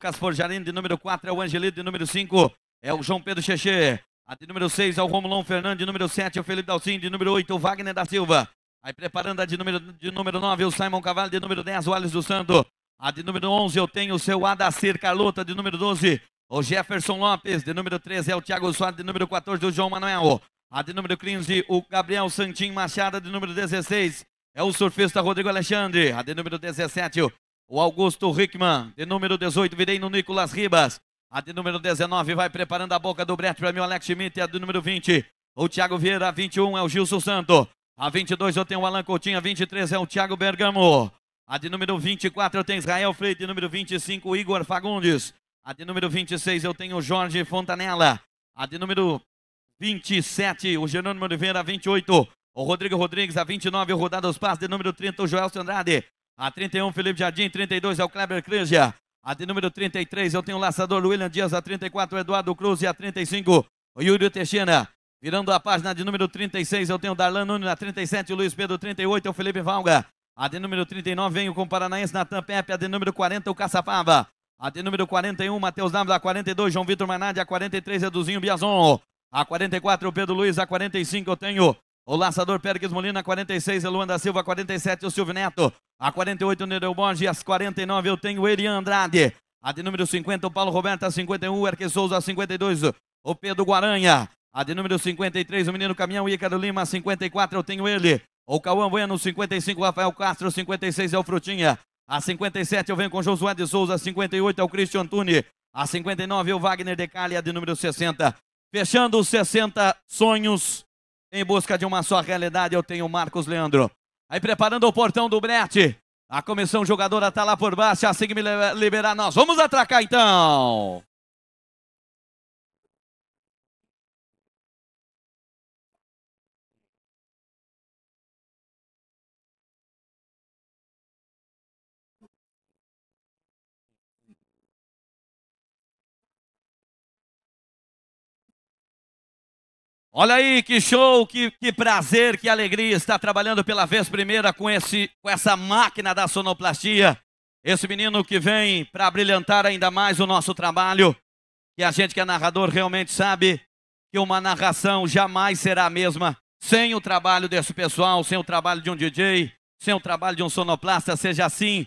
Caspar Jarino de número 4 é o Angelito de número 5, é o João Pedro Cheche. A de número 6 é o Romulão Fernandes, de número 7 é o Felipe Dalcin, de número 8 o Wagner da Silva. Aí preparando a de número, de número 9 o Simon Cavalho, de número 10 o Alisson do Santo. A de número 11 eu tenho o seu Adacir Carlota, de número 12 o Jefferson Lopes, de número 13 é o Thiago Soares, de número 14 o João Manuel. A de número 15 o Gabriel Santim Machado, de número 16 é o surfista Rodrigo Alexandre. A de número 17 o o Augusto Hickman, de número 18, virei no Nicolas Ribas. A de número 19 vai preparando a boca do Brett para mim, o Alex Schmidt. A de número 20, o Thiago Vieira. A 21 é o Gilson Santo. A 22 eu tenho o Alan Coutinho. A 23 é o Thiago Bergamo. A de número 24 eu tenho Israel Freire. De número 25, o Igor Fagundes. A de número 26 eu tenho o Jorge Fontanella. A de número 27, o Jerônimo Oliveira. A 28, o Rodrigo Rodrigues. A 29, o Rodado dos Passos. De número 30, o Joel Andrade. A 31, Felipe Jardim. 32 é o Kleber Crisja. A de número 33 eu tenho o laçador William Dias. A 34, Eduardo Cruz. E a 35, o Yuri Teixeira. Virando a página de número 36, eu tenho o Darlan Nunes. A 37, o Luiz Pedro. 38 é o Felipe Valga. A de número 39 venho com o Paranaense Natan Pepe. A de número 40, o Caçapava. A de número 41, Matheus Davi, A 42, João Vitor Manardi. A 43, Eduzinho Biazon. A 44, o Pedro Luiz. A 45, eu tenho o laçador Pérez Molina, 46, Eluan da Silva, 47, o Silvio Neto. A 48, o Nereu Borges. 49, eu tenho o Andrade. A de número 50, o Paulo Roberto, a 51, o Erque Souza, a 52, o Pedro Guaranha. A de número 53, o Menino Caminhão, Ícaro Lima, 54, eu tenho ele. O Cauã Bueno, 55, Rafael Castro, 56 é o Frutinha. A 57 eu venho com Josué de Souza, a 58 é o Cristian Tune. A 59 é o Wagner Cali, a de número 60. Fechando os 60 sonhos em busca de uma só realidade, eu tenho o Marcos Leandro. Aí preparando o portão do Brete. A comissão jogadora tá lá por baixo, assim que me liberar nós. Vamos atracar então. Olha aí que show, que, que prazer, que alegria estar trabalhando pela vez primeira com, esse, com essa máquina da sonoplastia. Esse menino que vem para brilhantar ainda mais o nosso trabalho. E a gente que é narrador realmente sabe que uma narração jamais será a mesma sem o trabalho desse pessoal, sem o trabalho de um DJ, sem o trabalho de um sonoplasta, seja assim,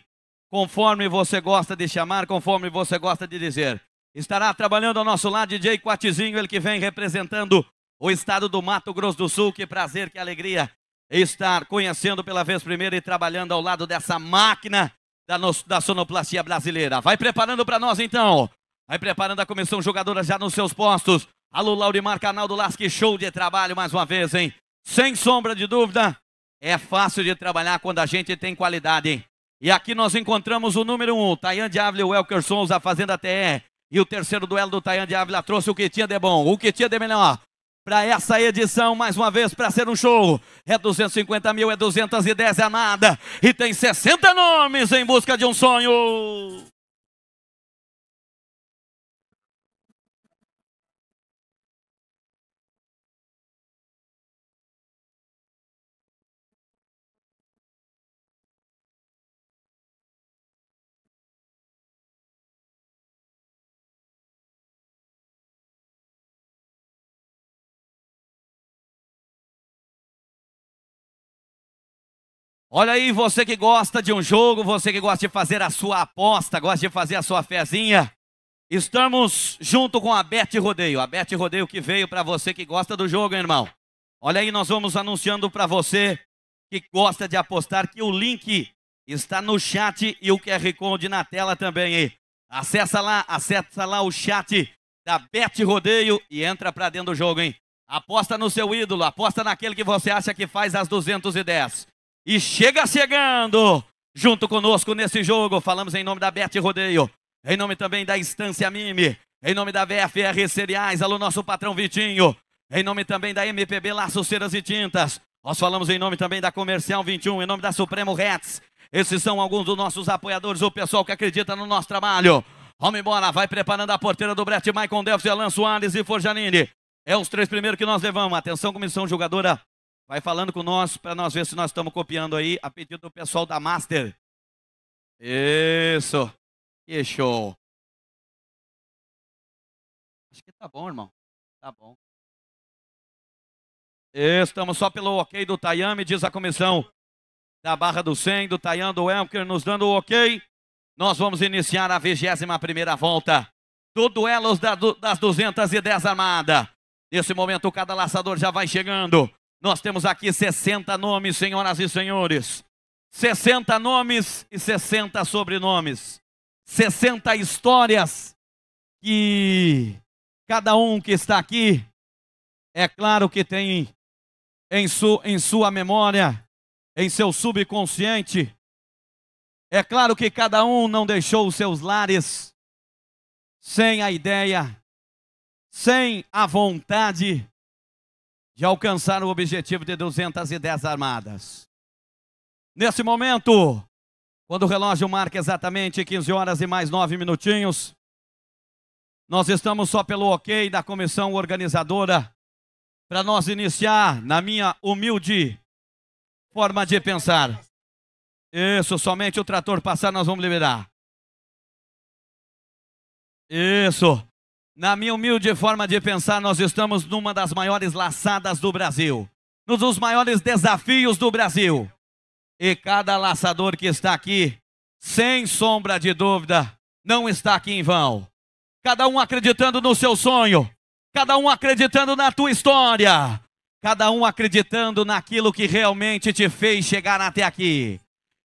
conforme você gosta de chamar, conforme você gosta de dizer. Estará trabalhando ao nosso lado DJ Quatizinho, ele que vem representando o estado do Mato Grosso do Sul. Que prazer, que alegria estar conhecendo pela vez primeira e trabalhando ao lado dessa máquina da, no, da sonoplastia brasileira. Vai preparando para nós então. Vai preparando a comissão jogadora já nos seus postos. Alô, Laurimar, canal do Lasque, show de trabalho mais uma vez, hein? Sem sombra de dúvida, é fácil de trabalhar quando a gente tem qualidade, hein? E aqui nós encontramos o número 1, um, Tayan de Ávila e o Elker Souza, Fazenda TE. E o terceiro duelo do Tayan de Ávila trouxe o que tinha de bom, o que tinha de melhor para essa edição, mais uma vez, para ser um show. É 250 mil, é 210, é nada. E tem 60 nomes em busca de um sonho. Olha aí, você que gosta de um jogo, você que gosta de fazer a sua aposta, gosta de fazer a sua fezinha. Estamos junto com a Bete Rodeio. A Bete Rodeio que veio para você que gosta do jogo, hein, irmão. Olha aí, nós vamos anunciando para você que gosta de apostar que o link está no chat e o QR Code na tela também aí. Acessa lá, acessa lá o chat da Bete Rodeio e entra para dentro do jogo, hein. Aposta no seu ídolo, aposta naquele que você acha que faz as 210. E chega chegando junto conosco nesse jogo. Falamos em nome da Bete Rodeio, em nome também da Estância Mime, em nome da VFR Cereais, alô nosso patrão Vitinho, em nome também da MPB Laços, Ceras e Tintas. Nós falamos em nome também da Comercial 21, em nome da Supremo Reds. Esses são alguns dos nossos apoiadores, o pessoal que acredita no nosso trabalho. Vamos embora, vai preparando a porteira do Brett, Maicon Delves, Alan Soares e Forjanini. É os três primeiros que nós levamos. Atenção, comissão jogadora Vai falando com nós para nós ver se nós estamos copiando aí a pedido do pessoal da Master. Isso. Que show. Acho que tá bom, irmão. Tá bom. Estamos só pelo ok do Tayame, diz a comissão da Barra do 100, do Tayan, do Elker, nos dando o ok. Nós vamos iniciar a 21ª volta do duelos das 210 armada. Nesse momento, cada laçador já vai chegando. Nós temos aqui 60 nomes, senhoras e senhores. 60 nomes e 60 sobrenomes. 60 histórias que cada um que está aqui, é claro que tem em, su, em sua memória, em seu subconsciente. É claro que cada um não deixou os seus lares sem a ideia, sem a vontade de alcançar o objetivo de 210 armadas. Nesse momento, quando o relógio marca exatamente 15 horas e mais 9 minutinhos, nós estamos só pelo ok da comissão organizadora para nós iniciar, na minha humilde forma de pensar. Isso, somente o trator passar nós vamos liberar. Isso. Na minha humilde forma de pensar, nós estamos numa das maiores laçadas do Brasil, num dos maiores desafios do Brasil. E cada laçador que está aqui, sem sombra de dúvida, não está aqui em vão. Cada um acreditando no seu sonho, cada um acreditando na tua história, cada um acreditando naquilo que realmente te fez chegar até aqui.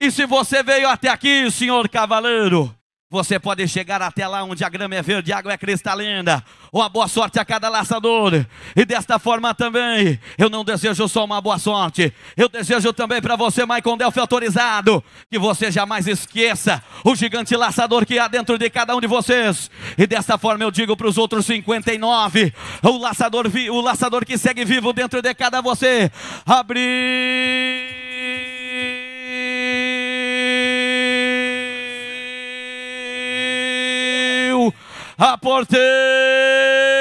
E se você veio até aqui, senhor cavaleiro, você pode chegar até lá onde a grama é verde, a água é cristalina. Uma boa sorte a cada laçador. E desta forma também, eu não desejo só uma boa sorte. Eu desejo também para você, Maicon Delphi autorizado, que você jamais esqueça o gigante laçador que há dentro de cada um de vocês. E desta forma eu digo para os outros 59, o laçador, o laçador que segue vivo dentro de cada você. Abrir. a porteira.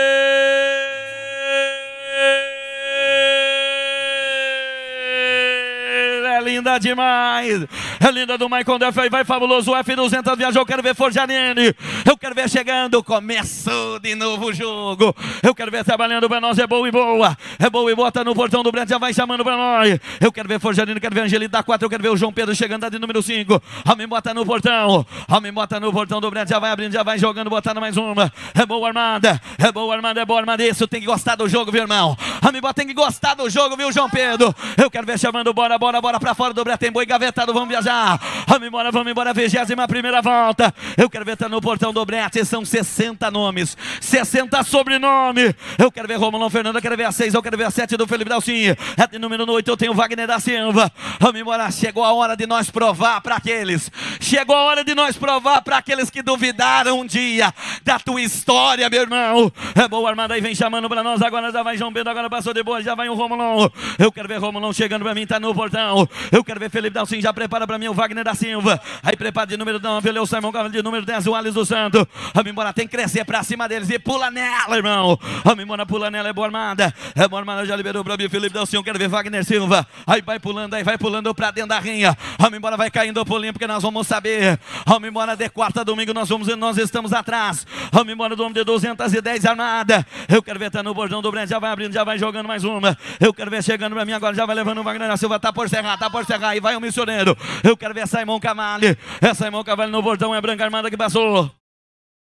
linda demais. É linda do Michael Duff. vai fabuloso. F200 viajou. Eu quero ver Forjanini. Eu quero ver chegando. Começou de novo o jogo. Eu quero ver trabalhando pra nós. É boa e boa. É boa e boa. Tá no portão do Brent. Já vai chamando pra nós. Eu quero ver Forjanini. Quero ver Angelina da 4. Eu quero ver o João Pedro chegando. Tá de número 5. Homem bota no portão. Homem bota no portão do Brent. Já vai abrindo. Já vai jogando. Botando mais uma. É boa armada. É boa armada. É boa armada. Isso tem que gostar do jogo, viu, irmão? Homem bota tem que gostar do jogo, viu, João Pedro? Eu quero ver chamando. Bora, bora, bora para fora do dobrar, tem boi gavetado, vamos viajar. Vamos embora, vamos embora, vigésima primeira volta. Eu quero ver tá no portão do Brete, são 60 nomes, 60 sobrenome. Eu quero ver Romulão Fernando, eu quero ver a 6, eu quero ver a 7 do Felipe Dalcinho. É número 8 eu tenho Wagner da Silva. Vamos embora, chegou a hora de nós provar para aqueles. Chegou a hora de nós provar para aqueles que duvidaram um dia da tua história, meu irmão. É boa armada aí, vem chamando para nós agora, já vai João Pedro, agora passou de boa, já vai o Romulão. Eu quero ver Romulão chegando para mim, tá no portão. Eu quero quero ver Felipe Dalcin. Já prepara para mim o Wagner da Silva. Aí prepara de número 9, o Simão de número 10, o Alisson do Santo. Vamos embora, tem que crescer para cima deles e pula nela, irmão. Vamos embora, pula nela, é boa armada. É boa armada, já liberou para mim Felipe Dalcin. Quero ver Wagner Silva. Aí vai pulando, aí vai pulando para dentro da rinha. Vamos embora, vai caindo o pulinho, porque nós vamos saber. Vamos embora, de quarta domingo nós vamos nós estamos atrás. Vamos embora do homem de 210 armada. Eu quero ver, tá no bordão do Breno, já vai abrindo, já vai jogando mais uma. Eu quero ver chegando para mim agora, já vai levando o Wagner da Silva, tá por serra, tá por serra agarrar e vai o um missioneiro. Eu quero ver Simon Cavalli. É Simon Cavalli no bordão é Branca Armada que passou.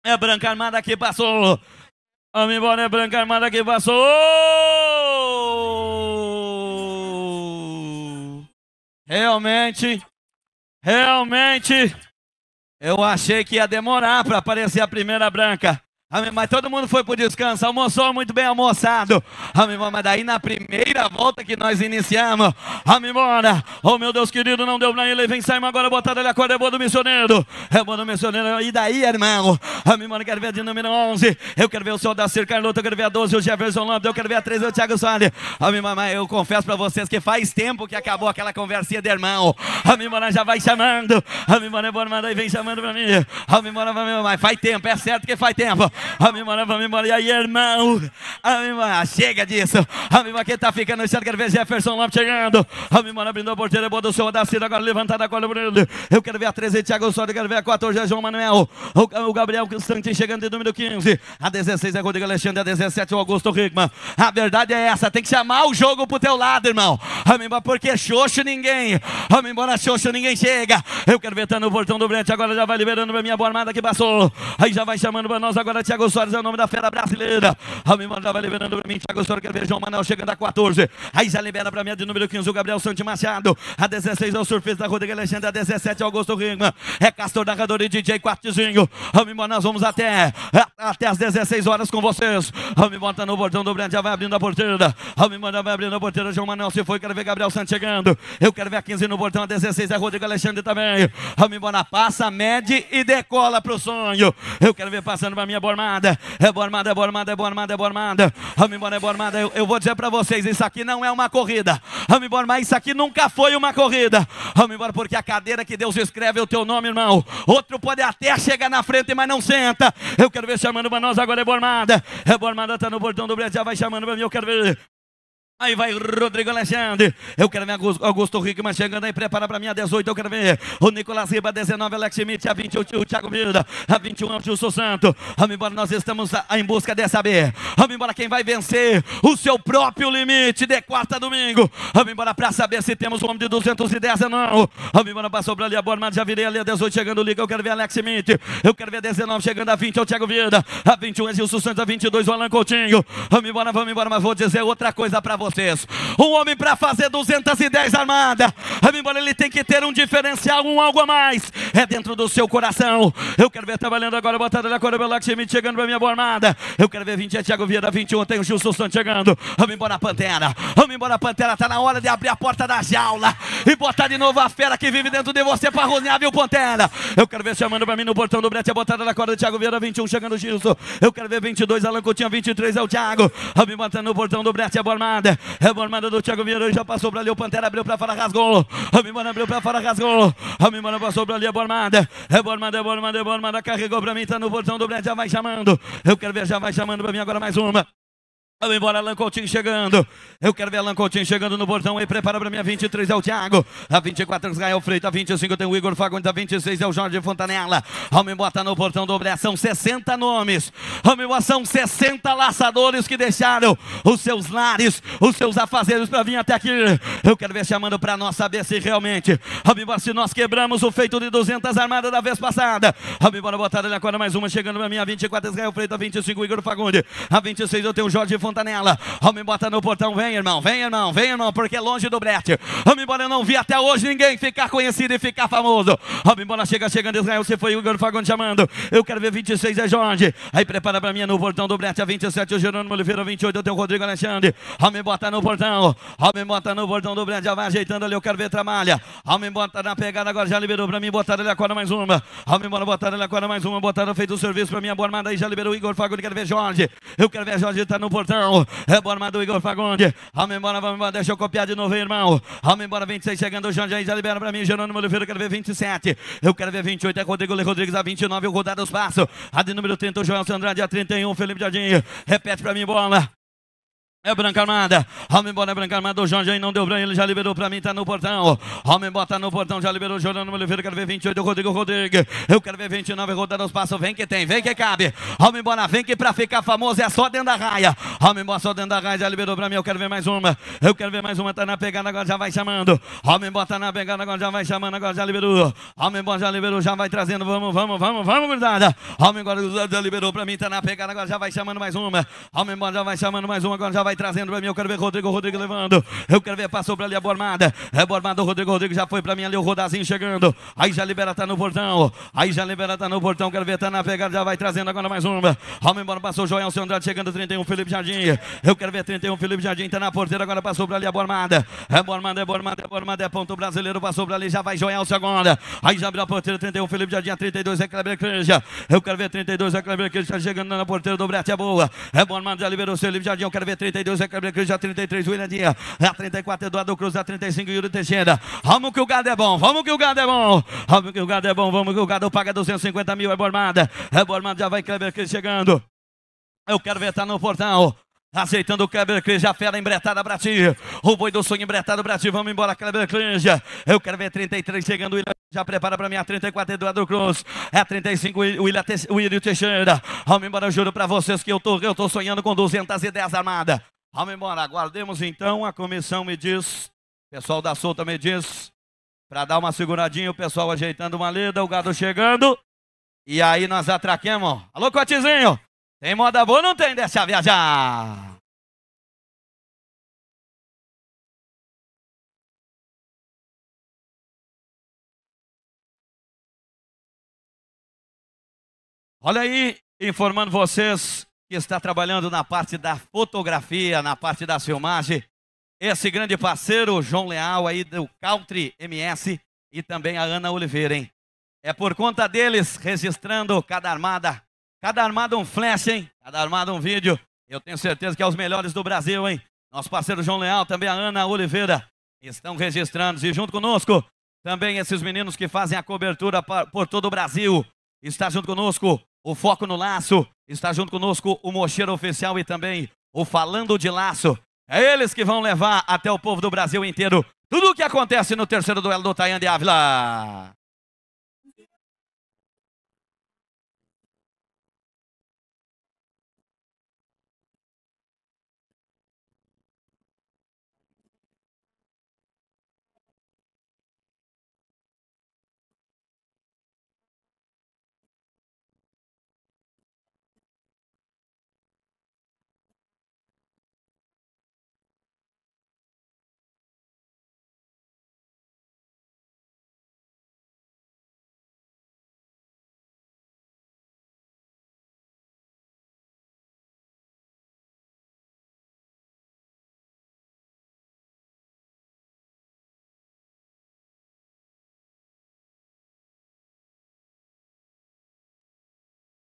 É Branca Armada que passou. Vamos embora, é Branca Armada que passou. Realmente, realmente, eu achei que ia demorar para aparecer a primeira branca. Amém. Mas todo mundo foi para o descanso, almoçou muito bem almoçado. Amém. Mas daí na primeira volta que nós iniciamos, amém. Bora. Oh meu Deus querido, não deu para ele. Vem sair agora, botado ele acorda. É boa do missioneiro. É boa do missioneiro. E daí, irmão? Amém. mora, Quero ver a de número 11. Eu quero ver o senhor da Circa, Carlota. Eu quero ver a 12, o Jefferson Lambda. Eu quero ver a 13, o Thiago Soares. Amém. Mas eu confesso para vocês que faz tempo que acabou aquela conversinha de irmão. Amém. mora, Já vai chamando. Amém. mora, É mas Daí vem chamando para mim. Amém. Bora. faz tempo. É certo que faz tempo. Amém, mano, amém, E aí, irmão? Amém, ah, Chega disso. Amém, que Quem tá ficando no quero ver Jefferson Lopes chegando. Amém, mano. Abrindo a porteira, boa do Senhor da Cida. Agora levantada a Eu quero ver a 13, Thiago Soares. quero ver a 14, João Manuel. O, Gabriel Santin chegando de número 15. A 16 é Rodrigo Alexandre. A 17 é o Augusto Rickman. A verdade é essa. Tem que chamar o jogo pro teu lado, irmão. Amém, Porque xoxo ninguém. Amém, embora xoxo ninguém chega. Eu quero ver tá no portão do Brete. Agora já vai liberando pra minha boa armada que passou. Aí já vai chamando pra nós agora. Tiago Soares é o nome da fera brasileira. A Mimanda vai liberando para mim. Tiago Soares, quero ver João Manuel chegando a 14. Aí já libera para mim a de número 15, o Gabriel Santos Machado. A 16 é o surfista Rodrigo Alexandre. A 17 é o Augusto Rima. É Castor narrador e DJ Quartzinho. A Mimanda, nós vamos até, até as 16 horas com vocês. A Mimanda tá no portão do Brand, já vai abrindo a porteira. A Mimanda vai abrindo a porteira. João Manuel se foi. Quero ver Gabriel Santos chegando. Eu quero ver a 15 no portão. A 16 é Rodrigo Alexandre também. A Mimanda passa, mede e decola pro sonho. Eu quero ver passando para minha borda armada, é boa armada, é boa armada, é boa armada, é boa armada. Vamos embora, é boa armada. Eu, eu vou dizer para vocês, isso aqui não é uma corrida. Vamos embora, mas isso aqui nunca foi uma corrida. Vamos embora, porque a cadeira que Deus escreve é o teu nome, irmão. Outro pode até chegar na frente, mas não senta. Eu quero ver chamando para nós agora, é boa armada. É boa armada, está no portão do Brasil, vai chamando para mim, eu quero ver. Aí vai Rodrigo Alexandre. Eu quero ver Augusto, Augusto mas chegando aí. Prepara para mim a 18. Eu quero ver o Nicolas Riba, 19. Alex Schmidt, a 20. O, Thiago Vida, a 21. É o Gilson Santo. Vamos embora. Nós estamos a, em busca de saber. Vamos embora. Quem vai vencer o seu próprio limite de quarta a domingo. Vamos embora para saber se temos um homem de 210 ou não. Vamos embora. Passou para ali a Borma. Já virei ali a 18. Chegando Liga. Eu quero ver Alex Schmidt. Eu quero ver a 19. Chegando a 20. É o Thiago Vida, a 21. O é Gilson Santos, a 22. O Alan Coutinho. Vamos embora. Vamos embora. Mas vou dizer outra coisa para você vocês. Um homem para fazer 210 armada, embora ele tem que ter um diferencial, um algo a mais. É dentro do seu coração. Eu quero ver trabalhando agora, botada da Corabela Timid chegando para minha boa armada. Eu quero ver 20 é Tiago Vieira, 21 tem o Gilson Santos chegando. Vamos embora a Pantera. Vamos embora a Pantera, tá na hora de abrir a porta da jaula e botar de novo a fera que vive dentro de você para rosnear, viu Pantera? Eu quero ver chamando para mim no portão do Brete a botada da corda, Tiago Vieira, 21 chegando o Gilson. Eu quero ver 22, Alan Coutinho, 23 é o Thiago. Vamos embora tá no portão do Brete a boa armada. Rebola mandou do Thiago Vieira, já passou pra ali. O Pantera abriu pra fora, rasgou. A Mimana abriu pra fora, rasgou. A Mimana passou pra ali, é Bormada. É Bormada, é Bormada, é Bormada. Carregou pra mim, tá no portão do Brad, já vai chamando. Eu quero ver, já vai chamando pra mim agora mais uma. Vamos embora, Alan Coutinho chegando. Eu quero ver Alan Coutinho chegando no portão aí. Prepara para minha 23 é o Thiago. A 24 é o Israel Freitas. A 25 tem o Igor Fagundes. A 26 é o Jorge Fontanella. Homem embora no portão do Obré. São 60 nomes. embora são 60 laçadores que deixaram os seus lares, os seus afazeres para vir até aqui. Eu quero ver chamando para nós saber se realmente. embora se nós quebramos o feito de 200 armadas da vez passada. Vamos embora, botada agora mais uma chegando para 24 é 24 Israel Freitas. A 25 Igor Fagundes. A 26 eu tenho o Jorge Fontanella aponta nela. Homem, bota no portão. Vem, irmão. Vem, irmão. Vem, irmão. Porque é longe do brete. Homem, embora eu não vi até hoje ninguém ficar conhecido e ficar famoso. Homem, embora chega chegando Israel. Você foi o Igor Fagundes chamando. Eu quero ver 26 é Jorge. Aí prepara para mim no portão do brete. A 27 o Jerônimo Oliveira. 28 eu tenho o Rodrigo Alexandre. Homem, bota no portão. Homem, bota no portão do brete. Já vai ajeitando ali. Eu quero ver tramalha. Homem, bota na pegada agora. Já liberou para mim. Botaram ele agora mais uma. Homem, embora botaram ele agora mais uma. Botaram feito o serviço para mim. boa armada aí. Já liberou o Igor Fagundes Quero ver Jorge. Eu quero ver Jorge. Está no portão irmão. É bora, Madu Igor Fagundes. Vamos embora, vamos embora. Deixa eu copiar de novo, irmão. Vamos embora, 26 chegando. O João já libera para mim. Jerônimo Oliveira, eu quero ver 27. Eu quero ver 28. É Rodrigo Le Rodrigues a 29. Eu vou dar os passos. A de número 30, o Joel Sandrade a 31. Felipe Jardim. Repete para mim, bola. É branca armada. Homem embora, é branca armada. O Jorge aí não deu branco, ele já liberou pra mim, tá no portão. Homem bota no portão, já liberou. Jornal Oliveira, quero ver 28, Rodrigo Rodrigo, Eu quero ver 29, rodando os passos. Vem que tem, vem que cabe. Homem bota, vem que pra ficar famoso é só dentro da raia. Homem bota só dentro da raia, já liberou pra mim. Eu quero ver mais uma. Eu quero ver mais uma, tá na pegada, agora já vai chamando. Homem bota na pegada, agora já vai chamando, agora já liberou. Homem bota, já liberou, já vai trazendo. Vamos, vamos, vamos, vamos, verdade. Homem agora já liberou pra mim, tá na pegada, agora já vai chamando mais uma. Homem embora, já vai chamando mais uma, agora já vai trazendo para mim. Eu quero ver Rodrigo, Rodrigo levando. Eu quero ver, passou para ali a Bormada. É Bormada, o Rodrigo, Rodrigo já foi para mim ali, o Rodazinho chegando. Aí já libera, tá no portão. Aí já libera, tá no portão. Quero ver, tá navegando já vai trazendo agora mais uma. Vamos embora, passou o Joel, seu Andrade chegando, 31, Felipe Jardim. Eu quero ver, 31, Felipe Jardim, tá na porteira, agora passou para ali a Bormada. É Bormada, é Bormada, é Bormada, é ponto brasileiro, passou para ali, já vai Joel, segunda. Aí já abriu a porteira, 31, Felipe Jardim, 32, é Kleber Cranja. Eu quero ver, 32, é Kleber Cranja, chegando na porteira do Brete, é boa. É Bormada, já liberou o seu Felipe Jardim, eu quero ver, 32. 32, Recabre é Cruz, a 33, William Dias, a 34, Eduardo Cruz, a 35, Yuri Teixeira. Vamos que o gado é bom, vamos que o gado é bom, vamos que o gado é bom, vamos que o gado paga 250 mil, é Bormada, é Bormada, já vai Kleber Cruz chegando. Eu quero ver, tá no portal. Aceitando o Kleber Cringe, a fera embretada Brasil. O boi do sonho embretado Brasil. Vamos embora, Kleber Cringe. Eu quero ver 33 chegando. Já prepara para mim a 34 Eduardo Cruz. É a 35 o William Teixeira. Vamos embora, eu juro para vocês que eu tô, eu tô sonhando com 210 armada. Vamos embora, aguardemos então. A comissão me diz, o pessoal da solta me diz, para dar uma seguradinha, o pessoal ajeitando uma lida, o gado chegando. E aí nós atraquemos. Alô, Cotizinho, tem moda boa não tem? Deixa viajar. Olha aí, informando vocês que está trabalhando na parte da fotografia, na parte da filmagem, esse grande parceiro, João Leal, aí do Country MS, e também a Ana Oliveira, hein? É por conta deles, registrando cada armada, cada armada um flash, hein? Cada armada um vídeo. Eu tenho certeza que é os melhores do Brasil, hein? Nosso parceiro João Leal, também a Ana Oliveira, estão registrando. E junto conosco, também esses meninos que fazem a cobertura por todo o Brasil. Está junto conosco o Foco no Laço. Está junto conosco o Mocheiro Oficial e também o Falando de Laço. É eles que vão levar até o povo do Brasil inteiro tudo o que acontece no terceiro duelo do Taian de Ávila.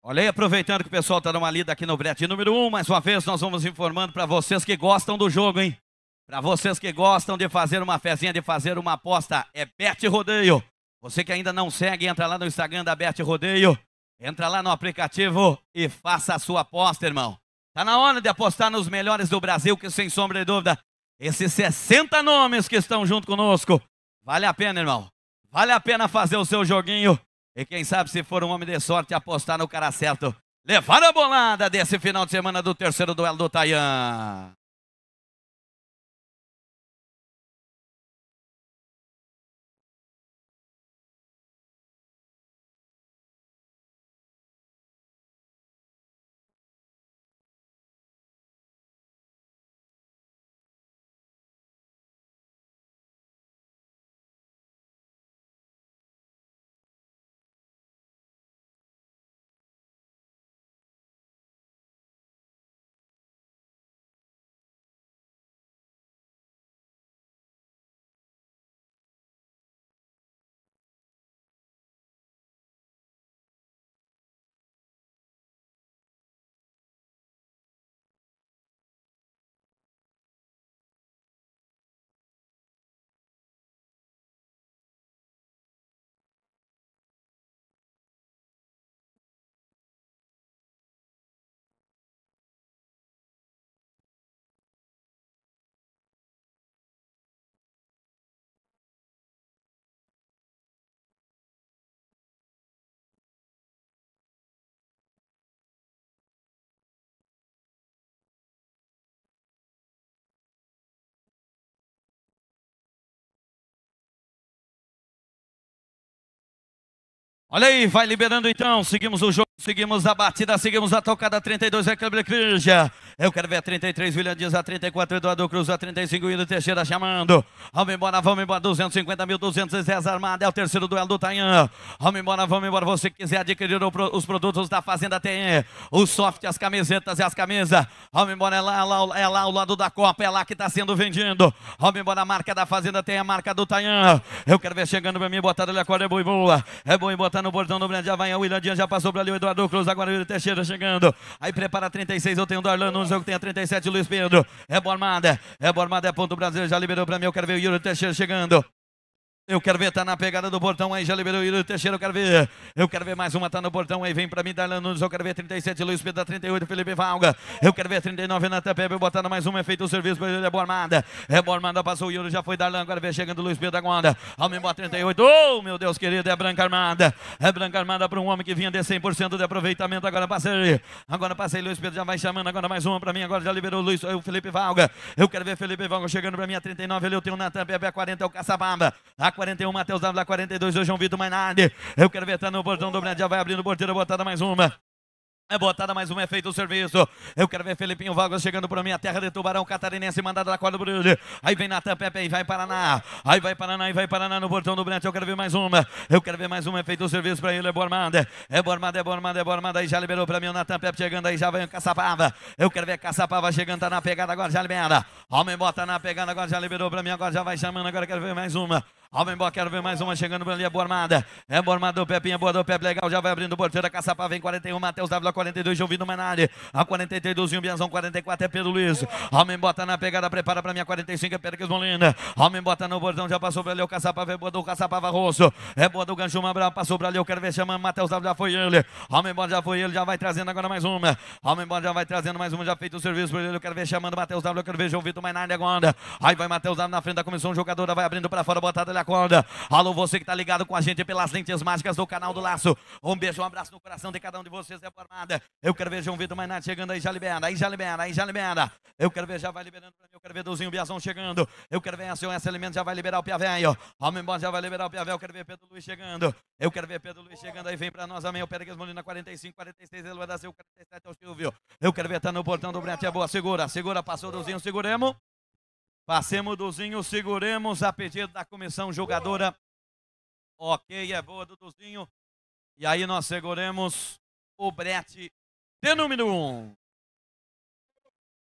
Olha aí, aproveitando que o pessoal está dando uma lida aqui no boletim número 1, um, mais uma vez nós vamos informando para vocês que gostam do jogo, hein? Para vocês que gostam de fazer uma fezinha, de fazer uma aposta, é Bet Rodeio. Você que ainda não segue, entra lá no Instagram da Bet Rodeio, entra lá no aplicativo e faça a sua aposta, irmão. Tá na hora de apostar nos melhores do Brasil, que sem sombra de dúvida, esses 60 nomes que estão junto conosco, vale a pena, irmão. Vale a pena fazer o seu joguinho e quem sabe, se for um homem de sorte, apostar no cara certo. Levar a bolada desse final de semana do terceiro duelo do Taian. Olha aí, vai liberando então. Seguimos o jogo, seguimos a batida, seguimos a tocada. 32 é Clube Crija. Eu quero ver a 33, William Dias, a 34, Eduardo Cruz, a 35, William Teixeira chamando. Vamos embora, vamos embora. 250 mil, 210 armada. É o terceiro duelo do Tanhan. Vamos embora, vamos embora. Você quiser adquirir os produtos da Fazenda tem o soft, as camisetas e as camisas. Vamos embora, é lá, é lá, é lá o lado da Copa, é lá que está sendo vendido. Vamos embora, a marca da Fazenda tem a marca do Tanhan. Eu quero ver chegando pra mim, botada, a corda, é boa e boa. É boa e boa, tá no bordão do Brand, já vai o Willandian, já passou para ali o Eduardo Cruz, agora o Yuri Teixeira chegando. Aí prepara 36, eu tenho o Darlan no jogo, tenho a 37, Luiz Pedro. É Bormada, é Bormada, é ponto Brasil, já liberou para mim, eu quero ver o Yuri Teixeira chegando. Eu quero ver, tá na pegada do portão aí, já liberou o Teixeira, eu quero ver. Eu quero ver mais uma, tá no portão aí, vem pra mim, Darlan Nunes, eu quero ver 37, Luiz Pedro, 38, Felipe Valga. Eu quero ver 39, Natan Pepe, botando mais uma, é feito o serviço, é boa armada. É boa armada, passou o Yuri, já foi Darlan, agora vem chegando Luiz Pedro agora. bota 38, oh meu Deus querido, é branca armada. É branca armada para um homem que vinha de 100% de aproveitamento, agora passei. Agora passei, Luiz Pedro já vai chamando, agora mais uma pra mim, agora já liberou o Luiz, o Felipe Valga. Eu quero ver Felipe Valga chegando pra mim, a 39, ele eu tenho o Pepe, a 40, é o Caçabamba. A 41, Matheus W, 42, João Vitor Mainardi. Eu quero ver, tá no portão do já vai abrindo o porteiro, botada mais uma. É botada mais uma, é feito o serviço. Eu quero ver Felipinho Vargas chegando para minha terra de Tubarão Catarinense, mandado da corda brilho. Aí vem Natan Pepe, aí vai Paraná. Aí vai Paraná, aí vai Paraná no portão do Brant. Eu quero ver mais uma. Eu quero ver mais uma, é feito o serviço para ele. É Bormada, é Bormada, é Bormada, é Bormada. Aí já liberou para mim o Natan Pepe chegando, aí já vem o Caçapava. Eu quero ver Caçapava chegando, tá na pegada agora, já libera. Homem bota na pegada agora, já liberou para mim, agora já vai chamando, agora quero ver mais uma. Homem boa, quero ver mais uma chegando ali. É boa armada. É boa armada do Pepinha, boa do Pepe. Legal, já vai abrindo o porteiro. Caçapá vem 41, Matheus W. 42, João mais nada A 42, Zinho Bianzão. 44 é Pedro Luiz. Homem bota na pegada, prepara para minha 45, é Pericles Molina. Homem bota no bordão, já passou para ali. O Caçapá vem boa do Caçapá Rosso. É boa do Gancho, Mabral, passou pra ali. Eu quero ver chamando. Matheus W. Já foi ele. Homem bota já foi ele. Já vai trazendo agora mais uma. Homem bota já vai trazendo mais uma. Já feito o serviço pra ele. Eu quero ver chamando Matheus W. Eu quero ver João Vitor agora. Aí vai Matheus W. na frente da comissão jogadora. Vai abrindo para fora, botada ali quando Alô, você que está ligado com a gente pelas lentes mágicas do canal do Laço. Um beijo, um abraço no coração de cada um de vocês, é formada. Eu quero ver João Vitor Mainardi chegando aí, já libera, aí já libera, aí já libera. Eu quero ver, já vai liberando pra mim. Eu quero ver Duzinho Biazão chegando. Eu quero ver a senhora esse elemento, já vai liberar o Pia Velho. Homem bom, já vai liberar o Pia Velho. Eu quero ver Pedro Luiz chegando. Eu quero ver Pedro Luiz chegando aí, vem pra nós, amém. O Pérez Molina 45, 46, ele vai dar seu 47 ao Silvio. Eu quero ver, tá no portão do Brete, é boa, segura, segura, passou Duzinho, seguremos. Passemos Duduzinho, seguremos a pedido da comissão jogadora. Ok, é boa, Duduzinho. E aí nós seguremos o brete de número 1. Um.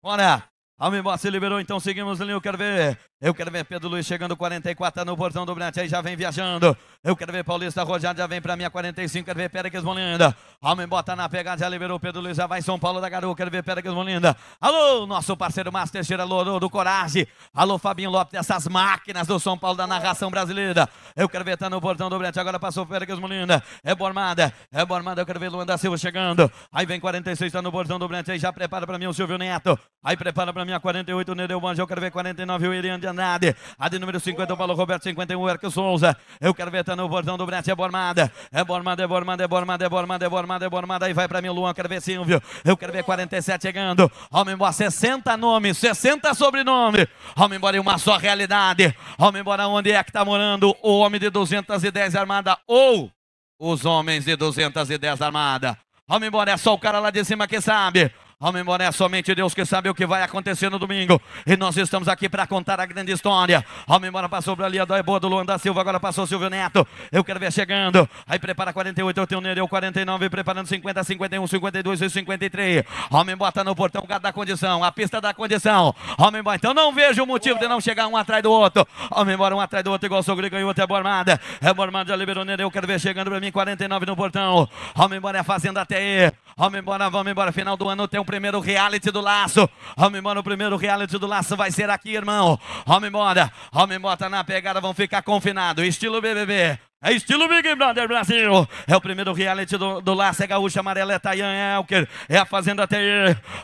Bora! Almimboa se liberou, então seguimos ali, eu quero ver. Eu quero ver Pedro Luiz chegando 44, tá no portão do Brant, aí já vem viajando. Eu quero ver Paulista Rojado, já vem para minha 45, quero ver Pérez Molinda. Homem bota na pegada, já liberou Pedro Luiz, já vai São Paulo da Garoa, quero ver Pérez Molinda. Alô, nosso parceiro Márcio Teixeira, alô do Coragem. Alô, Fabinho Lopes, essas máquinas do São Paulo da narração brasileira. Eu quero ver, tá no portão do Brant, agora passou Pérez Molinda. É Bormada, é Bormada, eu quero ver Luanda da Silva chegando. Aí vem 46, tá no portão do Brant, aí já prepara para mim o Silvio Neto. Aí prepara para mim a 48, o Nereu Banjo, eu quero ver 49, o Irian Andrade. A de número 50, o Paulo Roberto, 51, Erco Souza. Eu quero ver, tá no bordão do Brete, é Bormada. É Bormada, é Bormada, é Bormada, é Bormada, é Bormada, é Bormada. Aí vai para mim Luan, quero ver Silvio. Eu quero ver 47 chegando. Homem embora, 60 nomes, 60 sobrenome. Homem embora em uma só realidade. Homem embora onde é que tá morando o homem de 210 armada ou os homens de 210 armada. homem embora, é só o cara lá de cima que sabe. Homem embora é somente Deus que sabe o que vai acontecer no domingo. E nós estamos aqui para contar a grande história. Homem embora passou para ali a dói boa do Luan da Silva, agora passou o Silvio Neto. Eu quero ver chegando. Aí prepara 48, eu tenho o Nereu 49, preparando 50, 51, 52 e 53. Homem bota tá no portão, gado da condição, a pista da condição. Homem bota, então não vejo o motivo de não chegar um atrás do outro. Homem embora um atrás do outro, igual o Sogro ganhou até a Bormada. É Bormada, é já liberou o Nereu, quero ver chegando para mim, 49 no portão. Homem embora é a fazenda até aí. Homem embora, vamos embora, final do ano tem um primeiro reality do laço. Vamos embora, o primeiro reality do laço vai ser aqui, irmão. Vamos embora. Vamos embora, na pegada, vão ficar confinados. Estilo BBB. É estilo Big Brother Brasil. É o primeiro reality do, do Laça, é Gaúcha Amarela, é Tayan, é Elker, é a Fazenda TI.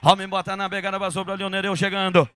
Homem bota na pegada, passou pra Leonereu chegando.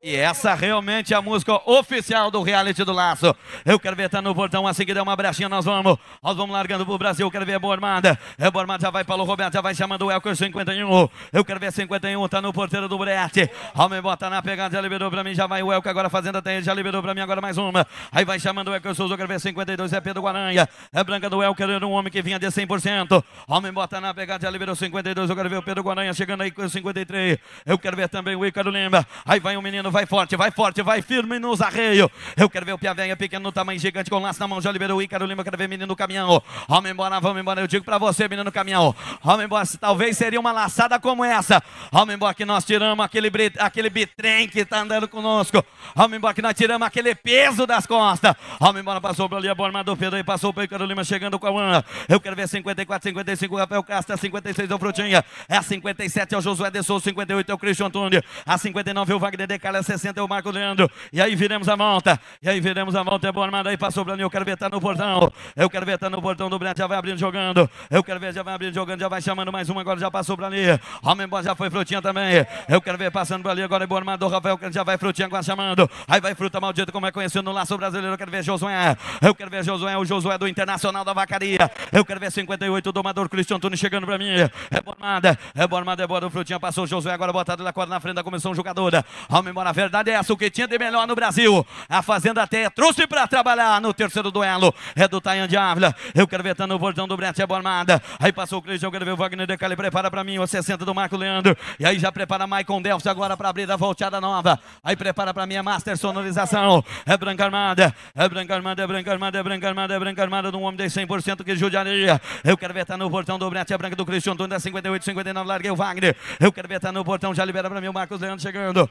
E essa realmente é a música oficial do reality do Laço. Eu quero ver tá no portão, a seguir é uma brechinha, nós vamos. Nós vamos largando pro Brasil, eu quero ver a Bormada. É Bormada, já vai Paulo Roberto, já vai chamando o Elker 51. Eu quero ver 51, tá no porteiro do Brete. Homem bota na pegada, já liberou pra mim, já vai o Elker agora fazendo até ele, já liberou pra mim agora mais uma. Aí vai chamando o Elker Souza, eu quero ver 52, é Pedro Guaranha. É Branca do Elker, era um homem que vinha de 100%. Homem bota na pegada, já liberou 52, eu quero ver o Pedro Guaranha chegando aí com 53. Eu quero ver também o Ícaro Lima. Aí vai o um menino pequeno, vai forte, vai forte, vai firme nos arreios. Eu quero ver o Piavenha pequeno no tamanho gigante, com laço na mão, já liberou o Ícaro Lima, quero ver menino no caminhão. Vamos embora, vamos embora, eu digo para você, menino no caminhão. Vamos embora, talvez seria uma laçada como essa. Vamos embora que nós tiramos aquele, aquele bitrem que está andando conosco. Vamos embora que nós tiramos aquele peso das costas. Vamos embora, passou por ali a Borma do Pedro, passou o Ícaro Lima chegando com a Ana. Eu quero ver 54, 55, o Rafael Castro, 56 é, é o Frutinha, é 57 é o Josué de Souza, 58 é o Cristian Antônio, é a 59 é o Wagner de Calha, para 60 é o Marco Leandro. E aí viremos a monta. E aí viremos a monta. É boa armada. Aí passou para mim. Eu quero ver tá no portão. Eu quero ver tá no portão do Brett. Já vai abrindo jogando. Eu quero ver, já vai abrindo jogando. Já vai chamando mais uma Agora já passou para ali. Homem bom já foi frutinha também. Eu quero ver passando para ali. Agora é boa armada. O Rafael já vai frutinha agora chamando. Aí vai fruta maldita, como é conhecido no laço brasileiro. Eu quero ver Josué. Eu quero ver Josué. O Josué do Internacional da Vacaria. Eu quero ver 58. do domador Cristian Tunes chegando para mim. É boa armada. É boa armada. É bom do frutinha. Passou o Josué. Agora botado na corda na frente da comissão jogadora. Homem embora. A verdade é essa: o que tinha de melhor no Brasil, a Fazenda até trouxe para trabalhar no terceiro duelo. É do Tayan de Ávila. Eu quero ver tá no portão do Brete, é Bormada. Aí passou o Cristian, eu quero ver o Wagner Decali. Prepara para mim, o 60 do Marco Leandro. E aí já prepara Maicon Delcio agora para abrir a volteada nova. Aí prepara para mim a é Master Sonorização. É Branca Armada, é Branca Armada, é Branca Armada, é Branca Armada, é Branca Armada de um homem de 100% que judiaria. Eu quero ver tá no portão do Brete, é Branca do Cristian, Antônio da 58, 59, larguei o Wagner. Eu quero ver tá no portão, já libera para mim o Marcos Leandro chegando.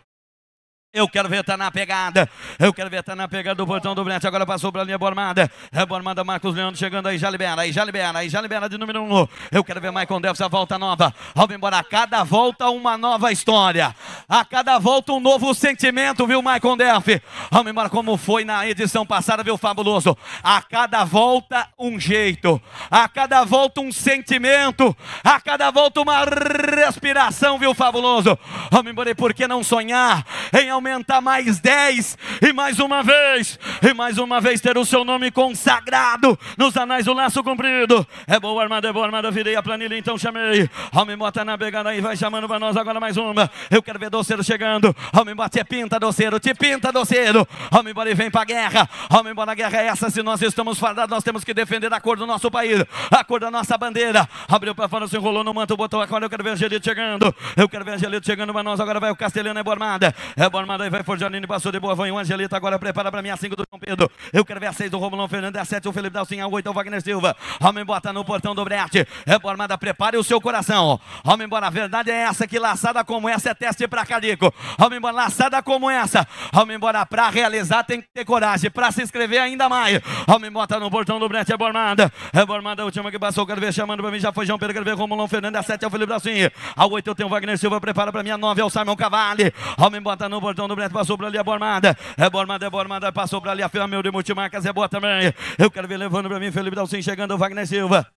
Eu quero ver tá na pegada. Eu quero ver tá na pegada do portão do Brete. Agora passou para a linha Bormada. É Bormada, Marcos Leandro chegando aí. Já libera, aí já libera, aí já libera de número 1. Um. Eu quero ver Michael Davis a volta nova. Vamos embora. A cada volta uma nova história. A cada volta um novo sentimento, viu, Michael Delphi? Vamos embora como foi na edição passada, viu, Fabuloso? A cada volta um jeito. A cada volta um sentimento. A cada volta uma respiração, viu, Fabuloso? Vamos embora. E por que não sonhar em aumentar mais dez, e mais uma vez, e mais uma vez ter o seu nome consagrado nos anais do laço cumprido É boa armada, é boa armada, virei a planilha, então chamei. Homem bota na pegada aí, vai chamando para nós agora mais uma. Eu quero ver doceiro chegando. Homem bota te é pinta doceiro, te pinta doceiro. Homem bora e vem para a guerra. Homem bora, a guerra é essa. Se nós estamos fardados, nós temos que defender a cor do nosso país, a cor da nossa bandeira. Abriu para fora, se enrolou no manto, botou agora. Eu quero ver Angelito chegando. Eu quero ver Angelito chegando para nós. Agora vai o Castelhano, é boa armada. É boa Armada vai por passou de boa, vai o Angelita, agora prepara para mim a 5 do João Pedro. Eu quero ver a 6 do Romulão Fernandes, a 7 o Felipe Dalcinha, a 8 é o Wagner Silva. Homem bota no portão do Brete. É por Armada, prepare o seu coração. Homem embora, a verdade é essa, que laçada como essa é teste para calico. Homem embora, laçada como essa. Homem embora, pra realizar tem que ter coragem, para se inscrever ainda mais. Homem bota no portão do Brete, é por Armada. É por Armada, a última que passou, quero ver chamando para mim, já foi João Pedro, quero ver Romulão Fernandes, a 7 é o Felipe Dalcinha. A 8 eu tenho o Wagner Silva, prepara para mim, a 9 é o Simon Cavalli. Homem bota no portão então do Breto, passou para ali a Bormada. É Bormada, é Bormada, passou para ali a Ferro, meu de Multimarcas, é boa também. Eu quero ver levando para mim, Felipe Dalcin chegando, o Wagner Silva.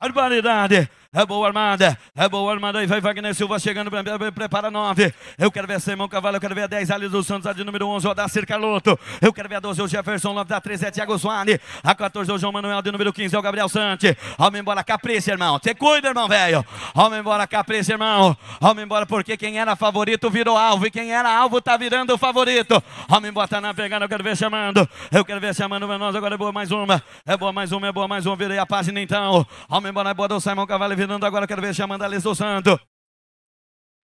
Barbaridade. É boa armada. É boa armada. Aí vai Wagner Silva chegando. Prepara nove. Eu quero ver Simão Cavalo. Eu quero ver a 10. Ali Santos. A de número 11. Odacir Carloto. Eu quero ver a 12. O Jefferson. 9 da 13. É Thiago Soane. A 14. O João Manuel. De número 15. É o Gabriel Sante. Vamos embora. Capricha, irmão. Você cuida, irmão, velho. Vamos embora. Capricha, irmão. Vamos embora. Porque quem era favorito virou alvo. E quem era alvo tá virando o favorito. Vamos embora. Tá na pegada. Eu quero ver chamando. Eu quero ver chamando. Nós agora é boa mais uma. É boa mais uma. É boa mais uma. Virei a página então. Vamos embora. É boa do Simão Cavalo terminando agora, quero ver já mandar eles usando.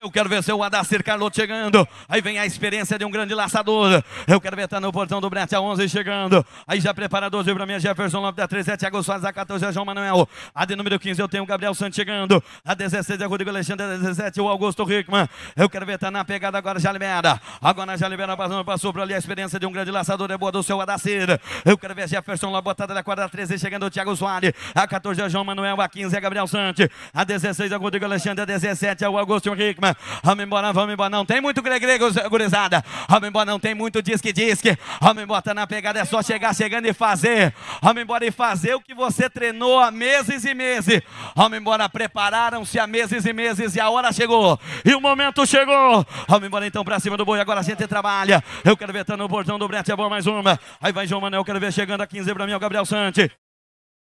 Eu quero ver seu Adacir Carlotto chegando. Aí vem a experiência de um grande laçador. Eu quero ver estar tá no portão do Brete a 11 chegando. Aí já preparador de para mim é Jefferson Lopes da 13, é Thiago Soares da 14, é João Manuel. A de número 15 eu tenho o Gabriel Santos chegando. A 16 é Rodrigo Alexandre, a 17 o Augusto Rickman. Eu quero ver estar tá na pegada agora já libera. Agora já libera passando passou para ali a experiência de um grande laçador é boa do seu Adacir. Eu quero ver Jefferson lá botada da quadra 13 chegando o Thiago Soares. A 14 é João Manuel, a 15 é Gabriel Santos. A 16 é Rodrigo Alexandre, a 17 é o Augusto Rickman vamos embora, vamos embora. Não tem muito grego, gurizada, vamos embora, não tem muito diz que diz que, vamos embora, tá na pegada, é só chegar chegando e fazer, vamos embora e fazer o que você treinou há meses e meses, vamos embora, prepararam-se há meses e meses e a hora chegou, e o momento chegou, vamos embora então para cima do boi, agora a gente trabalha, eu quero ver, tá no bordão do Brete, é bom mais uma, aí vai João Manuel, quero ver chegando a 15 para mim, é o Gabriel Sante.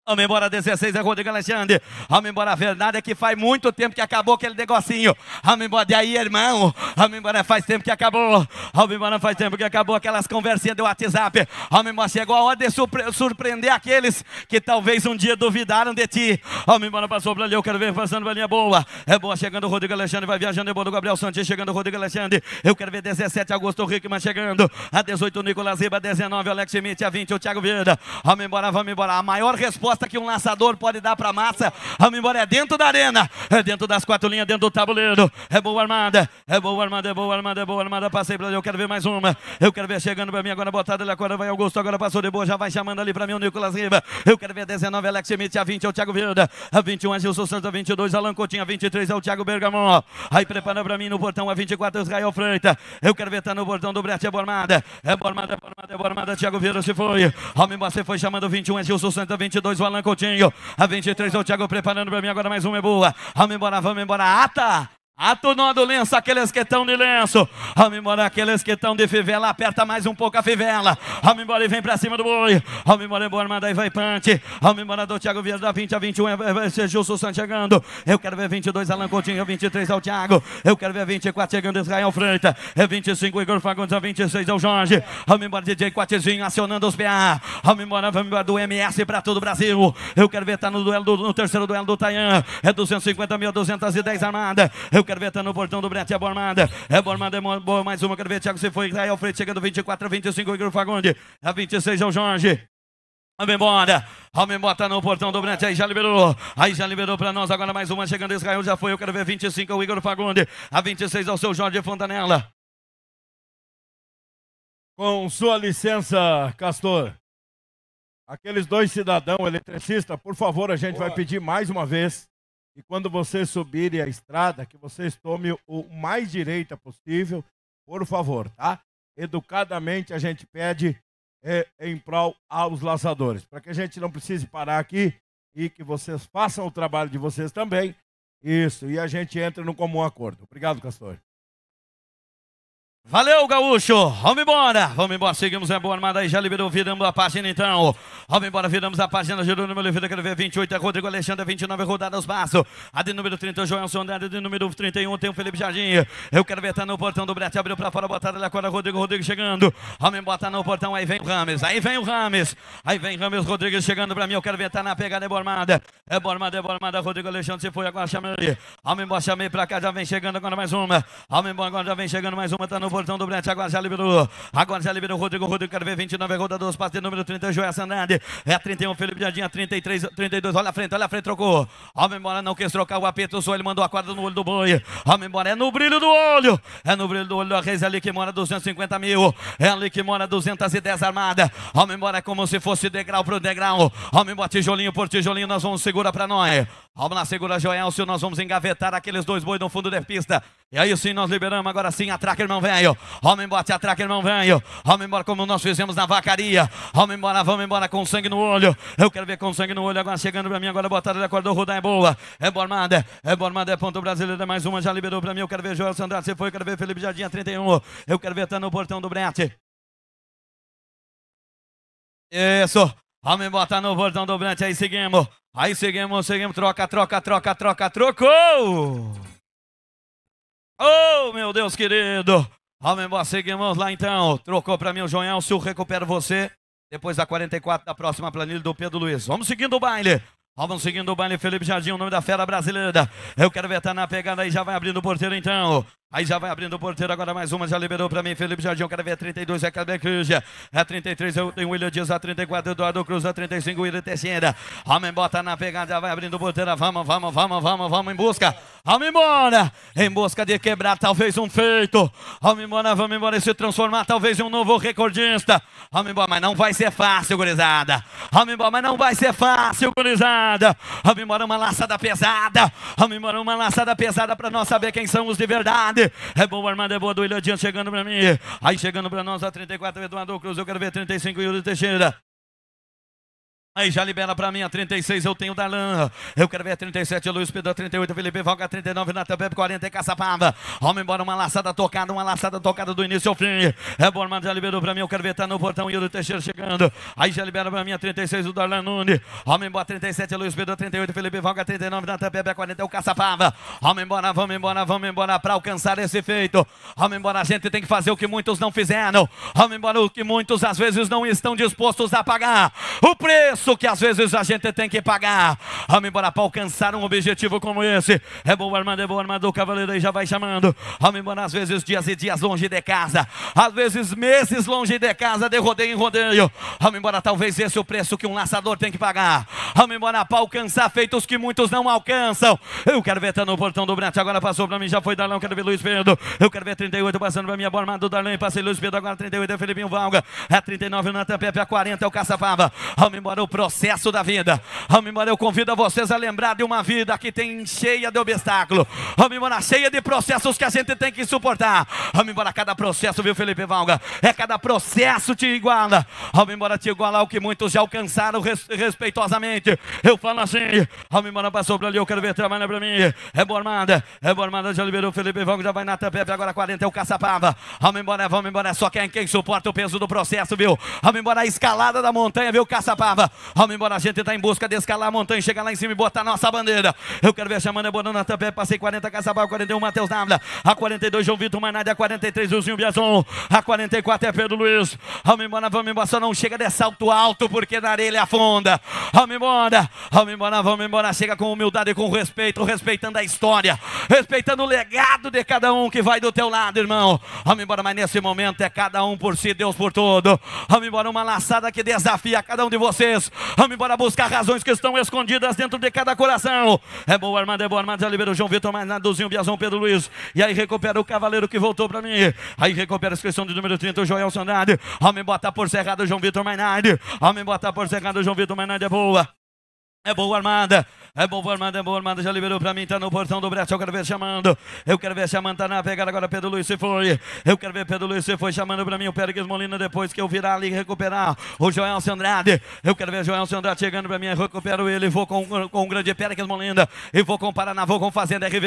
Vamos embora 16 é Rodrigo Alexandre. Vamos embora a verdade é que faz muito tempo que acabou aquele negocinho. Vamos embora de aí, irmão. Vamos embora faz tempo que acabou. Vamos embora faz tempo que acabou aquelas conversinhas do WhatsApp. Vamos embora chegou a hora de surpreender aqueles que talvez um dia duvidaram de ti. Vamos embora passou para ali, eu quero ver passando uma linha boa. É boa chegando o Rodrigo Alexandre, vai viajando é bom do Gabriel Santos chegando o Rodrigo Alexandre. Eu quero ver 17 o Rickman chegando. A 18 Nicolas Riba, 19 Alex Schmidt, a 20 o Thiago Vieira. Vamos embora, vamos embora. A maior resposta resposta que um lançador pode dar para a massa. Vamos embora, é dentro da arena, é dentro das quatro linhas, dentro do tabuleiro. É boa armada, é boa armada, é boa armada, é boa armada. Passei para eu quero ver mais uma. Eu quero ver chegando para mim agora, botada ele agora, vai Augusto, agora passou de boa, já vai chamando ali para mim o Nicolas Riva. Eu quero ver 19, Alex Smith a 20 é o Thiago Vilda. a 21 é Gilson Santos, a 22 Alan Coutinho, a 23 é o Thiago Bergamon. Aí prepara para mim no portão, a 24 Israel Freita. Eu quero ver tá no portão do Brete, é boa armada, é boa armada, é boa armada, é boa armada, Thiago Vilda se foi. Homem, você foi chamando 21 é Gilson Santos, a 22 o A 23 o Thiago preparando para mim. Agora mais uma é boa. Vamos embora, vamos embora. Ata! Atunó do lenço, aqueles que estão de lenço. Vamos embora, aqueles que estão de fivela. Aperta mais um pouco a fivela. Vamos embora e vem para cima do boi. Vamos embora, boa armada e vai pante. Vamos embora do Thiago Vieira, da 20 a 21. Vai ser Gilson chegando. Eu quero ver 22, Alan Coutinho. 23 é é o Thiago. Eu quero ver 24 chegando, Israel Freita. É 25, Igor Fagundes. A é 26 o Jorge. Vamos embora, DJ Quatizinho acionando os PA. Vamos embora, vamos embora do MS para todo o Brasil. Eu quero ver, tá no duelo do, no terceiro duelo do Tayan. É 250 mil, 210 armada. Eu quero Carveta no portão do Brete, é Bormada. É Bormada, é boa, mais uma ver, Thiago se foi, Israel Freitas chegando 24 a 25, Igor Fagundi. A 26 é o Jorge. Vamos embora. Homem bota tá no portão do Brant, aí já liberou. Aí já liberou para nós. Agora mais uma chegando. Israel já foi. Eu quero ver 25 é o Igor Fagundi. A 26 ao é seu Jorge Fontanella. Com sua licença, Castor. Aqueles dois cidadãos eletricistas, por favor, a gente Boa. vai pedir mais uma vez e quando vocês subirem a estrada, que vocês tomem o mais direita possível, por favor, tá? Educadamente a gente pede é, em prol aos laçadores, para que a gente não precise parar aqui e que vocês façam o trabalho de vocês também. Isso, e a gente entra no comum acordo. Obrigado, Castor. Valeu, Gaúcho! Vamos embora! Vamos embora, seguimos a boa armada aí, já liberou, viramos a página então. Vamos embora, viramos a página, gerou Jerônimo vida, quero ver 28, é Rodrigo Alexandre, 29, é rodada aos passos. A de número 30, é João Sondade, de número 31, tem o Felipe Jardim. Eu quero ver, tá no portão do Brete, abriu pra fora, botada ali agora, Rodrigo, Rodrigo chegando. Vamos embora, tá no portão, aí vem o Rames, aí vem o Rames, aí vem Rames Rodrigues chegando pra mim, eu quero ver, tá na pegada, é boa armada. É boa armada, é boa armada, Rodrigo Alexandre se foi, agora chamei ali. Vamos embora, chamei pra cá, já vem chegando agora mais uma. Vamos embora, agora já vem chegando mais uma, tá no portão do Brete. Agora já liberou. Agora já liberou o Rodrigo. Rodrigo quero ver 29. Roda 12. Passe número 30. Joia Sandrade. É 31. Felipe Jardim. 33. É 32. Olha a frente. Olha a frente. Trocou. Homem embora. Não quis trocar o aperto. Só ele mandou a quadra no olho do boi. Homem embora. É no brilho do olho. É no brilho do olho da Reis. É ali que mora 250 mil. É ali que mora 210 armada. Homem embora. É como se fosse degrau pro degrau. Homem embora. Tijolinho por tijolinho. Nós vamos segura para nós. Vamos lá, segura Joel, senhor, nós vamos engavetar aqueles dois bois no fundo da pista. E aí sim, nós liberamos, agora sim, atraca, irmão velho. Vamos embora, te atraca, irmão velho. Vamos embora como nós fizemos na vacaria. Vamos embora, vamos embora com sangue no olho. Eu quero ver com sangue no olho, agora chegando para mim, agora boa de acordo, rodar é boa. É Bormada, é Bormada, é ponto brasileiro, é mais uma, já liberou para mim. Eu quero ver Joel Sandra, se foi, eu quero ver Felipe Jardim, 31. Eu quero ver tá no portão do Brete. Isso, vamos embora, no portão do Brete, aí seguimos. Aí seguimos, seguimos, troca, troca, troca, troca, trocou! Oh, meu Deus querido! Vamos embora, seguimos lá então. Trocou para mim o João eu recupero você. Depois da 44 da próxima planilha do Pedro Luiz. Vamos seguindo o baile. Vamos seguindo o baile, Felipe Jardim, o nome da fera brasileira. Eu quero ver, tá na pegada aí, já vai abrindo o porteiro então. Aí já vai abrindo o porteiro, agora mais uma, já liberou para mim, Felipe Jardim, eu quero ver a 32, é Cleber Cruz, é a 33 eu tenho William Dias, a 34 Eduardo Cruz, a 35 William Teixeira, homem bota na pegada, já vai abrindo o porteiro, vamos, vamos, vamos, vamos, vamos em busca, vamos embora, em busca de quebrar talvez um feito, vamos embora, vamos embora e se transformar talvez em um novo recordista, vamos embora, mas não vai ser fácil, gurizada, vamos embora, mas não vai ser fácil, gurizada, vamos embora, uma laçada pesada, vamos embora, uma laçada pesada para nós saber quem são os de verdade, dele. É boa, armada, é boa do Ilhadinha chegando para mim. Aí chegando para nós a 34, Eduardo Cruz. Eu quero ver 35, Yuri Teixeira. Aí já libera para mim a 36, eu tenho Darlan. Eu quero ver a 37, Luiz Pedro, 38, Felipe Valga, 39, Natan a 40, Caçapava. Vamos embora, uma laçada tocada, uma laçada tocada do início ao fim. É bom, mas já liberou para mim, eu quero ver, tá no portão, Yuri Teixeira chegando. Aí já libera para mim a 36, o Darlan Nunes. Vamos embora, 37, Luiz Pedro, 38, Felipe Valga, 39, Natan a 40, é o Caçapava. Vamos embora, vamos embora, vamos embora, para alcançar esse feito. Vamos embora, a gente tem que fazer o que muitos não fizeram. Vamos embora, o que muitos às vezes não estão dispostos a pagar. O preço preço que às vezes a gente tem que pagar. Vamos embora para alcançar um objetivo como esse. É bom, armando, é bom, armando. O cavaleiro aí já vai chamando. Vamos embora, às vezes, dias e dias longe de casa. Às vezes, meses longe de casa, de rodeio em rodeio. Vamos embora, talvez esse é o preço que um laçador tem que pagar. Vamos embora para alcançar feitos que muitos não alcançam. Eu quero ver tá no portão do Brant. Agora passou para mim, já foi Darlão. Quero ver Luiz Pedro. Eu quero ver 38 passando para mim. a boa, do Darlão. Passei Luiz Pedro. Agora 38 é Felipinho Valga. É 39 na Pepe. É 40 é o Caçapava. Vamos embora, o processo da vida. Amimora, eu convido a vocês a lembrar de uma vida que tem cheia de obstáculo. Amimora, cheia de processos que a gente tem que suportar. Amimora, cada processo, viu, Felipe Valga? É cada processo te iguala. Amimora, te iguala ao que muitos já alcançaram res, respeitosamente. Eu falo assim, Amimora passou por ali, eu quero ver trabalhar para mim. É Bormada, é Bormada, já liberou Felipe Valga, já vai na Tampepe, agora 40 é o Caçapava. Amimora, é, vamos embora, é só quem, quem suporta o peso do processo, viu? Vamos embora a escalada da montanha, viu, Caçapava? Vamos embora, a gente está em busca de escalar a montanha, chegar lá em cima e botar nossa bandeira. Eu quero ver chamando a Bonana tampa. É, passei 40, Casabal, 41, Matheus Návila. A 42, João Vitor Marnade. A 43, Luzinho Biazon. A 44 é Pedro Luiz. Vamos embora, vamos embora. Só não chega de salto alto, porque na areia ele afunda. Vamos embora, vamos embora, vamos embora. Chega com humildade e com respeito, respeitando a história, respeitando o legado de cada um que vai do teu lado, irmão. Vamos embora, mas nesse momento é cada um por si, Deus por todo. Vamos embora, uma laçada que desafia cada um de vocês Vamos embora buscar razões que estão escondidas dentro de cada coração. É boa, Armando, é boa, Armando, liberou João Vitor, mais Naduzinho, Biazão, Pedro Luiz. E aí recupera o cavaleiro que voltou para mim. Aí recupera a inscrição de número 30, o Joel Sandrade. Homem botar por cerrado, João Vitor Mainardi. Homem botar por cerrado, João Vitor Mainardi é boa. É boa armada. É boa armada, é boa armada, já liberou pra mim, tá no portão do braço, eu quero ver chamando. Eu quero ver chamando, tá na pegada agora, Pedro Luiz se foi. Eu quero ver Pedro Luiz se foi chamando pra mim, o Pérez Molina depois que eu virar ali recuperar. O Joel Andrade, eu quero ver Joel Andrade chegando pra mim, eu recupero ele, vou com, com o grande Pérez Molina. E vou com o Paraná, vou com Fazenda RV.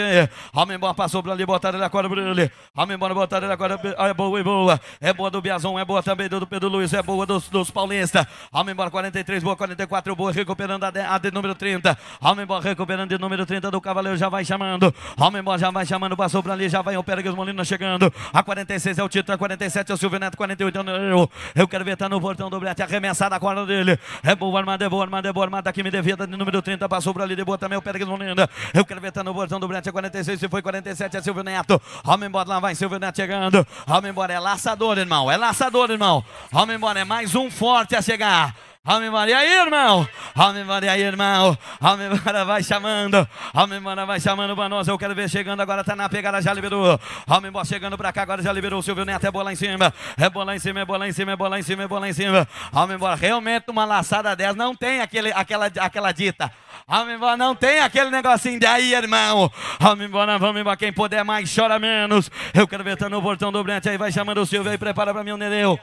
Homem embora, passou pra ali, botaram ele agora pra ele. Homem embora, botaram ele agora, é boa e é boa. É boa do Biazon, é boa também do Pedro Luiz, é boa dos, dos paulistas. Homem embora, 43, boa, 44, boa, recuperando a, a de número 30. Homemboy recuperando de número 30 do Cavaleiro, já vai chamando. homem Homemboy já vai chamando, passou pra ali, já vai o Pérez Molina chegando. A 46 é o título, a 47 é o Silvio Neto, 48 é o Eu quero ver, tá no portão do Brete, arremessada a corda dele. É boa armada, é boa armada, é boa armada, que me devida de número 30, passou pra ali, de boa também o Pérez Molina. Eu quero ver, tá no portão do Brete, a 46 se foi, 47 é Silvio Neto. Homemboy lá vai, Silvio Neto chegando. embora, é laçador, irmão, é laçador, irmão. Homemboy é mais um forte a chegar. Ave Maria, aí, irmão. Ave Maria, aí, irmão. Ave Maria, vai chamando. Ave Maria, vai chamando para nós. Eu quero ver chegando agora. Tá na pegada, já liberou. Ave Maria, chegando para cá agora, já liberou. O Silvio Neto é bola em cima. É bola em cima, é bola em cima, é bola em cima, é bola em cima. Ave Maria, realmente uma laçada dessa. Não tem aquele, aquela, aquela dita. Ave Maria, não tem aquele negocinho de aí, irmão. Ave Maria, vamos embora. Quem puder mais, chora menos. Eu quero ver, tá no portão do Brente aí. Vai chamando o Silvio aí. Prepara para mim o Nereu.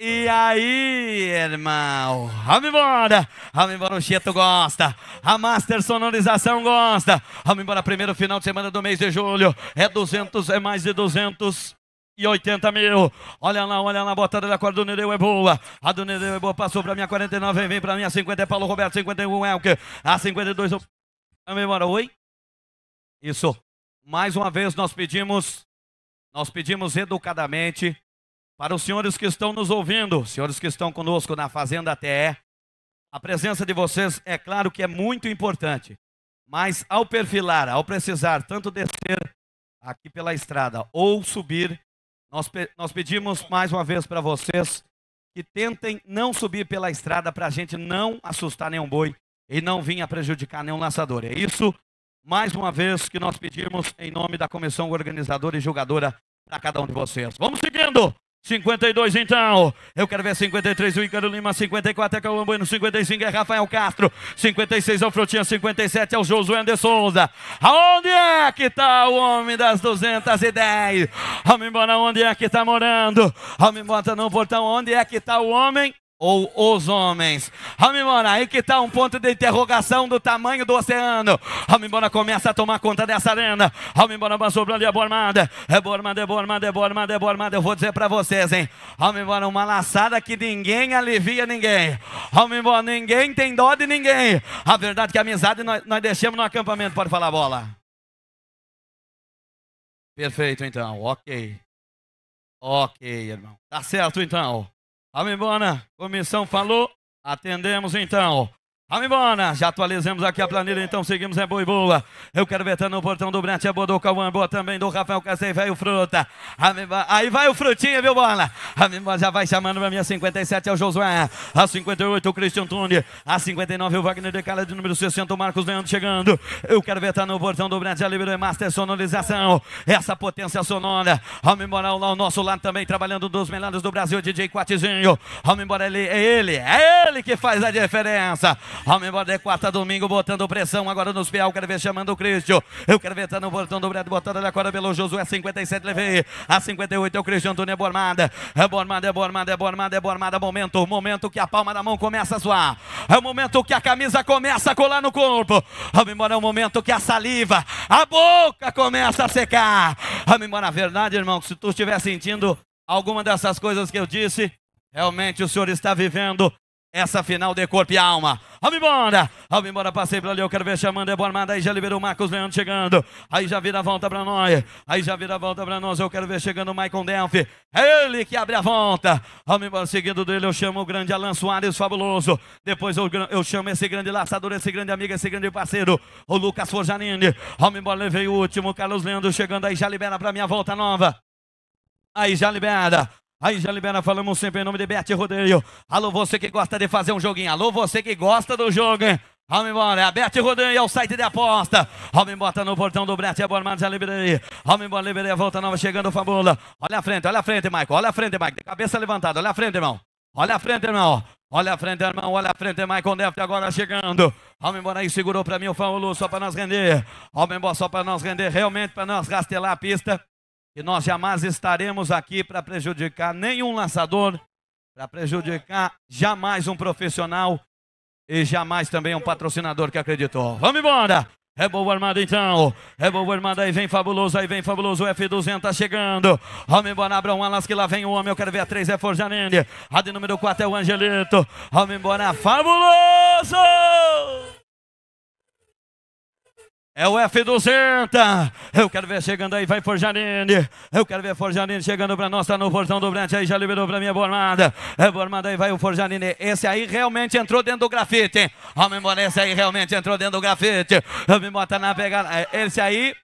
E aí, irmão? Vamos embora! Vamos embora, o Chieto gosta. A Master Sonorização gosta. Vamos embora, primeiro final de semana do mês de julho. É 200, é mais de 200 e 80 mil. Olha lá, olha lá, botada da corda do Nereu é boa. A do Nereu é boa, passou para minha 49, vem para minha 50 é Paulo Roberto, 51 é o que? A 52 Vamos embora, oi? Isso. Mais uma vez nós pedimos, nós pedimos educadamente para os senhores que estão nos ouvindo, senhores que estão conosco na Fazenda TE, a presença de vocês é claro que é muito importante, mas ao perfilar, ao precisar tanto descer aqui pela estrada ou subir, nós, pe nós pedimos mais uma vez para vocês que tentem não subir pela estrada para a gente não assustar nenhum boi e não vir a prejudicar nenhum lançador. É isso, mais uma vez, que nós pedimos em nome da comissão organizadora e julgadora para cada um de vocês. Vamos seguindo! 52 então, eu quero ver 53 o Ícaro Lima, 54 é Cauã Bueno, 55 é Rafael Castro, 56 é o Frutinha, 57 é o Josué de Souza. Aonde é que está o homem das 210? Vamos embora, onde é que está morando? Vamos embora, não portão, onde é que está o homem? ou os homens. embora, aí que está um ponto de interrogação do tamanho do oceano. embora, começa a tomar conta dessa arena. embora, passou para ali a é Bormada. É Bormada, é Bormada, é Bormada, é Bormada. Eu vou dizer para vocês, hein. embora, uma laçada que ninguém alivia ninguém. embora, ninguém tem dó de ninguém. A verdade é que a amizade nós, nós deixamos no acampamento. Pode falar bola. Perfeito, então. Ok. Ok, irmão. Tá certo, então. Amém, Bona. Comissão falou. Atendemos então. Vamos Bona, já atualizamos aqui a planilha, então seguimos, é boa e boa. Eu quero ver no portão do Brant, é boa do Cauã, boa também do Rafael Cacete, vai o Fruta. Aí vai o Frutinha, viu bola? A já vai chamando pra minha 57 é o Josué, a 58 o Christian Tune, a 59 o Wagner de Cala, de número 60 o Marcos Leandro chegando. Eu quero ver tá no portão do Brant, já liberou e é Master Sonorização, é essa potência sonora. Vamos Bona lá, o nosso lado também, trabalhando dos melhores do Brasil, DJ Quatizinho. Vamos Bona ele, é ele, é ele que faz a diferença. Vamos embora de quarta, domingo, botando pressão agora nos Piau. Quero ver chamando o Cristian. Eu quero ver tá no portão do Brad, botando da corda pelo Josué. 57, levei. A 58 é o Cristian Antônio, é Bormada. É Bormada, é Bormada, é Bormada, é Bormada. Momento, momento que a palma da mão começa a suar. É o momento que a camisa começa a colar no corpo. Vamos embora, é o momento que a saliva, a boca começa a secar. Vamos embora, a verdade, irmão, se tu estiver sentindo alguma dessas coisas que eu disse, realmente o senhor está vivendo essa final de corpo e alma. Vamos embora, vamos embora, passei para ali, eu quero ver chamando, é bom armada, aí já liberou o Marcos Leandro chegando, aí já vira a volta para nós, aí já vira a volta para nós, eu quero ver chegando o Michael Delphi, é ele que abre a volta, vamos embora, seguido dele eu chamo o grande Alan Soares, fabuloso, depois eu, eu chamo esse grande laçador, esse grande amigo, esse grande parceiro, o Lucas Forjanini, vamos embora, levei o último, Carlos Leandro chegando, aí já libera para minha volta nova. Aí já libera. Aí já libera, falamos sempre em nome de Bete Rodeio. Alô, você que gosta de fazer um joguinho. Alô, você que gosta do jogo, hein? Vamos embora, é a Rodeio, é o site de aposta. Vamos embora, tá no portão do Brete, é bom, mas já liberei. Vamos embora, liberei a volta nova, chegando o Fabula. Olha a frente, olha a frente, Maico, olha a frente, Maico. De cabeça levantada, olha a frente, irmão. Olha a frente, irmão. Olha a frente, irmão. Olha a frente, Michael Neff agora chegando. Vamos embora aí, segurou para mim o Paulo, só para nós render. Vamos embora, só para nós render, realmente para nós rastelar a pista que nós jamais estaremos aqui para prejudicar nenhum lançador, para prejudicar jamais um profissional e jamais também um patrocinador que acreditou. Vamos embora! É boa armada então, é boa armada, aí vem fabuloso, aí vem fabuloso, o F200 tá chegando. Homem embora, um Alas, que lá vem o homem, eu quero ver a 3, é Forjanelli. A de número 4 é o Angelito. Homem embora, fabuloso! É o F200. Eu quero ver chegando aí, vai Forjanini. Eu quero ver Forjanini chegando para nós, tá no portão do Brant aí, já liberou para minha Bormada. É Bormada aí, vai o Forjanini. Esse aí realmente entrou dentro do grafite, hein? Homem, esse aí realmente entrou dentro do grafite. Eu me bota na pegada. É, esse aí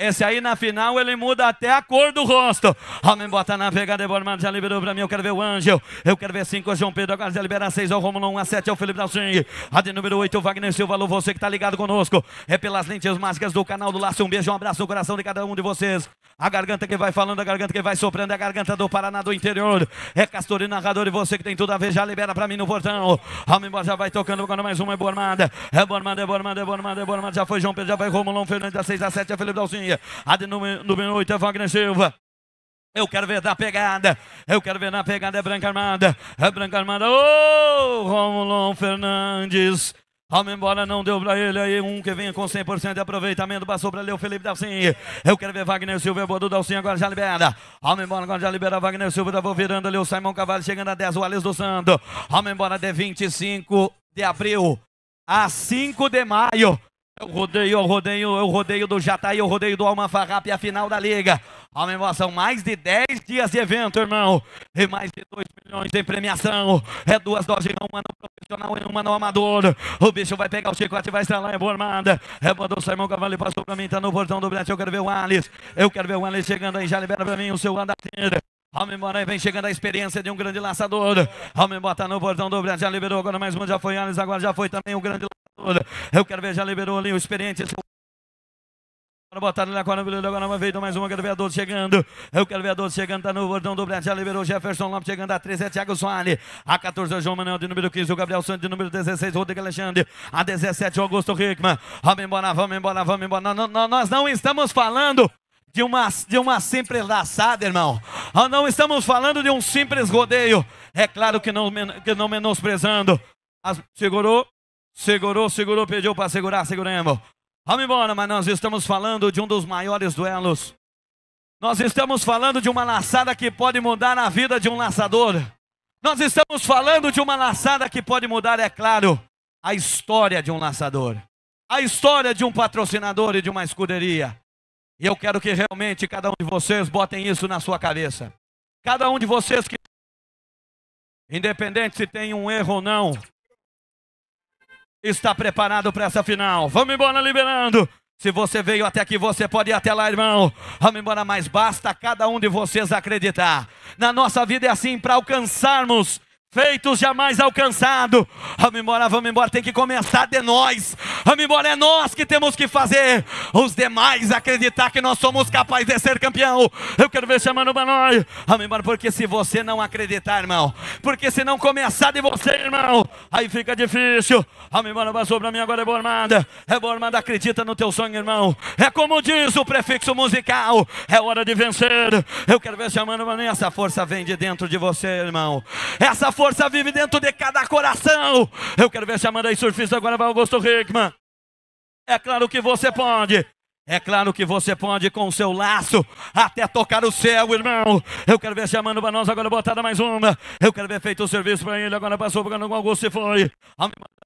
esse aí na final ele muda até a cor do rosto. Homem bota na pegada, é Bormado já liberou para mim. Eu quero ver o Ângel. Eu quero ver o João Pedro. Agora já seis, é o Romulo, um, a é o Felipe Dalsing. A de número oito o Wagner Silva. Alô, você que tá ligado conosco. É pelas lentes mágicas do canal do Laço. Um beijo, um abraço no coração de cada um de vocês. A garganta que vai falando, a garganta que vai soprando, é a garganta do Paraná do interior. É Castor e narrador e você que tem tudo a ver, já libera para mim no portão. Homem já vai tocando agora mais uma, é Bormada. É Bormada, é Bormada, é Bormada, é Bormada. Já foi João Pedro, já vai Romulão Fernandes, a 6 a 7 é Felipe Dalsing. Maria. A de número, 8 é Wagner Silva. Eu quero ver na pegada. Eu quero ver na pegada. É Branca Armada. É Branca Armada. Ô, oh, Romulon Fernandes. Vamos embora, não deu pra ele aí. Um que vinha com 100% de aproveitamento. Passou pra ali o Felipe Dalcin. Eu quero ver Wagner Silva. Boa do Dalcin agora já libera. Vamos embora, agora já libera Wagner Silva. Já vou virando ali o Simão Cavalho. Chegando a 10, o Alex do Santo. Vamos embora, de 25 de abril a 5 de maio. Eu é rodeio, eu é rodeio, eu é rodeio do Jataí, eu rodeio do Almanfarrap, a final da liga. Amém, são mais de 10 dias de evento, irmão. E mais de 2 milhões em premiação. É duas doses, uma no profissional e uma no amador. O bicho vai pegar o chicote e vai estrelar é boa armada. É boa do Simão Cavalli, passou pra mim, tá no portão do Brasil. Eu quero ver o Alice. Eu quero ver o Alice chegando aí, já libera pra mim o seu andateiro. Almembora vem chegando a experiência de um grande laçador. Almembora tá no portão do Brasil, já liberou agora mais um, já foi Alice, agora já foi também o um grande laçador. Eu quero ver, já liberou ali o experiente. Agora botaram ele agora, agora uma vez, mais uma, quero ver a 12 chegando. Eu quero ver a 12 chegando, tá no bordão do Brasil já liberou Jefferson Lopes chegando, a 13 é Thiago Soane, a 14 é João Manuel de número 15, o Gabriel Santos de número 16, Rodrigo Alexandre, a 17 é Augusto Hickman. Vamos embora, vamos embora, vamos embora. Não, não, nós não estamos falando de uma, de uma simples laçada, irmão. Não estamos falando de um simples rodeio. É claro que não, que não menosprezando. As, segurou, Segurou, segurou, pediu para segurar, seguramos. Vamos embora, mas nós estamos falando de um dos maiores duelos. Nós estamos falando de uma laçada que pode mudar a vida de um laçador. Nós estamos falando de uma laçada que pode mudar, é claro, a história de um laçador, a história de um patrocinador e de uma escuderia. E eu quero que realmente cada um de vocês botem isso na sua cabeça. Cada um de vocês que, independente se tem um erro ou não, está preparado para essa final. Vamos embora liberando. Se você veio até aqui, você pode ir até lá, irmão. Vamos embora, mas basta cada um de vocês acreditar. Na nossa vida é assim, para alcançarmos feitos jamais alcançado. Vamos embora, vamos embora, tem que começar de nós. Vamos embora, é nós que temos que fazer os demais acreditar que nós somos capazes de ser campeão. Eu quero ver chamando para nós. Vamos embora, porque se você não acreditar, irmão, porque se não começar de você, irmão, aí fica difícil. Vamos embora, passou para mim agora é Bormada. É Bormada, acredita no teu sonho, irmão. É como diz o prefixo musical, é hora de vencer. Eu quero ver chamando para mim, essa força vem de dentro de você, irmão. Essa força força vive dentro de cada coração. Eu quero ver Amanda aí surfista agora vai Augusto Rickman. É claro que você pode. É claro que você pode com o seu laço até tocar o céu, irmão. Eu quero ver chamando para nós agora botada mais uma. Eu quero ver feito o serviço para ele. Agora passou para o Augusto e foi.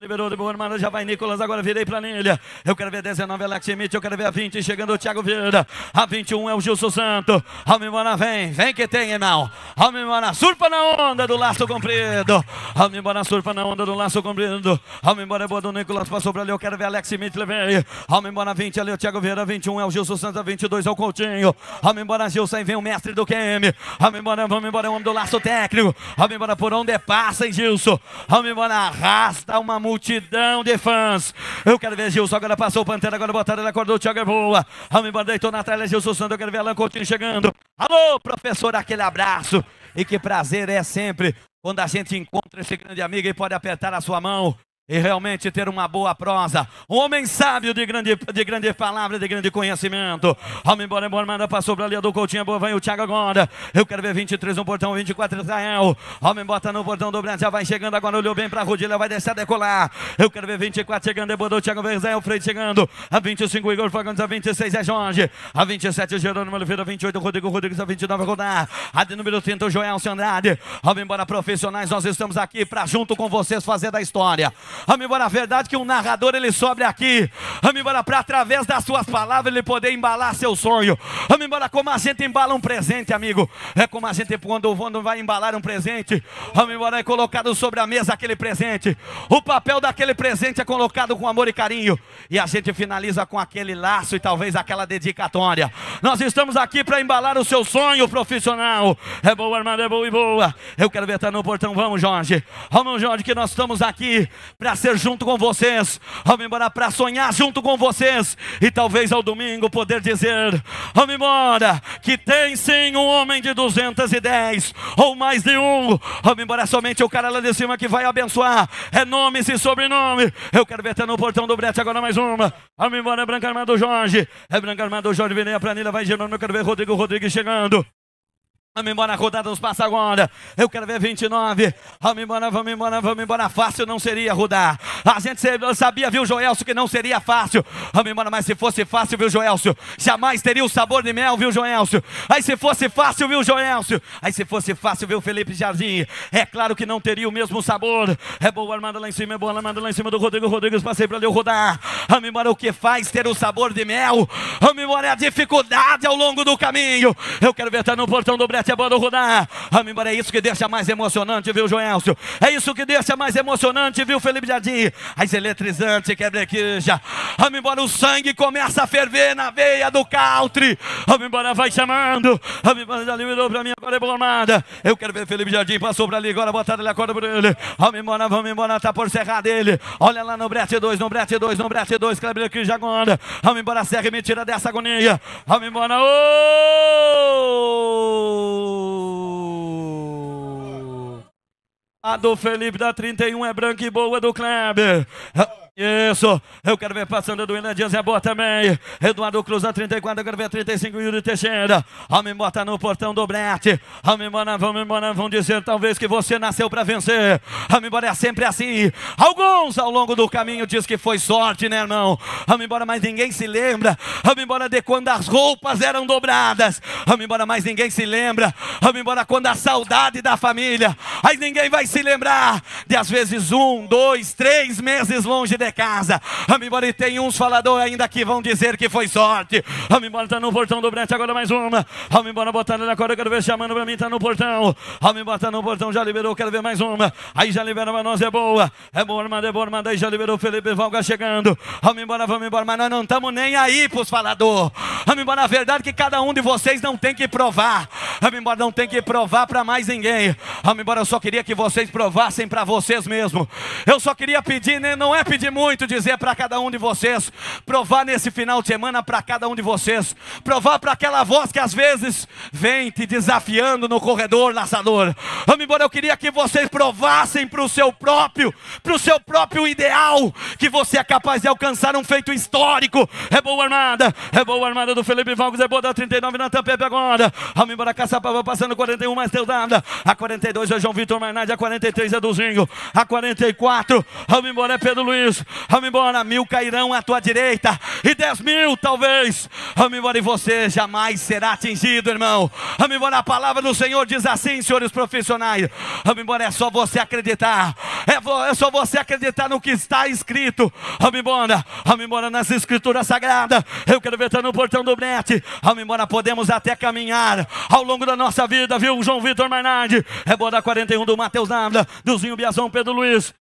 Liberou de boa irmã, já vai Nicolas. Agora virei para Nília. Eu quero ver 19 Alex Smith. Eu quero ver a 20 chegando o Thiago Vieira. A 21 é o Gilson Santo. Almimona vem, vem que tem, irmão. Almimona surfa na onda do laço comprido. Almimona surfa na onda do laço comprido. Almimona é boa do Nicolas. Passou para ali. Eu quero ver Alex Smith. Levei. Almimona 20 ali. O Thiago Vieira 20. 21 é o Gilson Santa, 22 é o Coutinho. Vamos embora, Gilson, aí vem o mestre do QM. Vamos embora, vamos embora, é o homem do laço técnico. Vamos embora por onde passa, hein, Gilson? Vamos embora, arrasta uma multidão de fãs. Eu quero ver Gilson, agora passou o Pantera, agora botaram ele, acordou o Thiago é boa. Vamos embora, deitou na tela, Gilson Santa, eu quero ver Alan Coutinho chegando. Alô, professor, aquele abraço. E que prazer é sempre quando a gente encontra esse grande amigo e pode apertar a sua mão e realmente ter uma boa prosa. Homem sábio de grande, de grande palavra, de grande conhecimento. Homem bora, é bora, manda passou para ali a do Coutinho, é boa, vem o Thiago agora. Eu quero ver 23 no portão, 24 Israel. Homem bota no portão do Brasil, vai chegando agora, olhou bem para a Rodilha, vai descer decolar. Eu quero ver 24 chegando, é do Thiago, vem Israel, é Freire chegando. A 25 Igor Fagundes, a 26 é Jorge. A 27 Jerônimo Oliveira, 28 Rodrigo Rodrigues, a 29 Rodar. A de número 30 Joel Sandrade. Homem bora, profissionais, nós estamos aqui para junto com vocês fazer da história. Amém, embora a verdade que um narrador ele sobe aqui. Amém, embora para através das suas palavras ele poder embalar seu sonho. Amém, embora como a gente embala um presente, amigo. É como a gente quando, quando vai embalar um presente. Amém, embora é colocado sobre a mesa aquele presente. O papel daquele presente é colocado com amor e carinho. E a gente finaliza com aquele laço e talvez aquela dedicatória. Nós estamos aqui para embalar o seu sonho profissional. É boa, irmã, é boa e boa. Eu quero ver estar no portão. Vamos, Jorge. Vamos, Jorge, que nós estamos aqui para ser junto com vocês, vamos embora para sonhar junto com vocês e talvez ao domingo poder dizer, vamos embora, que tem sim um homem de 210 ou mais de um, vamos embora somente o cara lá de cima que vai abençoar, é nome e sobrenome. Eu quero ver até no portão do Brete agora mais uma, vamos embora, é Branca Armada do Jorge, é Branca Armada do Jorge, Vineia Planilha, vai girando, eu quero ver Rodrigo Rodrigues chegando. Vamos embora a rodada nos passa agora. Eu quero ver 29. Vamos embora, vamos embora, vamos embora. Fácil não seria rodar. A gente sabia, viu, Joelcio, que não seria fácil. Vamos embora, mas se fosse fácil, viu, Joelcio, jamais teria o sabor de mel, viu, Joelcio. Aí se fosse fácil, viu, Joelcio. Aí se fosse fácil, viu, Felipe Jardim. É claro que não teria o mesmo sabor. É boa armada lá em cima, é boa armada lá em cima do Rodrigo Rodrigues. Passei para ali rodar. Vamos embora, o que faz ter o sabor de mel? Vamos embora, é a dificuldade ao longo do caminho. Eu quero ver, tá no portão do Brasil repete a bola rodar. é isso que deixa mais emocionante, viu, Joelcio? É isso que deixa mais emocionante, viu, Felipe Jardim? As eletrizantes quebrequija. quija embora o sangue começa a ferver na veia do country. embora vai chamando. Amimbora, já liberou pra mim, agora é bolonada. Eu quero ver Felipe Jardim, passou pra ali, agora botaram ele, acorda por ele. Vamos embora, vamos embora, tá por serrar dele. Olha lá no brete 2, no brete 2, no brete 2, quebrequija agora. Vamos embora, serra e me tira dessa agonia. Vamos embora, ô! Oh! A do Felipe da 31 é branca e boa do Kleber. Isso, eu quero ver passando do Dias, é boa também. Eduardo Cruz a 34, eu quero ver a 35, Yuri Teixeira. Homem bota no portão do Brett. Homem embora, vamos embora, vão dizer talvez que você nasceu para vencer. Homem embora é sempre assim. Alguns ao longo do caminho diz que foi sorte, né, irmão? Homem embora, mas ninguém se lembra. Homem embora de quando as roupas eram dobradas. Homem embora, mas ninguém se lembra. Homem embora quando a saudade da família. Mas ninguém vai se lembrar de às vezes um, dois, três meses longe de de casa. e tem uns falador ainda que vão dizer que foi sorte. Amibora está no portão do Brete, agora mais uma. Amibora botaram ele agora, eu quero ver chamando para mim, está no portão. Amibora está no portão, já liberou, quero ver mais uma. Aí já libera pra nós, é boa. É boa, armada, é boa, armada. Aí já liberou Felipe Valga chegando. Vamos embora, vamos embora, mas nós não estamos nem aí pros falador. Vamos embora, a verdade é que cada um de vocês não tem que provar. Vamos embora, não tem que provar para mais ninguém. Vamos embora, eu só queria que vocês provassem para vocês mesmo. Eu só queria pedir, né? não é pedir muito dizer para cada um de vocês, provar nesse final de semana para cada um de vocês, provar para aquela voz que às vezes vem te desafiando no corredor, lançador. Vamos embora, eu queria que vocês provassem para o seu próprio, para o seu próprio ideal, que você é capaz de alcançar um feito histórico. É boa armada, é boa armada do Felipe Vargas, é boa da 39 na Tampa agora. Vamos embora, Caçapava passando 41, mais nada. A 42 é João Vitor Marnade, a 43 é Duzinho, a 44, vamos embora, é Pedro Luiz vamos embora, mil cairão à tua direita, e dez mil talvez, vamos embora, e você jamais será atingido, irmão, vamos embora, a palavra do Senhor diz assim, senhores profissionais, vamos embora, é só você acreditar, é, é só você acreditar no que está escrito, vamos embora, vamos embora nas escrituras sagradas, eu quero ver tá no portão do brete, vamos embora, podemos até caminhar ao longo da nossa vida, viu, João Vitor Marnardi, é boa da 41 do Matheus Navra, do Zinho Biazão, Pedro Luiz,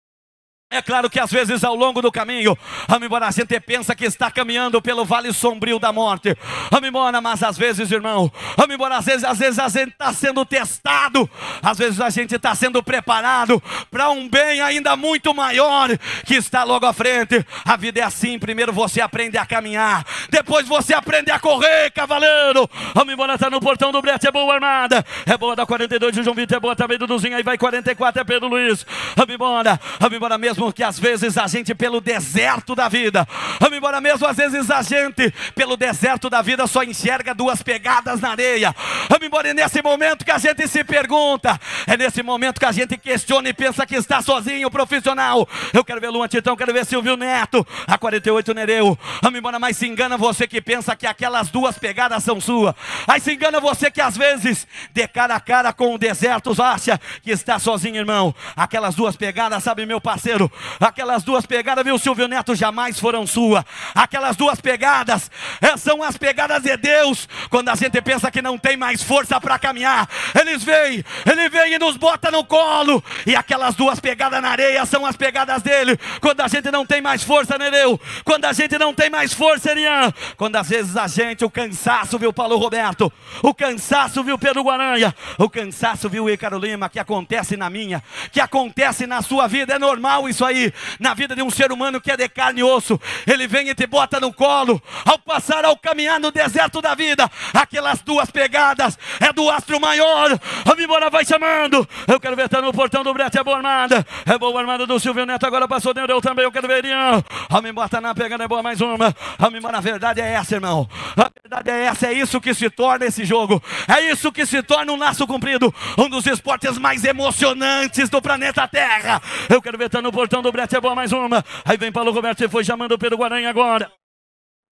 é claro que às vezes ao longo do caminho, embora a gente pensa que está caminhando pelo vale sombrio da morte, embora, mas às vezes, irmão, embora às vezes, às vezes a gente está sendo testado, às vezes a gente está sendo preparado para um bem ainda muito maior que está logo à frente. A vida é assim: primeiro você aprende a caminhar, depois você aprende a correr, cavaleiro. Embora está no portão do Brete, é boa armada, é boa da 42 de João Vitor, é boa também do Duzinho, aí vai 44, é Pedro Luiz. Embora, embora mesmo mesmo que às vezes a gente, pelo deserto da vida, embora mesmo às vezes a gente, pelo deserto da vida, só enxerga duas pegadas na areia, embora é nesse momento que a gente se pergunta, é nesse momento que a gente questiona e pensa que está sozinho, profissional. Eu quero ver Luan Titão, quero ver Silvio Neto, a 48 Nereu, embora mais se engana você que pensa que aquelas duas pegadas são suas, aí se engana você que às vezes, de cara a cara com o deserto, acha que está sozinho, irmão. Aquelas duas pegadas, sabe, meu parceiro, Aquelas duas pegadas, viu, Silvio Neto, jamais foram sua. Aquelas duas pegadas é, são as pegadas de Deus. Quando a gente pensa que não tem mais força para caminhar, eles vêm, ele vem e nos bota no colo. E aquelas duas pegadas na areia são as pegadas dele. Quando a gente não tem mais força, Nereu. Né, Quando a gente não tem mais força, Erian. Quando às vezes a gente, o cansaço, viu, Paulo Roberto. O cansaço, viu, Pedro Guaranha. O cansaço, viu, Icaro Lima, que acontece na minha, que acontece na sua vida. É normal isso isso aí na vida de um ser humano que é de carne e osso. Ele vem e te bota no colo. Ao passar, ao caminhar no deserto da vida, aquelas duas pegadas é do astro maior. A mora vai chamando. Eu quero ver, tá no portão do Brete, é boa armada. É boa armada do Silvio Neto, agora passou dentro, eu também, eu quero ver. Ian. A Mimora tá na pegada, é boa mais uma. Ah, a mora a verdade é essa, irmão. A verdade é essa, é isso que se torna esse jogo. É isso que se torna um laço comprido. Um dos esportes mais emocionantes do planeta Terra. Eu quero ver, tá no portão Capitão do Brete é boa mais uma. Aí vem Paulo Roberto e foi chamando Pedro Guaranha agora.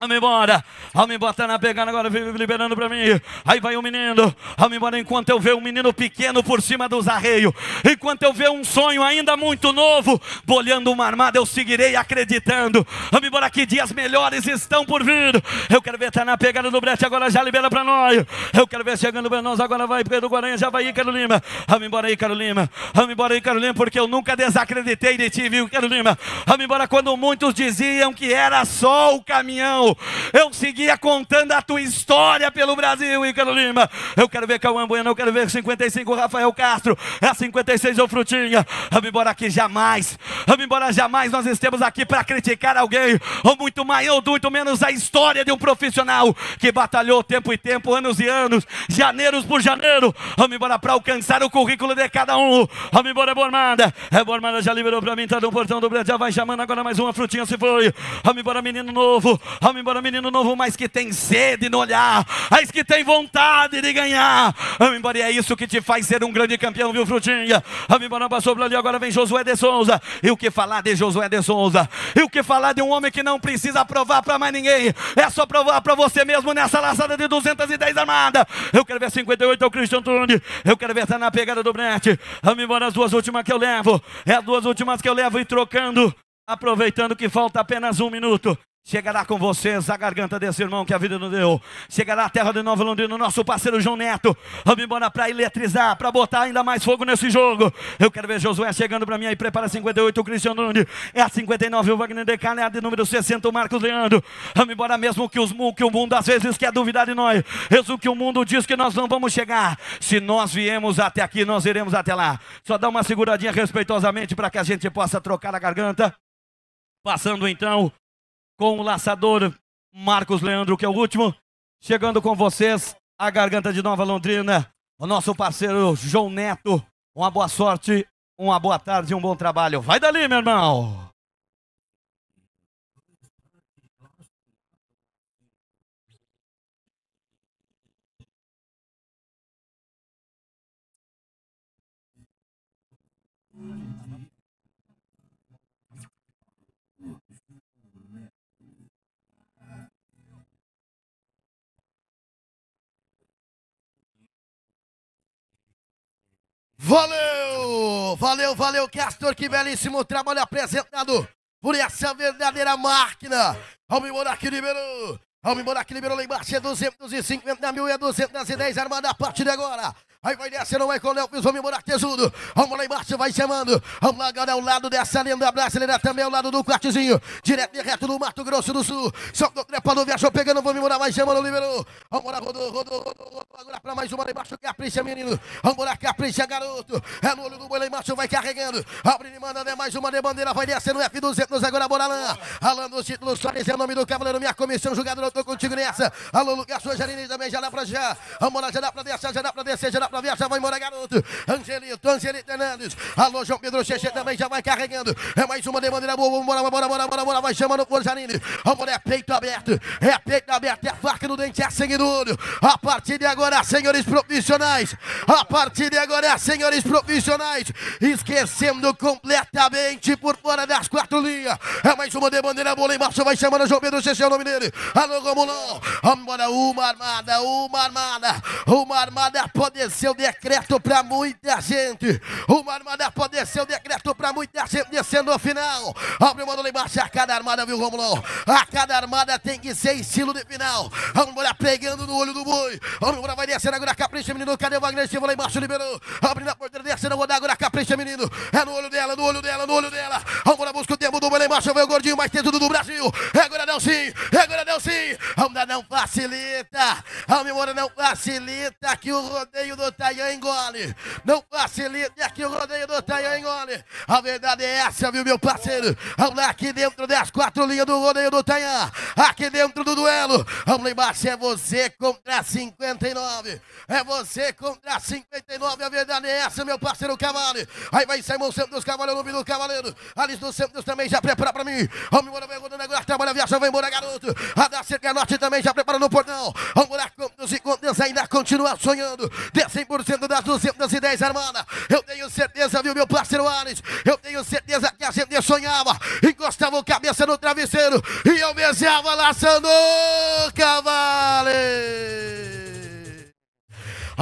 Vamos embora, vamos embora, tá na pegada agora, vem liberando para mim. Aí vai o menino, vamos embora. Enquanto eu ver um menino pequeno por cima dos arreios, enquanto eu ver um sonho ainda muito novo, bolhando uma armada, eu seguirei acreditando. Vamos embora, que dias melhores estão por vir. Eu quero ver, tá na pegada do Brete agora, já libera para nós. Eu quero ver chegando para nós, agora vai Pedro Guaranha, já vai Ícaro Lima. Vamos embora aí, Ícaro Lima, vamos embora aí, Carolina porque eu nunca desacreditei de ti, viu, Ícaro Lima. Vamos embora quando muitos diziam que era só o caminhão eu seguia contando a tua história pelo Brasil, Ícaro Lima. Eu quero ver Cauã Bueno, eu quero ver 55 Rafael Castro, é 56 eu Frutinha. Vamos embora aqui jamais, vamos embora jamais nós estemos aqui para criticar alguém, ou muito mais, ou muito menos a história de um profissional que batalhou tempo e tempo, anos e anos, janeiros por janeiro. Vamos embora para alcançar o currículo de cada um. Vamos embora, Bormada. É, Bormada é já liberou para mim, tá no portão do Brasil, já vai chamando agora mais uma frutinha se foi. Vamos embora, menino novo. Vamos embora menino novo, mas que tem sede no olhar, mas que tem vontade de ganhar. Ame embora e é isso que te faz ser um grande campeão, viu, Frutinha? Ame embora passou por ali, agora vem Josué de Souza. E o que falar de Josué de Souza? E o que falar de um homem que não precisa provar para mais ninguém? É só provar para você mesmo nessa laçada de 210 armada. Eu quero ver 58 ao é Cristian Tundi. Eu quero ver estar na pegada do Brett. Vamos embora as duas últimas que eu levo. É as duas últimas que eu levo e trocando. Aproveitando que falta apenas um minuto. Chegará com vocês a garganta desse irmão que a vida não deu. Chegará a terra de Nova Londrina, nosso parceiro João Neto. Vamos embora para eletrizar, para botar ainda mais fogo nesse jogo. Eu quero ver Josué chegando para mim aí. Prepara 58, o Cristiano Nunes. É a 59, o Wagner de de número 60, o Marcos Leandro. Vamos embora mesmo que, os, que o mundo às vezes quer duvidar de nós. Mesmo que o mundo diz que nós não vamos chegar. Se nós viemos até aqui, nós iremos até lá. Só dá uma seguradinha respeitosamente para que a gente possa trocar a garganta. Passando então com o laçador Marcos Leandro, que é o último. Chegando com vocês, a Garganta de Nova Londrina, o nosso parceiro João Neto. Uma boa sorte, uma boa tarde, um bom trabalho. Vai dali, meu irmão! Valeu! Valeu, valeu, Castor, que belíssimo trabalho apresentado por essa verdadeira máquina. Almi Monarque liberou. Almi Monarque liberou lá embaixo, é 250 mil, é 210 armada a partir de agora. Aí vai descendo, vai é com o Léo Pires, vamos embora, tesudo. Vamos lá embaixo, vai chamando. Vamos lá, galera, ao é lado dessa linda brasileira, também ao é lado do quartezinho. Direto e reto do Mato Grosso do Sul. Só que o trepador viajou pegando, vamos embora, vai chamando, liberou. Vamos embora, rodou, rodou, rodou, rodou. Agora pra mais uma lá embaixo, capricha, menino. Vamos embora, capricha, garoto. É no olho do boi lá embaixo, vai carregando. Abrindo e manda, né, mais uma de bandeira, vai descendo, F200 agora, bora lá. Alan dos títulos, só dizer o nome do cavaleiro, minha comissão, jogador, eu tô contigo nessa. Alô, Lucas, sua Jarine também, já dá pra já. Vamos lá, já dá pra descer, já dá pra descer, já dá pra viajar, vai embora, garoto. Angelito, Angelito Hernandes. Alô, João Pedro Xexê também já vai carregando. É mais uma de maneira né? boa. Vambora, vambora, vambora, vambora, vambora. Vai chamando o Forjanini. Vambora, é peito aberto. É peito aberto. É faca no dente, é sangue no olho. A partir de agora, senhores profissionais. A partir de agora, senhores profissionais. Esquecendo completamente por fora das quatro linhas. É mais uma de maneira né? boa. embaixo vai chamando o João Pedro Xexê, é o nome dele. Alô, Romulão. Vambora, uma armada, uma armada. Uma armada pode seu decreto para muita gente. Uma armada pode ser o decreto para muita gente descendo ao final. Abre o mano lá embaixo. A cada armada, viu, Romulo? A cada armada tem que ser estilo de final. Vamos embora pregando no olho do boi. Vamos embora, vai descendo agora. Capricha, menino. Cadê o Wagner Silva lá embaixo? Liberou. Abre na porta, descendo. Vou dar agora. Capricha, menino. É no olho dela, no olho dela, no olho dela. Vamos embora, busca o tempo do boi lá embaixo. Vem o gordinho mais tetudo do Brasil. É agora não sim. É agora não sim. Vamos dar, não facilita. Vamos embora, não facilita. Que o rodeio do do tá Taian engole. Não facilite aqui o rodeio do Taian tá engole. A verdade é essa, viu, meu parceiro? Vamos lá aqui dentro das quatro linhas do rodeio do Taian. Aqui dentro do duelo. Vamos lá embaixo. É você contra 59. É você contra 59. A verdade é essa, meu parceiro cavaleiro. Aí vai o Santos dos Cavaleiros, nome do Cavaleiro. Alice do Santos também já prepara pra mim. Vamos embora, vai embora, negócio. Trabalha, viagem vai embora, garoto. A da Cerca é Norte também já prepara no portão. Vamos lá, contos e contas ainda continua sonhando. Desce 100% das 210 irmãs Eu tenho certeza, viu, meu parceiro Ares? Eu tenho certeza que a gente sonhava, encostava o cabeça no travesseiro e eu beijava laçando o cavaleiro.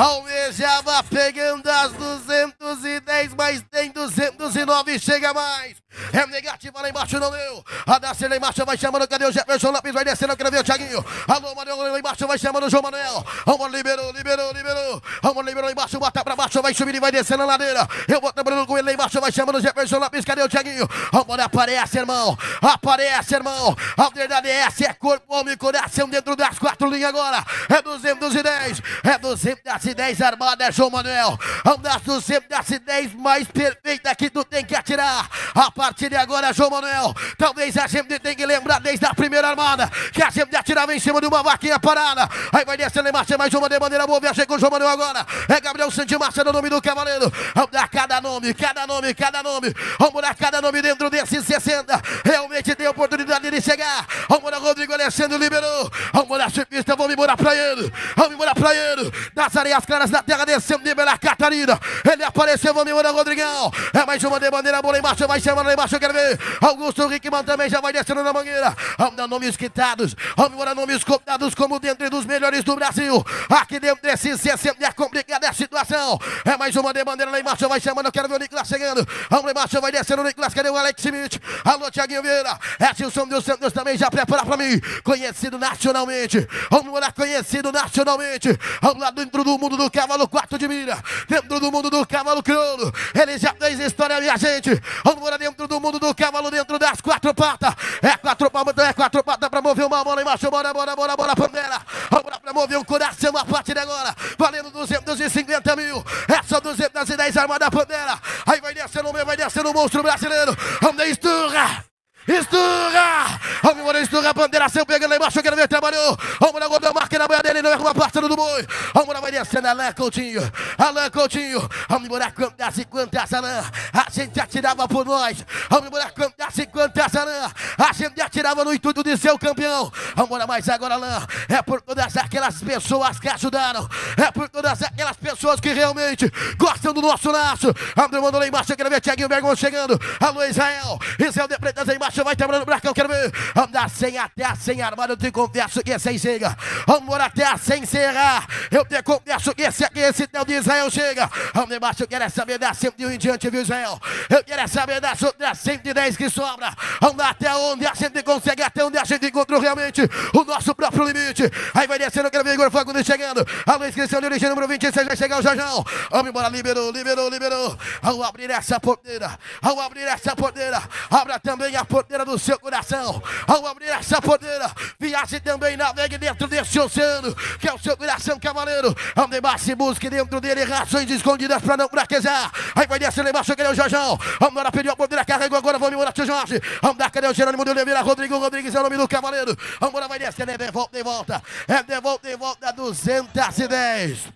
Almejava pegando as 210, mas tem 209, chega mais. É negativa lá embaixo, não deu. A Darcy lá embaixo vai chamando, cadê o Jefferson Lopes? Vai descendo, quero ver o Thiaguinho. Alô, Manoel lá embaixo vai chamando o João Manuel. Vamos, liberou, liberou, liberou. Vamos, liberou lá embaixo, bota pra baixo, vai subir e vai descendo a ladeira. Eu vou trabalhando com ele lá embaixo, vai chamando o Jefferson Lopes, cadê o Thiaguinho? Vamos, aparece, irmão. Aparece, irmão. A verdade é essa, é corpo, homem, coração dentro das quatro linhas agora. É 210, é 210. 10 armada, é João Manuel. Andaço é sempre das 10 mais perfeita que tu tem que atirar. A partir de agora, João Manuel, talvez a gente tenha que lembrar desde a primeira armada que a gente atirava em cima de uma vaquinha parada. Aí vai descendo e marcha mais uma de maneira boa. Viajei com o João Manuel agora. É Gabriel Santimarcia é no nome do Cavaleiro. Vamos é dar cada nome, cada nome, cada nome. Vamos dar cada nome dentro desses 60. Realmente tem oportunidade de chegar. Vamos dar Rodrigo Alessandro liberou. Vamos dar surfista, vamos embora pra ele. Vamos embora pra ele. Nazaré caras Claras na terra descendo de Bela Catarina. Ele apareceu, vamos embora, Rodrigão. É mais uma de bandeira, bola embaixo, vai chamando lá embaixo, eu quero ver. Augusto Rickman também já vai descendo na mangueira. Vamos dar nomes quitados, vamos embora, nomes copiados como dentro dos melhores do Brasil. Aqui dentro desse CCM é complicada a situação. É mais uma de bandeira lá embaixo, vai chamando, eu quero ver o Nicolas chegando. Vamos lá embaixo, vai descendo o Nicolas, cadê o Alex Smith? Alô, Thiaguinho Vieira. É Silson dos Santos também já prepara pra mim. Conhecido nacionalmente, vamos embora, conhecido nacionalmente. Vamos lá dentro do mundo mundo do cavalo quarto de milha, dentro do mundo do cavalo crono. Ele já fez história, minha gente. Vamos dentro do mundo do cavalo, dentro das quatro patas. É quatro palmas, então é quatro patas pra mover uma bola embaixo. Bora, bora, bora, bora, panela. Bora pra mover um coração a partir de agora. Valendo 250 mil. Essa 210 da panela. Aí vai descendo o meu, vai descendo o monstro brasileiro. Vamos esturra. Esturra! Alvimoré estuga a bandeira seu pegando lá embaixo, ele ver, trabalhou. Vamos na da marca na manhã dele, não é com a parceiro do boi. Vamos na bandeira, sendo Alain Coutinho. Alain Coutinho. Alvimoré cantar 50 Alain. A gente atirava por nós. Alvimoré cantar 50 Alain. A gente atirava no intuito de ser o campeão. Vamos mais agora, Alain. É por todas aquelas pessoas que ajudaram. É por todas aquelas pessoas que realmente gostam do nosso laço. André mandou lá embaixo, ele ver, Tiaguinho Bergon chegando. Alô, Israel. Israel de Pretas aí embaixo você vai terminando o bracão, quero ver. Andar sem até a sem armado, eu te confesso que é sem chega. Amor até a sem serra, eu te confesso que esse aqui, esse teu de Israel chega. Vamos embaixo, eu quero é saber da um em diante, viu, Israel? Eu quero é saber das outras 110 que sobra. Andar até onde a gente consegue, até onde a gente encontrou realmente o nosso próprio limite. Aí vai descendo, eu quero ver fogo de chegando. A inscrição de origem número 26 vai chegar o Jajão. Vamos embora, liberou, liberou, liberou. Ao abrir essa porteira, ao abrir essa porteira, abra também a porteira porteira do seu coração. Ao abrir essa porteira, viaje também, navegue dentro desse oceano, que é o seu coração, cavaleiro. Ande mais e busque dentro dele rações escondidas para não fraquejar. Aí vai descer lá embaixo, querido Jojão. Vamos pediu a porteira, carregou agora, vamos embora, tio Jorge. Vamos dar, querido Jerônimo de Oliveira, Rodrigo Rodrigues é o nome do cavaleiro. Vamos embora, vai descer, é de volta, de volta. É de volta, de volta, 210.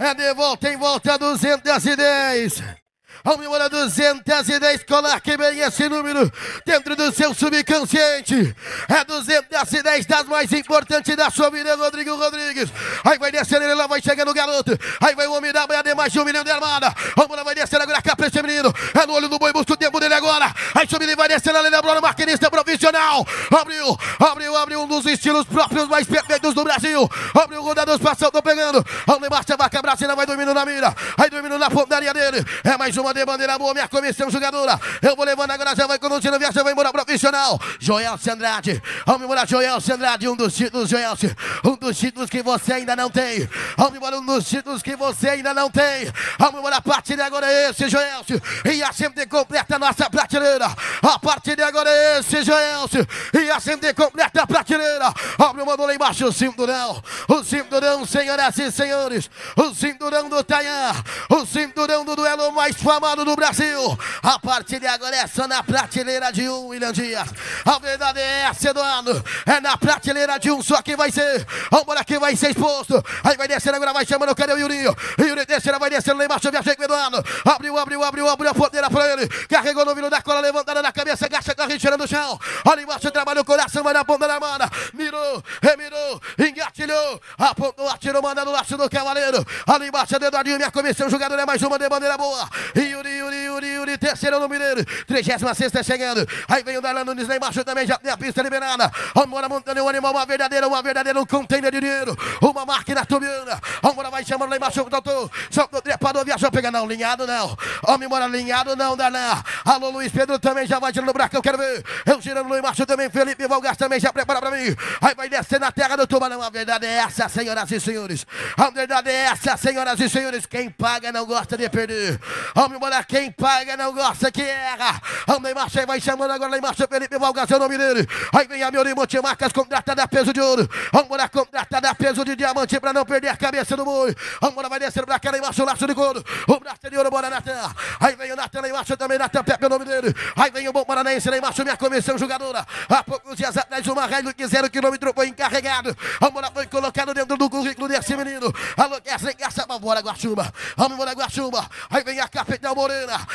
É de volta em volta 210. Almimora 210 coloque bem esse número dentro do seu subconsciente. É 210 das mais importantes da sua vida, Rodrigo Rodrigues. Aí vai descendo, ele lá vai chegando o garoto. Aí vai o homem da manhã, mais de um milhão de armada. Almimora vai descendo agora, é capa menino. É no olho do boi, busca o tempo dele agora. Aí sobe ele vai descendo, ele lembrou no maquinista profissional. Abriu, abriu, abriu um dos estilos próprios mais perfeitos do Brasil. Abriu o passos tô pegando. Almimora, a vaca brasileira vai dormindo na mira. Aí dormindo na pontaria dele. É mais uma mandei bandeira boa, minha comissão jogadora. Eu vou levando agora, já vai conduzindo, viaja, vai embora profissional. Joel Andrade, vamos embora, Joel Andrade, um dos títulos, Joel, um dos títulos que você ainda não tem. Vamos embora, um dos títulos que você ainda não tem. Vamos embora, a partir de agora é esse, Joel. E a sempre completa a nossa prateleira. A partir de agora é esse, Joel. E a sempre completa a prateleira. Abre o mandou lá embaixo o cinturão. O cinturão, senhoras e senhores. O cinturão do Taian. O cinturão do duelo mais famoso amado do Brasil. A partir de agora é só na prateleira de um, William Dias. A verdade é essa, Eduardo. É na prateleira de um, só quem vai ser. Vambora, quem vai ser exposto. Aí vai descendo, agora vai chamando, cadê o Yurinho? Yuri descendo, vai descendo lá embaixo, viajei com o Eduardo. Abriu, abriu, abriu, abriu a porteira pra ele. Carregou no viro da cola, levantada na cabeça, agacha, corre, tirando o chão. Ali embaixo, trabalha o coração, vai na ponta da mana Mirou, remirou, engatilhou. Apontou, atirou, manda no laço do cavaleiro. Ali embaixo, Eduardo, minha comissão, jogador é mais uma de bandeira boa. Yuri, Yuri, Yuri, Yuri, terceiro no Mineiro. 36 é chegando. Aí vem o Darlan Nunes lá embaixo também, já tem a pista liberada. Vambora montando o é animal, uma verdadeira, uma verdadeira, um container de dinheiro. Uma máquina tubiana. Vambora vai chamando lá embaixo o doutor. o trepador, viajou, pega não, linhado não. Homem mora linhado não, Darlan. Alô, Luiz Pedro também já vai tirando o braço, eu quero ver. Eu girando lá embaixo também, Felipe Valgas também já prepara pra mim. Aí vai descendo a terra do tubarão. A verdade é essa, senhoras e senhores. A verdade é essa, senhoras e senhores. Quem paga não gosta de perder. Vamos embora, quem paga não gosta que erra. Andem marcha vai chamando agora lá em marcha. Felipe Valgas é o nome dele. Aí vem a Miori Monte Marcas, da peso de ouro. Vambora, da peso de diamante pra não perder a cabeça do boi. Vambora, vai descer pra cá lá em marcha o laço de couro. O braço de ouro, bora Natan. Aí vem o Natan lá em marcha também, Natan Pepe é o nome dele. Aí vem o bom Paranaense lá em marcha, minha comissão jogadora. Há poucos dias atrás, uma raio que zero quilômetro foi encarregado. Vambora, foi colocado dentro do currículo desse menino. Alô, essa, embora, vambora, Vamos Vambora, Guaxuma. Aí vem a café Cabedal Morena.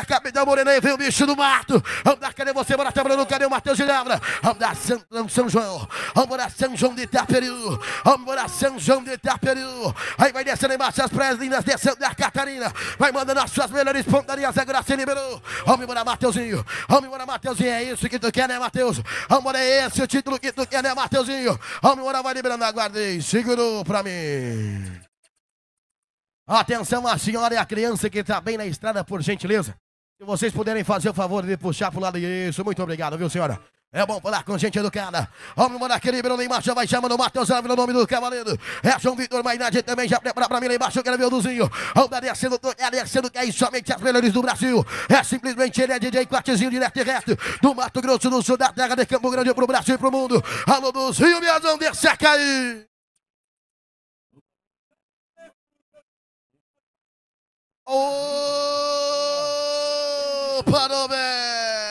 a Cabedal Morena e vem o bicho do mato. dar, cadê você? Bora Tabrano, cadê o Matheus de Lavra? Andar, São, São João. morar São João de Itaperiú. morar São João de Itaperiú. Aí vai descendo embaixo as praias lindas, descendo da Catarina. Vai mandando as suas melhores pontarias. A Graça liberou. Vamos embora, Mateuzinho. Vamos embora, Mateuzinho. É isso que tu quer, né, Mateus? Vamos embora, é esse o título que tu quer, né, Mateuzinho? Vamos embora, vai liberando. Aguardei. Segurou pra mim. Atenção, a senhora e a criança que está bem na estrada, por gentileza. Se vocês puderem fazer o favor de puxar pro lado. Isso, muito obrigado, viu, senhora? É bom falar com gente educada. Homem, mandar aquele Ribeiro lá embaixo vai chamando o Matheus Ávila, no nome do cavaleiro. É João Vitor Mainardi também já prepara pra mim lá embaixo, eu quero ver o Duzinho. Onda descendo, é descendo, que é somente as melhores do Brasil. É simplesmente ele, é DJ Quartezinho, direto e reto, do Mato Grosso do Sul, da terra de Campo Grande pro Brasil e pro mundo. Alô, Duzinho, minha mão, desce aí. Oh, Padobe.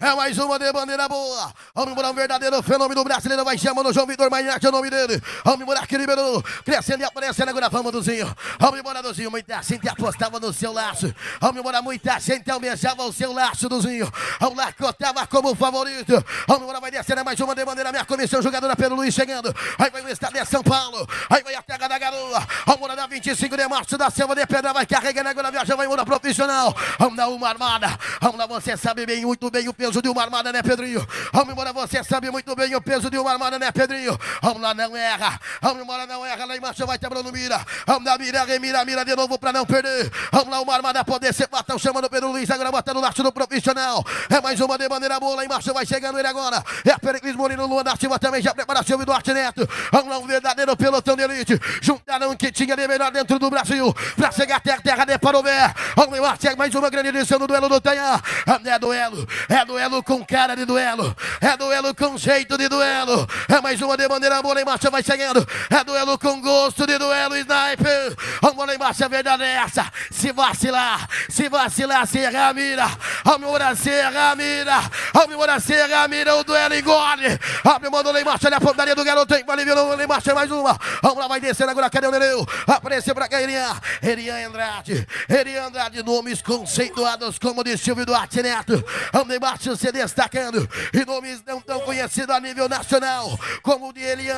É mais uma de bandeira boa. Vamos embora, um verdadeiro fenômeno brasileiro. Vai chamando o João Vitor Magnate, é o nome dele. Vamos embora, liberou, Crescendo e aparecendo agora, vamos, Duzinho. Vamos embora, Duzinho. Muita gente apostava no seu laço. Vamos embora, muita gente almejava o seu laço, Duzinho. Vamos lá, cotava como favorito. Vamos embora, vai descendo. É mais uma de bandeira. Minha comissão jogadora Pedro Luiz chegando. Aí vai o estado de São Paulo. Aí vai a pega da garoa. Vamos embora, 25 de março da Selva de Pedra. Vai carregando agora, viaja, vai embora, profissional. Vamos dar uma armada. Vamos lá, você sabe bem, muito bem o peso peso de uma armada, né, Pedrinho? Vamos embora, você sabe muito bem o peso de uma armada, né, Pedrinho? Vamos lá, não erra. Vamos embora, não erra. Lá embaixo vai quebrando mira. Vamos dar mira, remira, mira de novo pra não perder. Vamos lá, uma armada poder ser batão, chamando Pedro Luiz, agora batendo o laço do profissional. É mais uma de bandeira boa, lá embaixo vai chegando ele agora. É Pericles Moreno, lua da Silva também já prepara seu Duarte Neto. Vamos lá, um verdadeiro pelotão de elite. Juntaram o que tinha de melhor dentro do Brasil pra chegar até a terra de Parobé. Vamos lá, mais uma grande edição do duelo do Tanha. É duelo, é duelo duelo com cara de duelo. É duelo com jeito de duelo. É mais uma de bandeira, bola em marcha, vai chegando. É duelo com gosto de duelo, sniper. A bola em marcha, verdade é essa. Se vacilar, se vacilar, se a mira. Almimora, se errar a mira. Almimora, se errar a mira. O duelo engole. Abre, mandou lá em marcha, olha a pontaria do garoto. Tem vale, virou lá em marcha, mais uma. Vamos lá, vai descendo agora, cadê o Nereu? Apareceu pra cá, Erian. Erian Andrade. Erian Andrade, nomes conceituados como de Silvio Duarte Neto. Vamos em marcha se destacando e nomes não tão conhecidos a nível nacional como o de Eli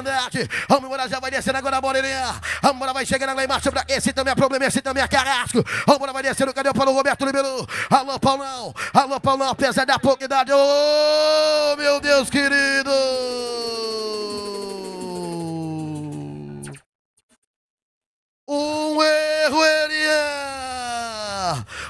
Vamos embora já vai descendo agora, bora Elian. Vamos embora vai chegando lá embaixo. Pra... Esse também é problema, esse também é carrasco. Vamos embora vai descendo, cadê o Paulo Roberto Libero? Alô, Paulão, alô, Paulão, apesar da pouca idade. Ô, oh, meu Deus querido! Um erro, Elian!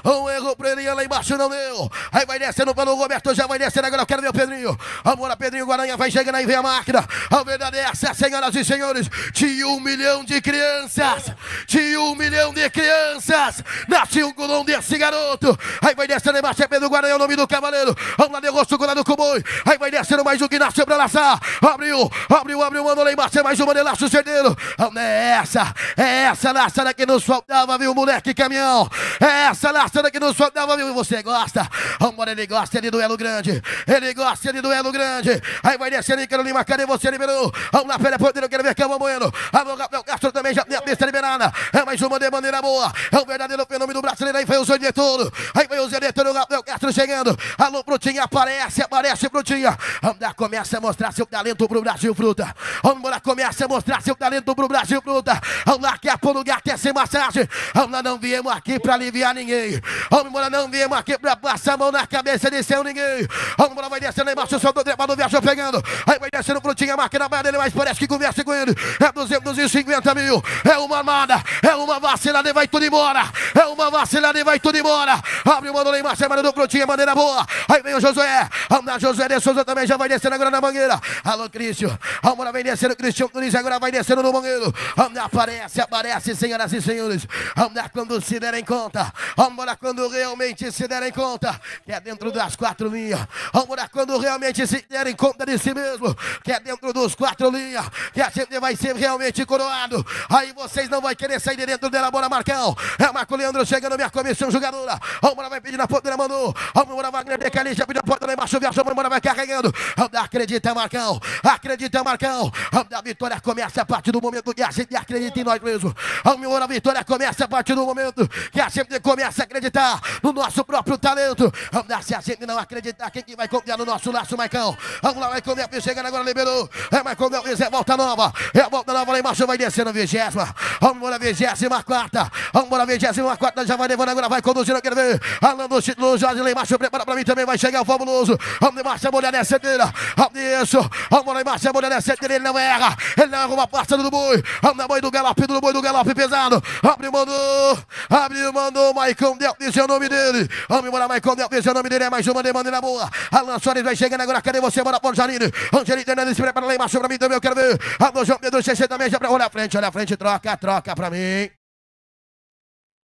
Um erro pro Elian lá embaixo, não deu. Aí vai descendo pelo Roberto, já vai descendo. Agora eu quero ver o Pedrinho. Agora Pedrinho Guaranha vai chegando aí, vem a máquina. A verdade é essa, senhoras e senhores. De um milhão de crianças. De um milhão de crianças. Nasceu um gulão desse garoto. Aí vai descendo embaixo, é Pedro Guaranha, é o nome do cavaleiro. Vamos lá, negócio com o Cuboi. Aí vai descendo mais um que nasceu pra laçar. Abriu, abriu, abriu, mandou lá embaixo. É mais um manelaço cerdeiro. É essa, é essa laçada que nos faltava, viu, moleque caminhão. É essa, laçando aqui no som da Você gosta? Vambora, ele gosta, ele duelo grande. Ele gosta, ele duelo grande. Aí vai descendo em Carolina, cadê você, liberou? Vamos lá, Pelé Ponteiro, quero ver vou moendo. Alô, Gabriel Castro também já tem a pista liberada. É mais uma de bandeira boa. É o verdadeiro fenômeno brasileiro. Aí foi o Zé Toro. Aí foi o Zé Toro, o Gabriel Castro chegando. Alô, Brutinha, aparece, aparece, Brutinha. Vamos lá, começa a mostrar seu talento pro Brasil, fruta. Vamos lá, começa a mostrar seu talento pro Brasil, fruta. Vamos lá, que é pro lugar, que é sem massagem. Vamos lá, não viemos aqui pra aliviar ninguém. Vamos embora, não viemos aqui pra passar a mão na cabeça de seu ninguém. Vamos embora, vai descendo aí embaixo, o seu Dremado viajou pegando. Aí vai descendo pro Tinha, marca na baia dele, mas parece que conversa com ele. É 250 mil, é uma armada, é uma vacilada e vai tudo embora. É uma vacilada e vai tudo embora. Abre o mano lá embaixo, mandou do Tinha, maneira boa. Aí vem o Josué, anda Josué de Souza também, já vai descendo agora na mangueira. Alô, Cristian, vamos embora, vem descendo, Cristian Tunis agora vai descendo no mangueiro. Anda, aparece, aparece, senhoras e senhores. Anda quando se derem conta. Vambora quando realmente se derem conta que é dentro das quatro linhas. Vambora quando realmente se derem conta de si mesmo que é dentro dos quatro linhas que a gente vai ser realmente coroado. Aí vocês não vão querer sair de dentro dela. Bora, Marcão. É Marco Leandro chegando, minha comissão jogadora. Vambora, vai pedir na ponta da Manu. Vambora, Wagner Decali já pediu a ponta lá embaixo. Viajou, vambora, vai carregando. Acredita, Marcão. Acredita, Marcão. A vitória começa a partir do momento que a gente acredita em nós mesmos. Vambora, a vitória começa a partir do momento que a gente começa a acreditar no nosso próprio talento. Vamos dar se a gente não acreditar, quem que vai confiar no nosso laço, Maicão? Vamos lá, Maicon Delphi chegando agora, liberou. É Maicon o é volta nova. É a volta nova lá embaixo, vai descendo a vigésima. Vamos embora, vigésima quarta. Vamos embora, vigésima quarta. Já vai levando agora, vai conduzindo, eu quero ver. Alan o título, Jorge lá embaixo, prepara pra mim também, vai chegar o fabuloso. Vamos embaixo, a mulher nessa dele. Vamos isso. Vamos lá embaixo, a mulher nessa dele, ele não erra. Ele não erra uma parte do boi. Vamos na mãe do galope, do boi do galope pesado. Abre, mandou. Abre, mandou, Maicon Del, Deus, é o nome dele. Vamos embora, Maicon Del, Deus, é o nome dele. É mais uma demanda na boa. Alan Soares vai chegando agora. Cadê você? Bora, Paulo Janine. Angelina Hernandes, se prepara lá embaixo pra mim também. Eu quero ver. Alô, João Pedro, também. Já pra. Olha a frente, olha a frente. Troca, troca pra mim.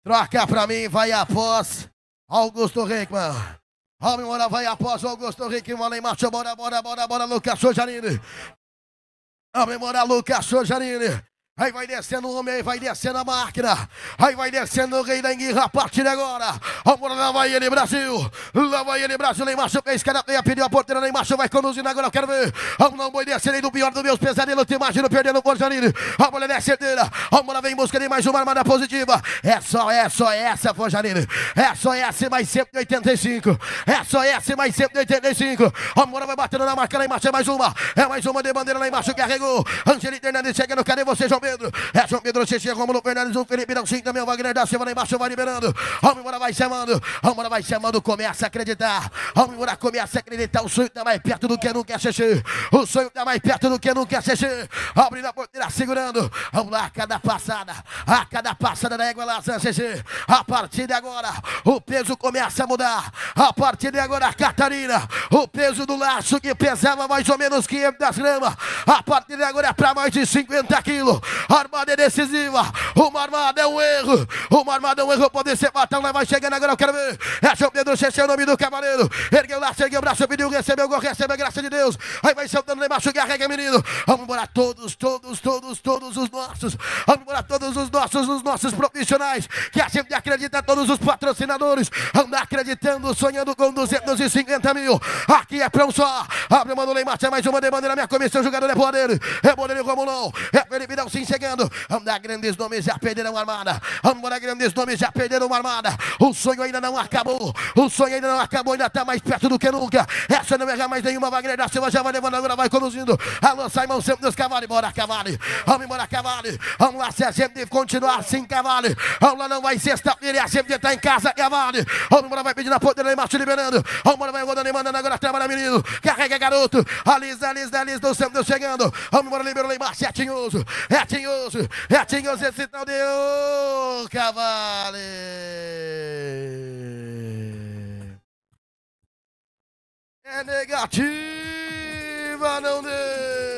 Troca pra mim, vai após Augusto Reikman. Vamos embora, vai após Augusto Rickman lá em marcha. Bora, bora, bora, bora, Lucas Sojanini. Vamos embora, Lucas Sojanini. Aí vai descendo o homem, aí vai descendo a máquina. Aí vai descendo o rei da Inglaterra. A partir de agora. Vamos lá, vai ele, Brasil. Lá vai ele, Brasil. Neymar macho, fez cara feia, pediu a porteira. Neymar vai conduzindo agora. Eu quero ver. Vamos lá, vai descendo aí do pior dos meus pesadelos. Te imagino perdendo o Forjanini. A mulher é certeira. Vamos lá, vem em busca de mais uma armada positiva. É só, é só é essa, Forjanini. É só é essa mais 185. É só é essa mais 185. Vamos lá, vai batendo na marca. Neymar é mais uma. É mais uma de bandeira. Neymar macho carregou. Angelina Hernandes chega no você, João Pedro. É João Pedro, Cecê, é Romulo, Fernandes, o Felipe, não sim, também o Wagner da Silva lá embaixo, vai liberando. Vamos embora, vai chamando. Vamos embora, vai chamando. Começa a acreditar. Vamos embora, começa a acreditar. O sonho tá mais perto do que nunca, Cecê. É o sonho tá mais perto do que nunca, Cecê. É Abre a porteira, segurando. Vamos lá, a cada passada. A cada passada da égua lá, A partir de agora, o peso começa a mudar. A partir de agora, Catarina, o peso do laço que pesava mais ou menos 500 gramas. A partir de agora é para mais de 50 quilos. Armada é decisiva. Uma armada é um erro. Uma armada é um erro. Poder ser batão. vai chegando agora. Eu quero ver. É João Pedro, esse é o nome do cavaleiro. Ergueu lá, ergueu o braço, pediu, recebeu o gol, recebeu a graça de Deus. Aí vai saltando lá embaixo. Carrega, menino. Vamos embora todos, todos, todos, todos os nossos. Vamos embora todos os nossos, os nossos profissionais. Que a gente acredita, todos os patrocinadores. Andar acreditando, sonhando com 250 mil. Aqui é pra um só. Abre, o mano, lá embaixo. É mais uma demanda na minha comissão. Jogador é poder. É poder Romulão. É Felipe é Dalcin assim chegando. Anda, grandes nomes já perderam a armada. Embora grandes nomes já perderam a armada. O sonho ainda não acabou. O sonho ainda não acabou, ainda está mais perto do que nunca. Essa não erra é mais nenhuma vagreira A Silva já vai levando agora, vai conduzindo. Alô, Simão, sempre dos cavalos. Bora, cavale, Vamos embora, cavale, Vamos lá, se a gente deve continuar assim, cavale, Vamos lá, não vai sexta-feira. A gente está em casa, cavale, Vamos embora, vai pedindo a poder dele, Márcio liberando. Vamos embora, vai rodando e mandando agora, trabalha, menino. Carrega, garoto. Alisa, alisa, alisa. O sempre chegando. Vamos embora, liberou lá embaixo. É tinhoso. É Ratinhos, Ratinhos, esse tal de um cavale, É negativa, não deu.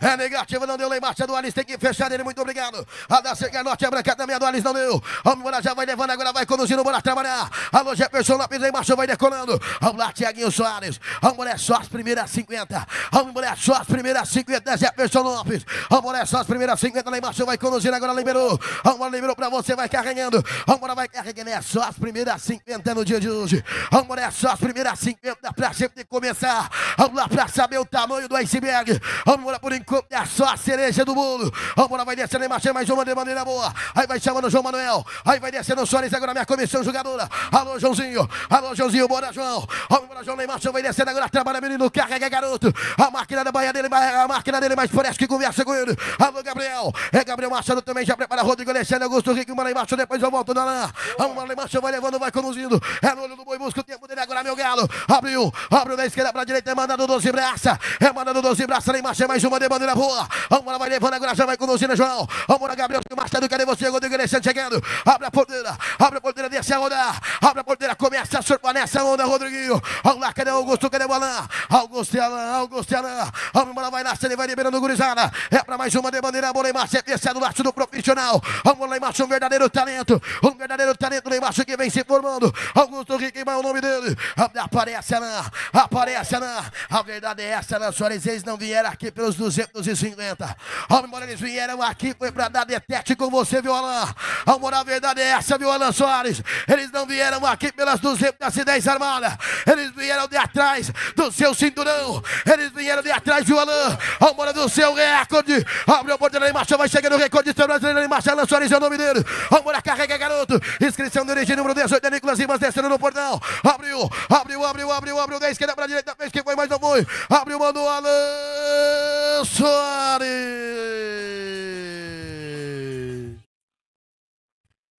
É negativo, não deu. Lá embaixo é do Alice, tem que fechar ele. Muito obrigado. A da Cega é Norte, é branca também, a do Alice não deu. O embora, já vai levando, agora vai conduzindo, bora trabalhar. Alô, Jefferson Lopes, lá embaixo vai decolando. Vamos lá, Tiaguinho Soares. Vamos lá, é só as primeiras 50. Vamos embora, só as primeiras 50. Jefferson Lopes. Vamos embora, é só as primeiras 50. Lá embaixo vai conduzindo, agora liberou. Vamos embora, liberou pra você, vai carregando. Vamos embora, vai carregando. É só as primeiras 50 no dia de hoje. Vamos lá, só as primeiras 50 pra sempre começar. Vamos lá pra saber o tamanho do iceberg. Vamos Vamos por enquanto, é só a cereja do bolo. Vamos lá, vai descendo embaixo, mais uma de maneira boa. Aí vai chamando o João Manuel. Aí vai descendo o Soares agora, minha comissão jogadora. Alô, Joãozinho. Alô, Joãozinho, bora, João. Vamos João Neymar. vai descendo agora, trabalha, menino, carrega, garoto. A máquina da Bahia dele, a máquina dele mais parece que conversa com ele. Alô, Gabriel. É Gabriel Machado também, já prepara Rodrigo Alexandre, Augusto Rico, Mara embaixo, depois eu volto na lá. Vamos lá, embaixo, vai levando, vai conduzindo. É no olho do boi, busca o tempo dele agora, meu galo. Abriu, abriu da esquerda pra direita, é mandando 12 braça. É mandando 12 braça, Neymar, mais uma de bandeira boa. Vamos lá, vai levando agora, já vai conduzindo, João. Vamos lá, Gabriel, que Marcelo, cadê você? Rodrigo Alexandre chegando. Abre a porteira, abre a porteira, desce a onda. Abre a porteira, começa a surfar nessa onda, Rodriguinho. Vamos lá, cadê o Augusto, cadê o Alain? Augusto e Alain, Augusto e Alain. Vamos lá vai lá, ele vai liberando o gurizada. É pra mais uma de bandeira boa, Neymar, você é do laço do profissional. Vamos lá, Neymar, um verdadeiro talento. Um verdadeiro talento, Neymar, que vem se formando. Augusto Rick, vai o nome dele. Aparece, Alain, aparece, Alain. A verdade é essa, Alain Soares, eles não vieram aqui pelos 250. Ao embora eles vieram aqui, foi para dar detete com você, viu, Alain? Ao a verdade é essa, viu, Alain Soares? Eles não vieram aqui pelas 210 armadas. Eles vieram de atrás do seu cinturão. Eles vieram de atrás, viu, Alain? Ao morar do seu recorde. Abre o porta da marcha, vai chegando o recorde. Seu brasileiro em marcha, Alain Soares é o nome dele. Ao morar, carrega, garoto. Inscrição do origem número 18, é Nicolas Rimas descendo no portão. Abriu, abriu, abriu, abriu, abriu. Da esquerda para direita, fez que foi, mas não foi. Abriu, mandou, Alain. Soares.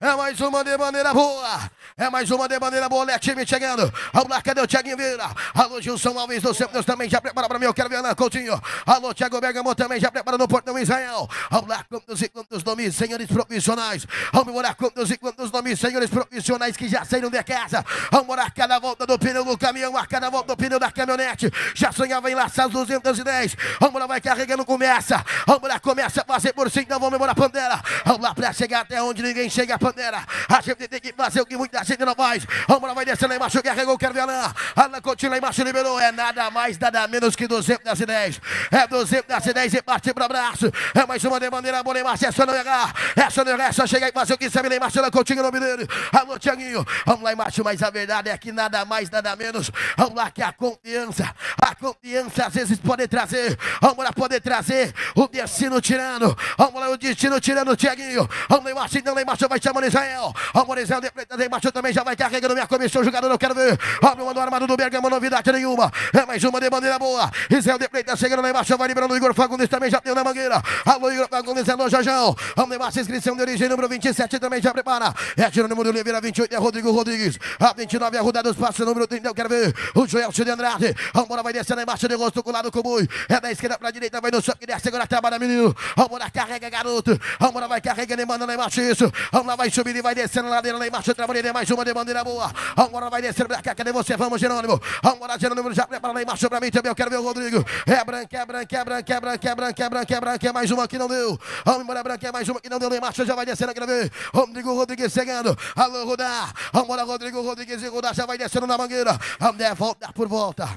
É mais uma de maneira boa. É mais uma de bandeira boa, time chegando. Vamos lá, cadê o Thiaguinho Vira? Alô, Gilson Alves do Sempre Deus também já prepara para mim. Eu quero ver Ana Coutinho. Alô, Thiago Bergamo também já prepara no Portão Israel. Vamos lá, quantos e quantos nomes, senhores profissionais. Vamos morar quantos e quantos nomes, senhores profissionais que já saíram de casa. Vamos morar cada volta do pneu do caminhão, a cada volta do pneu da caminhonete. Já sonhava em laçar os 210. Vamos lá, vai carregando, começa. Vamos lá, começa a fazer por si, então vamos morar Pandera. Vamos lá, para chegar até onde ninguém chega, Pandera. A gente tem que fazer o que muita gente chega na vamos Vamos vai descendo lá embaixo. Carregou, quero ver Alain. Alain Coutinho lá embaixo, liberou. É nada mais, nada menos que 10. É 210 e parte para braço. É mais uma de bandeira boa, Neymar. É só não errar. É só não errar. É só chegar e fazer o que sabe, Neymar. Alain Coutinho, nome dele. Alô, Tiaguinho. Vamos lá embaixo, mas a verdade é que nada mais, nada menos. Vamos lá que a confiança, a confiança às vezes pode trazer. Vamos lá, poder trazer o destino tirando. Vamos lá, o destino tirando, Tiaguinho. Vamos lá embaixo, então lá embaixo vai chamando Israel. Vamos, Israel, de frente, lá embaixo também já vai carregando minha comissão, jogador. Eu quero ver. Abre uma do armado do Bergamo, novidade nenhuma. É mais uma de bandeira boa. Israel de Preta chegando lá embaixo. Vai liberando o Igor Fagundes também já tem na mangueira. Alô, Igor Fagundes, alô, é Jajão. Vamos levar inscrição de origem número 27 também já prepara. É Jerônimo de Oliveira, 28 é Rodrigo Rodrigues. A 29 é a Rudá dos Passos, número 30. Eu quero ver. O Joel de Andrade. Vambora, vai descendo embaixo de gosto com o lado comum. É da esquerda pra direita, vai no choque, desce, agora trabalha, menino. Vambora, carrega, garoto. Vambora, vai carregando e manda lá embaixo isso. Vamos lá, vai subir e vai descendo ladeira lá embaixo, trabalha, demais mais uma de bandeira boa. Agora vai descer pra cá. Ah, cadê você? Vamos, Jerônimo. Agora, Jerônimo, já prepara lá embaixo pra mim também. Eu quero ver o Rodrigo. É branca, é branca, é branca, é branca, é branca, é branca, é branca. É mais uma que não deu. Vamos embora, branca. É mais uma que não deu. Lá marcha, já vai descendo. Quero ver. Rodrigo Rodrigues chegando. Alô, Rodar. Vamos embora, Rodrigo Rodrigues e Rodar já vai descendo na mangueira. Vamos é volta por volta.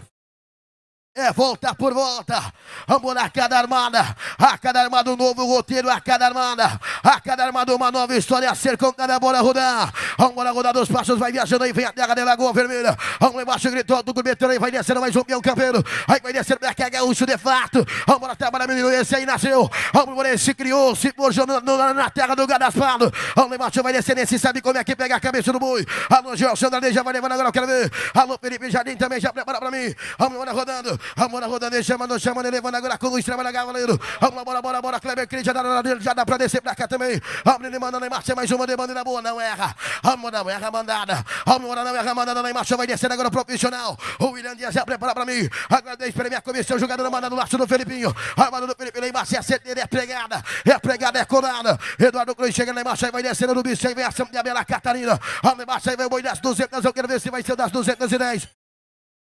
É volta por volta, vamos a cada armada, a cada armada um novo roteiro, a cada armada, a cada armada uma nova história a ser contada, bora rodar, vamos rodar dos passos, vai viajando aí, vem a terra da Lagoa Vermelha, vamos embaixo, gritou do Gurbeteiro, aí vai descendo mais um meu campeiro, aí vai descendo pra é gaúcho de fato, vamos lá, trabalha menino, esse aí nasceu, vamos embora, esse criou, se forjou na, terra do Gadaspado, vamos embaixo, vai descendo, esse sabe como é que pega a cabeça do boi, alô, Joel Sandrade já vai levando agora, eu quero ver, alô, Felipe Jardim também já prepara pra mim, vamos embora rodando, Vamos na rodada chamando chamando levando agora com luz, trabalha, galera. Vamos, bora, bora, bora, Kleber, que já dá, já dá pra descer pra cá também. Abre, ele manda na marcha, mais uma de bandeira boa, não erra. Vamos, não erra, mandada. Vamos, não erra, mandada na marcha, vai descendo agora o profissional. O William Dias já prepara pra mim. Agradeço pela minha comissão, jogada na manda do laço do Felipinho. A manda do Felipe Neymar se é certeira, é pregada, é pregada, é colada. Eduardo Cruz chega na marcha, vai descendo do bicho, aí vem a Santa Bela Catarina. A marcha, aí vem o boi das 200, eu quero ver se vai ser das 210.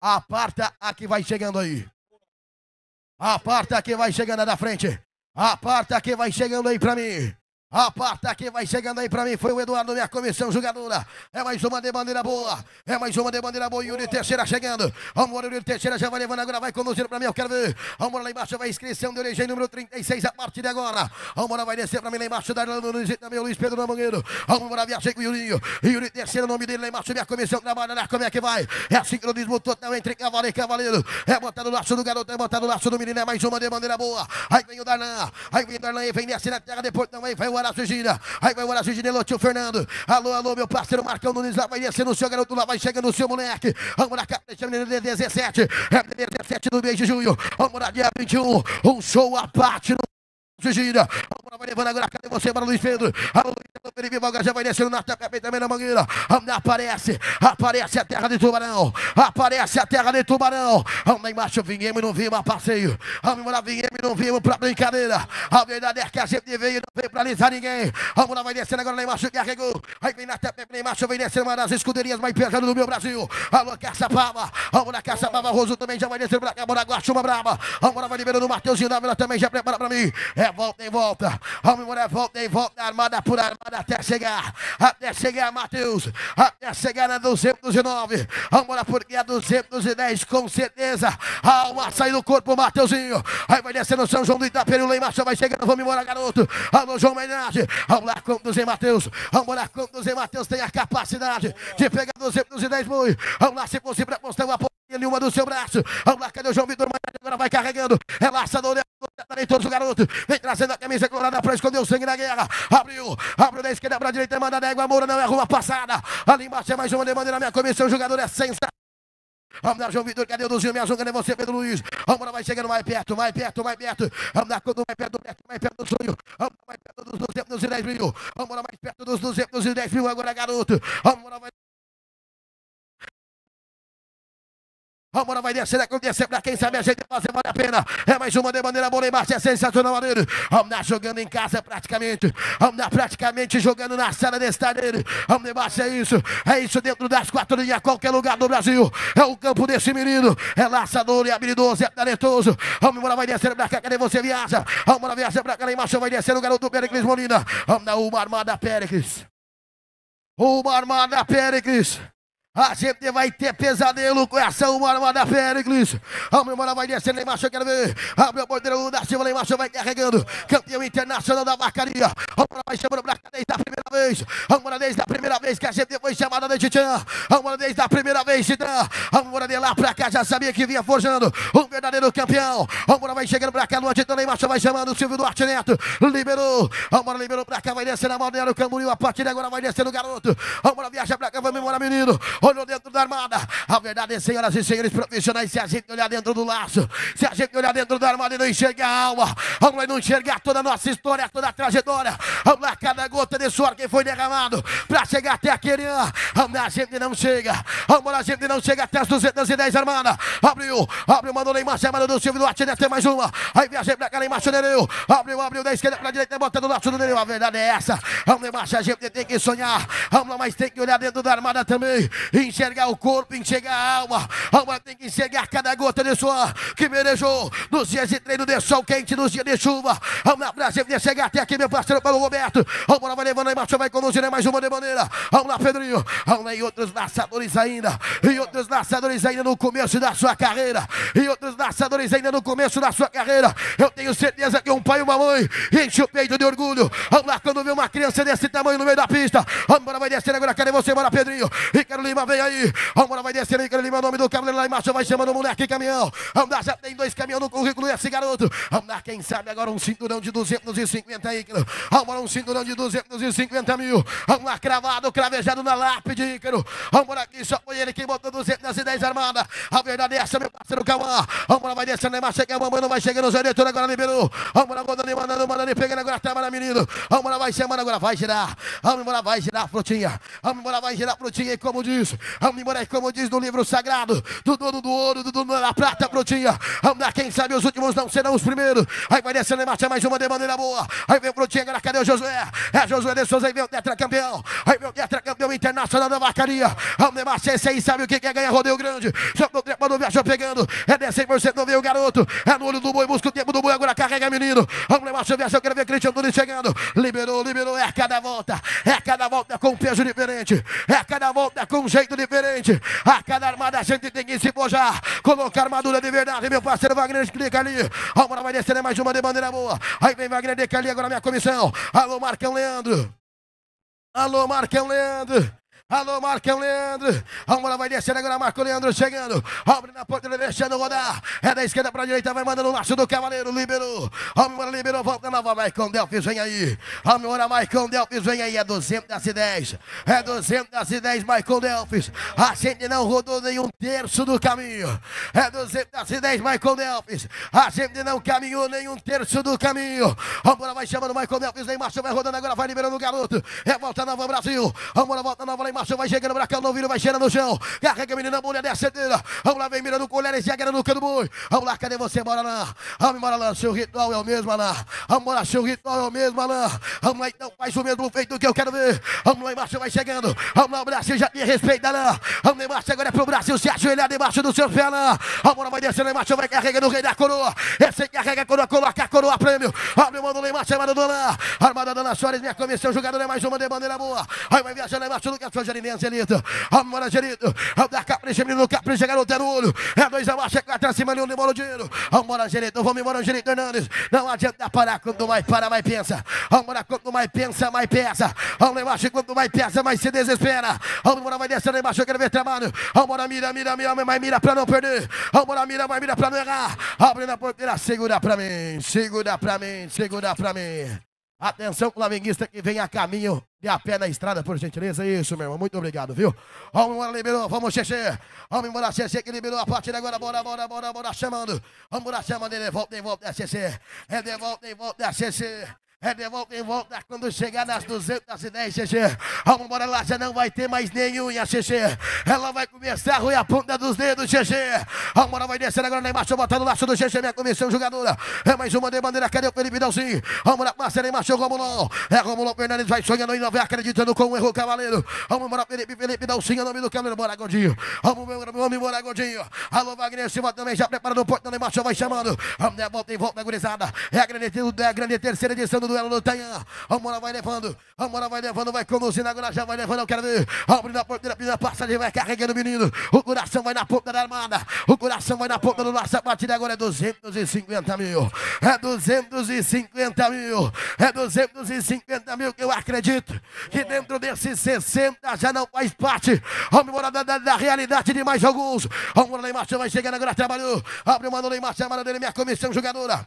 Aparta a que vai chegando aí. Aparta é a que vai chegando aí da frente. Aparta a que vai chegando aí para mim. Aparta que vai chegando aí pra mim. Foi o Eduardo, minha comissão jogadora. É mais uma de bandeira boa. É mais uma de bandeira boa. Yuri Terceira chegando. Vamos, Yuri Terceira já vai levando agora. Vai conduzindo pra mim. Eu quero ver. Vamos lá embaixo. Vai inscrição de origem número 36 a partir de agora. Vamos vai descer pra mim lá embaixo. Darlan Nunes e também o Luiz Pedro Namangueiro. Vamos embora. Viajei com o Yurinho. Yuri Terceira, nome dele lá embaixo. Minha comissão trabalha lá. Como é que vai? É sincronismo total entre cavalo e cavaleiro. É botar no laço do garoto. É botar no laço do menino. É mais uma de bandeira boa. Aí vem o Darlan. Aí vem o Darlan. E vem descer na terra. Depois também vai o Morato Virgínia. Aí vai Morato Virgínia, Lotinho Fernando. Alô, alô, meu parceiro Marcão Nunes. Lá vai descendo o seu garoto, lá vai chegando o seu moleque. Vamos na capa, deixa menino de 17. É 17 do mês de junho. Vamos na dia 21. Um show à parte no Gira, a vai levando agora, cadê você para Luiz Pedro? Aleluia, Vivalga já vai descendo na tapa, também na mangueira. Aparece, aparece a terra de Tubarão, aparece a terra de Tubarão. Lá embaixo viemos e não vimos a passeio, vamos lá, viemos e não vimos para brincadeira. A verdade é que a gente veio e não veio para alisar ninguém. Vamos lá, vai descendo agora, lá embaixo carregou. Aí vem na tapa, lá embaixo vem descendo uma das escuderias mais pesadas do meu Brasil. Alô, Caçapava, vamos na Caçapava, Roso também já vai descendo para cá, Moraguaxuma Brava. Vamos lá, vai liberando o Matheus Dinâmila também já prepara para mim. É é volta e volta. Homem mulher volta e volta. Armada por armada até chegar. Até chegar, Matheus. Até chegar na 209. Vamos porque a 210 com certeza. A alma sai do corpo, Mateuzinho. Aí vai descendo São João do o Lá embaixo vai chegando. Vamos embora, garoto. Alô, João Menage. Vamos lá com o Zé Matheus. Vamos lá com o Zé Matheus. Tem a capacidade de pegar 210 boi. Vamos lá, se possível, para postar uma ali uma do seu braço. Vamos lá, cadê o João Vitor Agora vai carregando. Relaxa, não em todos os garotos. Vem trazendo a camisa colorada para esconder o sangue da guerra. Abriu, abriu da esquerda para a direita. Manda da égua, Moura não é rua passada. Ali embaixo é mais uma demanda na minha comissão. O jogador é sensacional. Vamos dar, João Vitor, cadê o Duzinho? Me ajuda, cadê né? você, Pedro Luiz? Vamos lá, vai chegando mais perto, mais perto, mais perto. Vamos lá, quando mais perto, perto, mais perto do sonho. Vamos lá, mais perto dos 210 mil. Vamos lá, mais perto dos 210 mil agora, garoto. Vamos lá, vai Agora vai descer, é quando descer pra quem sabe a gente fazer vale a pena. É mais uma de bandeira bola embaixo, é sensacional, Adeiro. Vamos jogando em casa praticamente. Vamos praticamente jogando na sala desse dele. Vamos embaixo, é isso. É isso dentro das quatro linhas, qualquer lugar do Brasil. É o campo desse menino. É laçador, é habilidoso, é talentoso. Vamos embora, vai descer pra cá, cadê você viaja? Vamos vai viaja pra cá, lá embaixo vai descer o garoto péricles Molina. Vamos dar uma armada, péricles Uma armada, péricles a gente vai ter pesadelo com essa humana da da Pericles. A memória vai descendo lá embaixo, eu quero ver. A o poderoso da Silva lá embaixo vai carregando. Campeão internacional da marcaria. A humana vai chamando pra cá desde a primeira vez. A humana desde a primeira vez que a gente foi chamada de Titã. A humana desde a primeira vez, Titã. A humana de lá pra cá já sabia que vinha forjando um verdadeiro campeão. A humana vai chegando pra cá, Lua Titã lá embaixo vai chamando o Silvio Duarte Neto. Liberou. A humana liberou pra cá, vai descendo a do Camboriú. A partir de agora vai descendo o garoto. A humana viaja pra cá, vai memorar menino olhou dentro da armada. A verdade é, senhoras e senhores profissionais, se a gente olhar dentro do laço, se a gente olhar dentro da armada e não enxergar a alma, vamos lá e não enxergar toda a nossa história, toda a trajetória, vamos lá, cada gota de suor que foi derramado para chegar até aquele ano, a gente não chega, vamos lá, a gente não chega até as 210 armada, abriu, abriu, mandou Neymar em do Silvio do ainda né? tem mais uma, aí viajei pra cá, lá em marcha, né, abriu, abriu, da esquerda pra direita, botando o laço do Nereu, a verdade é essa, vamos lá em a gente tem que sonhar, vamos lá, mas tem que olhar dentro da armada também, enxergar o corpo, enxergar a alma. A alma tem que enxergar cada gota de suor que merejou nos dias de treino de sol quente, nos dias de chuva. Alma, prazer de chegar até aqui, meu parceiro Paulo Roberto. Alma, vai levando aí, Márcio vai conduzindo mais uma de maneira. Alma, Pedrinho. Alma, e outros laçadores ainda. E outros laçadores ainda no começo da sua carreira. E outros laçadores ainda no começo da sua carreira. Eu tenho certeza que um pai e uma mãe enche o peito de orgulho. Alma, quando vê uma criança desse tamanho no meio da pista. Alma, vai descer agora, cadê é você, Bora, Pedrinho? quero levar vem aí. Amora vai descendo aí, querendo o nome do cabelo lá marcha, Vai chamando o moleque caminhão. Andar já tem dois caminhões no currículo desse garoto. Andar, quem sabe agora um cinturão de 250 aí, Ícaro. Amora um cinturão de 250 mil. lá, cravado, cravejado na lápide, Ícaro. Amora aqui, só foi ele quem botou 210 armada. A verdade é essa, meu parceiro Cauã. Amora vai descendo aí, mas chega, mamãe não vai chegando. Zé Neto agora liberou. lá, mandando, mandando, mandando, pegando agora, trava na menino. lá, vai chamando agora, vai girar. embora, vai girar, frutinha. embora, vai girar, frutinha. E como diz, Animorai, como diz no livro sagrado, do dono do ouro, do dono da prata, brotinha. Andar, quem sabe os últimos não serão os primeiros. Aí vai descendo e marcha mais uma de maneira boa. Aí vem o Protinha, galera, cadê o Josué? É Josué de Souza, aí vem o tetracampeão. Aí vem o tetracampeão internacional da vacaria. Andemar, esse aí sabe o que quer ganhar rodeio grande. Só que o trepado viajou pegando. É 100% não veio o garoto. É no olho do boi, busca o tempo do boi, agora carrega menino. Andemar, eu quero ver Cristian Nunes chegando. Liberou, liberou, é cada volta. É cada volta com um peso diferente. É cada volta com um jeito jeito diferente. A cada armada a gente tem que se bojar. Colocar armadura de verdade, meu parceiro Wagner, explica ali. A uma vai descendo, é mais uma de bandeira boa. Aí vem Wagner, clica ali agora minha comissão. Alô, Marcão Leandro. Alô, Marcão Leandro. Alô, Marcão Leandro. A bola vai descendo agora, Marco Leandro chegando. Abre na porta ele deixando rodar. É da esquerda pra direita, vai mandando o laço do Cavaleiro. Liberou. Almora liberou, volta nova. Maicon Delfis, vem aí. Almora, Maicon Delfis, vem aí. É 210. É 210, Maicon Delfis. A gente não rodou nenhum terço do caminho. É 210, Maicon Delfis. A gente não caminhou nenhum terço do caminho. Almora vai chamando Maicon Delfis, lá embaixo vai rodando agora, vai liberando o garoto. É volta nova, Brasil. Almora volta nova, lá Marcio vai chegando pra cá, o novinho vai cheirando no chão. Carrega a menina, mulher desce. Vamos lá, vem mirando colheres colher, esse águia no canto boi. Vamos lá, cadê você, bora lá? Vamos embora lá, seu ritual é o mesmo, Alain. Vamos embora, seu ritual é o mesmo, Alain. Vamos lá, então, faz o mesmo feito que eu quero ver. Vamos lá, e vai chegando. Vamos lá, o Brasil já me respeita, Alain. Vamos lá, Márcio, agora é pro Brasil se ajoelhar debaixo do seu pé, Alain. Vamos lá, vai descendo, Márcio vai carregando o rei da coroa. Esse carrega a coroa, coloca a coroa prêmio. Abre o mando, Leimar, chamada do Alain. Armada Dona Soares, minha comissão, jogador é mais uma de bandeira é boa. Aí vai viajando, Leimar, tudo que Angelina, Angelita. Amor, Angelita. Dar capricha menino, capricho, garoto, é no olho. É dois é abaixo marcha, quatro acima, ali, um demora dinheiro. Amor, Angelita. Vamos embora, Angelita Hernandes. Não adianta parar quanto mais para, mais pensa. Amor, quanto mais pensa, mais pensa. Vamos lá embaixo, quanto mais pensa, mais se desespera. Vamos embora, vai descendo embaixo, eu quero ver trabalho. Amor, mira, mira, mira, mas mira pra não perder. Amor, mira, mas mira pra não errar. Abrindo a porteira, segura pra mim, segura pra mim, segura pra mim. Atenção, flamenguista que vem a caminho de a pé na estrada, por gentileza. Isso, meu irmão. Muito obrigado, viu? Vamos embora, liberou. Vamos, Xexê. Vamos embora, Xexê, que liberou a partida agora. Bora, bora, bora, bora, chamando. Vamos embora, chamando. Ele volta, ele volta, Xexê. de volta, ele volta, Xexê. É de volta em volta quando chegar nas 210, GG. Vamos embora lá já não vai ter mais nenhuma, GG. Ela vai começar a ruir a ponta dos dedos, GG. Vamos embora, vai descer agora lá embaixo, botando o laço do GG. Minha comissão jogadora. É mais uma de bandeira. Cadê o Felipe Dalzinho? Vamos mamora passa lá embaixo, Romulão. É Romulão é Fernandes vai sonhando e não vai acreditando com o um erro, cavaleiro. A embora, Felipe, Felipe Dalzinho, nome do cavaleiro. Bora, Godinho. Vamos, meu nome, bora, Godinho. Alô, Wagner Silva também já preparando o portão lá embaixo, vai chamando. Vamos de é volta em volta, gurizada. É a grande, é a grande terceira edição do levando ela no Tanha. A Mora vai levando. A Mora vai levando, vai conduzindo. Agora já vai levando. Eu quero ver. Abre na porteira, pisa, passa ali, vai carregando o menino. O coração vai na ponta da armada. O coração vai na ponta do nosso A batida agora é 250 mil. É 250 mil. É 250 mil que eu acredito que dentro desses 60 já não faz parte. Vamos morada da, da, realidade de mais alguns. Vamos embora, já vai chegando agora, trabalhou. Abre o mano, Neymar, chamada dele, minha comissão jogadora.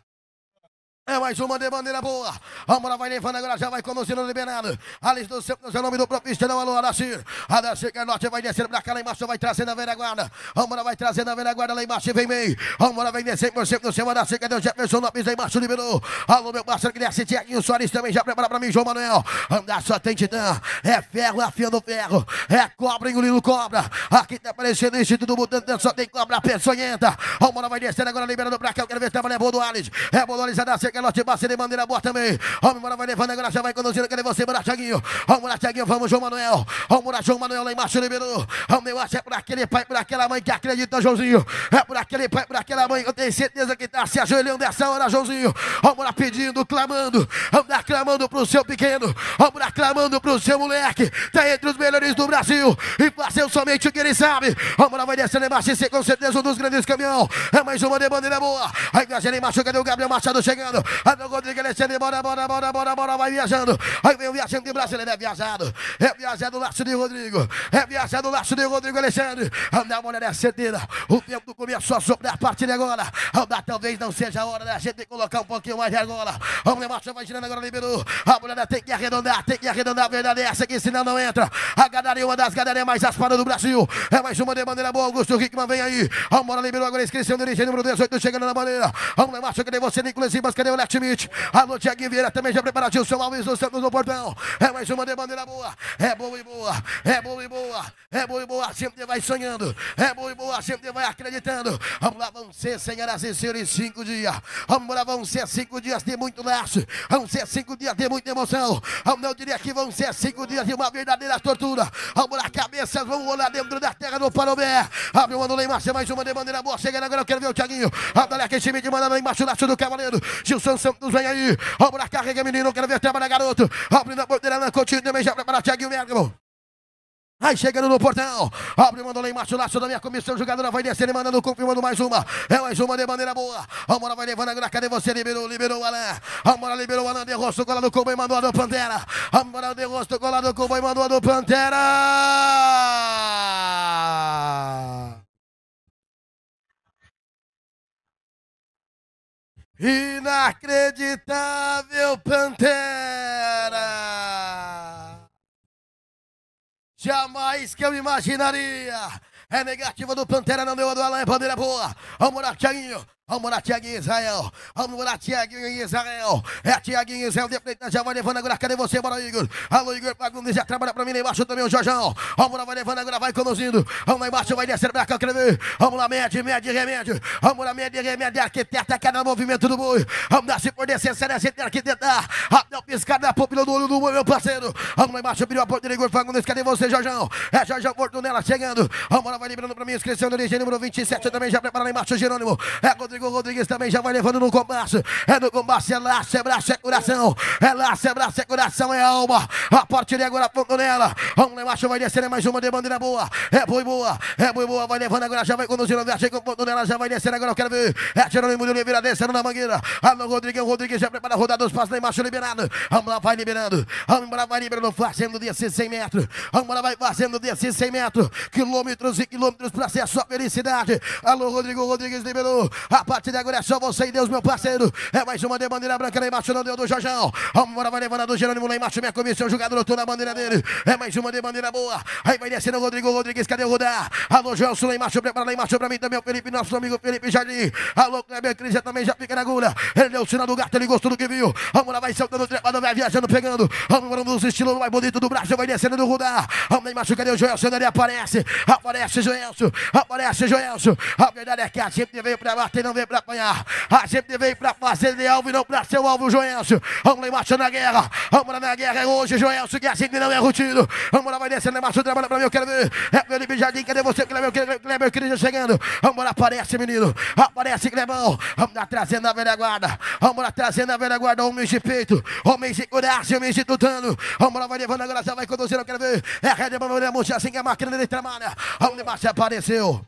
É mais uma de bandeira boa. Amora vai levando agora, já vai conduzindo liberado. Alice do seu, o nome do propício não, alô, Adacir. Adacir é norte, vai descendo pra cá, lá embaixo vai trazendo a velha guarda. Amora vai trazendo a velha guarda lá embaixo, vem meio. Amora vem descendo por cima do seu Adacir, já o Jefferson Lopes aí embaixo, liberou. Alô, meu parceiro que desce, Tiaguinho Soares também já prepara pra mim, João Manuel. Andar só tem titã. É ferro afiando ferro. É cobra engolindo cobra. Aqui tá aparecendo o Instituto Mutante, então só tem cobra peçonhenta. Amora vai descendo agora, liberando pra cá, eu quero ver se tá valendo é boa do Alice. É boa do Alice, Adacir calote, parceiro e bandeira boa também. Vamos embora vai levando, agora já vai conduzindo, cadê você, mora Thiaguinho? Vamos, mora Thiaguinho, vamos, João Manuel. Vamos, mora João Manuel lá embaixo liberou. Ó, meu é por aquele pai, por aquela mãe que acredita, Joãozinho. É por aquele pai, por aquela mãe, eu tenho certeza que tá se ajoelhando nessa hora, Joãozinho. Vamos lá pedindo, clamando. Vamos lá clamando pro seu pequeno. Vamos lá clamando pro seu moleque. Tá entre os melhores do Brasil. E fazer somente o que ele sabe. Vamos lá, vai descendo embaixo é e ser com certeza um dos grandes caminhão. É mais uma de bandeira boa. Aí, Gazelli, machuca, cadê o Gabriel Machado chegando? Aí meu Rodrigo Alexandre, é bora, bora, bora, bora, bora, vai viajando. Aí vem o viajante de Brasil ele é viajado. É viajado o laço de Rodrigo. É viajado o laço de Rodrigo Alexandre, Alexandbre. Ah, Andar, mulher, é cedeira. O tempo começou a soprar a partir de agora. Andar, ah, talvez não seja a hora da gente colocar um pouquinho mais de agora. A ah, levar marcha vai girando agora, liberou. A mulher tem que arredondar, tem que arredondar. A verdade é essa aqui, senão não entra. A é uma das gadarias mais aspadas do Brasil. É mais uma de bandeira boa. Augusto Rickman vem aí. A mulher liberou agora a inscrição, dirigente número 18, chegando na bandeira. A mulher marcha que nem você, Nicolas Ribas, Neonete Mitch. Alô, Tiaguinho Vieira também já preparativo. Seu Alves dos Santos no portão. É mais uma de bandeira boa. É boa e boa. É boa e boa. É boa e boa. Sempre assim vai sonhando. É boa e boa. Sempre assim vai acreditando. Vamos lá, vão ser, senhoras e senhores, cinco dias. Vamos lá, vão ser cinco dias de muito laço. Vão ser cinco dias de muita emoção. Vamos, eu diria que vão ser cinco dias de uma verdadeira tortura. Vamos lá, cabeças vão olhar dentro da terra do Parobé. Abre o ano lá embaixo. É mais uma de bandeira boa. Chegando agora, eu quero ver o Tiaguinho. Abdalha, quem se me manda lá embaixo. Laço do Cavaleiro. Gil Gilson nos vem aí. Obra carrega, menino. Quero ver trabalhar, garoto. Abre na bandeira, Lan Coutinho. Também já prepara Thiago Bergamo. Aí chegando no portão, abre, mandou lá embaixo o laço da minha comissão, jogadora vai descendo, mandando, confirmando mais uma, é mais uma de bandeira boa, Amora vai levando agora, cadê você, liberou, liberou o Alain, Amora liberou o Alain, de gola do combo e mandou a do Pantera, Amora de gola do combo e mandou a do Pantera! Inacreditável Pantera! Jamais que eu imaginaria! É negativa do Pantera, não, a do Alan, é bandeira boa. Vamos lá, Thiaguinho. Vamos lá, Tiaguinho Israel. Vamos lá, Tiaguinho Israel. É Tiaguinho Israel, dependente já vai levando agora. Cadê você? Bora, Igor. Alô, Igor, Pagundes, já trabalha pra mim lá embaixo também, o Jorjão. Vamos lá, vai levando agora, vai conduzindo. Vamos lá embaixo, vai descer pra cá, escrever. Vamos lá, mede, mede, remédio. Vamos lá, mede, remédio. Arquiteta, cada movimento do boi. Vamos lá, se por descer, será se tem Até o piscar da pupila do olho do boi, meu parceiro. Vamos lá embaixo, abriu a porta do Igor Pagundes, Cadê você, Jorjão? É Jorjão Portunela chegando. Vamos lá, vai liberando pra mim, inscrição do origem número 27 também já prepara lá embaixo, Jerônimo. É Rodrigo. Rodrigo Rodrigues também já vai levando no combate. É no combate, é laço, é braço, é coração. É laço, é braço, é coração, é alma. A de agora apontando nela. Vamos lá vai descendo, é mais uma de bandeira né, boa. É boi boa, é boi boa. Vai levando agora, já vai conduzindo. Chega o ponto nela, já vai descendo agora. Eu quero ver. É tirando o Murilo Oliveira descendo na mangueira. Alô, Rodrigo, Rodrigues já prepara a rodada. dos passos lá embaixo liberado. Vamos lá, vai liberando. Vamos embora, vai liberando. Fazendo dia 100 metros. Vamos embora, vai fazendo dia 100 metros. Quilômetros e quilômetros pra ser a sua felicidade. Alô, Rodrigo Rodrigues liberou. A partir de agora é só você e Deus, meu parceiro. É mais uma de bandeira branca lá embaixo, não deu do Jorjão. Vamos embora, vai levando a do Jerônimo lá embaixo, minha comissão, jogador tô na bandeira dele. É mais uma de bandeira boa. Aí vai descendo o Rodrigo Rodrigues, cadê o Rudá? Alô, Gelson lá embaixo, prepara lá embaixo pra mim também, o Felipe, nosso amigo Felipe Jardim. Alô, Cleber Cris, também já fica na agulha. Ele deu o sinal do gato, ele gostou do que viu. Vamos lá, vai saltando, trepado, vai viajando, pegando. Vamos embora, um dos estilos mais bonitos do Brasil, vai descendo do Rodar. Vamos lá embaixo, cadê o Joelson? Ele aparece, aparece Joelson, aparece Joelson. A verdade é que a gente veio pra bater, não veio para apanhar. A gente veio para fazer de alvo e não para ser o alvo, Joelcio. Vamos lá embaixo na guerra. Vamos lá na guerra. É hoje, Joelcio, que é assim que não é rotido. Vamos lá, vai descendo embaixo, trabalha para mim. Eu quero ver. É meu jardim. cadê você, Clebão? Clebão, querido, chegando. Vamos lá, aparece, menino. Aparece, Clebão. Vamos lá, trazendo a velha guarda. Vamos lá, trazendo a velha guarda. Homens de peito, homens de coragem, homens de tutano. Vamos lá, vai levando agora, já vai conduzindo. Eu quero ver. É a rede, vamos lá, assim que a máquina dele trabalha. Vamos lá, apareceu.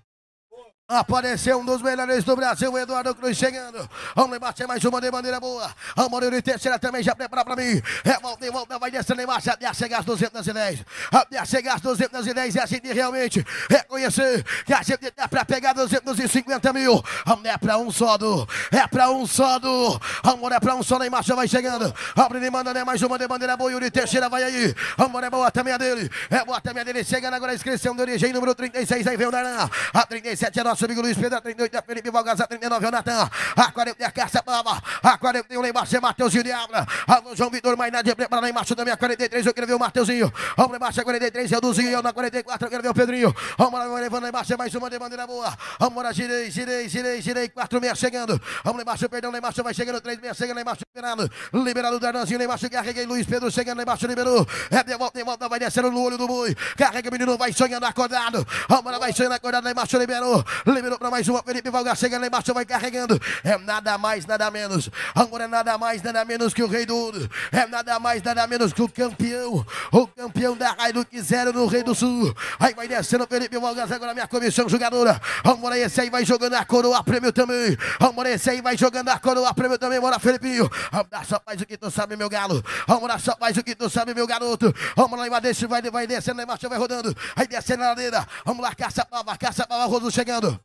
Apareceu um dos melhores do Brasil, Eduardo Cruz chegando. Vamos embaixo, é mais uma de bandeira boa. Amorim de terceira também já prepara pra mim. É volta e é, volta, vai descendo embaixo. Até chegar às 210. Até chegar às 210 e é a gente realmente reconhecer que a gente dá tá pra pegar 250 mil. Vamos é pra um só do. É pra um só do. Vamos é pra um só, da já vai chegando. Abre e manda, né? Mais uma de bandeira boa. Yuri Teixeira vai aí. Vamos é boa também a dele. É boa também a dele. Chegando agora a inscrição de origem número 36. Aí vem o Naran. A 37 é nossa nosso amigo Luiz Pedro, 38 da Felipe Valgazá, 39 é o Natan. A 40 é a Cássia Baba. A 41 lá embaixo é Mateuzinho de Abra. Alô, João Vitor, Mainá de Prepara lá embaixo também. A 43 eu quero ver o Mateuzinho. Vamos lá embaixo, a 43 é o Duzinho. Eu na 44 eu quero ver o Pedrinho. Vamos lá, levando lá embaixo, é mais uma de bandeira boa. Vamos lá, girei, girei, girei, girei. 46 chegando. Vamos lá embaixo, perdão, lá embaixo vai chegando. 36 chegando lá embaixo, liberado. Liberado o Darnanzinho lá embaixo, carreguei Luiz Pedro chegando lá embaixo, liberou. É de volta, de volta, vai descendo no olho do boi. Carrega o menino, vai sonhando acordado. Vamos lá, vai sonhando acordado lá embaixo, liberou. Liberou para mais uma. Felipe Valga chega lá embaixo, vai carregando. É nada mais, nada menos. Agora é nada mais, nada menos que o Rei do Ouro. É nada mais, nada menos que o campeão. O campeão da raio que Zero no Rei do Sul. Aí vai descendo Felipe Valgas agora minha comissão jogadora. amor esse aí vai jogando a coroa prêmio também. amor esse aí vai jogando a coroa prêmio também. Bora, Felipinho. Vamos só faz o que tu sabe, meu galo. amor só faz o que tu sabe, meu garoto. Vamos lá, vai descendo, vai, vai descendo, vai, vai rodando. Aí descendo na ladeira. Vamos lá, caça pava, caça pava, Roso chegando.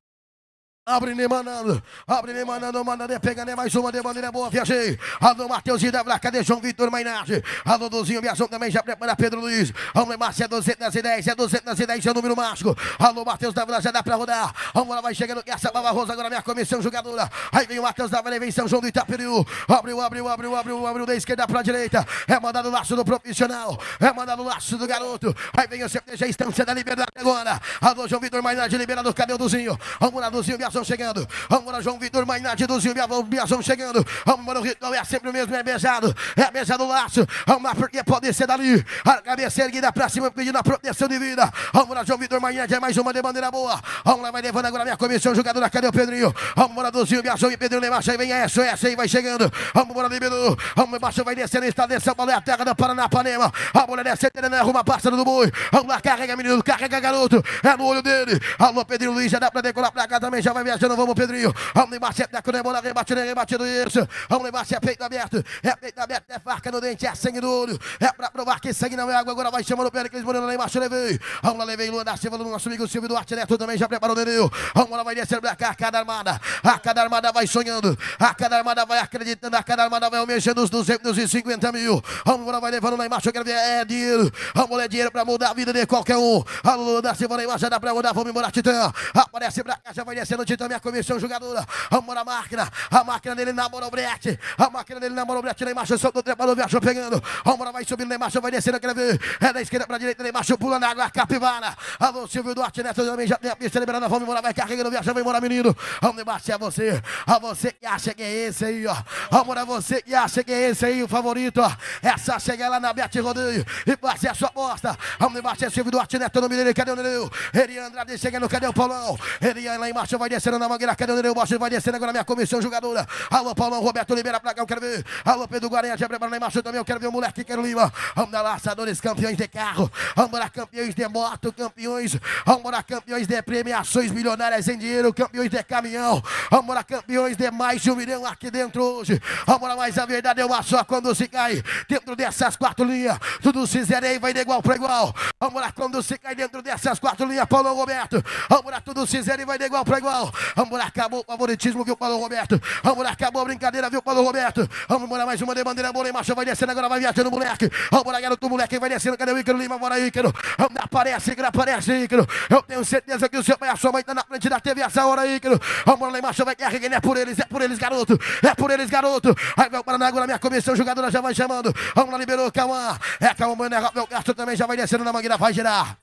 Abre nem mandando, abre nem mandando, mandando nem pega nem mais uma, de bandeira boa, viajei. Alô, Matheus e Débora, cadê João Vitor Mainardi? Alô, Duzinho, Viação também, já prepara Pedro Luiz. Vamos lá, é 210, é 210, é, é o número mágico. Alô, Matheus W, já dá pra rodar. Vamos lá, vai chegando, essa Bava Rosa, agora minha comissão jogadora. Aí vem o Matheus W, vem São João do Itaperiú. Abriu, abriu, abriu, abriu, abriu da esquerda pra direita. É mandado o laço do profissional, é mandado o laço do garoto. Aí vem o CPG, a instância da liberdade agora. Alô, João Vitor Mainardi, liberado, cadê o Duzinho? Vamos lá, Duzinho, Viação. Biazão chegando. Vamos embora, João Vitor, Mainardi do Zinho, Biazão chegando. Vamos embora, o ritual é sempre o mesmo, é beijado. É beijado o laço. Vamos lá, porque pode ser dali. A cabeça erguida pra cima, pedindo a proteção de vida. Vamos embora, João Vitor, Mainardi, é mais uma de bandeira boa. Vamos lá, vai levando agora minha comissão, jogadora, cadê o Pedrinho? Vamos embora, do Zinho, Biazão é é e Pedrinho Lemacha, aí vem a SOS, aí vai chegando. Vamos embora, liberou. Vamos embaixo, vai descendo, está descendo, bola é a terra da Paranapanema. A mulher é descendo, ele arruma pássaro do boi. Vamos lá, carrega, menino, carrega, garoto. É no olho dele. Alô, Pedrinho Luiz, já dá pra decolar pra cá também, já vai viajando, vamos, Pedrinho. Vamos embaixo, é né, bola, rebatido, né, rebatido, isso. Vamos embaixo, é peito aberto. É peito aberto, é faca no dente, é sangue no olho. É pra provar que sangue não é água. Agora vai chamando o Pericles Moreno lá embaixo, levei. Né, vamos lá, levei Lua da Silva, do nosso amigo Silvio Duarte Neto também já preparou, Denil. Vamos lá, vai descer pra cá, cada armada. A cada armada vai sonhando. A cada armada vai acreditando. A cada armada vai almejando os 250 mil. Vamos lá, vai levando lá embaixo, eu quero ver. É dinheiro. Vamos lá, é dinheiro pra mudar a vida de qualquer um. A Lua da Silva lá embaixo, dá pra mudar. Vamos embora, Titã. Aparece pra cá, já vai descendo, Titã. Se também a comissão jogadora amor a máquina, a máquina dele namora o brete, a máquina dele namora o brete, Neymar só do trepador, viajou pegando, Amora vai subindo, Neymar vai descendo, quer ver, é da esquerda pra direita, Neymar pula na água, é capivara, alô Silvio Duarte Neto também já tem a pista liberada, vamos embora, vai carregando, viajando, vai embora menino, vamos Neymar, se é você, a você que acha que é esse aí, ó, amor é você que acha que é esse aí, o favorito, ó, essa chega lá na Bete Rodeio, e passe a sua aposta, vamos Neymar, se é Silvio Duarte Neto, no menino, cadê o Nereu, Erian Andrade chegando, cadê o Paulão, Erian lá embaixo vai descer descendo na mangueira, cadê o Bosch, vai descendo agora minha comissão jogadora. Alô, Paulão, Roberto Oliveira pra cá, eu quero ver. Alô, Pedro Guaranha, já preparando embaixo também, eu quero ver o moleque, quero Lima. Vamos lá, laçadores, campeões de carro. Vamos lá, campeões de moto, campeões. Vamos lá, campeões de premiações milionárias em dinheiro, campeões de caminhão. Vamos lá, campeões de mais de um milhão aqui dentro hoje. Vamos lá, mas a verdade é uma só quando se cai dentro dessas quatro linhas. Tudo se zerei, vai de igual para igual. Vamos lá, quando se cai dentro dessas quatro linhas, Paulão Roberto. Vamos lá, tudo se zerei, vai de igual para igual. Vamos acabou o favoritismo, viu, Paulo Roberto? Vamos acabou a brincadeira, viu, Paulo Roberto? Vamos embora, mais uma de bandeira, bola em marcha, vai descendo, agora vai viajando o moleque. Vamos lá, garoto, moleque, vai descendo, cadê o Ícaro Lima? Bora, Ícaro. Vamos, aparece, Ícaro, aparece, Ícaro. Eu tenho certeza que o seu pai a sua mãe tá na frente da TV essa hora, Ícaro. Vamos lá em marcha, vai carregando, é por eles, é por eles, garoto. É por eles, garoto. Aí vai o Paraná, agora minha comissão, jogadora já vai chamando. Vamos lá, liberou, calma É, Cauã, meu é gasto também já vai descendo na mangueira, vai girar.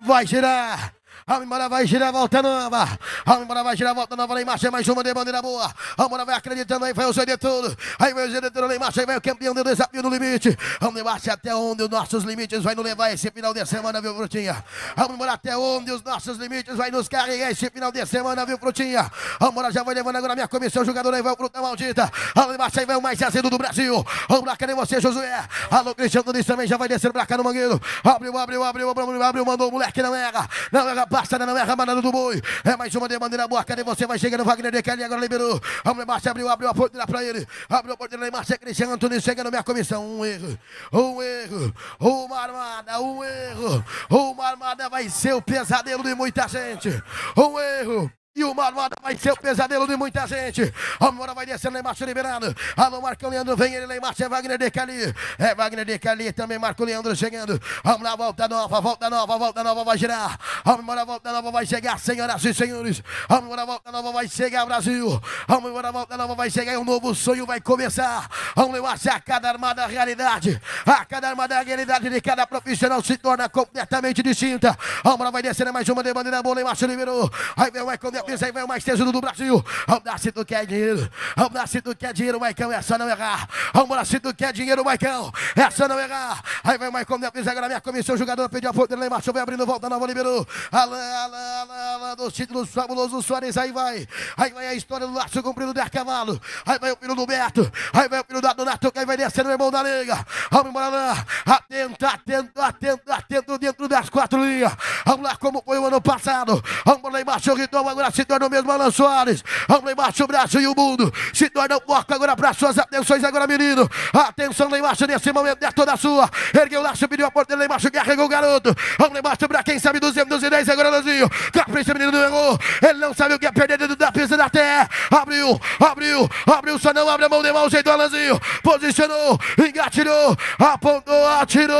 Vai girar. Vamos embora, vai girar, volta nova. Vamos embora, vai girar, volta nova. em marcha, mais uma de bandeira boa. Vamos embora, vai acreditando. Aí vai o Zé de tudo. Aí vai o Zé de tudo. Lá aí vai o campeão do desafio do limite. Vamos embora, até onde os nossos limites vai nos levar esse final de semana, viu, Frutinha? Vamos embora até onde os nossos limites vai nos carregar esse final de semana, viu, Frutinha? Vamos embora, já vai levando agora a minha comissão jogador Aí vai o Fruta Maldita. Vamos embora, aí vai o mais azedo do Brasil. Vamos lá, cadê né, você, Josué? Alô, Cristiano Nunes também já vai descer pra cá no Mangueiro. Abriu, abriu, abriu, abriu, abriu, abriu mandou o moleque, não erra. Não erra, Passada não é rabanada do boi. É mais uma demanda da boa. Cadê você? Vai chegando. Wagner de Kelly agora liberou. A mulher abriu, abriu a porta pra ele. Abriu a porta em Márcia é Cristiano Antônio na Minha comissão. Um erro. Um erro. Uma armada. Um erro. Uma armada vai ser o pesadelo de muita gente. Um erro. E o Maruada vai ser o pesadelo de muita gente. A Mora vai descendo, se liberando. Alô, Marco Leandro, vem ele Leymar, É Wagner de Cali. É Wagner de Cali. Também Marco Leandro chegando. Vamos lá, volta nova, volta nova, volta nova. Vai girar. A Mora volta nova vai chegar, senhoras e senhores. A Mora volta nova vai chegar, Brasil. A Mora volta nova vai chegar. E é um novo sonho vai começar. Vamos levar a cada armada a é realidade. A cada armada é a realidade de cada profissional se torna completamente distinta. A Mora vai descendo mais uma de bandeira boa. se liberou. Aí vem o Eco aí vai o mais tesouro do Brasil. Vambora se tu quer é dinheiro. Vambora se tu quer é dinheiro, Maicão. Essa é não errar. lá se tu quer dinheiro, Maicão. Essa não errar. Aí vai o como minha pisa agora, minha comissão. Jogador pediu a ponta lá embaixo. Vai abrindo, volta, não, liberou. Alain, Alain, Alain, dos título fabulosos. Soares, aí vai. Aí vai a história do laço cumprido do Cavalo. Aí vai o filho do Beto. Aí vai o filho da Donato. Aí vai descendo, meu irmão da liga. Vamos embora Alain. Atento, atento, atento, atento. Dentro das quatro linhas. Vamos lá, como foi o ano passado. Vamos lá embaixo. O Ritão agora se tornam mesmo Alan Soares. Vamos lá embaixo, o braço e o mundo. Se tornam porca agora para suas atenções agora, menino. Atenção lá embaixo nesse momento, é toda sua. Ergueu o laço, pediu a porta lá embaixo, carregou o garoto. Vamos lá embaixo para quem sabe 200, 210 agora, Lanzinho. Capricha, menino, do erro. Ele não sabe o que é perder dentro da pista da terra. Abriu, abriu, abriu, só não abre a mão de mão, jeito Alanzinho. Posicionou, engatilhou, apontou, atirou.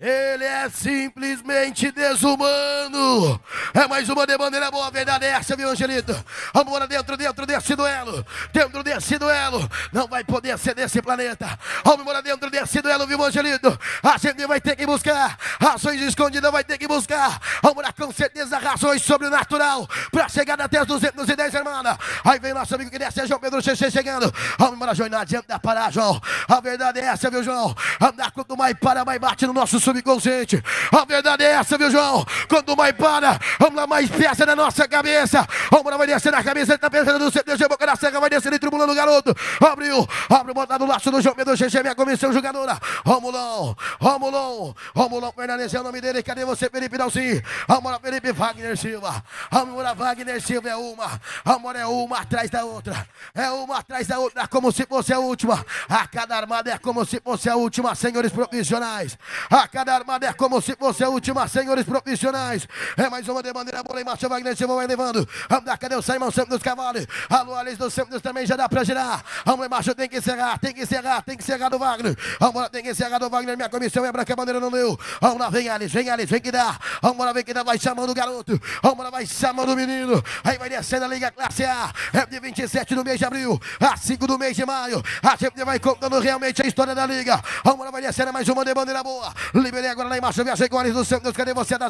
Ele é simplesmente desumano. É mais uma de bandeira boa, verdade é essa, viu, Angelito? Vamos embora dentro, dentro desse duelo. Dentro desse duelo. Não vai poder ser desse planeta. Vamos embora dentro desse duelo, viu, Angelito? A gente vai ter que buscar. Rações escondidas vai ter que buscar. Vamos embora com certeza razões sobrenatural. Para chegar até as 210, irmã. Aí vem nosso amigo que desce, é João Pedro Xixi chegando. Vamos embora, João. Não adianta parar, João. A verdade é essa, viu, João? Andar quanto mais para, mais bate no nosso subconsciente. A verdade é essa, viu, João? Quando o mãe para, vamos lá, mais peça na nossa cabeça. Vamos lá, vai descer na cabeça, ele tá pensando no CTG, boca na cega, vai descer e tribulando o garoto. Abriu, abre, botar no laço do João Pedro GG, minha comissão jogadora. Romulão, Romulão, Romulão Fernandes é o nome dele. Cadê você, Felipe Dalcin? Amora Felipe Wagner Silva. Amora Wagner Silva é uma. amor é uma atrás da outra. É uma atrás da outra, é como se fosse a última. A cada armada é como se fosse a última, senhores profissionais. A cada cada armada é como se fosse a última, senhores profissionais. É mais uma de bandeira, bola em marcha, Wagner Silva vai levando. Andar, cadê o Simão Santos cavale. Alô, Alice dos Santos também já dá pra girar. Vamos em marcha, tem que encerrar, tem que encerrar, tem que encerrar do Wagner. Vamos tem que encerrar do Wagner, minha comissão é branca, a bandeira não deu. Vamos lá, vem Alice, vem Alice, vem que dá. Vamos lá, vem que dá, vai chamando o garoto. Vamos lá, vai chamando o menino. Aí vai descendo a Liga Classe A. É de 27 do mês de abril, a 5 do mês de maio. A gente vai contando realmente a história da Liga. Vamos lá, vai descendo mais uma de bandeira boa. Liga liberei agora lá embaixo. Viajei com a do Deus Cadê você da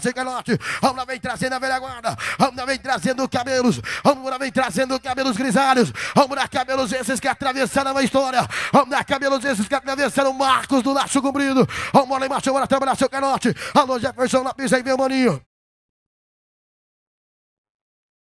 vamos lá vem trazendo a velha guarda. lá vem trazendo cabelos. vamos lá vem trazendo cabelos grisalhos. vamos lá cabelos esses que atravessaram a história. vamos lá cabelos esses que atravessaram marcos do laço cumprido vamos lá embaixo. Bora trabalhar seu canote. Alô, Jefferson Lapis aí, o maninho.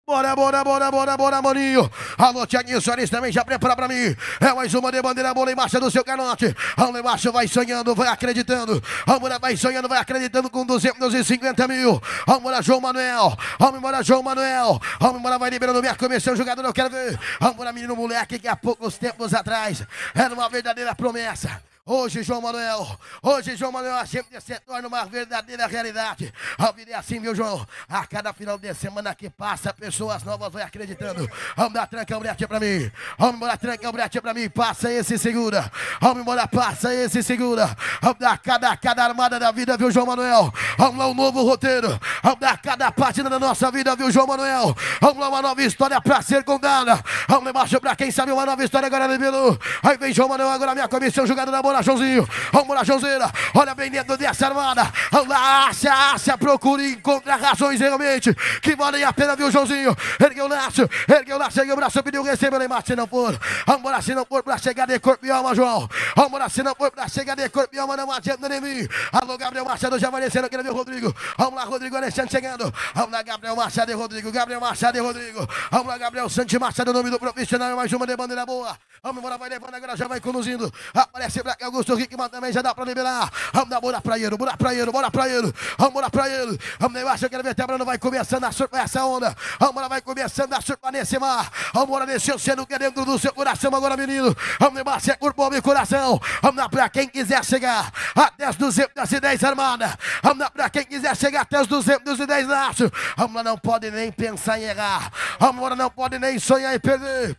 Bora, bora, bora, bora, bora, maninho. Alô, Tiaguinho Soares também já prepara pra mim. É mais uma de bandeira, bola em marcha do seu canote. Alô, embaixo vai sonhando, vai acreditando. Amora vai sonhando, vai acreditando com 250 mil. Amora João Manuel. Amora João Manuel. Amora vai liberando minha comissão, jogador, eu quero ver. Amora menino moleque que há poucos tempos atrás era uma verdadeira promessa. Hoje, João Manuel, hoje, João Manuel, a Champions se torna uma verdadeira realidade. vida é assim, viu, João? A cada final de semana que passa, pessoas novas vão acreditando. Vamos dar trancão, brete pra mim. Vamos embora, trancão, brete pra mim. Passa esse segura. Vamos embora, passa esse segura. Vamos dar cada, cada armada da vida, viu, João Manuel? Vamos lá, um novo roteiro. Vamos dar cada página da nossa vida, viu, João Manuel? Vamos lá, uma nova história pra ser contada. Vamos lá, embaixo pra quem sabe uma nova história agora, Bilu. Aí vem João Manuel, agora minha comissão jogada na bola. É Vamos lá, Murajãozeira, olha bem dentro dessa armada. Lácia, Ácia, procura e encontra razões realmente que valem a pena, viu, Joãozinho? Ergueu o laço, ergueu o laço, ergueu o braço, pediu, recebeu lá embaixo, se não for. lá, se não for pra chegar de corpo e alma, João. Vambora, se não for pra chegar de corpo e alma, não adianta né, nem mim. Alô, Gabriel Machado já aparecendo descendo, ver o Rodrigo. Vamos lá, Rodrigo Alexandre chegando. Vamos lá, Gabriel Machado e Rodrigo, Gabriel Machado e Rodrigo. Vamos lá, Gabriel Santi Machado, nome do profissional, mais uma de bandeira boa. Vamos embora, vai levando, agora já vai conduzindo. Aparece pra cá Augusto mas também já dá pra liberar. Vamos dar bora pra ele, bora pra ele, bora pra ele. Vamos bora pra ele. Vamos, eu acho que ele não vai começando a surfar essa onda. Vamos, vai começando a surfar nesse mar. Vamos, nesse oceano que é dentro do seu coração agora, menino. Vamos, você é curvou meu coração. Vamos lá pra quem quiser chegar até as 210 armada. Vamos lá pra quem quiser chegar até os 210 laços. Vamos, não pode nem pensar em errar. Vamos, não pode nem sonhar em perder.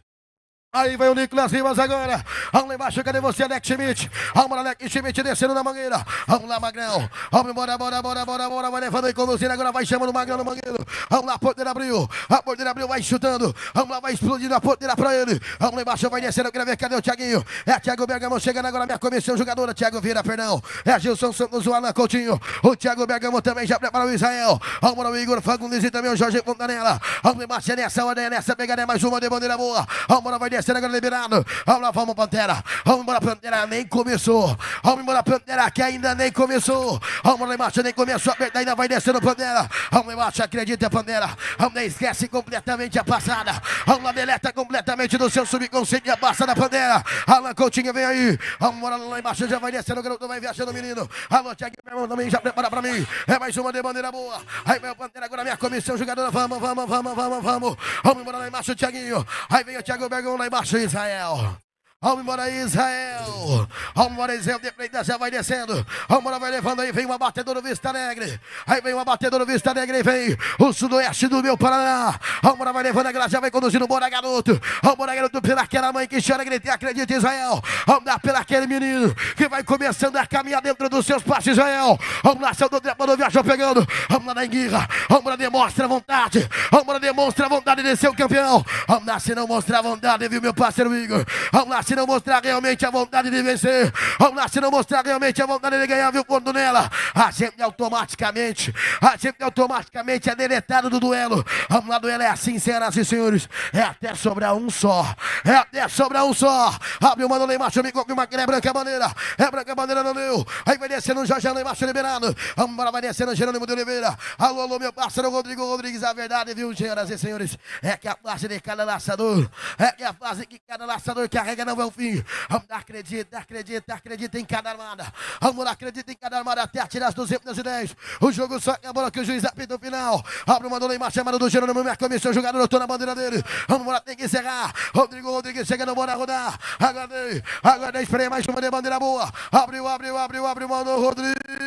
Aí vai o Nicolas Rivas agora. Vamos lá embaixo, cadê você, Alex Schmidt? Vamos lá, Alex Schmidt descendo na mangueira. Vamos lá, Magrão. Vamos embora, bora, bora, bora, bora. Vai levando e conduzindo. Agora vai chamando o Magrão no mangueiro. Vamos lá, a porteira abriu. A porteira abriu, vai chutando. Vamos lá, vai explodindo a porteira pra ele. Vamos lá embaixo, vai descendo. Eu quero ver cadê o Thiaguinho. É Thiago Bergamo chegando agora. Minha comissão jogadora, Thiago Vira perdão. É Gilson Santos, o Alan Coutinho. O Thiago Bergamo também já preparou o Israel. Vamos lá, o Igor Fagundes e também o Jorge Pontanela. Vamos embaixo, é nessa hora, é nessa pegada. É mais uma de bandeira boa. Vamos lá, vai descendo terceira agora liberado. Vamos lá, vamos, Pantera. Vamos embora, Pantera, nem começou. Vamos embora, Pantera, que ainda nem começou. Vamos lá embaixo, nem começou. Aperta, ainda vai descendo, Pantera. Vamos lá embaixo, acredita, Pantera. Vamos lá, esquece completamente a passada. Vamos lá, deleta completamente do seu subconsciente a passada, Pantera. Alan Coutinho, vem aí. Vamos embora lá embaixo, já vai descendo, o garoto vai viajando, menino. Alô, Thiago, meu irmão, também já prepara pra mim. É mais uma de bandeira boa. Aí, meu Pantera, agora minha comissão jogadora. Vamos, vamos, vamos, vamos, vamos. Vamos embora lá embaixo, Thiaguinho. Aí vem o Thiago Bergão lá Vai Israel. Vamos embora Israel. Vamos embora Israel. de Dependência já vai descendo. Vamos embora, vai levando aí. Vem uma batedora Vista Alegre. Aí vem uma batedora Vista Alegre. vem o sudoeste do meu Paraná. Vamos embora, vai levando. A graça vai conduzindo. Bora, garoto. Vamos embora, garoto. Pelaquela mãe que chora, grita acredita, Israel. Vamos dar pelaquele menino que vai começando a caminhar dentro dos seus passos, Israel. Vamos lá, seu do Viajão pegando. Vamos lá na enguirra. Vamos lá, demonstra a vontade. Vamos lá, demonstra a vontade de ser o campeão. Vamos lá, se não mostrar a vontade, viu, meu parceiro Igor. Vamos lá, se não mostrar realmente a vontade de vencer, Vamos lá se não mostrar realmente a vontade de ganhar, viu quando nela, a gente automaticamente, a gente automaticamente é deletado do duelo. Vamos lá, duelo é assim, senhoras e senhores, é até sobrar um só, é até sobrar um só. Abre o mano lá embaixo, me confirma que é branca bandeira, é branca bandeira, não deu. Aí vai descendo o Jorge lá embaixo liberado, vamos embora, vai descendo Jerônimo de Oliveira. Alô, alô, meu parceiro Rodrigo Rodrigues, a verdade, viu, senhoras e senhores, é que a fase de cada laçador, é que a fase que cada laçador carrega não até o fim. Acredita, acredita, acredita em cada armada. Vamos lá, acredita em cada armada até atirar as 210. O jogo só é acabou que o juiz apita o final. Abre uma Neymar chamada do Jerônimo Minha comissão jogada notou na bandeira dele. Vamos lá, tem que encerrar. Rodrigo Rodrigues chegando, bora rodar. Agora tem, agora tem, esperei mais uma de bandeira boa. Abriu, abriu, abriu, abriu, mandou Rodrigo.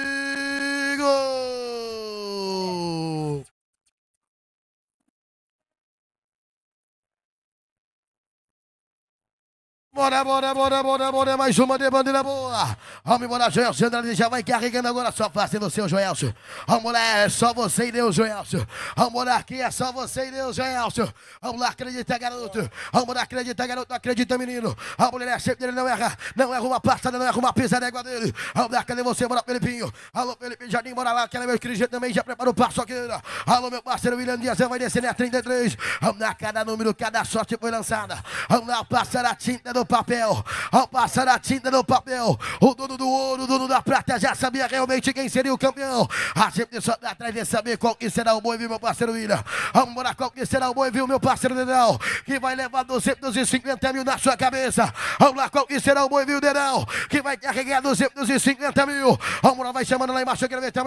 Bora, bora, bora, bora, bora, mais uma de bandeira boa. Vamos embora, Joel Andrade já vai carregando agora, só fazendo o seu Joelcio. Vamos lá, é só você e Deus, Joelcio. Vamos lá, aqui é só você e Deus, Joelcio. Vamos lá, acredita, garoto. Vamos lá, acredita, garoto, acredita, menino. A mulher é sempre dele, não erra, não erra uma passada, não erra uma pisada, é igual dele. Vamos lá, cadê você? Bora, Felipinho. Alô, Felipinho Jardim, bora lá, aquela é meu dirigente também já preparou o passo aqui. Né? Alô, meu parceiro William Dias, vai descer na 33. Vamos lá, cada número, cada sorte foi lançada. Vamos lá, passar a tinta do no papel, ao passar a tinta no papel, o dono do ouro, o dono da prata já sabia realmente quem seria o campeão. A gente só dá atrás de saber qual que será o boi, viu, meu parceiro William? Vamos morar qual que será o boi, viu, meu parceiro Dedão. Que vai levar 250 mil na sua cabeça. Vamos lá, qual que será o boi, viu, Dedão. Que vai carregar 250 mil. Vamos lá, vai chamando lá embaixo, eu quero ver, tá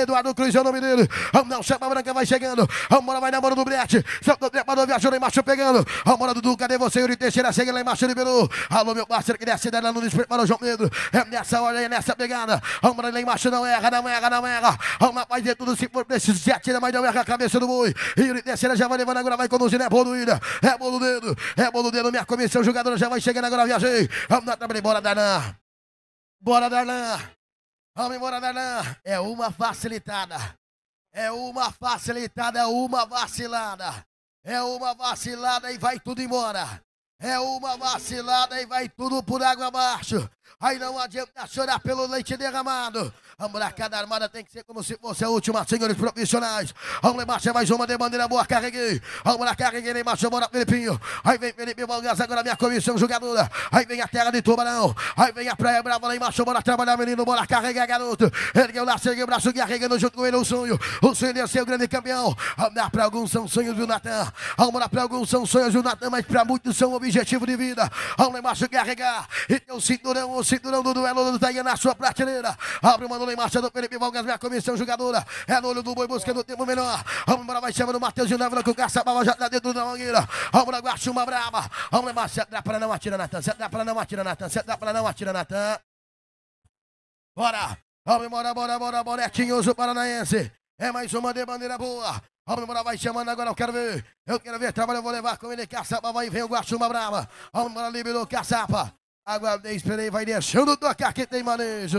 Eduardo Cruz é o nome dele. Vamos não, chama branca, vai chegando. Vamos lá, vai na mão do Brete. Santo Trepador viajando lá embaixo pegando. Vamos lá, Dudu, cadê você, Yuri Teixeira? Segue lá embaixo, liberou alô, meu parceiro que desce dela no desprezo para o João Pedro. É nessa hora, é nessa pegada. Vamos lá embaixo, não erra, não erra, não erra. Vamos fazer tudo se for preciso. Se atira, mas não erra a cabeça do boi. E terceira já vai levando agora, vai conduzindo. É bolo do ilha, é bolo dedo, é bolo dedo. Minha comissão jogadora já vai chegando agora, viajei. Vamos lá também, bora danar. Bora danar. Vamos embora, Danã. É uma facilitada. É uma facilitada, é uma vacilada. É uma vacilada e vai tudo embora. É uma vacilada e vai tudo por água abaixo. Aí não adianta chorar pelo leite derramado. Vamos lá, cada armada tem que ser como se fosse a última, senhores profissionais. Vamos lá, marcha mais uma de bandeira boa, carreguei. Vamos lá, carreguei, nem embaixo, bora, Felipinho. Aí vem Felipe Valgas, agora minha comissão jogadora. Aí vem a terra de Tubarão. Aí vem a Praia Brava, lá embaixo, bora trabalhar, menino, bora carregar, garoto. Ergueu lá, ergueu o braço, carregando junto com ele o sonho. O sonho de é ser o grande campeão. Vamos lá, pra alguns são sonhos do Natan. Vamos lá, pra alguns são sonhos do Natan, mas pra muitos são objetivo de vida. Vamos lá, embaixo, carregar. E tem o cinturão, o cinturão do duelo do Dayan na sua prateleira. Abre, mano, marcha do Felipe Valgas, minha comissão jogadora. É no olho do boi, busca do tempo melhor. Vamos embora, vai chamando o Matheus de Navra, que o Caçapava já tá dentro da mangueira. Vamos lá, guarda uma brava. Vamos lá, se dá pra não, atira Natan. Se dá pra não, atira Natan. Se dá pra não, atira Natan. Bora. Vamos embora, bora, bora, bora. É Tinhoso Paranaense. É mais uma de bandeira boa. Vamos embora, vai chamando agora, eu quero ver. Eu quero ver, trabalho, eu vou levar com ele. Caçapa, vai, vem o Guaxuma Brava. Vamos embora, liberou Caçapa. Aguardei, esperei, vai deixando tocar que tem manejo.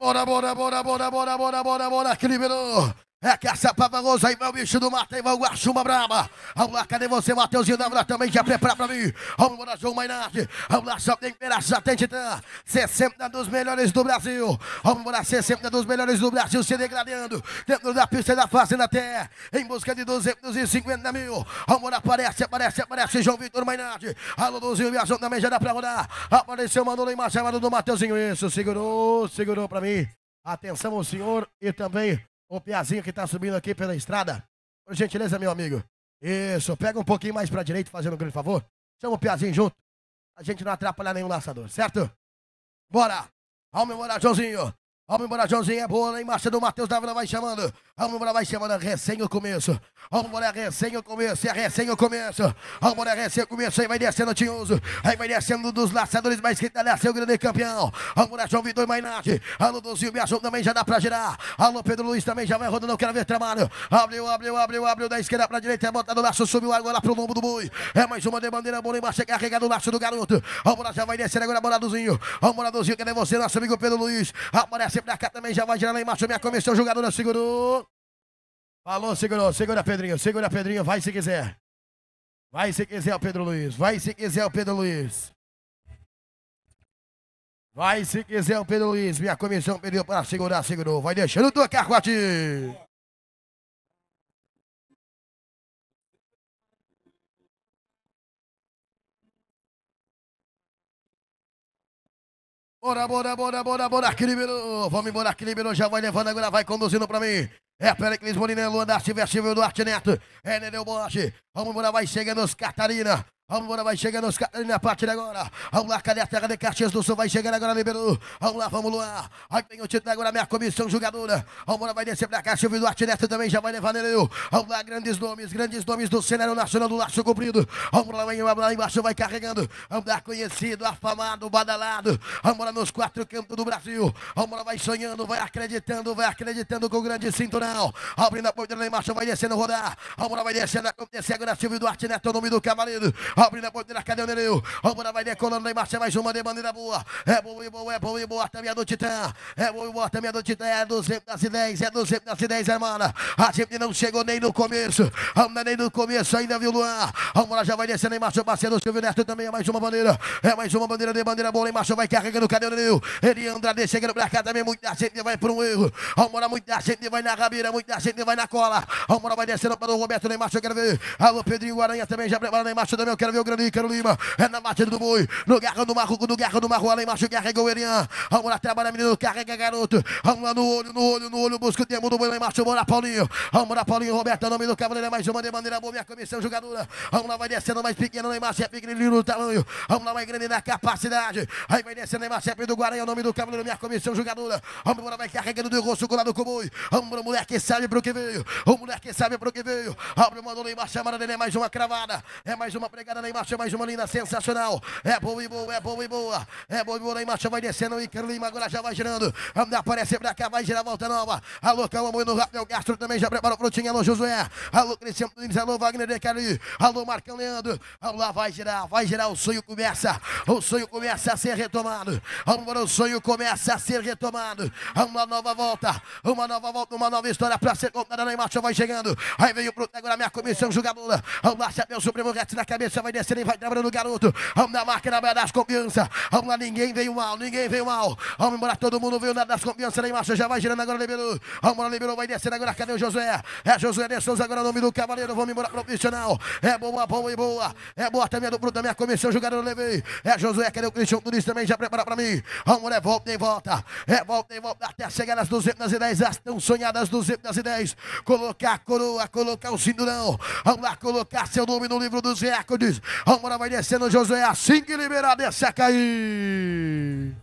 Bora, bora, bora, bora, bora, bora, bora, bora, que liberou. É caçapa balança, meu bicho do mato, o guaxuma braba. Vamos lá, cadê você, Mateuzinho? Nabra também já prepara pra mim. Vamos embora, João Mainardi. Vamos lá, só tem peraça, tem titã. 60 dos melhores do Brasil. Vamos embora, 60 dos melhores do Brasil se degradando. Dentro da pista da fazenda terra, Em busca de 250 mil. Vamos embora, aparece, aparece, aparece João Vitor Mainardi. Alô, Luzinho, viajou também, já dá pra rodar. Apareceu, o Manolo em marcha, do Mateuzinho. Isso, segurou, segurou pra mim. Atenção, o senhor e também o Piazinho que tá subindo aqui pela estrada. Por gentileza, meu amigo. Isso, pega um pouquinho mais pra direita, fazendo um grande favor. Chama o Piazinho junto. A gente não atrapalha nenhum laçador, certo? Bora! Vamos embora, Joãozinho! Vamos embora, Joãozinho. É boa, hein? Marcha do Matheus Dávila vai chamando. Vamos lá, vai chamando recém o começo. Vamos lá, recém o começo. É recém o começo. Vamos lá, recém o começo. Aí vai descendo o Tinhoso. Aí vai descendo dos laçadores, mais que tá nasceu grande campeão. Vamos lá, João Vitor e Mainardi. Alô, Dozinho, me ajuda também, já dá pra girar. Alô, Pedro Luiz também já vai rodando, eu quero ver trabalho. Abriu, abriu, abriu, abriu da esquerda pra direita. É botado o laço, subiu agora pro lombo do boi. É mais uma de bandeira, bola embaixo, é carregado o laço do garoto. Vamos lá, já vai descendo agora, bola Dozinho. Vamos lá, Dozinho, cadê você, nosso amigo Pedro Luiz? Aparece pra cá também, já vai girar lá embaixo. Minha comissão, jogadora segurou. Falou, segurou, segura Pedrinho, segura Pedrinho, vai se quiser. Vai se quiser o Pedro Luiz, vai se quiser o Pedro Luiz. Vai se quiser o Pedro Luiz, minha comissão pediu para segurar, segurou. Vai deixando o carro aqui. Bora, bora, bora, bora, bora, aqui liberou. Vamos embora, aqui liberou. Já vai levando, agora vai conduzindo pra mim. É Pericles Molina, né? Luan da Silva, Silvio Duarte Neto. É Nereu né, Bosch. Vamos embora, vai chegando os Catarina. Vamos embora, vai chegando os caras na partida agora. Vamos lá, cadê a terra de Caxias do Sul? Vai chegando agora, liberou. Vamos lá, vamos lá. Aí vem o título agora, minha comissão jogadora. Vamos embora, vai descer pra cá. Silvio Duarte Neto também já vai levar nele. Vamos lá, grandes nomes, grandes nomes do cenário nacional do laço comprido. Vamos lá, vem lá embaixo, vai carregando. Vamos lá, conhecido, afamado, badalado. Vamos lá nos quatro cantos do Brasil. Vamos lá, vai sonhando, vai acreditando, vai acreditando com o grande cinturão. Abrindo a porta lá embaixo, vai descendo rodar. Vamos lá, vai descendo, acontecer agora, Silvio Duarte Neto, o nome do cavaleiro abre na bandeira, cadê o Nereu? Vambora, vai decolando lá embaixo, é mais uma de bandeira boa. É boa e boa, é boa e boa, também é do Titã. É boa tá. é e boa, também é do Titã. É 210 das 10, é 210 das 10, hermana. A gente não chegou nem no começo. Ainda nem no começo ainda, viu, Luan? Vambora, já vai descendo aí embaixo, o parceiro Silvio Neto também. É mais uma bandeira. É mais uma bandeira de bandeira boa lá embaixo, vai carregando, cadê o Nereu? Ele anda, chegando pra cá também, muita gente vai um erro. Vambora, muita gente vai na rabira, muita gente vai na cola. Vambora, vai descendo para o Roberto lá né, embaixo, eu quero ver. Alô, Pedrinho Aranha também já prepara lá embaixo também, eu quero quero ver o grande Ícaro Lima. É na batida do boi. No garra do Marco, no garra do Marco. Além embaixo, garra é Erian. Vamos lá, trabalha, menino. Carrega, garoto. Vamos lá no olho, no olho, no olho. Busca o tempo do boi lá embaixo. Bora, Paulinho. Vamos lá, Paulinho. Roberto, é nome do cavaleiro. É mais uma de boa. Minha comissão jogadora. Vamos lá, vai descendo mais pequeno. Neymar é pequenininho no tamanho. Vamos lá, vai grande na capacidade. Aí vai descendo Neymar é do Guaranha. É o nome do cavaleiro. Minha comissão jogadora. Vamos vai carregando do rosto, colado com o boi. Vamos embora, mulher que sabe pro que veio. O mulher que sabe pro que veio. Abre o mando Neymar, chamada dele. É mais uma cravada. É mais uma pregada. Rapaziada, lá embaixo mais uma linda sensacional. É boa e boa, é boa e boa. É boa e boa, na embaixo vai descendo. O Icaro Lima agora já vai girando. Vamos aparecer pra cá, vai girar a volta nova. Alô, Calma Moino, Rafael é gastro também já preparou prontinho. Alô, Josué. Alô, Cristiano Nunes, alô, Wagner Decari. Alô, Marcão Leandro. Alô, lá vai girar, vai girar. O sonho começa. O sonho começa a ser retomado. Vamos para o sonho começa a ser retomado. Uma nova volta, uma nova volta, uma nova história pra ser contada. na embaixo vai chegando. Aí veio pro agora minha comissão jogadora. Vamos lá, chapéu, supremo, reto na cabeça, vai vai descendo e vai trabalhando o garoto. Vamos na marca na beira das confianças. Vamos lá, ninguém veio mal, ninguém veio mal. Vamos embora, todo mundo veio na das confianças. Nem né, embaixo já vai girando agora, liberou. Vamos lá, liberou, vai descendo agora. Cadê o Josué? É Josué de Souza, agora o nome do cavaleiro. Vamos embora, profissional. É boa, boa e boa. É boa também do Bruno, da minha comissão. Jogador levei. É Josué, cadê o Cristian Turis também? Já prepara pra mim. Vamos, é volta e volta. É volta e volta até chegar às 210. As tão sonhadas 210. Colocar a coroa, colocar o cinturão. Vamos lá, colocar seu nome no livro dos recordes. Vamos, vai descendo, Josué. É assim que liberar, desce aí. cair.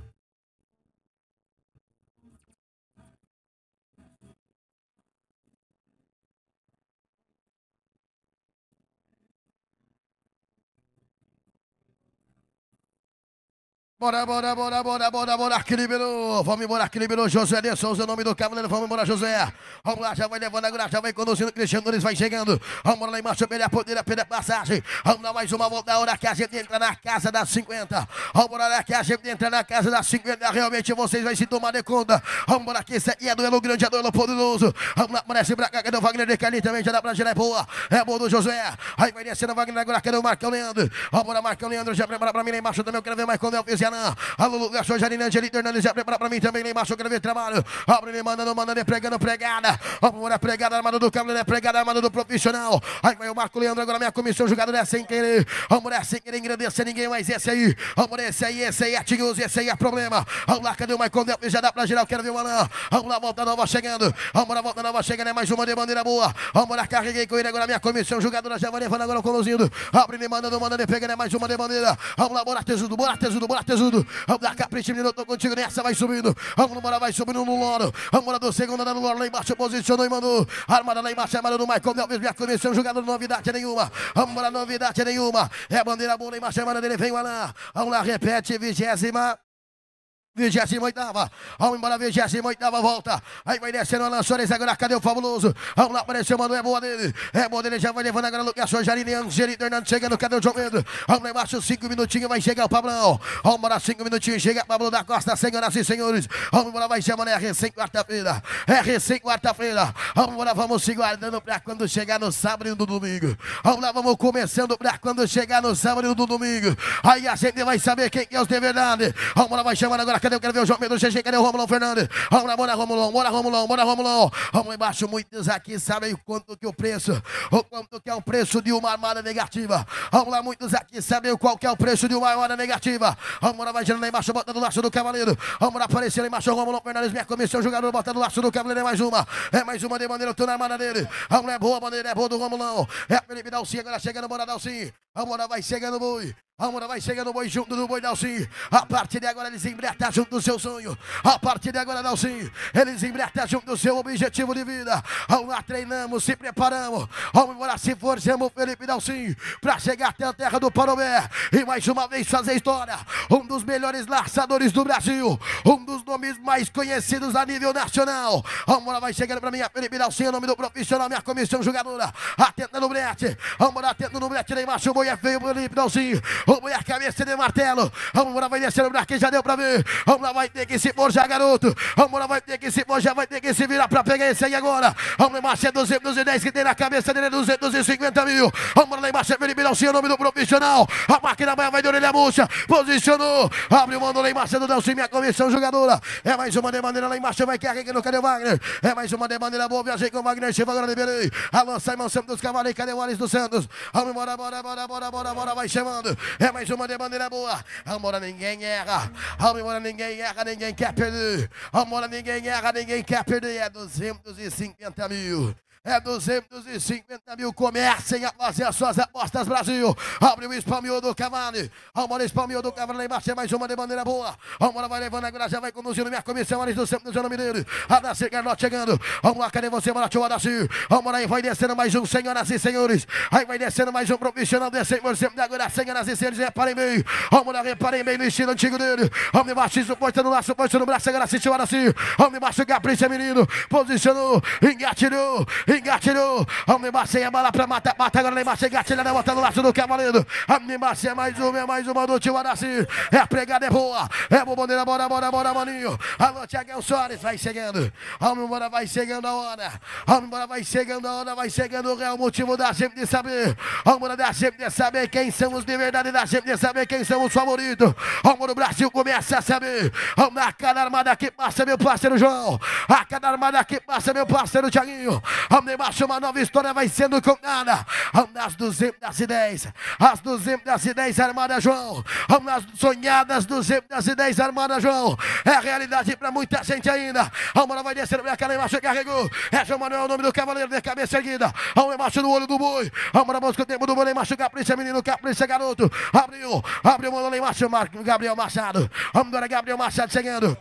Bora, bora, bora, bora, bora, bora, que liberou. Vamos embora, que liberou. José de Souza, o nome do cavaleiro. Vamos embora, José. Vamos lá, já vai levando agora, já vai conduzindo. Cristiano Nunes vai chegando. Vamos lá, embaixo, pela podeira, pela passagem. Vamos dar mais uma volta. A hora que a gente entra na casa das 50. Vamos lá, que a gente entra na casa das 50. Realmente vocês vão se tomar de conta. Vamos embora, que isso aqui é duelo grande, é duelo poderoso. Vamos lá, parece pra cá, que é do Wagner de Cali também. Já dá pra girar, é boa. É boa do José. Aí vai descendo o Wagner agora, que é o Marcão Leandro. Vamos lá, Marcão Leandro, já prepara pra mim lá embaixo também. Eu quero ver mais quando eu é fiz Alô, Lucas, Janine, Angelita Hernandes, já prepara pra mim também, Neymar, seu grande trabalho. Abre, ele mandando, mandando, pregando, pregada. Vamos, é pregada, armado do câmbio, é pregada, armado do profissional. Aí vai o Marco Leandro, agora minha comissão, jogador é né, sem querer. Vamos, é sem querer engrandecer ninguém, mas esse aí. Vamos, esse aí, esse aí é Tinhoso, esse aí é problema. Vamos lá, cadê o Michael Delphi? Já dá pra geral, quero ver o Alain. Vamos lá, volta nova chegando. Vamos lá, volta nova chegando, é mais uma de bandeira boa. Vamos lá, carreguei com ele agora, minha comissão, jogadora já vai levando agora o Colozinho. Abre, ele mandando, mandando, pegando, é mais uma de bandeira. Vamos lá, bora, tesudo, bora, tesudo, bora, tesudo tesudo. Vamos dar capricho, menino. Eu tô contigo nessa. Vai subindo. Vamos embora, vai subindo no Loro. Vamos embora do segundo andar no Loro. Lá embaixo posicionou e mandou. Armada lá embaixo, armada é no Michael Delves. Minha comissão, jogada. novidade nenhuma. Vamos embora, novidade nenhuma. É bandeira boa lá embaixo, armada é dele. Vem lá. Vamos lá, repete. Vigésima. 28 Vamos embora, 28 volta. Aí vai descendo a Lançores agora. Cadê o fabuloso? Vamos lá, apareceu, mano. É boa dele. É boa dele. Já vai levando agora. Lucas Sojarine, Angelito Hernando chegando. Cadê o João Pedro? Vamos lá embaixo, cinco minutinhos. Vai chegar o Pablão. Vamos embora, cinco minutinhos. Chega Pablo da Costa, senhoras e senhores. Vamos embora, vai chamando. É recém quarta-feira. É recém quarta-feira. Vamos embora, vamos se guardando pra quando chegar no sábado e no domingo. Vamos lá, vamos começando pra quando chegar no sábado e no domingo. Aí a gente vai saber quem é os de verdade. Vamos embora, vai chamando agora cadê? Eu quero ver o João Pedro GG, cadê o Romulão Fernandes? Vamos bora Romulão, bora Romulão, bora Romulão. Vamos embaixo, muitos aqui sabem quanto que é o preço, ou quanto que é o preço de uma armada negativa. Vamos lá, muitos aqui sabem qual que é o preço de uma armada negativa. Vamos lá, vai girando lá embaixo, bota o laço do cavaleiro. Vamos lá, aparecer lá embaixo, Romulão Fernandes, minha comissão, jogador, bota o laço do cavaleiro, é mais uma. É mais uma de bandeira, eu tô na armada dele. Vamos lá, é boa maneira bandeira, é boa do Romulão. É a Felipe Dalcinha, agora chegando, bora Dalcinha. A bola vai chegando, boi. A bola vai chegando, boi, junto do boi Dalcin. A partir de agora eles embretam junto do seu sonho. A partir de agora, Dalcin, eles embretam junto do seu objetivo de vida. Vamos lá, treinamos, se preparamos. Vamos embora, se forçamos, Felipe Dalcin, para chegar até a terra do Parobé. E mais uma vez fazer história. Um dos melhores lançadores do Brasil. Um dos nomes mais conhecidos a nível nacional. A bola vai chegando para mim, a Felipe Dalcin, é o nome do profissional, minha comissão jogadora. Atenta no brete. Vamos lá, atenta no brete, lá embaixo, o boi mulher veio ali, finalzinho. Ô mulher cabeça de martelo. Vamos lá, vai descendo pra que já deu pra ver. Vamos lá, vai ter que se forjar, garoto. Vamos lá, vai ter que se forjar, vai ter que se virar pra pegar esse aí agora. Vamos lá embaixo, é 210 que tem na cabeça dele, é 250 mil. Vamos lá embaixo, é Felipe Nelson, o nome do profissional. A máquina vai, vai de orelha murcha. Posicionou. Abre o mando lá embaixo é do Nelson, minha comissão jogadora. É mais uma de maneira lá embaixo, vai carregando, cadê o Wagner? É mais uma de maneira boa, viajei com o Wagner, chega agora, liberei. Alan Simão Santos, Cavaleiro, cadê o dos Santos? Vamos embora, bora, bora, bora bora, bora, bora, vai chamando. É mais uma de bandeira boa. Amora, ninguém erra. Amora, ninguém erra, ninguém quer perder. Amora, ninguém erra, ninguém quer perder. É 250 mil é 250 mil. Comecem a fazer as suas apostas, Brasil. Abre o espalmio do Cavani. o espalmio do Cavani. Lá embaixo é mais uma de bandeira boa. Almora vai levando agora, já vai conduzindo. Minha comissão, Aris do Santos, o nome dele. Adacir Carlot chegando. Almora, cadê você, Maratiu Adacir? Almora aí vai descendo mais um, senhoras e senhores. Aí vai descendo mais um profissional. Descendo você, agora, senhoras e senhores. Reparem bem. Almora, reparem bem no estilo antigo dele. Homem baixo, suporta no laço, força no braço. Agora, senhora, assim. o baixo, capricha, menino. Posicionou, engatilhou engatilhou, Animaceia, é bala pra matar, mata agora, Animaceia, engatilha, levantando né, o laço do cavaleiro, é mais uma, é mais uma do tio Araci, é a pregada, é boa, é bomboneira, bora, bora, bora, maninho, avante, Aguel Soares, vai chegando, vamos embora, vai chegando a hora, vamos embora, vai chegando a hora, vai chegando o real motivo da gente de saber, vamos embora, da gente de saber quem são os de verdade, da gente de saber quem são os favoritos, vamos do Brasil começa a saber, vamos cada armada que passa, meu parceiro João, a cada armada que passa, meu parceiro Tiaguinho, vamos Embaixo uma nova história vai sendo contada. As 210, as 210 Armada João, nas sonhadas 210 Armada João, é realidade para muita gente ainda. A mano vai descer, minha cara embaixo carregou. É João Manuel, o nome do cavaleiro de cabeça erguida. Ao embaixo do olho do boi, a mano busca o tempo do boi, embaixo capricha, menino capricha, garoto. Abriu, abriu, mano, embaixo, Gabriel Machado. Vamos agora, Gabriel Machado chegando.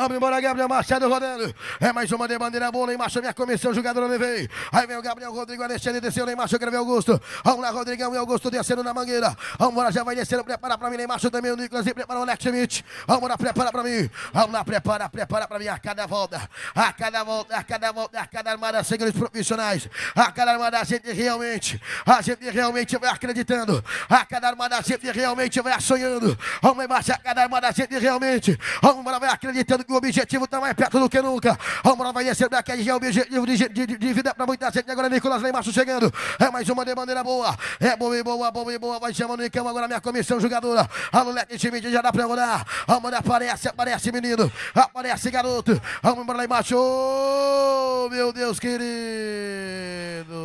Vamos embora, Gabriel Machado rodando. É mais uma de bandeira boa. Neymar minha comissão, jogador não veio, Aí vem o Gabriel Rodrigo, Alexandre desceu. Neymar Xavier, é Augusto. Vamos lá, Rodrigão e Augusto descendo na mangueira. Vamos embora, já vai descendo. Prepara pra mim, Neymar né, também. O Nicolas e prepara o Alex Schmidt. Vamos lá, prepara pra mim. Vamos lá, prepara, prepara pra mim. A cada volta, a cada volta, a cada volta, a cada armada, senhores profissionais. A cada armada, a gente realmente, a gente realmente vai acreditando. A cada armada, a gente realmente vai sonhando. Vamos embaixo, a cada armada, a gente realmente, vamos embora, vai acreditando o objetivo está mais perto do que nunca. A moral vai descer daqui, é o objetivo de, de, de vida para muita gente. Agora Nicolas Neymarço chegando. É mais uma de maneira boa. É boa e boa, boa e boa. Vai chamando em campo agora minha comissão jogadora. A moleque Schmidt já dá pra rodar. A mulher aparece, aparece menino. Aparece garoto. Vamos embora embaixo. Oh, meu Deus querido.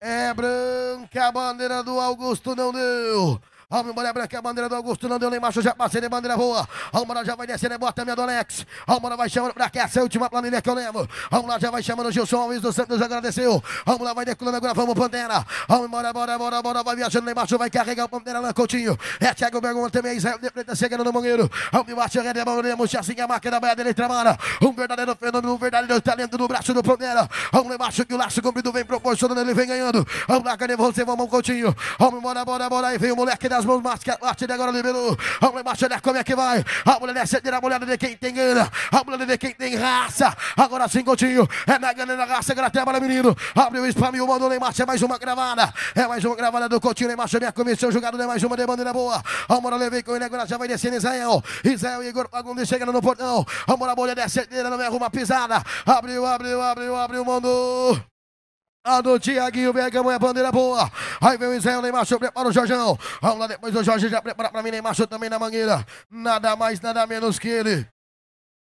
É branca a bandeira do Augusto, não deu. Alma Mulher Branca é a bandeira do Augusto, não deu nem macho, já passei de bandeira boa. Alma já vai descendo, é bota a minha do Alex. Alma vai chamando pra que essa é a última planilha que eu lembro. Alma já vai chamando Gilson Alves do Santos, agradeceu. Alma vai decolando agora, vamos Pantera. Alma bora, bora, bora, bora, vai viajando lá embaixo, vai carregar o Pantera lá, Coutinho. É Thiago Bergamo também, é Israel de Preta chegando no Mangueiro. Alma bate, rede, Mauríamos, assim a marca da Baia dele trabalha. Um verdadeiro fenômeno, um verdadeiro talento no braço do Pantera. Alma embaixo que o laço comprido vem proporcionando, ele vem ganhando. Alma lá, cadê você, vamos Coutinho. Alma bora, bora, bora, aí vem o moleque da das mãos, Martina agora liberou. A mulher olha né, como é que vai? A mulher é a mulher de quem tem gana. A mulher de quem tem raça. Agora sim, Coutinho. É na gana, é na raça, Grateba, é né, menino. Abriu o spam, mandou Neymar, é mais uma gravada. É mais uma gravada do Coutinho, Neymar, minha comissão, jogado, é mais uma de bandeira boa. A mulher levei com ele, agora já vai descendo Israel. Israel e Igor Pagundi chegando no portão. A mulher, é, a mulher não erra uma pisada. Abriu, abriu, abriu, abriu, mandou. A do Tiaguinho Bergamo é bandeira boa. Aí vem o Israel, Neymar, prepara o Jorjão. Vamos lá, depois o Jorge já prepara pra mim, Neymar, também na mangueira. Nada mais, nada menos que ele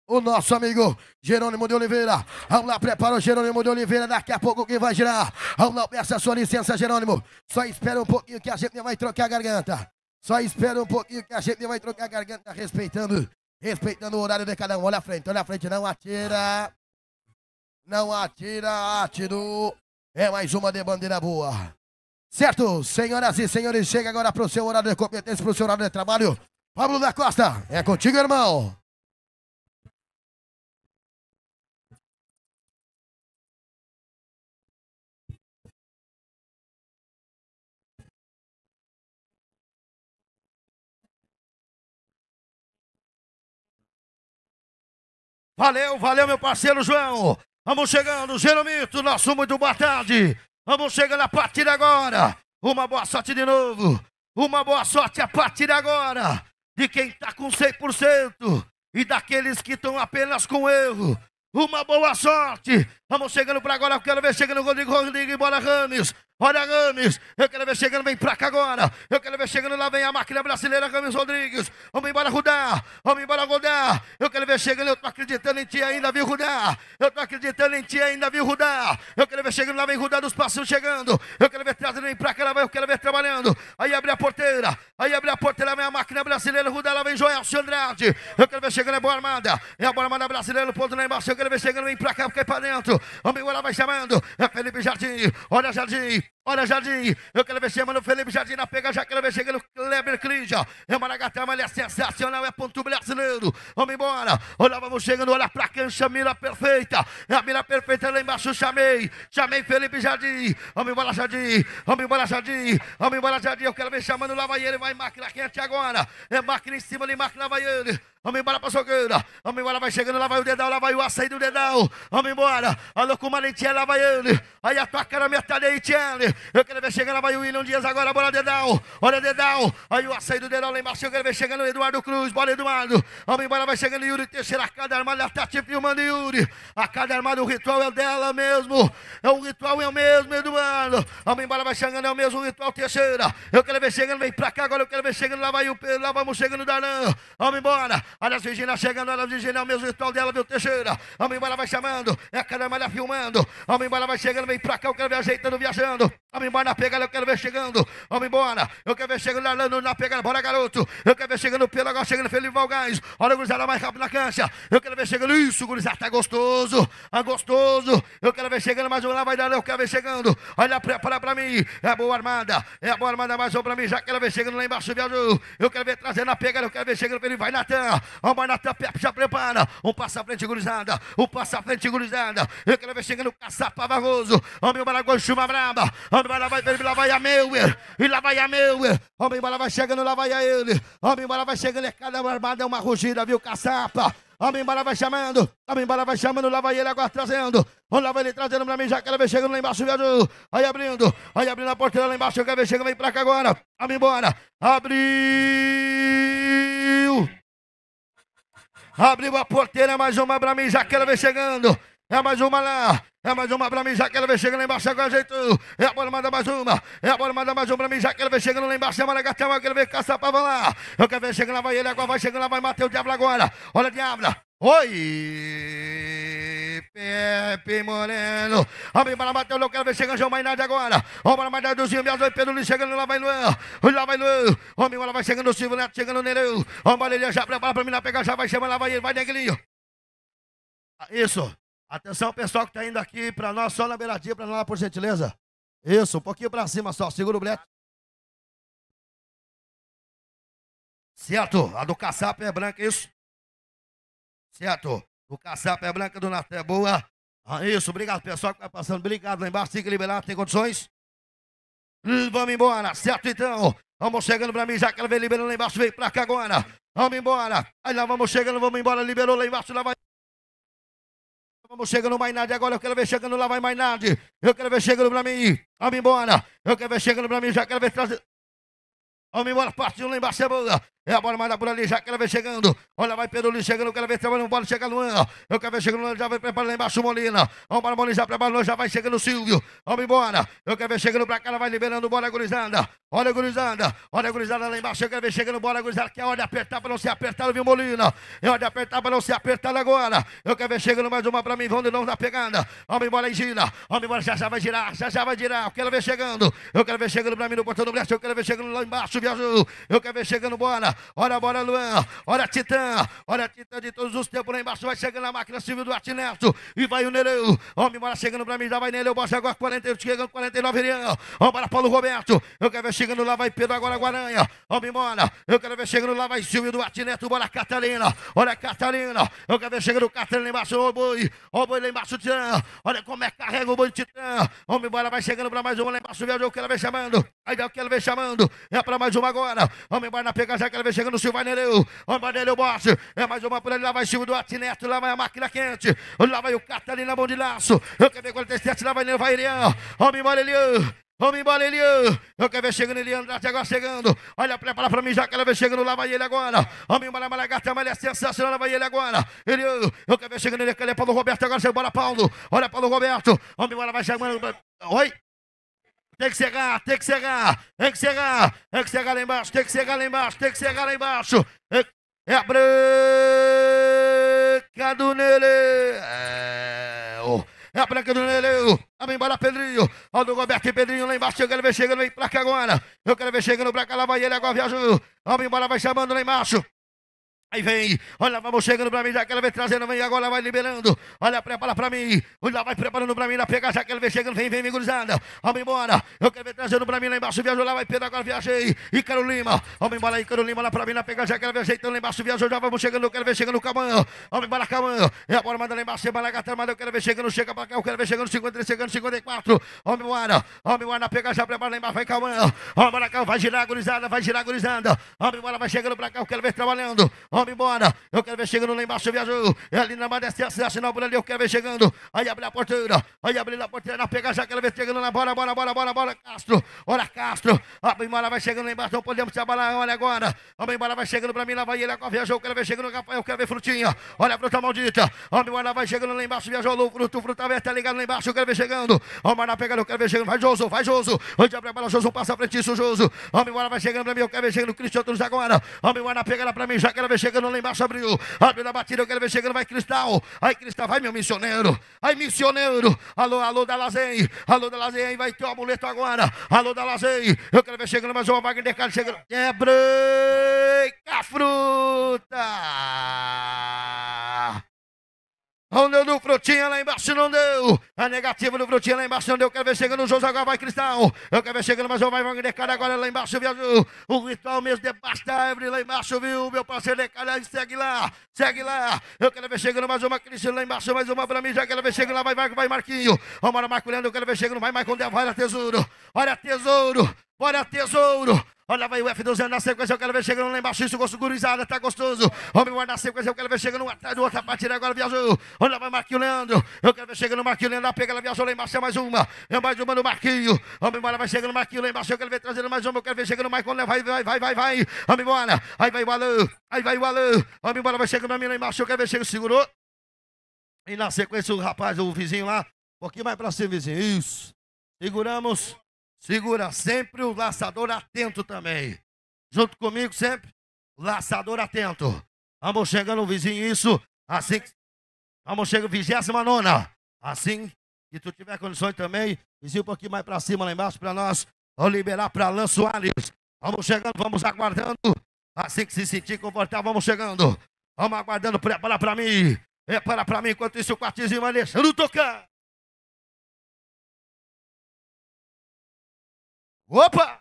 o nosso amigo Jerônimo de Oliveira. Vamos lá, prepara o Jerônimo de Oliveira. Daqui a pouco quem vai girar. Vamos lá, peça sua licença, Jerônimo. Só espera um pouquinho que a gente vai trocar a garganta. Só espera um pouquinho que a gente vai trocar a garganta, respeitando, respeitando o horário de cada um. Olha a frente, olha a frente, não atira. Não atira, atirou. É mais uma de bandeira boa. Certo? Senhoras e senhores, chega agora para o seu horário de competência, para o seu horário de trabalho. Pablo da Costa, é contigo, irmão. Valeu, valeu, meu parceiro João. Vamos chegando, Jeromito, nosso muito boa tarde. Vamos chegando a partir de agora. Uma boa sorte de novo. Uma boa sorte a partir de agora. De quem está com 100% e daqueles que estão apenas com erro. Uma boa sorte Vamos chegando para agora, eu quero ver chegando o Rodrigo, Rodrigo, bora Rames. Olha Rames, eu quero ver chegando, vem pra cá agora. Eu quero ver chegando, lá vem a máquina brasileira, Rames Rodrigues. Vamos embora rodar, vamos embora rodar. Eu quero ver chegando, eu tô acreditando em ti ainda, viu rodar. Eu tô acreditando em ti ainda, viu rodar. Eu quero ver chegando, lá vem rodando os passos chegando. Eu quero ver trazendo, vem pra cá, lá vai, eu quero ver trabalhando. Aí abre a porteira, aí abre a porteira, vem a máquina brasileira, rodar, lá vem Joel Andrade. Eu quero ver chegando, é boa armada. É a boa armada brasileira, no ponto lá embaixo. Eu quero ver chegando, vem pra cá, fica aí é pra dentro. Amigo, ela vai chamando. É Felipe Jardim. Olha Jardim. Olha, Jardim, eu quero ver mano, Felipe Jardim na pega, já quero ver chegando Kleber Clinja. É Maragatama, ele é sensacional, é ponto brasileiro. Vamos embora. Olha, vamos chegando, olha pra cancha, mira perfeita. É a mira perfeita lá embaixo, chamei. Chamei Felipe Jardim. Vamos embora, Jardim. Vamos embora, Jardim. Vamos embora, Jardim. Eu quero ver chamando, lá vai ele, vai máquina quente agora. É máquina em cima, ele máquina, lá vai ele. Vamos embora pra Sogueira. Vamos embora, vai chegando, lá vai o dedão, lá vai o açaí do dedal. Vamos embora. Alô com o Marintiel, lá vai ele. Aí a tua cara, minha talha, eu quero ver chegando. Lá vai o William Dias agora. Bora, Dedal. Olha, Dedal. Aí o açaí do Dedal lá embaixo. Eu quero ver chegando o Eduardo Cruz. Bora, Eduardo. Vamos embora. Vai chegando Yuri Teixeira. A cada armada está tá te filmando, Yuri. A cada armada o ritual é dela mesmo. É o ritual é o mesmo, Eduardo. Vamos embora. Vai chegando. É o mesmo ritual Teixeira. Eu quero ver chegando. Vem pra cá agora. Eu quero ver chegando. Lá vai o Pedro. Lá vamos chegando o Darlan. Vamos embora. Olha a Virgínia chegando. Olha a Virgínia. É o mesmo ritual dela, viu, Teixeira. Vamos embora. Vai chamando. É a cada armada filmando. Vamos embora. Vai chegando. Vem pra cá. Eu quero ver ajeitando, viajando. Vamos embora na pegada, eu quero ver chegando. Vamos embora. Eu quero ver chegando lá na pegada. Bora, garoto. Eu quero ver chegando pelo agora, chegando Felipe Valgás. Olha o gurizada mais rápido na cancha. Eu quero ver chegando. Isso, gurizada, tá gostoso. Tá gostoso. Eu quero ver chegando mais um lá, vai dar. Eu quero ver chegando. Olha, prepara pra mim. É boa armada. É boa armada mais um pra mim. Já quero ver chegando lá embaixo, viado, Eu quero ver trazendo a pegada. Eu quero ver chegando Felipe. Vai, Natan. Vamos, Natan. Já prepara. Um passa à frente, gurizada. Um passa à frente, gurizada. Eu quero ver chegando o Caçapa Barroso. Vamos embora, agora, braba lá vai ele, lá vai a meu, e lá vai a meu. Homem, embora vai chegando, lá vai a ele. Homem, embora vai chegando, é cada armada, é uma rugida, viu, caçapa. Homem, embora vai chamando, homem, embora vai chamando, lá vai ele agora trazendo. Lá vai ele trazendo pra mim, já que ela vem chegando lá embaixo, viajou. Aí abrindo, aí abrindo a porteira lá embaixo, quero ver, chegando, vem pra cá agora. Vamos embora. Abriu. Abriu a porteira, é mais uma pra mim, já que ela vem chegando. É mais uma lá. É mais uma pra mim, já quero ver chegando lá embaixo agora, é jeito. É a bola, manda mais uma. É a bola, manda mais uma pra mim, já quero ver chegando lá embaixo. É uma legatela, é que ele vem caçar pra lá. Eu quero ver chegando lá, vai ele agora, vai chegando lá, vai matar o diabo agora. Olha, diabo. Oi, Pepe Moreno. A minha bola bateu, eu quero ver chegando João Mainardi agora. Ó, bola mais do Zinho, Bias, Pedro chegando, lá vai Luan. Lá vai Luan. Ó, minha bola vai chegando, o Silvio Neto chegando nele. Ó, bola ele já prepara pra mim lá pegar, já vai chamando, lá vai ele, vai Neguinho. Ah, isso. Atenção, pessoal que está indo aqui para nós, só na beiradinha para nós, por gentileza. Isso, um pouquinho para cima só, segura o bleto. Certo, a do caçapa é branca, isso? Certo, do caçapa é branca, do Nato é boa. Ah, isso, obrigado pessoal que vai tá passando, obrigado lá embaixo, fica liberado, tem condições? Hum, vamos embora, certo então? Vamos chegando para mim, já que ela vem liberando lá embaixo, vem para cá agora. Vamos embora. Aí lá vamos chegando, vamos embora, liberou lá embaixo, lá vai. Vamos chegando mais nada agora. Eu quero ver chegando lá, vai mais nada. Eu quero ver chegando pra mim. Vamos embora. Eu quero ver chegando pra mim. Já quero ver trazer. Vamos embora, partiu lá embaixo, é a bola mais por ali, já que ela vem chegando. Olha, vai Pedro Luiz chegando, quero ver trabalhando, bola chega Luan. Eu quero ver chegando, Luan, já vai preparando lá embaixo o Molina. Vamos para o Molina, já preparou, já vai chegando o Silvio. Vamos embora. Eu quero ver chegando pra cá, ela vai liberando, bola gurizada. Olha a gurizada, olha a gurizada lá embaixo, eu quero ver chegando, bola gurizada, que é hora de apertar pra não ser apertado, viu Molina? É hora de apertar pra não ser apertado agora. Eu quero ver chegando mais uma pra mim, vão de novo na pegada. Vamos embora aí, gira, vamos embora, já já vai girar, já já vai girar. Eu quero ver chegando, eu quero ver chegando pra mim no portão do brasil. eu quero ver chegando lá embaixo, viajou. Eu quero ver chegando, bola. Ora, bora, Luan. Ora, Titã. Ora, Titã de todos os tempos lá embaixo. Vai chegando a máquina Silvio do Neto. E vai o Nereu. Homem, embora chegando pra mim. Já vai Nereu. Bosta agora 48. Chegando 49. Irião. Olha para Paulo Roberto. Eu quero ver chegando lá. Vai Pedro agora Guaranha. Homem, embora. Eu quero ver chegando lá. Vai Silvio do Neto. Bora Catalina. Olha Catalina. Eu quero ver chegando Catalina embaixo. Ô boi. Ô boi lá embaixo. Titã. Olha como é que carrega o boi Titã. Homem, embora. Vai chegando pra mais um lá embaixo. Viajou. Eu quero ver chamando. Aí vem aquele vem chamando. É para mais uma agora. Homem vai na pegada, aquele vem chegando. Silva Nereu. Homem embora nele, o boss. É mais uma por ele. Lá vai silva do Atineto. Lá vai a máquina quente. Lá vai o na mão de laço. Eu quero ver 47. Lá vai Nereu, vai Elian. Homem embora, Elian. É Vamos embora, Elian. Eu quero ver chegando, ele. Andrade agora chegando. Olha, prepara pra mim já que ela vem chegando. Lá vai ele agora. Vamos embora, Malagata. É Mas é sensacional. Lá vai ele agora. Elian. Eu é quero ver chegando, ele aquele ele é Paulo Roberto. Agora você bora, Paulo. Olha, Paulo Roberto. Vamos embora, vai chamando Oi tem que chegar, tem que chegar, tem que chegar, tem que chegar lá embaixo, tem que chegar lá embaixo, tem que chegar lá embaixo. É, a branca nele. É, É a branca do Neleu. Vamos embora, Pedrinho. Aldo Roberto e Pedrinho lá embaixo. quero ver chegando, vem pra cá agora. Eu quero ver chegando pra cá. Lá vai ele agora, viajou. Vamos embora, vai chamando lá embaixo. Aí vem, olha, vamos chegando pra mim, Jaqueline vem trazendo, vem agora, vai liberando. Olha, prepara pra mim, olha, vai preparando pra mim, na pega, Jaqueline vem chegando, vem, vem, vem, gurizada. Vamos embora, eu quero ver trazendo pra mim lá embaixo, viajou lá, vai Pedro, agora viajei. Ícaro Lima, vamos embora, aí, Ícaro Lima lá pra mim, na pega, Jaqueline vem ajeitando lá embaixo, viajou já, vamos chegando, eu quero ver chegando calma. Camanho. Vamos embora, Camanho, e é agora manda lá embaixo, vai é lá, gatando, mas eu quero ver chegando, chega pra cá, eu quero ver chegando, 53, chegando, 54. Vamos embora, vamos embora, pega, já prepara lá embaixo, vai calma. Vamos embora, vai girar, gurizada, vai girar, gurizada. Vamos embora, vai chegando pra cá, eu quero ver trabalhando. Vamos embora. Eu quero ver chegando lá embaixo, viajou. É ali na Madestia, se é sinal por ali, eu quero ver chegando. Aí abrir a porteira. Aí abrir a porteira, na pegar, já quero ver chegando lá. Bora, bora, bora, bora, bora, Castro. Olha, Castro. A embora vai chegando lá embaixo, não podemos se abalar. Olha agora. A embora vai chegando pra mim, lá vai ele, agora viajou. Eu quero ver chegando, Rafael, eu quero ver frutinha. Olha a fruta maldita. A embora vai chegando lá embaixo, viajou. Louco, fruto, fruta aberta, tá ligado lá embaixo, eu quero ver chegando. Vamos na pegada, eu quero ver chegando. Vai, Joso, vai, Joso. Onde abre a bola, Joso, passa a frente, isso, Joso. Vamos embora, vai chegando pra mim, eu quero ver chegando. Cristiano Cruz agora. Vamos embora, pegada pra mim, já quero ver chegando chegando lá embaixo, abriu. Abriu na batida, eu quero ver chegando. Vai, Cristal. Aí, Cristal, vai, meu missioneiro. Aí, missioneiro. Alô, alô, da Lazei. Alô, da Lazei. Vai ter o amuleto agora. Alô, da Lazei. Eu quero ver chegando mais uma vaga de Carlos chegando. Quebrei é a fruta o deu do Frutinha lá embaixo, não deu. A negativa do Frutinha lá embaixo, não deu. Quero ver chegando os José, agora vai Cristal. Eu quero ver chegando mais um, vai Decada agora lá embaixo, viu? O ritual mesmo debaixo da árvore lá embaixo, viu? Meu parceiro Decada, é segue lá, segue lá. Eu quero ver chegando mais uma Cristina lá embaixo, mais uma pra mim. Já quero ver chegando lá, vai, vai, vai Marquinho. lá, Marco Leandro, eu quero ver chegando, vai Marco Del, é? olha tesouro, olha tesouro. Bora, tesouro! Olha, vai o F12 na sequência, eu quero ver chegando lá embaixo, isso, gosto gurizada, tá gostoso. Homem, vai na sequência, eu quero ver chegando atrás do outro, a agora viajou. Olha, vai Marquinho Leandro, eu quero ver chegando o Marquinho Leandro, pega, ela viajou lá embaixo, é mais uma. É mais uma no Marquinho. Homem, bora, vai chegando o Marquinho lá embaixo, eu quero ver trazendo mais uma, eu quero ver chegando o Marquinho, vai, vai, vai, vai, vai. Homem, bora, aí vai o Alan, aí vai o Alan. Homem, bora, vai chegando a mina lá embaixo, eu quero ver chegando, segurou. E na sequência, o rapaz, o vizinho lá, um pouquinho mais pra cima, vizinho, isso. Seguramos. Segura sempre o laçador atento também. Junto comigo sempre, laçador atento. Vamos chegando vizinho, isso. Assim que... Vamos chegando, vigésima nona. Assim que tu tiver condições também, vizinho um pouquinho mais para cima, lá embaixo, para nós. Vamos liberar para Alan Soares. Vamos chegando, vamos aguardando. Assim que se sentir confortável, vamos chegando. Vamos aguardando, prepara para mim. Prepara para mim, enquanto isso o quartizinho vai deixando tocar. Opa!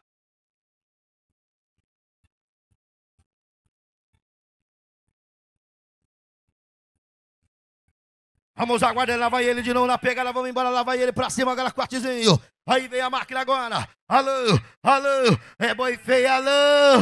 Vamos aguardar, lá vai ele de novo na pegada, vamos embora, lá vai ele pra cima, agora quartezinho. Aí vem a máquina agora. Alô, alô, é boi feio, alô.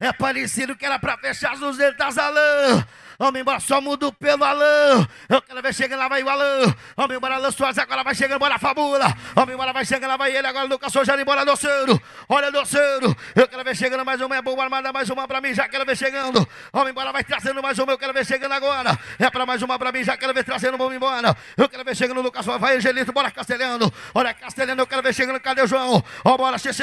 É parecido que era pra fechar as luzes alô. Vamos embora, só muda o pelo, Alain. Eu quero ver chegando, lá vai o Alain. Vamos embora, Alain Soares, agora vai chegando, bora a Fabula. Vamos embora, vai chegando, lá vai ele. Agora Lucas Sojano, embora, doceiro. Olha, doceiro. Eu quero ver chegando mais uma, é boa armada, mais uma pra mim, já quero ver chegando. Vamos embora, vai trazendo mais uma, eu quero ver chegando agora. É pra mais uma pra mim, já quero ver trazendo, vamos embora. Eu quero ver chegando, Lucas Soares, vai Angelito, bora Castelhano. Olha, Castelhano, eu quero ver chegando, cadê o João? Ó, bora, CC.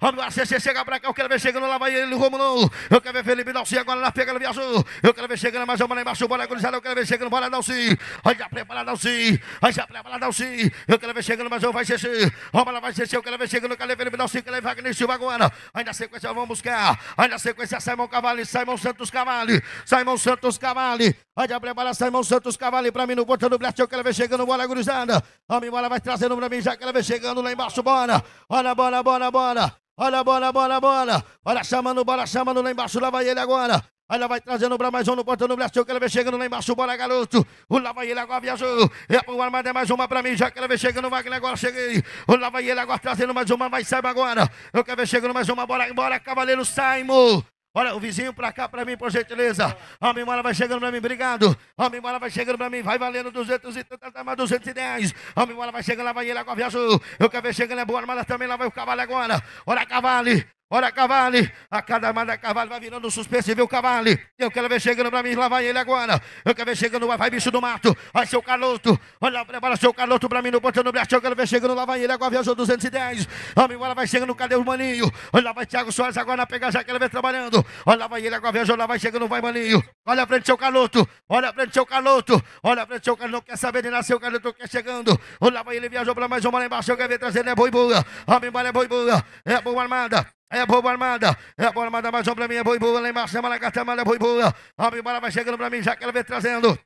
Vamos embora, CC, chega pra cá, eu quero ver chegando, lá vai ele, Romulo. Eu quero ver Felipe Dalci agora na pegada, viajou. Eu quero ver chegando, mais uma lá embaixo. Bora, gurizada. É eu quero ver chegando. Bora, Dalci. Vai já preparar, sim, Vai já preparar, sim, Eu quero ver chegando, mas eu vai ser. Vamos lá, vai ser. Eu quero ver chegando. não sim, Dalci? Cadê Wagner Silva agora? Aí na sequência vamos buscar. Aí na sequência Simon Cavale, Simon Santos Cavale, Simon Santos Cavale, Vai já preparar Simon Santos Cavale pra mim no botão do Blast. Eu quero ver chegando. Bora, gurizada. homem, bola Vai trazendo pra mim. Já quero ver chegando lá embaixo. Bora. Olha, bora, bora, bora. Olha bora, bola, bola, bola. Olha chamando, bola chamando lá embaixo. Lá vai ele agora. Olha, vai trazendo pra mais um, no portão do Brasil, que ver chegando lá embaixo, bora garoto. O lá vai ele agora, viajou. É pro armado, é mais uma pra mim, já quero ver chegando, vai que agora cheguei. O lá vai ele agora, trazendo mais uma, vai saiba agora. Eu quero ver chegando mais uma, bora embora, Cavaleiro Saimo. Olha, o vizinho pra cá pra mim, por gentileza. A memória vai chegando pra mim, obrigado. A memória vai chegando pra mim, vai valendo 230, mais 210. A memória vai chegando, lá vai ele agora, viajou. Eu quero ver chegando, é boa armada também, lá vai o cavalo agora. Olha, cavale. Olha a cavale, a cada mada cavale vai virando Viu cavale? Eu quero ver chegando para mim, lá vai ele agora. Eu quero ver chegando, vai bicho do mato. Vai seu caloto, olha, prepara seu caloto para mim no botão do braço. Eu quero ver chegando, lá vai ele agora, viajou 210. Vamos embora, vai chegando, cadê o maninho? Olha, lá vai Thiago Soares agora na pegada, já quero ver trabalhando. Olha, lá vai ele agora, viajou, lá vai chegando, vai maninho. Olha a frente seu caloto, olha a frente seu caloto, olha a frente seu caloto, não quer saber de nascer o caloto, quer é chegando. Olha, lá vai ele, viajou para mais uma lá embaixo. Eu quero ver trazendo, né, é boi boa. Vamos embora, é boi boa. É boa armada. É boa armada. É boa armada, mais um pra mim. É boi boa. Lá embaixo, chama é lá, catamada, é, é boi boa. A bola vai chegando pra mim, já que ela vem trazendo.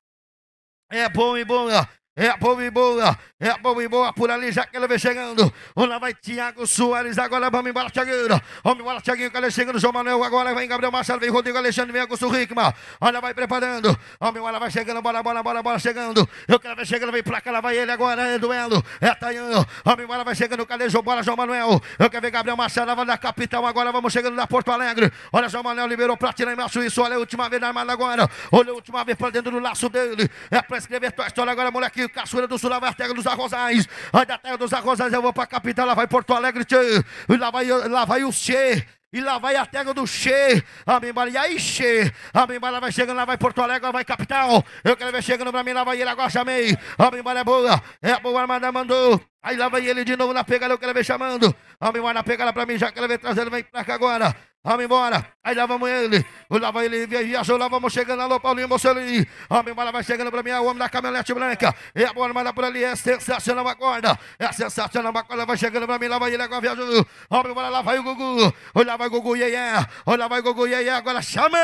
É bom e boa. É a boa e boa, é a boa e boa, por ali já que ele vem chegando. Olha vai Thiago Soares, agora vamos embora, Thiaguinho. Vamos embora, Thiaguinho, que ele chegando, João Manuel, agora vem Gabriel Marcelo, vem Rodrigo Alexandre, vem Augusto Rickman. Olha, vai preparando. Vamos embora, vai chegando, bola, bola, bola, bola, chegando. Eu quero ver chegando, vem pra cá, lá vai ele agora, é duelo, é Taiano. Vamos embora, vai chegando, João Bora, João Manuel. Eu quero ver Gabriel Marcelo, vai da capital, agora vamos chegando da Porto Alegre. Olha, João Manuel liberou pra tirar em Márcio, isso, olha a última vez na armada agora. Olha a última vez pra dentro do laço dele. É pra escrever tua história agora, moleque. Filho, caçura do Sul, lá vai a terra dos arrozais. Aí da terra dos arrozais eu vou para capital, lá vai Porto Alegre, tchê. E lá vai, lá vai o Che. E lá vai a terra do Che, amém, Maria, e aí Che, amém, Maria, vai chegando, lá vai Porto Alegre, lá vai Capital, eu quero ver chegando pra mim, lá vai ele agora, chamei, amém, Maria, é boa, é boa, Armada mandou, aí lá vai ele de novo na pegada, eu quero ver chamando, amém, Maria, na pegada pra mim, já quero ver trazendo, vem pra cá agora, Vamos embora. Aí lá vamos ele. Lá vai ele, viajou, lá vamos chegando. Alô, Paulinho, Mussolini. Vamos embora, vai chegando pra mim. É o homem da caminhonete branca. E a bola manda por ali. É sensacional a corda. É sensacional a corda. Vai chegando pra mim. Lá vai ele, agora viajou. Vamos embora, lá vai o Gugu. Olha vai o Gugu, yeah, yeah. Olha vai o Gugu, yeah, yeah. Agora chama.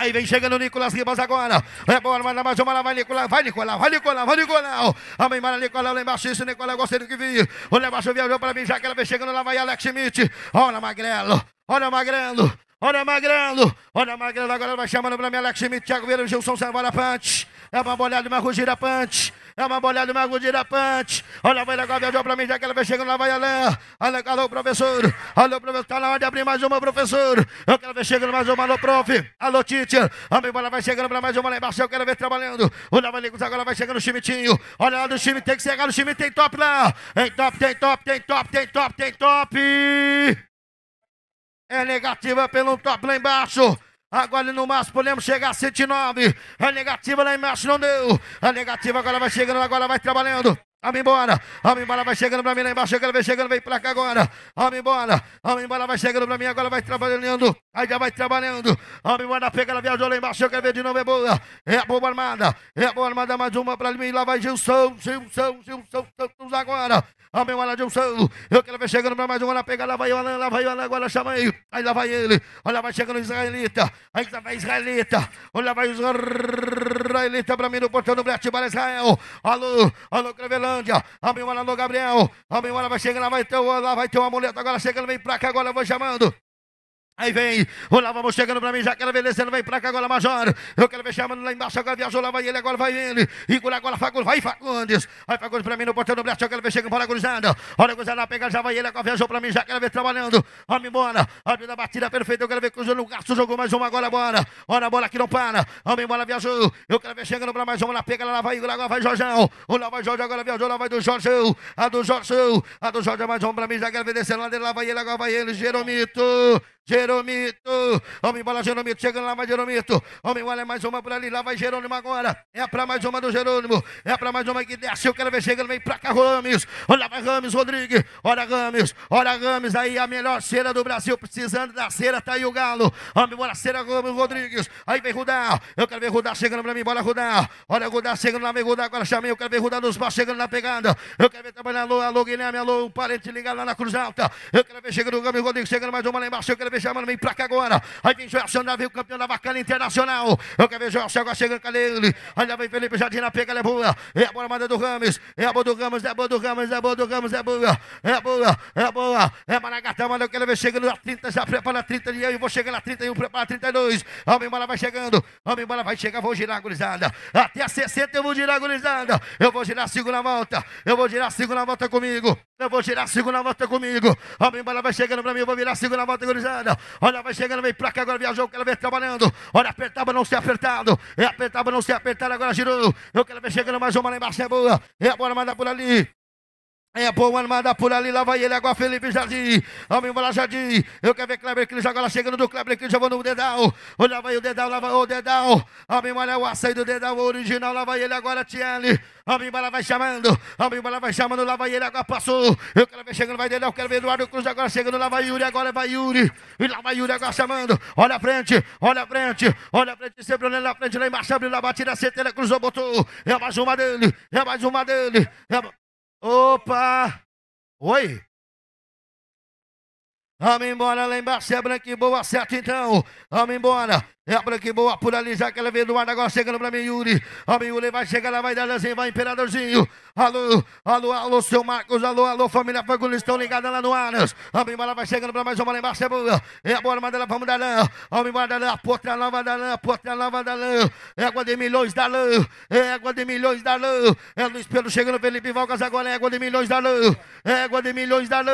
Aí vem chegando o Nicolas Ribas agora. É bola, manda mais uma lá, vai Nicolas, vai Nicolas, vai Nicolas, vai Nicolas. Amém, manda Nicolas, lá embaixo, isso Nicolas gostei do que vi. Olha Lebaixo viajou para mim, já que ela vem chegando lá, vai Alex Schmidt. Olha Magrelo, olha Magrelo, olha Magrelo, olha Magrelo, agora vai chamando para mim Alex Schmidt, Thiago Vieira, Gilson Servalapante. É uma bolhada, mago girapante. É uma bolhada, mago girapante. Olha, vai agora viajou para mim, já que ela vai chegando, lá vai ela. Olha, alô, professor. Alô, professor. Tá na hora de abrir mais uma, professor. Eu quero ver chegando mais uma. Alô, prof. Alô, teacher. A minha bola vai chegando para mais uma lá embaixo. Eu quero ver trabalhando. O Navalicos agora vai chegando o chimitinho. Olha lá do time, tem que chegar o time, tem top lá. Tem top, tem top, tem top, tem top, tem top. É negativa pelo top lá embaixo. Agora no máximo podemos chegar a 109. A negativa lá embaixo não deu. A negativa agora vai chegando, agora vai trabalhando. Vamos embora, vamos embora, vai chegando pra mim lá embaixo, chegando, vem chegando, vem pra cá agora. Vamos embora, vamos embora, vai chegando pra mim agora, vai trabalhando, aí já vai trabalhando. Vamos embora, pega ela, viajou lá embaixo, eu quero ver de novo, é boa, é a boa armada, é a boa armada, mais uma pra mim, lá vai Gilson, Gilson, Gilson, Santos agora. Vamos embora, Gilson, eu quero ver chegando pra mais uma, lá pega, lá vai Alan, lá vai Alan, agora chama aí, aí lá vai ele, olha, vai chegando o israelita, aí lá vai israelita, olha, vai o israelita pra mim no portão do Brete para Israel. Alô, alô, lá. Rolândia. Abriu do Gabriel. Abriu vai chegando lá, vai ter o vai ter o amuleto. Agora chegando, vem pra cá, agora eu vou chamando. Aí vem, o lá vamos chegando para mim, já quero ver ele, vem para cá agora, Major. Eu quero ver chamando lá embaixo, agora viajou, lá vai ele, agora vai ele. Engula agora, Facundo, vai Facundes. Vai Facundes para mim no portão do Brest, eu quero ver chegando para a gurizada. Olha a gurizada, pega, já vai ele, agora viajou para mim, já quero ver trabalhando. Vamos embora, olha da batida perfeita, eu quero ver cruzando o gasto, jogou mais uma agora, bora. Olha a bola que não para, vamos embora, viajou. Eu quero ver chegando para mais uma, lá pega, lá vai, agora vai Jorjão. O lá vai Jorge, agora viajou, lá vai do Jorge, a do Jorge, a do Jorge, é mais um para mim, já quero ver descendo lá dele, lá vai ele, agora vai ele, Jeromito. Jeromito, vamos embora, Jeromito, chegando lá, vai Jeromito, vamos embora, é mais uma por ali, lá vai Jerônimo agora, é pra mais uma do Jerônimo, é pra mais uma que desce, eu quero ver chegando, vem pra cá, Rames, olha vai Rames, Rodrigues, olha Rames, olha Rames, aí a melhor cera do Brasil, precisando da cera, tá aí o Galo, vamos embora, cera Rames, Rodrigues, aí vem Rudar, eu quero ver Rudar chegando pra mim, bora Rudar, olha Rudar chegando lá, vem Rudar, agora chamei, eu quero ver Rudar nos baixos, chegando na pegada, eu quero ver trabalhar, alô, alô Guilherme, alô, um parente ligado lá na Cruz Alta, eu quero ver chegando o Rames, Rodrigues, chegando mais uma lá embaixo, eu quero ver Fábio mano, vem pra cá agora. Aí vem Joel Sandra, vem o campeão da Bacana Internacional. Eu quero ver Joel agora chegando, com ele? Aí lá vem Felipe Jardim na pega, ele é boa. É a bola, manda do Ramos. É a boa do Ramos, é a boa do Ramos, é a boa do Ramos, é boa. É boa, é boa. É Maragatá, mano, eu quero ver chegando a 30, já prepara a 30 e eu vou chegar na 31, prepara a 32. Vamos embora, vai chegando. Vamos embora, vai chegar, vou girar gurizada. Até a 60 eu vou girar gurizada. Eu vou girar a segunda volta. Eu vou girar a segunda volta comigo. Eu vou girar a segunda volta comigo. Vamos embora, vai chegando pra mim, eu vou virar a segunda volta, gurizada. Olha, vai chegando, vem pra cá, agora viajou, quero ver trabalhando. Olha, apertava, não ser apertado. É apertava, não ser apertado, agora girou. Eu quero ver chegando mais uma lá embaixo, é boa. É a bola, por ali. É bom, mano, por ali, lá vai ele, agora Felipe Jardim. Vamos embora, Jardim. Eu quero ver Kleber Cris agora chegando do Kleber Cris, vou no Dedal. Olha, vai o Dedal, lá vai o Dedal. Vamos embora, é o açaí do Dedal, original, lá vai ele agora, Tiele. Vamos embora, vai chamando. Vamos embora, vai chamando, lá vai ele, agora passou. Eu quero ver chegando, vai Dedal, quero ver Eduardo Cruz agora chegando, lá vai Yuri, agora vai Yuri. E lá vai Yuri agora chamando. Olha a frente, olha a frente, olha a frente, sempre olhando na frente, lá embaixo, abriu na batida, a centena, cruzou, botou. É mais uma dele, é mais uma dele. É... Opa! Oi! Vamos embora lá embaixo, é branco e boa, certo então. Vamos embora. É a branca boa, por ali já que ela veio do ar, agora chegando pra mim, Yuri. A Yuri vai chegar, ela vai dar assim, vai imperadorzinho. Alô, alô, alô, seu Marcos, alô, alô, família Fagulho, estão ligada lá no Aras. A Mimara vai chegando pra mais uma lá embaixo, é boa. É a bola, Madalã, vamos dar lã. A Mimara da lã, potra nova da lã, potra nova da lã. Égua de milhões da lã, égua de milhões da lã. É Luiz Pedro chegando, Felipe Valgas agora, é égua de milhões da lã, égua de milhões da lã.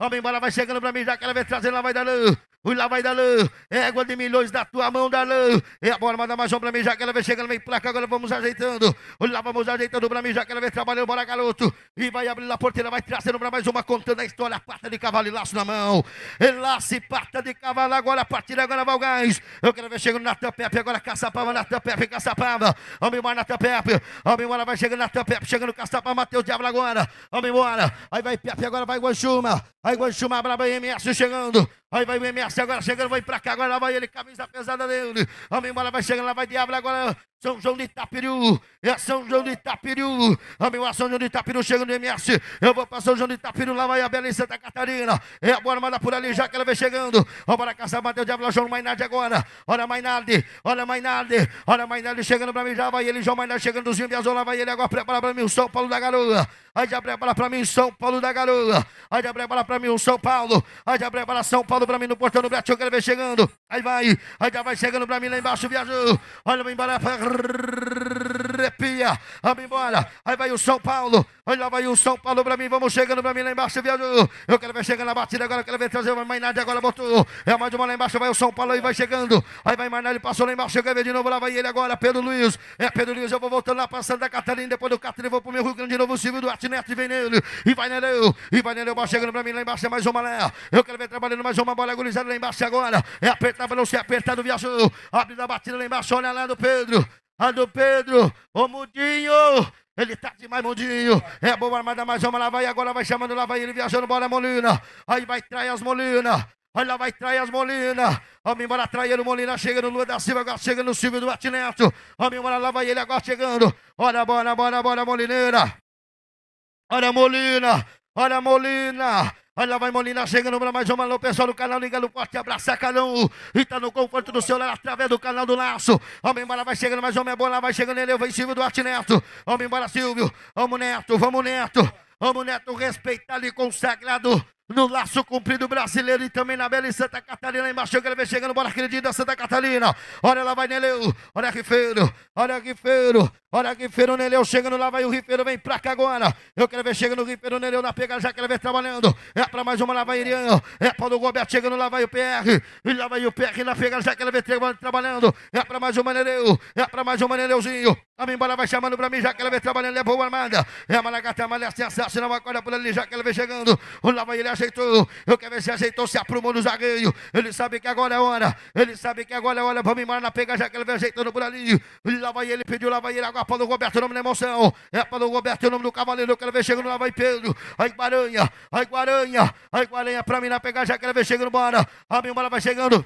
A Mimara vai chegando pra mim, já que ela vem trazendo, ela vai dar lã. Ui, lá vai Darlan. Égua de milhões da tua mão, Darlan. E é a bola manda mais um pra mim, já que ela vem chegando, vem pra cá. Agora vamos ajeitando. Ui, lá vamos ajeitando pra mim, já que ela vem trabalhando. Bora, garoto. E vai abrindo a porteira, vai trazendo pra mais uma, contando a história. Pata de cavalo e laço na mão. E laço e pata de cavalo. Agora a partida, agora vai o gás. Eu quero ver chegando na Tampepe. Agora Caçapava, na Tampepe, Caçapava. Vamos embora na Tampepe. Vamos embora, vai chegando na Tampepe. Chegando Caçapava, Matheus Diabo agora. Vamos embora. Aí vai Pepe, agora vai Guanchuma. Aí Guanchumar Braba MS chegando. Aí vai o MS agora chegando, vai pra cá, agora lá vai ele, camisa pesada dele. Vamos embora, vai chegando, lá vai diabo agora. São João de Itapiru, é São João de Amém, Amigo, São João de Itapiru chegando do MS. Eu vou pra São João de Itapiru lá vai a Bela Santa Catarina. É, agora manda por ali já que ela vem chegando. Vambora caçar, bateu o diabo, João Mainardi agora. Olha Mainardi, olha Mainardi, olha Mainardi chegando pra mim, já vai ele, João Mainardi chegando do Zinho Biazão, lá vai ele agora, prepara pra mim o São Paulo da Garoa. Aí já prepara pra mim São Paulo da Garoa. Aí já prepara pra para mim, o São Paulo. Aí já abre para São Paulo para mim no portão do Brasil, que ele chegando. Aí vai, aí já vai chegando para mim lá embaixo, viajou. Olha, o embalar arrepia. Vamos embora. Aí vai o São Paulo. Olha lá, vai o São Paulo para mim. Vamos chegando para mim lá embaixo. Viajou. Eu quero ver chegando na batida agora. Eu quero ver trazer uma Mainardi agora. Botou. É mais uma lá embaixo. Vai o São Paulo e vai chegando. Aí vai Mainardi. Passou lá embaixo. Eu quero ver de novo. Lá vai ele agora. Pedro Luiz. É Pedro Luiz. Eu vou voltando lá pra Santa Catarina. Depois do Catarina. Vou pro meu Rio Grande de novo. O Silvio do Neto vem nele. E vai nele E vai Eu Vai chegando para mim lá embaixo. É mais uma lá. Eu quero ver trabalhando mais uma bola agonizada lá embaixo agora. É apertar pra não ser apertado. Viajou. Abre da batida lá embaixo. Olha lá do Pedro a do Pedro, o Mudinho, ele tá demais, mundinho. É boa armada, mais uma. Lá vai agora, vai chamando, lá vai ele viajando. Bora, Molina. Aí vai trair as Molina. Aí lá vai trair as Molina. Vamos embora, traindo Molina. Chega no Lua da Silva, agora chega no Silvio do Atineto. Vamos embora, lá vai ele agora chegando. Olha, bora, bora, bora, Molineira. Olha, Molina. Olha, Molina. Olha lá, vai Molina chegando para mais uma. Alô, pessoal do canal, liga no forte abraça é cada um. E tá no conforto do seu lar através do canal do laço. Homem embora, vai chegando mais uma é bola, vai chegando ele, é vai Silvio Duarte Neto. Homem embora, Silvio. Vamos, Neto, vamos, Neto. Vamos, Neto, respeitar e consagrado no laço cumprido brasileiro e também na bela e Santa Catarina. Embaixo que ele vem chegando, bora acredita, Santa Catarina. Olha lá, vai Neleu, olha Rifeiro, olha Rifeiro, olha Rifeiro, Neleu chegando lá, vai o Rifeiro, vem pra cá agora. Eu quero ver chegando o Rifeiro, Neleu na pegada, já que ele vem trabalhando. É pra mais uma, lá vai Irian, é para o chegando, lá vai o PR, e lá vai o PR na pegada, já que ele vem trabalhando. É pra mais uma, Neleu, é pra mais uma, Neleuzinho. A minha bola vai chamando pra mim, já que ele vem trabalhando, é boa armada. É a Malagata, a Malha, sensacional, acorda por ali, já que ele vem chegando. Lá vai ele, ajeitou. Eu quero ver se ajeitou, se aprumou no zagueiro. Ele sabe que agora é hora. Ele sabe que agora é hora. Vamos embora na pega, já que ele vem ajeitando por ali. Lá vai ele, pediu, lá vai ele. Agora para o Roberto, o nome da emoção. É para o Roberto, é o nome do cavaleiro. Eu quero ver chegando, lá vai Pedro. Aí Guaranha, aí Guaranha, aí Guaranha para mim na pega, já que ele vem chegando, bora. A minha bola vai chegando.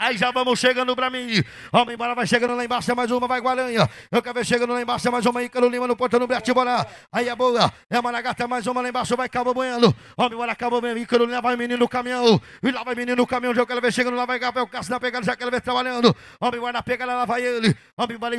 Aí já vamos chegando pra mim. Vamos embora, vai chegando lá embaixo, é mais uma, vai Guaranha. Eu quero ver chegando lá embaixo, é mais uma, aí Ícaro Lima no Porto, no Brete, bora. Aí é boa, é Maragata, é mais uma lá embaixo, vai Cabo Bueno. Vamos embora, Cabo Bueno, Ícaro Lima, vai menino no caminhão. E lá vai menino no caminhão, já eu quero ver chegando lá, vai Gabriel Cássio na pegada, já quero ver trabalhando. Vamos embora, na pegada, lá vai ele. Vamos embora,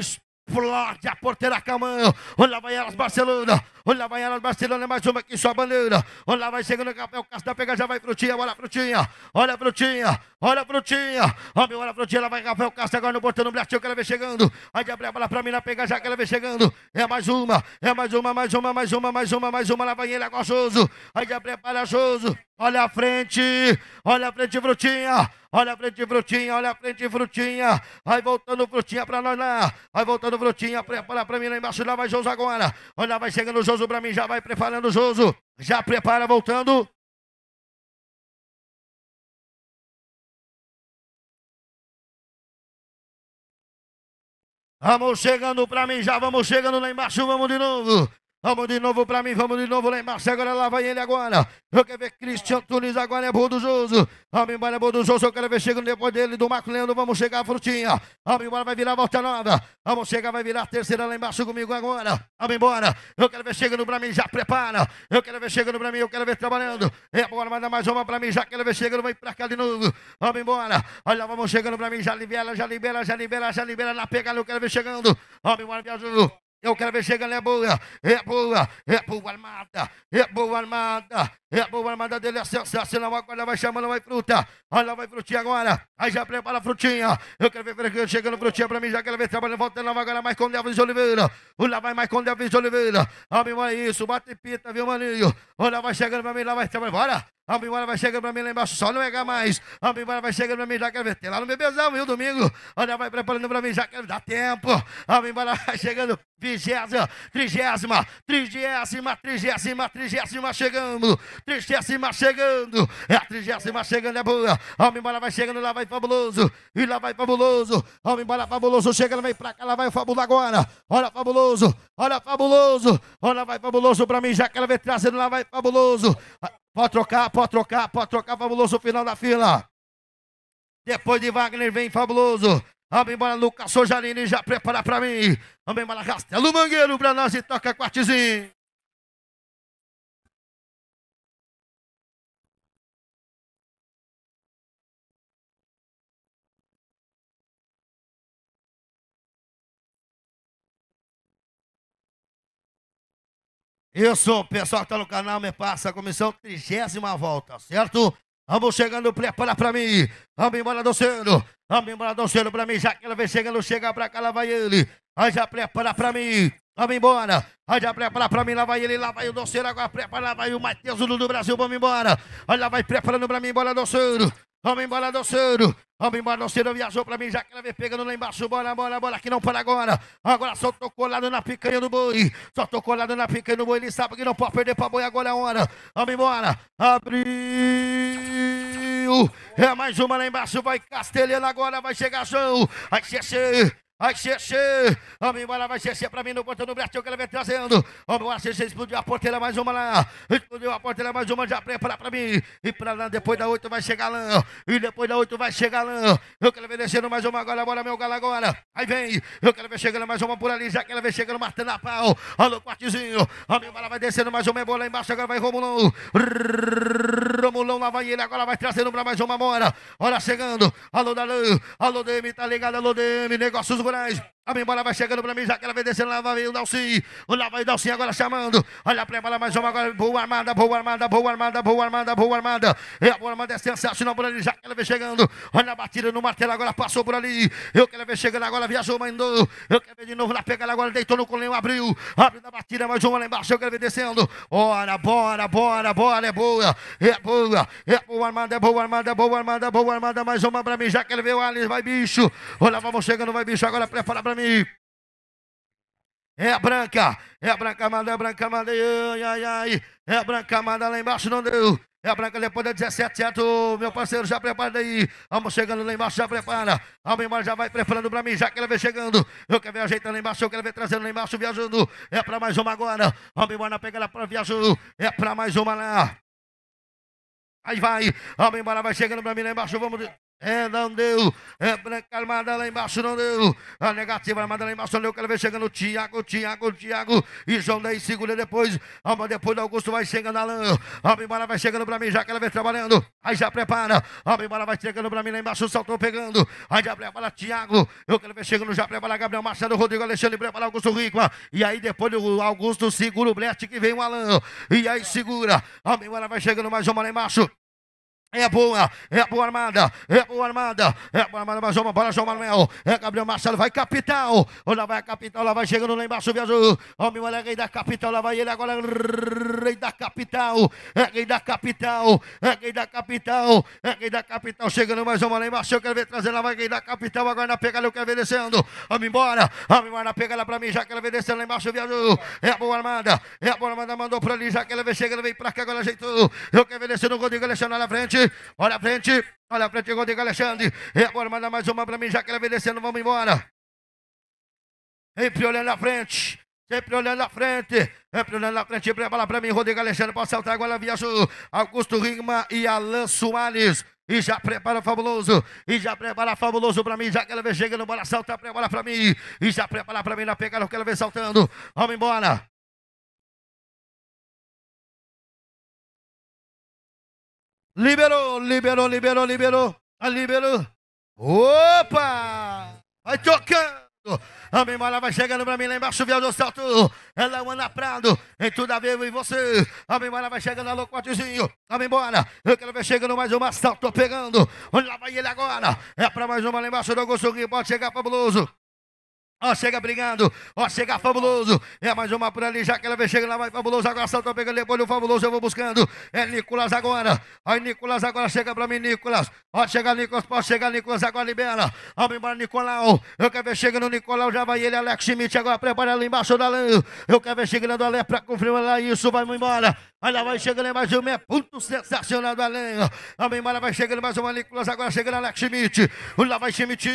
a Porteira camanho. olha vai elas, Barcelona, olha vai elas, Barcelona, mais uma aqui, sua bandeira, olha vai chegando, o Castão pega, já vai frutinha, olha frutinha, olha frutinha, olha frutinha, homem, olha frutinha, ela vai, o Castro agora no botão no Brasil, que ela vem chegando, aí de abrir a bola pra mim, na pegar já que ela vem chegando, é mais uma, é mais uma, mais uma, mais uma, mais uma, mais uma, lá vai ele, é gostoso, aí de abrir a bola, gostoso. Olha a frente, olha a frente, frutinha. Olha a frente, frutinha, olha a frente, frutinha. Vai voltando, frutinha, pra nós lá. Vai voltando, frutinha, prepara pra mim lá embaixo. Lá vai Joso agora. Olha, vai chegando o Joso pra mim, já vai preparando o Joso. Já prepara, voltando. Vamos chegando pra mim, já vamos chegando lá embaixo, vamos de novo. Vamos de novo para mim, vamos de novo lá embaixo. Agora lá vai ele agora. Eu quero ver Cristian Tunis agora é Joso. Vamos embora, é Joso. Eu quero ver chegando depois dele do Marco Leandro. Vamos chegar, Frutinha. Vamos embora, vai virar volta nova. Vamos chegar, vai virar a terceira lá embaixo comigo agora. Vamos embora. Eu quero ver chegando para mim, já prepara. Eu quero ver chegando para mim, eu quero ver trabalhando. É agora, manda mais uma para mim, já quero ver chegando. Vai para cá de novo. Vamos embora. Olha, vamos chegando para mim, já libera, já libera, já libera, já libera. Na pegada, eu quero ver chegando. Vamos embora, viajando. Eu quero ver chegando, é boa, é boa, é boa armada, é boa armada, é boa armada dele, é sensacional. Agora vai chamando, vai fruta, olha, vai frutinha agora, aí já prepara a frutinha. Eu quero ver chegando frutinha pra mim, já quero ver trabalhando, voltando agora, mais com Delvis Oliveira, olha, vai mais com Delvis Oliveira, Amigo, é isso, bate pita, viu, maninho? Olha, vai chegando pra mim, lá vai trabalhando, bora, Vamos embora, vai chegando para mim lá embaixo, só não negar mais. Vamos embora, vai chegando para mim, já quero ver. Tem lá no bebezão, viu, domingo. Olha, vai preparando para mim, já quero dar tempo. Vamos embora, vai chegando. Vigésima, trigésima, trigésima, trigésima, trigésima chegando. Trigésima chegando. É a trigésima chegando, é boa. Vamos embora, vai chegando, lá vai fabuloso. E lá vai fabuloso. Vamos embora, fabuloso. Chegando, vem pra cá, lá vai o fabuloso agora. Olha, fabuloso. Olha, fabuloso. Olha, vai fabuloso para mim, já quero ver trazendo, lá vai fabuloso. Pode trocar, pode trocar, pode trocar. Fabuloso, final da fila. Depois de Wagner vem Fabuloso. Vamos embora, Lucas Sojarini já prepara pra mim. Vamos embora, Castelo Mangueiro pra nós e toca quartezinho. Isso, pessoal que está no canal, me passa a comissão, trigésima volta, certo? Vamos chegando, prepara pra mim. Vamos embora, Doceiro. Vamos embora, Doceiro, pra mim. Já que ela vem chegando, chega pra cá, lá vai ele. Aí já prepara pra mim. Vamos embora. Aí já prepara pra mim, lá vai ele, lá vai o Doceiro. Agora prepara, lá vai o Matheus, do Brasil. Vamos embora. Olha lá vai preparando pra mim, embora, Doceiro. Vamos embora, doceiro. Vamos embora, doceiro. Viajou pra mim, já que ela vem pegando lá embaixo. Bora, bora, bora, que não para agora. Agora só tô colado na picanha do boi. Só tô colado na picanha do boi. Ele sabe que não pode perder pra boi agora é a hora. Vamos embora. Abriu. É mais uma lá embaixo. Vai Castelhano agora. Vai chegar João. Vai ser Ai, Xexê, homem, vai lá, vai Xexê pra mim no ponto do Bertinho que ela vem trazendo. Homem, vai Xexê, explodiu a porteira, mais uma lá. Explodiu a porteira, mais uma, já prepara pra mim. E pra lá, depois da oito vai chegar lá. E depois da oito vai chegar lá. Eu quero ver descendo mais uma agora, bora meu galo agora. Aí vem, eu quero ver chegando mais uma por ali, já que ela vem chegando, matando a pau. alô quartezinho, cortezinho. Homem, vai lá, vai descendo mais uma, é bola embaixo, agora vai Romulão. Romulão, lá vai ele, agora vai trazendo pra mais uma, bora. Olha chegando. Alô, Dalan, alô, DM, tá ligado, alô, DM, negócios Moraes. A minha Bola vai chegando para mim, já que ela vem descendo. Lá vai o Dalci. Lá vai o Dalci agora chamando. Olha para a bola mais uma agora. Boa armada, boa armada, boa armada, boa armada, boa armada. E é a bola manda é sensacional por ali, já que ela vem chegando. Olha a batida no martelo agora, passou por ali. Eu quero ver chegando agora, viajou, mandou. Eu quero ver de novo lá pegada agora, deitou no colinho, abriu. Abriu da batida, mais uma lá embaixo. Eu quero ver descendo. Bora, bora, bora, bora. É boa, é boa, é boa armada, é boa armada, é boa armada, boa armada. Mais uma para mim, já que ele veio, Alice, vai bicho. Olha, vamos chegando, vai bicho. Agora prepara para mim. Guilherme. É branca, é branca, manda, é branca, manda, ai, ai, ai. É branca, manda lá embaixo, não deu. É branca depois da 17, certo? Meu parceiro, já prepara daí. Vamos chegando lá embaixo, já prepara. A memória já vai preparando pra mim, já que ela vem chegando. Eu quero ver ajeitando lá embaixo, eu quero ver trazendo lá embaixo, viajando. É pra mais uma agora. A memória pega ela pra viajando. É pra mais uma lá. Aí vai. A memória vai chegando pra mim lá embaixo, vamos. É, não deu. É branca armada lá embaixo, não deu. A negativa armada lá embaixo, não deu. Quero ver chegando o Tiago, Tiago, Tiago. E João daí segura depois. Alma depois do Augusto vai chegando, Alain. Alma embora vai chegando pra mim, já quero ver trabalhando. Aí já prepara. Alma embora vai chegando pra mim lá embaixo, saltou pegando. Aí já prepara Tiago. Eu quero ver chegando, já prepara Gabriel Marcelo Rodrigo Alexandre, prepara Augusto Rico. E aí depois o Augusto segura o Blast que vem o Alain. E aí segura. Alma embora vai chegando mais uma lá embaixo. É boa, é boa armada, é boa armada, é boa armada, mais uma bora João Manuel, é Gabriel Marcelo, vai capital, lá vai a capital, lá vai chegando lá embaixo, viajou, homem, olha, é rei da capital, lá vai ele agora, rei da capital, é rei da capital, é rei da capital, é rei da capital, chegando mais uma lá embaixo, eu quero ver trazer, lá vai rei da capital, agora na pegada, eu quero ver descendo, vamos embora, vamos embora na pegada pra mim, já que ela vem descendo lá embaixo, viajou, é boa armada, é boa armada, mandou pra ali, já que ela vem chegando, vem pra cá, agora ajeitou, eu quero ver descendo, o Rodrigo Alexandre na frente, frente, olha a frente, olha a frente, Rodrigo Alexandre. E agora manda mais uma para mim, já que ela vem descendo, vamos embora. Sempre olhando à frente. Sempre olhando à frente, sempre olhando à frente, prepara para mim, Rodrigo Alexandre, pode saltar agora, viajou, Augusto Rigma e Alan Soares, e já prepara o fabuloso. E já prepara o fabuloso pra mim. Já que ela vem chegando, bora saltar, prepara pra mim. E já prepara pra mim na pegada que ela vem saltando. Vamos embora. Liberou, liberou, liberou, liberou. Ah, liberou. Opa! Vai tocando. A memória vai chegando pra mim lá embaixo, viado do salto. Ela é Ana prado, em tudo a ver e você. A memória vai chegando, alô, quartezinho. Vamos tá embora. Eu quero ver chegando mais uma, salto pegando. Onde lá vai ele agora? É pra mais uma lá embaixo, não consegui. Pode chegar, fabuloso. Ó, chega brigando. Ó, chega fabuloso. É mais uma por ali. Já que ela vem chegando lá, vai fabuloso. Agora salta, pegando depois o fabuloso. Eu vou buscando. É Nicolas agora. Aí, Nicolas agora chega pra mim, Nicolas. Ó, chega Nicolas. Pode chegar, Nicolas. Agora libera. Vamos embora, Nicolau. Eu quero ver chegando o Nicolau. Já vai ele, Alex Schmidt. Agora prepara ali embaixo da lã. Eu quero ver chegando o Alex pra confirmar lá. Isso, vai embora. Olha lá vai chegando mais um ponto sensacional do além. Amém, vai chegando mais uma Nicolas, agora chegando Alex Schmidt. Lá vai Schmidt,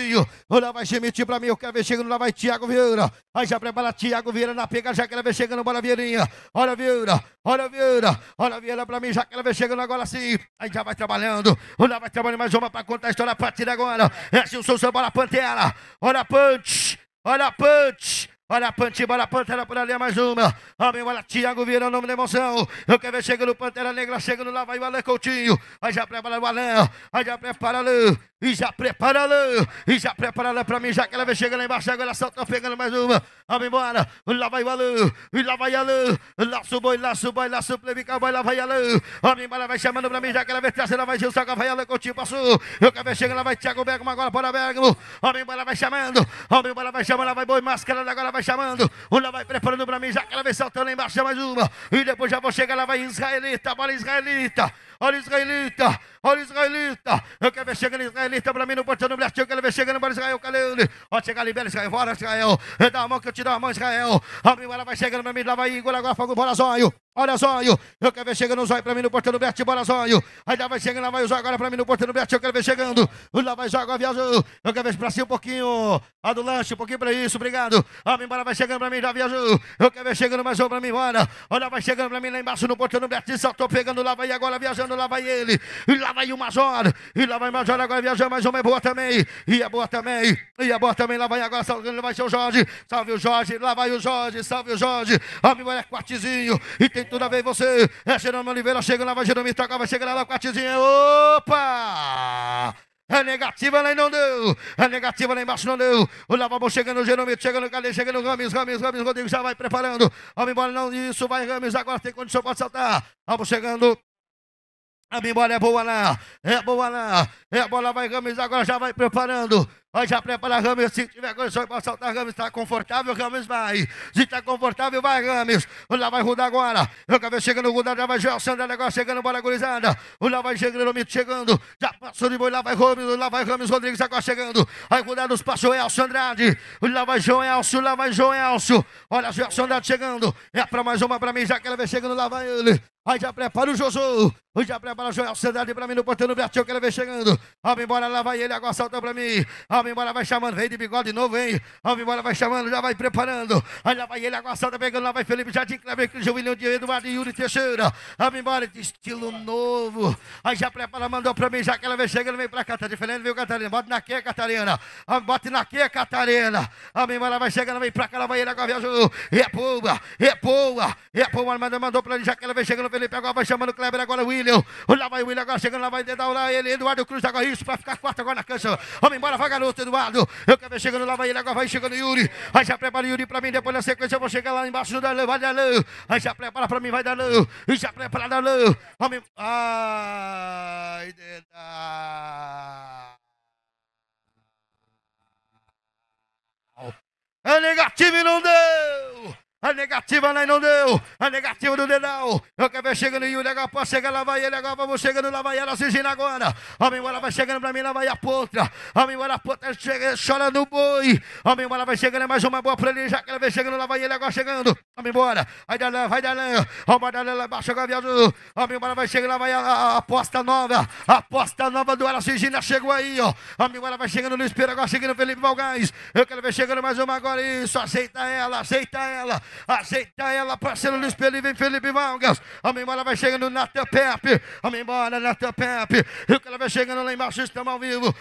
lá vai Schmidt pra mim, eu quero ver chegando, lá vai Thiago Vieira. Aí já prepara Thiago Vieira na pega, já quero ver chegando, bora Vieirinha. Olha Vieira, olha Vieira, olha Vieira pra mim, já quero ver chegando agora sim. Aí já vai trabalhando, lá vai trabalhando mais uma pra contar a história a partir de agora. É o assim, bora Pantera, olha Punch, olha Punch. Olha a Pantiba, olha a Pantera por ali, é mais uma. Amém, olha Tiago Vieira, nome da emoção. Eu quero ver chegando Pantera Negra, chegando lá, vai o Alain Coutinho. Aí já prepara o Alain, aí já prepara Alain, e já prepara Alain, e já prepara Alain pra mim, já que ela vem chegando lá embaixo. Agora só tô pegando mais uma. Vamos embora. Lá vai o Alô. Lá vai Alô. Lá suboi, lá suboi, lá plebica, vai, lá vai Alô. Vamos embora, vai chamando pra mim. Já que ela vai trazer. lá vai Gilson, vai Alô, Continua, passou. Eu quero ver, chega, lá vai Thiago Bergamo, agora para Bergamo. Vamos embora, vai chamando. Vamos embora, vai chamando, lá vai Boi Máscara, agora vai chamando. Lá vai preparando pra mim. Já que ela vai saltando embaixo, mais uma. E depois já vou chegar, lá vai Israelita, bola Israelita. Olha Israelita. Olha o israelita. Eu quero ver chegando israelita para mim no portão do Brasil. Eu quero ver chegando para Israel. Cadê ele? Ó, chegar libera Israel. Bora, Israel. Dá a mão que eu te dou a mão, Israel. Abre, ela vai chegando para mim. Lá vai engula agora fogo, bora, zóio. Olha, zóio. Eu quero ver chegando o zóio pra mim no portão do Bert. Bora, zóio. Aí lá vai chegando, lá vai o zóio agora pra mim no portão do Bert. Eu quero ver chegando. Lá vai o zóio, agora viajou. Eu quero ver pra cima um pouquinho. A do lanche, um pouquinho pra isso. Obrigado. A mim, vai chegando pra mim. Já viajou. Eu quero ver chegando mais um pra mim. Bora. Olha, vai chegando pra mim lá embaixo no portão do Bert. tô pegando. Lá vai agora viajando. Lá vai ele. E lá vai o Major. E lá vai o Major agora viajando. Mais uma é boa também. E é boa também. E é boa também. Lá vai agora. Salve, vai ser o Jorge. Salve o Jorge. Lá vai o Jorge. Salve o Jorge. A mim, é E tem gente, toda vez você é Gerando Oliveira, chega lá, vai Gerando Mistaca, vai chegar lá, lá com a tizinha. Opa! É negativa, lá não deu. É negativa, lá embaixo não deu. O Lavabo chegando, o Jeromito chegando, cadê? Chegando o Rames, Rames, Rames, Rodrigo já vai preparando. Vamos embora, não, isso vai, Rames, agora tem condição para saltar. Vamos chegando. A bola é boa lá, é boa lá, é a bola vai Rames, agora já vai preparando. Aí já prepara Rames, se tiver condições para saltar tá, Rames, está confortável, Rames vai. Se está confortável, vai Rames. Lá vai Rudá agora. Eu acabei chegando, Rudá já vai Gelson, da agora chegando, bora gurizada. Lá vai chegando, Mito chegando. Já passou de boi, lá vai Rames, lá vai Rames Rodrigues agora chegando. Aí Rudá nos passou Elcio Andrade. Lá vai João Elcio, lá vai João Elcio. Olha Gelson Andrade chegando. É para mais uma para mim, já que ela vem chegando, lá vai ele. Aí já prepara o Josu. Já prepara o Joel Sandrade para mim no portão do Bertinho, que ela vem chegando. Vamos embora, lá vai ele, agora salta para mim. Vamos embora, vai chamando. Vem de bigode de novo, hein? Vamos embora, vai chamando. Já vai preparando. Aí lá vai ele, aguaçada pegando. Lá vai Felipe Jardim, Cleber, William de Eduardo e Yuri Teixeira. Vamos embora, de estilo novo. Aí já prepara, mandou pra mim. Já que ela vem chegando, vem pra cá. Tá diferente, viu, Catarina? Bota na queia, Catarina. Ah, bota na queia, Catarina. Vamos embora, vai chegando, vem pra cá. Lá vai ele, agora viajou. Repua, é repua, é repua. É mandou, mandou pra ele. Já que ela vem chegando, Felipe agora vai chamando Kleber. Agora William. Lá vai William, agora chegando, lá vai dedar ele. Eduardo Cruz, agora isso pra ficar quarto agora na cancha. Vamos embora, vai, garoto. Eduardo. Eu quero ver chegando lá, vai ele, agora vai chegando Yuri. Aí já prepara o Yuri para mim, depois na sequência eu vou chegar lá embaixo do Dalão, vai Dalão. Aí já prepara para mim, vai Dalão. E já prepara Dalão. Homem... Ai, dedá. É negativo e não deu. A negativa lá não deu. A negativa do dedão. Eu quero ver é chegando Yuri. legal pode chegar, lá vai ele. Agora vamos chegando, lá vai ela assistindo agora. Homem, ela vai chegando pra mim, lá vai a potra. Homem, a potra chega, chora no boi. Homem, ela vai chegando, é mais uma boa pra ele. Já quero ver chegando, lá vai ele. Agora chegando. homem embora. Vai lã, vai dar Vamos Dalã, lá embaixo, agora viajou. Homem, ela vai chegando, lá vai a, aposta nova. A aposta nova do Ela Sigina chegou aí, ó. Homem, ela vai chegando no espelho, agora chegando Felipe Valgás. Eu quero ver chegando mais uma agora. Isso, aceita ela, aceita ela. Ajeita ela, parceiro Luiz Felipe, Felipe Vargas. Amém, embora vai chegando na Pepe. Amém, embora na Pepe. E o cara vai chegando lá embaixo, estamos ao vivo.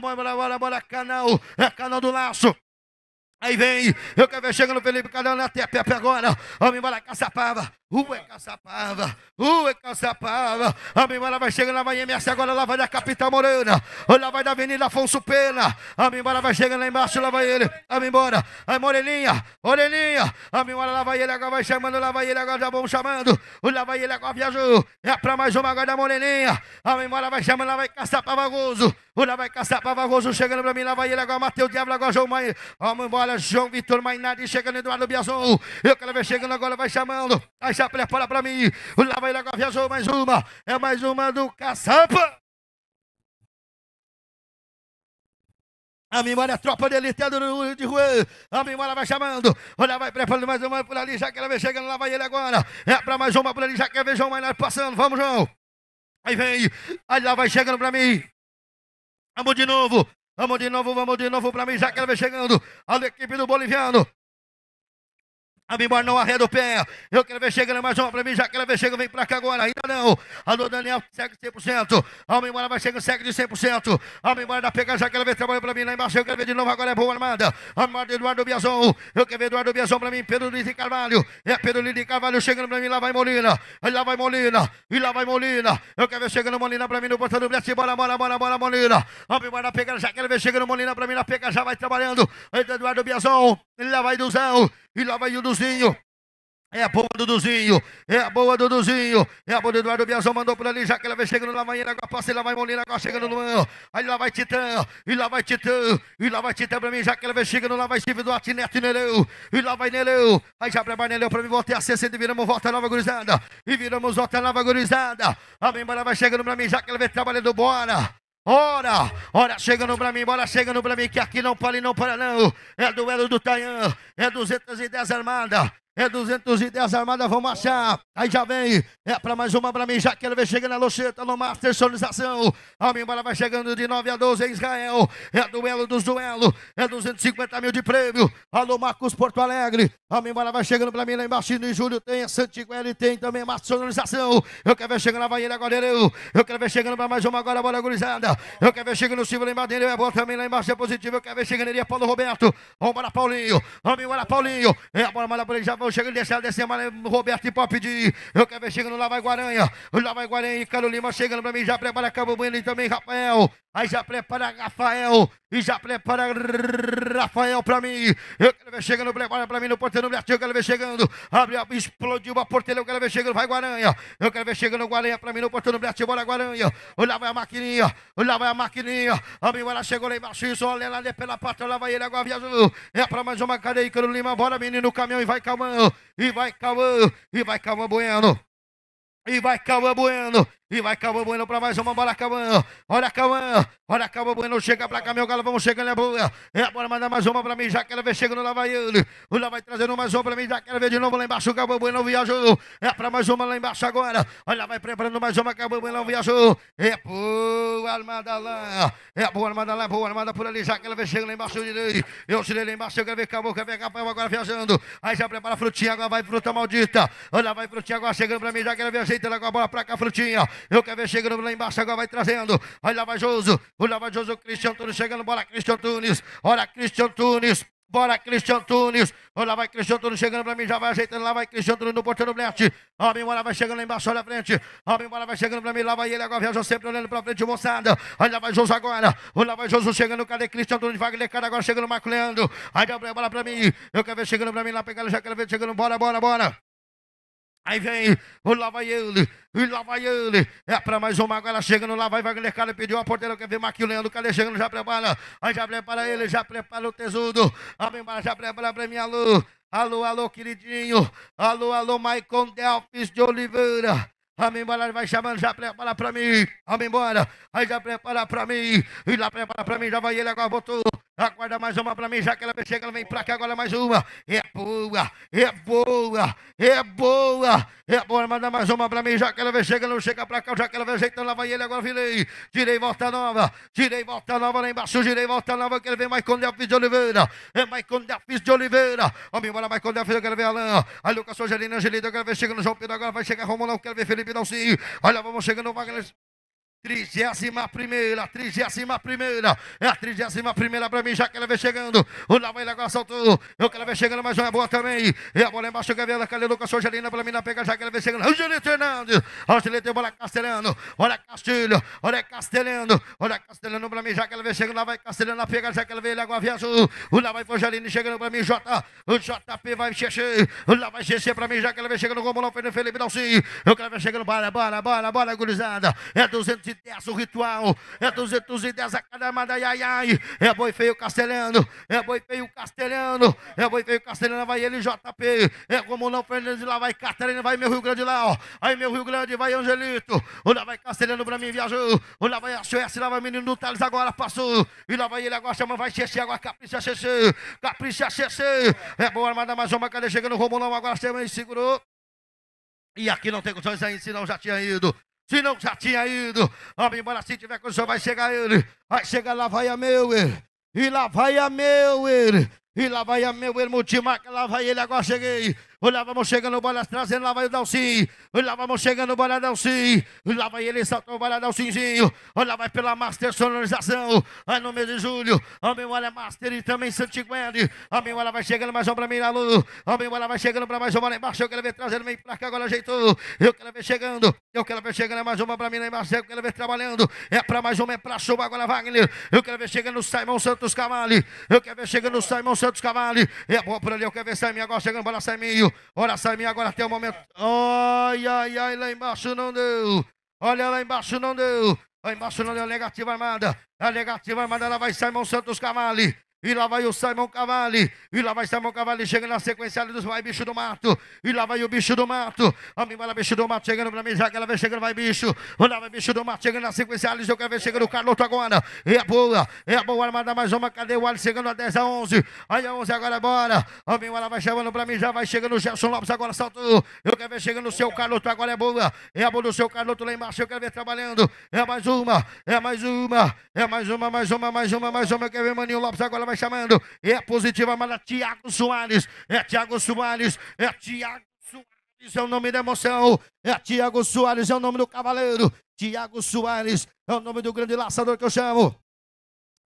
Bora, bora, bora, bora, canal. É canal do laço. Aí vem, eu quero ver chegando Felipe canal na TPP agora. Homem, bora, caçapava. Rua é Caçapava, Rua é Caçapava. Amém, ela vai chegando, lá vai em MS agora, lá vai da capitão morena. olha vai da Avenida Afonso Pena. Amém, ela vai chegando lá embaixo, lá vai ele. Amém, embora. Aí, Morelinha, Morelinha. Amém, lá vai ele, agora vai chamando, lá vai ele, agora já vamos chamando. Lá vai ele, agora viajou. É pra mais uma agora da Morelinha. Amém, ela vai chamando, lá vai Caçapava Gozo. Lá vai Caçapava Gozo chegando pra mim, lá vai ele, agora Mateus Diabo, agora João Maia. Vamos embora, João Vitor Mainardi chegando, Eduardo Biazon. Eu quero ver chegando agora, vai chamando. Vai já prepara para mim. Lá vai Lagoa, viajou mais uma. É mais uma do Caçapa. A memória, a é tropa dele, Tedo é de Juan. A memória vai chamando. Olha, vai preparando mais uma por ali. Já que ela vem chegando, lá vai ele agora. É para mais uma por ali. Já que vem João Maynard passando. Vamos, João. Aí vem. Aí lá vai chegando para mim. Vamos de novo. Vamos de novo, vamos de novo para mim. Já que ela vem chegando. A equipe do boliviano. Sabe, embora não arreda o pé. Eu quero ver chegando mais uma para mim. Já quero ver chegando. Vem para cá agora. Ainda não. Alô, Daniel, segue 100%. Alma embora vai chegando, segue de 100%. Alma embora da pegar. Já quero ver trabalho para mim lá embaixo. Eu quero ver de novo. Agora é boa armada. Armada Eduardo Biazon. Eu quero ver Eduardo Biazon para mim. Pedro Luiz de Carvalho. É Pedro Luiz de Carvalho chegando para mim. Lá vai Molina. E lá vai Molina. E lá vai Molina. Eu quero ver chegando Molina para mim no portão do Blitz. Bora, bora, bora, bora, Molina. Alma embora da pegar. Já quero ver chegando Molina para mim. Na pega Já vai trabalhando. Eduardo Biazon. Lá vai Duzão. E lá vai o Duduzinho, É a boa Duduzinho. é a boa Duduzinho. é a boa do Eduardo Biazão, mandou por ali, já que ela vem chegando lá, vai agora passa, e lá vai Molina, agora chegando no ano, aí lá vai Titã, e lá vai Titã, e lá vai Titã pra mim, já que ela vem chegando lá, vai Steve Duarte, Neto e Nereu, e lá vai Neleu, aí já vai Nereu pra mim, voltei a 60 e viramos volta nova gurizada, e viramos volta nova gurizada, a bem vai chegando pra mim, já que ela vem trabalhando, bora, Ora, ora, chegando pra mim, bora chegando pra mim, que aqui não para e não para não. É duelo do Taian, é 210 armada, é 210 armada, vão marchar. Aí já vem, é para mais uma para mim, já quero ver chegando a Loxeta no Master Sonorização. Alma embora vai chegando de 9 a 12 em Israel. É duelo dos duelos, é 250 mil de prêmio. Alô, Marcos Porto Alegre. Alma embora vai chegando para mim lá embaixo. Em julho tem a é Santiguela e tem também Master Sonorização. Eu quero ver chegando a Bahia agora, eu. Eu quero ver chegando para mais uma agora, bola gurizada. Eu quero ver chegando o Silvio lá embaixo, ele é bom também lá embaixo, é positivo. Eu quero ver chegando ali Paulo Roberto. Vamos embora, Paulinho. Vamos embora, Paulinho. É a bola, malha ele, já vai chegando Chega de deixar Roberto e Pop de. Eu quero ver chegando lá vai Guaranha. Lá vai Guaranha e Carol Lima chegando pra mim. Já prepara a o Bueno e também, Rafael. Aí já prepara Rafael. E já prepara Rafael para mim. Eu quero ver chegando. Prepara para mim no porteiro. Eu quero ver chegando. Abre, explodiu uma porteira. Eu quero ver chegando. Vai Guaranha. Eu quero ver chegando Guaranha para mim no porteiro. Bora Guaranha. Olha vai a maquininha. Olha vai a maquininha. A minha chegou lá embaixo. Isso, olha lá pela porta. Lá vai ele. Agora viajou. É para mais uma cadeia. Cano Lima. Bora menino. Caminhão. E vai calmando. E vai calmando. E vai calmando. Bueno. E vai Cauã Bueno. E vai Cauã Bueno pra mais uma. Bora, Cauã. Olha, Cauã. Olha, Cauã Bueno. Chega pra cá, meu galo. Vamos chegando. É boa. É, bora mandar mais uma pra mim. Já quero ver chegando. Lá vai ele. Lá vai trazendo mais uma pra mim. Já quero ver de novo lá embaixo. Cauã Bueno viajou. É pra mais uma lá embaixo agora. Olha, vai preparando mais uma. Cauã Bueno viajou. É boa, armada lá. É boa, armada lá. Boa, armada por ali. Já quero ver chegando lá embaixo. Eu tirei lá embaixo. Eu quero ver Cauã. Quero ver Cauã agora viajando. Aí já prepara a frutinha. Agora vai fruta maldita. Olha, vai frutinha agora chegando pra mim. Já quero ver ajeitando agora. Bora pra cá, frutinha. Eu quero ver chegando lá embaixo, agora vai trazendo. Olha lá, vai Joso. Olha lá, Joso. Cristian Tunes chegando. Bora, Cristian Tunes. Olha, Cristian Tunes. Bora, Cristian Tunes. Olha, vai Cristian Tunes chegando pra mim, já vai ajeitando. Lá vai Cristian Tunes no portão do Blast. Robin bola vai chegando lá embaixo, olha a frente. Robin bola vai chegando pra mim, lá vai ele agora, viajou sempre olhando pra frente, moçada. Olha, vai Josu agora. Olha, vai Josu chegando, cadê Cristian Tunes? Wagner, cara, agora chegando, Marco Leandro. Aí, bola pra mim. Eu quero ver chegando pra mim lá, pegando, já quero ver chegando, bora, bora, bora. Aí vem, vou lá vai ele, e lá vai ele. É para mais uma, agora chegando lá, vai vai, Cara, pediu a porteira, quer ver Marquinhos Leandro, cadê chegando, já prepara. Aí já prepara ele, já prepara o tesudo. amém para já prepara para mim Alô, alô, queridinho. Alô, alô, Maicon Delpis de Oliveira. Amém, embora, vai chamando, já prepara pra mim. Amém, embora, aí já prepara pra mim. E lá prepara pra mim, já vai ele, agora botou. Aguarda mais uma para mim, já que ela chega, ela vem para cá, agora mais uma. É boa, é boa, é boa, é boa. Manda mais uma para mim, já que ela chega, não chega para cá, já que ela vem ajeitando, lá vai ele, agora virei. Tirei volta nova, tirei volta nova lá embaixo, girei volta nova, que ele vem Maicon Delfis é de Oliveira. É mais Maicon Delfis é de Oliveira. Vamos embora, com Delfis, eu quero ver Alain. A Lucas Angelina, Angelina, eu quero ver, chega no João Pedro, agora vai chegar Romulão, eu quero ver Felipe não Dalci. Olha, vamos chegando, Wagner. Trigésima primeira, trigésima primeira, é a trigésima primeira para mim, já que ela vem chegando. O Lava ele agora saltou, eu que ela vem chegando, mas não é boa também. E a bola embaixo, Gabriela, Calelu com a Sogelina para mim na pega, já que ela vem chegando. Angelito Hernandes, Angelito, bola Castelhano, olha Castilho, olha Castelhano, olha Castelhano para mim, já que ela vem chegando, lá vai Castelhano na pega, já que ela vem ele é agora viajou. O Lava chegando para mim, J, o JP vai xexer, o Lava vai xexer para mim, já que ela vem chegando, o Romulão Felipe Dalci, eu que ela vem chegando, bora, bora, bora, bora, gurizada, é 230. 210 o ritual, é 210 a cada ai, é boi feio castelhano, é boi feio castelhano, é boi feio castelhano, vai ele JP, é como não Fernandes, lá vai Catarina, vai meu Rio Grande lá, ó, aí meu Rio Grande, vai Angelito, lá vai Castelhano pra mim, viajou, lá vai a Suécia, lá vai menino do Thales, agora passou, e lá vai ele agora, chama, vai Xexê, agora capricha Xexê, capricha Xexê, é boa armada, mais uma, cadê chegando Romulão, agora chama e segurou. E aqui não tem condições aí senão já tinha ido. Se não já tinha ido, vamos embora. Se tiver com senhor, vai chegar ele. Vai chegar lá, vai a meu ele. E lá vai a meu ele. E lá vai a meu ele, multimarca, lá vai ele. Agora cheguei. Olha vamos chegando, bola trazendo, lá vai o Dalcinho. olha vamos chegando, bola Dalcinho. Lá vai ele, saltou, bola Dalcinzinho. olha vai pela Master Sonorização. Aí no mês de julho, Amém, olha é Master e também Santigueri. Amém, olha vai chegando mais um pra mim na luz. Amém, olha vai chegando pra mais uma lá embaixo. Eu quero ver trazendo, vem pra cá, agora ajeitou. Eu quero ver chegando, eu quero ver chegando é mais uma pra mim lá embaixo. Eu quero ver trabalhando. É pra mais uma, é pra chuva, agora Wagner. Eu quero ver chegando o Simão Santos Cavalli. Eu quero ver chegando o Simão Santos Cavalli. É bom por ali, eu quero ver Simão agora chegando, bola Simão deu. Oração em agora até o momento. Ai, ai, ai, lá embaixo não deu. Olha lá embaixo não deu. Lá embaixo não deu. Negativa armada. A negativa armada ela vai sair, mão Santos Camali. E lá vai o Simon Cavalli. E lá vai Simon Cavalli chegando na sequência dos vai bicho do mato. E lá vai o bicho do mato. A mim vai bicho do mato chegando pra mim. Já que ela vem chegando, vai bicho. Lá vai bicho do mato chegando na sequência Eu quero ver chegando o Carloto agora. E a é boa. E a é boa armada mais uma. Cadê o Ali chegando a 10 a 11? Aí a 11 agora bora. A mim ela vai chamando pra mim. Já vai chegando o Gerson Lopes agora saltou. Eu quero ver chegando o seu Carloto agora é boa. É a boa do seu Carloto lá embaixo. Eu quero ver trabalhando. É mais uma. É mais uma. É mais uma, mais uma, mais uma, mais uma. Eu quero ver Maninho Lopes agora vai chamando. É positiva, amada. É Tiago Soares. É Tiago Soares. É Tiago Soares. É o nome da emoção. É Tiago Soares. É o nome do cavaleiro. Tiago Soares. É o nome do grande laçador que eu chamo.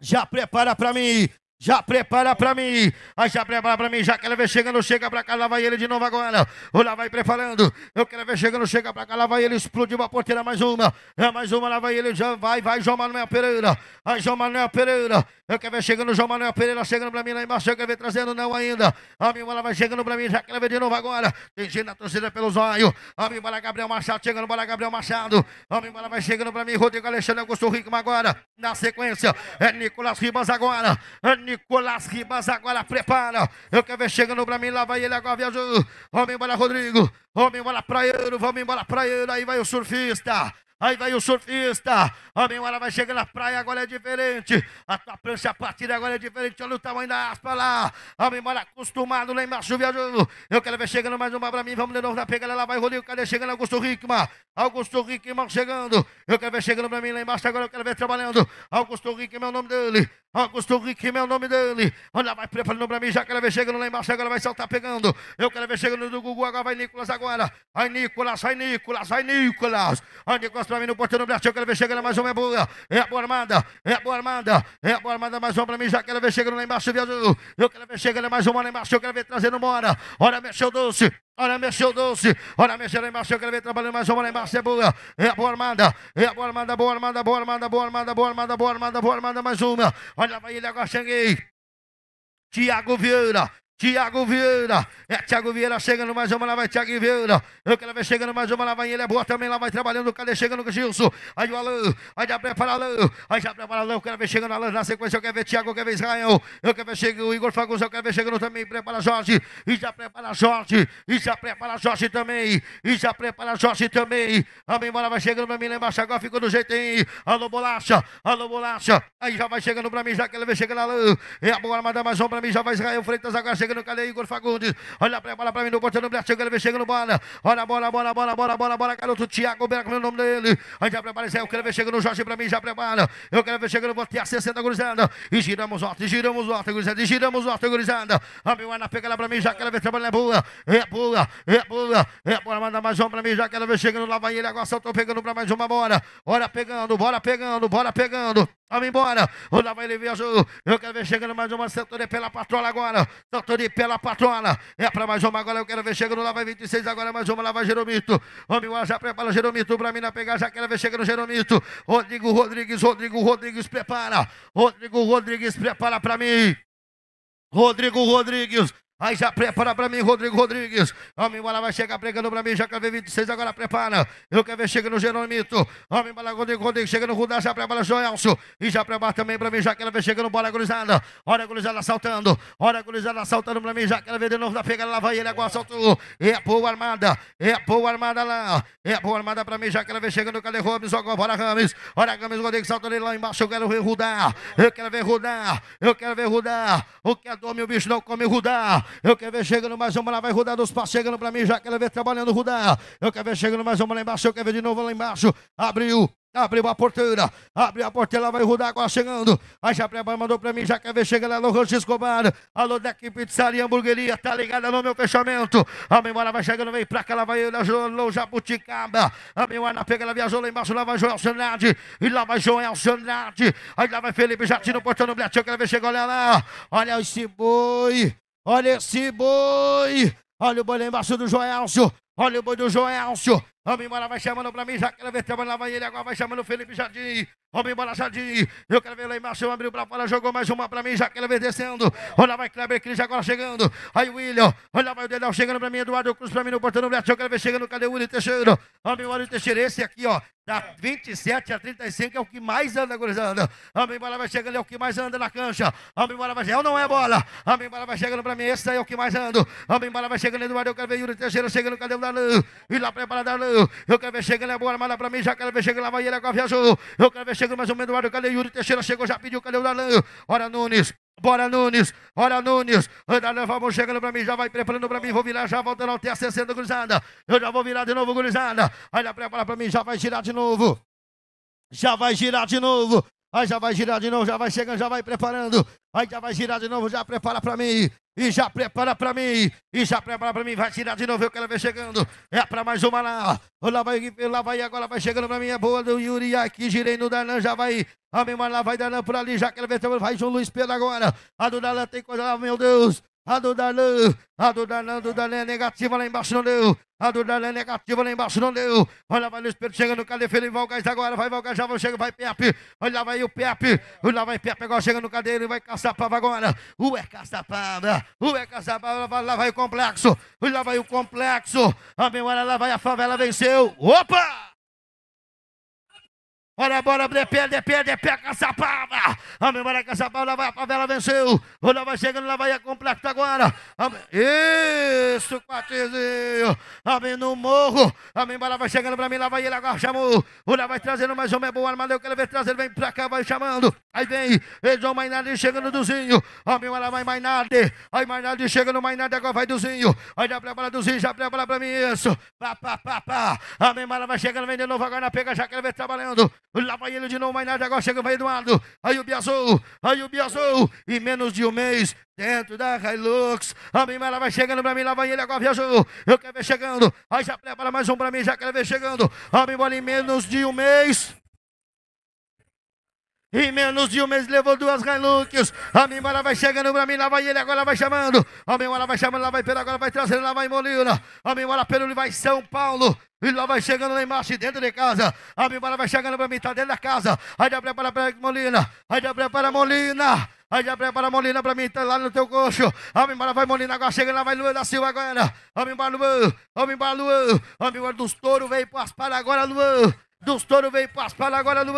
Já prepara para mim. Já prepara pra mim. Aí já prepara pra mim. Já quero ver chegando, chega pra cá. Lá vai ele de novo agora. Ou lá vai preparando. Eu quero ver chegando, chega pra cá. Lá vai ele. Explodiu uma porteira. Mais uma. É mais uma. Lá vai ele. Já vai, vai. João Manuel Pereira. Aí João Manuel Pereira. Eu quero ver chegando, João Manuel Pereira. Chegando pra mim lá embaixo. Eu quero ver trazendo. Não ainda. A minha bola vai chegando pra mim. Já quero ver de novo agora. Tem gente na torcida pelo zóio. A minha bola Gabriel Machado. Chegando bola Gabriel Machado. A minha bola vai chegando pra mim. Rodrigo Alexandre Augusto Rickman agora. Na sequência. É Nicolas Ribas agora. É Nicou las ribas, agora prepara. Eu quero ver chegando pra mim, lá vai ele agora, viajou. Vamos embora, Rodrigo. Vamos embora, praeiro. Vamos embora, praeiro. Aí vai o surfista. Aí vai o surfista. Homem, ela vai chegando na praia, agora é diferente. A tua prancha a partir agora é diferente. Olha o tamanho da aspa lá. Homem, embora acostumado lá embaixo, viajando. Eu quero ver chegando mais uma pra mim. Vamos de novo na pegada. Lá vai Rodrigo. Cadê chegando Augusto Rickman? Augusto Rickman chegando. Eu quero ver chegando pra mim lá embaixo. Agora eu quero ver trabalhando. Augusto Rickman é o nome dele. Augusto Riquim meu o nome dele. Olha, vai preparando para mim. Já quero ver chegando lá embaixo. Agora vai saltar pegando. Eu quero ver chegando do Gugu. Agora vai Nicolas agora. Vai Nicolas, vai Nicolas, vai Nicolas. Vai Nicolas para mim no portão do Brasil. Eu quero ver chegando mais uma. É boa. É boa armada. É a boa armada. É a boa armada. Mais uma para mim. Já quero ver chegando lá embaixo. Viu? Eu quero ver chegando mais uma lá embaixo. Eu quero ver trazendo mora. Olha, mexeu doce. Olha, mexeu doce. Olha, mexeu lá embaixo. Eu quero ver trabalhando mais uma lá embaixo. É boa. É boa armada. É boa armada, boa armada, boa armada, boa armada, boa armada, boa armada, boa armada. Mais uma. Olha, vai ele agora. Cheguei. Tiago Vieira. Tiago Vieira, é Tiago Vieira chegando mais uma, lá vai Tiago Vieira. Eu quero ver chegando mais uma, lá vai ele, é boa também, lá vai trabalhando, cadê chegando com o Gilson? Aí o Alain, aí já prepara Alain, aí já prepara Alain, eu quero ver chegando Alain, na sequência, eu quero ver Tiago, eu quero ver Israel, eu quero ver chegando o Igor Fagundes, eu quero ver chegando também, prepara Jorge, e já prepara Jorge, e já prepara Jorge também, e já prepara Jorge também. a memória vai chegando pra mim lá embaixo, agora ficou do jeito aí, alô bolacha, alô bolacha, aí já vai chegando pra mim, já quero ver chegando Alain, é a bola, manda mais um pra mim, já vai Israel Freitas agora chegando, cadê Igor Fagundes? Olha a bola pra mim, no ponto do Brasil, ele vem chegando, bola. Olha a bola, bola, bola, bola, bola, bola, garoto Thiago Beira, como é o nome dele? Aí já prepara, eu quero ver chegando o Jorge pra mim, já prepara. Eu quero ver chegando, vou ter a 60 gurizada. E giramos o giramos o gurizada, e giramos o gurizada. Abre o Ana pega lá pra mim, já quero ver trabalho, é boa, é boa, é boa, é boa, manda mais um pra mim, já quero ver chegando, lá vai ele, agora só tô pegando pra mais uma, bora. Olha pegando, bora pegando, bora pegando. Vamos embora. Lá vai ele vejo. Eu quero ver chegando mais uma. Santori pela patrola agora. Santori pela patrola. É para mais uma agora. Eu quero ver chegando. Lá vai 26 agora. Mais uma. Lá vai Jeromito. Vamos embora. Já prepara o Jeromito para mim na pegar. Já quero ver chegando o Jeromito. Rodrigo Rodrigues. Rodrigo Rodrigues prepara. Rodrigo Rodrigues prepara para mim. Rodrigo Rodrigues Aí já prepara para mim, Rodrigo Rodrigues. Homem bola vai chegar pregando para mim, já JKV 26, agora prepara. Eu quero ver, chega no Geronimito. Homem bola, Rodrigo Rodrigues, chega no Rudá, já prepara Joelso. E já prepara também para mim, já Jaquela vem chegando, bola gurizada. Olha a gurizada assaltando. Olha a gurizada assaltando para mim, já Jaquela vem de novo da pegada, lá vai ele, agora soltou. É boa armada, é boa armada lá. É boa armada para mim, já Jaquela vem chegando, cadê Ramos? Agora, bora Ramos. Olha Ramos, Rodrigues saltando ele lá embaixo, eu quero ver Rudá. Eu quero ver Rudá, eu quero ver Rudá. O que é dome, o bicho não come Rudá. Eu quero ver chegando mais uma lá, vai rodar dos passos chegando pra mim. Já quero ver trabalhando, rodar. Eu quero ver chegando mais uma lá embaixo. Eu quero ver de novo lá embaixo. Abriu, Abriu a porteira, abriu a porteira, vai rodar agora chegando. Aí A prepara mandou pra mim, já quer ver chegando. Alô, Rancho Escobar. Alô, Deck Pizzaria Hamburgueria, tá ligada no meu fechamento. A memória vai chegando, vem pra cá, lá vai ele, alô, Jabuticaba. A memória na pega, ela viajou lá embaixo, lá vai Joel Senade. E lá vai Joel Senade. Aí lá vai Felipe Jatino, portando o Blatinho, quero ver chegando, olha lá. Olha esse boi. Olha esse boi! Olha o boi lá embaixo do Joelcio! Olha o boi do Joelcio! Vamos embora, vai chamando para mim, já quero ver trabalhar, vai ele agora, vai chamando o Felipe Jardim. Vamos embora, Jardim. Eu quero ver lá embaixo, abriu pra fora, jogou mais uma para mim, já quero ver descendo. Olha, vai Kleber Cris agora chegando. Aí William, olha, vai o Dedal chegando para mim, Eduardo Cruz para mim no portão do Brete, eu quero ver chegando, cadê o William Teixeira? Vamos embora, o Teixeira, esse aqui, ó, da tá 27 a 35 é o que mais anda, gurizada. Vamos embora, vai chegando, é o que mais anda na cancha. Vamos embora, vai chegando, não é bola. Vamos embora, vai chegando para mim, esse aí é o que mais anda. Vamos embora, vai chegando, Eduardo, eu quero ver Yuri Teixeira chegando, cadê o Dalan? E lá preparado, Dalan. Eu quero ver chegando, é boa, manda pra mim. Já quero ver chegando, lá vai ele agora é viajou. Eu quero ver chegando mais um Eduardo Caleiro. Yuri Teixeira chegou, já pediu, cadê o Dalan? Ora Nunes. Bora Nunes, olha Nunes, anda, vamos chegando pra mim, já vai preparando pra mim, vou virar já, voltando ao T60, gurizada, eu já vou virar de novo, gurizada, olha, prepara pra mim, já vai girar de novo, já vai girar de novo. Aí já vai girar de novo, já vai chegando, já vai preparando. Aí já vai girar de novo, já prepara pra mim. E já prepara pra mim. E já prepara pra mim. Vai girar de novo, eu quero ver chegando. É para mais uma lá. Lá vai, lá vai agora, vai chegando pra mim. É boa do Yuri aqui. Girei no Danan, já vai. A minha lá vai Danan por ali. Já quero ver. Vai João Luiz Pedro agora. A do Danan tem coisa lá, meu Deus. A do Darlan, a do Darlan, do Darlan é negativa lá embaixo, não deu. A do Darlan é negativa lá embaixo, não deu. Olha, vai no Pedro chegando, cadê Felipe Valgás agora? Vai Valgás, já vai, chega, vai Pepe. Olha, vai o Pepe. Olha, vai Pepe agora, chega no cadeiro vai Caçapava agora. O é Caçapava, o é Caçapava, lá vai o complexo. Olha, vai o complexo. A memória, lá vai a favela, venceu. Opa! Bora bora, DP, DP, DP, caçapava. Amém, memória caçapava, lá vai, a favela venceu. O vai chegando, lá vai, a completa agora. Isso, Patizinho. Amém, no morro. Amém, embora, vai chegando pra mim, lá vai ele agora, chamou. Ela vai trazendo mais uma, é boa, armadeu que ele vem trazer vem pra cá, vai chamando. Aí vem, eles vão Mainardi chegando Duzinho. Amém, ela vai Mainardi. Aí Mainardi chegando, Mainardi agora vai Duzinho. Aí já prepara Duzinho, já prepara pra mim, isso. Pá, pá, pá, pá. Amém, ela vai chegando, vem de novo agora na pega, já que ele vai trabalhando. Lá vai ele de novo, mais nada. Agora chega vai Eduardo. Aí o Biazou, aí o Biazou. E menos de um mês, dentro da Hilux. a mas ela vai chegando pra mim. Lá vai ele, agora viajou. Eu quero ver chegando. Aí já prepara mais um pra mim, já quero ver chegando. Amém, bola em menos de um mês. Em menos de um mês levou duas Hilux. A Mimora vai chegando pra mim, lá vai ele, agora vai chamando. A Mimora vai chamando, lá vai Pedro, agora vai trazendo, lá vai Molina. A Mimora pelo ele vai São Paulo. E lá vai chegando lá embaixo, dentro de casa. A Mimora vai chegando pra mim, tá dentro da casa. Aí já prepara pra Molina. Aí já prepara Molina. Aí já prepara a Molina pra mim, tá lá no teu coxo. Vamos embora, vai Molina, agora chega lá, vai Luan da Silva agora. Vamos embora, Luan. Vamos embora, Luan. Vamos embora dos touros, as pro agora, Luan. Dos touro vem para as agora no.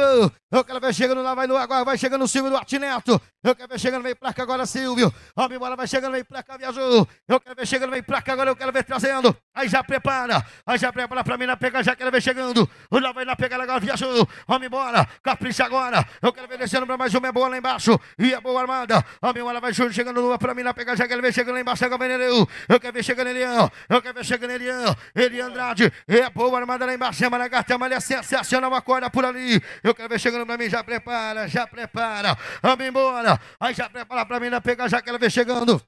Eu quero ver chegando lá, vai no. Agora vai chegando o Silvio do Artineto. Eu quero ver chegando, vem pra cá agora, Silvio. Vamos embora, vai chegando, vem pra cá, viajou. Eu quero ver chegando, vem pra cá agora, eu quero ver trazendo. Aí já prepara, aí já prepara pra mim na pega, já quero ver chegando. Lá vai lá pegar agora, viajou. Vamos embora, capricha agora. Eu quero ver descendo pra mais uma, é boa lá embaixo. E é boa armada. A minha hora vai chegando lua pra mim na pega, já quero ver chegando lá embaixo. Agora vem Nereu. Eu quero ver chegando Elian, eu quero ver chegando Elian. ele Andrade, é boa armada lá embaixo. É Maragatã, mas é sensacional uma corda por ali. Eu quero ver chegando pra mim, já prepara, já prepara. Vamos embora, aí já prepara pra mim na pega, já quero ver chegando.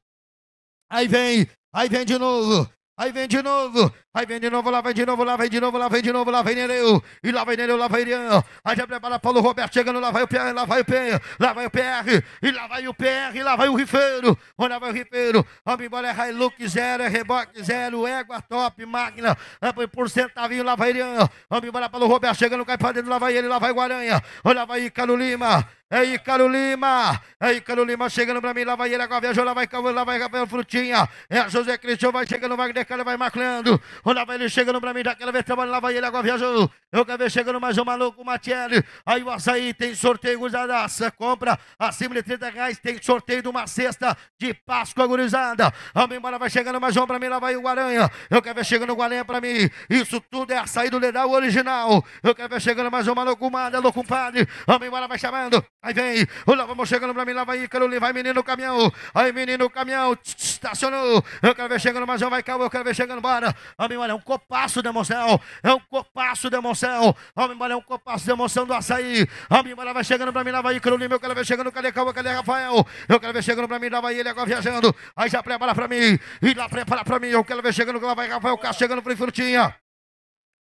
Aí vem, aí vem de novo. Aí vem de novo. Aí vem de novo, lá vem de novo, lá vem de novo, lá vem de novo, lá vem Nereu. E lá vem Nereu, lá vem Nereu. Aí já prepara Paulo Roberto chegando, lá vai o PR, lá vai o PR, lá vai o PR, e lá vai o PR, lá vai o Rifeiro. Olha, lá vai o Rifeiro. Vamos embora, é Hilux zero, é reboque zero, égua top, máquina, é por centavinho, lá vai Nereu. Vamos embora, Paulo Roberto chegando, cai pra dentro, lá vai ele, lá vai Guaranha. Olha, vai Icaro Lima, é Ícaro Lima. É Lima chegando pra mim. Lá vai ele, agora viajou. Lá vai Calvão, lá vai Rafael Frutinha. É José Cristian, vai chegando, vai decando, vai marcando. Lá vai ele chegando pra mim, daquela vez trabalho, lá vai ele, agora viajou. Eu ver chegando mais um maluco, o Matielli. Aí o açaí tem sorteio, gurizadaça. Compra acima de 30 reais, tem sorteio de uma cesta de Páscoa, gurizada. Vamos embora, vai chegando mais um pra mim, lá vai o Guaranha. Eu quero ver chegando o Guaranha pra mim. Isso tudo é açaí do Ledal original. Eu quero ver chegando mais um maluco, manda, louco, compadre. Vamos embora, vai chamando. Aí vem, lá vamos chegando pra mim, lá vai Ícaro, vai menino caminhão. Aí menino caminhão, estacionou. Eu quero ver chegando mais um, vai calma, eu quero ver chegando, bora. Vamos embora, é um copaço de emoção. É um copaço de emoção. Vamos embora, é um copaço de emoção do açaí. Vamos embora, vai chegando pra mim, lá vai Carolina. Eu quero ver chegando, cadê Calma, cadê Rafael? Eu quero ver chegando pra mim, lá vai ele agora viajando. Aí já prepara pra mim. E lá prepara pra mim. Eu quero ver chegando, lá vai Rafael cá chegando pro Frutinha.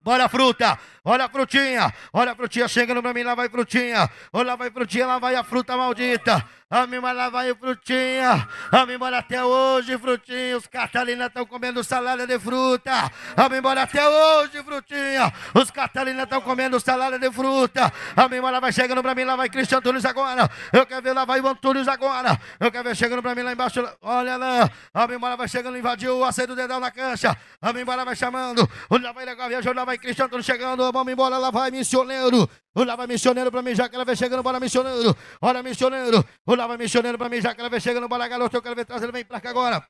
Olha a fruta, olha a frutinha, olha a frutinha chegando pra mim, lá vai frutinha, olha lá vai frutinha, lá vai a fruta maldita. A mim lá vai o frutinha. mim embora até hoje, frutinha. Os Catalina estão comendo salada de fruta. mim embora até hoje, frutinha. Os Catalina estão comendo salada de fruta. mim embora, vai chegando pra mim. Lá vai Cristian Antunes agora. Eu quero ver, lá vai o Antunes agora. Eu quero ver chegando pra mim lá embaixo. Olha lá. mim embora, vai chegando, invadiu o aceito do dedão na cancha. mim embora, vai chamando. Lá vai Legal Viajou, lá vai Cristian Antunes chegando. Vamos embora, lá vai Missioneiro. Lá vai Missioneiro pra mim, já que ela vem chegando. Bora, Missioneiro. Olha Missioneiro lá vai mencionando para mim, já que ela vem chegando, bora garoto, eu quero ver trazendo, vem pra cá agora.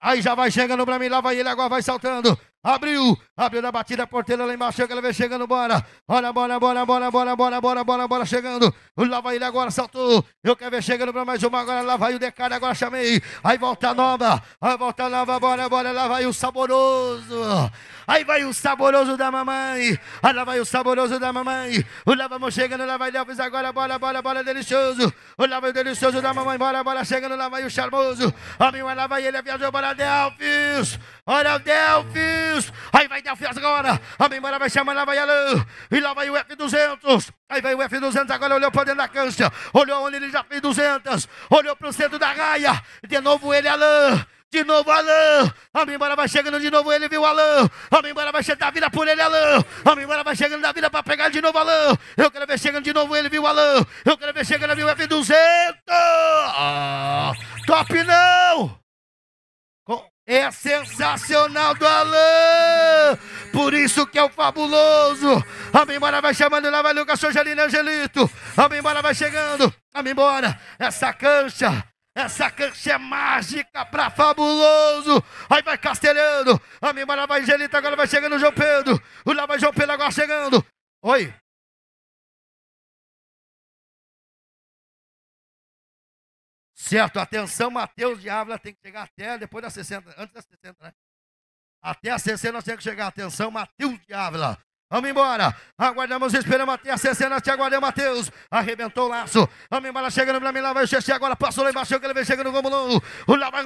Aí já vai chegando para mim, lá vai ele, agora vai saltando. Abriu, abriu na batida, a porteira lá embaixo, chega, ela vem chegando, bora. Olha, bora, bora, bora, bora, bora, bora, bora, bora, chegando. Lá vai ele agora, saltou. Eu quero ver chegando para mais uma, agora lá vai o decada, agora chamei. Aí volta nova, aí volta nova, bora, bora, lá vai o saboroso. Aí vai o saboroso da mamãe. Aí lá vai o saboroso da mamãe. Lá vamos chegando, lá vai Delvis agora, bora, bora, bora, delicioso. Lá vai o delicioso da mamãe, bora, bora, chegando, lá vai o charmoso. Abriu, lá vai ele, viajou, bora, Delphi. Olha o Delphi. Aí vai dar Delfias agora. A memória vai chamar, lá vai ela. E lá vai o F200. Aí vai o F200 agora, olhou para dentro da cancha. Olhou onde ele já fez 200. Olhou para o centro da raia. De novo ele, Alain. De novo, Alain. A embora vai chegando de novo. Ele viu Alain. A embora vai chegar da vida por ele, Alain. A embora vai chegando da vida para pegar de novo, Alain. Eu quero ver chegando de novo. Ele viu Alain. Eu quero ver chegando. Viu F200. Ah, top não. É sensacional do Alain, por isso que é o fabuloso. A embora, vai chamando lá, vai Lucas, Angelina Angelito. A embora, vai chegando. Vamos embora, essa cancha, essa cancha é mágica pra fabuloso. Aí vai Castelhano, A embora, vai Angelito, agora vai chegando o João Pedro. O lá vai João Pedro agora chegando. Oi, Certo, atenção, Mateus de Ávila tem que chegar até depois das 60, antes das 60, né? Até a 60 nós temos que chegar. Atenção, Mateus de Ávila. Vamos embora. Aguardamos, esperamos até a 60. Te aguardamos, Matheus. Arrebentou o laço. Vamos embora. Chegando pra mim. Lá vai o Xexi. Agora passou lá embaixo. Eu quero ver chegando o Romulo. O lá vai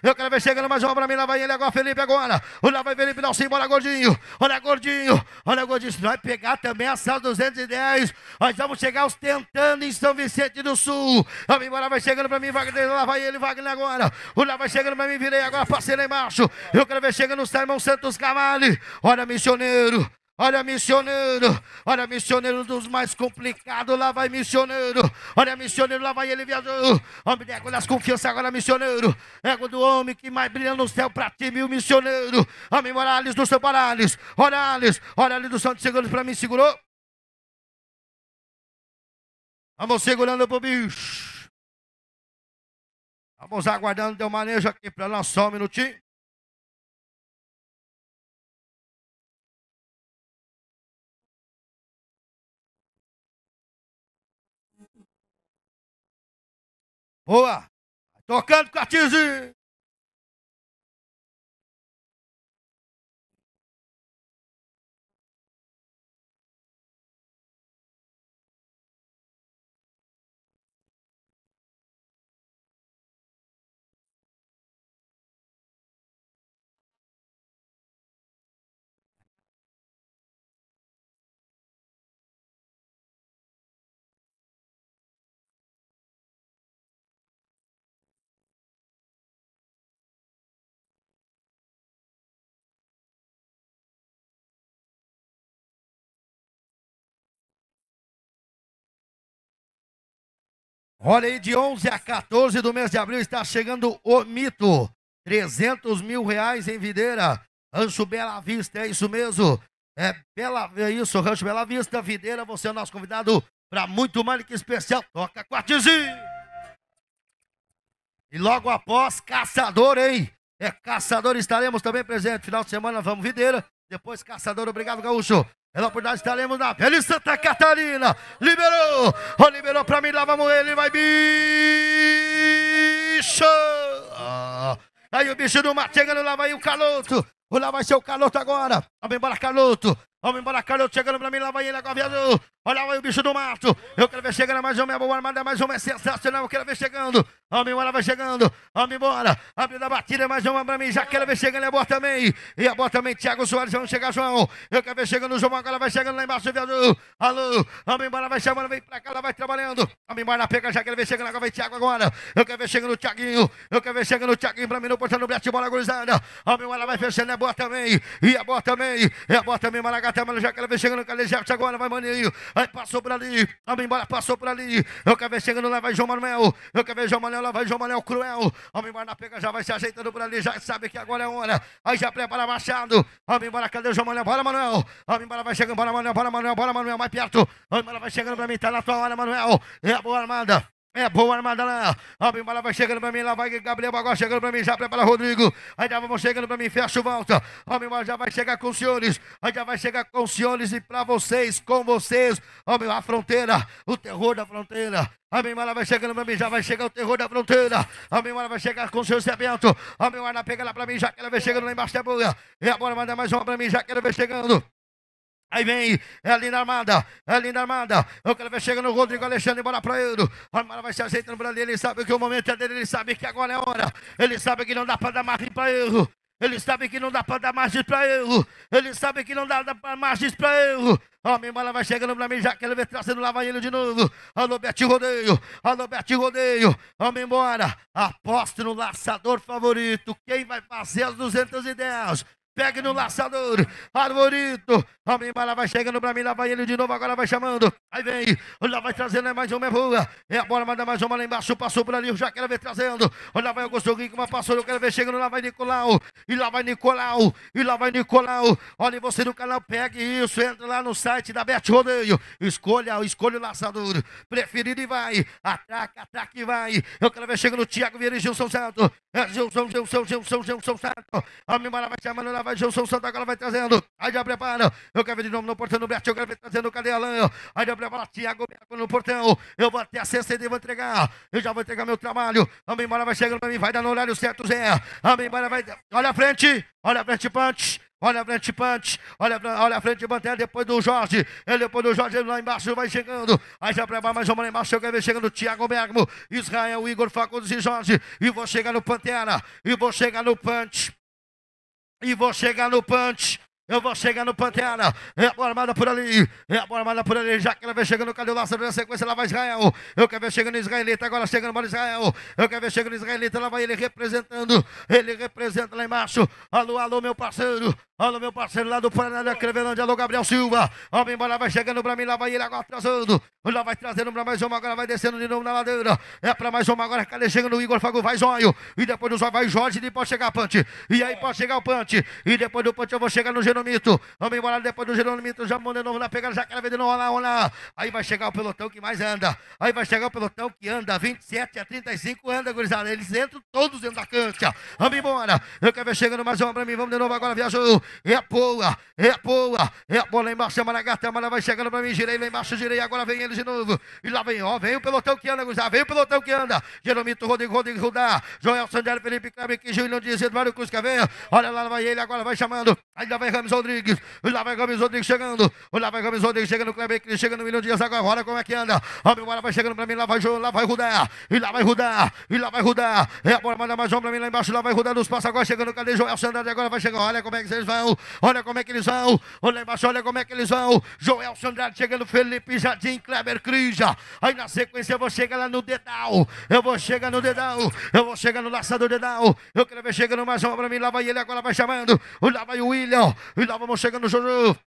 Eu quero ver chegando mais uma pra mim. Lá vai ele. Agora Felipe. Agora. O lá vai Felipe. Não, sim. Bora, gordinho. Olha, gordinho. Olha, gordinho. vai pegar também a sala 210. Nós vamos chegar os tentando em São Vicente do Sul. Vamos embora. Vai chegando pra mim. Wagner. Lá vai ele. Wagner agora. O lá vai chegando pra mim. Virei. Agora passei lá embaixo. Eu quero ver chegando o Simão Santos Cavalli. Olha, missioneiro missioneiro. Olha missioneiro, olha missioneiro dos mais complicados, lá vai missioneiro, olha missioneiro, lá vai ele viajando, homem de ego das confianças, agora missioneiro, ego do homem que mais brilha no céu pra ti, viu missioneiro, homem Morales do seu Morales, Morales, olha ali do Santo Seguros pra mim, segurou. Vamos segurando pro bicho. Vamos aguardando, deu manejo aqui pra nós, só um minutinho. Boa! Tocando com a Olha aí, de 11 a 14 do mês de abril está chegando o mito. 300 mil reais em Videira. Rancho Bela Vista, é isso mesmo. É, Bela, é isso, Rancho Bela Vista, Videira, você é o nosso convidado para muito mais que especial. Toca Quartizinho! E logo após, Caçador, hein? É Caçador, estaremos também presente. Final de semana, vamos Videira. Depois, Caçador, obrigado, Gaúcho. Pela é oportunidade estaremos tá na velha Santa Catarina. Liberou. Oh, liberou para mim. Lá vamos ele. Vai, bicho. Ah. Aí o bicho do mato chegando. Lá vai o caloto. Lá vai ser o caloto agora. Vamos embora, caloto. Vamos embora, Carlos chegando pra mim, lá vai ele, agora Olha aí o bicho do mato. Eu quero ver chegando mais uma, é boa armada, é mais uma, é sensacional. Eu quero ver chegando. Vamos embora, vai chegando. Vamos embora. Abre da batida, é mais uma pra mim. Já quero ver chegando, é boa também. E é boa também, Thiago Soares. Vamos chegar, João. Eu quero ver chegando João, agora vai chegando lá embaixo, viajou. Alô, vamos embora, vai chamando, vem pra cá, ela vai trabalhando. Vamos embora na pega, já quero ver chegando, agora vem Thiago agora. Eu quero ver chegando o Thiaguinho. Eu quero ver chegando o Thiaguinho pra mim, não postando o Brett, bola gurizada. Vamos embora, vai fechando, é boa também. E é boa também. É boa também, Maracanã até mano, já que ela vem chegando, calejarte agora, vai maninho. Aí passou por ali, vamos embora, passou por ali. Eu quero ver chegando lá, vai João Manuel. Eu quero ver João Manuel, lá vai João Manuel cruel. Vamos embora na pega, já vai se ajeitando por ali, já sabe que agora é hora. Aí já prepara Machado. Vamos embora, cadê o João Manuel? Bora, Manuel. Vamos embora, vai chegando, bora, Manuel, bora, Manuel, bora, Manuel, mais perto. Vamos embora, vai chegando pra mim, tá na tua hora, Manuel. É a boa armada. É boa armada lá. Abre bala, vai chegando pra mim. Lá vai Gabriel agora chegando pra mim. Já prepara Rodrigo. Aí já vamos chegando pra mim. Fecha o volta. Homem já vai chegar com os senhores. Aí já vai chegar com os senhores e pra vocês, com vocês. Homem, a fronteira. O terror da fronteira. A mimala vai chegando pra mim, já vai chegar o terror da fronteira. A mimala vai chegar com os senhores sebento. A mimala pega lá pra mim, já quero ver chegando lá embaixo da boia. E agora manda mais uma pra mim, já quero ver chegando. Aí vem, é linda armada, é linda armada. Eu quero ver chegando, o Rodrigo Alexandre, bora pra ele. A armada vai se ajeitando pra ele, ele sabe que o momento é dele, ele sabe que agora é hora. Ele sabe que não dá pra dar margem pra erro. Ele sabe que não dá para dar margem para erro. Ele sabe que não dá, dar margem para erro. A minha mala vai chegando para mim, já quero ver trazendo lá vai ele de novo. Alô, Bete Rodeio. Alô, Bete Rodeio. Vamos embora. Aposte no laçador favorito. Quem vai fazer as 210? Pegue no laçador. Arvorito. Homem bala vai chegando pra mim. Lá vai ele de novo. Agora vai chamando. Aí vem. Lá vai trazendo. É mais uma. É boa. É a bola. Manda mais uma lá embaixo. Passou por ali. Eu já quero ver trazendo. Lá vai o Augusto que Uma passou. Eu quero ver chegando. Lá vai Nicolau. E lá vai Nicolau. E lá vai Nicolau. Olha você no canal. Pegue isso. Entra lá no site da Bet Rodeio. Escolha. Escolha o laçador. Preferido e vai. Ataca, ataca e vai. Eu quero ver chegando o Thiago Vieira e Gilson eu sou, eu sou, eu sou, eu sou santo. Homem embora vai chamando, lá vai eu sou santo, agora vai trazendo. Aí já prepara. Eu quero ver de novo no portão do Bert, eu quero ver trazendo o Cadealão. Aí já prepara, Tiago Beco no portão. Eu vou até a CCD, vou entregar. Eu já vou entregar meu trabalho. A embora vai chegando pra mim, vai dar no horário certo, Zé. A embora vai. Olha a frente, olha a frente, Punch. Olha a frente, Pante. Olha, olha a frente, Pantera Depois do Jorge. Ele é depois do Jorge. Ele lá embaixo vai chegando. Aí já prepara mais uma lá embaixo. Eu quero ver chegando Thiago Bergamo. Israel, Igor, Fagundes e Jorge. E vou chegar no Pantera. E vou chegar no Pante. E vou chegar no Pante. Eu vou chegando, Pantera. É a bola armada por ali. É a bola armada por ali. Já que ela vem chegando, cadê o Lázaro? Na sequência, lá vai Israel. Eu quero ver chegando Israelita. Agora chegando, bola Israel. Eu quero ver chegando Israelita. Lá vai ele representando. Ele representa lá embaixo. Alô, alô, meu parceiro. Alô, meu parceiro lá do Paraná da Crevelândia. Alô, Gabriel Silva. homem embora, vai chegando pra mim. Lá vai ele agora trazendo. Lá vai trazendo pra mais uma. Agora vai descendo de novo na ladeira. É pra mais uma. Agora cadê chegando o Igor Fago? Vai Zóio. E depois do Zóio vai Jorge. E pode chegar Pante. E aí pode chegar o Pante. E depois do Pante eu vou chegar no Geno. Jeromito. Vamos embora depois do Jeromito. Já manda de novo na pegada, já quer ver de novo. Olha lá, Aí vai chegar o pelotão que mais anda. Aí vai chegar o pelotão que anda. 27 a 35 anda, gurizada. Eles entram todos dentro da cancha. Vamos embora. Eu quero ver chegando mais uma pra mim. Vamos de novo agora. Viajou. É a boa. É a boa. É a boa lá embaixo. É a Maragata. A vai chegando pra mim. Girei lá embaixo. Girei. Agora vem ele de novo. E lá vem, ó. Vem o pelotão que anda, gurizada. Vem o pelotão que anda. Jeromito, Rodrigo, Rodrigo, Rudá. Joel Sandero, Felipe Kleber, que Julião Dias, Eduardo Cusca. Vem. Olha lá, vai ele agora. Vai chamando. Ainda vai Ramos. Gomes Rodrigues. Lá vai Gomes Rodrigues chegando. Lá vai Gomes Rodrigues chegando. Kleber Cris chegando. Milhão de dias agora. Como é que anda? A bola vai chegando para mim. Lá vai João. Lá vai Rudá. E lá vai rodar, E lá vai rodar, É a bola manda mais João para mim lá embaixo. Lá vai Rudá nos passos agora. Chegando. Cadê Joel Sandrade? Agora vai chegar. Olha como é que eles vão. Olha como é que eles vão. Olha embaixo. Olha como é que eles vão. Joel Sandrade chegando. Felipe Jardim. Kleber Cris. Aí na sequência eu vou chegar lá no dedal. Eu vou chegar no dedal. Eu vou chegar no laçador dedal. Eu quero ver chegando mais uma para mim. Lá vai ele. Agora vai chamando. Lá vai o William. E lá vamos chegando, Juju.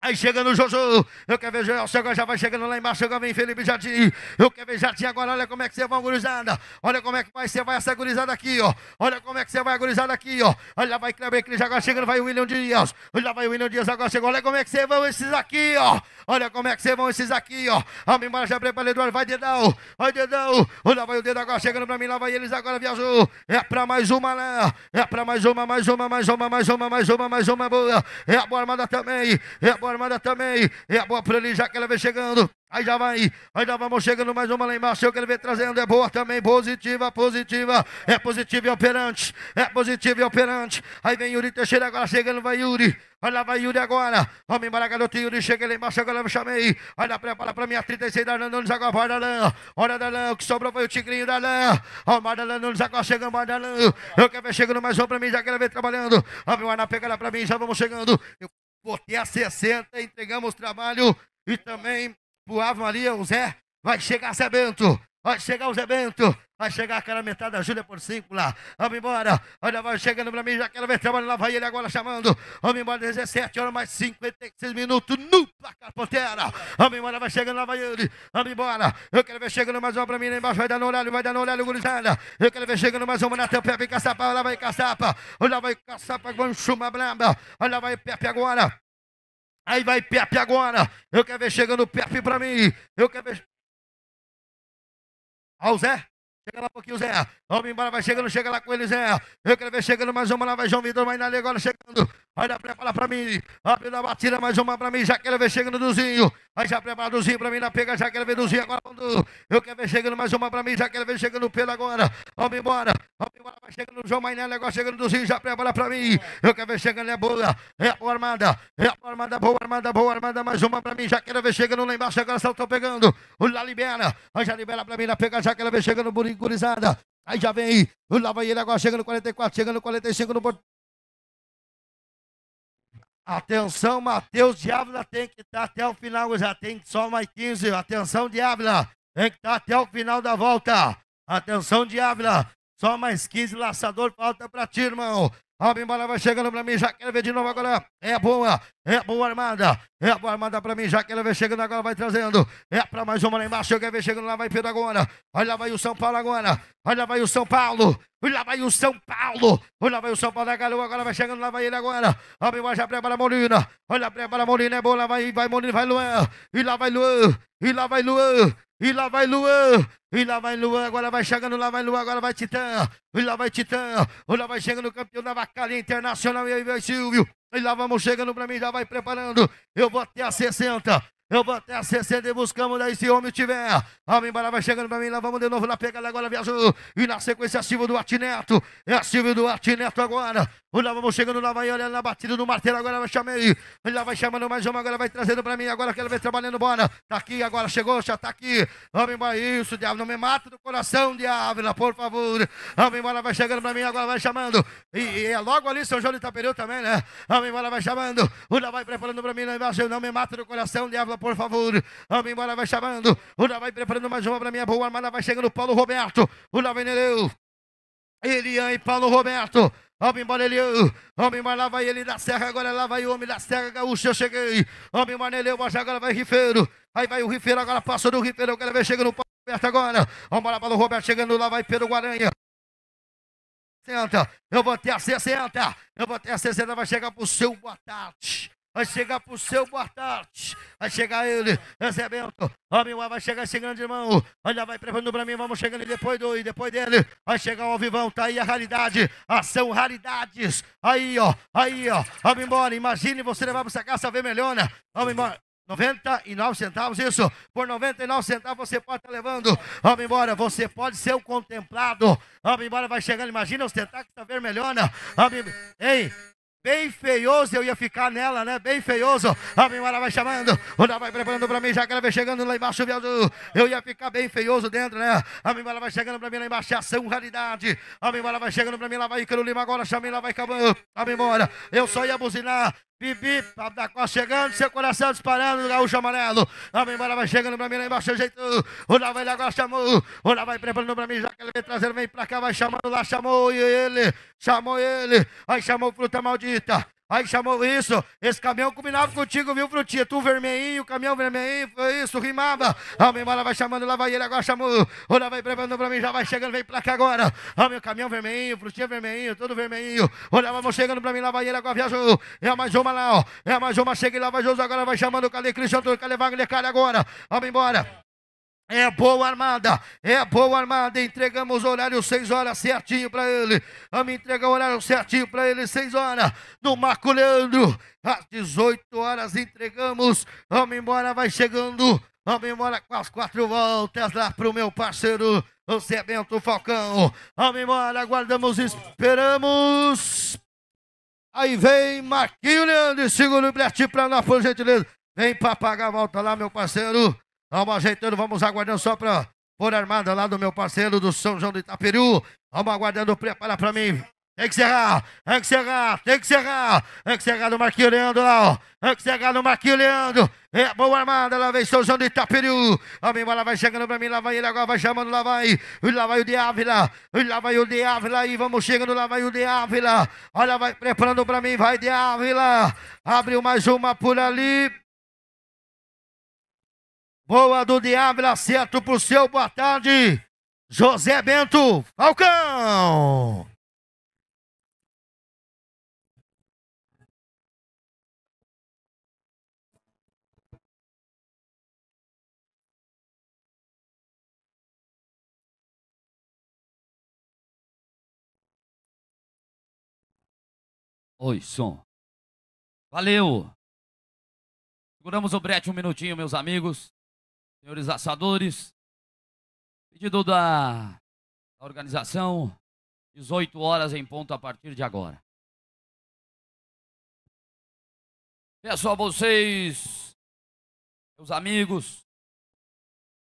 Aí chega no Jojo, eu quero ver Joel agora já vai chegando lá embaixo, agora vem Felipe Jardim, eu quero ver Jardim agora, olha como é que você vai gurizada, olha como é que vai, você vai essa gurizada aqui, ó, olha como é que você vai gurizada aqui, ó, olha vai Kleber Cris, agora chegando, vai o William Dias, olha vai o William Dias, agora chegou, olha como é que você vão esses aqui, ó, olha como é que você vão esses aqui, ó, vamos embora, já preparei, Eduardo vai dedão, vai dedão, olha vai o dedo agora chegando pra mim, lá vai eles agora, viajou, é pra mais uma lá, né? é pra mais uma, mais uma, mais uma, mais uma, mais uma, mais uma, boa, é a boa armada também, é a boa formada também. É boa por ele, já que ela vem chegando. Aí já vai, aí já vamos chegando mais uma lá embaixo. Eu que ele vem trazendo. É boa também, positiva, positiva. É positiva e operante. É positiva e operante. Aí vem Yuri Teixeira agora chegando, vai Yuri. Olha lá, vai Yuri agora. Vamos embora, garoto Yuri. Chega lá embaixo, agora eu chamei. Olha, prepara pra mim a 36 da Lã Nunes agora. da Lã. Olha, da Lã. O que sobrou foi o Tigrinho da Lã. Ó, o Madalã Nunes agora chegando, lã Eu quero ver chegando mais um pra mim, já que ele vem trabalhando. vamos o ar na pegada pra mim, já vamos chegando. Eu porque a 60 entregamos trabalho e também o Ave Maria, o Zé vai chegar sabendo vai chegar os eventos, vai chegar aquela metade da Júlia por cinco lá, vamos embora, olha, vai chegando para mim, já quero ver trabalho, lá vai ele agora chamando, vamos embora, 17 horas mais 56 minutos, no placar Pantera, vamos embora, vai chegando, lá vai ele, vamos embora, eu quero ver chegando mais uma para mim, lá embaixo, vai dar no horário, vai dar no horário, gurizada, eu quero ver chegando mais uma na teu Pepe, caçapa, lá vai caçapa, olha, vai caçapa, vamos chumar olha, vai Pepe agora, Aí vai Pepe agora. Eu quero ver chegando Pepe para mim. Eu quero ver. Ó, o Zé. Chega lá um pouquinho, Zé. Vamos embora, vai chegando, chega lá com ele, Zé. Eu quero ver chegando mais uma lá, vai João Vitor, vai Nali agora chegando. Aí Japré fala pra mim. Abre da batida, mais uma pra mim. Já quero ver chegando Duzinho. Aí Japré para Duzinho pra mim na pega. Já quero ver dozinho agora. Du. Eu quero ver chegando mais uma pra mim. Já quero ver chegando pelo agora. Vamos embora. Vamos embora. Vai chegando João Mainé. Negócio chegando dozinho. Já prepara pra mim. Eu quero ver chegando. É boa. É boa armada. É boa armada. Boa armada. Boa armada. Mais uma pra mim. Já quero ver chegando lá embaixo. Agora só tô pegando. O Lá libera. Aí já libera pra mim na pega. Já quero ver chegando. Buricurizada. Aí já vem. Lá vai ele agora. Chegando 44. Chegando 45 no Atenção, Mateus, Diabla tem que estar tá até o final. Já tem só mais 15. Atenção, Diabla. Tem que estar tá até o final da volta. Atenção, Diabla. Só mais 15. Laçador, falta para ti, irmão. Robin Bola vai chegando pra mim, já quero ver de novo agora. É boa, é boa armada. É boa armada pra mim, já quero ver chegando agora, vai trazendo. É pra mais uma lá embaixo, eu quero ver chegando lá, vai Pedro agora. Olha lá vai o São Paulo agora. Olha lá vai o São Paulo. Olha lá vai o São Paulo. Olha lá vai o São Paulo da é Galo, agora vai chegando, lá vai ele agora. Robin Bola já prepara a Molina. Olha, prepara a Molina, é boa, lá vai, vai Molina, vai Luan. E lá vai Luan. E lá vai Luan. E lá vai Luan, e lá vai Luan, agora vai chegando, lá vai Luan, agora vai Titã, e lá vai Titã, e lá vai chegando o campeão da Bacalha Internacional, e aí vai Silvio, e lá vamos chegando pra mim, já vai preparando, eu vou até a 60, eu vou até a 60 e buscamos. Daí, né, se homem tiver, homem embora vai chegando para mim. Lá vamos de novo lá pegada. Agora viajou. E na sequência, Silvio Duarte Neto. É Silvio Duarte Neto agora. Lá vamos chegando. Lá vai olhando na batida do martelo. Agora vai chamei. Lá vai chamando mais uma. Agora vai trazendo para mim. Agora que ela vem trabalhando. Bora. Tá aqui. Agora chegou. Já tá aqui. Homem embora. Isso, diabo. Não me mata do coração, diabo. Por favor. Homem embora vai chegando para mim. Agora vai chamando. E, e, é logo ali São João de Itaperu também, né? Homem embora vai chamando. Lá vai preparando para mim. Lá embaixo. Não me mata do coração, diabo por favor. Vamos embora, vai chamando. O Lá vai preparando mais uma para minha boa armada. Vai chegando Paulo Roberto. O Lá vai Nereu. Elian e Paulo Roberto. Vamos embora, Eliu. Vamos embora, lá vai ele da Serra. Agora lá vai o homem da Serra gaúcho Eu cheguei. Vamos embora, Eliu. Mas agora vai Rifeiro. Aí vai o Rifeiro. Agora passou do Rifeiro. Eu quero ver chegando o Paulo Roberto agora. Vamos embora, Paulo Roberto chegando lá. Vai Pedro Guaranha. Senta. Eu vou ter a 60. Eu vou ter a 60. Vai chegar pro seu boa tarde vai chegar para o seu boa tarde, vai chegar ele recebendo, homem, vai chegar esse grande irmão, olha, vai preparando para mim, vamos chegando depois do, e depois dele, vai chegar o vivão, tá aí a realidade, são raridades, aí ó, aí ó, vamos embora, imagine você levar para essa caça vermelhona, né? vamos embora, 99 centavos, isso. Por 99 centavos você pode estar tá levando. Vamos embora, você pode ser o contemplado. Vamos embora, vai chegando. Imagina os tentáculos tá, da vermelhona. Né? Vamos, ei, Bem feioso eu ia ficar nela, né? Bem feioso. A minha hora vai chamando, o vai preparando para mim, já que ela vai chegando lá embaixo, eu ia ficar bem feioso dentro, né? A minha hora vai chegando para mim lá embaixo, é ação raridade. A minha hora vai chegando para mim, lá vai Icaro Lima agora, chamei, lá vai acabando. A memória, eu só ia buzinar, Bibi, papo da costa chegando, seu coração disparando, gaúcho amarelo. A embora vai chegando pra mim lá embaixo, jeito. O lá vai lá agora, chamou. O lá vai preparando pra mim, já que ele vem trazendo, vem pra cá, vai chamando lá, chamou ele, chamou ele. Aí chamou fruta maldita, Aí chamou isso, esse caminhão combinava contigo, viu, Frutinha? Tu vermelhinho, caminhão vermelhinho, foi isso, rimava. Amém, embora vai chamando, lá vai ele, agora chamou. olha vai prevenindo pra mim, já vai chegando, vem pra cá agora. meu caminhão vermelhinho, Frutinha vermelhinho, todo vermelhinho. Olha, vamos chegando pra mim, lá vai ele, agora viajou. É mais uma lá, ó. É mais uma, chega e lá vai José, agora vai chamando o Cali Cristiano, o Cali Wagner, cara agora. Vamos embora. É boa armada, é boa armada. Entregamos o horário 6 horas certinho para ele. Vamos entregar o horário certinho para ele, 6 horas. No Marco Leandro, às 18 horas entregamos. Vamos embora, vai chegando. Vamos embora com as quatro voltas lá pro meu parceiro, o Sebento Falcão. Vamos embora, aguardamos, esperamos. Aí vem Marquinho Leandro, segura o bilhete para nós, por gentileza. Vem para pagar a volta lá, meu parceiro. Vamos ajeitando, vamos aguardando só para por armada lá do meu parceiro do São João do Itaperu. Vamos aguardando, prepara para mim. Tem que serrar, tem que serrar, tem que serrar. Tem que serrar no Marquinho Leandro lá, ó. Tem que serrar no Marquinho Leandro. É boa armada, lá vem São João do Itaperu. A minha bola vai chegando pra mim, lá vai ele agora, vai chamando, lá vai. Lá vai o de Ávila, lá vai o de Ávila aí, vamos chegando, lá vai o de Ávila. Olha, vai preparando pra mim, vai de Ávila. Abriu mais uma por ali. Boa do Diabo, acerto pro seu, boa tarde. José Bento Falcão. Oi, som. Valeu. Seguramos o brete um minutinho, meus amigos senhores assadores. Pedido da, da organização, 18 horas em ponto a partir de agora. Peço a vocês, meus amigos,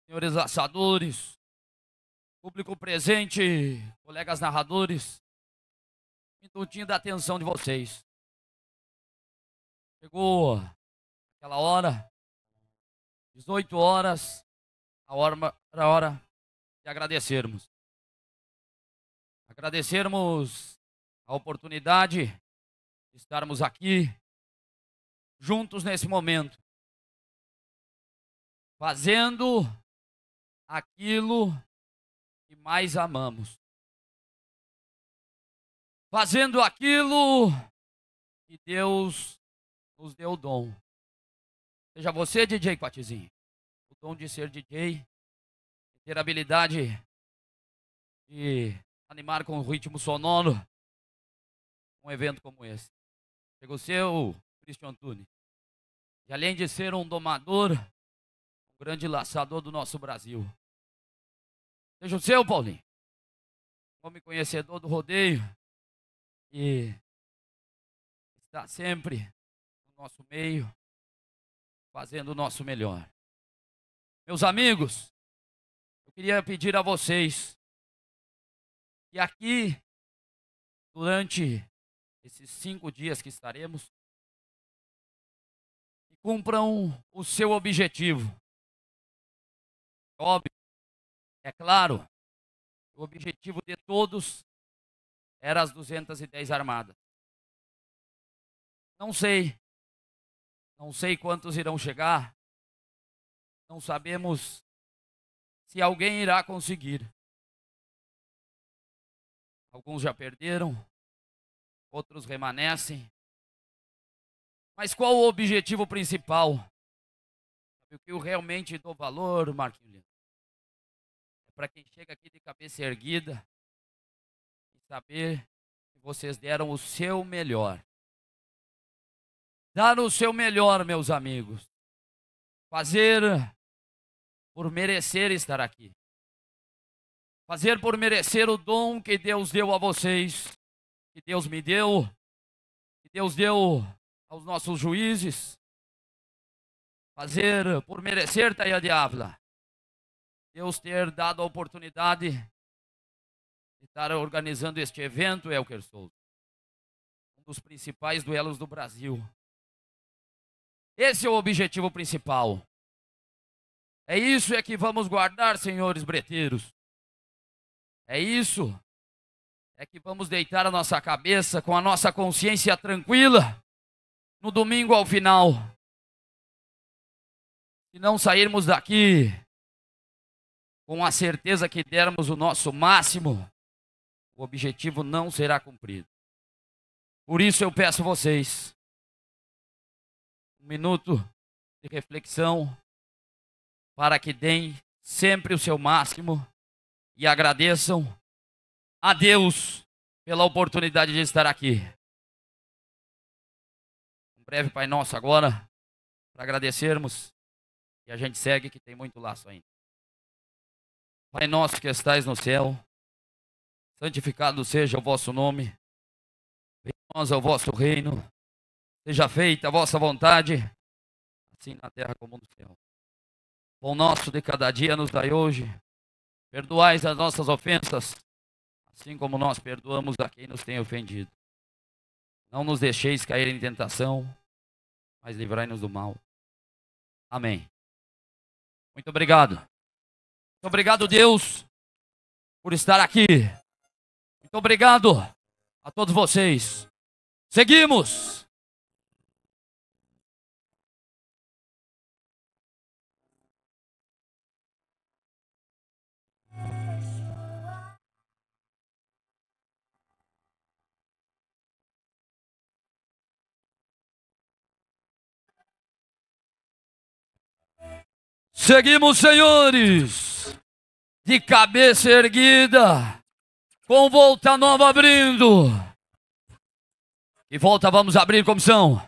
senhores assadores, público presente, colegas narradores, minutinho da atenção de vocês. Chegou aquela hora, 18 horas, a hora, a hora de agradecermos. Agradecermos a oportunidade de estarmos aqui juntos nesse momento, fazendo aquilo que mais amamos, fazendo aquilo que Deus nos deu o dom Seja você, DJ Patizinho. O dom de ser DJ, ter habilidade de animar com o ritmo sonoro um evento como esse. Chegou seu Cristian Tune. E além de ser um domador, um grande laçador do nosso Brasil. Seja o seu, Paulinho. Homem conhecedor do rodeio. E está sempre no nosso meio fazendo o nosso melhor. Meus amigos, eu queria pedir a vocês que aqui, durante esses cinco dias que estaremos, cumpram o seu objetivo. Óbvio, é claro, o objetivo de todos era as 210 armadas. Não sei não sei quantos irão chegar. Não sabemos se alguém irá conseguir. Alguns já perderam, outros remanescem. Mas qual o objetivo principal? Sabe o que eu realmente dou valor, Marquinhos? É para quem chega aqui de cabeça erguida e saber que vocês deram o seu melhor. Dar o seu melhor, meus amigos. Fazer por merecer estar aqui. Fazer por merecer o dom que Deus deu a vocês, que Deus me deu, que Deus deu aos nossos juízes. Fazer por merecer, Taia tá Diabla. Deus ter dado a oportunidade de estar organizando este evento, é Elker Souza. Um dos principais duelos do Brasil. Esse é o objetivo principal. É isso é que vamos guardar, senhores breteiros. É isso é que vamos deitar a nossa cabeça com a nossa consciência tranquila no domingo ao final. E não sairmos daqui com a certeza que dermos o nosso máximo, o objetivo não será cumprido. Por isso eu peço vocês, um minuto de reflexão para que deem sempre o seu máximo e agradeçam a Deus pela oportunidade de estar aqui. Um breve Pai Nosso agora, para agradecermos e a gente segue que tem muito laço ainda. Pai nosso que estais no céu, santificado seja o vosso nome, venha nós ao vosso reino Seja feita a vossa vontade, assim na terra como no céu. o nosso de cada dia nos dai hoje. Perdoais as nossas ofensas, assim como nós perdoamos a quem nos tem ofendido. Não nos deixeis cair em tentação, mas livrai-nos do mal. Amém. Muito obrigado. Muito obrigado, Deus, por estar aqui. Muito obrigado a todos vocês. Seguimos. Seguimos, senhores, de cabeça erguida, com volta nova abrindo. E volta, vamos abrir comissão.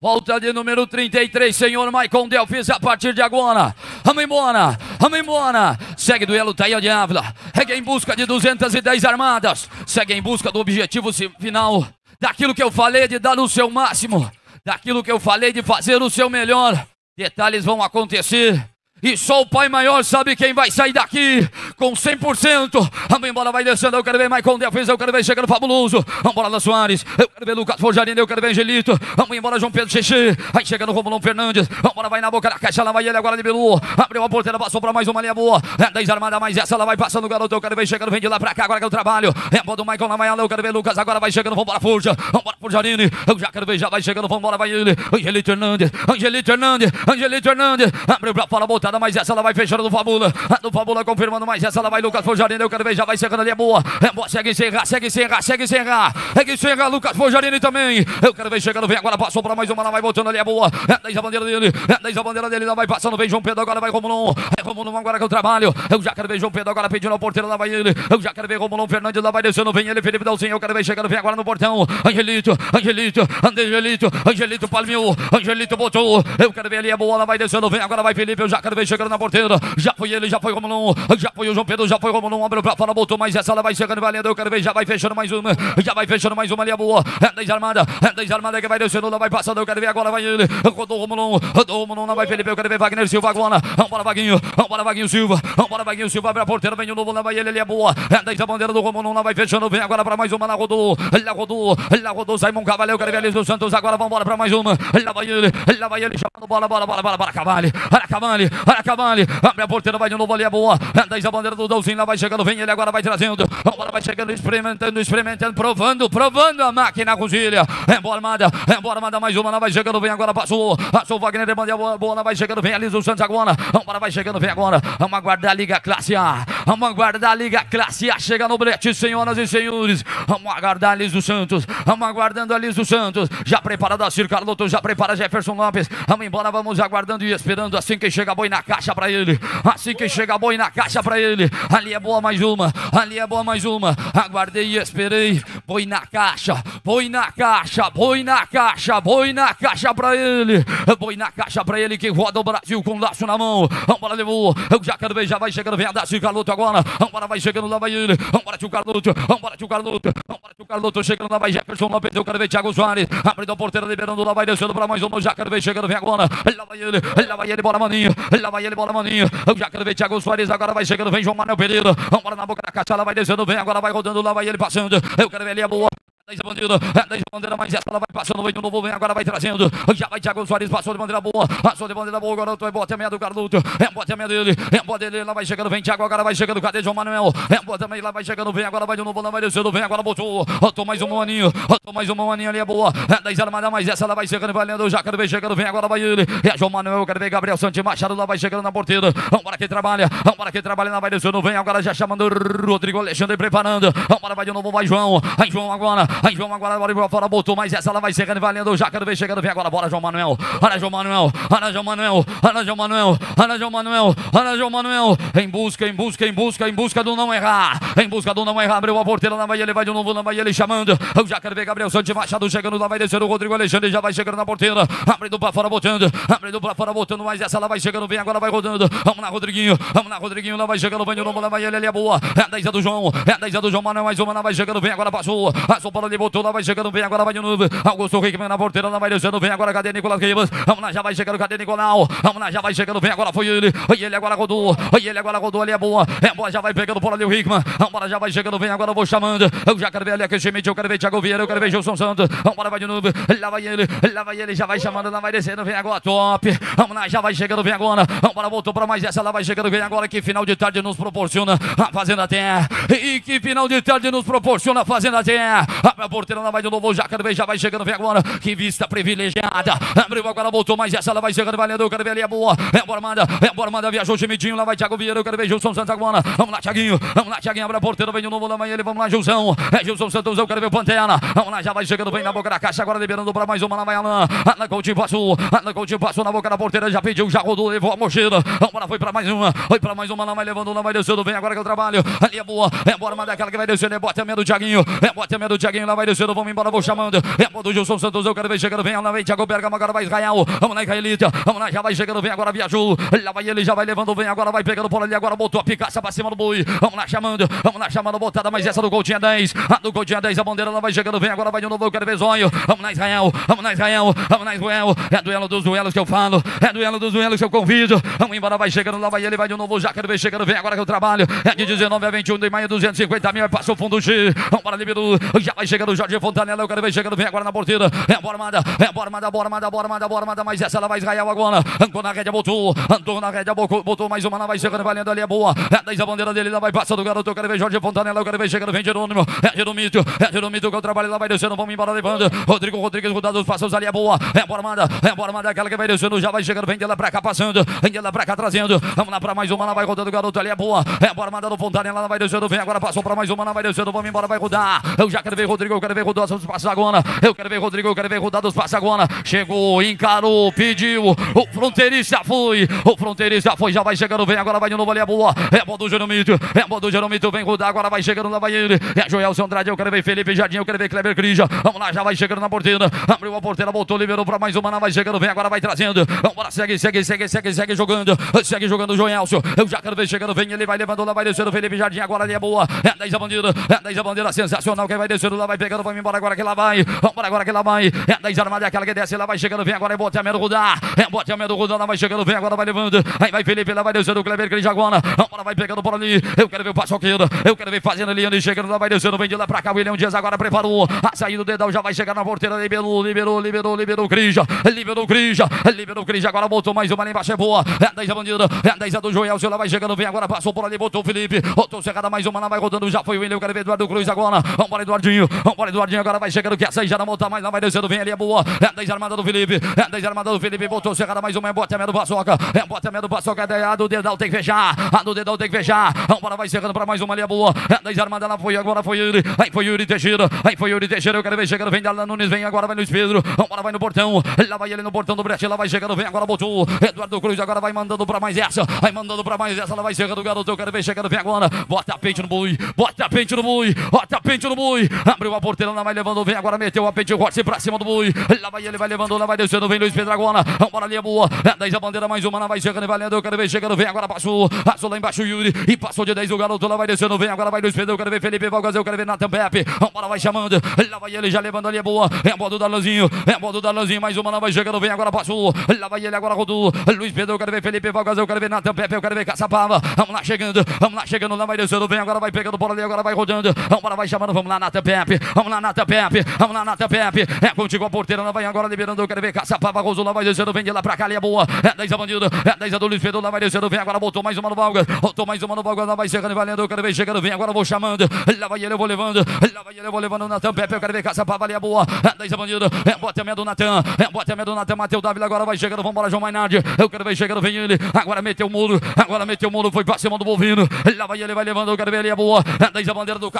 Volta de número 33, senhor Maicon Delfis, a partir de agora. Vamos embora, vamos embora. Segue duelo, Taia tá de Ávila. Segue em busca de 210 armadas. Segue em busca do objetivo final daquilo que eu falei de dar o seu máximo, daquilo que eu falei de fazer o seu melhor. Detalhes vão acontecer, e só o Pai maior sabe quem vai sair daqui com 100%. Vamos embora, vai descendo. Eu quero ver Maicon defesa. eu quero ver chegando Fabuloso. Vamos embora, da Soares. Eu quero ver Lucas Forjarino, eu quero ver Angelito. Vamos embora, João Pedro Xixi. Aí chegando Romulão Fernandes. Vamos embora, vai na boca da caixa, lá vai ele agora liberou. Abriu a porteira, passou para mais uma linha boa. É 10 mais essa, ela vai passando o garoto. Eu quero ver chegando, vem de lá para cá, agora que o trabalho. É bola do Maicon na manhã, eu quero ver Lucas. Agora vai chegando, vamos embora, Forja. Vamos embora, Eu já quero ver, já vai chegando, vamos embora, vai ele. Angelito Hernandes, Angelito Hernandes, Angelito Hernandes. Abriu para fora, botar avançada, mas essa ela vai fechando do Fabula. Do ah, Fabula confirmando, mas essa ela vai, Lucas Fojarina. Eu quero ver, já vai chegando ali, é boa. É boa, segue encerrar, segue encerrar, segue encerrar. Segue Lucas Fojarini também. Eu quero ver chegando, vem agora, passou para mais uma, ela vai voltando ali, é boa. É daí a bandeira dele, é daí a bandeira dele, ela vai passando, vem João Pedro, agora vai Romulão. É Romulão agora que eu trabalho. Eu já quero ver João Pedro agora pedindo ao porteiro, lá vai ele. Eu já quero ver Romulão Fernandes, lá vai descendo, vem ele, Felipe Dalzinho. Eu quero ver chegando, vem agora no portão. Angelito, Angelito, Angelito, Angelito Palmiu, Angelito botou. Eu quero ver ali, é boa, ela vai descendo, vem agora, vai Felipe. Eu já quero ver vem chegando na porteira. Já foi ele, já foi Romulão. Já foi o João Pedro, já foi Romulão. Abriu pra fora, voltou mais essa. Ela vai chegando, vai lendo. Eu quero ver. Já vai fechando mais uma. Já vai fechando mais uma ali. a é boa. É desarmada. É desarmada que vai descendo. Ela vai passando. Eu quero ver agora. Vai ele. Rodou o Romulão. Rodou o Romulão. Não vai Felipe. Eu quero ver Wagner Silva agora. Vambora, Vaguinho. Vambora, Vaguinho Silva. Vambora, Vaguinho Silva. Abre a porteira. Vem o novo. Lá vai ele. Ele é boa. É desde a bandeira do Romulão. não vai fechando. Vem agora pra mais uma. Lá rodou. Lá rodou. Lá rodou. Simon Cavaleiro. Eu quero ver eles do Santos agora. Vambora pra mais uma. Lá vai ele. Lá vai ele. Chamando bola, bola, bola, bola, bola. Cavale. Cavale. Vai a Cavani, abre a porteira, vai de novo ali, é boa. 10 é, a bandeira do Dãozinho, lá vai chegando, vem ele agora, vai trazendo. Agora vai chegando, experimentando, experimentando, provando, provando a máquina cozinha. Embora é, armada, embora é, armada, mais uma, lá vai chegando, vem agora, passou. Passou o Wagner, bandeira boa, boa, lá vai chegando, vem ali do Santos agora. Agora vai chegando, vem agora. Vamos aguardar a Liga Classe A. Vamos aguardar a Liga Classe A. Chega no brete, senhoras e senhores. Vamos aguardar a Liz do Santos. Vamos aguardando a Liz do Santos. Já preparada a Ciro Carlotto, já prepara Jefferson Lopes. Vamos embora, vamos aguardando e esperando assim que chega a na na caixa para ele. Assim que chega boi na caixa para ele. Ali é boa mais uma, ali é boa mais uma. Aguardei e esperei. Boi na caixa, boi na caixa, boi na caixa, boi na caixa para ele. Boi na caixa para ele que roda o Brasil com o laço na mão. Vambora, levou. O Jacaré já vai chegando, vem a Darcy Carloto agora. Vambora, vai chegando, lá vai ele. Vambora, tio Carloto, vambora, tio Carloto, vambora, tio Carloto. Chegando, lá vai Jefferson, lá perdeu, quero ver Thiago Soares. Abrindo a porteira, liberando, lá vai descendo para mais um. O Jacaré chegando, vem agora. Lá vai ele, lá vai ele, bora, maninho. Lá vai ele, bola maninho. O Jacaré vem Thiago Soares, agora vai chegando, vem João Manuel Pereira. Vamos na boca da caixa, ela vai descendo, vem, agora vai rodando, lá vai ele passando. Eu quero ver ele, a é boa. Tá expandindo, tá bandeira, mas essa ela vai passando, vem de novo, vem agora, vai trazendo. Já vai Thiago Soares, passou de bandeira boa, passou de bandeira boa, garoto, é bota meia do Carluto, é bota meia dele, é bota dele, lá vai chegando, vem Thiago, agora vai chegando, cadê João Manuel? É bota também lá vai chegando, vem agora, vai de novo, lá vai descendo, vem agora, botou, tô mais um maninho, tô mais um maninho ali, é boa, é 10 armada, mas essa ela vai chegando, valendo, já quero ver chegando, vem agora, vai ele, é João Manuel, quero ver Gabriel Santi Machado, lá vai chegando na porteira, vambora que trabalha, vambora que trabalha, lá vai descendo, vem agora, já chamando Rodrigo Alexandre preparando, vambora, vai de novo, vai João, vai João agora. Aí João agora, agora para fora, botou mais essa, ela vai chegando valendo. O Jaca vem chegando, vem agora, bora João Manuel. Olha João Manuel, olha João Manuel, olha João Manuel, olha João Manuel, olha João Manuel. Em busca, em busca, em busca, em busca do não errar. Em busca do não errar, abriu a porteira, lá vai ele, vai de novo, lá vai ele chamando. O Jaca vem, Gabriel Santos Machado chegando, lá vai descendo o Rodrigo Alexandre, já vai chegando na porteira. Abrindo para fora, botando, abrindo para fora, botando mais essa, ela vai chegando, vem agora, vai rodando. Vamos lá, Rodriguinho, vamos lá, Rodriguinho, lá vai chegando, vai de novo, lá vai ele, ali é boa. É a 10 é do João, é a 10 é do João Manuel, mais uma, lá vai chegando, vem agora, passou, passou para ele botou lá, vai chegando, vem agora, vai de novo. Augusto Rickman na porteira, lá vai descendo, vem agora, cadê Nicolas Rivas? Vamos lá, já vai chegando, cadê Nicolau? Vamos lá, já vai chegando, vem agora, foi ele. foi ele agora rodou, foi ele agora rodou, ele é boa, é boa, já vai pegando por ali o Rickman. Vambora, já vai chegando, vem agora, eu vou chamando. Eu já quero ver a Schmidt, eu quero ver Thiago Vieira, eu quero ver Gilson Santos. Vambora, vai de novo, lá vai ele, lá vai ele, já vai chamando, lá vai descendo, vem agora, top. Vamos lá, já vai chegando, vem agora. Vambora, voltou pra mais essa, lá vai chegando, vem agora, que final de tarde nos proporciona a Fazenda Terra. E que final de tarde nos proporciona a Fazenda Terra abre a porteira, ela vai de novo. O Jacaré já vai chegando, vem agora. Que vista privilegiada. Abriu agora, voltou, mas essa ela vai chegando, vai lendo. quero ver ali é boa. É boa armada, é boa armada. Viajou o gemidinho, lá vai Thiago Vieira. quero ver Gilson Santos agora. Vamos lá, Thiaguinho. Vamos lá, Thiaguinho. Abre a porteira, vem de novo, lá vai ele. Vamos lá, Gilson. É Gilson Santos, o Pantera. Vamos lá, já vai chegando, vem na boca da caixa. Agora liberando para mais uma, lá vai Alain. Alain Coutinho passou. Alain Coutinho passou na boca da porteira, já pediu, já rodou, levou a mochila. Vamos lá, foi para mais uma. Foi para mais uma, lá vai levando, lá vai descendo. Vem agora que eu trabalho. Ali é boa. É boa armada, é aquela que vai descendo. É boa até medo, Thiaguinho. É boa medo, Thiaguinho lá vai descendo, vamos embora, vou chamando. É a do Gilson Santos, eu quero ver chegando, vem, lá vem Thiago Bergamo, agora vai Israel. Vamos lá, Israelita, vamos lá, já vai chegando, vem agora, viajou. Lá vai ele, já vai levando, vem agora, vai pegando por ali, agora botou a picaça pra cima do boi. Vamos lá, chamando, vamos lá, chamando, botada, mas essa do gol tinha 10. É a do gol tinha 10, é a bandeira lá vai chegando, vem agora, vai de novo, eu quero ver Zonho. Vamos lá, Israel, vamos lá, Israel, vamos lá, Israel. É duelo dos duelos que eu falo, é duelo dos duelos que eu convido. Vamos embora, vai chegando, lá vai ele, vai de novo, já quero ver chegando, vem agora que eu trabalho. É de 19 a 21 de maio, 250 mil, é passou o fundo G. Vamos para, liberou, já vai chegando, Jorge Fontanella, o cara vem chegando, vem agora na partida. É a manda é a bora manda bora manda mas essa ela vai Israel agora. Andou na rede, botou, andou na rede, botou mais uma, lá vai chegando, valendo ali, é boa. É 10 a bandeira dele, lá vai passando o garoto, o cara vem Jorge Fontanella, o cara vem chegando, vem Jerônimo, é Jeromito, é Jeromito que eu é trabalho lá vai descendo, vamos embora levando. Rodrigo Rodrigues, rodado os passos ali, é boa. É a bormada, é a aquela que vai descendo, já vai chegando, vem dela pra cá passando, vem dela pra cá trazendo. Vamos lá pra mais uma, lá vai rodando o garoto ali, é boa. É a do Fontanella, lá vai descendo, vem agora, passou pra mais uma, lá vai descendo, vamos embora, vai rodar. Eu já quero ver rodar. Rodrigo, eu quero ver Rodas, vamos passar agora. Eu quero ver Rodrigo, eu quero ver Rodas, passa agora. Chegou, encarou, pediu. O fronteirista foi. O fronteirista foi, já vai chegando, vem agora, vai de novo ali, é boa. É boa do Jeromito, é boa do Jeromito, vem rodar, agora vai chegando, lá vai ele. É Joelson Andrade, eu quero ver Felipe Jardim, eu quero ver Kleber Crija. Vamos lá, já vai chegando na porteira. Abriu a porteira, voltou, liberou para mais uma, não vai chegando, vem agora, vai trazendo. Vamos lá, segue, segue, segue, segue, segue jogando. Segue jogando o Joelson. Eu já quero ver chegando, vem, ele vai levando, lá vai descendo. Felipe Jardim, agora ali é boa. É 10 a bandeira, é 10 a bandeira, sensacional. Quem vai descendo, lá vai pegando, vamos embora agora que lá vai. Vamos embora agora que lá vai. É 10 armada, é aquela que desce, lá vai chegando, vem agora, é boteamento rodar. É boteamento rodar, lá vai chegando, vem agora, vai levando. Aí vai Felipe, lá vai descendo, o Kleber Cris agora. Vamos embora vai pegando por ali. Eu quero ver o Paçoqueiro, eu quero ver fazendo ali, ele chegando, lá vai descendo, vem de lá pra cá. O William Dias agora preparou. A saída do dedão já vai chegar na porteira, liberou, liberou, liberou, liberou o Cris. Liberou o Cris, liberou o Cris, agora voltou mais uma ali embaixo, é boa. É 10 a bandida, é 10 a é do Joel, lá vai chegando, vem agora, passou por ali, botou o Felipe, botou cercada mais uma, lá vai rodando, já foi o William, eu quero ver Eduardo Cruz agora. vamos Vambora, Eduardinho. Vambora, Eduardinho, agora vai chegando que essa aí já não volta mais, não vai descendo, vem ali, é boa. É armada do Felipe, é armada do Felipe, voltou chegada mais uma, é bota a do Paçoca, é bota a do Paçoca, é a do dedão tem que fechar, a do dedão tem que fechar. Vambora, vai chegando pra mais uma ali, é boa. É armada. ela foi, agora foi Yuri, aí foi Yuri Teixeira, aí foi Yuri Teixeira, eu quero ver chegando, vem Darlan Nunes, vem agora, vai Luiz Pedro, vambora, vai no portão, lá vai ele no portão do Brete, lá vai chegando, vem agora, botou. Eduardo Cruz agora vai mandando pra mais essa, vai mandando pra mais essa, ela vai chegando, garoto, eu quero ver chegando, vem agora, bota pente no boi, bota pente no boi, bota pente no boi, abre abriu a lá vai levando, vem agora, meteu a pente corte pra cima do Bui. Lá vai ele, vai levando, lá vai descendo, vem Luiz Pedragona. Vambora ali, é boa. É 10 a bandeira, mais uma, lá vai chegando, vai lendo, eu quero ver, chegando, vem agora, passou. Passou lá embaixo o Yuri e passou de 10 o garoto, lá vai descendo, vem agora, vai Luiz Pedro, eu quero ver Felipe Valgas, eu quero ver Natan Pepe. Vambora, vai chamando, lá vai ele, já levando ali, é boa. É a bola do Darlanzinho, é a bola do Darlanzinho, mais uma, lá vai chegando, vem agora, passou. Lá vai ele, agora rodou. Luiz Pedro, eu quero ver Felipe Valgas, eu quero ver Natan Pepe, eu quero ver Caçapava. Vamos lá, chegando, vamos lá, chegando, lá vai descendo, vem agora, vai pegando bola ali, agora vai rodando. Vamos lá, vai chamando, vamos lá, Natan Pepe. Vamos lá, Nata Pepe. Vamos lá, Nata Pepe. É contigo a porteira. Ela vai agora liberando. Eu quero ver. Caçapava, lá vai descendo. Vem de lá pra cá. Ali é boa. É 10 a é bandido. É 10 a é do Luiz Fedor. Lá vai descendo. Vem agora. Voltou mais uma no Valgas. Voltou mais uma no Valgas. Lá vai chegando. Valendo. Eu quero ver. Chegando. Vem agora. Vou chamando. Lá vai ele. Eu vou levando. Lá vai ele. Eu vou levando. Natan Pepe. Eu quero ver. Caçapava ali é boa. É 10 a é bandido. É botamento do Natan. É botamento do Natan. Mateu Davi agora vai chegando. Vambora, João Maynard. Eu quero ver. Chegando. Vem ele. Agora meteu o muro. Agora meteu o muro. Foi pra cima do Bovino. Lá vai ele. Vai levando. Eu quero ver. Ele é boa. É 10 a bandeira do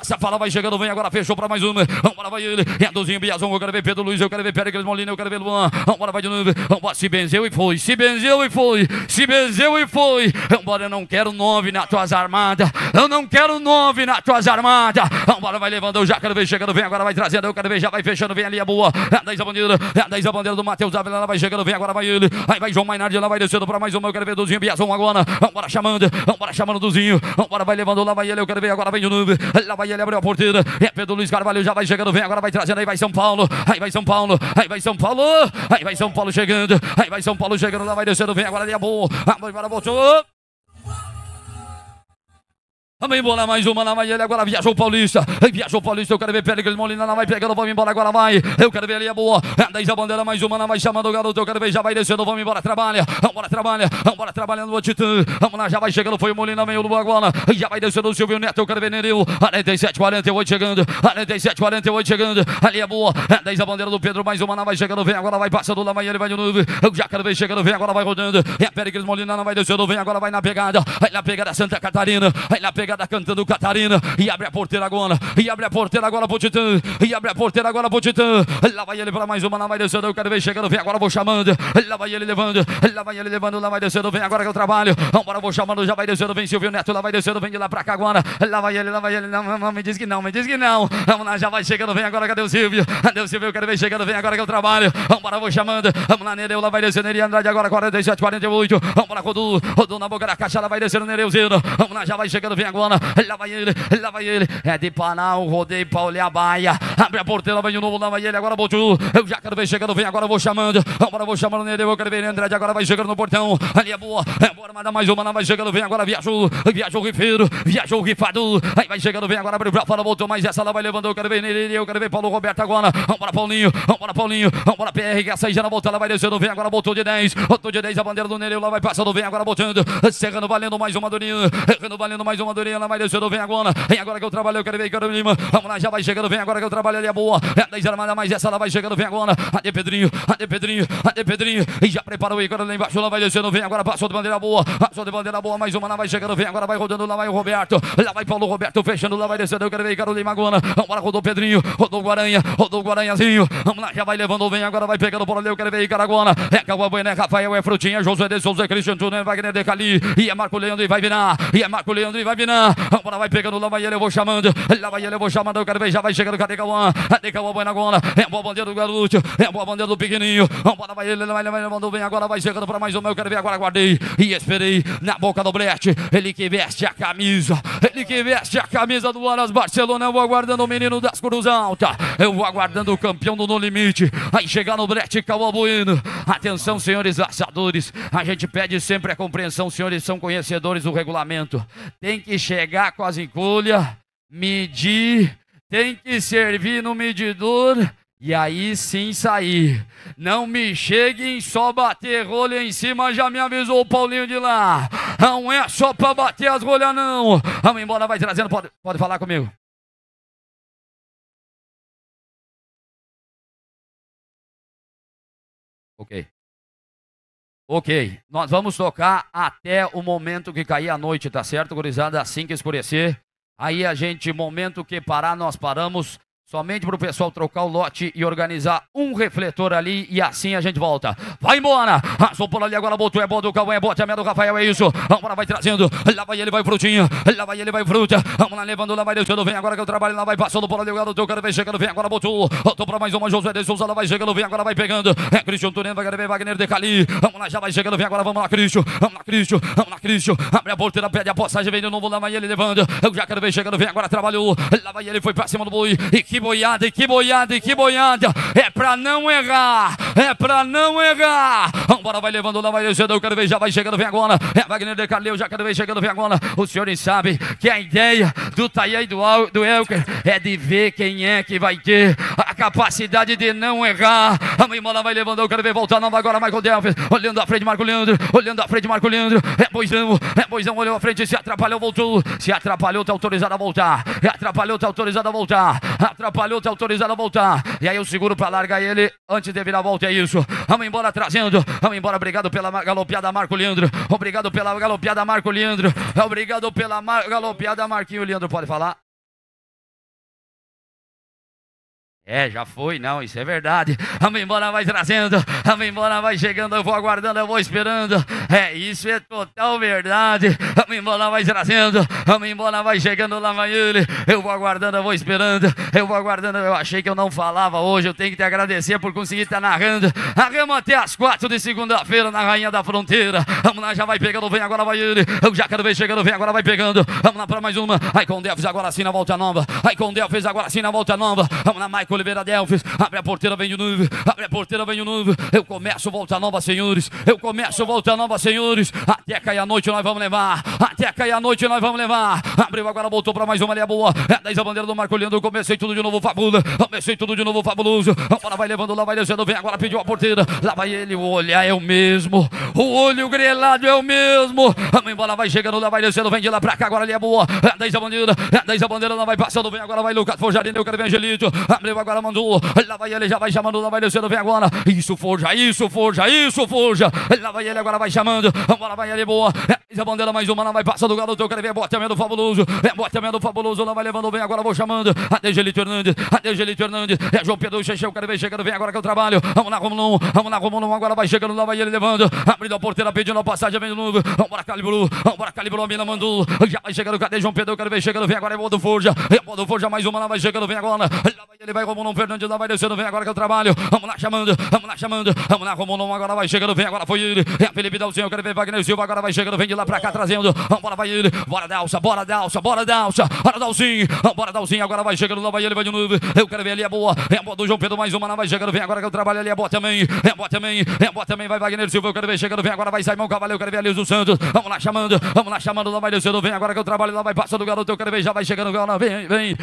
Vai chegando. Vem agora. Fechou pra mais um. Zuma. Vambora, vai ele. Reduzinho, é Biazão. Eu quero ver Pedro Luiz. Eu quero ver Pérez Molina. Eu quero ver Luan. Vambora, vai de novo. Vambora, se benzeu e foi. Se benzeu e foi. Se benzeu e foi. Vambora, eu não quero nove nas tuas armadas. Eu não quero nove nas tuas armadas. Vambora, vai levando. Eu já quero ver chegando. Vem agora, vai trazendo. Eu quero ver. Já vai fechando. Vem ali a boa. É Daís a bandeira. É Daís a bandeira do Matheus Ávila. Ela vai chegando. Vem agora, vai ele. Aí vai João Mainardi. Ela vai descendo para mais uma. Eu quero ver Duzinho, Biazão agora. Vambora, chamando. Vambora, chamando dozinho Vambora, vai levando. Lá vai ele. Eu quero ver agora. Vem de novo. Lá vai ele. Abriu a porteira. É Pedro Luiz Carvalho já vai chegando, vem agora, vai trazendo, aí vai São Paulo, aí vai São Paulo, aí vai São Paulo, aí vai São Paulo chegando, aí vai São Paulo chegando, lá vai descendo, vem agora, ali é bom, agora voltou. Vamos embora mais uma na ele Agora viajou Paulista. Viajou Paulista. Eu quero ver Pérez Molina. na vai pegando. Vamos embora. Agora vai. Eu quero ver é ali é a boa. Daí a bandeira mais uma. na vai chamando o garoto. Eu quero ver. Já vai descendo. Vamos embora. Trabalha. Vamos trabalha. Vamos trabalhando o Titã. Vamos lá. Já vai chegando. Foi o Molina. Meio Lua agora. Já vai descendo o Silvio Neto. Eu quero ver Nereu. 47, 48 chegando. 47, 48 chegando. Ali é a boa. Daí a bandeira do Pedro. Mais uma. na vai chegando. Vem agora. Vai passando. Lá vai ele. Vai de novo. Eu já quero ver chegando. Vem agora. Vai rodando. É Pérez Molina. Não vai descendo. Vem agora. Vai na pegada. Vai na pegada Santa Catarina. Vai na pegada pegada cantando Catarina. E abre a porteira agora. E abre a porteira agora pro Titã. E abre a porteira agora pro Titã. Lá vai ele pra mais uma. Lá vai descendo. Eu quero ver chegando. Vem agora, vou chamando. Lá vai ele levando. Lá vai ele levando. Lá vai descendo. Vem agora que eu trabalho. Vambora, vou chamando. Já vai descendo. Vem Silvio Neto. Lá vai descendo. Vem de lá pra cá agora. Lá vai ele. Lá vai ele. Não, não, não, me diz que não. Me diz que não. Vamos lá. Já vai chegando. Vem agora. Cadê o Silvio? Cadê o Silvio? Eu quero ver chegando. Vem agora que eu trabalho. Vambora, vou chamando. Vamos lá, Nereu. Lá vai descendo. Ele Andrade agora. 47, 48. Vambora, Rodu. Rodu na boca da caixa. Lá vai descendo. Nereuzinho. Vamos lá. Já vai chegando. Vem agora agora. Lá vai ele, lá vai ele. É de Panal, o rodeio para olhar a baia. Abre a porteira, vem de novo, lá vai ele. Agora Botu. Eu já quero ver chegando, vem agora, eu vou chamando. Agora eu vou chamando nele, eu quero ver ele. Andrade agora vai chegando no portão. Ali é boa. É bora, manda mais uma, lá vai chegando, vem agora. Viajou, viajou o Rifeiro, viajou o Rifado. Aí vai chegando, vem agora, abriu pra fora, voltou mais essa, lá vai levando. Eu quero ver nele, eu quero ver Paulo Roberto agora. Vambora, Paulinho, vambora, Paulinho. Vambora, PR, que essa aí já não volta, ela vai descendo, vem agora, voltou de 10. Voltou de 10, a bandeira do Nereu lá vai passando, vem agora, voltando. Serrando, valendo mais uma do Nino. valendo mais uma do Mariana vai descendo, vem agora. Vem agora que eu trabalho, eu quero ver, quero ver. Vamos lá, já vai chegando, vem agora que eu trabalho, ali é boa. É 10 armada, mais essa, lá vai chegando, vem agora. Ade Pedrinho, Ade Pedrinho, Ade Pedrinho. E já preparou o agora lá embaixo, lá vai descendo, vem agora, passou de bandeira boa. Passou de bandeira boa, mais uma, lá vai chegando, vem agora, vai rodando, lá vai o Roberto. Lá vai Paulo Roberto, fechando, lá vai descendo, eu quero ver, quero ver. Agora, agora rodou Pedrinho, rodou Guaranha, rodou Guaranhazinho. Vamos lá, já vai levando, vem agora, vai pegando por ali, eu quero ver, Icaragona. É Cauã é Rafael, é Frutinha, José de Souza, é Cristian Júnior, Wagner de Cali. E é Marco Leandro e vai virar. E é Marco Leandro e vai virar. A bola vai pegando lá, vai ele, eu vou chamando. Lá vai ele, eu vou chamando. Eu quero ver, já vai chegando. Cadê Cauã? Cadê Cauã? Vai na gola. É boa bandeira do garoto. É boa bandeira do pequenininho. A bola vai ele, vai ele, vai ele, mandou bem. Agora vai chegando para mais uma. Eu quero ver, agora guardei. E esperei na boca do Brete. Ele que veste a camisa. Ele que veste a camisa do Aras Barcelona. Eu vou aguardando o menino das Cruz Alta. Eu vou aguardando o campeão do No Limite. Aí chegar no Brete, Cauã Bueno. Atenção, senhores laçadores. A gente pede sempre a compreensão, senhores são conhecedores do regulamento. Tem que chegar com as encolhas, medir, tem que servir no medidor e aí sim sair. Não me cheguem só bater rolha em cima, já me avisou o Paulinho de lá. Não é só para bater as rolhas, não. Vamos embora, vai trazendo, pode, pode falar comigo. Ok. Ok, nós vamos tocar até o momento que cair a noite, tá certo, gurizada? Assim que escurecer. Aí a gente, momento que parar, nós paramos Somente para o pessoal trocar o lote e organizar um refletor ali e assim a gente volta. Vai embora! Passou por ali agora, botou é bom do Calvão, é bote, é do Rafael, é isso. Agora vai trazendo, lá vai ele, vai frutinho, lá vai ele, vai fruta. Vamos lá, levando, lá vai deixando, vem agora que eu trabalho, lá vai passando por ali, o garoto, o cara vem chegando, vem agora, botou. Tô para mais uma, José de Souza, lá vai chegando, vem agora, vai pegando. É Cristian Turendo, vai ver Wagner de Cali. Vamos lá, já vai chegando, vem agora, vamos lá, Cristian, vamos lá, Cristian, vamos lá, Cristian. Abre a porteira, pede a passagem, vem de novo, lá vai ele, levando. Eu já quero ver chegando, vem agora, trabalhou. Lá vai ele, foi pra cima do boi. Equipe boiada, e que boiada, e que boiada. É para não errar, é para não errar. Vambora, vai levando lá, vai descendo. Eu quero ver, já vai chegando, vem agora. É Wagner de Carleu, já quero ver, chegando, vem agora. Os senhores sabem que a ideia do Taiei e do, do Elker é de ver quem é que vai ter a capacidade de não errar. Vamos embora, vai levando. Eu quero ver, voltar não, agora, Michael Delphi. Olhando à frente, Marco Leandro. Olhando à frente, Marco Leandro. É Boizão, é Boizão, olhou à frente, se atrapalhou, voltou. Se atrapalhou, tá autorizado a voltar. É, atrapalhou, tá autorizado a voltar. Atrapalhou, atrapalhou, tá autorizado a voltar. E aí eu seguro para largar ele antes de virar a volta. É isso. Vamos embora trazendo. Vamos embora. Obrigado pela galopeada, Marco Leandro. Obrigado pela galopeada, Marco Leandro. Obrigado pela ma Marquinho Leandro. Pode falar. É, já foi, não, isso é verdade. Amém, embora vai trazendo, amém, embora vai chegando, eu vou aguardando, eu vou esperando. É, isso é total verdade. Amém, embora vai trazendo, amém, embora vai chegando lá vai ele. Eu vou aguardando, eu vou esperando, eu vou aguardando. Eu achei que eu não falava hoje, eu tenho que te agradecer por conseguir estar narrando. Arrama até as quatro de segunda-feira na Rainha da Fronteira. Vamos lá, já vai pegando, vem agora vai ele. Eu já quero ver chegando, vem agora vai pegando. Vamos lá para mais uma. Aí com Deus agora sim na volta nova. Aí com Deus fez agora sim na volta nova. Vamos lá, Michael Oliveira Delves, abre a porteira, vem de novo, abre a porteira, vem de novo. Eu começo, volta nova, senhores. Eu começo, volta nova, senhores. Até cair a noite nós vamos levar, até cair a noite nós vamos levar. Abriu agora, voltou para mais uma, ali é boa. É 10 a bandeira do Marco Leandro, comecei tudo de novo, Fabula. Comecei tudo de novo, Fabuloso. Agora vai levando, lá vai descendo, vem agora, pediu a porteira. Lá vai ele, o olhar é o mesmo, o olho grelado é o mesmo. Vamos embora, vai chegando, lá vai descendo, vem de lá pra cá, agora ali é boa. É 10 a bandeira, é 10 a bandeira, lá vai passando, vem agora, vai Lucas Forjarino, eu quero ver Angelito. Abriu agora mandou. Lá vai ele, já vai chamando, lá vai descendo, vem agora. Isso, forja, isso, forja, isso, forja. Lá vai ele, agora vai chamando. Bora, vai ele, boa. É a bandeira mais uma, lá vai passando o garoto. Eu quero ver, é bota do fabuloso. É bota do fabuloso, lá vai levando, vem agora, vou chamando. Adegelito Hernandes, Adegelito Hernandes. É João Pedro Xexê, eu quero ver, chegando, vem agora que eu trabalho. Vamos lá, Romulão, vamos lá, Romulão. Agora vai chegando, lá vai ele levando. Abrindo a porteira, pedindo a passagem, vem de novo. Vambora, Calibru, vambora, Calibru, a mina mandou. Já vai chegando, cadê João Pedro? Eu quero ver, chegando, vem agora, é Bodo Forja. É do Forja, mais uma, lá vai chegando, vem agora. Lá vai ele, vai Romulão Fernandes vai descendo, vem agora que eu trabalho. Vamos lá, chamando, vamos lá, chamando, vamos lá, Romulão agora vai chegando, vem agora, foi ele. É Felipe Dalzinho, eu quero ver Wagner Silva, agora vai chegando, vem de lá pra cá trazendo. Vambora, vai ele, bora Dalsa, bora Dalsa, bora Dalsa, bora Dalzinho, bora Dalzinho, agora vai chegando, lá vai ele, vai de novo. Eu quero ver ali, é boa, é boa do João Pedro, mais uma, lá vai chegando, vem agora que eu trabalho ali, é boa também, é boa também, é boa também, vai Wagner Silva, eu quero ver chegando, vem agora, vai Simão Cavaleiro, eu quero ver ali os Santos. Vamos lá, chamando, vamos lá, chamando, lá vai descendo, vem agora que eu trabalho, lá vai passando o garoto, eu quero ver, já vai chegando, vem, vem,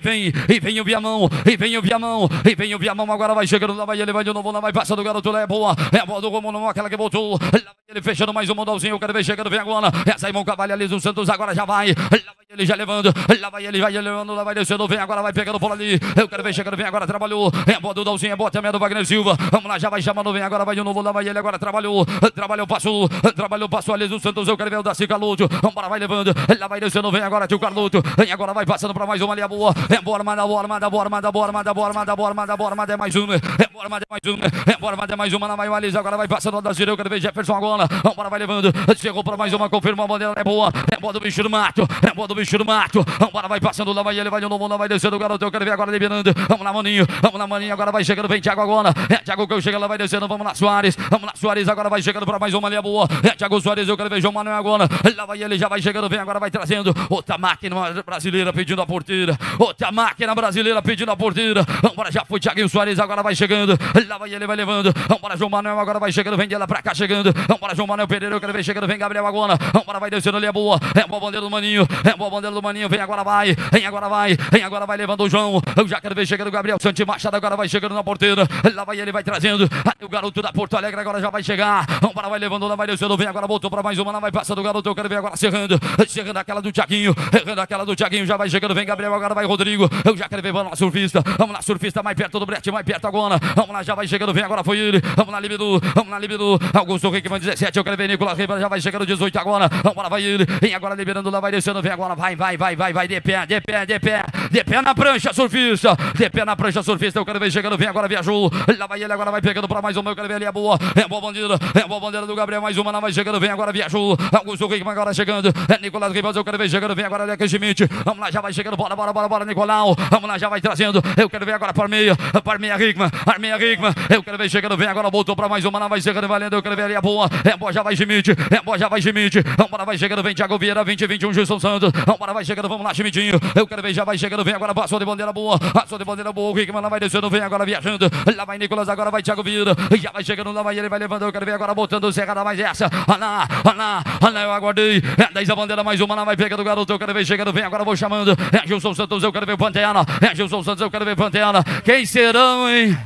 vem, vem, vem o Viamão, e vem o Viamão, e vem o Viamão, agora vai chegando lá, vai ele, vai de novo, lá vai passa do garoto, lá é boa, é a bola do Romulo, aquela que voltou, lá vai ele fechando mais um modalzinho, eu quero ver chegando, vem agora, essa aí é mão ali, Liso Santos, agora já vai, lá ele já levando, lá vai ele, vai ele levando, lá vai descendo, vem agora, vai pegando bola ali. Eu quero ver chegando, vem agora, trabalhou. É boa do Dalzinho, é boa também do Wagner Silva. Vamos lá, já vai chamando, vem agora, vai de novo, lá vai ele agora, trabalhou, trabalhou, passou, trabalhou, passou ali do Santos. Eu quero ver o Daci Vamos lá vai levando, lá vai descendo, vem agora, tio Carluto. Vem agora, vai passando pra mais uma ali, a boa. É boa, manda, boa, manda, boa, manda, boa, manda, boa, manda, boa, manda, boa, manda, é mais uma. É boa, manda, mais uma. É boa, manda, mais uma, na vai o Alisa, agora vai passando da direita, eu quero ver Jefferson agora. Vamos lá vai levando, chegou pra mais uma, confirma a bandeira, é boa. É boa do bicho do mato, é boa do bicho do mato. Vambora, vai passando lá, vai ele, vai de novo, lá vai descendo o garoto. Eu quero ver agora liberando. Vamos lá, Maninho. Vamos lá, Maninho. Agora vai chegando, vem Thiago agora. É Thiago que eu chego, ela vai descendo. Vamos lá, Soares. Vamos lá, Soares. Agora vai chegando pra mais uma linha boa. É Thiago Soares, eu quero ver João Manuel agora. Lá vai ele, já vai chegando, vem agora, vai trazendo. Outra máquina brasileira pedindo a porteira. Outra máquina brasileira pedindo a porteira. Vambora, já foi Thiago Soares, agora vai chegando. Lá vai ele, vai levando. Vambora, João Manuel agora vai chegando, vem ela pra cá chegando. Vambora, João Manuel Pereira, eu quero ver chegando, vem Gabriel agora. Vambora, vai descendo ali, é boa. É boa bandeira do Maninho. É boa a bandeira do Maninho, vem agora vai, vem agora vai, vem agora vai, levando o João, eu já quero ver chegando o Gabriel Santi Machado, agora vai chegando na porteira, lá vai ele, vai trazendo, o garoto da Porto Alegre agora já vai chegar, vamos para vai levando, lá vai descendo, vem agora, voltou para mais uma, lá vai passando o garoto, eu quero ver agora chegando chegando aquela do Tiaguinho, errando aquela do Tiaguinho, já vai chegando, vem Gabriel, agora vai Rodrigo, eu já quero ver, vamos lá surfista, vamos lá surfista, mais perto do Brete, mais perto agora, vamos lá, já vai chegando, vem agora, foi ele, vamos lá libido vamos lá Libido, Augusto Rickman 17, eu quero ver Nicolas Ribeiro, já vai chegando 18 agora, vamos lá, vai ele, vem agora liberando, lá vai descendo, vem agora, vai, vai, vai, vai, vai, de pé, de pé, de pé, de pé na prancha, surfista, de pé na prancha, surfista, eu quero ver chegando, vem agora, viajou, lá vai ele, agora vai pegando para mais uma, eu quero ver ali, é boa, é boa bandeira, é boa bandeira do Gabriel, mais uma, não vai chegando, vem agora, viajou, Augusto Rickman agora chegando, é Nicolás Ribas, eu quero ver chegando, vem agora, Leque Schmidt, vamos lá, já vai chegando, bora, bora, bora, bora, Nicolau, vamos lá, já vai trazendo, eu quero ver agora para Parmeia para meia Rickman, Armeia Rickman, eu quero ver chegando, vem agora, voltou para mais uma, não vai chegando, valendo, eu quero ver ali, é boa, é boa, já vai Schmidt, é boa, já vai Schmidt, vamos lá, vai chegando, vem Thiago Vieira, 20, 21, Gilson Santos, a bola vai chegando, vamos lá, gemidinho. Eu quero ver, já vai chegando, vem agora, passou de bandeira boa. Passou de bandeira boa. O Rickman lá vai descendo, vem agora viajando. Lá vai Nicolas, agora vai Thiago Vira. Já vai chegando, lá vai ele, vai levando. Eu quero ver agora botando o Serra, mais essa. Olha ah, lá, olha ah, lá, olha ah, lá, eu aguardei. É 10 a bandeira, mais uma lá vai pegando o garoto. Eu quero ver chegando, vem agora, vou chamando. É Gilson Santos, eu quero ver Panteana. É Gilson Santos, eu quero ver Panteana. Quem serão, hein?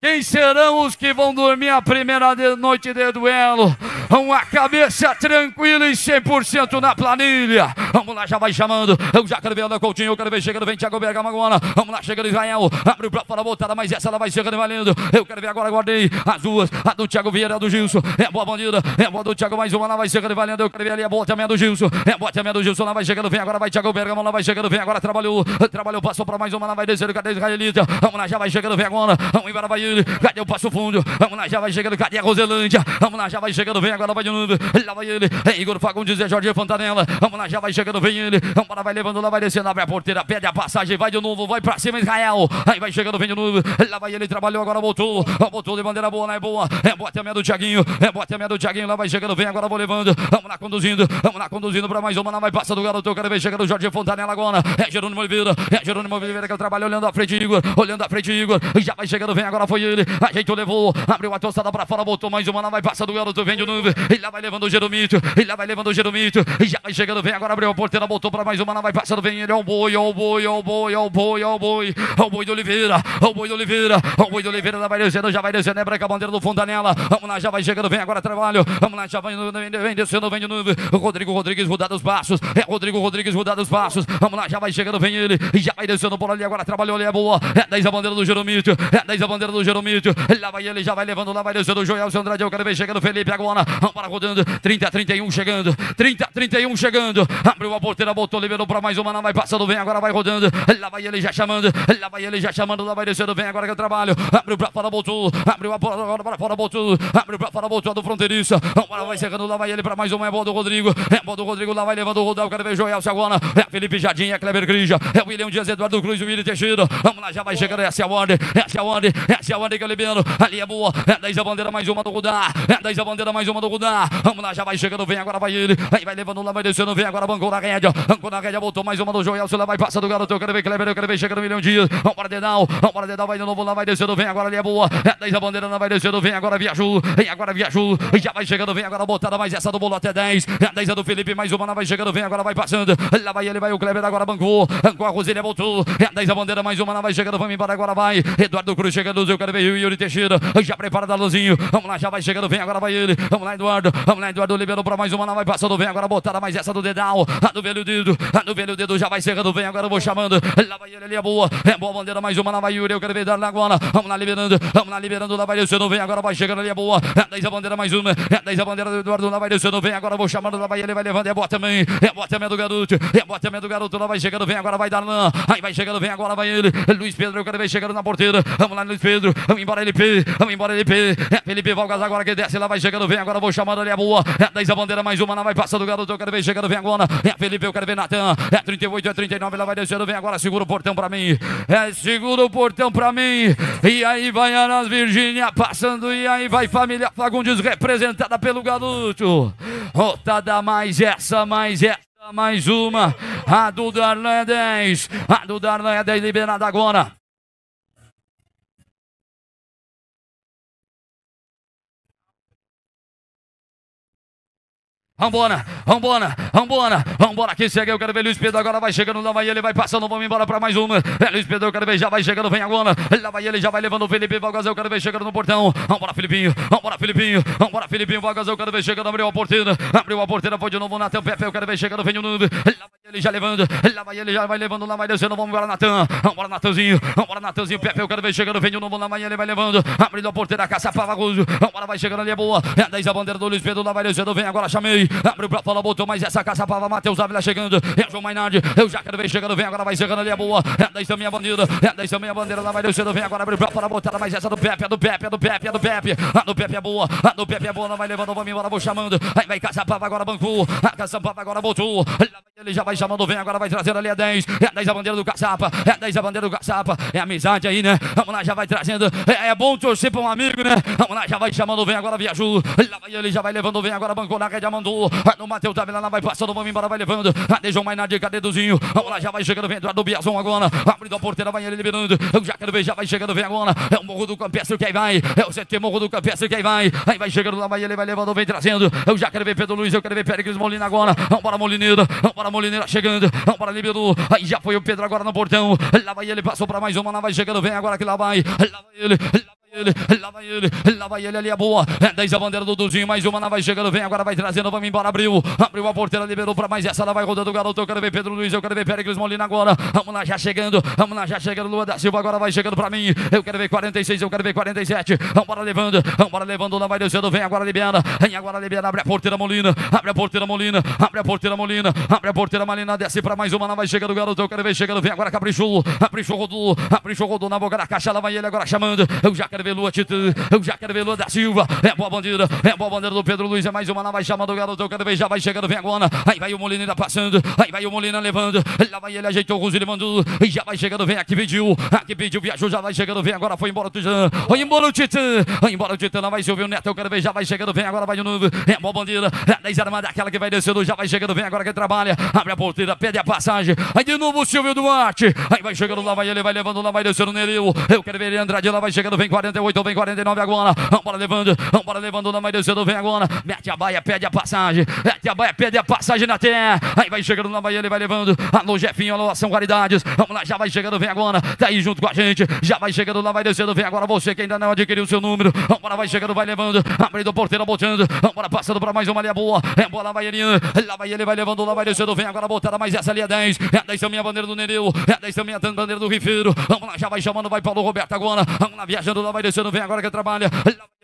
Quem serão os que vão dormir a primeira noite de duelo? Uma cabeça tranquila e 100% na planilha. Vamos lá, já vai chamando. Eu já quero ver Ana Coutinho, eu quero ver chegando, vem Thiago Bergamo agora. Vamos lá, chegando Israel. Abre o próprio para a voltada, mas essa ela vai chegando e valendo. Eu quero ver agora, guardei as duas. A do Thiago Vieira, a do Gilson. É boa bandida, é boa do Thiago, mais uma, lá vai chegando e valendo. Eu quero ver ali a boa também do Gilson. É boa também do Gilson, lá vai chegando, vem agora, vai Thiago Bergamo, lá vai chegando, vem agora, trabalhou. Trabalhou, passou para mais uma, lá vai descendo, cadê Israelita? Vamos lá, já vai chegando, vem agora. Vamos embora, vai Cadê o Passo Fundo? Vamos lá, já vai chegando. Cadê a Roselândia? Vamos lá, já vai chegando. Vem agora, vai de novo. Lá vai ele. É Igor Fagundes, é Jorge Fontanella. Vamos lá, já vai chegando. Vem ele. Vamos lá, vai levando. Lá vai descendo. Abre a porteira, pede a passagem. Vai de novo. Vai pra cima, Israel. Aí vai chegando. Vem de novo. Lá vai ele. Trabalhou agora, voltou. Voltou de bandeira boa, não é boa. É boa até a meia do Thiaguinho. É boa até a meia do Thiaguinho. Lá vai chegando. Vem agora, vou levando. Vamos lá, conduzindo. Vamos lá, conduzindo pra mais uma. Lá vai passando o garoto. Eu quero ver chegando o Jorge Fontanella agora. É Jerônimo Oliveira. É Jerônimo Oliveira que trabalho olhando à frente, Igor. Olhando a frente, Igor. Já vai chegando. Vem agora, foi foi ele, ajeitou, levou, abriu a tostada para fora, voltou mais uma, lá vai passando o garoto, vende o número, e lá vai levando o Jeromito, e lá vai levando o Jeromito, e já vai chegando, vem agora, abriu a porteira, voltou para mais uma, lá vai passando, vem ele, ó é o boi, ó é o boi, ó é o boi, ó o boi, ó o boi, ó o boi de Oliveira, ó o boi de Oliveira, ó o boi de Oliveira, lá vai descendo, já vai descendo, é branca a bandeira do fundo da nela, vamos lá, já vai chegando, vem agora, trabalho, vamos lá, já vai, vem, vem descendo, vem de novo, Rodrigo Rodrigues mudar os passos, é Rodrigo Rodrigues mudar os passos, vamos lá, já vai chegando, vem ele, e já vai descendo por ali, agora trabalhou, ali é boa, é 10 a bandeira do Jeromito, é 10 a bandeira do Jeromídio, lá vai ele, já vai levando, lá vai descendo o Joel, o Andrade, eu quero ver chegando Felipe agora, para rodando, 30 31 chegando, 30 31 chegando, abriu a porteira, botou, liberou para mais uma, não vai passando, vem agora, vai rodando, lá vai ele já chamando, lá vai ele já chamando, lá vai descendo, vem agora que eu trabalho, abriu para fora, botou, abriu a porta, agora para fora, botou, abriu para fora, botou do fronteiriça, lá, vai chegando, lá vai ele para mais uma, é bola do Rodrigo, é bola do Rodrigo, lá vai levando o Eu quero ver Joel, agora, é Felipe Jardim, é Kleber Grija, é William Dias, Eduardo Cruz, William Teixeira, vamos lá, já vai chegando, essa é a ordem, essa é a ordem, essa é a a hora que libero. Ali é boa. É 10 a bandeira, mais uma do Gudá, É 10 a bandeira, mais uma do Gudá, Vamos lá, já vai chegando, vem agora, vai ele. Aí vai levando lá, vai descendo, vem agora, bancou na rédea. Bancou na rédea, voltou mais uma do Joel. Se lá vai passa do garoto. Eu quero ver Cleber, eu quero ver chegando um milhão de dias. Vamos para Dedal, vamos para Dedal, vai de novo lá, vai descendo, vem agora, ali é boa. É 10 a bandeira, não vai descendo, vem agora, viajou. Vem agora, viajou. Já vai chegando, vem agora, botada mais essa do bolo até 10. É 10 a do Felipe, mais uma, não vai chegando, vem agora, vai passando. Lá vai ele, vai o Cleber agora bancou. Bancou a Rosília, voltou. É 10 a bandeira, mais uma, não vai chegando, vamos embora, agora vai. Eduardo Cruz chegando, eu quero chegando, veio o Yuri Teixeira. Já prepara Dalozinho, Vamos lá, já vai chegando, vem agora, vai ele. Vamos lá, Eduardo. Vamos lá, Eduardo. Liberou para mais uma, não vai passando, vem agora, botada mais essa do dedal. A do velho dedo, a do velho dedo já vai chegando, vem agora, eu vou chamando. Lá vai ele, ali é boa. É boa bandeira, mais uma, não vai Yuri. Eu quero ver dar lá agora. Vamos lá, liberando. Vamos lá, liberando. Lá vai não vem agora, vai chegando, ali é boa. É 10 a bandeira, mais uma. É 10 a bandeira do Eduardo, lá vai não vem agora, eu vou chamando. Lá vai ele, vai levando. É boa também. É boa também do garoto. É boa também do garoto. Lá vai chegando, vem agora, vai dar lá. Aí vai chegando, vem agora, vai ele. Luiz Pedro, eu quero ver chegando na porteira. Vamos lá, Luiz Pedro. Vamos embora, LP. Vamos embora, LP. É Felipe Valgas agora que desce. Lá vai chegando. Vem agora. Vou chamando ali a é boa. É 10 a bandeira. Mais uma. Lá vai passando o garoto. Eu quero ver chegando. Vem agora. É Felipe. Eu quero ver Natan. É 38, é 39. Lá vai descendo. Vem agora. Segura o portão pra mim. É segura o portão pra mim. E aí vai Anas Virgínia passando. E aí vai família Fagundes representada pelo garoto. Rotada mais essa, mais essa. Mais uma, a do Darlan é 10, a do Darlan é 10, liberada agora. Vambora, vambora, vambora, vambora. Quem chega, eu quero ver Luiz Pedro. Agora vai chegando, lá vai ele, vai passando. Vamos embora para mais uma. É Luiz Pedro, eu quero ver, já vai chegando, vem agora. Lá vai ele, já vai levando o Felipe Vargas. Eu quero ver chegando no portão. Vambora, Filipinho, vambora, Filipinho, vambora, Filipinho Vargas. Eu quero ver chegando, abriu a porteira, abriu a porteira, foi de novo o Natan Pepe. Eu quero ver chegando, vem o Nuno. Lá vai ele, já levando, lá vai ele, já vai levando, lá vai descendo. Vamos embora, Natan, vambora, Natanzinho, vambora, Natanzinho Pepe. Eu quero ver chegando, vem o novo, lá vai ele, vai levando, abrindo a porteira, caça para Vambora, vai chegando ali, é boa. É 10 a bandeira do Luiz Pedro, lá vai descendo, vem agora, chamei. Henrique. Abriu pra fala botou mais essa caça para Matheus Ávila chegando. É João Mainardi. Eu já quero ver chegando. Vem agora, vai chegando ali. É boa. É 10 também a bandida. É 10 também a bandeira da Leoceno. Vem agora, abriu pra fala botada mais essa do Pepe. É do Pepe, é do Pepe, é do Pepe. A do Pepe é boa. A do Pepe é boa. Não vai levando, vamos embora, vou chamando. Aí vai Caçapava agora, bancou. A Caçapava agora botou. Ele já vai chamando, vem, agora vai trazendo ali a 10. É a 10 a bandeira do caçapa. É a 10 a bandeira do caçapa. É amizade aí, né? Vamos lá, já vai trazendo. É, é bom torcer para um amigo, né? Vamos lá, já vai chamando, vem, agora viajou. Lá vai ele, já vai levando, vem, agora bancou na rede, mandou. No Matheus da lá vai passando, vamos embora, vai levando. Ah, deixa o Mainardi, cadê Duzinho? Vamos lá, já vai chegando, vem, do Biazão agora. Abrindo a porteira, vai ele liberando. já quero ver já vai chegando, vem agora. É o Morro do Campestre que aí vai. É o CT Morro do Campestre que aí vai. Aí vai chegando, lá vai ele, vai levando, vem trazendo. Eu já quero ver Pedro Luiz, eu quero ver Pérez Molina agora. Vamos para Molineiro, vamos para Bola Molineira chegando. Não para liberou. Aí já foi o Pedro agora no portão. Lá vai ele, passou para mais uma. Lá vai chegando. Vem agora que lá vai. Lá vai ele. Lá ele, lá vai ele, lá vai ele, ali é boa. É 10 a bandeira do Dudinho, mais uma, ela vai chegando, vem agora, vai trazendo, vamos embora, abriu. Abriu a porteira, liberou para mais essa, ela vai rodando o garoto. Eu quero ver Pedro Luiz, eu quero ver Péricles Molina agora. Vamos lá, já chegando, vamos lá, já chegando. Lua da Silva agora vai chegando para mim. Eu quero ver 46, eu quero ver 47. Vambora levando, vambora levando, lá vai descendo, vem agora, libera. Vem agora, libera, abre a porteira Molina, abre a porteira Molina, abre a porteira Molina, abre a porteira Molina, desce para mais uma, ela vai chegando, garoto. Eu quero ver chegando, vem agora, Caprichulo, caprichou, rodou, caprichou, rodou na boca da caixa, ela vai ele agora chamando. Eu já quero eu já quero Jacarvelua da Silva, é boa bandeira, é boa bandeira do Pedro Luiz, é mais uma lá, vai chamando o garoto, ver, já vai chegando, vem agora, aí vai o Molina ainda passando, aí vai o Molina levando, lá vai ele, ajeitou o ele mandou, já vai chegando, vem aqui, pediu, aqui pediu, viajou, já vai chegando, vem agora, foi embora o Titã, foi embora o Titã, foi embora o Titã, lá vai Silvio Neto, eu quero ver, já vai chegando, vem agora, vai de novo, é boa bandeira, é 10 armada, aquela que vai descendo, já vai chegando, vem agora que trabalha, abre a porteira, pede a passagem, aí de novo o Silvio Duarte, aí vai chegando, lá vai ele, vai levando, lá vai descendo o Nereu, eu quero ver ele, Andrade, lá vai chegando, vem 40. 48, vem 49 agora. Vambora levando, vambora levando na Maria do vem agora. Mete a baia, pede a passagem. Mete a baia, pede a passagem na terra. Aí vai chegando na Bahia, ele vai levando. Alô, Jefinho, alô, ação qualidades. Vamos lá, já vai chegando, vem agora. Tá aí junto com a gente. Já vai chegando lá, vai descendo, vem agora. Você que ainda não adquiriu o seu número. Vambora, vai chegando, vai levando. Abrindo o porteiro, botando. Vambora, passando para mais uma linha boa. É boa, lá vai ele. Lá vai ele, vai levando, lá vai descendo, vem agora. Botada mais essa linha 10. É 10 também a bandeira do Nereu. É 10 também a bandeira do Rifeiro. Vamos lá, já vai chamando, vai Paulo Roberto agora. Vamos lá, viajando, lá vai vai descendo, vem agora que trabalha.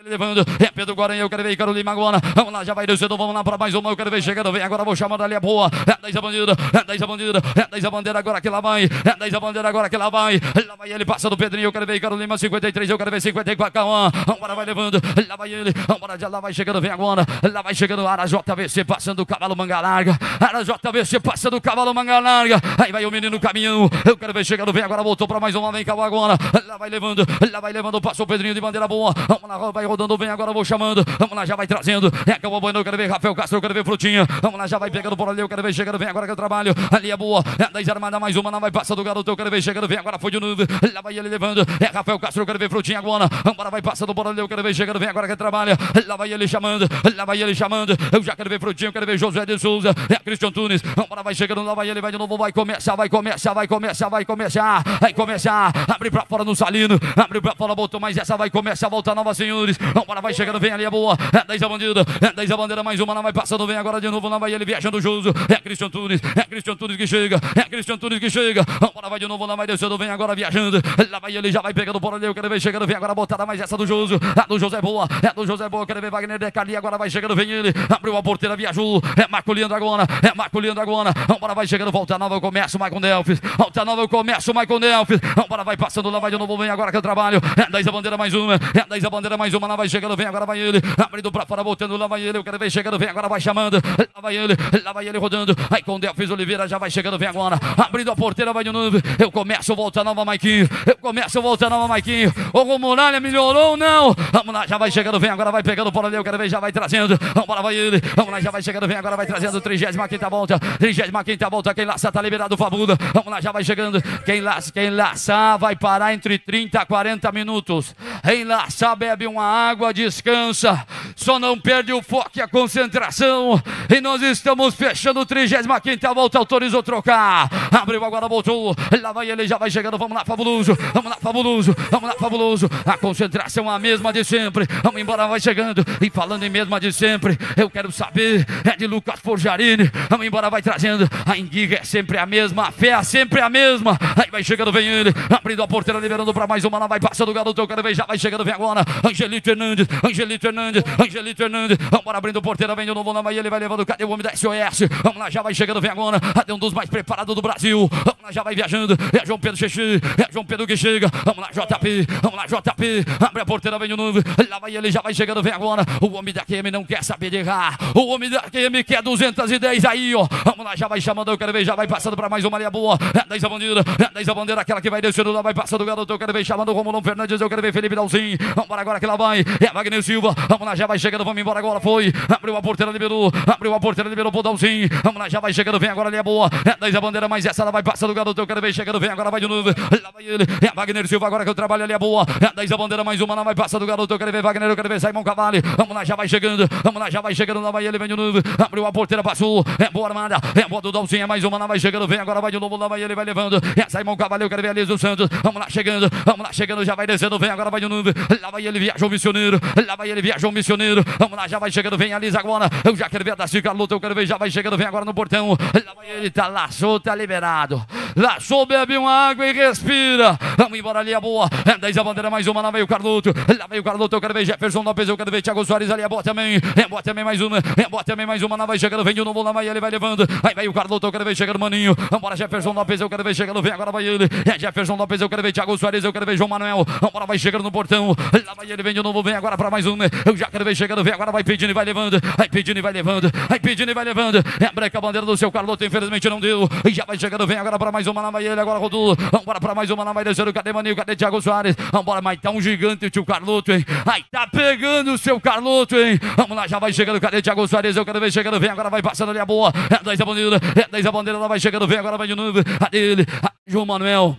Levando, é Pedro Guaranha, eu quero ver lima Guana Vamos lá, já vai descendo, vamos lá para mais uma, eu quero ver chegando. Vem agora, vou chamando ali a boa. É 10 a bandida, é 10 a bandida, é 10 a bandeira agora que lá vai. É 10 a bandeira agora que lá vai. Lá vai ele, passa do Pedrinho, eu quero ver lima 53, eu quero ver 54. Calma, agora vai levando, lá vai ele, agora já lá vai chegando, vem agora. Lá vai chegando, Ara JVC passando o cavalo manga larga. Ara JVC passando o cavalo manga larga. Aí vai o menino caminhão, eu quero ver chegando, vem agora, voltou para mais uma, vem calma agora. Lá vai levando, lá vai levando, passou. Pedrinho de bandeira boa. Vamos lá, vai rodando, vem agora, vou chamando. Vamos lá, já vai trazendo. É que eu vou eu quero ver Rafael Castro, eu quero ver Frutinha. Vamos lá, já vai pegando por ali, eu quero ver chegando, vem agora que eu trabalho. Ali é boa. É desarmada, mais uma, não vai passando o garoto, eu quero ver chegando, vem agora, foi de novo. Lá vai ele levando. É Rafael Castro, eu quero ver Frutinha agora. lá, vai passando por ali, eu quero ver chegando, vem agora que trabalha. Lá vai ele chamando, lá vai ele chamando. Eu já quero ver Frutinha, eu quero ver José de Souza. É Christian Tunes. lá, vai chegando, lá vai ele, vai de novo, vai começar, vai começar, vai começar, vai começar. Vai começar. Abre pra fora no Salino, abre pra fora, botou mais mas essa vai começar a voltar nova, senhores. Vambora, vai chegando, vem ali, é boa. É 10 a bandida, é 10 a bandeira, mais uma, não vai passando, vem agora de novo, lá vai ele viajando, Joso. É Cristian Tunes, é Cristian Tunes que chega, é Cristian Tunes que chega. Vambora, vai de novo, não vai descendo, vem agora viajando. Lá vai ele, já vai pegando por ali, eu quero ver chegando, vem agora botada, mais essa do Júlio. É do José boa, é do José boa, quero ver Wagner Decali, agora vai chegando, vem ele. Abriu a porteira, viajou, é Marco Lindo agora, é Marco Lindo agora. Vambora, vai chegando, volta nova, eu começo, Maicon Delfis. Volta nova, eu começo, Maicon Delfis. Vambora, vai passando, lá vai de novo, vem agora que eu trabalho. É 10 a bandeira bandeira, mais uma. É a 10 a bandeira, mais uma. Lá vai chegando, vem, agora vai ele. Abrindo pra fora, voltando, lá vai ele. Eu quero ver chegando, vem, agora vai chamando. Lá vai ele, lá vai ele rodando. Aí com Delfis Oliveira já vai chegando, vem agora. Abrindo a porteira, vai de novo. Eu começo, volta nova, Maiquinho. Eu começo, volta nova, Maiquinho. O Muralha melhorou ou não? Vamos lá, já vai chegando, vem, agora vai pegando por ali. Eu quero ver, já vai trazendo. Vamos lá, vai ele. Vamos lá, já vai chegando, vem, agora vai trazendo. 35 volta, 35 volta. Quem laça tá liberado, fabula, Vamos lá, já vai chegando. Quem laça, quem laça vai parar entre 30 a 40 minutos enlaça, bebe uma água, descansa, só não perde o foco e a concentração. E nós estamos fechando trigésima quinta volta, autorizou trocar. Abriu agora, voltou. Lá vai ele, já vai chegando. Vamos lá, fabuloso. Vamos lá, fabuloso. Vamos lá, fabuloso. A concentração é a mesma de sempre. Vamos embora, vai chegando. E falando em mesma de sempre, eu quero saber. É de Lucas Forjarini. Vamos embora, vai trazendo. A Indiga é sempre a mesma. A fé é sempre a mesma. Aí vai chegando, vem ele. Abrindo a porteira, liberando para mais uma. Lá vai passando o garoto. Eu quero ver, já vai chegando, vem agora. Angelito Hernandes. Angelito Hernandes. Angelito Hernandes. Vamos abrindo a porteira, vem de novo. Lá vai ele, vai levando. Cadê o homem da SOS? Vamos lá, já vai chegando, vem agora. Cadê um dos mais preparados do Brasil? Brasil. Vamos lá, já vai viajando. É João Pedro Xixi, é João Pedro que chega. Vamos lá, JP, vamos lá, JP. Abre a porteira, vem o novo. Lá vai ele, já vai chegando, vem agora. O homem da QM não quer saber de errar. O homem da QM quer 210 aí, ó. Vamos lá, já vai chamando, eu quero ver, já vai passando para mais uma linha boa. É 10 a bandeira, é 10 a bandeira, aquela que vai descendo lá, vai passando o garoto, eu quero ver chamando o Romulão Fernandes, eu quero ver Felipe Dalzin. Vamos para agora que lá vai. É Wagner Silva, vamos lá, já vai chegando, vamos embora agora, foi. Abriu a porteira, liberou, abriu a porteira, liberou pro Dalzin. Vamos lá, já vai chegando, vem agora, linha é boa. É 10 a bandeira, mas é lá vai passando o garoto, eu quero ver chegando, vem agora, vai de novo. Lá vai ele. É Wagner Silva, agora que eu trabalho ali é boa. É a 10 a bandeira, mais uma, lá vai passando o garoto, eu quero ver Wagner, eu quero ver Simon Cavale. Vamos lá, já vai chegando, vamos lá, já vai chegando, lá vai ele, vem de novo. Abriu a porteira, passou. É boa armada, é boa do Dalcinho, mais uma, lá vai chegando, vem agora, vai de novo, lá vai ele, vai levando. É Simon Cavale, eu quero ver ali o Santos. Vamos lá, chegando, vamos lá, chegando, já vai descendo, vem agora, vai de novo. Lá vai ele, viajou missioneiro, lá vai ele, viajou missioneiro. Vamos lá, já vai chegando, vem Alice agora. Eu já quero ver a Dacica, luta, eu quero ver, já vai chegando, vem agora no portão. Lá vai ele, tá lá, solta, tá liberado liberado. Laçou, bebe uma água e respira. Vamos embora ali, é boa. 10 é, a bandeira, mais uma. Lá veio o Carluto. Lá veio o Carluto. Eu quero ver Jefferson Lopes. Eu quero ver Thiago Soares. Ali é boa também. É boa também, mais uma. É boa também, mais uma. Lá vai chegando. Vem de novo, lá vai ele. Vai levando. Aí vai o Carluto. Eu quero ver chegando, maninho. Vambora, Jefferson Lopes. Eu quero ver chegando. Vem agora, vai ele. É Jefferson Lopes. Eu quero ver Thiago Soares. Eu quero ver João Manuel. Vambora, vai chegando no portão. Lá vai ele. Vem de novo. Vem agora para mais um. Eu já quero ver chegando. Vem agora, vai pedindo e vai levando. Vai pedindo e vai levando. Vai pedindo e vai levando. É breca a bandeira do seu Carluto. Infelizmente não deu. E já vai chegando. Vem agora para mais mais uma na Bahia, agora Rodulo. Vambora pra mais uma na Bahia, Zero. Cadê Maninho? Cadê Thiago Soares? Vambora, mas tá um gigante o tio Carluto, hein? Ai, tá pegando o seu Carluto, hein? Vamos lá, já vai chegando. Cadê Thiago Soares? Eu quero ver chegando. Vem agora, vai passando ali a boa. É 10 a bandeira, é 10 a bandeira, ela vai chegando. Vem agora, vai de novo. Cadê ele? Ah, João Manuel.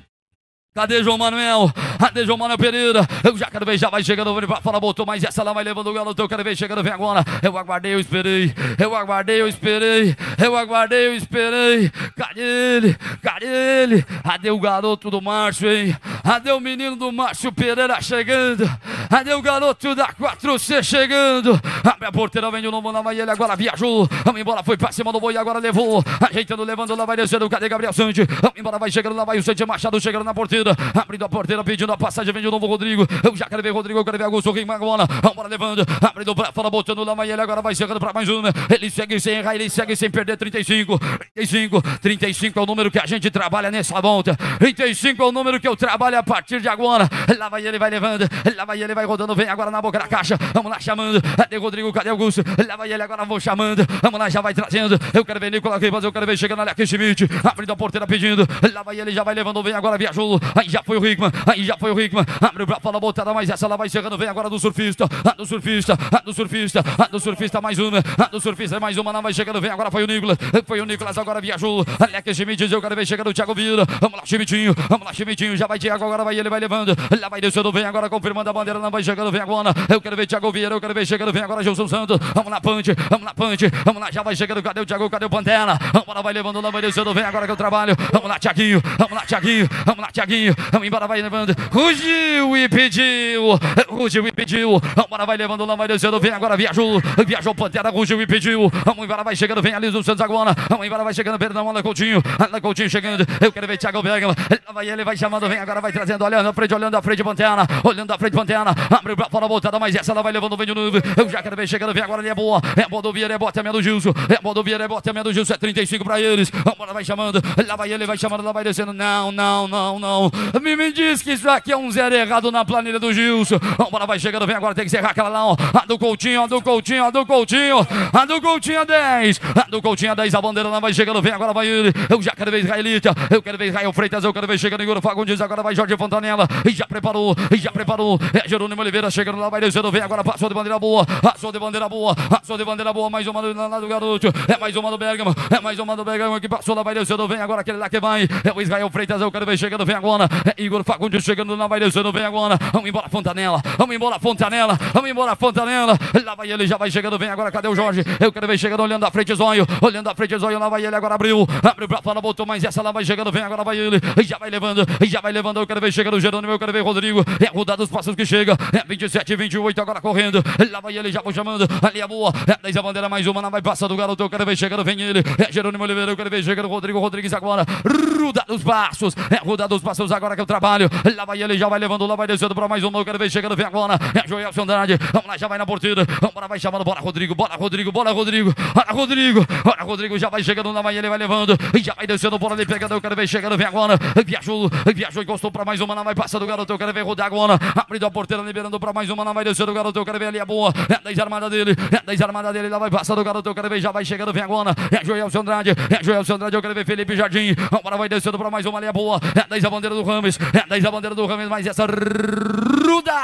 Cadê João Manuel? Cadê João Manuel Pereira? Eu já quero ver, já vai chegando, vem pra fora, voltou, mas essa lá, vai levando o garoto, eu quero ver chegando, vem agora. Eu aguardei, eu esperei, eu aguardei, eu esperei, eu aguardei, eu esperei. Cadê ele? Cadê ele? Cadê o garoto do Márcio, hein? Cadê o menino do Márcio Pereira chegando? Cadê o garoto da 4C chegando? A minha porteira, vem de novo, lá vai ele, agora viajou. Vamos embora, foi pra cima do boi, agora levou. Ajeitando, levando, lá vai descendo, cadê Gabriel Sante? Vamos embora, vai chegando, lá vai o Sante Machado chegando na porteira torcida, abrindo a porteira, pedindo a passagem, vem de novo o Rodrigo. Eu já quero ver Rodrigo, eu quero ver Augusto Rima agora. Ah, bora levando, abrindo pra fora, botando lá, mas ele agora vai chegando pra mais uma. Ele segue sem errar, ele segue sem perder. 35, 35, 35 é o número que a gente trabalha nessa volta. 35 é o número que eu trabalho a partir de agora. Lá vai ele, vai levando, lá vai ele, vai rodando, vem agora na boca da caixa. Vamos lá chamando, cadê Rodrigo, cadê Augusto? Lá vai ele, agora vou chamando, vamos lá, já vai trazendo. Eu quero ver Nicolas Ribas, eu quero ver chegando ali aqui Schmidt, abrindo a porteira pedindo. Lá vai ele, já vai levando, vem agora, viajou aí já foi o Rickman, aí já foi o Rickman, abriu pra falar voltada, mas essa lá vai chegando, vem agora do surfista, a do surfista, a do surfista, a do surfista, mais uma, a do surfista, mais uma, não vai chegando, vem agora, foi o Nicolas, foi o Nicolas, agora viajou, Alex Schmidt, o quero ver chegando, o Thiago Vira, vamos lá, Schmidtinho, vamos lá, Schmidtinho, já vai Thiago, agora vai ele, vai levando, lá vai descendo, vem agora, confirmando a bandeira, não vai chegando, vem agora, eu quero ver Thiago Vieira, eu quero ver chegando, vem agora, Jesus Santos, vamos lá, Pante, vamos lá, Pante, vamos lá, já vai chegando, cadê o Thiago, cadê o Pantera, vamos lá, vai levando, não vai descendo, vem agora que eu trabalho, vamos lá, Thiaguinho, vamos lá, Thiaguinho, vamos lá, Thiaguinho, sozinho. Embora vai levando. Rugiu e pediu. Rugiu e pediu. Embora vai levando lá vai Luciano. Vem agora, viajou. Viajou Pantera. Rugiu e pediu. Embora vai chegando. Vem ali do Santos agora. Embora vai chegando. Perdão, Ana Coutinho. Ana Coutinho chegando. Eu quero ver Thiago Bergamo. Lá vai ele, vai chamando. Vem agora, vai trazendo. Olhando a frente, olhando a frente, Pantera. Olhando a frente, Pantera. Abriu pra fora, voltada. Mas essa ela vai levando. Vem de novo. Eu já quero ver chegando. Vem agora, ele é boa. É boa do Vieira, é boa também do Gilson. É boa do Vieira, é boa também do Gilson. É 35 pra eles. Embora vai chamando. Lá vai ele, vai chamando. Lá vai descendo. Não, não, não, não. Me, me diz que isso aqui é um zero errado na planilha do Gilson. A bola vai chegando, vem agora, tem que encerrar aquela lá, ó. A do Coutinho, a do Coutinho, a do Coutinho. A do Coutinho a 10. A do Coutinho a 10. A bandeira lá vai chegando, vem agora, vai ele. Eu já quero ver Israelita. Eu quero ver Israel Freitas. Eu quero ver chegando Igor Fagundes. Agora vai Jorge Fontanella. E já preparou, e já preparou. É Jerônimo Oliveira chegando lá, vai descendo, vem agora, passou de bandeira boa. Passou de bandeira boa. Passou de bandeira boa. Mais uma do, lá do garoto. É mais uma do Bergamo. É mais uma do Bergamo que passou lá, vai descendo, vem agora aquele lá que vai. É o Israel Freitas. Eu quero ver chegando, vem agora agora. É Igor Fagundes chegando na Bairezano, vem agora. Vamos embora, Fontanela. Vamos embora, Fontanela. Vamos embora, Fontanela. Lá vai ele, já vai chegando, vem agora. Cadê o Jorge? Eu quero ver chegando, olhando à frente, Zóio. Olhando à frente, Zóio. Lá vai ele, agora abriu. Abriu pra fora, botou mais essa lá vai chegando, vem agora, vai ele. Já vai levando, já vai levando. Eu quero ver chegando o Jerônimo, eu quero ver Rodrigo. É a dos passos que chega. É 27, 28, agora correndo. Lá vai ele, já vou chamando. Ali é boa. É 10 a bandeira, mais uma. Lá vai passando o garoto. Eu quero ver chegando, vem ele. É Jerônimo Oliveira, eu quero ver chegando, Rodrigo Rodrigues agora. Ruda dos passos. É rodada dos passos Santos, agora que eu trabalho. Lá vai ele, já vai levando, lá vai descendo para mais um. Não quero ver chegando, vem agora. É Joel Andrade. Vamos lá, já vai na vamos Bora, vai chamando. Bora, Rodrigo. Bora, Rodrigo. Bora, Rodrigo. Bora, Rodrigo. Bora, Rodrigo. Já vai chegando, lá vai ele, vai levando. Já vai descendo, bora ali pegando. Eu quero ver chegando, vem agora. Viajou, viajou, encostou para mais uma. Lá vai passando o garoto. Eu quero ver rodar agora. Abrindo a porteira, liberando para mais uma. Lá vai descendo o garoto. Eu quero ver ali a boa. É 10 armada dele. É 10 armada dele. Lá vai passando o garoto. Eu quero ver. Já vai chegando, vem agora. É Joel Andrade. É Joel Andrade. É é eu quero ver Felipe Jardim. Agora vai descendo para mais uma. Ali a boa. É a bandeira é bandeira do Ramos. É desde a bandeira do Ramos, mas essa Ruda.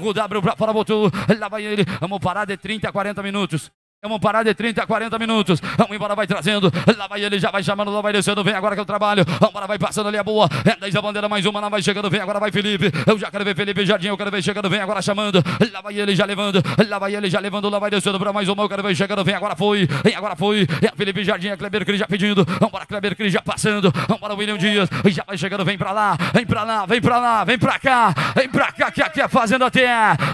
Ruda abriu para fora, botou. Lá vai ele. Vamos parar de 30 a 40 minutos. É uma parada de 30 a 40 minutos. Vamos embora, vai trazendo. Lá vai ele, já vai chamando, lá vai descendo. Vem agora que eu trabalho. Vamos vai passando ali a é boa. É 10 a bandeira, mais uma. Lá vai chegando, vem agora, vai Felipe. Eu já quero ver Felipe Jardim, eu quero ver chegando, vem agora chamando. Lá vai ele, já levando. Lá vai ele, já levando. Lá vai descendo para mais uma. Eu quero ver chegando, vem agora, foi. Vem agora, foi. É Felipe Jardim, é Kleber Cris já pedindo. Vamos Kleber Cris já passando. Vamos William Dias. Já vai chegando, vem para lá. Vem para lá, vem para lá, vem para cá. Vem para cá, que aqui é fazendo até.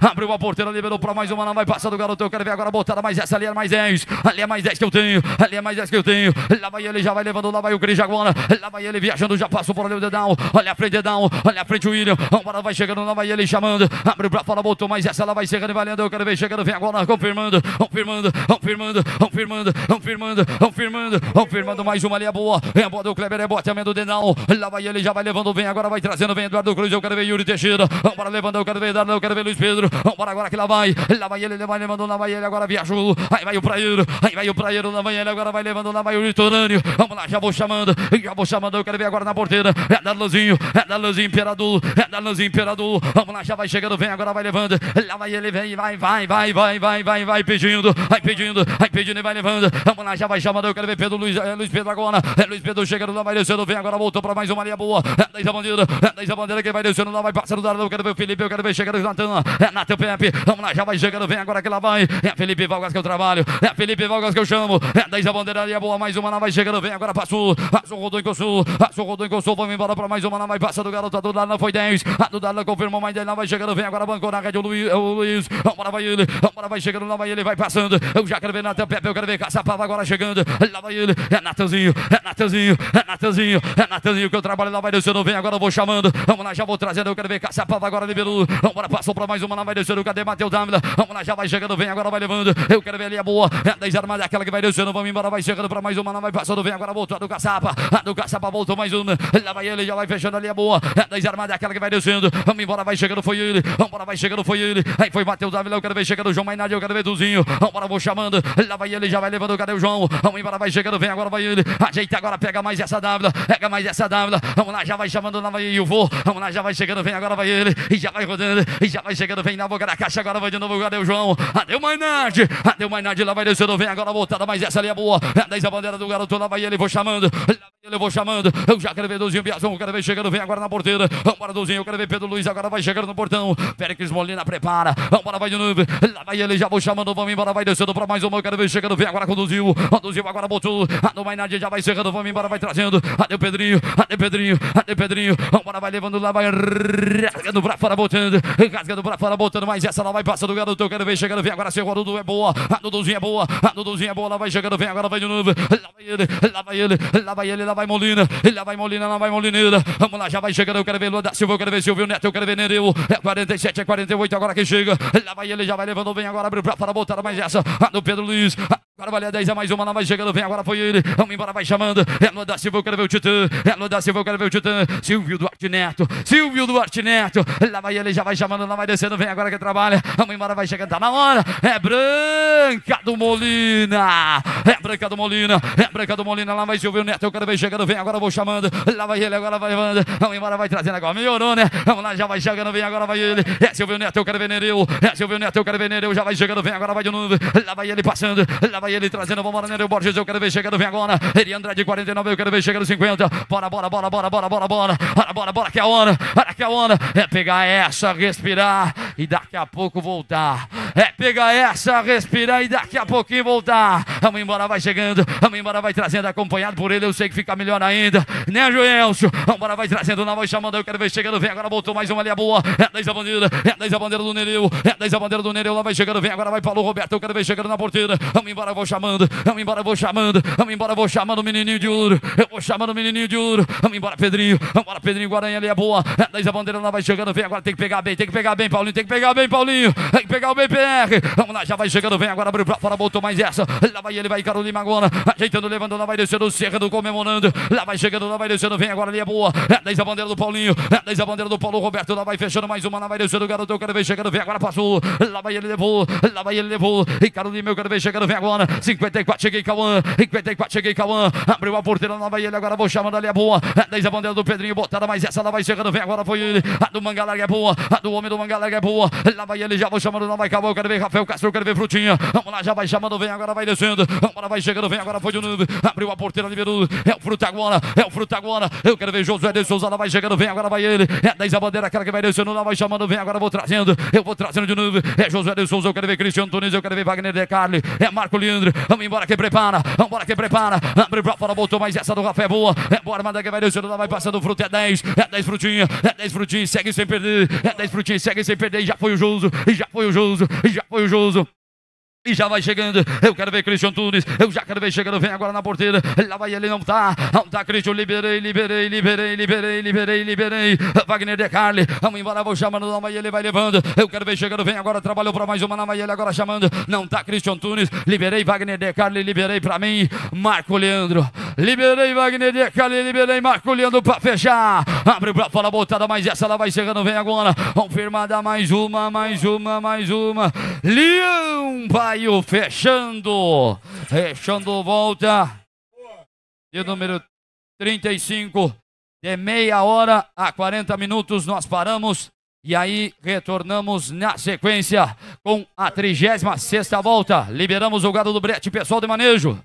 Abriu a porteira, liberou para mais uma. Não vai passando o garoto. Eu quero ver agora botada, mais essa ali é é mais 10, ali é mais 10 que eu tenho, ali é mais 10 que eu tenho. Lá vai ele, já vai levando, lá vai o Cris agora, lá vai ele viajando, já passou por ali o dedão, olha a frente, dedão, olha a frente o William, agora vai chegando, lá vai ele chamando, abre pra fora, voltou, mas essa lá vai chegando e valendo, eu quero ver chegando, vem agora, confirmando, confirmando, confirmando, confirmando, confirmando, confirmando, confirmando, mais uma ali é boa, é boa do Kleber, é boa também do dedão, lá vai ele, já vai levando, vem agora, vai trazendo, vem Eduardo Cruz, eu quero ver Yuri Teixeira, bora levando, eu quero ver Eduardo, eu quero ver Luiz Pedro, bora agora que lá vai, lá vai ele, lá vai levando, lá vai ele, agora viajou, aí Aí vai o Praeiro, aí vai o Praeiro na manhã, ele agora vai levando lá, vai o litorâneo. Vamos lá, já vou chamando, já vou chamando, eu quero ver agora na porteira. É Darlanzinho, é Darlanzinho Imperador, é Darlanzinho Imperador. Vamos lá, já vai chegando, vem agora, vai levando. Lá vai ele, vem, vai, vai, vai, vai, vai, vai, vai pedindo, vai pedindo, vai pedindo e vai levando. Vamos lá, já vai chamando, eu quero ver Pedro Luiz, é Luiz Pedro agora. É Luiz Pedro chegando lá, vai descendo, vem agora, voltou para mais uma linha boa. É Daísa Bandeira, é Daísa Bandeira que vai descendo lá, vai passando eu quero ver o Felipe, eu quero ver chegando Natan, é Natan Pepe. Vamos lá, já vai chegando, vem agora que lá vai. É Felipe Valgas que eu trabalho trabalho. É Felipe Valgas que eu chamo. É 10 a é boa, mais uma na vai chegando. Vem agora, passou. Passou o em Sul. Passou o em Sul. Vamos embora para mais uma na vai. Passa do garoto. A do não foi 10. A do Darlan confirmou mais 10. Lá vai chegando. Vem agora, bancou na rede o Luiz. É o Luiz. Vambora, vai ele. Vambora, vai chegando. Lá vai ele. Vai passando. Eu já quero ver Natan Pepe. Eu quero ver Caçapava agora chegando. Lá vai ele. É Natanzinho. É Natanzinho. É Natanzinho. É Natanzinho que eu trabalho. Lá vai descendo. Vem agora, eu vou chamando. Vamos lá, já vou trazendo. Eu quero ver Caçapava agora liberou. Vambora, passou para mais uma. Lá vai descendo. Cadê Matheus Dávila? Vamos lá, já vai chegando. Vem agora, vai levando. Eu quero ver ali a boa. É a 10 armada, é aquela que vai descendo. Vamos embora, vai chegando para mais uma. Não vai passando, vem agora, voltou a do caçapa. A do caçapa voltou mais uma. Lá vai ele, já vai fechando ali a boa. É a 10 armada, é aquela que vai descendo. Vamos embora, vai chegando, foi ele. Vamos embora, vai chegando, foi ele. Aí foi Matheus Ávila, eu quero ver chegando. João Mainardi, eu quero ver Duzinho. Vamos embora, vou chamando. Lá vai ele, já vai levando. Cadê o João? Vamos embora, vai chegando, vem agora, vai ele. Ajeita agora, pega mais essa W, Pega mais essa W. Vamos lá, já vai chamando, lá vai eu vou. Vamos lá, já vai chegando, vem agora, vai ele. E já vai rodando, e já vai chegando, vem na boca da caixa. Agora vai de novo, cadê o João? Adeu o Adeu Cadê Lá vai descendo, vem agora voltada, mas essa ali é boa. É a bandeira do garoto, lá vai ele, vou chamando. Eu vou chamando, eu já quero ver dozinho Biazão, eu quero ver chegando, vem agora na porteira. Vambora, dozinho, eu quero ver Pedro Luiz, agora vai chegando no portão. Péricles Molina prepara, vambora, vai de novo. Lá vai ele, já vou chamando, vamos embora, vai descendo pra mais uma, eu quero ver chegando, vem agora com o O agora botou, não vai nada, já vai cerrando, vamos embora, vai trazendo. Até o Pedrinho, até Pedrinho, até Pedrinho. Vambora, vai levando lá, vai rasgando pra fora, botando, rasgando pra fora, botando, mas essa lá vai passando, garoto, eu quero ver chegando, vem agora, seu Dudu é boa, a Duduzinha é boa, a Duduzinha é boa, lá vai chegando, vem agora, vai de novo. Lá vai ele, lá vai ele, lá vai ele, lá lá vai Molina, e lá vai Molina, lá vai Molineira. Vamos lá, já vai chegando, eu quero ver Lua da Silva, eu quero ver Silvio Neto, eu quero ver Nereu. É 47, é 48, agora que chega. Lá vai ele, já vai levando, vem agora, abriu pra, para voltar mais essa. A do Pedro Luiz, Agora vale a 10, é mais uma, lá vai chegando, vem, agora foi ele. Vamos embora, vai chamando. É Lua da Silva, eu quero ver o Titã. É Lua da Silva, eu quero ver o Titã. Silvio Duarte Neto, Silvio Duarte Neto. Lá vai ele, já vai chamando, lá vai descendo, vem agora que trabalha. Vamos embora, vai chegando, tá na hora. É Branca do Molina. É Branca do Molina, é Branca do Molina. Lá vai Silvio Neto, eu quero ver chegando, vem, agora vou chamando. Lá vai ele, agora vai levando. Vamos embora, vai trazendo agora. Melhorou, né? Vamos lá, já vai chegando, vem, agora vai ele. É Silvio Neto, eu quero ver Nereu. É Silvio Neto, eu quero ver Nereu. Já vai chegando, vem, agora vai de novo. Lá vai ele passando. Lá Lá ele trazendo, vamos lá, Nereu Borges, eu quero ver chegando, vem agora. Ele André de 49, eu quero ver chegando 50. Bora, bora, bora, bora, bora, bora, bora. Bora, bora, bora, que é a hora. Bora, que é a hora. É pegar essa, respirar e daqui a pouco voltar. É pegar essa, respirar e daqui a pouquinho voltar. Vamos embora, vai chegando. Vamos embora, vai trazendo, acompanhado por ele. Eu sei que fica melhor ainda. Né, Joelcio? Vamos embora, vai trazendo, na voz chamando. Eu quero ver chegando, vem agora, voltou mais uma ali, a é boa. É 10 a bandeira, é 10 a bandeira do Nereu. É 10 a bandeira do Nereu, lá vai chegando, vem agora, vai Paulo Roberto. Eu quero ver chegando na porteira. Vamos embora, eu vou chamando, vamos embora vou chamando, vamos embora vou chamando o menininho de ouro, eu vou chamando o menininho de ouro, vamos embora Pedrinho, vamos embora Pedrinho, Guaranha ali é boa, é, daí a bandeira lá vai chegando, vem agora, tem que pegar bem, tem que pegar bem Paulinho, tem que pegar bem Paulinho, tem que pegar o BPR, vamos lá, já vai chegando, vem agora, abriu pra fora, botou mais essa, lá vai ele, vai Carolina agora, ajeitando, levando, lá vai descendo, cerrando, comemorando, lá vai chegando, lá vai descendo, vem agora ali é boa, é, daí a bandeira do Paulinho, é, daí a bandeira do Paulo Roberto, lá vai fechando mais uma, lá vai descendo, o garoto, eu quero ver chegando, vem agora, passou, lá vai ele, levou, lá vai ele, levou, e Carolina, eu quero ver chegando, vem agora, 54, cheguei Cauã, 54, cheguei Cauã, abriu a porteira, nova vai ele, agora vou chamando ali, é boa, é, desde a bandeira do Pedrinho, botada, mas essa lá vai chegando, vem, agora foi ele, a do Mangalarga é boa, a do Homem do Mangalarga é boa, lá vai ele, já vou chamando, não vai Cauã, quero ver Rafael Castro, quero ver Frutinha, vamos lá, já vai chamando, vem, agora vai descendo, vamos lá vai chegando, vem, agora foi de novo, abriu a porteira, liberou, é o Fruta agora, é o Fruta agora, eu quero ver Josué de Souza, lá vai chegando, vem, agora vai ele, é 10 a bandeira, aquela que vai descendo, lá vai chamando, vem, agora vou trazendo, eu vou trazendo de novo, é Josué de Souza, eu quero ver Cristiano Tunes, eu quero ver Wagner de Carli, é Marco Lino, cilindro. Vamos embora que prepara. Vamos embora que prepara. Abre pra fora, voltou, mais essa do Rafa é boa. É boa, armada que vai descendo, vai passando. o Fruto é 10. É 10 frutinha. É 10 frutinha. Segue sem perder. É 10 frutinha. Segue sem perder. E já foi o Juso. E já foi o Juso. E já foi o Juso. E já vai chegando. Eu quero ver Christian Tunes. Eu já quero ver chegando. Vem agora na porteira. Lá vai ele, não tá. Não tá, Christian. Liberei, liberei, liberei, liberei, liberei, liberei. Wagner de Carli. Vamos embora. Vou chamando. Lá vai ele, vai levando. Eu quero ver chegando. Vem agora. Trabalhou para mais uma. Lá vai ele agora chamando. Não tá, Christian Tunes. Liberei Wagner de Carli. Liberei para mim. Marco Leandro. Liberei Wagner de Carli. Liberei Marco Leandro para fechar. Abre pra fala botada. Mas essa lá vai chegando. Vem agora. Confirmada mais uma, mais uma, mais uma. Leão, vai Caio fechando. Fechando volta. De número 35. De meia hora a 40 minutos nós paramos. E aí retornamos na sequência com a 36 sexta volta. Liberamos o gado do brete, pessoal de manejo.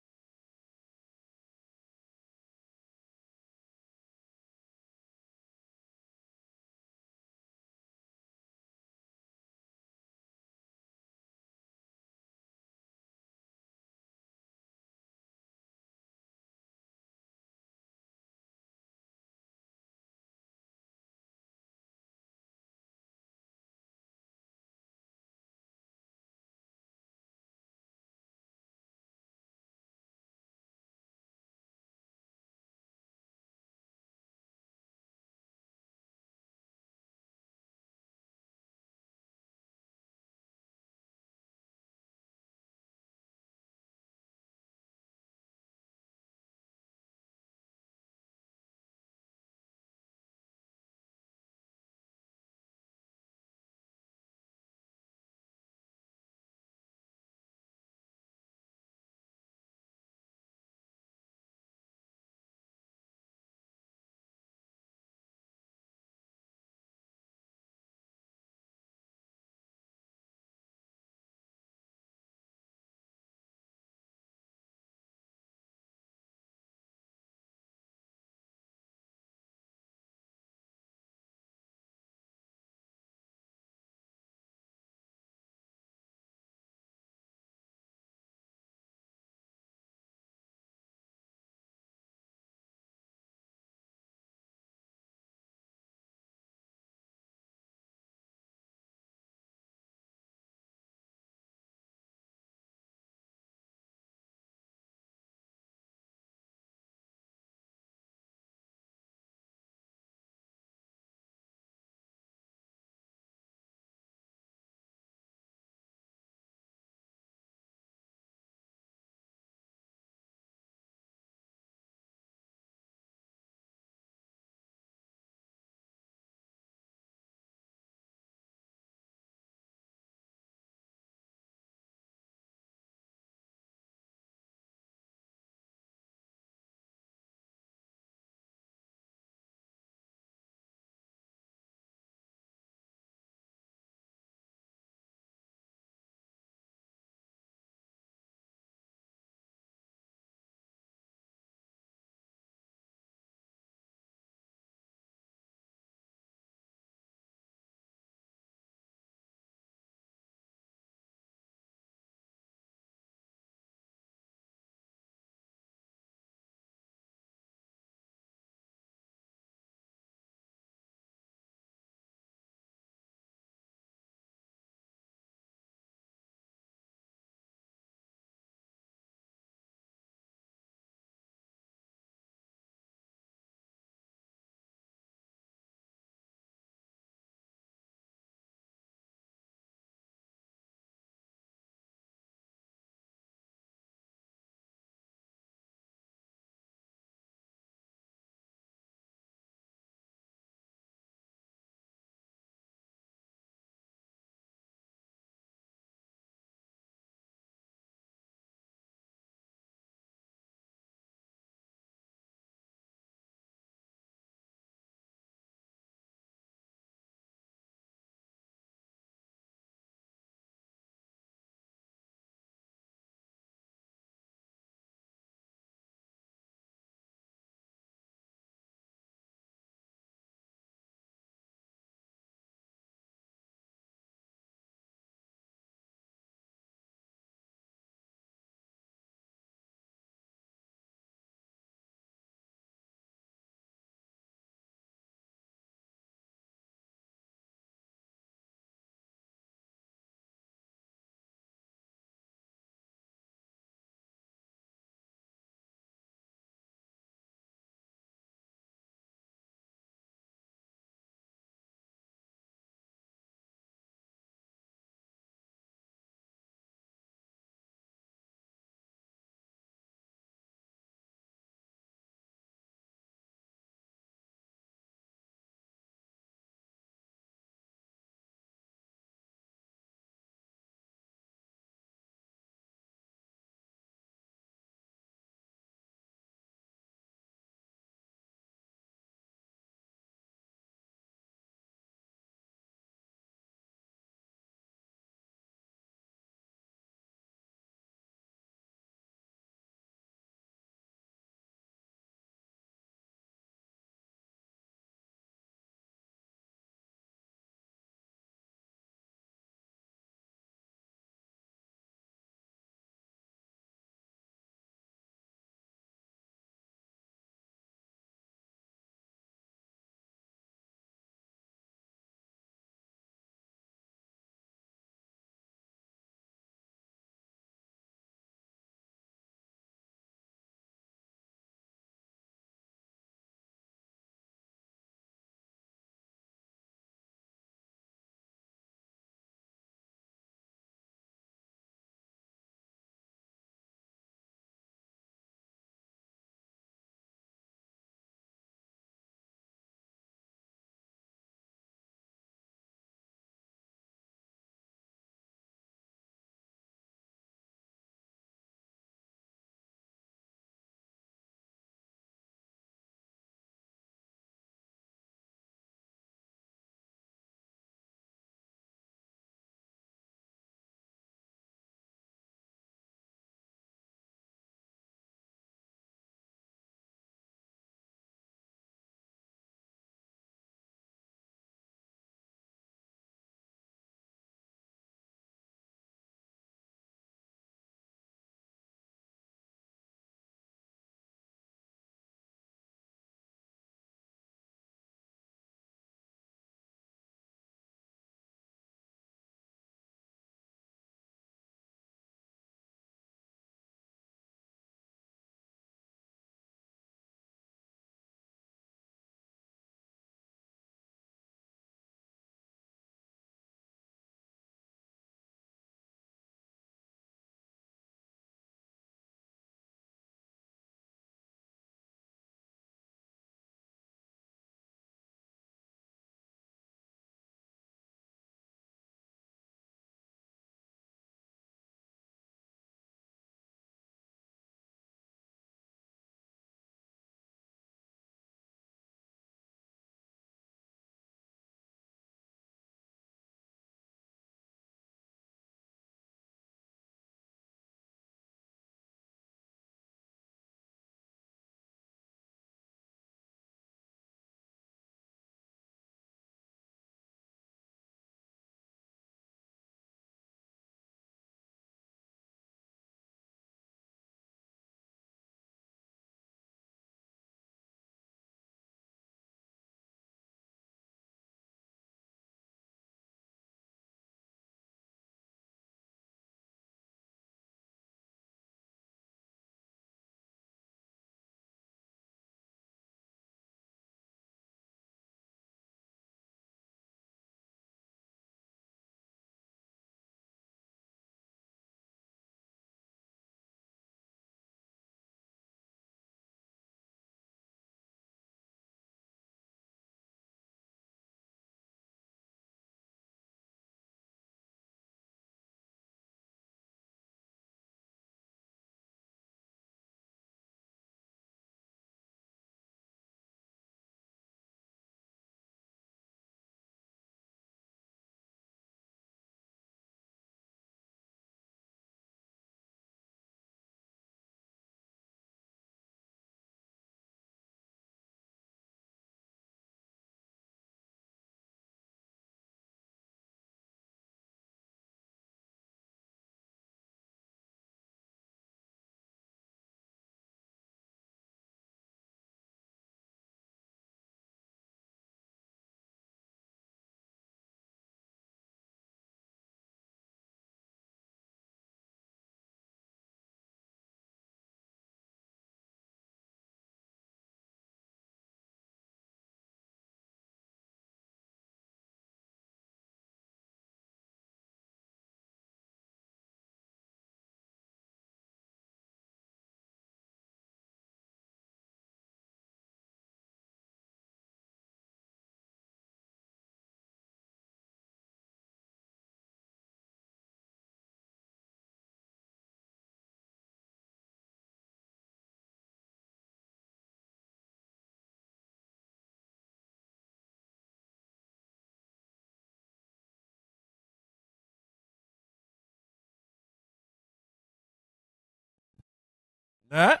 É?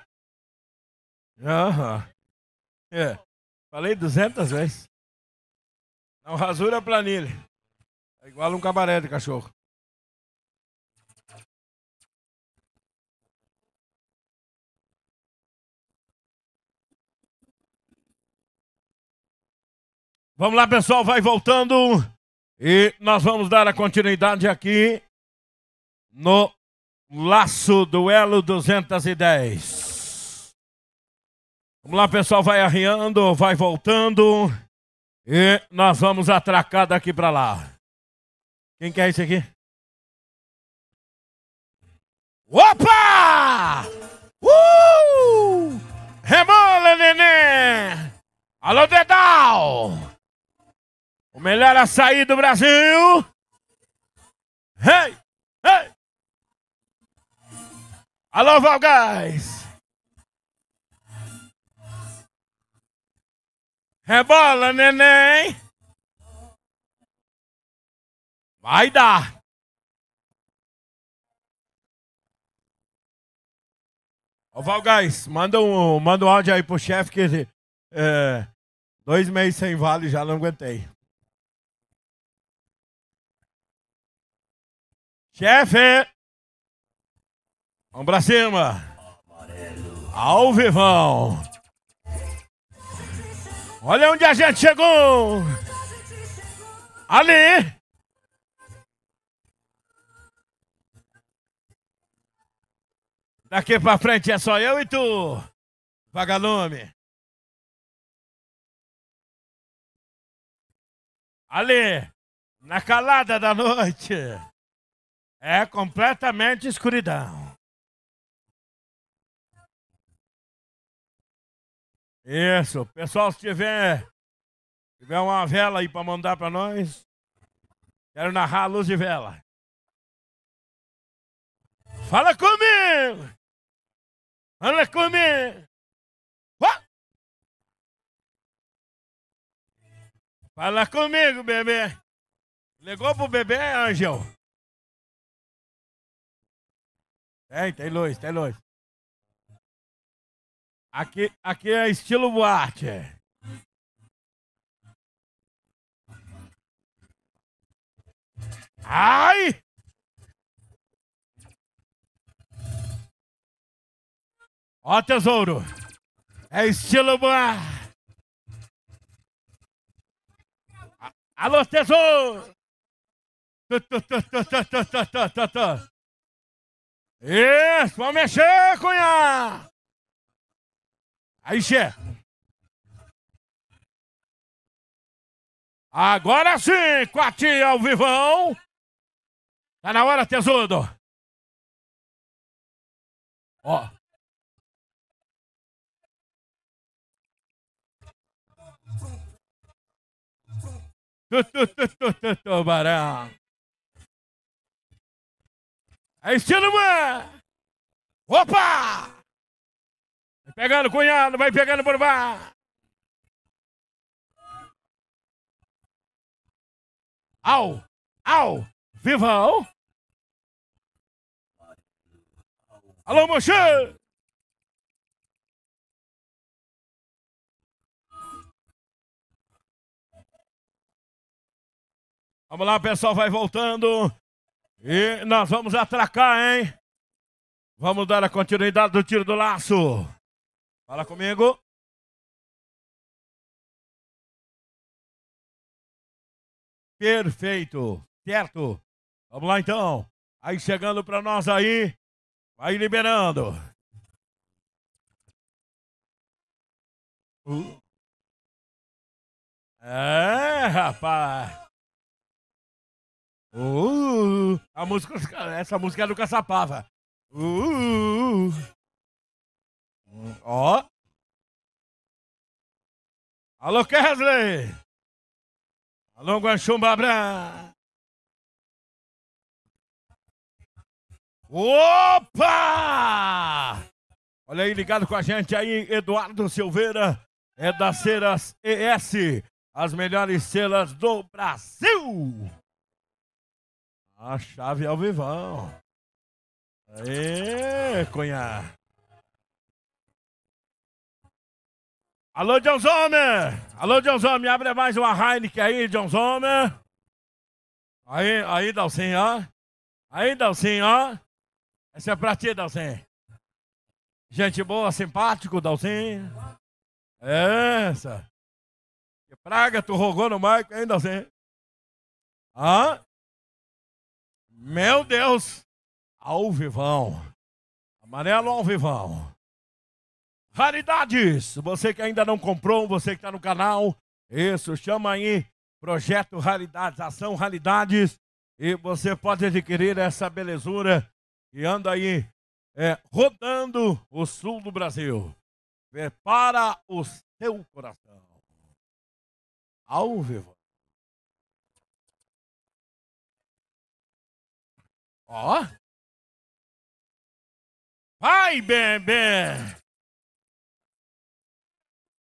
Aham. É. Falei 200 vezes. Não rasura a planilha. É igual um cabaré de cachorro. Vamos lá, pessoal, vai voltando. E nós vamos dar a continuidade aqui no Laço Duelo 210. Vamos lá, pessoal, vai arriando, vai voltando. E nós vamos atracar daqui para lá. Quem quer isso aqui? Opa! Uh! Remola, neném! Alô, Dedal! O melhor açaí do Brasil! Hey! Hey! Alô, Valgás! Rebola, é neném! Vai dar! Ô, Valgás, manda um, manda um áudio aí pro chefe que é, dois meses sem vale já não aguentei. Chefe! Vamos pra cima. Ao vivão. Olha onde a gente chegou. Ali. Daqui pra frente é só eu e tu, vagalume. Ali, na calada da noite, é completamente escuridão. Isso, pessoal, se tiver, tiver uma vela aí para mandar para nós, quero narrar a luz de vela. Fala comigo! Fala comigo! Fala comigo, bebê! Ligou pro bebê, Angel? Tem, tem luz, tem luz. Aqui, aqui é estilo boate. Ai! Ó, tesouro. É estilo boate. Alô, tesouro! Tu, tu, tu, tu, tu, tu, tu, tu, tu. Isso, vamos mexer, cunhado! Aí che, Agora sim, tia ao vivão. Tá na hora, tesouro. Ó. Tu, tu, tu, tu, tu, tubarão. É estilo, man. Opa! Pegando cunhado, vai pegando por baixo. Au, au, vivão. Alô, mochê! Vamos lá, pessoal, vai voltando. E nós vamos atracar, hein? Vamos dar a continuidade do tiro do laço. Fala comigo. Perfeito, certo? Vamos lá então. Aí chegando para nós aí, vai liberando. Uh. É, rapaz. Uh. A música, essa música é do Caçapava. Uh. Ó. Oh. Alô, Kesley! Alô, Guanchumbabra! Opa! Olha aí, ligado com a gente aí, Eduardo Silveira, é das Ceras ES, as melhores selas do Brasil! A chave ao vivão. Aê, cunha! Alô, John Zomer! Alô, John Zomer, abre mais uma Heineken aí, John Zomer. Aí, aí, Dalcinho, ó. Aí, Dalcinho, ó. Essa é pra ti, Dalcinho. Gente boa, simpático, Dalcinho. É, essa. Que praga, tu rogou no Marco, hein, Dalcinho? Hã? Meu Deus! Ao vivão. Amarelo ao vivão. Raridades! Você que ainda não comprou, você que está no canal, isso, chama aí Projeto Raridades, Ação Raridades, e você pode adquirir essa belezura que anda aí é, rodando o sul do Brasil. Prepara o seu coração. Ao vivo. Ó. Vai, bebê!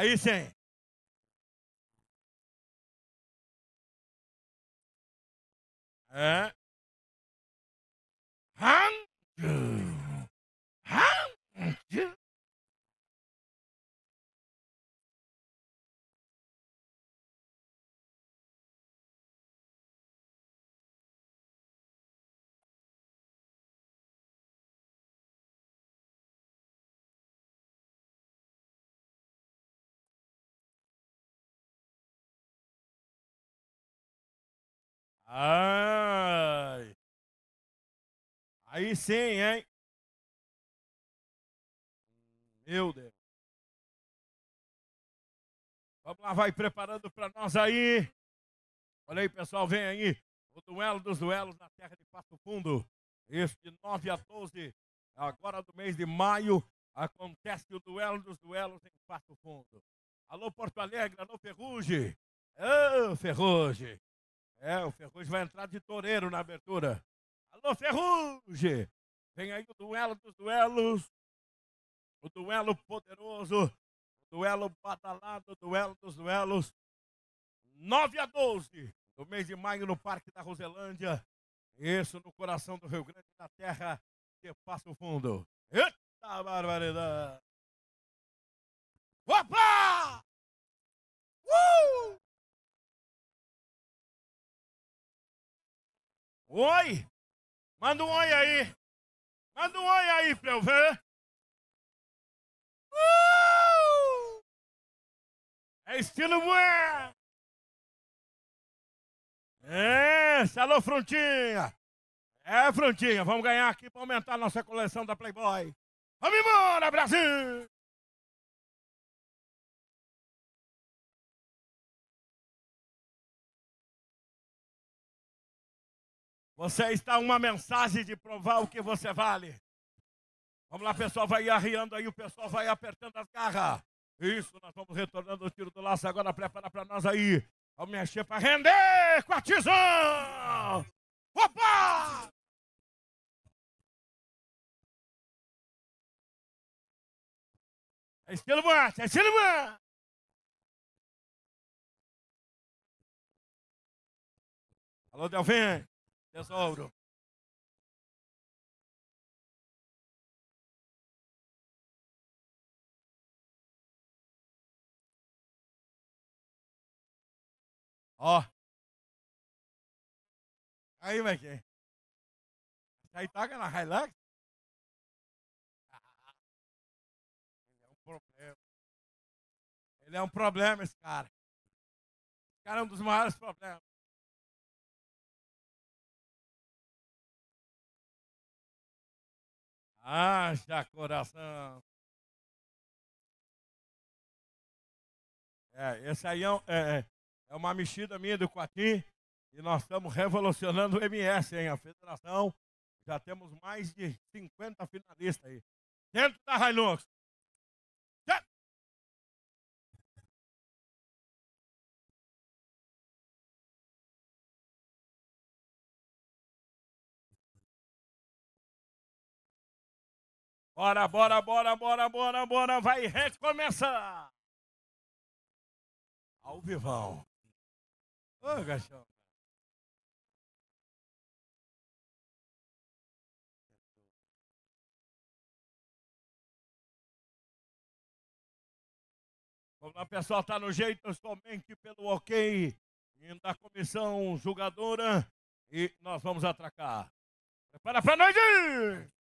Ahí se. ¿Eh? Hang. Hang. Ai. Aí sim, hein? Meu Deus. Vamos lá, vai preparando para nós aí. Olha aí, pessoal, vem aí. O duelo dos duelos na terra de Passo Fundo. Isso, de 9 a 12, agora do mês de maio, acontece o duelo dos duelos em Passo Fundo. Alô, Porto Alegre, alô, Ferrugem. Ô, oh, é, o Ferrugem vai entrar de toureiro na abertura. Alô, Ferrugem! Vem aí o duelo dos duelos. O duelo poderoso. O duelo badalado. O duelo dos duelos. 9 a 12 do mês de maio no Parque da Roselândia. Isso no coração do Rio Grande da Terra. Que passa o fundo. Eita barbaridade! Opa! Oi! Manda um oi aí! Manda um oi aí pra eu ver! Uh! É estilo bué! É, alô Frontinha! É, Frontinha, vamos ganhar aqui pra aumentar a nossa coleção da Playboy! Vamos embora, Brasil! Você está uma mensagem de provar o que você vale. Vamos lá, pessoal, vai arriando aí, o pessoal vai apertando as garras. Isso, nós vamos retornando o tiro do laço. Agora prepara para nós aí. Vamos mexer para render com a tisão. Opa! É estilo mate, é estilo mate. Alô, Delvin tesouro. Ó. Aí, vai que Aí toca na Hilux? Ele é um problema. Ele é um problema, esse cara. Esse cara é um dos maiores problemas. Haja coração. É, esse aí é, é, é, é uma mexida minha do Coatim. E nós estamos revolucionando o MS, hein? A federação. Já temos mais de 50 finalistas aí. Dentro da Hilux. Bora, bora, bora, bora, bora, bora, vai recomeçar! Ao vivão. Ô, Gachão. Vamos lá, pessoal, tá no jeito somente pelo ok da comissão julgadora e nós vamos atracar. Prepara pra noite!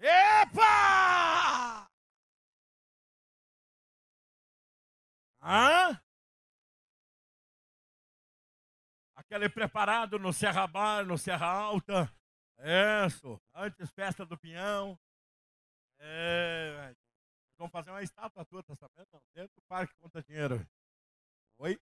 Epa! Hã? Aquele preparado no Serra Bar, no Serra Alta. Isso. Antes festa do Pinhão. É, vão fazer uma estátua tua, tá sabendo? dentro do parque conta dinheiro. Oi?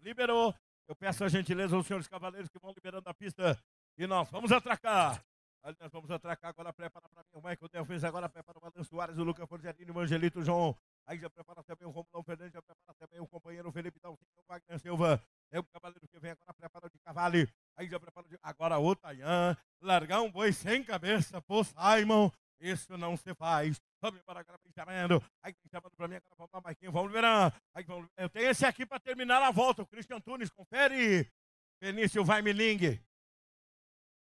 Liberou. Eu peço a gentileza aos senhores cavaleiros que vão liberando a pista. E nós vamos atracar. Ali nós vamos atracar agora, prepara para mim o Michael Delfins, agora prepara o Alan Soares, o Lucas Forgerini, o Angelito João. Aí já prepara também o Romulão Fernandes, já prepara também o companheiro Felipe Dalcinho, o Wagner Silva. É o cavaleiro que vem agora, prepara o de Cavale. Aí já prepara o de... Agora o Tayan, largar um boi sem cabeça, pô, Simon. Isso não se faz. Vamos embora agora, vem chamando. Aí vem chamando para mim, agora vamos lá, Marquinhos, vamos liberar. Aí vamos... Eu tenho esse aqui para terminar a volta, o Cristian Tunes, confere. Benício vai me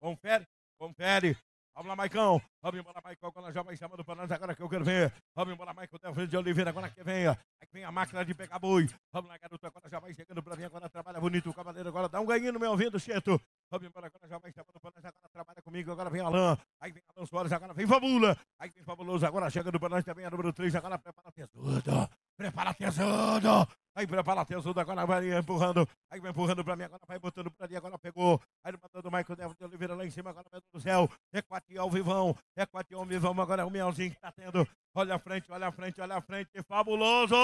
Confere. Confere. Vamos lá, Maicão. Vamos embora, Maicão. Agora já vai chamando para nós agora que eu quero ver. Vamos embora, Maicon. Maicão. Delfino de Oliveira. Agora que venha. Aí vem a máquina de pegar boi. Vamos lá, garoto. Agora já vai chegando para mim. Agora trabalha bonito o cavaleiro. Agora dá um ganhinho no meu ouvido, Cheto. Vamos embora, agora já vai chamando para nós. Agora trabalha comigo. Agora vem Alain. Aí vem Alain Soares. Agora vem Fabula. Aí vem Fabuloso. Agora chegando para nós também a número 3. Agora prepara tesouro. Prepara tesouro. Aí vira para Lateus, da agora vai empurrando. Aí vai empurrando para mim, agora vai botando para ali, agora pegou. Aí mandando o Michael Neves de Oliveira lá em cima, agora vai do céu. É Quatião vivão, é Quatião vivão, agora é o Mielzinho que tá tendo. Olha a frente, olha a frente, olha a frente, é fabuloso.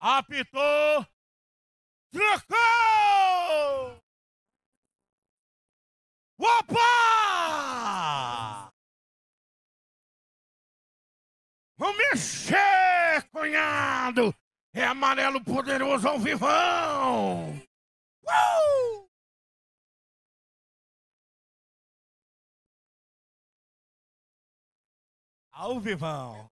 Apitou. Trocou! Opa! Vamos mexer, cunhado! É amarelo poderoso ao vivão! Uh! Ao vivão!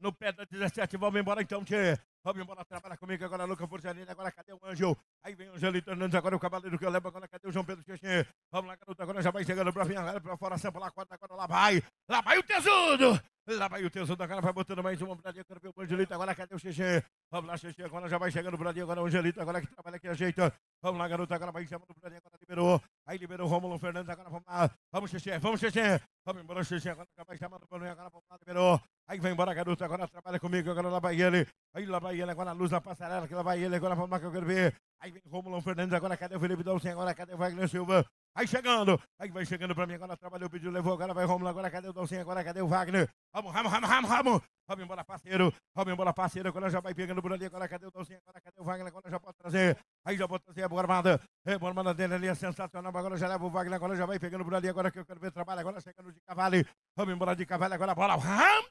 No pé da 17, vamos embora então, tchê! Vamos embora, trabalha comigo agora, Luca Forjanini. Agora cadê o Anjo? Aí vem o Angelito Hernandes, agora o Cavaleiro que eu levo, Agora cadê o João Pedro Xixi? Vamos lá, garoto, agora já vai chegando pra vir, agora pra fora, sampa lá, quarta, agora lá vai. Lá vai o tesudo! Lá vai o tesouro da cara, vai botando mais uma Bradinha, quero ver o Angelito. Agora cadê o Xixi? Vamos lá, Xixi. Agora já vai chegando o Bradinha. Agora o Angelito, agora que trabalha, que ajeita. Vamos lá, garoto Agora vai chamando o Bradinha. Agora liberou. Aí liberou o Romulo Fernandes. Agora vamos lá. Vamos, Xixi. Vamos, Xixi. Vamos embora, Xixi. Agora já vai chamando o Bradinha. Agora vamos lá, liberou. Aí vem embora, garoto Agora trabalha comigo. Agora lá vai ele. Aí lá vai ele. Agora a luz na passarela. Que lá vai ele. Agora vamos lá que eu quero ver. Aí vem Romulo Fernandes. Agora cadê o Felipe Dalcin? Agora cadê o Wagner Silva? Aí chegando, aí vai chegando pra mim, agora trabalhou, pediu, levou, agora vai Romulo, agora cadê o Dalcinho, agora cadê o Wagner? Vamos, vamos, vamos, vamos, vamos. Vamos embora, parceiro. Vamos embora, parceiro. Agora já vai pegando por ali, agora cadê o Dalcinho, agora cadê o Wagner, agora já pode trazer. Aí já pode trazer a Bormada. É, Bormada dele ali é sensacional, agora já leva o Wagner, agora já vai pegando por ali, agora que eu quero ver trabalho, agora chegando de cavalo. Vamos embora de cavalo, agora bola. Vamos,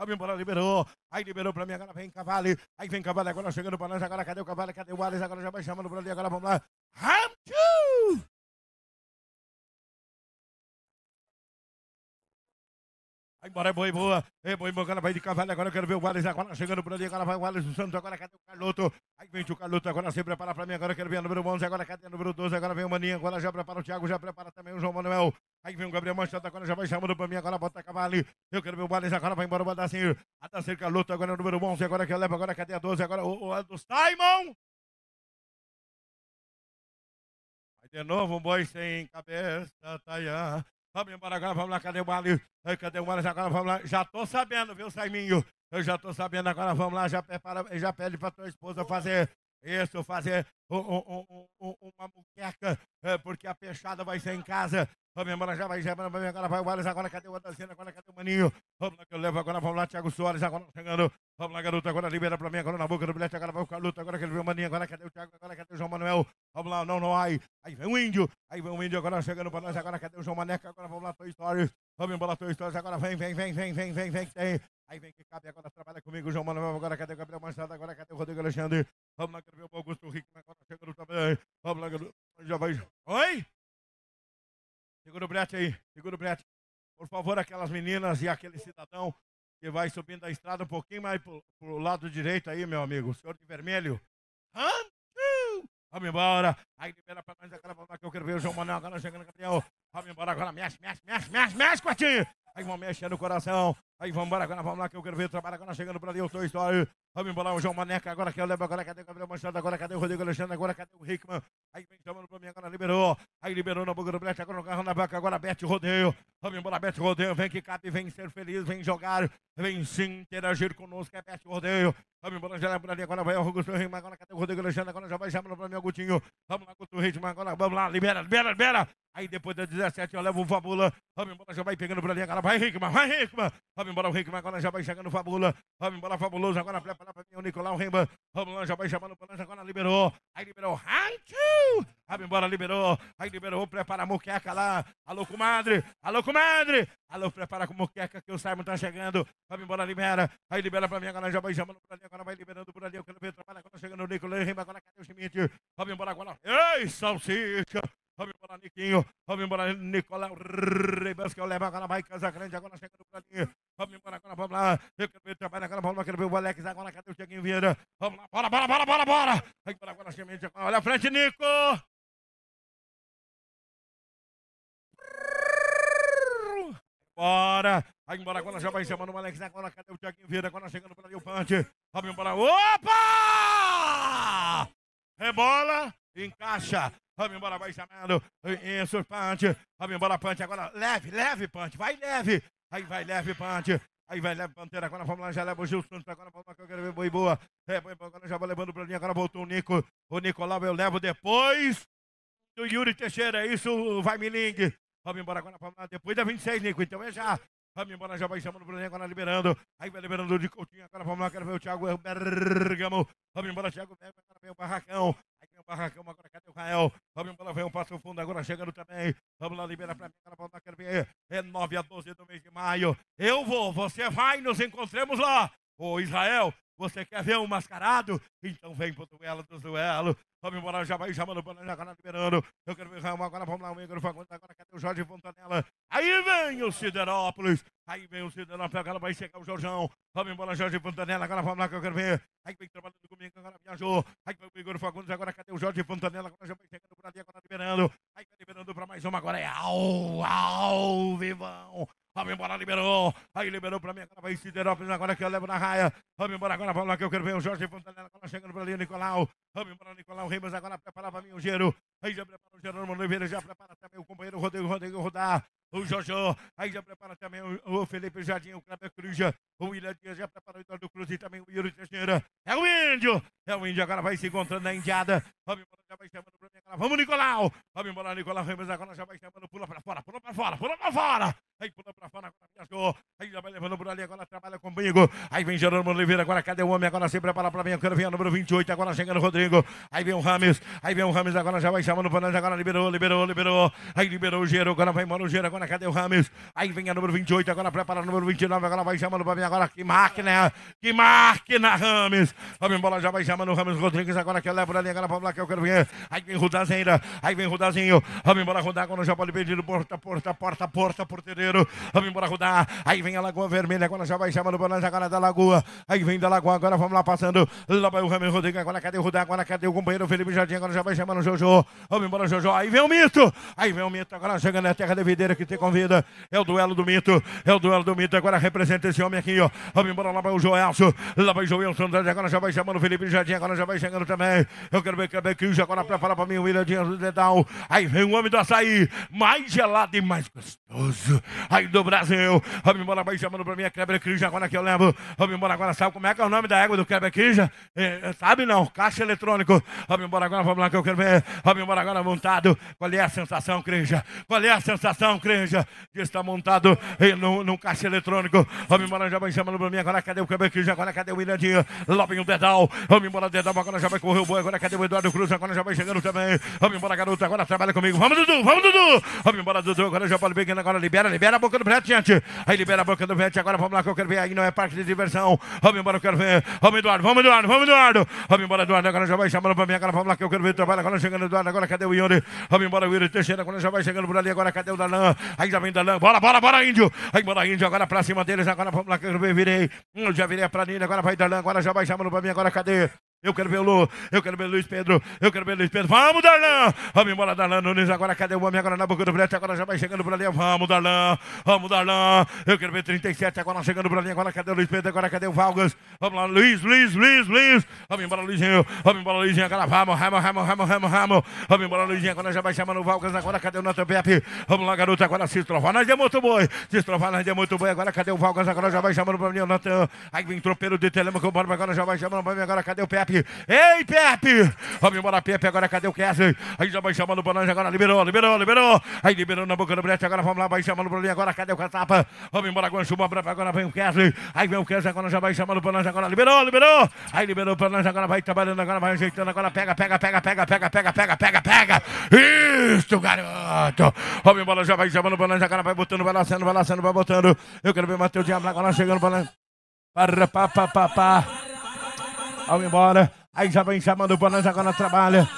Robin bola liberou. Aí liberou pra mim, agora vem cavalo. Aí vem cavalo, agora chegando pra nós, agora cadê o cavalo, cadê o Wallace, agora já vai chamando por ali, agora vamos lá. Vamos, Vai embora, é boi boa. É boi boa, ela vai de cavalo. Agora eu quero ver o Wallace agora chegando por ali. Agora vai o Wallace dos Santos. Agora cadê o Carloto? Aí vem o Carloto. Agora se prepara pra mim. Agora eu quero ver o número 11. Agora cadê o número 12? Agora vem o Maninho. Agora já prepara o Thiago. Já prepara também o João Manuel. Aí vem o Gabriel Manchado. Agora já vai chamando pra mim. Agora bota cavalo. Eu quero ver o Wallace agora. Vai embora o Badacinho. Adacir Carloto. Agora é o número 11. Agora que eu levo. Agora cadê a 12? Agora o, o do Simon. Aí de novo um boi sem cabeça. Taiá. Vamos embora agora, vamos lá, cadê o Mali? Cadê o Mali? Agora vamos lá. Já tô sabendo, viu, Saiminho? Eu já tô sabendo, agora vamos lá, já, prepara, já pede para tua esposa fazer isso, fazer uma muqueca, eh, porque a peixada vai ser em casa. vamos embora já vai, já vai, vai, agora vai o Wallace, agora cadê o Andersena, agora cadê o Maninho? Vamos lá que eu levo, agora vamos lá, Thiago Soares, agora tá chegando. Vamos lá, garoto, agora libera pra mim, agora na boca do bilhete, agora vai o Carluto, agora que ele vê o Maninho, agora cadê o Thiago, agora cadê o João Manuel? Vamos lá, não, não, ai. Aí vem o Índio, aí vem o Índio, agora chegando pra nós, agora cadê o João Maneca, agora vamos lá, Toy Stories. Vamos embora, Toy Stories, agora vem, vem, vem, vem, vem, vem, vem, que tem. Aí vem que cabe agora, trabalha comigo, João Manuel. Agora cadê o Gabriel Machado? Agora cadê o Rodrigo Alexandre? Vamos lá, Gabriel Augusto Rickman. Agora no trabalho Vamos lá, Gabriel. Já vai. Oi? Segura o brete aí, segura o brete. Por favor, aquelas meninas e aquele cidadão que vai subindo a estrada um pouquinho mais pro, pro lado direito aí, meu amigo. O senhor de vermelho. Hã? Vamos embora. Aí libera pra nós aquela que eu quero ver o João Manuel. Agora chegando, Gabriel. Vamos embora agora. Mexe, mexe, mexe, mexe, mexe, Quartinho. Aí vão mexer no coração. Aí vamos embora agora, vamos lá que eu quero ver o trabalho agora chegando para Deus. Dois, Story. Vamos embolar o João Maneca agora, que eu é levo, agora, cadê o Gabriel Machado agora, cadê o Rodrigo Alexandre agora, cadê o Hickman? Aí vem chamando pra mim agora, liberou. Aí liberou na boca do Brecht, agora no carro na banca, agora Bete Rodeio. Vamos embora, Bete Rodeio, vem que cabe, vem ser feliz, vem jogar, vem se interagir conosco, é Bete Rodeio. Vamos embora, já é por ali, agora vai o Augusto Hickman, agora cadê o Rodrigo Alexandre, agora já vai chamando pra mim o Gutinho. Vamos lá, Guto Hickman, agora vamos lá, libera, libera, libera. Aí depois das 17 eu levo o Fabula. Vamos embora, já vai pegando pra ali agora. Vai, Hickman, vai, Hickman. Vamos embora, o Hickman agora já vai chegando o Fabula. Vamos embora, Fabuloso, agora prepara. Fala pra mim, o Nicolau Remba. Vamos lá, já vai chamando o Balanjo. Agora liberou. Aí liberou. Vai embora, liberou. Aí liberou. Prepara a muqueca lá. Alô, comadre. Alô, comadre. Alô, prepara com muqueca que o Simon tá chegando. Vai embora, libera. Aí libera pra mim. Agora já vai chamando por ali. Agora vai liberando por ali. Eu quero ver trabalho. Agora chegando o Nicolau Remba. Agora cadê o Schmidt? Vai embora agora. Ei, salsicha. Vamos embora, Niquinho. Vamos embora, Nicolau Rebans, que eu levo agora, vai Casa Grande, agora chega no Brasil. Vamos embora, agora vamos lá. Eu quero ver o trabalho, agora vamos lá, quero ver o Alex, agora cadê o Tiaguinho Vieira? Vamos lá, bora, bora, bora, bora, bora. Vai embora, agora chega Olha a frente, Nico. Bora! Vai embora agora, já vai chamando o Alex agora. Cadê o Tiaguinho Vieira? Agora chegando para ali o punch. Vamos embora. Opa! Rebola, encaixa. Vamos embora, vai chamando. Isso, Pante. Vamos embora, Pante. Agora leve, leve, Pante. Vai leve. Aí vai leve, Pante. Aí vai, leve Pantera, agora vamos lá, já leva o Gilson, agora vamos lá que eu quero ver boi boa. É, boi boa, agora já vai levando pra mim, agora voltou o Nico. O Nicolau eu levo depois do Yuri Teixeira, é isso vai me Vamos embora agora, vamos lá, depois da 26, Nico, então é já. Vamos embora, já vai chamando o Bruninho, agora liberando. Aí vai liberando de Coutinho, agora vamos lá, quero ver o Thiago Bergamo. Vamos embora, Thiago Bergamo, agora vem o Barracão. Aí vem o Barracão, agora cadê o Rael? Vamos embora, vem o um Passo Fundo, agora chegando também. Vamos lá, libera pra mim, agora vamos lá, quero ver. É 9 a 12 do mês de maio. Eu vou, você vai, nos encontramos lá. Ô Israel, você quer ver um mascarado? Então vem pro duelo dos duelos. Vamos embora, já vai chamando, já agora tá liberando. Eu quero ver Ramon, agora vamos lá, o Igor Fagundes, agora cadê o Jorge Fontanella? Aí vem o Siderópolis, aí vem o Siderópolis, agora vai chegar o Jorjão. Vamos embora, Jorge Fontanella, agora vamos lá que eu quero ver. Aí vem trabalhando comigo, agora viajou. Aí vem o Igor Fagundes, agora cadê o Jorge Fontanella? Agora já vai chegando por ali, agora liberando. Aí vai liberando para mais uma, agora é ao ao vivão. Vamos embora, liberou. Aí liberou para mim, agora vai Siderópolis, agora que eu levo na raia. Vamos embora, agora vamos lá que eu quero ver o Jorge Fontanella agora chegando para ali, o Nicolau. Vamos embora, Nicolau Ribas agora prepara para mim o Gero. Aí já prepara o Gerônimo Oliveira, já prepara também o companheiro Rodrigo, Rodrigo Rodar o Jojo, aí já prepara também o, Felipe Jardim, o Cláudio Cruz, o William Dias já prepara o Eduardo do Cruz e também o Yuri Teixeira. É o Índio, é o Índio, agora vai se encontrando na Indiada. Vamos embora, já vai chamando pra mim agora. Vamos, Nicolau! Vamos embora, Nicolau Vamos agora já vai chamando, pula pra fora, pula pra fora, pula pra fora! Aí pula pra fora, agora viajou, aí já vai levando por ali, agora trabalha comigo. Aí vem Jerônimo Oliveira, agora cadê o homem? Agora se prepara pra mim, eu quero ver a número 28, agora chega no Rodrigo. Aí vem o Rames, aí vem o Rames, agora já vai chamando pra nós, agora liberou, liberou, liberou. Aí liberou o Gero, agora vai embora o Gero, na cadê o Rames? Aí vem a número 28, agora prepara a número 29, agora vai chamando pra mim agora. Que máquina, que máquina, Rames. Vamos embora, já vai chamando o Rames Rodrigues, agora que eu levo na linha, agora para lá que eu quero ver. Aí vem Rudazeira, aí vem Rudazinho. Vamos embora rodar, agora já pode pedir porta, porta, porta, porta, porteireiro. Vamos embora rodar. Aí vem a Lagoa Vermelha, agora já vai chamando para nós, agora da Lagoa. Aí vem da Lagoa, agora vamos lá passando. Lá vai o Rames Rodrigues, agora cadê o Rudá, agora cadê o companheiro Felipe Jardim, agora já vai chamando o Jojo. Vamos embora, Jojo. Aí vem o mito, aí vem o mito, agora chegando na terra de videira que que te convida. É o duelo do mito. É o duelo do mito. Agora representa esse homem aqui, ó. Vamos embora lá vai o Joelso. Lá vai o Joelso Andrade. Agora já vai chamando o Felipe Jardim. Agora já vai chegando também. Eu quero ver que é que agora prepara para mim o William do Dedal. Aí vem o homem do açaí. Mais gelado e mais gostoso. Aí do Brasil. Vamos embora vai chamando para mim a Kleber Crija. Agora que eu lembro. Vamos embora agora. Sabe como é que é o nome da égua do Kleber Crija? É, é, sabe não. Caixa eletrônico. Vamos embora agora. Vamos lá que eu quero ver. Vamos embora agora montado. Qual é a sensação, Crija? Qual é a sensação, Crija? igreja que está montado no, num caixa eletrônico. Vamos embora, já vai chamando para mim. Agora cadê o Cabequinho? Agora cadê o Williandinho? Lá vem o Dedal. Vamos embora, Dedal. Agora já vai correr o boi. Agora cadê o Eduardo Cruz? Agora já vai chegando também. Vamos embora, garoto. Agora trabalha comigo. Vamos, Dudu. Vamos, Dudu. Vamos embora, Dudu. Agora já pode pegar. Agora libera, libera a boca do preto, gente. Aí libera a boca do preto. Agora vamos lá que eu quero ver. Aí não é parque de diversão. Vamos embora, eu quero ver. Vamos, Eduardo. Vamos, Eduardo. Vamos, Eduardo. Vamos embora, Eduardo. Agora já vai chamando para mim. Agora vamos lá que eu quero ver. Trabalha. Agora chegando, Eduardo. Agora cadê o Yuri? Vamos embora, o Yuri Teixeira. Agora já vai chegando por ali. Agora cadê o Dalan Aí já vem Dalan, Bora, bora, bora, índio. Aí, bora, índio. Agora pra cima deles. Agora vamos lá. Eu virei. Hum, eu já virei pra Nina. Agora vai Dalan Agora já vai chamando pra mim. Agora cadê? Eu quero ver o Lu, eu quero ver o Luiz Pedro, eu quero ver o Luiz Pedro. Vamos, Darlan! Vamos embora, Darlan Nunes. Agora cadê o homem? Agora na boca do Brete, agora já vai chegando para ali. Vamos, Darlan! Vamos, Darlan! Eu quero ver 37, agora chegando para ali. Agora cadê o Luiz Pedro? Agora cadê o Valgas? Vamos lá, Luiz, Luiz, Luiz, Luiz! Vamos embora, Luizinho! Vamos embora, Luizinho! Agora vamos, ramo, ramo, ramo, ramo, ramo! Vamos embora, Luizinho! Agora já vai chamando o Valgas. Agora cadê o Nathan Pepe? Vamos lá, garoto! Agora se estrovar, nós é muito boi! Se estrovar, nós é muito boi! Agora cadê o Valgas? Agora já vai chamando para mim o Nathan. Aí vem tropeiro de Telemaco, agora já vai chamando para mim. Agora cadê o Pepe? Pepe. Ei, Pepe! Vamos embora, Pepe. Agora cadê o Kessler? Aí já vai chamando o Bonanza. Agora liberou, liberou, liberou. Aí liberou na boca do Brete. Agora vamos lá, vai chamando o Bruninho. Agora cadê o Catapa? Vamos embora, agora chuba Agora vem o Kessler. Aí vem o Kessler. Agora já vai chamando o Bonanza. Agora liberou, liberou. Aí liberou o Bonanza. Agora vai trabalhando. Agora vai ajeitando. Agora pega, pega, pega, pega, pega, pega, pega, pega, pega. Isso, garoto. Vamos embora, já vai chamando o Bonanza. Agora vai botando, vai lançando, vai lançando, vai botando. Eu quero ver o Matheus Diabo agora chegando. Bonanza. Para, pa, pa, pa, pa. Vamos embora. Aí já vem chamando o Bola, agora trabalha.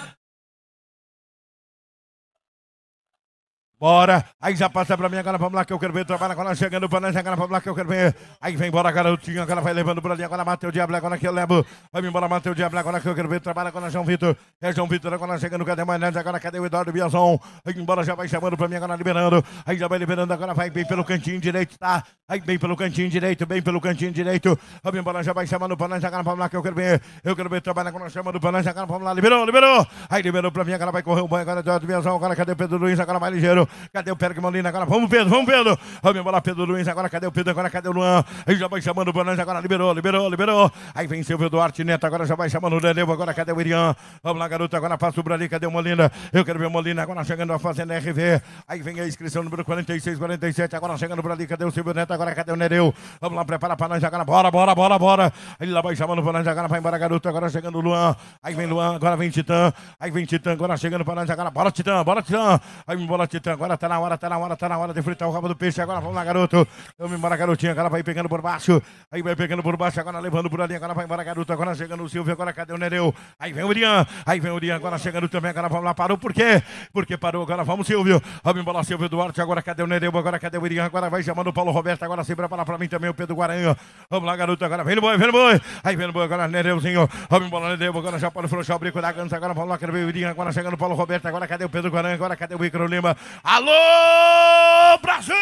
Bora. Aí já passa pra mim, agora vamos lá que eu quero ver. Trabalha agora chegando pra nós, agora vamos lá que eu quero ver. Aí vem embora, garotinho. Agora vai levando pra ali. Agora bateu o diabo, agora que eu levo. Vai embora, bateu o diabo, agora que eu quero ver. Trabalha agora, João Vitor. É João Vitor, agora chegando. Cadê mais nós? Agora cadê o Eduardo Biazão? Aí embora, já vai chamando pra mim, agora liberando. Aí já vai liberando, agora vai bem pelo cantinho direito, tá? Aí bem pelo cantinho direito, bem pelo cantinho direito. Vai embora, já vai chamando pra nós, agora vamos lá que eu quero ver. Eu quero ver, trabalha agora chamando pra nós, agora vamos lá. Liberou, liberou. Aí liberou pra mim, agora vai correr o banho, agora Eduardo Biazão. Agora cadê o Pedro Luiz? Agora vai ligeiro. Cadê o Pedro que Molina agora? Vamos, Pedro, vamos, Pedro. Vamos embora, Pedro Luiz. Agora cadê o Pedro? Agora cadê o Luan? Aí já vai chamando o Bonanza. Agora liberou, liberou, liberou. Aí vem Silvio Duarte Neto. Agora já vai chamando o Danilo. Agora cadê o Irian? Vamos lá, garoto. Agora passa o Brali. Cadê o Molina? Eu quero ver o Molina. Agora chegando a Fazenda RV. Aí vem a inscrição número 4647. Agora chegando o ali, Cadê o Silvio Neto? Agora cadê o Nereu? Vamos lá, prepara para nós. Agora bora, bora, bora, bora. Aí lá vai chamando o Bonanza. Agora vai embora, garoto. Agora chegando o Luan. Aí vem Luan. Agora vem Titã. Aí vem Titã. Agora chegando o nós. Agora bora, Titã. Bora, Titã. Aí embora, Titã agora tá na hora, tá na hora, tá na hora de fritar o rabo do peixe. Agora vamos lá, garoto. Vamos embora, garotinha. Agora vai pegando por baixo. Aí vai pegando por baixo, agora levando por ali. Agora vai embora, garoto. Agora chegando o Silvio. Agora cadê o Nereu? Aí vem o Urian. Aí vem o Urian. Agora chegando também. Agora vamos lá, parou. Por quê? Porque parou. Agora vamos, Silvio. Vamos embora, Silvio Duarte. Agora cadê o Nereu? Agora cadê o Urian? Agora vai chamando o Paulo Roberto. Agora sempre vai falar pra mim também o Pedro Guaranha. Vamos lá, garoto. Agora vem no boi, vem no boi. Aí vem no boi. Agora Nereuzinho. Vamos embora, Nereu. Agora já pode frouxar o brinco da Gans. Agora vamos lá, ver o Urian? Agora chegando o Paulo Roberto. Agora cadê o Pedro Guaranha? Agora cadê o Icaro Lima? Alô, Brasil!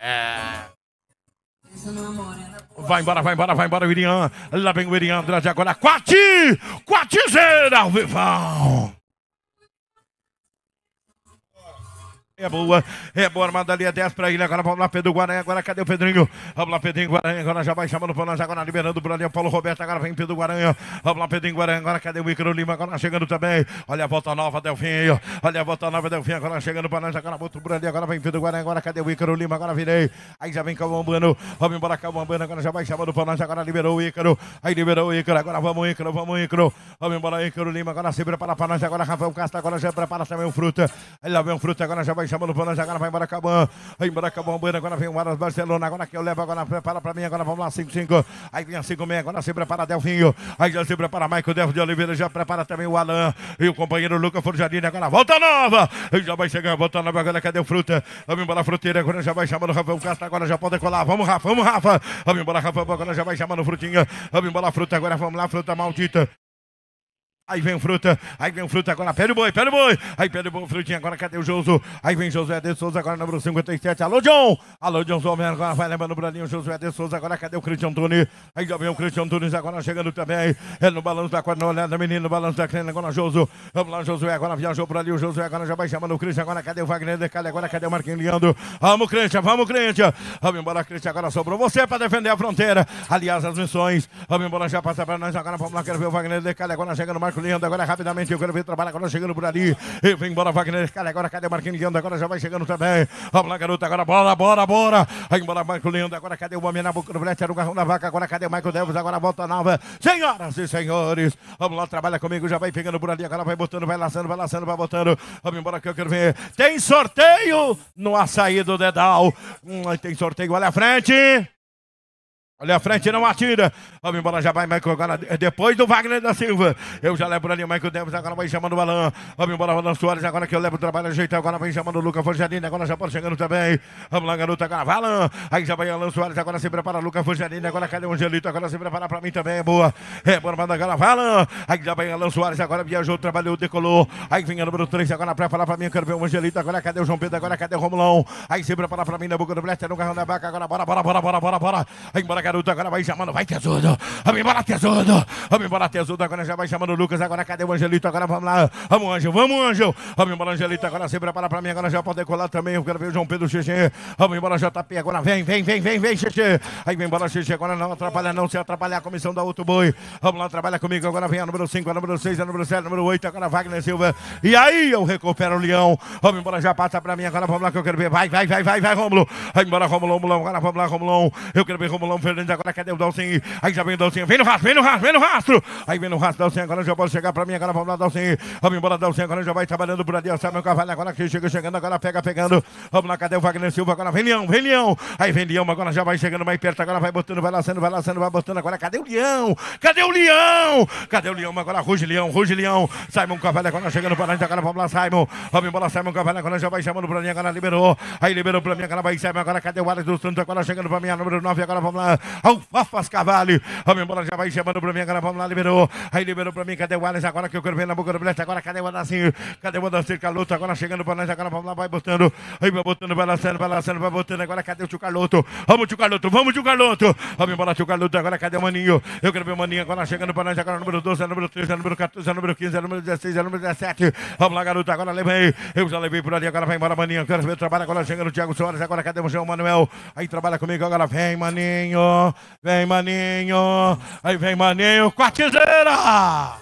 É. Vai embora, vai embora, vai embora, o Irian. Lá vem o Irian Andrade agora. Quati! Quatizeira, zero, vivão! É boa, é boa, manda ali é 10 pra ele. Agora vamos lá, Pedro Guaranha. Agora cadê o Pedrinho? Vamos lá, Pedrinho Guaranha. Agora já vai chamando o nós. Agora liberando o ali Paulo Roberto. Agora vem Pedro Guaranha. Vamos lá, Pedrinho Guaranha. Agora cadê o Icaro Lima? Agora chegando também. Olha a volta nova, Delfim. Olha a volta nova, Delfim. Agora chegando pra nós. Agora outro por ali. Agora vem Pedro Guaranha. Agora cadê o Icaro Lima? Agora virei. Aí já vem Calvão Vamos embora, Calvão Agora já vai chamando o nós. Agora liberou o Icaro. Aí liberou o Icaro. Agora vamos, Icaro. Vamos, Icaro. Vamos embora, Icaro Lima. Agora se prepara pra nós. Agora Rafael Castro. Agora já prepara também o Fruta. Aí lá vem o Fruta. Agora já vai chamando o Pananja, agora vai Maracanã. Aí Maracanã, Bueno, agora vem o Aras Barcelona. Agora que eu levo, agora prepara para mim. Agora vamos lá, 5-5. Aí vem a 5-6, agora se prepara Delfinho. Aí já se prepara Michael Delfo de Oliveira, já prepara também o Alan. E o companheiro Lucas Forjarini, agora volta nova. Aí já vai chegar, volta nova, agora cadê o Fruta? Vamos embora, Fruteira, agora já vai chamando o Rafael Castro, agora já pode colar. Vamos, Rafa, vamos, Rafa. Vamos embora, Rafa, agora já vai chamando Frutinha. Vamos embora, Fruta, agora vamos lá, Fruta maldita. Aí vem o fruta, aí vem o fruta, agora pede o boi, pede o boi, aí pede o boi, frutinha, agora cadê o Josu? Aí vem Josué de Souza, agora número 57, alô John! Alô John Zomero, agora vai levando o Braninho, Josué de Souza, agora cadê o Cristian Tunes? Aí já vem o Cristian Tunes, agora chegando também, ele é no balanço da quadra, olhada, menino, no balanço da crena, agora Josu, vamos lá Josué, agora viajou por ali, o Josué agora já vai chamando o Cristian, agora cadê o Wagner, decalha, agora cadê o Marquinhos Leandro? Vamos Cristian, vamos Cristian! Vamos embora Cristian, agora sobrou você para defender a fronteira, aliás as missões, vamos embora já passa para nós, agora vamos lá, quero ver o Wagner, decalha, agora chega no Marco Leandro, agora rapidamente eu quero ver trabalho agora chegando por ali. E vem embora Wagner, cara, agora cadê Marquinhos Leandro? Agora já vai chegando também. Vamos lá, garoto, agora bora, bora, bora. Vai embora Marco Leandro, agora cadê o homem na boca do brete? Era o garrão na vaca, agora cadê o Michael Devos? Agora volta nova. Senhoras e senhores, vamos lá, trabalha comigo, já vai pegando por ali, agora vai botando, vai laçando, vai laçando, vai botando. Vamos embora que eu quero ver. Tem sorteio no açaí do Dedal. Hum, tem sorteio, olha a frente. Olha a frente, não atira. Vamos embora, já vai Michael agora. Depois do Wagner da Silva. Eu já levo ali o Michael Davis, agora vai chamando o Balan. Vamos embora, Alan Soares, agora que eu levo o trabalho ajeita. Agora vem chamando o Luca Forgianini, agora já pode chegando também. Vamos lá, garoto, agora Alan. Aí já vai Alan Soares, agora se prepara Luca Forgianini, agora cadê o Angelito? Agora se prepara pra mim também, é boa. É, bora, manda agora, Alan. Aí já vai Alan Soares, agora viajou, trabalhou, decolou. Aí vem o número 3, agora pra falar pra mim, eu quero ver o Angelito. Agora cadê o João Pedro, agora cadê o Romulão? Aí se prepara pra mim na boca do Blaster, no carro da vaca. Agora bora, bora, bora, bora, bora, bora. Aí bora, garoto, agora vai chamando, vai tesouro, vamos embora tesouro, vamos embora tesouro, agora já vai chamando o Lucas, agora cadê o Angelito, agora vamos lá, vamos Anjo, vamos Anjo, vamos embora Angelito, agora se prepara pra mim, agora já pode decolar também, eu quero ver o João Pedro Xixi, vamos embora JP, agora vem, vem, vem, vem, vem Xixi, aí vem embora Xixi, agora não atrapalha não, se atrapalhar a comissão da outro boi, vamos lá, trabalha comigo, agora vem a número 5, a número 6, a número 7, a número 8, agora Wagner Silva, e aí eu recupero o Leão, vamos embora, já passa pra mim, agora vamos lá que eu quero ver, vai, vai, vai, vai, vai, Romulo, vai embora Romulão, vamos agora vamos lá Romulão, eu quero ver Romulão Fernandes, Fernandes agora cadê o Dalcin. Aí já vem o Dalcin. Vem no rastro, vem no rastro, vem no rastro. Aí vem no rastro, Dalcin. Agora já pode chegar pra mim. Agora vamos lá, Dalcin. Vamos embora, Dalcin. Agora já vai trabalhando por ali. Sabe meu cavalo agora que chega chegando. Agora pega, pegando. Vamos lá, cadê o Wagner Silva? Agora vem Leão, vem Leão. Aí vem Leão. Agora já vai chegando mais perto. Agora vai botando, vai lançando, vai lançando, vai botando. Agora cadê o Leão? Cadê o Leão? Cadê o Leão? Agora Ruge Leão, Ruge Leão. Simon Cavalo agora chegando para nós. Agora vamos lá, Simon. Vamos embora, Simon Cavalo agora já vai chamando pra mim. Agora liberou. Aí liberou pra mim. Agora vai, Simon. Agora cadê o Alex dos Santos? Agora chegando pra mim. Número 9. Agora vamos lá. Alfafas Cavalho. A minha bola já vai chamando para mim. Agora vamos lá, liberou. Aí liberou para mim. Cadê o Wallace? Agora que eu quero ver na boca do Blast. Agora cadê o Anacinho? Cadê o Anacinho Carloto? Agora chegando para nós. Agora vamos lá, vai botando. Aí vai botando, vai lançando, vai lançando, vai botando. Agora cadê o Tio Carloto? Vamos, Tio Carloto, vamos, Tio Carloto. minha bola Tio Carloto. Agora cadê o Maninho? Eu quero ver o Maninho agora chegando para nós. Agora número 12, é número 13, é número 14, é número 15, número 16, número 17. Vamos lá, garoto. Agora levei. Eu já levei por ali. Agora vai embora, Maninho. quero ver o trabalho. Agora chegando o Thiago Soares. Agora cadê o João Manuel? Aí trabalha comigo. Agora vem, Maninho vem maninho, aí vem maninho, quartizeira!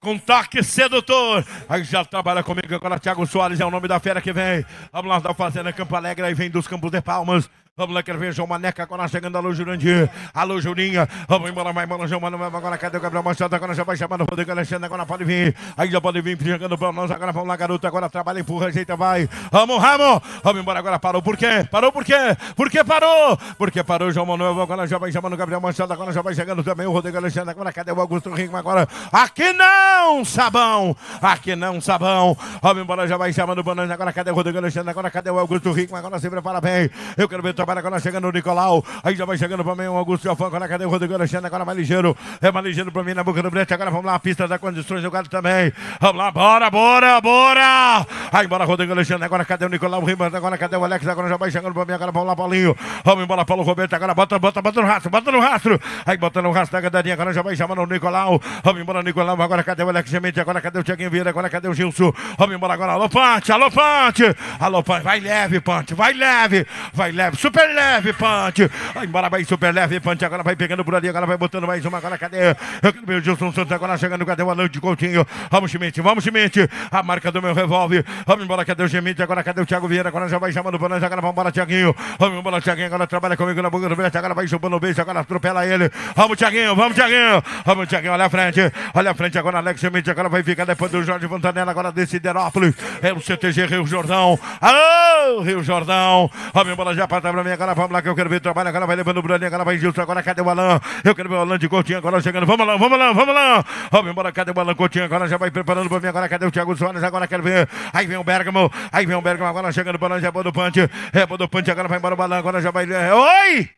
com toque sedutor. Aí já trabalha comigo agora, Thiago Soares é o nome da fera que vem. Vamos lá da Fazenda Campo Alegre, aí vem dos Campos de Palmas. Vamos lá, quero ver João Maneca agora chegando. Alô, Jurandir. Alô, Jurinha. Vamos embora, vai embora, João Maneca. Agora cadê o Gabriel Machado? Agora já vai chamando o Rodrigo Alexandre. Agora pode vir. Aí já pode vir chegando para nós. Agora vamos lá, garoto. Agora trabalha, empurra, ajeita, vai. Vamos, Ramo. Vamos embora agora. Parou. Por quê? Parou por quê? Por que parou? Porque parou, João Manuel. Agora já vai chamando o Gabriel Machado. Agora já vai chegando também o Rodrigo Alexandre. Agora cadê o Augusto Rico? Agora. Aqui não, sabão. Aqui não, sabão. Vamos embora, já vai chamando o Banana. Agora cadê o Rodrigo Alexandre? Agora cadê o Augusto Rico? Agora se prepara bem. Eu quero ver trabalha agora, chegando o Nicolau. Aí já vai chegando para mim o Augusto Alfão. Agora cadê o Rodrigo Alexandre? Agora mais ligeiro. É mais ligeiro para mim na boca do brete. Agora vamos lá, a pista das condições do Galo também. Vamos lá, bora, bora, bora. Aí embora Rodrigo Alexandre. Agora cadê o Nicolau Rimas? Agora cadê o Alex? Agora já vai chegando para mim. Agora vamos lá, Paulinho. Vamos embora, Paulo Roberto. Agora bota, bota, bota no rastro, bota no rastro. Aí botando no rastro da gadadinha. Agora já vai chamando o Nicolau. Vamos embora, Nicolau. Agora cadê o Alex Gemente? Agora cadê o Tiaguinho Vieira? Agora cadê o Gilson? Vamos embora agora. Alô, Pante, alô, Pante. Alô, Pante. Vai leve, Pante. Vai leve. Vai leve. Super super leve, Pante. Vai embora, vai super leve, Pante. Agora vai pegando por ali, agora vai botando mais uma. Agora cadê? Meu Gilson Santos agora chegando. Cadê o Alan de Coutinho? Vamos, Schmidt, vamos, Schmidt. A marca do meu revólver. Vamos embora, cadê o Schmidt? Agora cadê o Thiago Vieira? Agora já vai chamando o nós. Agora vamos embora, Thiaguinho. Vamos embora, Thiaguinho. Agora trabalha comigo na boca do Veste. Agora vai chupando o beijo. Agora atropela ele. Vamos, Thiaguinho, vamos, Thiaguinho. Vamos, Thiaguinho. Olha a frente. Olha a frente agora, Alex Schmidt. Agora vai ficar depois do Jorge Fontanella. Agora desse Derópolis. É o CTG Rio Jordão. Rio Jordão. Vamos embora, já para agora, vamos lá que eu quero ver o trabalho. Agora vai levando o Bruninho, agora vai Gilson, agora cadê o Alan? Eu quero ver o Alan de Coutinho agora chegando. Vamos lá, vamos lá, vamos lá. Vamos embora, cadê o Alan Coutinho? Agora já vai preparando pra mim, agora cadê o Thiago Soares? Agora quero ver. Aí vem o Bergamo, aí vem o Bergamo, agora chegando o Alan, já do Pante. É do Pante, agora vai embora o Alan, agora já vai. É, oi!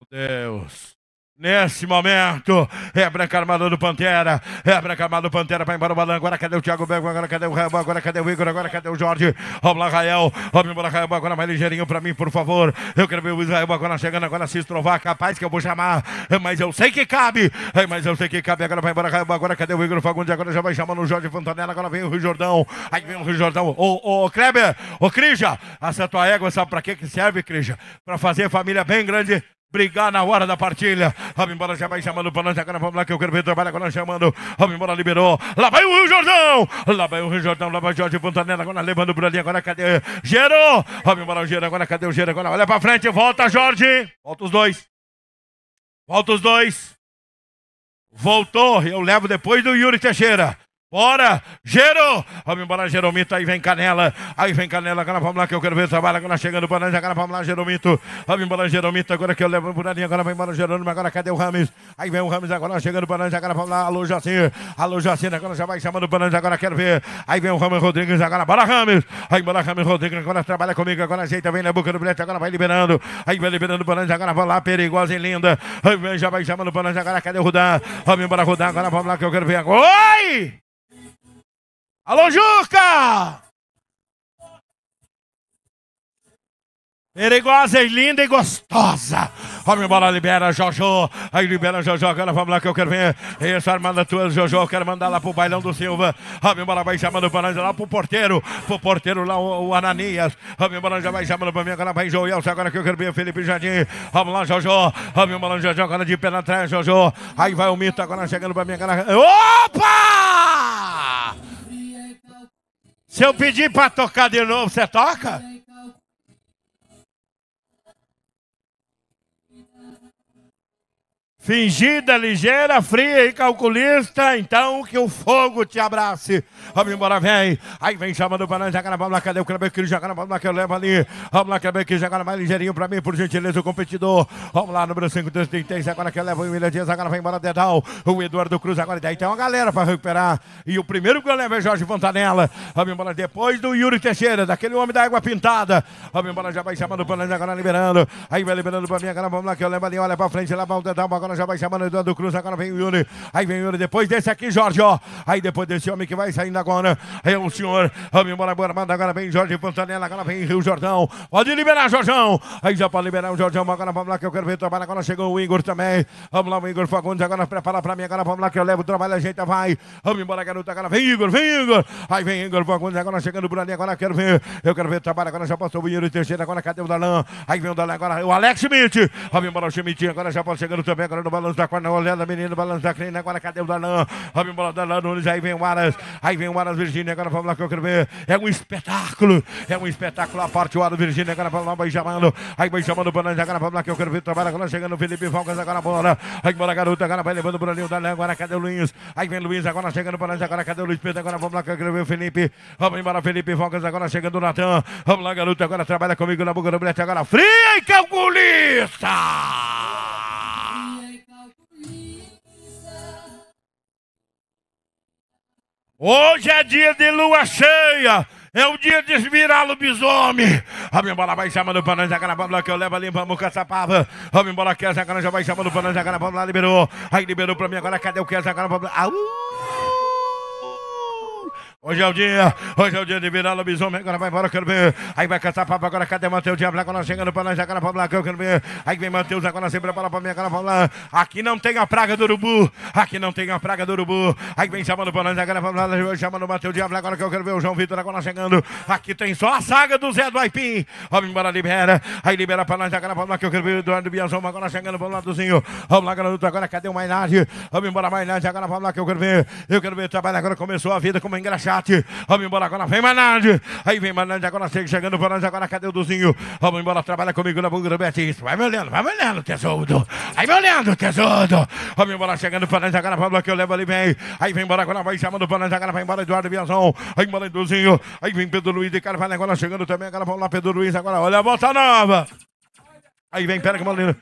Meu Deus. Nesse momento, é a branca armada do Pantera, é a branca armada do Pantera, vai embora o Balan, agora cadê o Thiago Bego, agora cadê o Rebo, agora cadê o Igor, agora cadê o Jorge, Robla Rael, Robla Rael, agora mais ligeirinho pra mim, por favor, eu quero ver o Israel agora chegando, agora se estrovar, capaz que eu vou chamar, mas eu sei que cabe, mas eu sei que cabe, agora vai embora Rael, agora cadê o Igor Fagundes, agora já vai chamando o Jorge Fontanella, agora vem o Rio Jordão, aí vem o Rio Jordão, ô, ô Kleber, ô Crija, essa tua égua sabe pra que que serve, Crija? Pra fazer família bem grande, brigar na hora da partilha. Vamos embora, já vai chamando para nós agora. Vamos lá que eu quero ver trabalhar. agora chamando. Vamos embora, liberou. Lá vai o Rio Jordão. Lá vai o Rio Jordão. Lá vai Jorge Fontanella. Agora levando por ali. Agora cadê? Gerou. Vamos embora, o Gerou. Agora cadê o Gerou? Agora olha para frente. Volta, Jorge. Volta os dois. Volta os dois. Voltou. Eu levo depois do Yuri Teixeira. Ora, Gero, vamos embora, Jeromito. Aí vem Canela, aí vem Canela. Agora vamos lá que eu quero ver o trabalho. Agora chegando para Agora vamos lá, Jeromito. Vamos embora, Jeromito. Agora que eu levo o ali. Agora vem embora, Jerônimo. Agora cadê o Rames? Aí vem o Rames agora chegando para Agora vamos lá, alô, Jacir. Alô, Jacir. Agora já vai chamando para Agora quero ver. Aí vem o Rames Rodrigues. Agora bora, Rames. Aí bora, Rames Rodrigues. Agora trabalha comigo. Agora ajeita, vem na boca do bilhete. Agora vai liberando. Aí vai liberando para Agora vamos lá, perigosa e linda. Aí vem, já vai chamando para Agora cadê o Rudá? Vamos embora, Rudá. Agora vamos lá que eu quero ver. Oi! Alô, Juca! Perigosa e linda e gostosa. Homem, bola, libera, Jojo. Aí libera, Jojo. Agora vamos lá que eu quero ver. Essa armada tua, Jojo. Eu quero mandar lá pro bailão do Silva. Homem, bola, vai chamando pra nós lá pro porteiro. Pro porteiro lá, o, o Ananias. Homem, bola, já vai chamando pra mim. Agora vai, Joel. Agora que eu quero ver, Felipe Jardim. Vamos lá, Jojo. Homem, bola, Jojo. Agora de pé na trás, Jojo. Aí vai o Mito. Agora chegando pra mim. Agora... Opa! Se eu pedir para tocar de novo, você toca? fingida, ligeira, fria e calculista, então que o fogo te abrace. Vamos embora, vem. Aí vem chamando o nós, joga na bola, cadê o Kleber? Joga na bola, que eu levo ali. Vamos lá, Kleber, que joga mais ligeirinho para mim, por gentileza, o competidor. Vamos lá, número 5, 33, agora que eu levo o William Dias, agora vai embora, Dedal. O Eduardo Cruz, agora daí tem uma galera para recuperar. E o primeiro que eu levo é Jorge Fontanella. Vamos embora, depois do Yuri Teixeira, daquele homem da água pintada. Vamos embora, já vai chamando o nós, agora liberando. Aí vai liberando para mim, agora vamos lá, que eu levo ali, olha para frente, lá vai o Dedal, agora já vai chamando o Eduardo Cruz. Agora vem o Yuri. Aí vem o Yuri. Depois desse aqui, Jorge, ó. Aí depois desse homem que vai saindo agora. É o senhor. Vamos embora, agora manda Agora vem Jorge Fontanella. Agora vem Rio Jordão. Pode liberar, Jorjão. Aí já pode liberar o Jorjão. Agora vamos lá que eu quero ver trabalho. Agora chegou o Igor também. Vamos lá, o Igor Fagundes. Agora prepara pra mim. Agora vamos lá que eu levo o trabalho. A gente vai. Vamos embora, garota. Agora vem Igor. Vem Igor. Aí vem Igor Fagundes. Agora chegando por ali. Agora quero ver. Eu quero ver trabalho. Agora já passou o Yuri Teixeira. Agora cadê o Dalan? Aí vem o Dalan. Agora o Alex Schmidt. Vamos embora, o Schmidt. Agora já pode chegando também. Agora no balanço da quadra, olhando a menina, balanço da crina, agora cadê o Danan? Rob bola Danan Nunes, aí vem o Aras, aí vem o Aras Virgínia, agora vamos lá que eu quero ver. É um espetáculo, é um espetáculo a parte, o Aras Virgínia, agora vamos lá, vai chamando, aí vai chamando o Bananjo, agora vamos lá que eu quero ver, trabalha agora chegando o Felipe Falcas, agora bola, aí bola garota, agora vai levando o Bruninho, Danan, agora cadê o Luiz? Aí vem o Luiz, agora chegando o Bananjo, agora cadê o Luiz Pedro, agora vamos lá que eu quero ver o Felipe, vamos embora, Felipe Falcas, agora chegando o Natan, vamos lá garoto, agora trabalha comigo na boca do bilhete, agora fria e calculista! Hoje é dia de lua cheia. É o dia de virar lobisomem. Vamos embora, vai chamando para nós, Jacarapabla, que eu levo ali, vamos pava. Vamos embora, que a Jacarapabla já vai chamando para nós, Jacarapabla, liberou. Aí liberou para mim agora, cadê o que a Jacarapabla? Au! Hoje é o dia, hoje é o dia de virar lobisomem. Agora vai embora, eu quero ver. Aí vai cantar papo, agora cadê Mateus? Diabla, agora chegando pra nós, agora pra que eu quero ver. Aí vem Mateus, agora sempre para pra mim, agora pra lá. Aqui não tem a praga do urubu, aqui não tem a praga do urubu. Aí vem chamando pra nós, agora pra lá, chamando Mateus, Diabla, agora que eu quero ver o João Vitor, agora chegando. Aqui tem só a saga do Zé do Aipim. Vamos embora, libera. Aí libera pra nós, agora pra lá, que eu quero ver o Eduardo Biazão, agora chegando pro ladozinho. Vamos lá, garoto, agora cadê o Mainardi? Vamos embora, Mainardi, agora pra lá, que eu quero ver. Eu quero ver o trabalho, agora começou a vida como engraxado resgate. Vamos embora agora, vem Manade. Aí vem Manade, agora chega chegando por nós, agora cadê o Duzinho? Vamos embora, trabalha comigo na Bunga do Bete. Isso, vai me olhando, vai me olhando, tesouro. Aí me olhando, tesouro. Vamos embora, chegando por nós, agora Pablo que eu levo ali, vem. Aí vem embora agora, vai chamando o nós, agora vai embora Eduardo Viazão. Aí embora Duzinho. Aí vem Pedro Luiz de vai agora chegando também, agora vamos lá Pedro Luiz, agora olha a volta nova. Aí vem, pera que maneiro.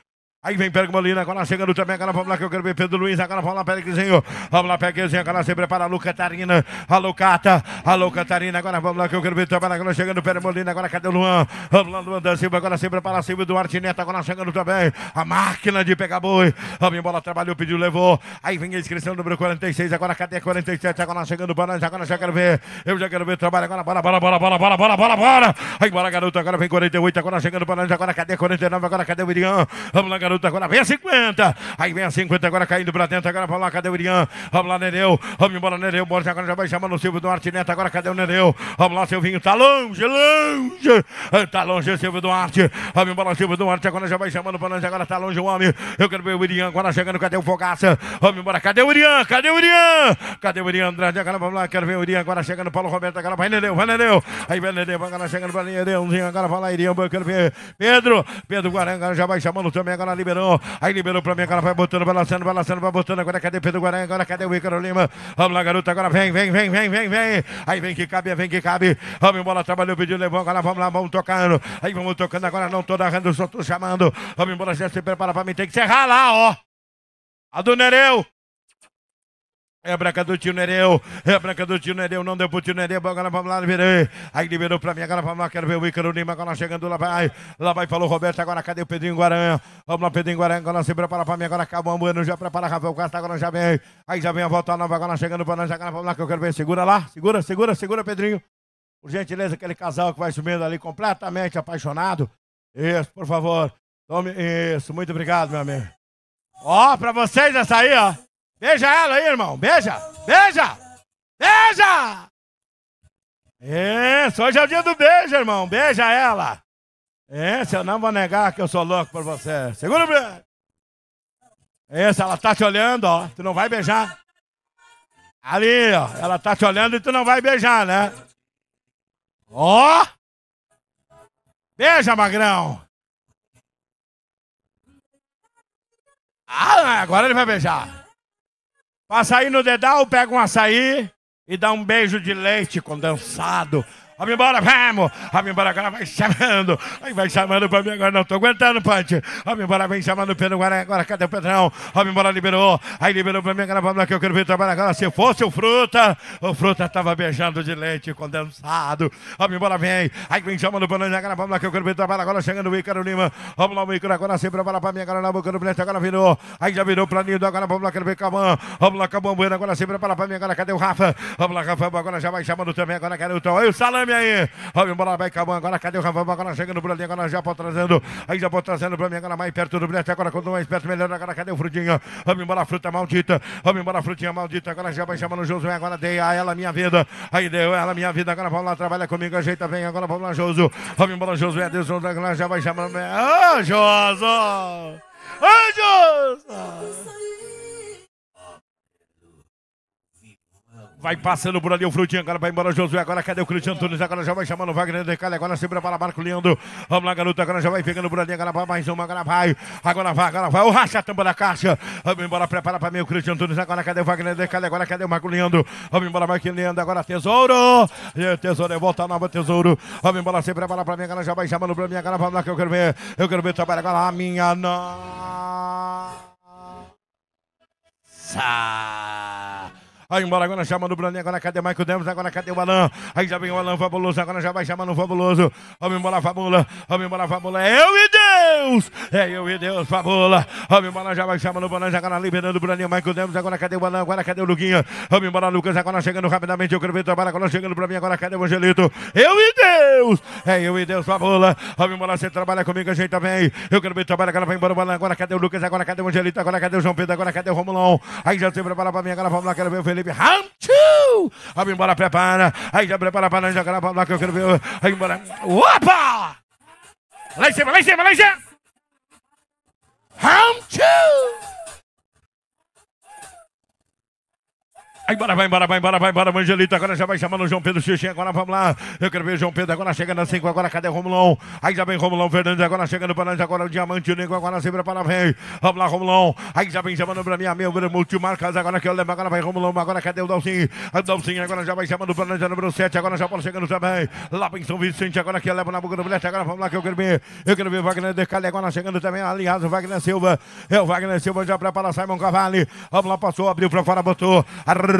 Aí vem Pedro Molina, agora chegando também, agora vamos lá que eu quero ver Pedro Luiz, agora vamos lá, Perequezinho, vamos lá, Perequezinho, agora se prepara, Alô Catarina, alô Cata, alô Catarina, agora vamos lá que eu quero ver trabalhar. agora chegando Pedro Molina, agora cadê o Luan? Vamos lá, Luan da Silva, agora se prepara, Silvio Duarte Neto, agora chegando também, a máquina de pegar boi, vamos embora, trabalhou, pediu, levou, aí vem a inscrição número 46, agora cadê 47, agora chegando o nós, agora já quero ver, eu já quero ver trabalho, agora bora, bora, bora, bora, bora, bora, bora, bora, aí bora, garoto, agora vem 48, agora chegando o nós, agora cadê 49, agora cadê o Miriam? Vamos lá, garoto minutos agora. Vem a 50. Aí vem a 50 agora caindo pra dentro. Agora pra lá. Cadê o Irian? Vamos lá, Nereu. Vamos embora, Nereu. Borges agora já vai chamando o Silvio Duarte Neto. Agora cadê o Nereu? Vamos lá, Silvinho. Tá longe, longe. Tá longe, Silvio Duarte. Vamos embora, Silvio Duarte. Agora já vai chamando pra nós. Agora tá longe o homem. Eu quero ver o Irian agora chegando. Cadê o Fogaça? Vamos embora. Cadê o Irian? Cadê o Irian? Cadê o Irian Andrade? Agora vamos lá. Quero ver o Irian agora chegando. Paulo Roberto. Agora vai, Nereu. Vai, Nereu. Aí vem Nereu. Agora chegando pra Nereuzinho. Agora vai lá, Irian. Eu quero ver Pedro. Pedro Guaranga já vai chamando também. Agora ali liberou. Aí liberou pra mim, agora vai botando, vai lançando, vai lançando, vai botando. Agora cadê Pedro Guaranha? Agora cadê o Ícaro Lima? Vamos lá, garoto, agora vem, vem, vem, vem, vem, vem. Aí vem que cabe, vem que cabe. Vamos embora, trabalhou, pediu, levou. Agora vamos lá, vamos tocando. Aí vamos tocando, agora não tô narrando, só tô chamando. Vamos embora, já se prepara pra mim, tem que serrar lá, ó. A do Nereu. É branca do tio Nereu, é branca do tio Nereu, não deu pro tio Nereu, agora vamos lá, virei. Aí liberou pra mim, agora vamos lá, quero ver o Ícaro Lima, agora chegando lá, vai. Lá vai, falou Roberto, agora cadê o Pedrinho Guaranha? Vamos lá, Pedrinho Guaranha, agora se prepara pra mim, agora acabou o Bueno, já prepara Rafael Castro, agora já vem. Aí já vem a volta nova, agora chegando pra nós, agora vamos lá que eu quero ver, segura lá, segura, segura, segura, Pedrinho. Por gentileza, aquele casal que vai subindo ali completamente apaixonado. Isso, por favor. Tome, isso, muito obrigado, meu amigo. Ó, pra vocês essa aí, ó. Beija ela aí, irmão. Beija, beija, beija. É, só hoje é o dia do beijo, irmão. Beija ela. É, se eu não vou negar que eu sou louco por você. Segura o beijo. Essa, ela tá te olhando, ó. Tu não vai beijar. Ali, ó. Ela tá te olhando e tu não vai beijar, né? Ó! Beija, magrão! Ah, agora ele vai beijar. Passa aí no dedal, pega um açaí e dá um beijo de leite condensado Vamos embora, vamos! Vamos embora agora, vai chamando! Vai chamando pra mim agora, não tô aguentando, Pante! Vamos embora, vem chamando o Pedro agora, agora cadê o Pedrão? Vamos embora, liberou! Aí liberou pra mim agora, vamos lá que eu quero ver trabalhar agora. Se fosse o Fruta, o Fruta tava beijando de leite condensado. Vamos embora, vem! Aí vem chamando o Pedrão agora, vamos lá que eu quero ver trabalhar agora, chegando o Icaro Lima. Vamos lá, o Icaro agora, sempre prepara pra mim agora na boca do Blete, agora virou! Aí já virou pra agora vamos lá, quero ver Caban! Vamos lá, Caban Bueno, agora sempre prepara pra mim agora, cadê o Rafa? Vamos lá, Rafa, agora já vai chamando também, agora garoto, Aí o Salame! Guilherme aí. Vamos embora, vai acabando Agora cadê o Ravão? Agora chegando por ali. Agora já pode trazendo. Aí já pode trazendo pra mim. Agora mais perto do bilhete. Agora quando mais perto, melhor. Agora cadê o Frutinha? Vamos embora, fruta maldita. Vamos embora, frutinha maldita. Agora já vai chamando o Josué. Agora dei a ela minha vida. Aí deu ela minha vida. Agora vamos lá, trabalha comigo. Ajeita, vem. Agora vamos lá, Josu. Vamos embora, Josué. Deus, agora já vai chamando. Né? Ô, oh, Josu! Ô, oh, Josu! Vai passando por ali o Frutinho, agora vai embora o Josué, agora cadê o Cristian Antunes, Agora já vai chamando o Wagner Decalhe, agora se prepara Marco Leandro. Vamos lá, garoto, agora já vai pegando por ali, agora vai mais uma, agora vai. Agora vai, agora vai, o racha a tampa da caixa. Vamos embora, prepara para mim o Cristian Antunes, agora cadê o Wagner Decalhe, agora cadê o Marco Leandro? Vamos embora, Marco Leandro, agora Tesouro. E tesouro, é volta nova, Tesouro. Vamos embora, se prepara para mim, agora já vai chamando para mim, agora vamos lá que eu quero ver. Eu quero ver trabalhar agora a minha nossa embora, agora chama no Bruninho, agora cadê Michael Demos, agora cadê o Alan? Aí já vem o Alan Fabuloso, agora já vai chamando o Fabuloso. Vamos embora, Fabula, vamos embora, Fabula, é eu e Deus! É eu e Deus, Fabula. Vamos embora, já vai chamando o Bonanza, agora liberando o Bruninho, Michael Demos, agora cadê o Alan, agora cadê o Luguinha? Vamos embora, Lucas, agora chegando rapidamente, eu quero ver trabalho, agora chegando pra mim, agora cadê o Angelito? Eu e Deus! É eu e Deus, Fabula. Vamos embora, você trabalha comigo, a gente também. Tá eu quero ver trabalho, agora vai embora o Alan, agora cadê o Lucas, agora cadê o Angelito, agora cadê o João Pedro, agora cadê o Romulão? Aí já se prepara pra mim, agora vamos lá, quero ver o Felipe baby, round two. embora, prepara. Aí já prepara para já grava lá que eu quero ver. Aí embora. Opa! Lá em cima, lá em cima, lá em cima. Aí embora, vai embora, vai embora, vai embora, Angelita Agora já vai chamando o João Pedro Xixi. Agora vamos lá. Eu quero ver o João Pedro agora chegando assim Agora cadê Romulão? Aí já vem Romulão Fernandes. Agora chegando para nós. Agora o Diamante Negro. Agora se para vem. Vamos lá, Romulão. Aí já vem chamando para mim. A meu multimarcas. Agora que eu lembro. Agora vai Romulão. Agora cadê o Dalcinho? O Dalcinho agora já vai chamando para nós. A número 7. Agora já pode chegando também. Lá em São Vicente. Agora que eu levo na boca do bilhete. Agora vamos lá que eu quero ver. Eu quero ver Wagner Decalhe. Agora chegando também. Aliás, o Wagner Silva. É o Wagner Silva já prepara Simon Cavalli. Vamos lá, passou, abriu para fora, botou. Arr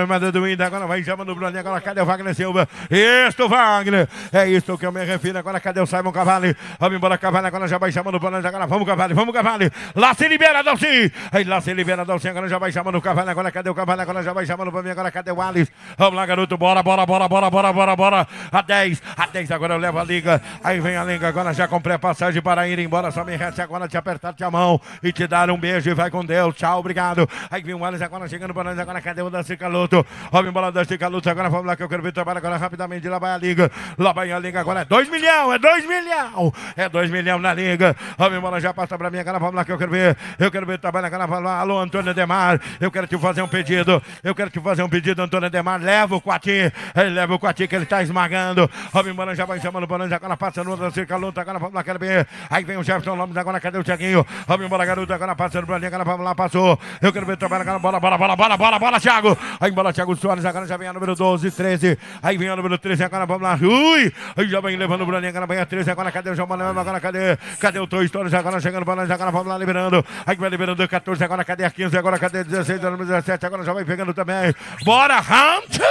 Armada é do Inda, agora vai chama no Bruninho, agora cadê o Wagner Silva? Isto, Wagner! É isso que eu me refiro, agora cadê o Simon Cavalli? Vamos embora, Cavalli, agora já vai chamando o Bruninho, agora vamos, Cavalli, vamos, Cavalli! Lá se libera, Dalci! Aí lá se libera, Dalci, agora já vai chamando o Cavalli, agora cadê o Cavalli, agora já vai chamando pra mim, agora cadê o Alice? Vamos lá, garoto, bora, bora, bora, bora, bora, bora, bora! A 10, a 10, agora eu levo a liga, aí vem a liga, agora já comprei a passagem para ir embora, só me resta agora te apertar a mão e te dar um beijo e vai com Deus, tchau, obrigado! Aí vem o Alice agora chegando para nós, agora cadê o Danci caloto? Robin bola Danci caloto agora vamos lá que eu quero ver trabalho agora rapidamente. Lá vai a liga, lá vai a liga, agora é 2 milhão, é 2 milhão, é 2 milhão na liga. Robin bola já passa pra mim, agora vamos lá que eu quero ver, eu quero ver trabalho agora. Vamos lá. Alô, Antônio Demar, eu quero te fazer um pedido, eu quero te fazer um pedido, Antônio Demar, leva o Quati, ele eh, leva o Quati que ele tá esmagando. Robin bola já vai chamando o Bonanza, agora passa no Danci caloto agora vamos lá, quero ver. Aí vem o Jefferson Lopes, agora cadê o Tiaguinho? Robin bola garoto, agora passando pra mim, agora vamos lá, passou. Eu quero ver trabalho agora, bola, bola, bola, bola, bola bola, bola, Thiago. Aí bola, Thiago Soares. Agora já vem a número 12, 13. Aí vem a número 13. Agora vamos lá. Ui! Aí já vem levando o Bruninho. Agora vem a 13. Agora cadê o João Manuel? Agora cadê? Cadê o Toy Stories? Agora chegando para nós. Agora vamos lá liberando. Aí vai liberando o 14. Agora cadê a 15? Agora cadê a 16? Agora 17. Agora já vai pegando também. Bora, round 2!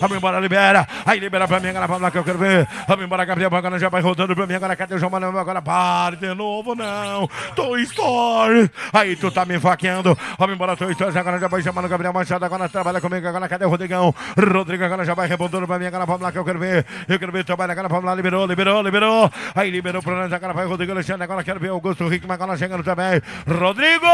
Vamos embora, libera. Aí libera pra mim. Agora vamos lá que eu quero ver. Vamos embora, Gabriel. Agora já vai rodando pra mim. Agora cadê o João Manuel? Agora para de novo, não. Toy Stories. Aí tu tá me faqueando. Vamos embora, Toy Stories. Agora já vai chamando o Gabriel manchada, agora trabalha comigo. Agora cadê o Rodrigão? Rodrigo agora já vai rebondando pra mim. Agora vamos lá que eu quero ver. Eu quero ver trabalho. Agora vamos lá. Liberou, liberou, liberou. Aí liberou pro Nantes. Agora vai Rodrigo Alexandre. Agora quero ver Augusto Rickman. Agora chegando também. Rodrigo!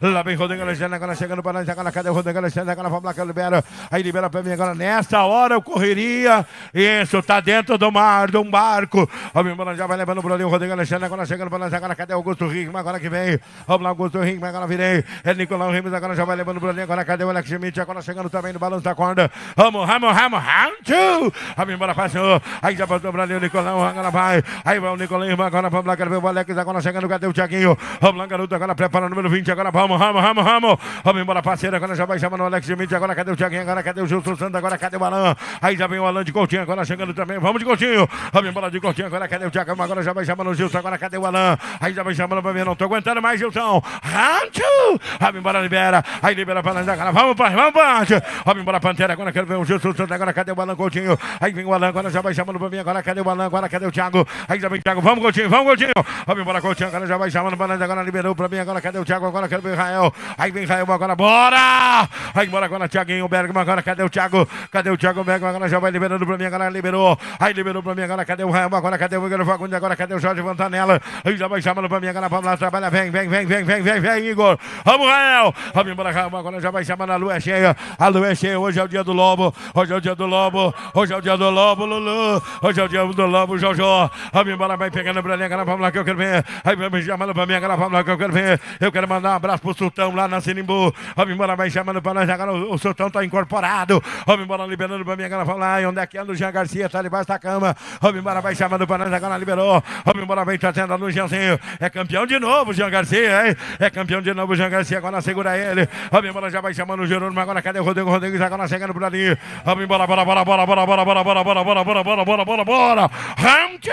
Lá vem Rodrigo Alexandre. Agora chegando pra nós, Agora cadê o Rodrigo Alexandre? Agora vamos lá que eu libero. Aí libera pra mim. Agora nessa hora eu correria. Isso, tá dentro do mar, de um barco. minha Mimbola já vai levando pro ali. O Rodrigo Alexandre. Agora chegando pra nós, Agora cadê o Augusto Rickman? Agora que vem. Vamos lá, Augusto Rickman. Agora virei. É Nicolau Rimes. Agora já vai levando pro ali. Agora cadê o Alex Schmidt agora chegando também no balanço da corda. Vamos, vamos, vamos, round two. Vamos embora, passou. Aí já passou pra ali o Nicolão, agora vai. Aí vai o Nicolão, agora vamos lá, ver o Alex? Agora chegando, cadê o Tiaguinho? Vamos lá, garoto, agora prepara o número 20, agora vamos, vamos, vamos, vamos. Vamos embora, parceiro, agora já vai chamando o Alex Schmidt, agora cadê o Tiaguinho? Agora cadê o Gilson Santos? Agora cadê o Alan? Aí já vem o Alan de Coutinho, agora chegando também. Vamos de Coutinho. Vamos embora de Coutinho, agora cadê o Tiagão? Agora já vai chamando o Gilson, agora cadê o Alan? Aí já vai chamando pra mim, não tô aguentando mais, Gilson. Round two. Vamos embora, libera. Aí libera pra nós, agora vamos. Vamos, pai, vamos, pai. Vamos embora, Pantera. Agora quero ver o Jesus Santos. Agora cadê o Alan Coutinho? Aí vem o Alan, agora já vai chamando pra mim. Agora cadê o Alan? Agora cadê o Thiago? Aí já vem o Thiago. Vamos, Coutinho, vamos, Coutinho. Vamos embora, Coutinho. Agora já vai chamando pra nós. Agora liberou pra mim. Agora cadê o Thiago? Agora quero ver o Israel. Aí vem Israel, agora bora! Aí bora agora, Thiaguinho Bergman. Agora cadê o Thiago? Cadê o Thiago Bergman? Agora já vai liberando pra mim. Agora liberou. Aí liberou pra mim. Agora cadê o Rael? Agora cadê o Igor Fagundes? Agora cadê o Jorge Vantanella? Aí já vai chamando pra mim. Agora vamos lá, trabalha. Vem, vem, vem, vem, vem, vem, vem, Igor. Vamos, Rael. Vamos embora, Israel. Agora já vai chamando estava na lua cheia. A lua é cheia, hoje é o dia do lobo. Hoje é o dia do lobo. Hoje é o dia do lobo, Lulu. Hoje é o dia do lobo, Jojo. Vamos embora, vai pegando a bralinha, aquela lá que eu quero ver. Aí me chamando pra mim, aquela lá que eu quero ver. Eu quero mandar um abraço pro Sultão lá na Sinimbu. Vamos embora, vai chamando pra nós. Agora o, Sultão tá incorporado. Vamos embora, liberando pra mim, aquela E Onde é que anda o Jean Garcia? Tá debaixo da cama. Vamos embora, vai chamando pra nós. Agora liberou. Vamos embora, vem trazendo a luz, Jeanzinho. É campeão de novo, Jean Garcia, hein? É campeão de novo, Jean Garcia. Agora segura ele. Vamos embora, já vai chamando. Toma Jerônimo agora. Cadê o Rodrigo? Rodrigo agora chegando por ali. Vamos embora, bora, bora, bora, bora, bora, bora, bora, bora, bora, bora, bora, bora, bora, bora. Ram, tio.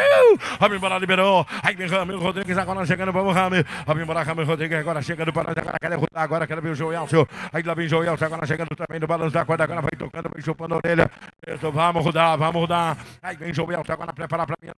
Vamos embora, liberou. Aí vem Rami, Rodrigues agora chegando. Vamos, Rami. Vamos embora, Rami, Rodrigues agora chegando para agora. Cadê o Agora quero ver o Joel, seu. Aí lá vem Joel, agora chegando também no balanço da corda. Agora vai tocando, vai chupando a orelha. vamos rodar, vamos rodar. Aí vem Joel, agora preparar para mim.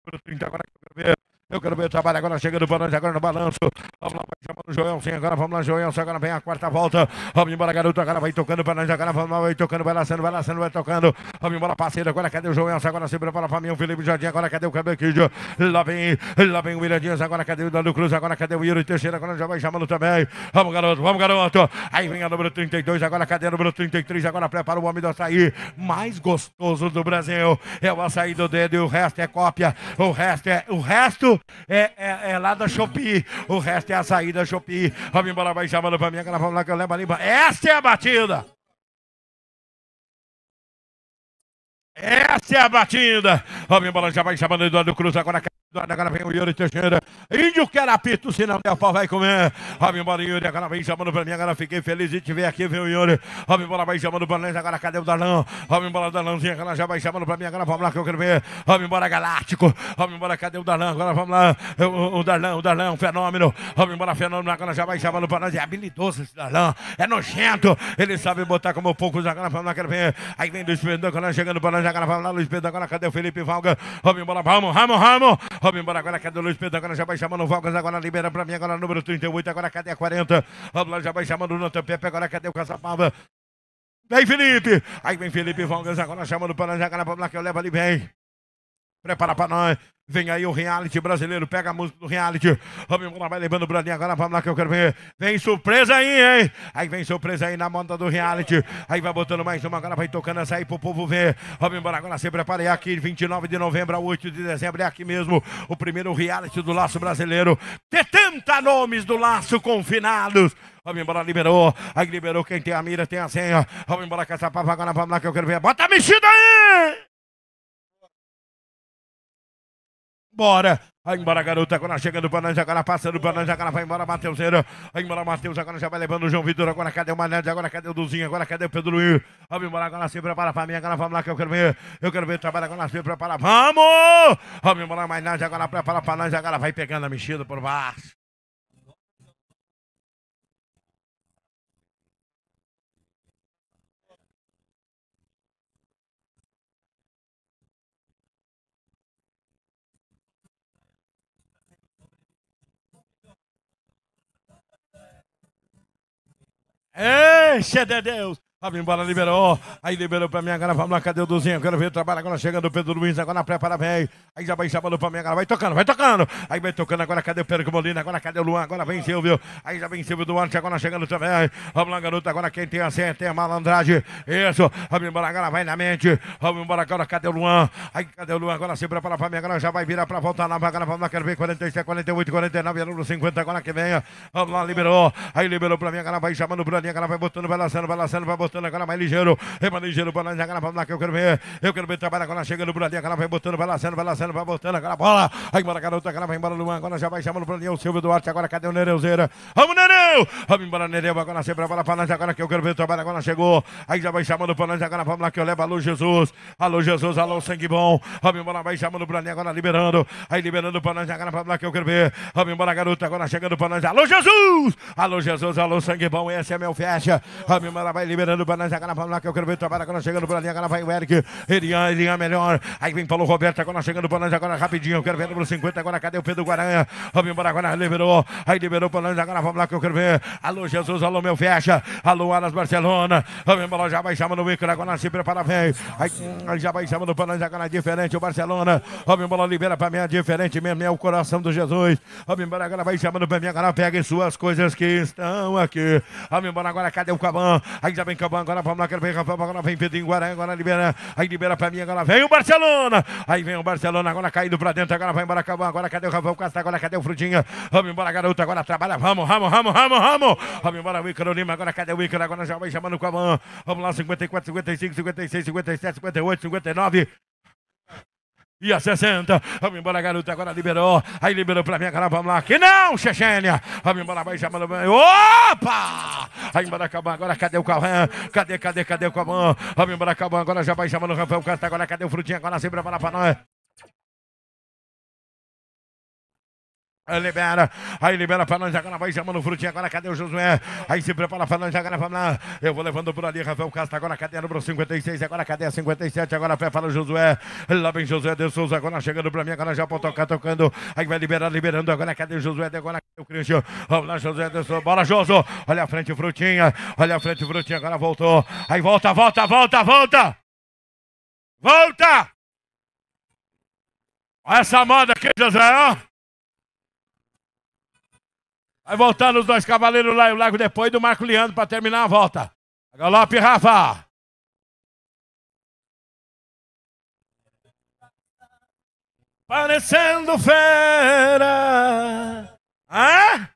Agora quero ver. Eu quero ver o trabalho agora chegando para nós, agora no balanço. Vamos lá, vai chamando o Joel, sim, agora vamos lá, Joel, agora vem a quarta volta. Vamos embora, garoto, agora vai tocando para nós, agora vamos lá, vai tocando, vai lançando, vai lançando, vai tocando. Vamos embora, parceiro, agora cadê o Joel, agora se prepara para mim, o Felipe Jardim, agora cadê o Cabequídeo? Lá vem, lá vem o Miradinhas, agora cadê o Dando Cruz, agora cadê o Yuri Teixeira, agora já vai chamando também. Vamos, garoto, vamos, garoto. Aí vem a número 32, agora cadê a número 33, agora prepara o homem do açaí mais gostoso do Brasil. É o açaí do dedo e o resto é cópia, o resto é, o resto é, é, é lá da Chopi. O resto é a saída Chopi. Vamos embora, vai chamando pra mim aquela vamos que eu levo ali. limpa. Essa é a batida. Essa é a batida. Vamos embora, já vai chamando Eduardo Cruz agora. Agora vem o Yuri Teixeira. Índio quer apito, se não der pau, vai comer. Rob embora, Yuri. Agora vem chamando pra mim. Agora fiquei feliz de te ver aqui, viu, Yuri? Rob embora, vai chamando pra nós. Agora cadê o Darlão? Rob embora, Darlãozinho. Agora já vai chamando pra mim. Agora vamos lá que eu quero ver. Rob embora, Galáctico. Rob embora, cadê o Darlão? Agora vamos lá. O, o Darlão, o um fenômeno. Rob embora, fenômeno. Agora já vai chamando pra nós. É habilidoso esse Darlão. É nojento. Ele sabe botar como poucos. Agora vamos lá, quero ver. Aí vem Luiz Pedro, agora chegando pra nós. Agora vamos lá, Luiz Pedro. Agora cadê o Felipe Valga? Rob embora, vamos, vamos, vamos. Vamos embora agora, cadê o Luiz Pedro? Agora já vai chamando o Valgas, agora libera pra mim, agora número 38, agora cadê a 40? Vamos lá, já vai chamando o Natan Pepe, agora cadê o Caçapava? Vem Felipe! Aí vem Felipe Valgas, agora chamando para lá, agora pra lá que eu levo ali, vem. Prepara para nós. Vem aí o reality brasileiro, pega a música do reality. Vamos embora, vai levando o Bradinho agora, vamos lá que eu quero ver. Vem surpresa aí, hein? Aí vem surpresa aí na monta do reality. Aí vai botando mais uma, agora vai tocando essa aí pro povo ver. Vamos embora, agora se prepare aqui, 29 de novembro a 8 de dezembro, é aqui mesmo o primeiro reality do Laço Brasileiro. 70 nomes do Laço confinados. Vamos embora, liberou. Aí liberou quem tem a mira, tem a senha. Vamos embora com essa papo agora, vamos lá que eu quero ver. Bota a mexida aí! Bora! Vai embora, garota, agora chegando pra Bananja, agora passando pra Bananja, agora vai embora, Matheuseira. Vai embora, Matheus, agora já vai levando o João Vitor, agora cadê o Manete, agora cadê o Duzinho, agora cadê o Pedro Luiz? Vamos embora, agora se prepara pra mim, agora vamos lá que eu quero ver, eu quero ver o trabalho, agora se prepara, vamos! Vamos embora, mais nada agora prepara pra nós, agora vai pegando a mexida por baixo. Eixa de Deus! Vamos embora, liberou. Aí liberou pra mim agora Vamos lá, cadê o Duzinho? quero ver o trabalho agora chegando o Pedro Luiz. Agora prepara bem. Aí já vai chamando pra mim agora Vai tocando, vai tocando. Aí vai tocando. Agora cadê o Pedro Molina? Agora cadê o Luan? Agora vem Silvio. Aí já vem Silvio Duarte. Agora chegando também. Vamos lá, garoto. Agora quem tem a senha tem a malandragem. Isso. Vamos embora, agora vai na mente. Vamos embora, agora cadê o Luan? Aí cadê o Luan? Agora se prepara pra mim agora Já vai virar pra voltar lá Agora Vamos lá, quero ver. 47, 48, 49. Número 50. Agora que venha. Vamos lá, liberou. Aí liberou pra mim agora Vai chamando o Bruninho. Agora vai botando, vai lançando, vai lançando, vai botando botando agora mais ligeiro. mais ligeiro, nós agora vamos lá que eu quero ver. Eu quero ver trabalhar agora, chegando o ali, agora vai botando, vai lançando, vai lançando, vai botando agora a bola. Aí embora garota, agora vai embora Luan, agora já vai chamando para ali é o Silvio Duarte, agora cadê o Nereuzeira? Vamos Nereu! Vamos embora Nereu, agora sempre a bola para nós agora que eu quero ver trabalhar agora chegou. Aí já vai chamando para nós agora vamos lá que eu levo alô Jesus. Alô Jesus, alô sangue bom. Vamos embora vai chamando para ali agora liberando. Aí liberando para nós agora vamos lá que eu quero ver. Vamos embora garota, agora chegando para nós. Alô Jesus! Alô Jesus, alô sangue bom, esse é meu fecha. Vamos embora vai liberando Abrindo para nós, lá, que eu quero ver trabalho Agora chegando por ali, agora vai o Eric. ele é, Erian é melhor. Aí vem Paulo Roberto, agora chegando por nós, agora rapidinho. Eu quero ver número 50. Agora cadê o Pedro Guaranha? Vamos embora agora, liberou. Aí liberou para nós, agora vamos lá, que eu quero ver. Alô, Jesus, alô, meu fecha. Alô, Alas Barcelona. Vamos embora, já vai chamando o Ícaro. Agora se prepara, vem. Aí, aí já vai chamando para nós, agora diferente. O Barcelona. Vamos embora, libera para mim, é diferente mesmo. É o coração do Jesus. Vamos embora, agora vai chamando para mim, agora peguem suas coisas que estão aqui. Vamos embora agora, cadê o Caban? Aí já vem Cambão, agora vamos lá, vem ver Rafael, agora vem Pedrinho Guarani, agora libera, aí libera pra mim, agora vem o Barcelona, aí vem o Barcelona, agora caindo pra dentro, agora vai embora acabou agora cadê o Rafael Castro, agora cadê o Frutinha, vamos embora garoto, agora trabalha, vamos, vamos, vamos, vamos, vamos, vamos embora o Ícaro Lima, agora cadê o Ícaro, agora já vai chamando o Cambão, vamos lá, 54, 55, 56, 57, 58, 59, e a 60, vamos embora, garoto. Agora liberou. Aí liberou pra mim cara, vamos lá. Que não, Chechênia. Vamos embora, vai chamando. Vai. Opa! Aí embora, acabou. Agora cadê o Calvão? Cadê, cadê, cadê o Calvão? Vamos embora, acabou. Agora já vai chamando o Rafael Canta. Agora cadê o frutinho, Agora sempre lá pra nós. Libera, aí libera para nós agora, vai chamando o frutinho agora, cadê o Josué? Aí se prepara para nós agora, vamos lá. Eu vou levando por ali, Rafael Castro, agora cadê número 56, agora cadê a 57, agora pé para o Josué. Lá vem Josué de Souza, agora chegando para mim, agora já pode tocar, tocando. Aí vai liberar, liberando, agora cadê o Josué? Agora cadê o Cristian? Vamos lá, Josué de Souza, bora Josué. Olha a frente, frutinha, olha a frente, frutinha, agora voltou. Aí volta, volta, volta, volta. Volta! Olha essa moda aqui, Josué, ó. Vai voltando os dois cavaleiros lá e o Lago depois do Marco Leandro para terminar a volta. galope, Rafa. Parecendo fera. Hã? Ah?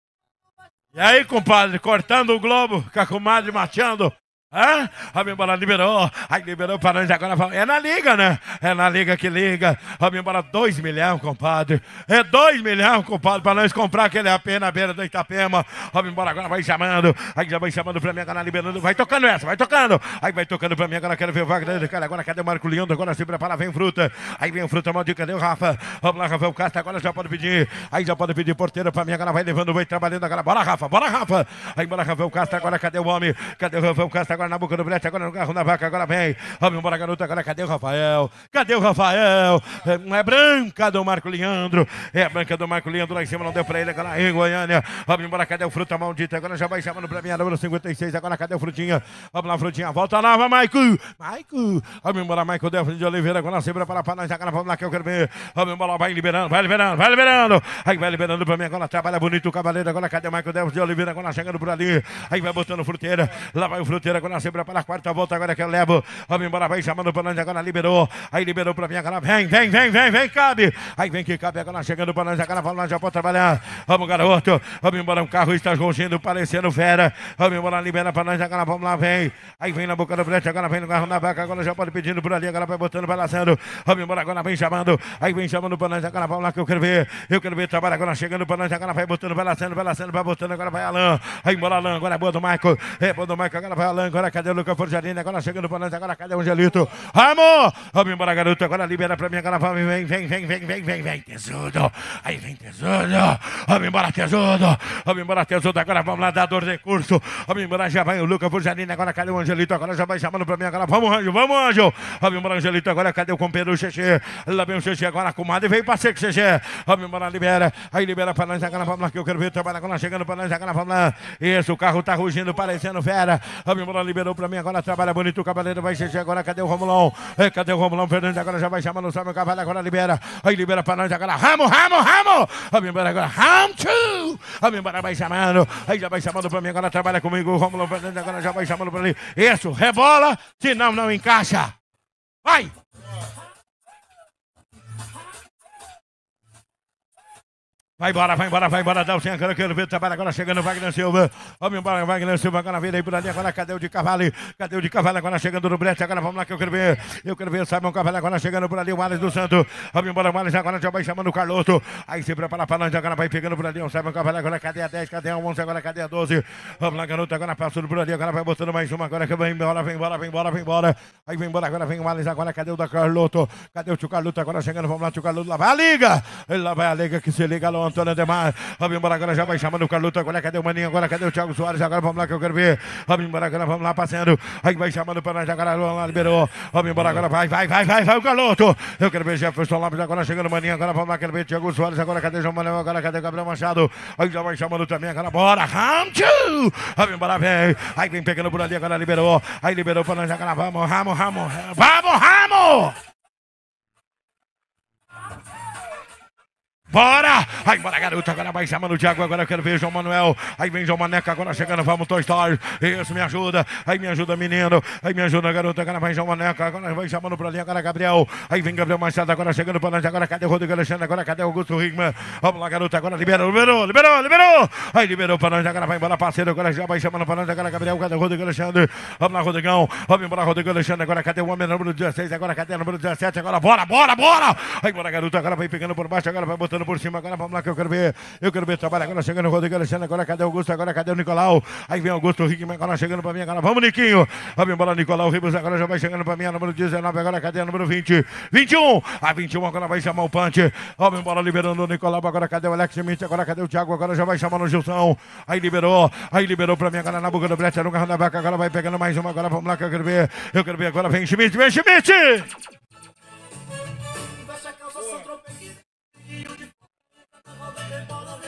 E aí, compadre, cortando o globo, com a comadre mateando Hã? Vamos embora, liberou. Aí liberou para nós agora. É na liga, né? É na liga que liga. Vamos embora, 2 milhões, compadre. É 2 milhões, compadre, para nós comprar aquele AP na beira do Itapema. Vamos embora agora, vai chamando. Aí já vai chamando para mim agora, liberando. Vai tocando essa, vai tocando. Aí vai tocando para mim agora, quero ver o Wagner. Cara, agora cadê o Marco Leandro? Agora se prepara, vem fruta. Aí vem fruta, maldito, cadê o Rafa? Vamos lá, Rafael Castro, agora já pode pedir. Aí já pode pedir porteiro para mim agora, vai levando, vai trabalhando agora. Bora, Rafa, bora, Rafa. Aí bora, Rafael Castro, agora cadê o homem? Cadê o Rafael Castro? agora na boca do brete, agora no carro, na vaca, agora vem. Vamos embora, garoto, agora cadê o Rafael? Cadê o Rafael? É, é branca do Marco Leandro. É branca do Marco Leandro lá em cima, não deu pra ele, agora aí, Goiânia. Vamos embora, cadê o fruta maldita? Agora já vai chamando pra a número 56, agora cadê o frutinha? Vamos lá, frutinha, volta lá, vai, Maico. Maico. Vamos embora, Maico Delphine de Oliveira, agora se para pra nós, agora vamos lá que eu quero ver. Vamos embora, vai liberando, vai liberando, vai liberando. Aí vai liberando pra mim, agora trabalha bonito o cavaleiro, agora cadê o Maico Delphine de Oliveira? Agora chegando por ali. Aí vai botando fruteira, lá vai o fruteira, agora nasceu para a quarta volta. Agora que eu levo. Vamos embora, vai chamando para nós. Agora liberou. Aí liberou para mim. Agora vem, vem, vem, vem, vem, cabe. Aí vem que cabe. Agora chegando para nós. Agora vamos lá, já pode trabalhar. Vamos, garoto. Vamos embora. Um carro está rugindo, parecendo fera. Vamos embora, libera para nós. Agora vamos lá, vem. Aí vem na boca do frente. Agora vem no carro na vaca. Agora já pode pedindo por ali. Agora vai botando, vai lançando. Vamos embora. Agora vem chamando. Aí vem chamando para nós. Agora vamos lá que eu quero ver. Eu quero ver trabalho. Agora chegando para nós. Agora vai botando, vai balançando vai vai botando. Agora vai Alain. Aí embora, Alain. Agora é boa do Marco. É boa do Marco. Agora vai Alain. Agora cadê o Lucas Forjarini? Agora chegando para nós. Agora cadê o Angelito? Vamos! Vamos embora, garoto. Agora libera para mim. Agora vamos. Vem, vem, vem, vem, vem, vem, vem, tesudo. Aí vem tesudo. Vamos embora, tesudo. Vamos embora, tesudo. Agora vamos lá, dor de curso. Vamos embora, já vai o Lucas Forjarini. Agora cadê o Angelito? Agora já vai chamando para mim. Agora vamos, Anjo. Vamos, Anjo. Vamos embora, Angelito. Agora cadê o companheiro xixi Lá vem o xixi Agora a vem veio para ser xixi Vamos embora, libera. Aí libera para nós. Agora vamos lá que eu quero ver o Agora chegando para nós. Agora vamos lá. Isso, o carro tá rugindo, parecendo fera. Vamos embora, liberou pra mim agora. Trabalha bonito o Cavaleiro. Vai GG agora. Cadê o Romulão? É, cadê o Romulão? Fernandes agora já vai chamando o meu Cavalo. Agora libera. Aí libera pra nós agora. Ramo, ramo, ramo. Vamos embora agora. ramo, two. Vamos embora. Vai chamando. Aí já vai chamando pra mim agora. Trabalha comigo o Romulão Fernandes. Agora já vai chamando pra mim. Isso. Rebola. senão não, não encaixa. Vai. Vai embora, vai embora, vai embora, dá o eu quero ver o trabalho agora chegando, Wagner Silva. Vamos embora, Wagner Silva, agora vem aí por ali, agora cadê o de cavalo? Cadê o de cavalo agora chegando no brete? Agora vamos lá que eu quero ver, eu quero ver o Simon Cavalo agora chegando por ali, o Alex do Santo. Vamos embora, o Alex agora já vai chamando o Carloto. Aí se prepara para nós, agora vai pegando por ali, o Simon Cavalo agora cadê a 10, cadê a 11, agora cadê a 12? Vamos lá, garoto, agora passando por ali, agora vai botando mais uma, agora que vai embora, vem embora, vem embora, vem embora. Aí vem embora, agora vem o Alex, agora cadê o da Carloto? Cadê o Tio Carloto agora chegando? Vamos lá, Tio Carloto, lá vai a liga! Ele lá vai a liga que se liga longe. Antônio Ademar. Vamos embora agora, já vai chamando o Carlota. Agora cadê o Maninho? Agora cadê o Thiago Soares? Agora vamos lá que eu quero ver. Vamos embora agora, vamos lá passeando. Aí vai chamando para nós agora, lá liberou. Vamos embora agora, vai, vai, vai, vai, vai o Carloto. Eu quero ver Jefferson Lopes agora chegando, Maninho. Agora vamos lá, quero ver Thiago Soares. Agora cadê o João Manuel? Agora cadê o Gabriel Machado? Aí já vai chamando também agora, bora, round two. Vamos embora, vem. Aí vem pegando por ali, agora liberou. Aí liberou para nós agora, vamos, ramo, ramo, vamos, ramo. Bora! Aí bora, garoto, agora vai chamando o Thiago, agora eu quero ver João Manuel. Aí vem João Maneca, agora chegando, vamos, Toy Story. Isso, me ajuda. Aí me ajuda, menino. Aí me ajuda, garoto, agora vai João Maneca, agora vai chamando pra ali, agora Gabriel. Aí vem Gabriel Machado, agora chegando pra nós, agora cadê o Rodrigo Alexandre, agora cadê o Augusto Rigma? Vamos lá, garoto, agora libera, liberou, liberou, liberou! Aí liberou pra nós, agora vai embora, parceiro, agora já vai chamando pra nós, agora Gabriel, cadê o Rodrigo Alexandre? Vamos lá, Rodrigão, vamos embora, Rodrigo Alexandre, agora cadê o homem número 16, agora cadê o número 17, agora bora, bora, bora! Aí bora, garoto, agora vai pegando por baixo, agora vai botando por cima. Agora vamos lá que eu quero ver. Eu quero ver trabalho. Agora chegando o Rodrigo Alexandre. Agora cadê o Augusto? Agora cadê o Nicolau? Aí vem Augusto Rickman. Agora chegando pra mim. Agora vamos, Niquinho. Vamos embora, Nicolau Ribos. Agora já vai chegando pra mim. A número 19. Agora cadê a número 20? 21. A 21 agora vai chamar o Pante. Vamos embora, liberando o Nicolau. Agora cadê o Alex Smith? Agora cadê o Thiago? Agora já vai chamando o Gilson. Aí liberou. Aí liberou pra mim. Agora na boca do Brete. Era um carro da vaca. Agora vai pegando mais uma. Agora vamos lá que eu quero ver. Eu quero ver agora. Vem Schmidt. Vem Schmidt! te puedo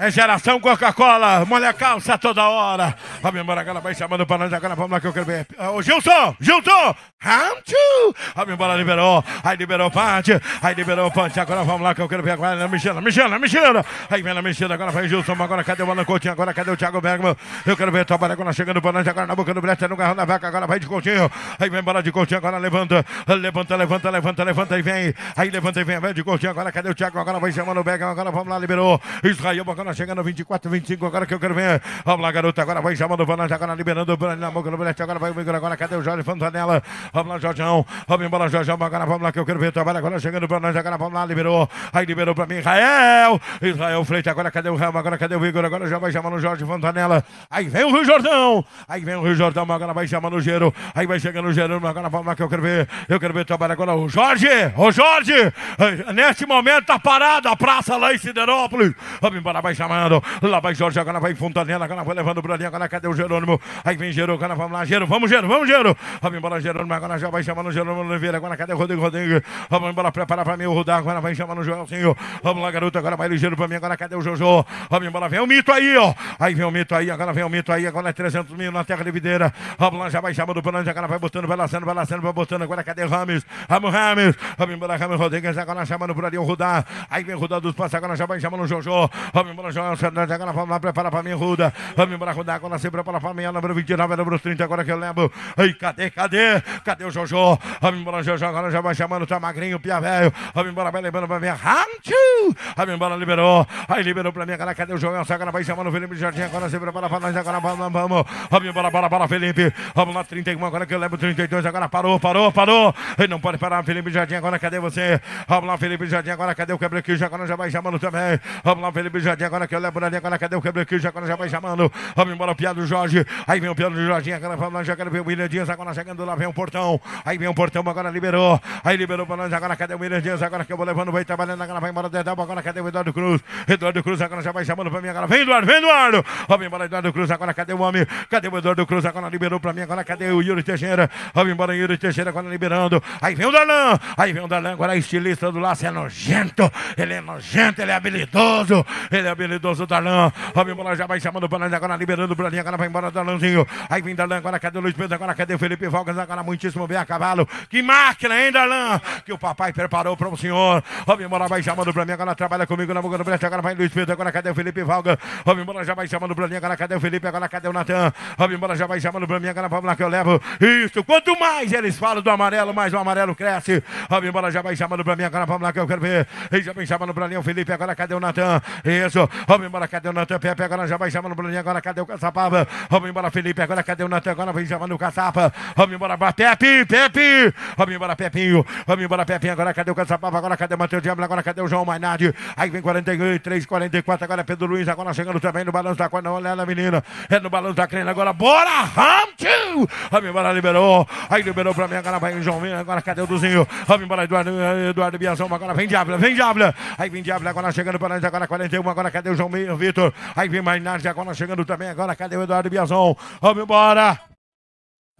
É geração Coca-Cola, molha calça toda hora. Vamos embora, agora vai chamando pra nós agora, vamos lá que eu quero ver. Ô Gilson, Gilson, round two. Vamos embora, liberou, aí liberou o punch, aí liberou o punch. Agora vamos lá que eu quero ver agora, mexendo, mexendo, mexendo. Aí vem na mexida, agora vai o Gilson, agora cadê o Alan Coutinho, agora cadê o Thiago Bergman? Eu quero ver a agora chegando pra nós agora na boca do brete, no garrão da vaca, agora vai de Coutinho. Aí vem embora de Coutinho, agora levanta, levanta, levanta, levanta, levanta e vem. Aí levanta e vem, vem de Coutinho, agora cadê o Thiago? Agora vai chamando o Bergman, agora vamos lá, liberou. Israel, agora bola chegando 24, 25. Agora que eu quero ver. Vamos lá, garoto. Agora vai chamando o Vanage. Agora liberando o Brani na mão. Agora vai o Igor. Agora cadê o Jorge Fantanella? Vamos lá, Jorgeão. Vamos embora, Jorgeão. Agora vamos lá que eu quero ver. Trabalha agora chegando o nós Agora vamos lá, liberou. Aí liberou pra mim. Israel. Israel frente. Agora cadê o Ramo? Agora cadê o Igor? Agora já vai chamando o Jorge Fantanella. Aí vem o Rio Jordão. Aí vem o Rio Jordão. Agora vai chamando o Gero. Aí vai chegando o Gero. Agora vamos lá que eu quero ver. Eu quero ver trabalhar agora o Jorge. Ô Jorge. Eh, neste momento tá parada a praça lá em Siderópolis. Vamos embora, vai chamando. Lá vai Jorge, agora vai Fontanela, agora vai levando pra ali, agora cadê o Jerônimo? Aí vem Jerônimo, agora vamos lá, Jerônimo, vamos Jerônimo, vamos Jerônimo. Vamos embora Jerônimo, agora já vai chamando Jerônimo Oliveira, agora cadê o Rodrigo Rodrigo? Vamos embora, preparar pra mim o Rudá, agora vai chamando o Joelzinho. Vamos lá, garoto, agora vai ligeiro pra mim, agora cadê o Jojo? Vamos embora, vem o mito aí, ó. Aí vem o mito aí, agora vem o mito aí, agora é 300 mil na terra de videira. Vamos lá, já vai chamando o Pananja, agora vai botando, vai lançando, vai lançando, vai botando, agora cadê o Rames? Vamos, Rames. Vamos embora, Rames Rodrigues, agora chamando por ali o Rudá. Aí vem o dos Passos, agora já vai chamando o Jojo. Vamos embora, João Fernandes. Agora vamos lá, prepara para mim, Ruda. Vamos embora, Ruda. Agora se prepara para mim, a é número 29, a é número 30. Agora que eu lembro. ai, cadê, cadê? Cadê o Jojo? Vamos embora, Jojo. Agora já vai chamando, tá magrinho, pia velho. Vamos embora, vai lembrando para mim. Rancho! Vamos embora, liberou. Aí liberou para mim, agora cadê o João? Agora vai chamando o Felipe Jardim. Agora se prepara para nós. Agora vamos, vamos. Vamos embora, bora, bora, Felipe. Vamos lá, 31. Agora que eu lembro, 32. Agora parou, parou, parou. Ele não pode parar, Felipe Jardim. Agora cadê você? Vamos lá, Felipe Jardim. Agora cadê o quebra-queixo? Agora já vai chamando também. Vamos lá, Felipe Jardim. Agora agora que eu levo ali, agora cadê o quebra já Agora já vai chamando. Vamos embora o piado Jorge. Aí vem o piado do Jorginho, agora vamos lá, quero vem o William Dias, agora chegando lá, vem o portão. Aí vem o portão, agora liberou. Aí liberou pra nós, agora cadê o William Dias? Agora que eu vou levando, vai trabalhando, agora vai embora o Dedal, agora cadê o Eduardo Cruz? Eduardo Cruz agora já vai chamando para mim, agora vem Eduardo, vem Eduardo! Vamos embora Eduardo Cruz, agora cadê o homem? Cadê o Eduardo Cruz? Agora liberou para mim, agora cadê o Yuri Teixeira? Vamos embora Yuri Teixeira, agora liberando. Aí vem o Darlan, aí vem o Darlan, agora é estilista do laço, é nojento, ele é nojento, ele é habilidoso, ele é habilidoso Darlan. O Bimbola já vai chamando o Bolanzinho agora, liberando o Bolanzinho. Agora vai embora Darlanzinho. Aí vem Darlan, agora cadê o Luiz Pedro? Agora cadê o Felipe Vargas, Agora muitíssimo bem a cavalo. Que máquina, hein, Darlan? Que o papai preparou para o senhor. O Bimbola vai chamando para mim. Agora trabalha comigo na boca do Brest. Agora vai Luiz Pedro. Agora cadê o Felipe Valgas? O Bimbola já vai chamando para mim. Agora cadê o Felipe? Agora cadê o Natan? O Bimbola já vai chamando para mim. Agora vamos lá que eu levo. Isso. Quanto mais eles falam do amarelo, mais o amarelo cresce. O Bimbola já vai chamando para mim. Agora vamos lá que eu quero ver. eles já vem chamando para mim o Felipe. Agora cadê o Natan? Isso. Vamos embora, cadê o Natan? Pepe agora já vai chamando o Bruninho. Agora cadê o Caçapava? Vamos embora, Felipe. Agora cadê o Natan? Agora vem chamando o Caçapa. Vamos embora, Pepe, Pepe. Vamos embora, Pepinho. Vamos embora, Pepinho. Agora cadê o Caçapava? Agora cadê o Matheus Diablo? Agora cadê o João Mainardi? Aí vem 43, 44. Agora é Pedro Luiz. Agora chegando também no balanço da corda. Olha ela, menina. É no balanço da crena. Agora bora, Ramtio. Vamos embora, liberou. Aí liberou pra mim. Agora vai o João Agora cadê o Duzinho? Vamos embora, Eduardo, Eduardo Biazão. Agora vem Diabla, vem Diabla. Aí vem Diabla. Agora chegando para nós. Agora 41. Agora cadê o João Vitor? Aí vem mais Nardi agora chegando também. Agora cadê o Eduardo Biazon? Vamos embora!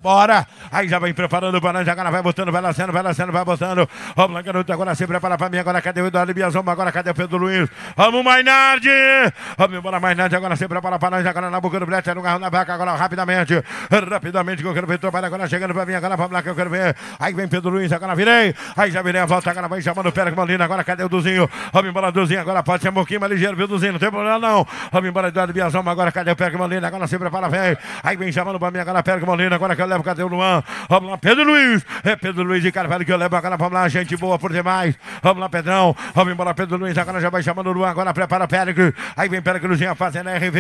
Bora! Aí já vem preparando o Banana, agora vai botando, vai lançando, vai lançando, vai botando. O Blancanuto agora se prepara pra mim, agora cadê o Eduardo Biazoma, agora cadê o Pedro Luiz? Vamos, Mainardi! Vamos embora, Mainardi, agora se prepara pra nós, agora na boca do Blete, no garro na vaca, agora rapidamente, rapidamente que eu quero ver trabalho, agora chegando pra mim, agora pra Blanca, eu quero ver. Aí vem Pedro Luiz, agora virei, aí já virei a volta, agora vai chamando o Pérez Molina, agora cadê o Duzinho? Vamos embora, Duzinho, agora pode ser um pouquinho mais ligeiro, viu, Duzinho? Não tem problema não. Vamos embora, Eduardo Biazoma, agora cadê o Pérez Molina, agora se prepara, vem. Aí vem chamando pra mim, agora Pérez Molina, agora cadê levo, cadê o Luan? Vamos lá, Pedro Luiz. É Pedro Luiz e Carvalho que eu levo agora. Vamos lá, gente boa por demais. Vamos lá, Pedrão. Vamos embora, Pedro Luiz. Agora já vai chamando o Luan. Agora prepara o Péricles. Aí vem Luzinha fazendo a RV.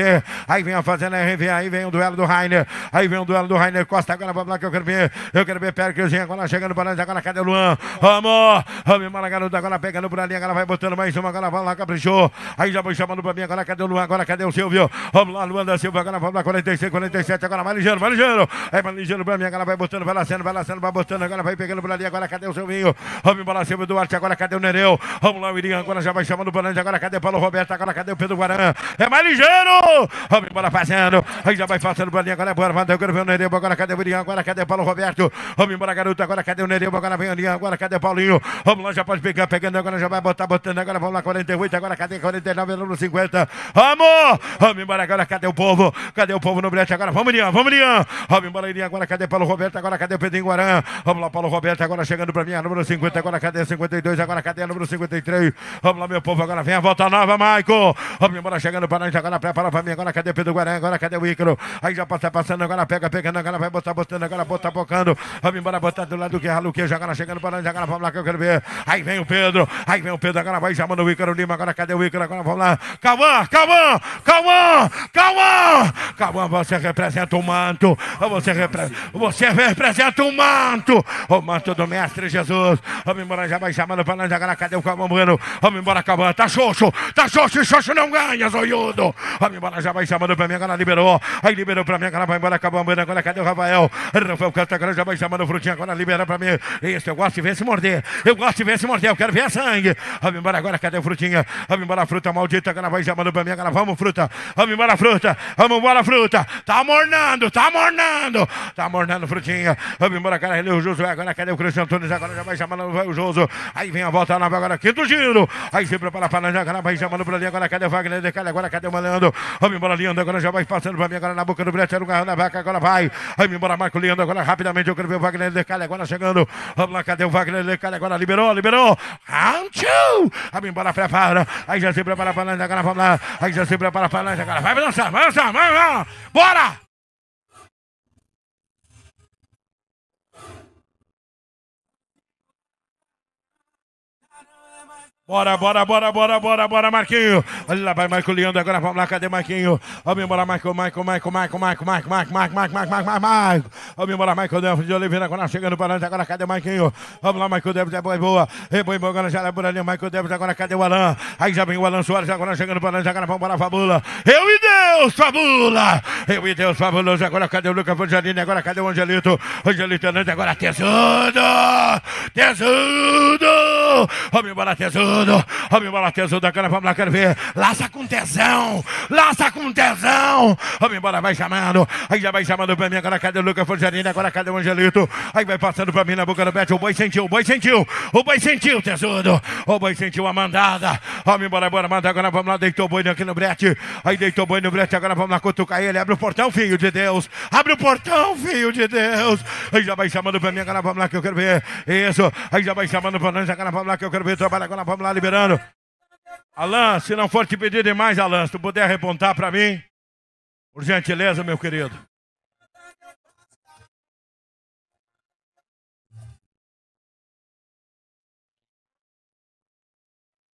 Aí vem a fazendo a RV. Aí vem o duelo do Rainer. Aí vem o duelo do Rainer Costa. Agora vamos lá que eu quero ver. Eu quero ver Luzinha agora chegando para nós. Agora cadê o Luan? Vamos. Vamos embora, garoto. Agora pegando por ali. Agora vai botando mais uma. Agora vamos lá, caprichou. Aí já vai chamando para mim. Agora cadê o Luan? Agora cadê o Silvio? Vamos lá, Luan da Silva. Agora vamos lá, 46, 47. Agora vai ligeiro, vai ligeiro. É, vai ligeiro pra mim, agora vai botando, vai lançando, vai lançando, vai botando, agora vai pegando por ali, agora cadê o Silvinho? Vamos embora, Silvio Duarte, agora cadê o Nereu? Vamos lá, o Irinho, agora já vai chamando o Banange, agora cadê o Paulo Roberto, agora cadê o Pedro Guarã? É mais ligeiro! Vamos embora fazendo, aí já vai passando por ali, agora é bora, vai vem o Nereu, agora cadê o Irinho, agora cadê o Paulo Roberto? Vamos embora, garoto, agora cadê o Nereu, agora vem o Irinho, agora cadê o Paulinho? Vamos lá, já pode pegar, pegando, agora já vai botar, botando, agora vamos lá, 48, agora cadê 49, número 50? Vamos! Vamos embora, agora cadê o povo? Cadê o povo no brete agora? Vamos, Irinho, vamos, Irinho! Vamos embora, Irinho, agora cadê Paulo Roberto? Agora cadê o Pedrinho Guarã? Vamos lá, Paulo Roberto, agora chegando para mim, a número 50, agora cadê 52, agora cadê a número 53? Vamos lá, meu povo, agora vem a volta nova, Maico. Vamos embora, chegando para nós, agora prepara para mim, agora cadê Pedro Guarã? Agora cadê o Ícaro? Aí já passa passando, agora pega, pegando, agora vai botar, botando, agora botar, bocando. Vamos embora, botar do lado do que é ralo que, agora chegando para nós, agora vamos lá que eu quero ver. Aí vem o Pedro, aí vem o Pedro, agora vai chamando o Ícaro Lima, agora cadê o Ícaro? Agora vamos lá. Calma, calma, calma, calma. Calma, você representa o manto, você representa. Você representa é um manto. O manto do Mestre Jesus. Vamos embora, já vai chamando para nós agora. Cadê o Camamano? Vamos embora, Caban. Tá xoxo. Tá xoxo xoxo não ganha, zoiudo. Vamos embora, já vai chamando para mim. Agora liberou. Aí liberou para mim. Agora vai embora, Camamano. Agora cadê o Rafael? Rafael canta agora, já vai chamando o Frutinha. Agora libera para mim. Isso, eu gosto de ver se morder. Eu gosto de ver se morder. Eu quero ver sangue. Vamos embora agora, cadê o Frutinha? Vamos embora, fruta maldita. Agora vai chamando para mim. Agora vamos, fruta. Vamos embora, fruta. Vamos embora, fruta. Tá mornando, tá mornando. Tá tá mordendo frutinha. Vamos embora, cara. Ele, é o Josué agora. Cadê o Cristian Antunes? Agora já vai chamando. Vai o Josué. Aí vem a volta nova agora. Quinto giro. Aí se prepara para Lange. Agora vai chamando para ali. Agora cadê o Wagner? Decalha agora. Cadê o Malandro? Vamos embora, Leandro. Agora já vai passando para mim. Agora na boca do Brete. Era o da vaca. Agora vai. Vamos embora, Marco Leandro. Agora rapidamente eu quero ver o Wagner. Decalha agora chegando. Vamos lá. Cadê o Wagner? Decalha agora. Liberou, liberou. Round two. Vamos embora, prepara. Aí já se prepara para Lange. Agora vamos lá. Aí já se prepara para Lange. Agora vai lançar, vai dançar vai, vai. Bora! Bora, bora, bora, bora, bora, bora, Marquinho. Olha lá, vai Marco Leandro agora, vamos lá, cadê Marquinho? Vamos embora, Marco, Marco, Marco, Marco, Marco, Marco, Marco, Marco, Marco, Marco, Marco, Marco. Vamos embora, Marco Delfo de Oliveira agora chegando para nós, agora cadê Marquinho? Vamos lá, Marco Delfo, é boa, boa. É boa, boa, agora já é por ali, Marco Delfo, agora cadê o Alan? Aí já vem o Alan Soares agora chegando para nós, agora vamos embora, Fabula. Eu e Deus, Fabula! Eu e Deus, Fabuloso, agora cadê o Lucas Vangelini? Agora cadê o Angelito? Angelito Hernandes, agora tesudo! Tesudo! Vamos embora, tesudo! tudo. Ó, meu balatezo da cara, vamos lá, quero ver. Laça com tesão, laça com tesão. Vamos embora, vai chamando. Aí já vai chamando pra mim, agora cadê o Lucas Forjarina, agora cadê o Angelito? Aí vai passando pra mim na boca do Beto, o boi sentiu, o boi sentiu, o boi sentiu, tesouro, O boi sentiu a mandada. Vamos embora, bora, manda, agora vamos lá, deitou o boi aqui no brete. Aí deitou o boi no brete, agora vamos lá cutucar ele. Abre o portão, filho de Deus. Abre o portão, filho de Deus. Aí já vai chamando pra mim, agora vamos lá que eu quero ver. Isso. Aí já vai chamando pra nós, agora vamos lá que eu quero ver. Trabalha, agora vamos lá lá liberando. Alan, se não for te pedir demais, Alan, se tu puder repontar para mim, por gentileza, meu querido.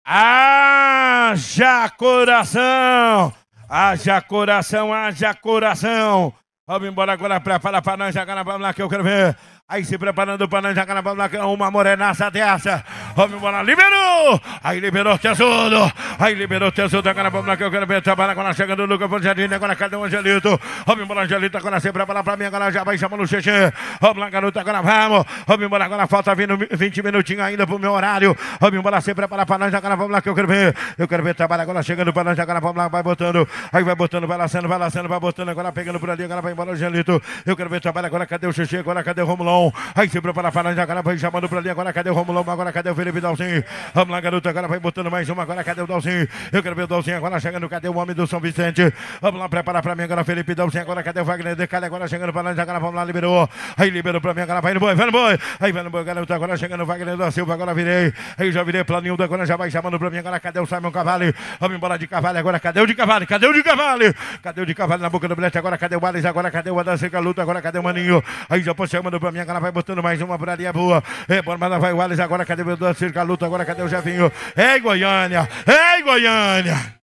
Haja coração! Haja coração, haja coração! Vamos embora agora, prepara para nós, agora vamos lá que eu quero ver. Aí se preparando para nós, aquela bola, uma morenaça dessa. Vamos embora, liberou! Aí liberou o tesouro. Aí liberou o tesouro, vamos lá que eu quero ver. Trabalha agora chegando o Lucas Angelina. Né? Agora cadê o Angelito? Vamos embora, Angelito. Agora se prepara para mim. Agora já vai chamando o Xixi. Vamos lá, garoto Agora vamos. Vamos embora. Agora falta 20 minutinhos ainda pro meu horário. Vamos embora, se prepara para nós. Agora vamos lá que eu quero ver. Eu quero ver trabalha agora chegando para nós. Agora vamos lá, vai botando. Aí vai botando, vai laçando, vai laçando, vai botando. Agora pegando por ali. Agora vai embora, o Angelito. Eu quero ver trabalha agora. Cadê o Xixi, Agora cadê o Romulão? Romulão. Aí se prepara para a agora vai chamando para ali. Agora cadê o Romulão? Agora cadê o Felipe Dalzinho? Vamos lá, garoto. Agora vai botando mais uma. Agora cadê o Dalzinho? Eu quero ver o Dalzinho agora chegando. Cadê o homem do São Vicente? Vamos lá, prepara para mim agora, Felipe Dalzinho. Agora cadê o Wagner? Decalha agora chegando para a agora vamos lá, liberou. Aí liberou para mim agora. Vai no boi, vai no boi. Aí vai no boi, garoto. Agora chegando o Wagner da Silva. Agora virei. Aí já virei planinho. Agora já vai chamando para mim agora. Cadê o Simon Cavalli? Vamos embora de Cavalli agora. Cadê o de Cavalli? Cadê o de Cavalli? Cadê o de Cavalli na boca do bilhete? Agora cadê o Alisson? Agora cadê o Adan Luta? Agora cadê o Maninho? Aí já pôs chamando para mim ela vai botando mais uma por ali, é boa. Rebora, mas lá vai o Wallace agora. Cadê o Eduardo Circa Luta? Agora cadê o Javinho? Ei, Goiânia! Ei, Goiânia!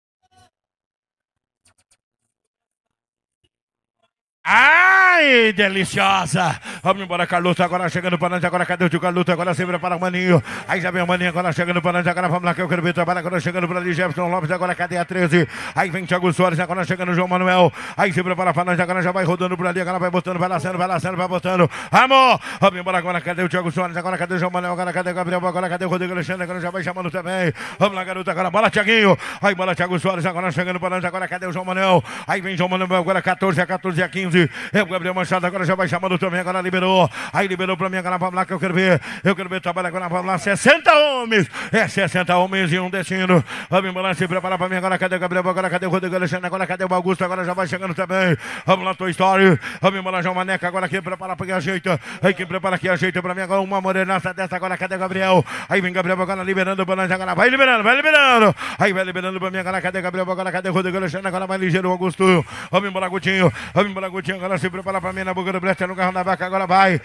Ai, deliciosa! Vamos embora, Carlota. Agora chegando para nós. Agora cadê o tio Carlota? Agora sempre para o Maninho. Aí já vem o Maninho. Agora chegando para nós. Agora vamos lá que eu quero ver trabalho. Agora chegando para ali, Jefferson Lopes. Agora cadê a 13? Aí vem Thiago Soares. Agora chegando João Manuel. Aí se para para nós. Agora já vai rodando por ali. Agora vai botando, vai laçando, vai laçando, vai botando. Amor! Vamos embora agora. Cadê o Thiago Soares? Agora cadê o João Manuel? Agora cadê o Gabriel? Agora cadê o Rodrigo Alexandre? Agora já vai chamando também. Vamos lá, garota. Agora bola, Thiaguinho. Aí bola, Thiago Soares. Agora chegando para nós. Agora cadê o João Manuel? Aí vem João Manuel. Agora 14, a 14, a 15. 15. É o Gabriel Manchado, agora já vai chamando também, agora liberou. Aí liberou pra mim, agora vamos lá que eu quero ver. Eu quero ver trabalho agora, vamos lá. 60 homens. É 60 homens e um descendo. Vamos embora, se preparar pra mim, agora cadê o Gabriel? Agora cadê o Rodrigo Alexandre? Agora cadê o Augusto? Agora já vai chegando também. Vamos lá, Toy Story. Vamos embora, João Maneca. Agora quem prepara pra quem ajeita. Aí quem prepara aqui ajeita pra mim, agora uma morenaça dessa. Agora cadê o Gabriel? Aí vem Gabriel agora liberando o Balança. Agora vai liberando, vai liberando. Aí vai liberando pra mim, agora cadê o Gabriel? Agora cadê o Rodrigo Alexandre? Agora vai ligeiro o Augusto. Vamos embora, Gutinho. Vamos embora, Gutinho. Gutinho, agora se prepara pra mim na boca do Blester, no carro na vaca, agora vai.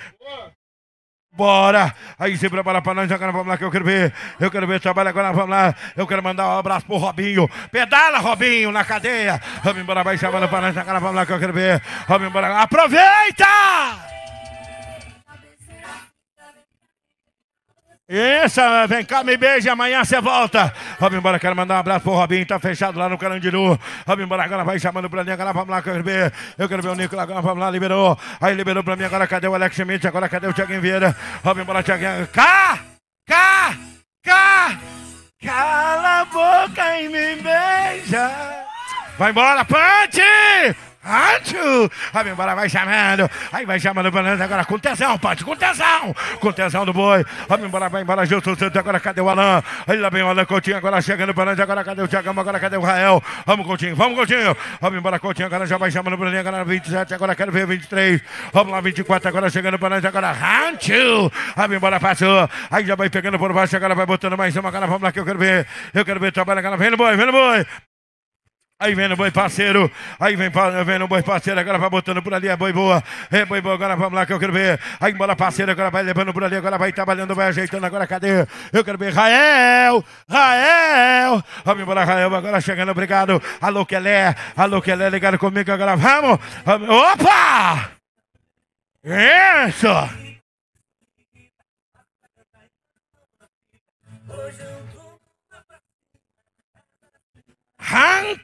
Bora! Aí se prepara pra nós, agora vamos lá que eu quero ver. Eu quero ver trabalho, agora vamos lá. Eu quero mandar um abraço pro Robinho. Pedala, Robinho, na cadeia. Vamos embora, vai chamando pra nós, agora vamos lá que eu quero ver. Vamos embora, aproveita! Essa, vem cá, me beija, amanhã você volta. Vamos embora, quero mandar um abraço pro Robinho, tá fechado lá no Carandiru. Vamos embora, agora vai chamando pra mim, agora vamos lá, quero ver. Eu quero ver o lá, agora vamos lá, liberou. Aí liberou pra mim, agora cadê o Alex Schmidt, agora cadê o Thiaguinho Vieira? Vamos embora, Thiaguinho. Cá! Cá! Cá! Cala a boca e me beija. Vai embora, Pante! Antio, A embora vai chamando, aí vai chamando o Banana agora com tesão, pode, com tesão, com tesão do boi. vamos embora vai embora, Gilson Santos, agora cadê o Alan? Aí lá vem o Alan Coutinho, agora chegando o Banana, agora cadê o Thiagão, agora cadê o Rael? Vamos, Coutinho, vamos, Coutinho! Vamos embora, Coutinho, agora já vai chamando o Banana, agora 27, agora quero ver 23. Vamos lá, 24, agora chegando o Banana, agora Antio, Vai embora passou, aí já vai pegando por baixo, agora vai botando mais uma, agora vamos lá que eu quero ver, eu quero ver trabalho, agora vem no boi, vem no boi! Aí vem no boi parceiro, aí vem, vem no boi parceiro, agora vai botando por ali, é boi boa, é boi boa, agora vamos lá que eu quero ver. Aí embora parceiro, agora vai levando por ali, agora vai trabalhando, vai ajeitando, agora cadê? Eu quero ver, Rael, Rael, vamos embora, Rael, agora chegando, obrigado. Alô, Kelé, alô, Kelé, ligado comigo, agora vamos. vamos. Opa! Isso! Hã?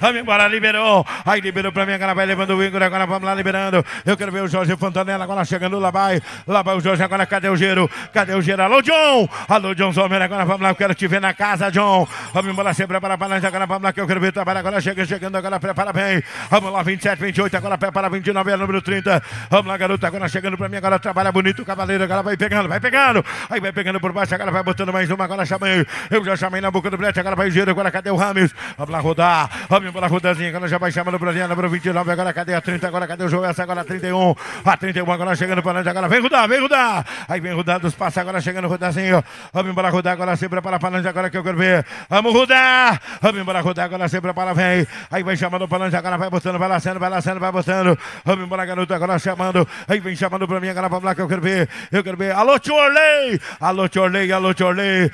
Vamos embora, liberou. Aí liberou pra mim, agora vai levando o Igor. Agora vamos lá, liberando. Eu quero ver o Jorge Fontanella agora chegando lá vai. Lá vai o Jorge, agora cadê o giro? Cadê o giro? Alô, John! Alô, John Zomer, agora vamos lá, eu quero te ver na casa, John. Vamos embora, se prepara pra nós, agora vamos lá, que eu quero ver o trabalho. Agora chega, chegando, agora prepara bem. Vamos lá, 27, 28, agora prepara 29, é número 30. Vamos lá, garoto, agora chegando pra mim, agora trabalha bonito o cavaleiro. Agora vai pegando, vai pegando. Aí vai pegando por baixo, agora vai botando mais uma, agora chamei. Eu já chamei na boca do brete, agora vai o giro, agora cadê o Ramos? Vamos lá, rodar. Vamos embora rodazinha, agora já vai chamando pra linha, número 29, agora cadê a 30, agora cadê o jogo Essa agora a 31, a 31 agora chegando para nós, agora vem rodar, vem rodar. Aí vem rodar dos passos, agora chegando rodazinho. Vamos embora rodar, agora se prepara para nós, agora que eu quero ver. Vamos rodar, vamos embora rodar, agora se prepara, vem. Aí vem chamando para nós, agora vai botando, vai laçando, vai laçando, vai botando. Vamos embora, garoto, agora chamando. Aí vem chamando para mim, agora vamos lá que eu quero ver, eu quero ver. Alô, Chorley, Alô, Chorley, alô, Chorley,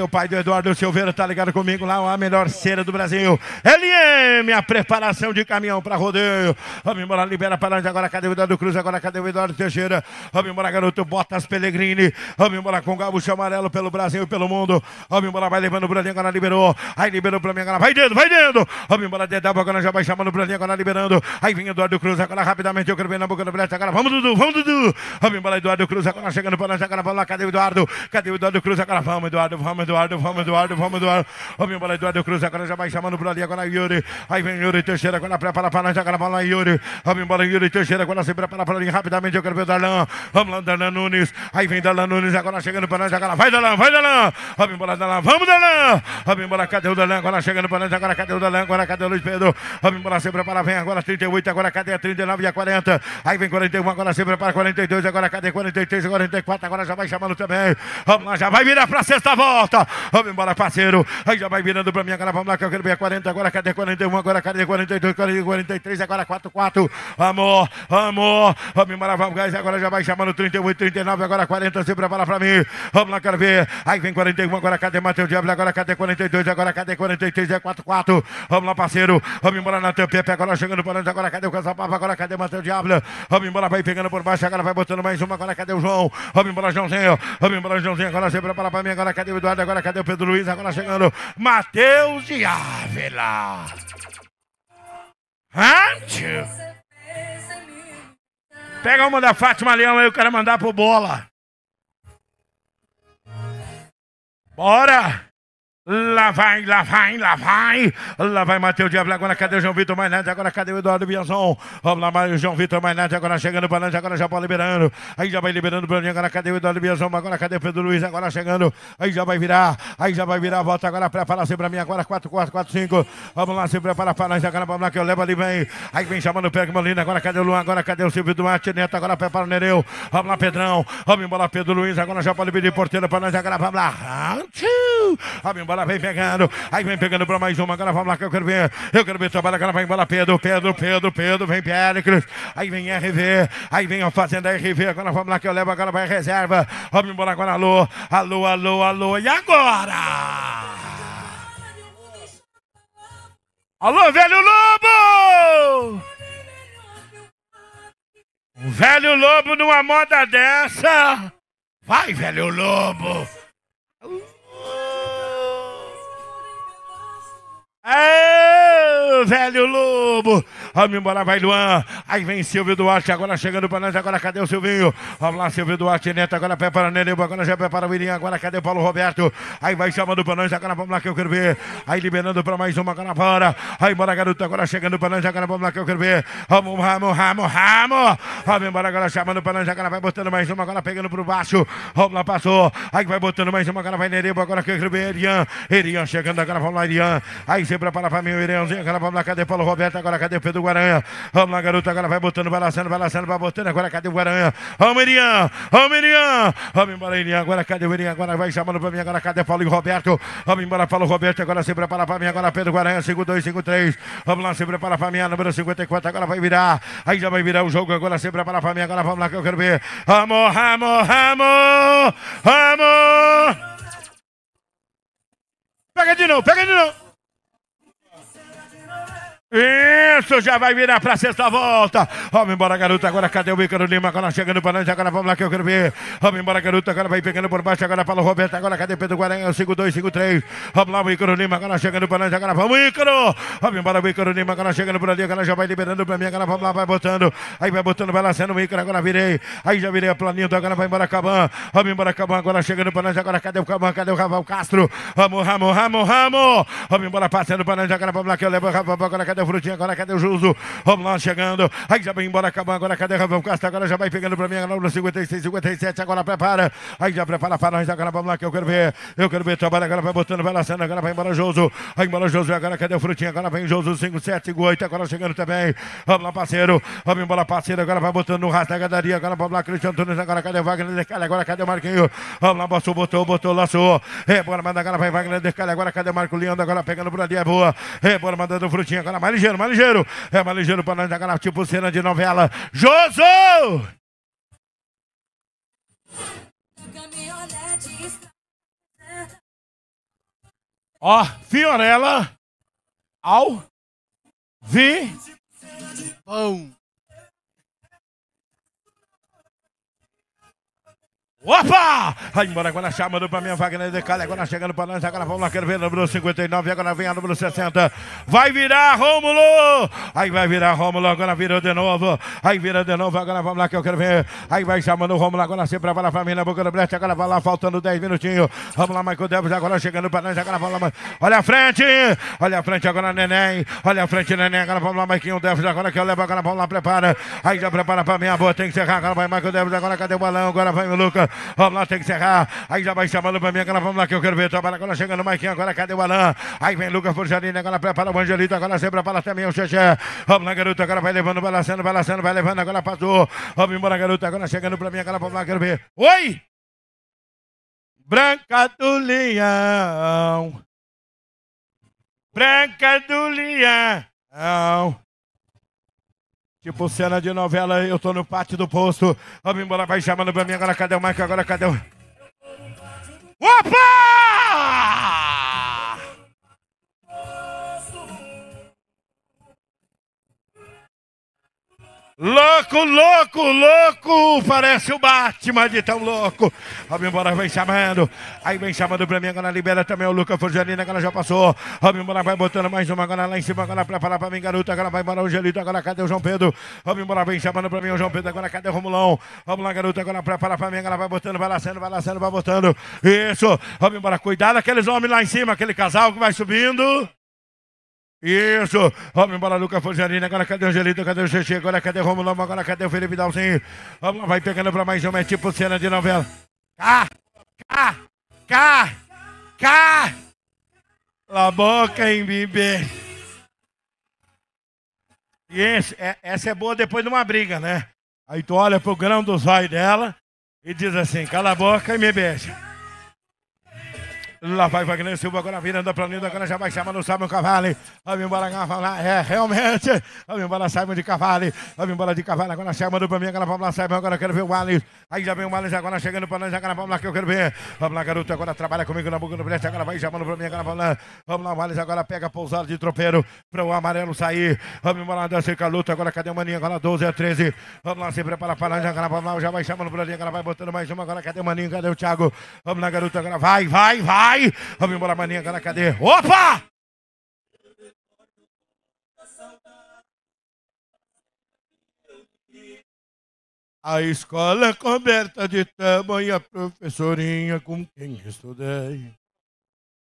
Ô, o pai do Eduardo Silveira tá ligado comigo lá, a melhor cera do Brasil. LM, a preparação de caminhão para rodeio. Vamos embora, libera para nós agora. Cadê o Eduardo Cruz? Agora cadê o Eduardo Teixeira? Vamos embora, garoto. Botas Pellegrini. Vamos embora com o Gaúcho Amarelo pelo Brasil e pelo mundo. Vamos embora, vai levando o Bruninho. Agora liberou. Aí liberou para mim. Agora vai dentro, vai dentro. Vamos embora, Dedabo. Agora já vai chamando o Bruninho. Agora liberando. Aí vem Eduardo Cruz. Agora rapidamente eu quero ver na boca do Bresta. Agora vamos, Dudu, vamos, Dudu. Vamos embora, Eduardo Cruz. Agora chegando para nós. Agora vamos lá. Cadê o Eduardo? Cadê o Eduardo Cruz? Agora vamos, Eduardo, vamos, Eduardo, vamos, Eduardo, vamos, Eduardo. Vamos embora, Eduardo Cruz. Agora já vai chamando chamando por ali. Agora é Yuri. Aí vem Yuri Teixeira. Agora prepara para nós. Agora bola Yuri. Vamos embora, Yuri Teixeira. Agora se prepara para ali rapidamente. Eu quero ver o Darlan. Vamos lá, Darlan Nunes. Aí vem Darlan Nunes. Agora chegando para nós. Agora vai, Darlan. Vai, Darlan. Vamos embora, Darlan. Vamos, Darlan. Vamos embora. Cadê o Darlan? Agora chegando para nós. Agora cadê o Darlan? Agora cadê o Luiz Pedro? Vamos embora. Se prepara. Vem agora 38. Agora cadê a 39 e a 40? Aí vem 41. Agora se prepara 42. Agora cadê 43 e 44? Agora já vai chamando também. Vamos lá. Já vai virar para sexta volta. Vamos embora, parceiro. Aí já vai virando para mim. Agora vamos lá que eu quero ver 40, agora cadê 41, agora cadê 42, 42 43, agora 44. Amor, amor, vamos vamos, guys, agora já vai chamando 38, 39, agora 40, se prepara para mim. Vamos lá, quero ver. Aí vem 41, agora cadê Matheus diabla agora cadê 42, agora cadê 43, é 44. Vamos lá, parceiro. Vamos embora na Pepe, agora chegando para nós, agora cadê o Casapapa, agora cadê Matheus diabla Vamos embora, vai pegando por baixo, agora vai botando mais uma, agora cadê o João? Vamos embora, Joãozinho. Vamos embora, Joãozinho, agora se prepara para mim, agora cadê o Eduardo, agora cadê o Pedro Luiz, agora chegando Matheus Diabo. Marvela! Hã? Pega uma da Fátima Leão aí, eu quero mandar pro Bola. Bora! Lá vai, lá vai, lá vai. Lá vai Mateus Diabo. Agora cadê o João Vitor mais nada? Agora cadê o Eduardo Bianzon? Vamos lá, mais o João Vitor mais nada. Agora chegando para nós. Agora já pode liberando. Aí já vai liberando o Bruninho. Agora cadê o Eduardo Bianzon? Agora cadê o Pedro Luiz? Agora chegando. Aí já vai virar. Aí já vai virar. Volta agora. Prepara-se para assim mim. Agora 4, 4, 4, 5. Vamos lá, se prepara para nós. Agora vamos lá que eu levo ali. Vem. Aí vem chamando o Pego Molina. Agora cadê o Luan? Agora cadê o Silvio Duarte Neto? Agora prepara o Nereu. Vamos lá, Pedrão. Vamos embora, Pedro Luiz. Agora já pode pedir porteiro para nós. Agora vamos lá. Vamos embora bola vem pegando. Aí vem pegando para mais uma. Agora vamos lá que eu quero ver. Eu quero ver trabalho. Agora vai embora Pedro, Pedro, Pedro, Pedro. Vem Péricles. Aí vem RV. Aí vem a Fazenda RV. Agora vamos lá que eu levo. Agora vai reserva. Vamos embora agora. Alô, alô, alô, alô. E agora? Alô, velho lobo! O velho lobo numa moda dessa. Vai, velho lobo! Uh! velho lobo! Vamos embora, vai Luan. Aí vem Silvio Duarte, agora chegando para nós. Agora cadê o Silvinho? Vamos lá, Silvio Duarte Neto. Agora prepara Nenebo, agora já prepara o Irian, Agora cadê o Paulo Roberto? Aí vai chamando para nós. Agora vamos lá que eu quero ver. Aí liberando para mais uma, agora fora. Aí embora, garoto. Agora chegando para nós. Agora vamos lá que eu quero ver. Vamos, vamos, vamos, vamos. Vamos embora, agora chamando para nós. Agora vai botando mais uma, agora pegando para baixo. Vamos lá, passou. Aí vai botando mais uma, agora vai Nenebo. Agora que eu quero ver. Erian, Erian chegando. Agora vamos lá, Erian. Aí se prepara pra mim o Ireãozinho. vamos lá, cadê Paulo Roberto? Agora cadê o Pedro Guaranha? Vamos lá, garoto. Agora vai botando, vai lançando, vai lançando, vai botando. Agora cadê o Guaranha? Vamos, Irian! Vamos, Irian! Vamos embora, Irian. Agora cadê o Irian? Agora vai chamando pra mim. Agora cadê Paulo e Roberto? Vamos embora, Paulo Roberto. Agora se prepara pra mim. Agora Pedro Guaranha, 5-2, Vamos lá, se prepara pra mim. Número 54. Agora vai virar. Aí já vai virar o jogo. Agora se prepara pra mim. Agora vamos lá que eu quero ver. Vamos, vamos, vamos! Vamos! Pega de novo, pega de novo! Isso já vai virar pra sexta volta. Vamos embora, garoto. Agora cadê o Ícaro Lima? Agora chegando para nós. Agora vamos lá que eu quero ver. Vamos embora, garoto. Agora vai pegando por baixo. Agora Paulo Roberto. Agora cadê Pedro Guaranha? 5-2-5-3. É vamos lá, o Ícaro Lima. Agora chegando para nós. Agora vamos, Ícaro. Vamos embora, o Ícaro Lima. Agora chegando por ali. Agora já vai liberando pra mim. Agora vamos lá, vai botando. Aí vai botando, vai lançando o Ícaro. Agora virei. Aí já virei a planinha. Agora vai embora, Caban. Vamos embora, Caban. Agora chegando para nós. Agora cadê o Caban? Cadê o Raval Castro? Vamos, Ramo, Ramo, Ramo. Vamos embora, passando para nós. Agora vamos lá que eu levo o Agora cadê o Frutinha, agora cadê o Juso? Vamos lá, chegando. Aí já vem embora, acabou. Agora cadê Rafael Castro? Agora já vai pegando pra mim, agora no 56, 57. Agora prepara. Aí já prepara para nós. Agora vamos lá, que eu quero ver. Eu quero ver. Trabalha agora, vai botando, vai laçando. Agora vai embora, Joso. Ai embora, Joso. Agora cadê o Frutinha? Agora vem Joso, 5, 7, 5, 8. Agora chegando também. Vamos lá, parceiro. Vamos embora, parceiro. Agora vai botando no rastro da gadaria. Agora vamos lá, Cristiano Tunes. Agora cadê Wagner Decalha? Agora cadê o Marquinho? Vamos lá, botou, botou, botou, laçou. É, bora, manda. Agora vai Wagner Decalha. Agora cadê Marco Leandro? Agora pegando por ali, é boa. É, bora, mandando Frutinha. Agora mais ligeiro, mais ligeiro. É mais ligeiro para nós da tipo cena de novela. Josu! Ó, oh, Fiorella ao vi pão. Opa! Vai embora, agora chamando pra minha vaga na Decalha, agora chegando pra nós, agora vamos lá, quero ver número 59, agora vem a número 60. Vai virar Rômulo! Aí vai virar Rômulo, agora virou de novo. Aí vira de novo, agora vamos lá que eu quero ver. Aí vai chamando o Rômulo, agora sempre vai lá família, na boca do Brest, agora vai lá, faltando 10 minutinhos. Vamos lá, Michael Davis, agora chegando pra nós, agora vamos lá. Olha a frente! Olha a frente agora, Neném. Olha a frente, Neném. Agora vamos lá, Maiquinho Davis, agora que eu levo, agora vamos lá, prepara. Aí já prepara pra minha boa, tem que encerrar, agora vai Michael Davis, agora cadê o balão? Agora vai o Lucas. Vamos lá, tem que encerrar. Aí já vai chamando pra mim agora. Vamos lá que eu quero ver. Trabalha agora chegando o Maiquinho. Agora cadê o Alain? Aí vem Lucas Forjanini. Agora prepara o Angelito. Agora sempre prepara também o Xexé. Vamos lá, garoto. Agora vai levando, balançando balançando, vai vai levando. Agora passou. Vamos embora, garoto. Agora chegando pra mim agora. Vamos lá, quero ver. Oi! Branca do Leão. Branca do Leão. Tipo cena de novela, eu tô no pátio do posto. Vamos embora, vai chamando pra mim. Agora cadê o Mike? Agora cadê o. Opa! Louco, louco, louco! Parece o Batman de tão louco. Robin Bora vem chamando. Aí vem chamando o Flamengo na libera também o Lucas Forgelina, agora já passou. Robin Bora vai botando mais uma agora lá em cima, agora pra falar pra mim, garoto. Agora vai embora o Angelito, agora cadê o João Pedro? Robin Bora vem chamando pra mim o João Pedro, agora cadê o Romulão? Vamos lá, garoto, agora pra falar pra mim, agora vai botando, vai laçando, vai laçando, vai botando. Isso, Robin Bora, cuidado aqueles homens lá em cima, aquele casal que vai subindo. Isso, vamos embora, Lucas Fugiarina. Agora cadê o Angelito? Cadê o Xixi? Agora cadê o Romulão? Agora cadê o Felipe Dalzinho? Vamos lá, vai pegando pra mais uma, é tipo cena de novela. Cá, cá, cá, cá. La boca em bebê. E é, essa é boa depois de uma briga, né? Aí tu olha pro grão do zóio dela e diz assim: cala a boca e me beija. Lá vai Wagner Silva, agora virando a planilha, agora já vai chamando o Simon Cavale. Vamos embora, Cavale. É, realmente. Vamos embora, Simon de Cavale. Vamos embora de Cavale, agora chamando pra mim, agora lá Simon, agora eu quero ver o Wallace. Aí já vem o Wallace agora chegando pra nós, agora vamos lá que eu quero ver. Vamos lá, garoto, agora trabalha comigo na boca do Brest, agora vai chamando pra mim, agora vamos lá. Vamos lá, Wallace agora pega a pousada de tropeiro pra o amarelo sair. Vamos embora, dança com a luta, agora cadê o Maninho? Agora 12 a 13. Vamos lá, se prepara pra nós, agora vamos lá, já vai chamando pra mim, agora vai botando mais uma, agora cadê o Maninho? Cadê o Thiago? Vamos lá, garoto, agora vai, vai, vai. Vamos embora, maninha, cara, cadê? Opa! A escola é coberta de tamanha professorinha com quem estudei.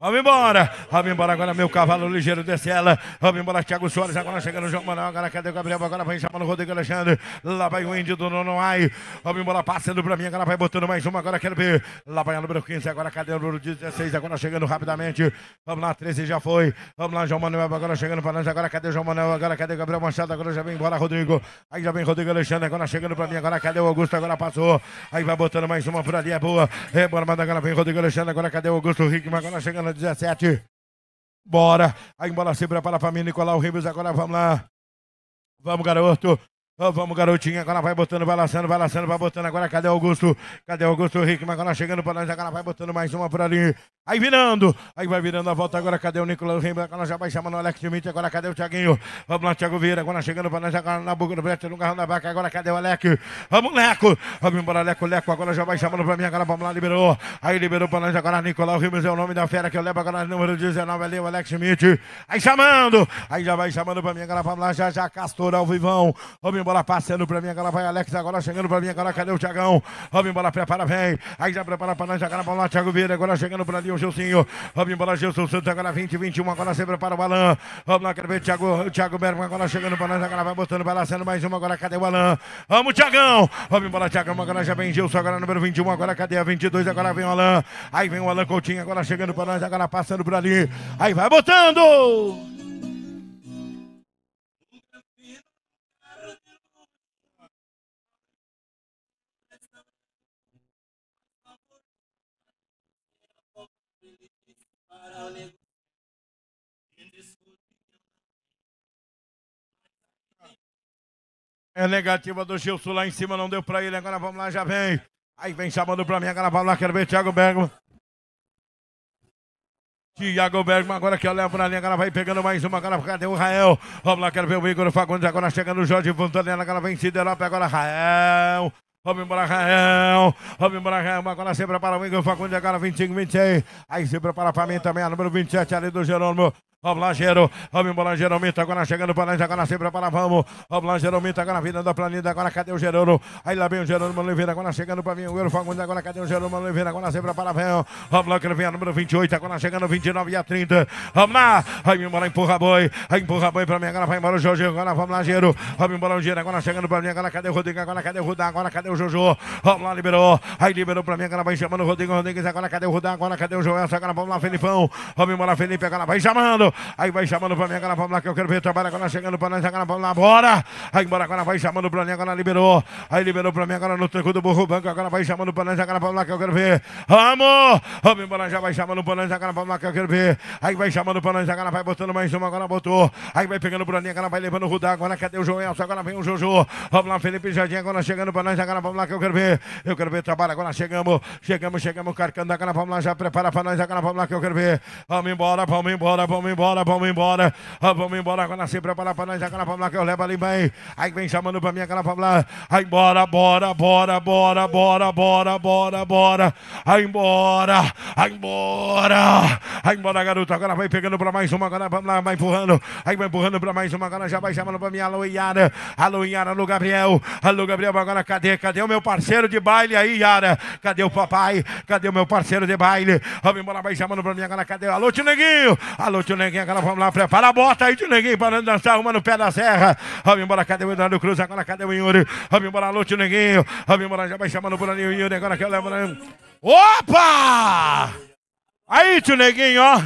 Vamos embora, vamos embora agora, meu cavalo ligeiro desce ela. Vamos embora, Thiago Soares, agora chegando o João Manuel, agora cadê o Gabriel? Agora vai chamando o Rodrigo Alexandre. Lá vai o Índio do Nonoai. Vamos embora, passando pra mim, agora vai botando mais uma, agora quero ver. Lá vai o número 15, agora cadê o número 16? Agora chegando rapidamente. Vamos lá, 13 já foi. Vamos lá, João Manuel, agora chegando pra nós, agora cadê o João Manuel? Agora cadê o Gabriel Machado? Agora já vem embora, Rodrigo. Aí já vem Rodrigo Alexandre, agora chegando pra mim, agora cadê o Augusto? Agora passou. Aí vai botando mais uma por ali, é boa. É, bora, mas agora vem Rodrigo Alexandre, agora cadê o Augusto Rick, Agora chegando 17. Bora. A bola se prepara para família Nicolau Ribas. Agora vamos lá. Vamos, garoto vamos, garotinha. Agora vai botando, vai laçando, vai laçando, vai botando. Agora cadê o Augusto? Cadê o Augusto Rick? Agora chegando para nós. Agora vai botando mais uma por ali. Aí virando. Aí vai virando a volta. Agora cadê o Nicolas Rimba? Agora já vai chamando o Alex Schmidt. Agora cadê o Thiaguinho? Vamos lá, Thiago Vieira. Agora chegando para nós. Agora na boca do Brete, no carro da vaca. Agora cadê o Alex? Vamos, Leco. Vamos embora, Leco, Leco. Agora já vai chamando para mim. Agora vamos lá, liberou. Aí liberou para nós. Agora Nicolau Rimas é o nome da fera que eu levo. Agora número 19 ali, o Alex Schmidt. Aí chamando. Aí já vai chamando para mim. Agora vamos lá, já já Castor ao vivão. Vamos embora, passando pra mim agora, vai Alex agora, chegando pra mim agora, cadê o Thiagão? Vamos embora, prepara, vem. Aí já prepara pra nós, agora vamos lá, Thiago Vieira, agora chegando pra ali o Gilcinho. Vamos embora, Gilson Santos, agora 20, 21, agora você prepara o Alain, Vamos lá, quero ver Thiago, Thiago Berman agora chegando pra nós, agora vai botando, vai lançando mais uma, agora cadê o Alain? Vamos, Thiagão! Vamos embora, Thiagão, agora já vem Gilson, agora número 21, agora cadê a 22, agora vem o Alain, Aí vem o Alain Coutinho, agora chegando pra nós, agora passando por ali. Aí vai botando! É negativa do Gilson lá em cima, não deu pra ele. Agora vamos lá, já vem. Aí vem chamando pra mim, agora vamos lá, quero ver Thiago Bergman. Tiago Bergman, agora que eu levo na linha, agora vai pegando mais uma, agora cadê o Rael? Vamos lá, quero ver o Igor Fagundes, agora chegando o Jorge Fontanella, agora vem Siderop, agora Rael. Vamos embora, Rael. Vamos embora, Rael. Agora se prepara o Igor Fagundes, agora 25, 26. Aí se prepara pra mim também, a número 27 ali do Jerônimo. Ó, Blangero, ó, Bimbola, geralmente agora chegando para nós, agora sempre para lá, vamos. Ó, Blangero, aumenta agora vida da planilha. agora cadê o Gerônimo? Aí lá vem o Gerônimo Oliveira, agora chegando para mim, o Euro Fagundes, agora cadê o Gerônimo Oliveira, agora sempre para lá, vem. que ele vem a número 28, agora chegando 29 e a 30. Vamos lá, aí Bimbola empurra boi, aí empurra boi para mim, agora vai embora o Jorge, agora vamos lá, Gero. Ó, Bimbola, Gero, agora chegando para mim, agora cadê o Rodrigo, agora cadê o Rudá, agora cadê o Jojo? Vamos lá, liberou, aí liberou para mim, agora vai chamando o Rodrigo, Rodrigues, agora cadê o Rudá, agora cadê o Joel, agora vamos lá, Felipão. Vamos embora, Felipe, agora vai chamando. Aí vai chamando pra mim, agora vamos lá que eu quero ver trabalha trabalho. Agora tá chegando pra nós, agora vamos lá, bora. Aí embora, agora vai chamando pra mim, agora liberou. Aí liberou pra mim, agora no tranco do burro banco. Agora vai chamando pra nós, agora vamos lá que eu quero ver. Vamos! Vamos embora, já vai chamando pra nós, agora vamos lá que eu quero ver. Aí vai chamando pra nós, agora vai botando mais uma, agora botou. Aí vai pegando pra mim, agora vai levando o Rudá. Agora cadê o Joelso? Agora vem o Jojo. Vamos lá, Felipe Jardim, agora chegando pra nós, agora vamos lá que eu quero ver. Eu quero ver trabalho, agora chegamos, chegamos, chegamos, carcando. Agora vamos lá, já prepara pra nós, agora vamos lá que eu quero ver. Vamos embora, vamos embora, vamos embora embora, vamos embora. Ah, vamos embora agora se preparar para nós. Aquela lá que eu levo ali, bem. Aí vem chamando para mim aquela lá Aí embora, bora, bora, bora, bora, bora, bora, bora. Aí embora, aí embora. Aí embora, garoto. Agora vai pegando para mais uma. Agora vamos lá, vai empurrando. Aí vai empurrando para mais uma. Agora já vai chamando para mim. Alô, Yara. Alô, Yara. Alô, Gabriel. Alô, Gabriel. Agora cadê? Cadê o meu parceiro de baile aí, Yara? Cadê o papai? Cadê o meu parceiro de baile? Vamos embora, vai chamando para mim. Agora cadê? Alô, tio Neguinho. Alô, tio Neguinho. Neguinho, agora vamos lá, prepara a bota aí de Neguinho, para de dançar, uma no pé da serra. Vamos embora, cadê o Eduardo Cruz? Agora cadê o Yuri? Vamos embora, tio Neguinho. Vamos embora, já vai chamando Bruninho e o Yuri, agora que eu lembro. Opa! Aí, tio Neguinho, ó.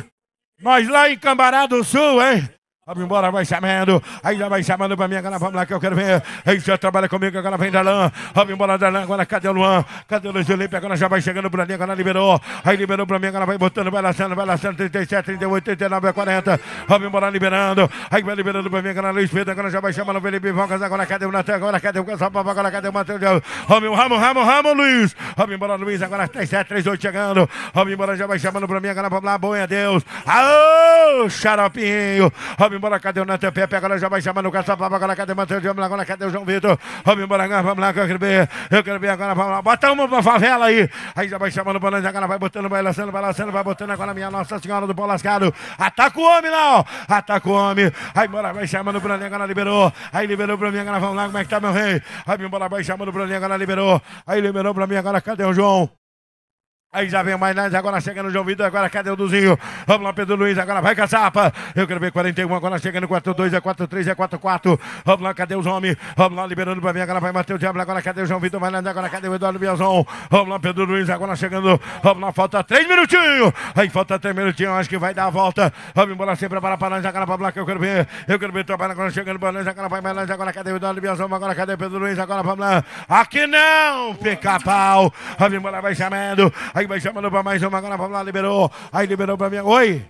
Nós lá em Cambará do Sul, hein? Vamos embora, vai chamando. Aí já vai chamando pra mim agora, vamos lá que eu quero ver. Aí já trabalha comigo, agora vem Dalan, Vamos embora, Dalan Agora cadê o Luan? Cadê o Luiz Felipe? Agora já vai chegando pra mim, agora liberou. Aí liberou pra mim, agora vai botando, vai lançando, vai lançando. 37, 38, 39, 40. Vamos embora, liberando. Aí vai liberando pra mim, agora Luiz Pedro. Agora já vai chamando o Felipe Vocas. Agora cadê o Natan? Agora cadê o Caçapapa? Agora cadê o Matheus? Vamos, Ramo, Ramo, Ramo, Luiz. Vamos embora, Luiz. Agora 37, 38 chegando. Vamos embora, já vai chamando pra mim, agora vamos lá. Boa é Deus. Aô, xaropinho. Vamos embora, cadê o Natan é Pepe? Agora já vai chamar no caçapava, agora cadê o Matheus? Vamos lá, agora cadê o João Vitor? Vamos embora, agora, vamos lá, que eu quero ver, eu quero ver agora, vamos lá, bota uma pra favela aí. Aí já vai chamando o agora vai botando, vai lançando, vai lançando, vai botando agora, minha Nossa Senhora do Pão Lascado. Ataca o homem lá, ó, ataca o homem. Aí embora, vai chamando o Bruninho, agora liberou. Aí liberou pra mim, agora vamos lá, como é que tá, meu rei? Aí embora, vai chamando o Bruninho, agora liberou. Aí liberou pra mim, agora cadê o João? Aí já vem mais Nanes, agora chega no João Vitor, agora cadê o Duzinho? Vamos lá, Pedro Luiz, agora vai caçapa. Eu quero ver 41, agora chega no 4 é 43, é 44. Vamos lá, cadê os homens? Vamos lá, liberando pra mim, agora vai Matheus Diablo, agora cadê o João Vitor mais Nanes, agora cadê o Eduardo Biazon? Vamos lá, Pedro Luiz, agora chegando. Vamos lá, falta 3 minutinhos. Aí falta 3 minutinhos, acho que vai dar a volta. Vamos embora, se prepara pra Nanes, agora pra Blanca, eu quero ver. Eu quero ver trabalho, agora chegando pra Nanes, agora vai mais Nanes, agora cadê o Eduardo Biazon? Agora cadê o Pedro Luiz, agora pra lá. Aqui não, fica pau. Vamos embora, vai chamando. Aí vai chamando para mais uma, agora vamos lá, liberou. Aí liberou para mim. Oi!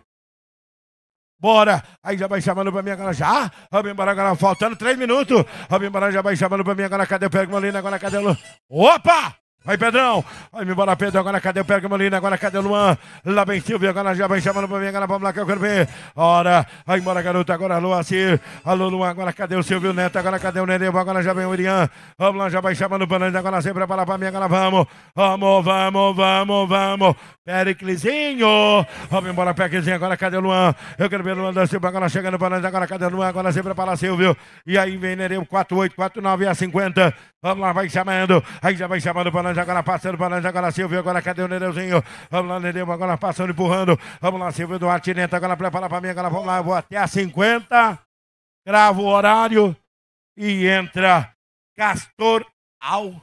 Bora! Aí já vai chamando pra mim agora já! Vamos embora agora, faltando três minutos! Vamos embora, já vai chamando pra mim agora, cadê o Pergolina? Agora cadê o. Opa! Aí, Pedrão. Aí, me embora, Pedro. Agora cadê o Pergamolino? Agora cadê o Luan? Lá vem Silvio. Agora já vem chamando pra mim. Agora vamos lá que eu quero ver. Ora. Aí, embora, garoto. Agora, alô, assim. Alô, Luan. Agora cadê o Silvio Neto? Agora cadê o Nereu? Agora já vem o Irian. Vamos lá, já vai chamando o Panandes. Agora sempre prepara pra mim. Agora vamos. Vamos, vamos, vamos, vamos. Periclizinho. Vamos embora, Periclizinho. Agora cadê o Luan? Eu quero ver o Luan da Silva. Agora chegando o Panandes. Agora cadê o Luan? Agora sempre prepara, Silvio. E aí vem Nereu. 48, 49 é a 50. Vamos lá, vai chamando. Aí já vai chamando para Lange, agora passando para agora Silvio, agora cadê o Nereuzinho? Vamos lá, Nereu, agora passando, empurrando. Vamos lá, Silvio do Neto, agora prepara para mim, agora vamos lá, eu vou até a 50. Gravo o horário e entra Castor Alveval.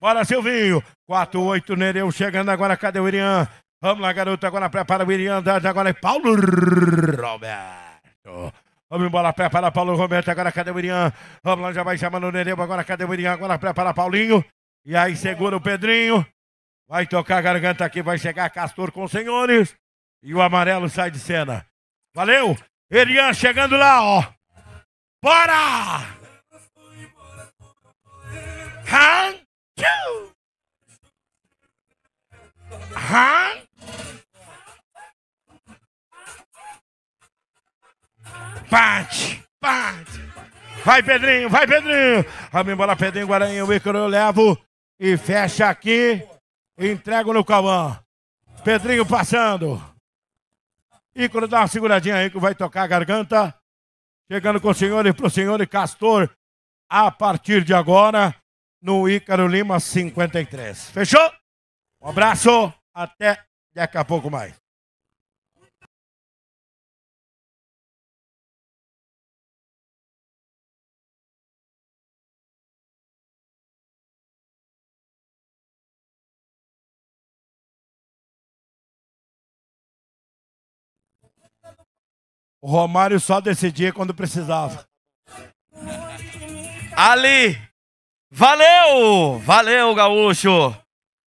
Bora, Silvinho. 4-8, Nereu chegando agora, cadê o Irian? Vamos lá, garoto, agora prepara o Irian, agora é Paulo Roberto. Vamos embora, prepara Paulo Roberto, agora cadê o Irian? Vamos lá, já vai chamando o Nereu, agora cadê o Irian? Agora prepara Paulinho. E aí segura o Pedrinho. Vai tocar a garganta aqui, vai chegar Castor com os senhores. E o amarelo sai de cena. Valeu! Irian chegando lá, ó. Bora! Han! Han! Bate, bate. Vai, Pedrinho, vai, Pedrinho. Vamos embora, Pedrinho Guaranha. O Ícaro eu levo. E fecha aqui. Entrego no Cauã. Pedrinho passando. Ícaro dá uma seguradinha aí que vai tocar a garganta. Chegando com o senhor e pro senhor e Castor. A partir de agora, no Ícaro Lima 53. Fechou? Um abraço. Até daqui a pouco mais. O Romário só decidia quando precisava. Ali! Valeu! Valeu, Gaúcho!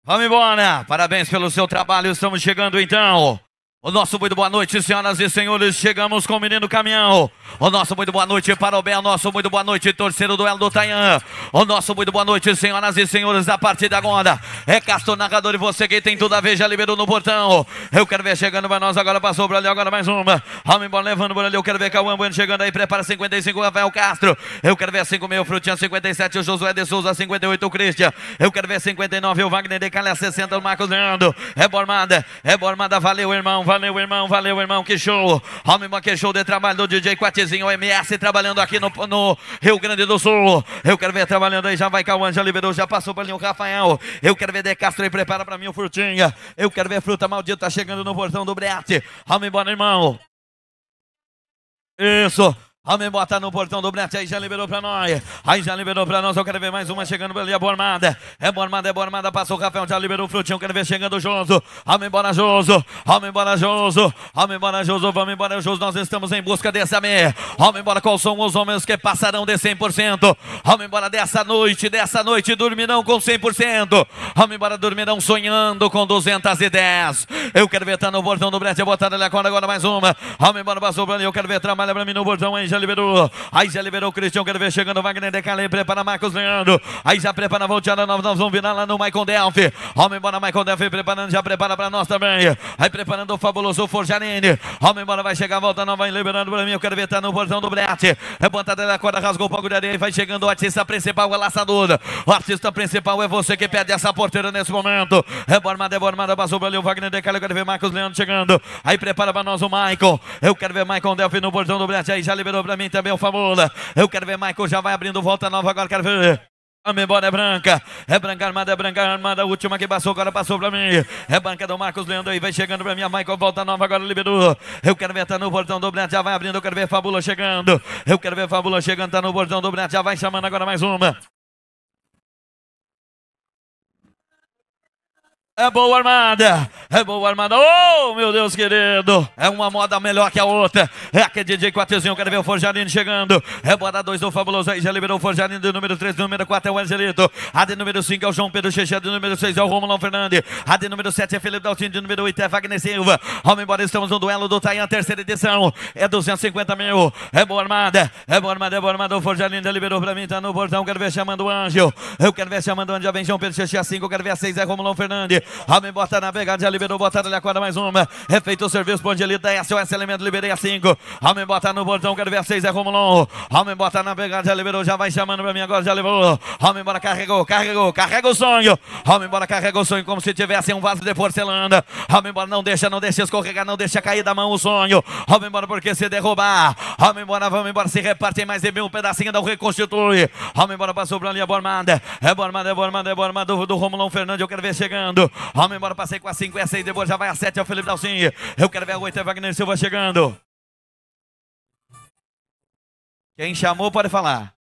Vamos embora! Parabéns pelo seu trabalho, estamos chegando então! O nosso muito boa noite, senhoras e senhores. Chegamos com o menino caminhão. O nosso muito boa noite para o O Nosso muito boa noite, torcedor do Elo do Tayan. O nosso muito boa noite, senhoras e senhores, da partida agora. É Castro Narrador e você que tem tudo a ver, já liberou no portão. Eu quero ver chegando para nós agora. Passou para ali, agora mais uma. Homem bom levando por ali. Eu quero ver Cauã Bueno chegando aí. Prepara 55, Rafael Castro. Eu quero ver 5 mil, Frutinha 57, o Josué de Souza 58, o Christian. Eu quero ver 59, o Wagner de Calha 60, o Marcos Leandro. É Bormada, é Bormada, valeu, irmão valeu, irmão, valeu, irmão, que show. Homem que show de trabalho do DJ Quatizinho MS trabalhando aqui no, no, Rio Grande do Sul. Eu quero ver trabalhando aí, já vai Cauã, já liberou, já passou para ali o Rafael. Eu quero ver De Castro aí, prepara para mim o Frutinha. Eu quero ver Fruta Maldita chegando no portão do Brete. Homem, bora, irmão. Isso. Amém, bota no portão do Brete, aí já liberou para nós, aí já liberou para nós, eu quero ver mais uma chegando ali, a Bormada, é Bormada, é Bormada, passou o Rafael, já liberou o Frutinho, quero ver chegando o Joso, amém, bora Joso, amém, bora Joso, amém, bora Joso, vamos embora Joso, nós estamos em busca desse amém, amém, bora qual são os homens que passarão de 100%, amém, embora dessa noite, dessa noite dormirão com 100%, amém, embora dormirão sonhando com 210, eu quero ver tá no portão do Brete, botar ali agora, agora mais uma, amém, bora passou para ali, eu quero ver trabalha pra mim no portão, aí. já já liberou. Aí já liberou o Cristiano. Quero ver chegando. Wagner Decalê. Prepara Marcos Leandro. Aí já prepara a volteada. Nós, nós vamos virar lá no Michael Delphi. Homem embora, Michael Delphi. Preparando. Já prepara para nós também. Aí preparando o fabuloso Forjarene. Homem embora, vai chegar. Volta nova, Vai liberando para mim. Eu quero ver. Tá no portão do Brete. Levantada da corda. Rasgou o pouco de areia. Vai chegando o artista principal. a laçador. O artista principal é você que perde essa porteira nesse momento. Rebormada, rebormada. Passou pra ali o Wagner Decalê. Eu quero ver Marcos Leandro chegando. Aí prepara para nós o Michael. Eu quero ver Michael Delphi no portão do Brete. Aí já liberou para mim também, o favor. Eu quero ver, Michael já vai abrindo volta nova agora, quero ver. Vamos embora, é branca. É branca armada, é branca armada. A última que passou, agora passou pra mim. É branca do Marcos Leandro aí, vem chegando pra mim. A Michael volta nova, agora liberou. Eu quero ver, tá no portão do Brent, já vai abrindo. Eu quero ver fabula chegando. Eu quero ver fabula chegando, tá no portão do Brent, já vai chamando agora mais uma. É boa armada, é boa armada. Oh, meu Deus querido, é uma moda melhor que a outra. É aquele DJ Quatezinho, quero ver o Forjarino chegando. É bora 2 do Fabuloso aí, já liberou o Forjarino de número 3, de número 4 é o Angelito. A de número 5 é o João Pedro a de número 6 é o Romulão Fernandes. A de número 7 é Felipe Daltinho, de número 8 é Wagner Silva. Vamos embora, estamos no duelo do Tayan, terceira edição. É 250 mil, é boa armada, é boa armada, é boa armada. O Forjarino já liberou pra mim, tá no portão, quero ver chamando o Anjo. Eu quero ver chamando o Anjo, já vem João Pedro a 5, quero ver a 6 é Romulão Fernandes. Amém. Bota na pegada, já liberou, bota ali agora mais uma. É feito o serviço, bom dia, lida. SOS Elemento, liberei a 5. Amém. Bota no botão, quero ver a 6, é Romulon. Amém. Bota na pegada, já liberou, já vai chamando pra mim agora, já liberou. Amém. Bora, carregou, carregou, carrega o sonho. Amém. Bora, carrega o sonho como se tivesse um vaso de porcelana. Amém. Bora, não deixa, não deixa escorregar, não deixa cair da mão o sonho. Amém. Bora, porque se derrubar. Amém. Bora, vamos embora, se repartem mais de mil, um pedacinho, da reconstitui. Amém. Bora, passou pra linha, Bormada. É Bormada, é Bormada, é Bormada do, do Romulão Fernandes, eu quero ver chegando. Vamos embora, passei com a 5, e a 6, depois já vai a 7, é o Felipe Dalcinho. Eu quero ver a 8, é o Wagner Silva chegando. Quem chamou pode falar.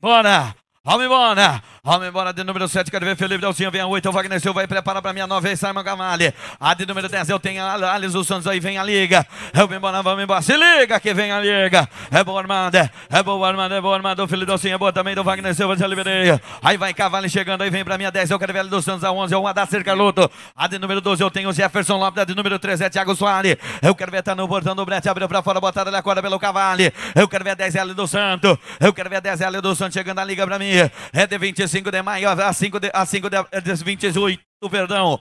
Bora! Vamos embora! Vamos embora de número 7, quero ver Felipe Delcinho, vem a 8, o Wagner Silva vai preparar pra minha 9, Simon Gamale. A de número 10 eu tenho a Alisson Santos, aí vem a liga. Eu Vamos embora, vamos embora, se liga que vem a liga. É boa Armada, é boa Armada, é boa Armada, o Felipe Delcinho é boa também, do Wagner Silva, já liberei. Aí vai Cavale chegando, aí vem pra minha 10, eu quero ver Alisson Santos, a 11, é uma da Cerca Luto. A de número 12 eu tenho o Jefferson Lopes, a de número 13 é Thiago Soares. Eu quero ver, tá no portão do Brete, abriu para fora, botada da corda pelo Cavale. Eu quero ver a 10 é L do Santo, eu quero ver a 10 é L do Santo chegando a liga pra mim. É de 25. 5 de maio a 5 de, a 5 de, de 28, é perdão,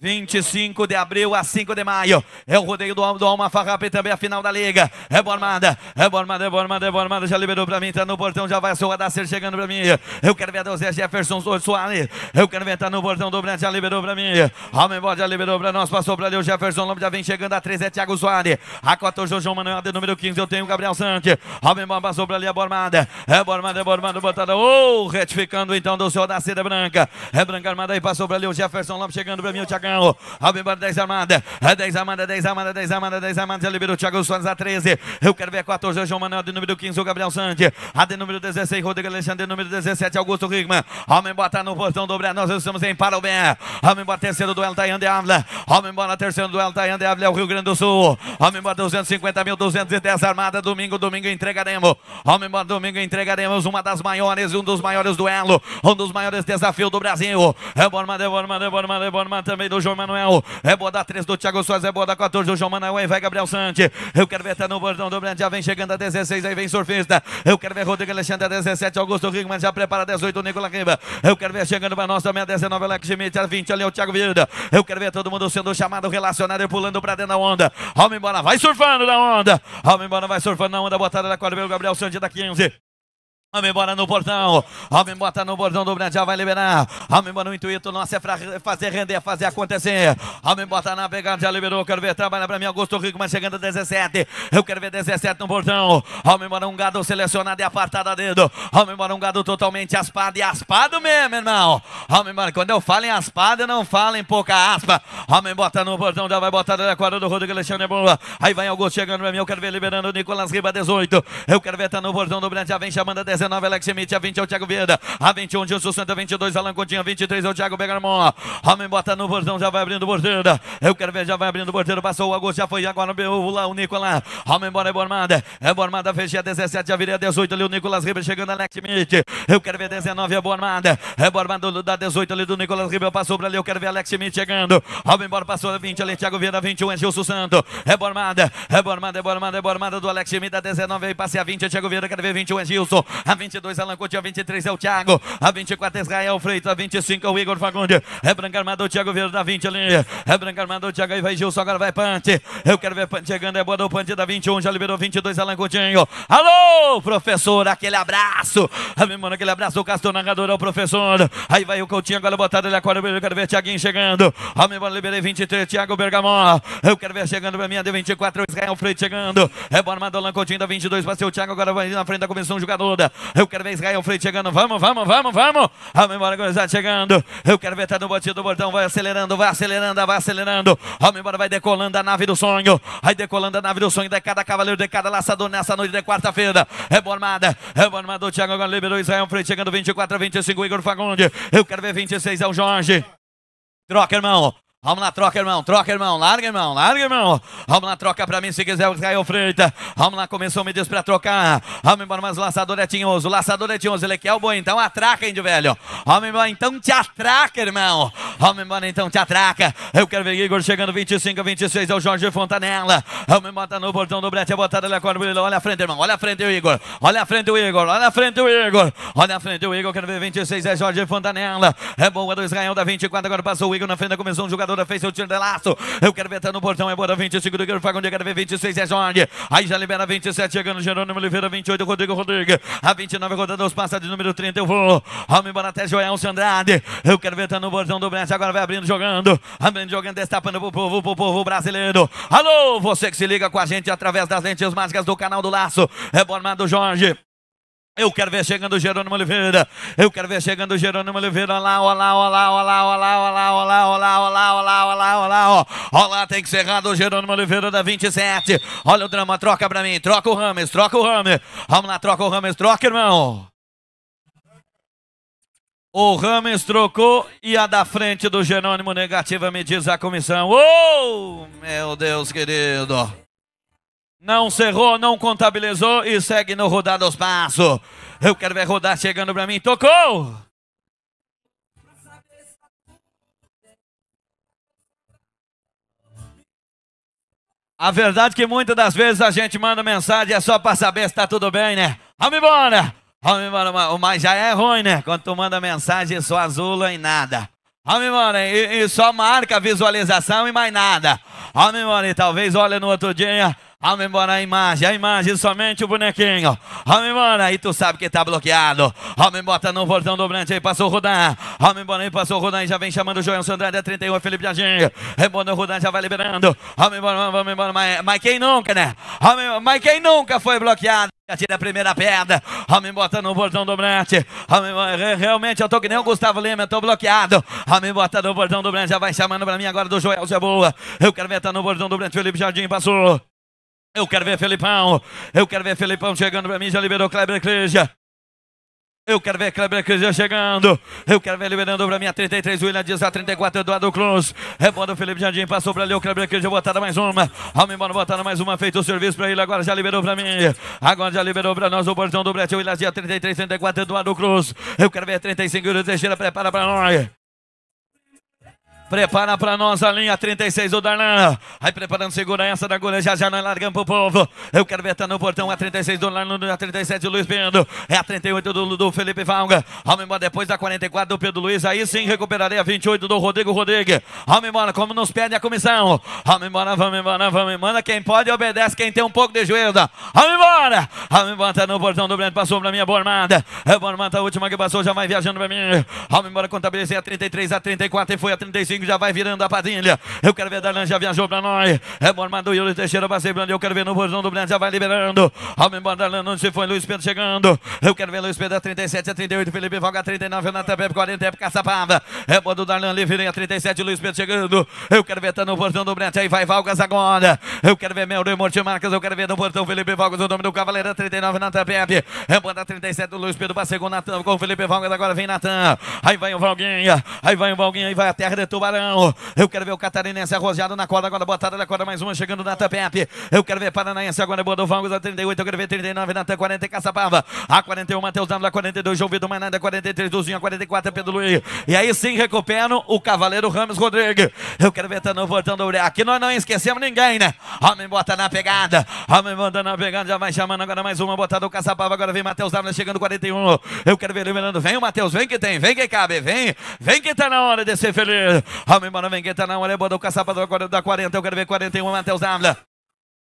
25 de abril a 5 de maio. É o rodeio do, do Alma Farrap também a final da liga. É Bormada, é Bormada, é Bormada, é Bormada. Já liberou para mim, tá no portão, já vai sua Adacer chegando para mim. Eu quero ver a é Jefferson Soares. Eu quero ver, tá no portão do Brant, já liberou para mim. Homem já liberou para nós, passou para ali o Jefferson Lombo, já vem chegando. A 3 é Thiago Soares. A 14 o João Manuel, de número 15 eu tenho o Gabriel Sante. Homem passou para ali a Bormada. É Bormada, é Bormada, é botada. Oh, retificando então do seu da é Branca. É Branca Armada aí, passou para ali o Jefferson Lombo, chegando para mim o Thiago não. Alguém para 10 armada. 10 é armada, 10 armada, 10 armada, 10 armada. Já liberou o Thiago Soares a 13. Eu quero ver a 14. João Manuel de número 15. O Gabriel Sante. A de número 16. Rodrigo Alexandre de número 17. Augusto Rigman. Homem bota no portão dobrar. Nós estamos em Parobé. Homem bota terceiro duelo. Taian tá de Ávila. Homem bota terceiro duelo. Taian tá de Ávila. É o Rio Grande do Sul. Homem bota 250 mil, 210 armada. Domingo, domingo entregaremos. Homem bota domingo entregaremos uma das maiores. Um dos maiores duelos. Um dos maiores desafios do Brasil. É Borma, de é Borma, de é Borma, de Borma também do João Manuel. É da 3 do Thiago Soares. É da 14 do João Manuel. Aí vai Gabriel Sante. Eu quero ver até no bordão do Brand. Já vem chegando a 16. Aí vem surfista. Eu quero ver Rodrigo Alexandre a 17. Augusto Rigman já prepara 18. Nicolas Riva. Eu quero ver chegando para nós também a 19. Alex Schmidt. A 20. Ali é o Thiago Vida. Eu quero ver todo mundo sendo chamado, relacionado e pulando para dentro da onda. Homem embora. Vai surfando na onda. Homem embora. Vai surfando na onda. Botada da quadra. Gabriel Sante da 15. Vamos embora no bordão, homem bota no bordão do Brandial, vai liberar. Homem bota no intuito nosso, é pra fazer render, fazer acontecer. Homem bota na pegada, já liberou, quero ver, trabalhar pra mim, Augusto Rico, mas chegando a 17. Eu quero ver 17 no bordão. Homem bota um gado selecionado e apartado a dedo. Homem bota um gado totalmente aspado e aspado mesmo, irmão. Homem bota quando eu falo em aspado, eu não falo em pouca aspa. Homem bota no bordão, já vai botar na quadra do Rodrigo Alexandre é Boa. Aí vai Augusto chegando pra mim, eu quero ver liberando o Nicolas Riba, 18. Eu quero ver, tá no bordão do Brandial, vem chamando a 17. 19, Alex Smith A 20 é o Thiago Vieira. A 21, Gilson Santa. A 22, Alan Coutinho. A 23 é o Thiago Begarmon. Homem bota no bordão, já vai abrindo bordeira. Eu quero ver, já vai abrindo bordeira. Passou o Agosto já foi. Agora o lá, o Nicolas. Homem embora é Bormada. É Bormada, fechei a 17, a viria 18 ali. O Nicolas Ribeiro chegando, Alex Smith Eu quero ver 19, é Bormada. É Bormada da 18 ali do Nicolas Ribeiro. Passou pra ali. Eu quero ver Alex Smith chegando. Homem embora, passou a 20 ali. Thiago Vieira, 21 é Gilson Santo. É Bormada. É Bormada, é Bormada, é Bormada do Alex Smith A 19 aí, passe a 20. É Thiago Vieira, quero ver 21 é Gilson a 22 o Coutinho, a 23 é o Thiago, a 24 é Israel Freitas, a 25 é o Igor Fagundes, é Branca Armada, o Thiago Vieira da 20 ali, é Branca Armada, o Thiago aí vai Gilson, agora vai Pante, eu quero ver Pante chegando, é boa do Pante da 21, já liberou 22 Alan é Lancotinho. alô professor, aquele abraço, a ah, minha aquele abraço, o Castor narrador ao é professor, aí vai o Coutinho, agora botado, ele acorda, eu quero ver Thiaguinho chegando, a ah, memória, liberei 23, Thiago Bergamó, eu quero ver chegando pra mim, a de 24 Israel Freitas chegando, é boa Armada, Alan da 22, vai ser o Thiago, agora vai na frente da comissão jogadora, eu quero ver Israel Freire chegando. Vamos, vamos, vamos, vamos. Vamos embora, está chegando. Eu quero ver tá no botinho do bordão. Vai acelerando, vai acelerando, vai acelerando. Vamos embora, vai decolando a nave do sonho. Vai decolando a nave do sonho de cada cavaleiro, de cada laçador nessa noite de quarta-feira. É boa armada, é boa O Thiago agora liberou Israel Freire chegando 24 25. Igor Fagundes. Eu quero ver 26 é o Jorge. Troca, irmão. Vamos na troca, irmão. Troca, irmão. Larga, irmão. Larga, irmão. Vamos na troca pra mim se quiser. O Israel Freita. Vamos lá. Começou, me diz pra trocar. Vamos embora, mas o laçador é tinhoso. O laçador é tinhoso. Ele é quer é o boi. Então atraca, de velho. Vamos embora. Então te atraca, irmão. Vamos embora. Então te atraca. Eu quero ver Igor chegando 25, 26. É o Jorge Fontanella. Vamos embora. Tá no portão do Brete. É botada. Ele acorda. Olha a frente, irmão. Olha a frente, o Igor. Olha a frente, o Igor. Olha a frente, o Igor. Olha a frente, o Igor. Quero ver 26. É Jorge Fontanella. É boa do Israel da 24. Agora passou o Igor na frente. Começou um jogador fez o tiro de laço. Eu quero ver, tá no portão. É Bora 25 do Guilherme Fagundes. Eu quero ver 26, é Jorge. Aí já libera 27, chegando Jerônimo Oliveira. 28, Rodrigo Rodrigues. A 29, rodando os passos de número 30. Eu vou. Vamos embora até Joel Sandrade. Eu quero ver, tá no portão do brasil Agora vai abrindo, jogando. Abrindo, jogando, destapando pro povo, pro povo brasileiro. Alô, você que se liga com a gente através das lentes mágicas do canal do Laço. É do Jorge. Eu quero ver chegando o Jerônimo Oliveira. Eu quero ver chegando o Jerônimo Oliveira. Olá, olá, olá, olá, olá, olá, olá, olá, olá, olá, olá, olá, ó. Olá, tem que ser o Jerônimo Oliveira da 27. Olha o drama, troca pra mim. Troca o Rames, troca o Rames. Vamos lá, troca o Rames, troca, irmão. O Rames trocou e a da frente do Jerônimo negativa me diz a comissão. Oh, meu Deus querido. Não cerrou, não contabilizou e segue no rodar dos passos. Eu quero ver rodar chegando para mim. Tocou! A verdade é que muitas das vezes a gente manda mensagem é só para saber se está tudo bem, né? Vamos embora! Vamos embora, mas já é ruim, né? Quando tu manda mensagem só azula e nada. Vamos embora, e, e só marca a visualização e mais nada. Vamos embora, e talvez olha no outro dia Vamos embora a imagem, a imagem, somente o bonequinho. Vamos embora, aí tu sabe que tá bloqueado. Vamos embora, tá no portão dobrante aí, passou o Rodan. Vamos embora aí, passou o e já vem chamando o João Sandrade, é 31, é Felipe Jardim. Embora o Rodan já vai liberando. Vamos embora, vamos embora, mas, mas quem nunca, né? mas quem nunca foi bloqueado? Tira a primeira pedra, homem bota tá no bordão dobrante, homem, realmente eu tô que nem o Gustavo Lima, eu tô bloqueado, homem bota tá no bordão dobrante, já vai chamando pra mim agora do Joel é Boa, eu quero ver tá no bordão dobrante, Felipe Jardim passou, eu quero ver Felipão. Eu quero ver Felipão chegando para mim. Já liberou Kleber Igreja. Eu quero ver Kleber Cris chegando. Eu quero ver liberando para mim a 33, William Dias, a 34, Eduardo Cruz. Rebota o Felipe Jardim, passou para ali o Kleber Cris, botada mais uma. Alma embora, botada mais uma, feito o serviço para ele. Agora já liberou para mim. Agora já liberou para nós o portão do Brasil William Dias, 33, 34, Eduardo Cruz. Eu quero ver 35, Yuri Teixeira, prepara para nós. Prepara para nós a linha 36 do Darlan. Aí preparando, segura essa da goleira. Já já nós largamos pro povo. Eu quero ver tá no portão é a 36 do Darlan, a 37 do Luiz Pedro. É a 38 do, do Felipe Valga. Vamos embora depois da 44 do Pedro Luiz. Aí sim recuperarei a 28 do Rodrigo Rodrigues. Vamos embora, como nos pede a comissão. Vamos embora, vamos embora, vamos embora. Quem pode obedece, quem tem um pouco de joelho. Vamos embora. Vamos embora, tá no portão do Breno. Passou pra minha Bormada. É Bormada, tá a última que passou, já vai viajando pra mim. Vamos embora, contabilizei a 33, a 34 e foi a 35 domingo já vai virando a padilha Eu quero ver Darlan, já viajou pra nós. É bom, Armando Yuri Teixeira, passei Brandi. Eu quero ver no Borzão do Brasil, já vai liberando. Alma embora, Darlan, onde se foi, Luiz Pedro chegando. Eu quero ver Luiz Pedro, a 37, a 38, Felipe Valga, 39, Renata Pepe, 40, época Caçapava. É bom do Darlan, Livre, a 37, Luiz Pedro chegando. Eu quero ver, tá no Bordão do Brasil, aí vai Valgas agora. Eu quero ver Melro e Morte Marcas, eu quero ver no Portão Felipe Valgas, o nome do Cavaleiro, 39, Natan Pepe. É bom da tá 37, Luiz Pedro, passei com Natan, com Felipe Valgas, agora vem Natan. Aí vai o Valguinha, aí vai o Valguinha, aí vai a terra de Tubarão. Tubarão. Eu quero ver o Catarinense arrojado na corda. Agora botada na corda. Mais uma chegando na Tapep. Eu quero ver Paranaense agora. Boa do Vangos a 38. Eu quero ver 39 na 40 40. Caçapava. A 41. Matheus a 42. João Vitor a 43. Duzinho. 44. Pedro Luiz. E aí sim recupero o Cavaleiro Ramos Rodrigues. Eu quero ver Tano voltando. Aqui nós não esquecemos ninguém, né? Homem bota na pegada. Homem bota na pegada. Já vai chamando agora mais uma. Botada o Caçapava. Agora vem Matheus Dávila chegando 41. Eu quero ver liberando. Vem o Matheus. Vem que tem. Vem que cabe. Vem. Vem que tá na hora de ser feliz. Amém, mano, vem que tá na hora, bora o caçapa da 40, eu quero ver 41, Matheus Ávila.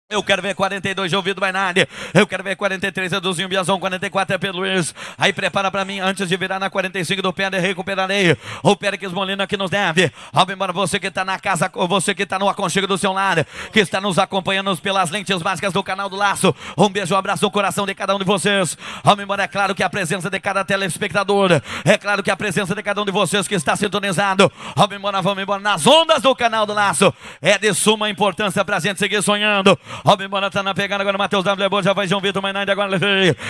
Eu quero ver 42 de ouvido Bainardi. Eu quero ver 43 Eduzinho Biazão. 44 é Pedro Luiz. Aí prepara para mim antes de virar na 45 do Pedro. Recuperarei. O Pérez Molina que nos deve. Ao embora você que está na casa, você que está no aconchego do seu lado, que está nos acompanhando pelas lentes básicas do canal do Laço. Um beijo, um abraço no coração de cada um de vocês. Ao embora é claro que a presença de cada telespectador. É claro que a presença de cada um de vocês que está sintonizado. Ao embora, vamos embora nas ondas do canal do Laço. É de suma importância para gente seguir sonhando. Robin tá na pegada agora. Matheus W. bom. já vai João Vitor. Mainardi agora.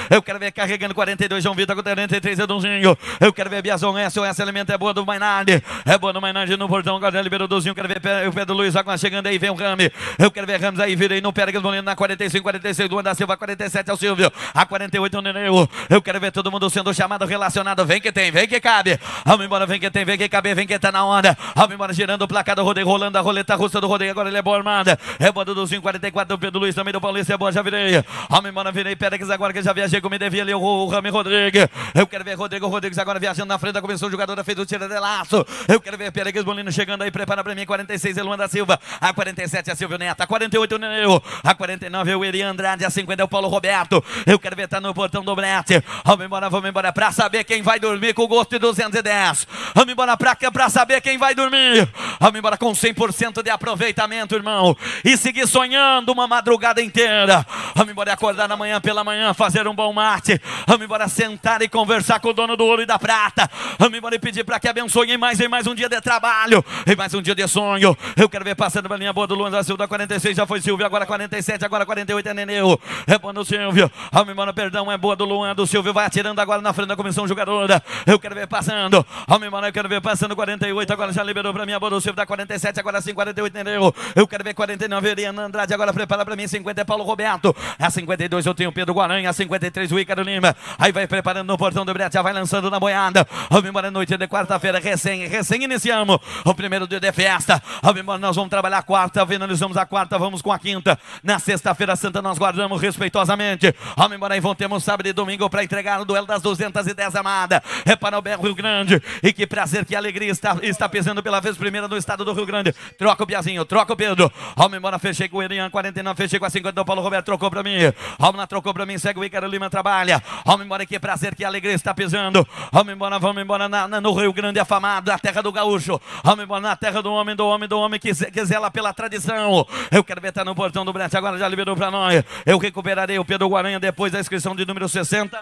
Eu quero ver carregando 42. João Vitor com 43. Edunzinho. Eu quero ver Biazon. S Elemento é boa do Mainardi. É boa do Mainardi no portão. Agora liberou Duzinho. Quero ver o Pedro Luiz agora chegando aí. Vem o Rami. Eu quero ver Rami aí. Vira aí no Pérez Molino na 45, 46. Luan da Silva, 47 é o Silvio. A 48 é o Neneu. Eu quero ver todo mundo sendo chamado, relacionado. Vem que tem, vem que cabe. Vamos embora, vem que tem, vem que cabe, vem que tá na onda. Vamos embora, girando o placar do rodeio, rolando a roleta russa do rodeio. Agora ele é boa armada. É boa do 44 Pedro Luiz também do Paulista, é boa, já virei. Homem, mano, virei. Pérez agora que já viajei com o Medevi ali, o Rami Rodrigues. Eu quero ver Rodrigo Rodrigues agora viajando na frente da comissão jogadora, fez o tiro de laço. Eu quero ver Pérez Molino chegando aí, prepara pra mim. 46 é Luan da Silva, a 47 é Silvio Neto, a 48 é eu, a 49 é o Eri Andrade, a 50 é o Paulo Roberto. Eu quero ver, tá no portão do Brete. Vamos embora, vamos embora, pra saber quem vai dormir com o gosto de 210. Vamos embora pra, pra saber quem vai dormir. Vamos embora com 100% de aproveitamento, irmão. E seguir sonhando, mano uma madrugada inteira. Vamos embora acordar na manhã pela manhã, fazer um bom mate. Vamos embora sentar e conversar com o dono do ouro e da prata. Vamos embora pedir para que abençoe mais em mais um dia de trabalho, em mais um dia de sonho. Eu quero ver passando pela linha boa do Luan da Silva, 46 já foi Silvio, agora 47, agora 48 é Neneu. É boa do Silvio. Vamos embora, perdão, é boa do Luan do Silvio, vai atirando agora na frente da comissão jogadora. Eu quero ver passando. Vamos embora, eu quero ver passando 48, agora já liberou para mim a boa do Silvio, da 47, agora sim 48 Neneu. Eu quero ver 49 Ariana Andrade agora prepara prepara para mim. 50 é Paulo Roberto. A 52 eu tenho Pedro Guaranha. A 53 o Ícaro Lima. Aí vai preparando no portão do Brete. Já vai lançando na boiada. Vamos embora noite de quarta-feira. Recém, recém iniciamos o primeiro dia de festa. Vamos embora, nós vamos trabalhar a quarta. Finalizamos a quarta, vamos com a quinta. Na sexta-feira santa nós guardamos respeitosamente. Vamos embora aí, vão ter sábado e domingo para entregar o duelo das 210 amadas É para o Belo Rio Grande. E que prazer, que alegria está, está pesando pela vez primeira no estado do Rio Grande. Troca o Biazinho, troca o Pedro. Vamos embora, fechei com o Erian 49 não fechei com a 50, então Paulo Roberto trocou para mim. Alma trocou para mim, segue o Icaro Lima, trabalha. Vamos embora, que prazer, que alegria está pisando. Vamos embora, vamos embora na, na, no Rio Grande afamado, na terra do gaúcho. Vamos embora na terra do homem, do homem, do homem que, que zela pela tradição. Eu quero ver estar tá no portão do Brete, agora já liberou para nós. Eu recuperarei o Pedro Guaranha depois da inscrição de número 60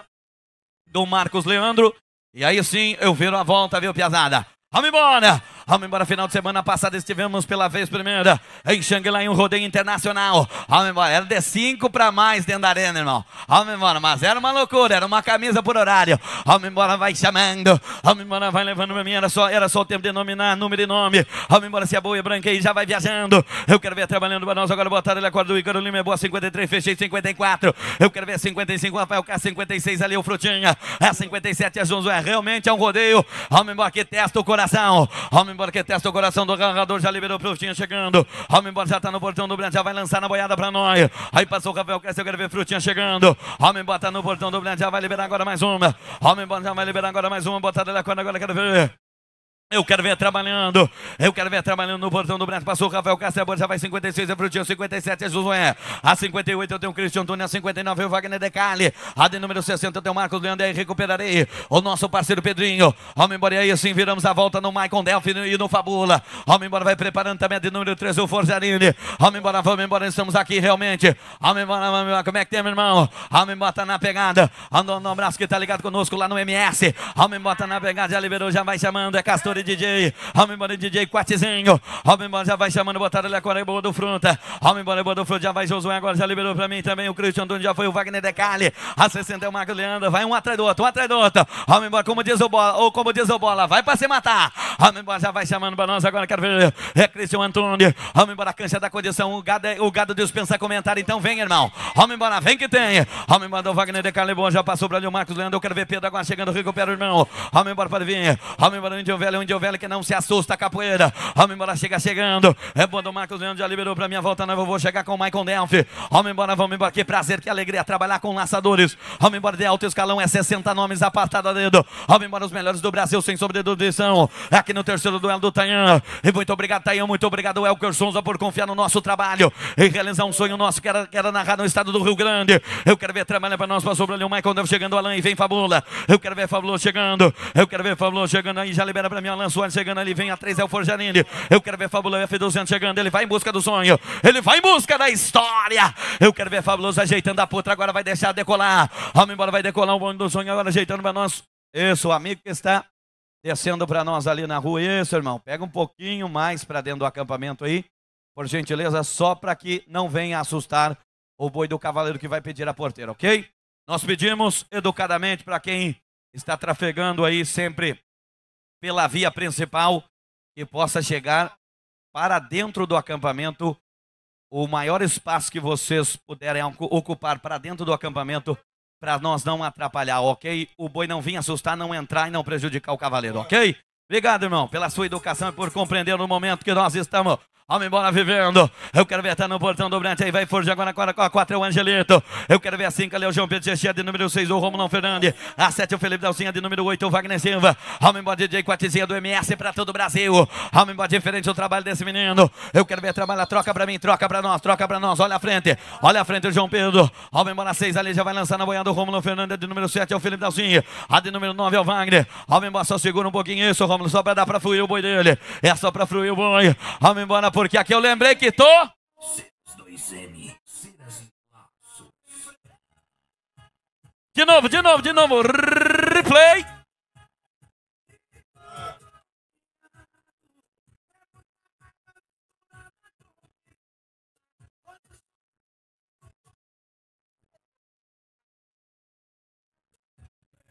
do Marcos Leandro. E aí sim eu viro a volta, viu, piazada? Vamos embora! Vamos embora, final de semana passada estivemos pela vez primeira em Xangri-Lá em um rodeio internacional. Vamos embora, era de 5 para mais dentro da arena, irmão. Vamos embora, mas era uma loucura, era uma camisa por horário. Vamos embora, vai chamando. Vamos embora, vai levando pra mim, era só, era só o tempo de nominar número e nome. Vamos embora, se a é boia aí já vai viajando. Eu quero ver trabalhando o nós agora, boa tarde, ele acorda do Icaro Lima, é boa, 53, fechei 54. Eu quero ver 55, Rafael K, 56 ali, o Frutinha. É 57, é Josué, realmente é um rodeio. Vamos embora, que testa o coração. Vamos Vamos embora que é testa o coração do agarrador. Já liberou pro Frutinha chegando. Vamos embora, já tá no portão do Brand. Já vai lançar na boiada pra nós. Aí passou o Rafael Cresce. Eu quero ver Frutinha chegando. Vamos embora, tá no portão do Brand. Já vai liberar agora mais uma. Vamos embora, já vai liberar agora mais uma. Botada da corda agora, quero ver. Eu quero ver trabalhando. Eu quero ver trabalhando no portão do Brasil. Passou o Rafael Castelo, já vai 56, é Frutinho, 57 é Josué. A 58 eu tenho o Cristian Antônio, a 59 o Wagner Decali. A de número 60 eu tenho o Marcos Leandro, aí recuperarei o nosso parceiro Pedrinho. Vamos embora, e aí sim viramos a volta no Maicon Delphi e no Fabula. Vamos embora, vai preparando também a de número 13 o Forzarini. Vamos embora, vamos embora, estamos aqui realmente. Vamos embora, vamos embora. Como é que tem, meu irmão? Vamos embora, tá na pegada. Andou no abraço que tá ligado conosco lá no MS. Vamos embora, tá na pegada, já liberou, já vai chamando, é Castor DJ, Homem Maria DJ, quartezinho, Homem embora, já vai chamando, botar ali a Coreia Boa do Fruta, Homem embora Boa do Fruta, já vai Josué agora, já liberou pra mim também, o Cristian Antônio já foi, o Wagner Decali, a 60 é o Marco Leandro, vai um atrás do outro, um atrás do outro, Homem embora, como diz o Bola, ou como diz o Bola, vai pra se matar, Homem embora, já vai chamando pra nós agora, quero ver, é Cristian Antônio, Homem embora, cancha da condição, o gado, é, o gado dispensa comentário, então vem irmão, Homem embora, vem que tem, Homem embora, o Wagner Decali, bom, já passou pra ali o Marcos Leandro, eu quero ver Pedro agora chegando, recupera o irmão, Homem embora, pode vir, Homem Maria, o velho, onde de ovelha que não se assusta, capoeira. Vamos embora, chega chegando. É quando o Marcos Leandro já liberou pra minha volta, nós vou chegar com o Michael Delphi. Vamos embora, vamos embora. Que prazer, que alegria trabalhar com laçadores. Vamos embora de alto escalão, é 60 nomes apartado a dedo. Vamos embora, os melhores do Brasil, sem sobredudição. É aqui no terceiro duelo do Tanhan. E muito obrigado, Tanhan. Muito obrigado, Elker Sonza, por confiar no nosso trabalho e realizar um sonho nosso que era, que era narrar no estado do Rio Grande. Eu quero ver trabalhar para nós, passou para ali o Michael Delphi chegando, Alan, e vem Fabula. Eu quero ver Fabula chegando. Eu quero ver Fabula chegando aí, já libera pra mim. Alan Soares chegando ali, vem a 3 é o Forjanini. Eu quero ver Fabuloso F200 chegando, ele vai em busca do sonho, ele vai em busca da história. Eu quero ver Fabuloso ajeitando a putra, agora vai deixar decolar. Vamos embora, vai decolar o bonde do sonho, agora ajeitando para nós. Isso, o amigo que está descendo para nós ali na rua. Isso, irmão, pega um pouquinho mais para dentro do acampamento aí, por gentileza, só para que não venha assustar o boi do cavaleiro que vai pedir a porteira, ok? Nós pedimos educadamente para quem está trafegando aí sempre pela via principal e possa chegar para dentro do acampamento. O maior espaço que vocês puderem ocupar para dentro do acampamento, para nós não atrapalhar, ok? O boi não vir assustar, não entrar e não prejudicar o cavaleiro, ok? Obrigado, irmão, pela sua educação e por compreender no momento que nós estamos. Vamos embora vivendo. Eu quero ver até tá no portão Brant. Aí vai forjar agora, com a 4 é o Angelito. Eu quero ver a 5 ali é o João Pedro Chechia de número 6, o Romulão Fernandes. A 7 é o Felipe Dalcinha de número 8, o Wagner Silva. Vamos embora DJ Quatizinha do MS para todo o Brasil. Vamos embora diferente o trabalho desse menino. Eu quero ver trabalha Troca para mim, troca para nós, troca para nós. Olha a frente, olha a frente o João Pedro. Vamos embora a 6 ali já vai lançar na boiada o Romulão Fernandes de número 7 é o Felipe Dalcinha. A de número 9 é o Wagner. Vamos embora, só segura um pouquinho isso, Romulo, só para dar para fluir o boi dele. É só para fluir o boi. Vamos embora por porque aqui eu lembrei que tô. De novo, de novo, de novo. Replay.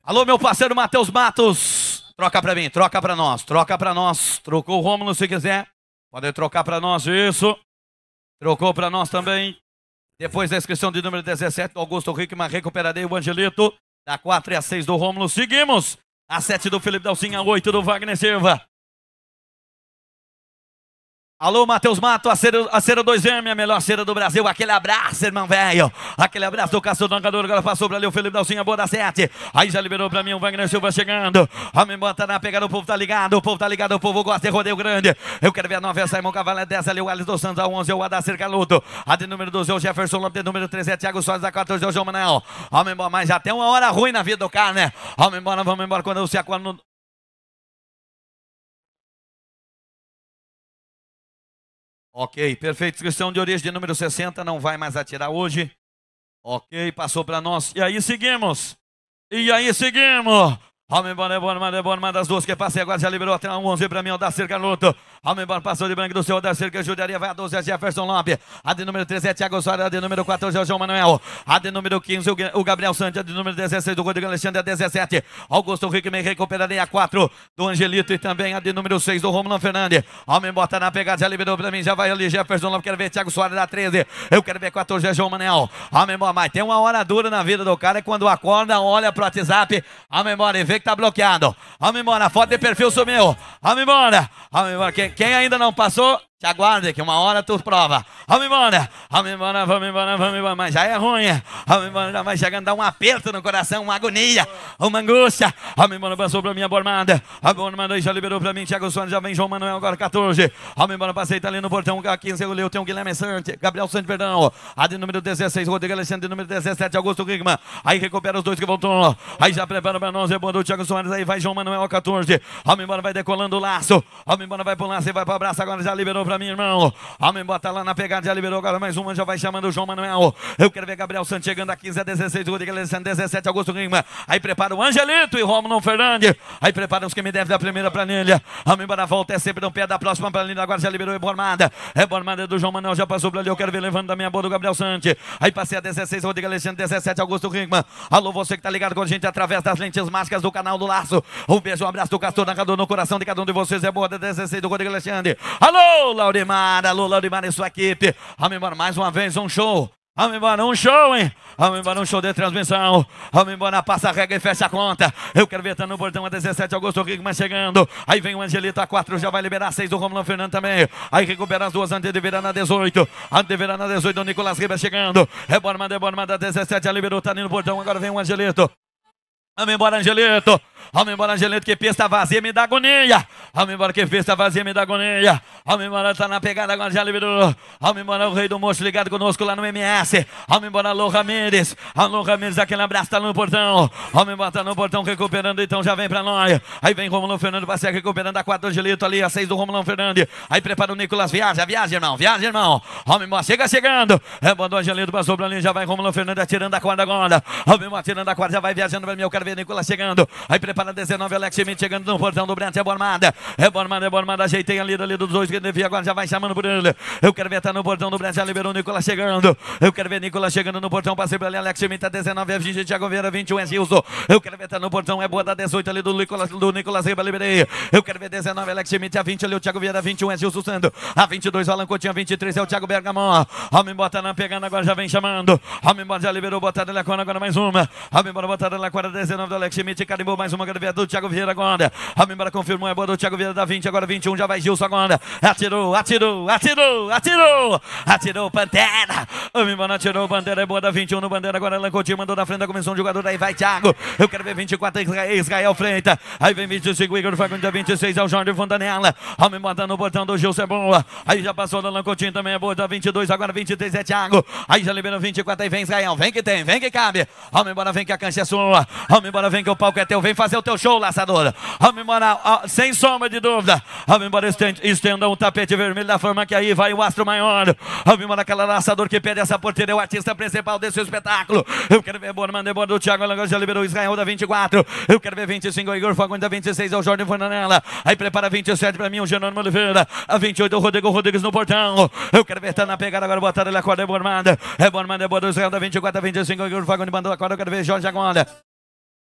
Alô, meu parceiro Matheus Matos. Troca para mim, troca para nós, troca para nós. Trocou o Rômulo se quiser. Pode trocar para nós isso. Trocou para nós também. Depois da inscrição de número 17 Augusto Rickman, recuperarei o Angelito. Da 4 e é a 6 do Rômulo. Seguimos. A 7 do Felipe Dalcinha, a 8 do Wagner Silva. Alô, Matheus Mato, a cera, a cera 2M, a melhor cera do Brasil. Aquele abraço, irmão velho. Aquele abraço do Cássio Dancador. Agora passou pra ali o Felipe Dalcinha, boa da 7. Aí já liberou pra mim o Wagner Silva chegando. Homem bota na pegada, o povo tá ligado. O povo tá ligado, o povo gosta de rodeio grande. Eu quero ver a 9, é Simon Cavalé, 10 ali o Alice dos Santos, a 11, o Adacir Caluto. A de número 12, o Jefferson Lopes, de número 13, é Thiago Soares, a 14, é o João Manel. Homem bom, mas já tem uma hora ruim na vida do cara, né? Homem embora, vamos embora. Quando você se no. Ok, perfeito. Inscrição de origem de número 60, não vai mais atirar hoje. Ok, passou para nós. E aí seguimos. E aí seguimos. Homem, bora, bora, bora, bora, das duas que passei agora já liberou até 11 para mim, ó, da cerca luta. Homem embora, passou de branco do seu da que ajudaria é vai a 12, é Jefferson Lopes, A de número 13 é Thiago Soares, a de número 14 é o João Manuel. A de número 15 o Gabriel Santos, a de número 16 do Rodrigo Alexandre, a 17. Augusto Rickman recuperaria a 4 do Angelito e também a de número 6 do Romulo Fernandes. Homem bota na pegada, já liberou pra mim, já vai ali Jefferson Lombe, quero ver Thiago Soares da 13. Eu quero ver 14 é João Manuel. Homem embora, mas tem uma hora dura na vida do cara é quando acorda, olha pro WhatsApp, homem embora e vê que tá bloqueado. Homem embora, a foto de perfil sumiu. Homem embora, homem embora, quem quem ainda não passou? Te aguarde que uma hora tu prova. Vamos embora, vamos embora, vamos embora, vamos embora. Mas já é ruim. Vamos embora, já vai chegando, dá um aperto no coração, uma agonia, uma angústia. Vamos embora, passou para minha bormada. A bormada já liberou pra mim. Tiago Soares já vem, João Manuel agora 14. Vamos embora, passei, tá ali no portão, 15, eu tenho o Guilherme Sante, Gabriel Sante, perdão. A de número 16, Rodrigo Alexandre, de número 17, Augusto Rigman. Aí recupera os dois que voltou. Aí já prepara para nós, é o Tiago Soares, aí vai João Manuel 14. Vamos embora, vai decolando o laço. Vamos embora, vai pro laço e vai para o braço, agora já liberou pra mim, irmão. Amém. Bota lá na pegada já liberou agora mais uma. Já vai chamando o João Manuel. Eu quero ver Gabriel Santos chegando a 15 a 16, 17 Augusto Rima. Aí prepara o Angelito e Romulo Fernandes. Aí prepara os que me devem da primeira para nele, Amém. Bora volta. É sempre no pé da próxima para Nilha. Agora já liberou É Reformada é do João Manuel. Já passou para ali. Eu quero ver levando da minha boa do Gabriel Santos. Aí passei a 16, Rodrigo Alexandre, 17 Augusto Rima. Alô, você que tá ligado com a gente através das lentes máscaras do canal do Laço. Um beijo, um abraço do Castor na no coração de cada um de vocês. É boa da 16 do Rodrigo Alexandre. Alô, Laurimar, alô Laurimar e sua equipe. Vamos embora mais uma vez, um show. Vamos embora, um show, hein? Vamos embora, um show de transmissão. Vamos embora, passa a regra e fecha a conta. Eu quero ver, tá no portão a 17 de agosto, o Rigman chegando. Aí vem o Angelito a 4, já vai liberar 6 do Romulo Fernando também. Aí recupera as duas, antes de virar na 18. Antes de virar na 18, o Nicolas Ribas chegando. Reborma, é bora, da 17, é já liberou, tá ali no portão. Agora vem o Angelito. Vamos embora, Angelito. Amém, embora Angelito que pista vazia me dá agonia. Amém, embora que pista vazia me dá agonia. Amém, embora tá na pegada agora já liberou. Amém, embora o rei do monstro ligado conosco lá no MS. Amém, embora Alô Ramírez. Alô Ramírez, aquele abraço tá no portão. Homem embora tá no portão recuperando, então já vem pra nós. Aí vem Romulão Fernando vai ser recuperando a 4 Angelito ali, a 6 do Romulão Fernandes. Aí prepara o Nicolas, viaja, viaja, irmão, viaja, irmão. Homem embora chega chegando. É, do Angelito passou pra ali, já vai Romulão Fernando atirando a corda agora. embora atirando a corda, já vai viajando pra mim, eu quero ver Nicolas chegando. Aí prepara para para 19, Alex Schmidt chegando no portão do Brent, É armada, É armada, é armada, Ajeitei ali, ali dos dois que devia. Agora já vai chamando por ele. Eu quero ver, tá no portão do Brent, Já liberou o Nicolas chegando. Eu quero ver Nicolas chegando no portão. Passei pra ali, Alex Schmidt. A 19 é Vinci, Thiago Vieira, 21 é Gilson. Eu quero ver, tá no portão. É boa da 18 ali do Nicolas, do Nicolas Riba. Liberei. Eu quero ver 19, Alex Schmidt. A 20 ali, o Thiago Vieira, 21 é Gilson Sando. A 22, Alan Coutinho, 23 é o Thiago Bergamon. Homem Botanã pegando agora, já vem chamando. Homem Botanã já liberou, botada ele agora, agora mais uma. Homem Botanã botada ele agora, 19 do Alex Schmidt. Carimbou mais uma. Chama agora do vereador Vieira agora. A para confirmou, É boa do Thiago Vieira da 20, agora 21. Já vai Gilson agora. Atirou, atirou, atirou, atirou. Atirou Pantera. A mano. Atirou bandeira É boa da 21 no Bandeira. Agora Lancotinho mandou da frente da comissão de jogador. Aí vai Thiago, Eu quero ver 24. Israel Freita. Aí vem 25. Igor Fagundes. 26 é o Jorge Fontanella. Homem mandando tá no botão do Gilson. É boa. Aí já passou da Lancotinho também. É boa da 22. Agora 23 é Thiago, Aí já libera 24. Aí vem Israel. Vem que tem, vem que cabe. Homem, embora, vem que a cancha é sua. Homem, embora, vem que o palco é teu. Vem fazer fazer o teu show, laçadora. Vamos embora, sem sombra de dúvida. Vamos embora, estenda um tapete vermelho da forma que aí vai o astro maior. Vamos embora, aquela laçador que pede essa porteira, é o artista principal desse espetáculo. Eu quero ver Borman, Debora do Thiago Langos já liberou Israel da 24. Eu quero ver 25, Igor Fagundes da 26, é o Jorge Fornanella. Aí prepara 27 para mim, o Genônimo Oliveira. A 28, o Rodrigo Rodrigues no portão. Eu quero ver, tá na pegada agora, botar ele acorda, é Borman. É Borman, Debora do Israel da 24, a 25, Igor Fagundes mandou a corda, eu quero ver Jorge agora.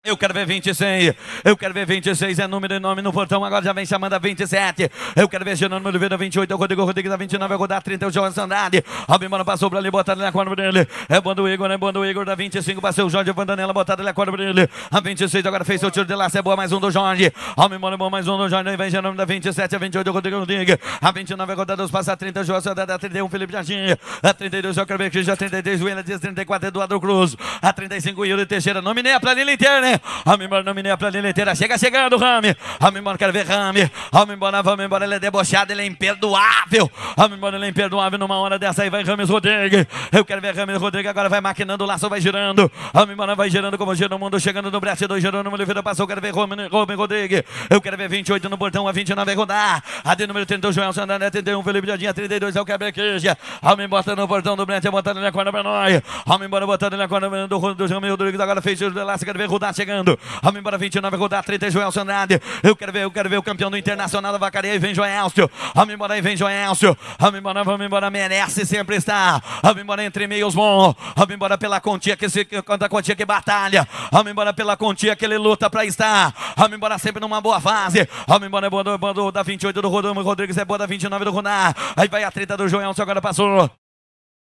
Eu quero ver 26. Eu quero ver 26. É número e nome no portão. Agora já vem chamando a 27. Eu quero ver Gerônimo Oliveira 28. É o Rodrigo Rodrigues da 29. É o Godar 30. É o João Andrade. mano passou para ali. botado ele na quadra dele. É bom do Igor, é bom do Igor da 25. Passou o Jorge Vandanela. botado ele na quadra dele. A 26 agora fez seu tiro de laço. É boa mais um do Jorge. Albimano é bom mais um do Jorge. Vem Gerônimo da 27. A 28 é o Rodrigo Rodrigues. A 29 é o Godar dos Passa a 30. João Sandrade. A 31 Felipe Jardim. A 32 eu quero ver Cris. A 33 William Dias. 34 Eduardo Cruz. A 35 Yuri Teixeira. Nominei a planilha inteira, Vamos embora, a planilha inteira Chega chegando, Rami. Vamos embora, quero ver Rami. Vamos embora, vamos embora. Ele é debochado, ele é imperdoável. Vamos embora, ele é imperdoável. Numa hora dessa aí vai Rames Rodrigues. Eu quero ver Rames Rodrigues. Agora vai maquinando o laço, vai girando. Vamos embora, vai girando como gira o mundo. Chegando no Brest 2, girando no Oliveira. Passou, eu quero ver Rome, Rome Rodrigues. Eu quero ver 28 no portão, a 29 é rodar. A de número 32 Joel Sandané, 31, Felipe Jardim, 32 é o quebra-queixa. Vamos no portão do Brest, botando ele a corda pra nós. Vamos embora, botando ele a corda do Rome Rodrigues. Agora fez o laço, quero ver rodar. Chega chegando. Amém para 29, rodar 30, Joel Sandrade. Eu quero ver, eu quero ver o campeão do Internacional da Vacaria. E vem Joelcio. vamos embora aí, vem Joelcio. vamos embora, vamos embora, merece sempre estar. vamos embora entre meios bom. vamos embora pela quantia que se canta, quantia que batalha. vamos embora pela quantia que ele luta para estar. vamos embora sempre numa boa fase. vamos embora é boa, boa, boa da 28 do Rodrigo Rodrigues, é boa da 29 do Ronar. Aí vai a 30 do Joelcio, agora passou.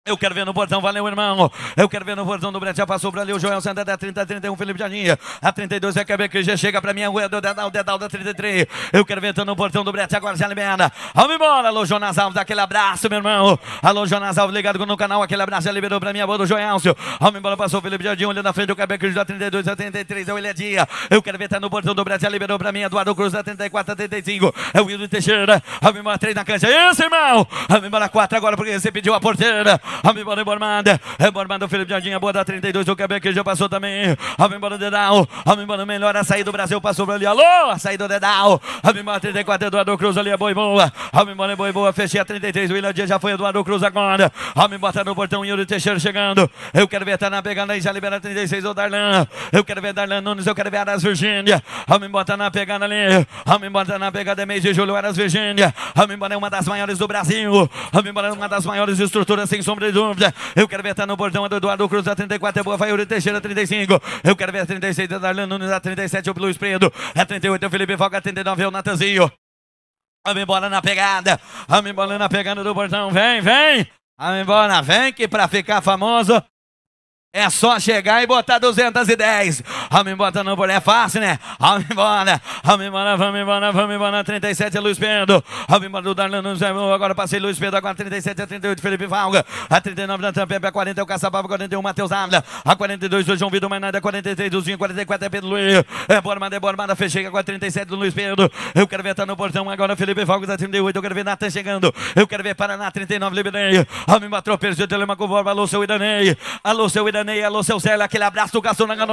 Eu quero ver no portão, valeu, irmão. Eu quero ver no portão do Brete. Já passou para ali o Joel Santa da 30, 31, Felipe Jardim. A 32 é Quebec, que já chega para mim. É o Dedal, Dedal da 33. Eu quero ver no portão do Brete. Agora já libera. Vamos embora. Alô, Jonas Alves, aquele abraço, meu irmão. Alô, Jonas Alves, ligado no canal. Aquele abraço já liberou para mim. A boa do Joelcio. Vamos embora. Passou o Felipe Jardim. Olhando na frente do Quebec, da 32 da 33. É o dia. Eu quero ver tá no portão do Brete. liberou para mim. Eduardo Cruz da 34 a 35. É o Wildo Teixeira. Vamos embora. 3 na cancha. Isso, irmão. Vamos embora. 4 agora, porque você pediu a porteira. Vem embora, Bormada. É Bormada, o Felipe Jardim, a boa da 32 do Quebec, já passou também. Vem embora, Dedal. Vem embora, melhor a saída do Brasil, passou por ali. Alô, a saída do Dedal. Vem embora, 34, Eduardo Cruz ali, é boa e boa. Vem embora, é boa e boa. Fechei a 33, William Dias, já foi Eduardo Cruz agora. Vem embora, no portão, Yuri Teixeira chegando. Eu quero ver, tá na pegada aí, já libera 36, o Darlan. Eu quero ver Darlan Nunes, eu quero ver Aras Virgínia. Vamos embora na pegada ali. Vamos embora na pegada, é mês de julho, Aras Virgínia. Vamos embora, é uma das maiores do Brasil. Vamos embora, é uma das maiores estruturas, sem sombra nome de dúvida. Eu quero ver tá no bordão é do Eduardo Cruz a 34, é boa, vai Yuri Teixeira 35. Eu quero ver a 36 da Darlan Nunes, a 37 é o Luiz Predo, a 38 é o Felipe Valga, a 39 é o Natanzinho. Vamos embora na pegada, vamos embora na pegada do bordão, vem, vem. Vamos embora, vem que pra ficar famoso é só chegar e botar 210. Vamos bota não, é fácil, né? Vamos bota, vamos embora, vamos embora, vamos bota, 37 é Luiz Pedro. Vamos bota do Darlan Nunes. Agora passei Luiz Pedro. Agora 37 é 38, Felipe Valga. A 39 da Pepe. A 40 é o Caçapava. 41, Matheus Ávila. A 42 do João Vitor mais nada, 43 do Zinho. 44 é Pedro Luiz. É Bormada, é Bormada. Fechei com a 37 do Luiz Pedro. Eu quero ver tá no portão. Agora Felipe Valga. Tá a 38, eu quero ver Natan chegando. Eu quero ver Paraná. 39, Liberei. Homem bateu, perdeu o o telema telemaco. Alô, seu Idanei. Alô, seu Idanei. Iranei, alô, seu Zélio, aquele abraço do Castoranga,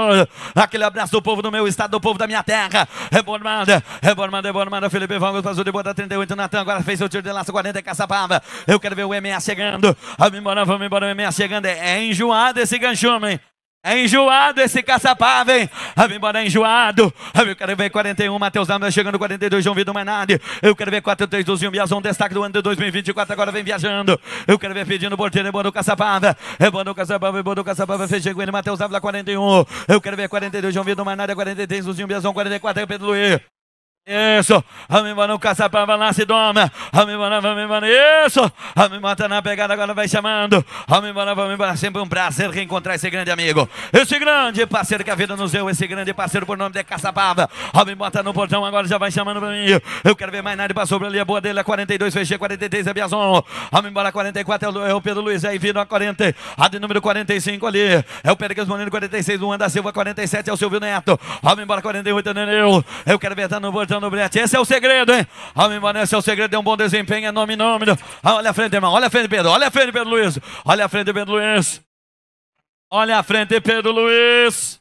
aquele abraço do povo do meu estado, do povo da minha terra. Reformada, reformada, reformada, Felipe Valgas passou de boa 38, Natan, agora fez o tiro de laço 40, Caçapava. Eu quero ver o MA chegando. Vamos embora, vamos embora, o MA chegando. é enjoado esse gancho, homem. É enjoado esse caçapava vem. Ah, vem embora é enjoado. Ah, eu quero ver 41, Matheus Dama chegando 42, João Vitor Mainardi. Eu quero ver 43, 12, Biazão, destaque do ano de 2024. Agora vem viajando. Eu quero ver pedindo porteiro, embora é o caçapava. Embora é o caçapava, embora é o caçapava. Fechei com ele, Matheus Dávila 41. Eu quero ver 42, João Vitor Mainardi, 43, 12, Biazão, 44, é Pedro Luiz. Isso, Amimbanão caça pra balança e doma. Amimbanão, Amimbanão, isso. mata tá na pegada, agora vai chamando. Amimbanão, Amimbanão, é sempre um prazer reencontrar esse grande amigo. Esse grande parceiro que a vida nos deu, esse grande parceiro por nome de Caçapava. Amimbanão tá no portão, agora já vai chamando pra mim. Eu quero ver mais nada, passou pra ali, a boa dele, a 42, fechei, 43 é Biazon. Amimbanão, 44 é, é o Pedro Luiz, é aí vindo a 40, a de número 45 ali. É o Pedro Gasmonino, 46, Luan da Silva, 47 é o Silvio Neto. embora 48 é o Neneu. Eu quero ver, tá no portão. Alexandre Brete. Esse é o segredo, hein? Homem Mané, esse é o segredo de um bom desempenho. É nome nome. Ah, olha a frente, irmão. Olha a frente, Pedro. Olha a frente, Pedro Luiz. Olha a frente, Pedro Luiz. Olha a frente, Pedro Luiz.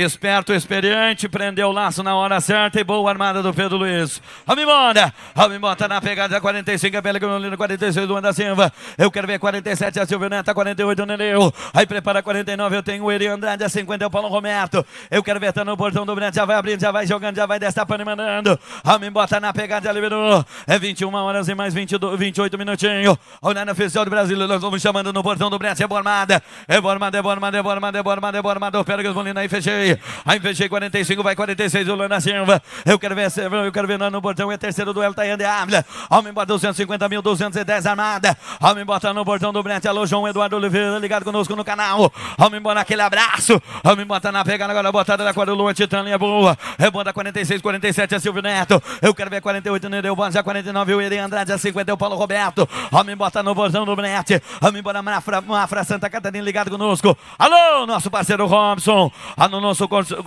Esperto, experiente, prendeu o laço na hora certa e boa armada do Pedro Luiz. Vamos embora, vamos embora, tá na pegada 45, a Bela Granolina, 46 do Anda Silva. Eu quero ver 47, a Silvio Neto, 48 o neleu. Aí prepara 49, eu tenho o Eri Andrade, a 50 é o Paulo Roberto. Eu quero ver, tá no portão do Brant, já vai abrindo, já vai jogando, já vai destapando e mandando. Vamos embora, tá na pegada, já liberou. É 21 horas e mais 22, 28 minutinhos. A na Oficial do Brasil, nós vamos chamando no portão do Brant, é boa armada. É boa armada, é boa armada, é boa armada, é boa armada, é boa armada. O Pérez Molina aí fechei aí. A 45, vai 46, o na Silva. Eu quero ver, eu quero ver no portão. o terceiro duelo, tá indo. Andy Ávila. Homem bota 250 mil, 210 armada. Homem bota no portão do Brent. Alô, João Eduardo Oliveira, ligado conosco no canal. Homem bota aquele abraço. Homem bota na pegada agora, botada da quadra Luan Titã, linha boa. Rebota 46, 47 é Silvio Neto. Eu quero ver 48 Nereu Borges, a 49 o Iri Andrade, a 50 é o Paulo Roberto. Homem bota no portão do Brent. Homem bota Mafra, Mafra Santa Catarina, ligado conosco. Alô, nosso parceiro Robson. Alô, nosso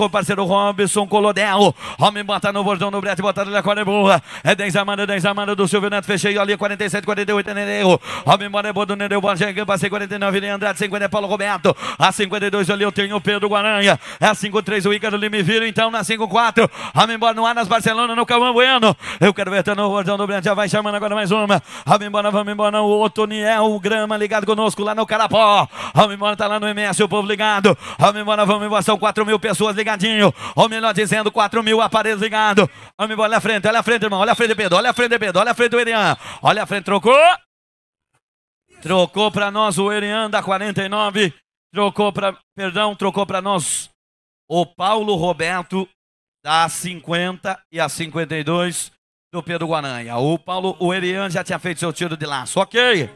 parceiro Robson Colodelo. Homem bota no bordão do brete, bota na corda burra. É 10 Amanda, 10 Amanda do Silvio Neto. Fechei ali, 47, 48, é Nereu. Homem bora é do Nereu Borgenga. Passei 49, Andrade 50 é Paulo Roberto. A 52 ali eu tenho o Pedro Guaranha. É a 53 o Ícaro Lime Vira, então na 54. Homem bora no Anas Barcelona, no Calvão Bueno. Eu quero ver, também tá no bordão do brete. Já vai chamando agora mais uma. Homem bora, vamos embora. O Otoniel, o Grama ligado conosco lá no Carapó. Homem bora tá lá no MS, o povo ligado. Homem bora, vamos embora. São 4 mil mil pessoas ligadinho, ou melhor dizendo, 4 mil aparelhos ligados. Vamos olha a frente, olha a frente, irmão, olha a frente, Pedro, olha a frente, Pedro, olha a frente o Erian, olha a frente, trocou. Trocou para nós o Erian da 49, trocou para, perdão, trocou para nós o Paulo Roberto da 50 e a 52 do Pedro Guaranha. O Paulo, o Erian já tinha feito seu tiro de laço, ok?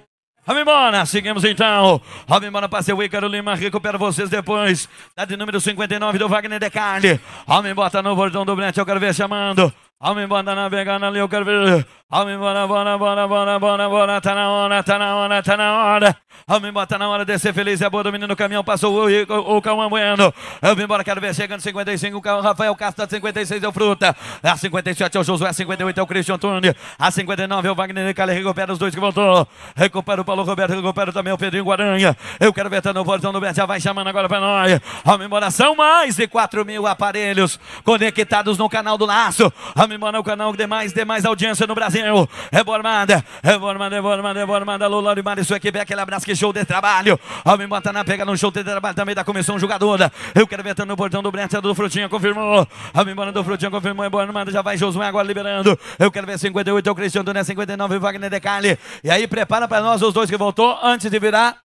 Vamos embora, seguimos então. Vamos embora para o Ícaro Lima, recupera vocês depois. Tá de número 59 do Wagner Decarne. Vamos embora, tá no bordão do Brett, eu quero ver chamando. Vamos embora, tá navegando ali, eu quero ver. Amém, bora, bora, bora, bora, bora, bora, tá na hora, tá na hora, tá na hora. Amém, bora, tá na hora de ser feliz. É boa do menino no caminhão, passou o, o, o Calma Bueno. Amém, bora, quero ver chegando 55, o Rafael Castro, 56 é o Fruta. A 57 é o Josué, a 58 é o Cristian Tunes. A 59 é o Wagner Cali, recupera os dois que voltou. Recupera o Paulo Roberto, recupera também o Pedrinho Guaranha. Eu quero ver, tá no portão do Bert, já vai chamando agora pra nós. Amém, bora, são mais de 4 mil aparelhos conectados no canal do Laço. Amém, bora, o canal de mais, de mais audiência no Brasil. Senhor. É reformada, reformada, é reformada, é reformada. Lula de Mari, sua equipe, aquele abraço, que show de trabalho. bota na pega no show de trabalho também da comissão jogadora. Eu quero ver no portão do Brenta do Frutinha, confirmou. Alvin bota do Frutinha, confirmou. Embora, já vai Josué agora liberando. Eu quero ver 58, é o Cristiano Doné, 59, Wagner Decali. E aí, prepara para nós os dois que voltou antes de virar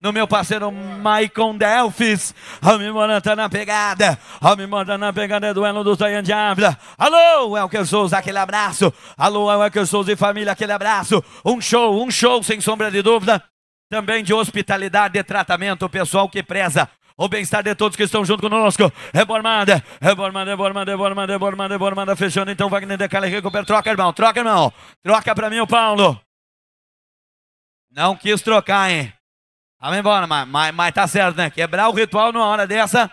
no meu parceiro Maicon Delfis, ao tá me mandando na pegada, ao me mandando na pegada do Elo do Zayan Ávila. Alô, Elker Souza, aquele abraço. Alô, Elker Souza e família, aquele abraço. Um show, um show, sem sombra de dúvida. Também de hospitalidade e tratamento, pessoal que preza o bem-estar de todos que estão junto conosco. Rebormada, rebormada, rebormada, rebormada, rebormada, rebormada, fechando então Wagner de Cali recupera. Troca, irmão, troca, irmão. Troca pra mim o Paulo. Não quis trocar, hein? Amém, bora, mas, mas, mas tá certo, né? Quebrar o ritual numa hora dessa.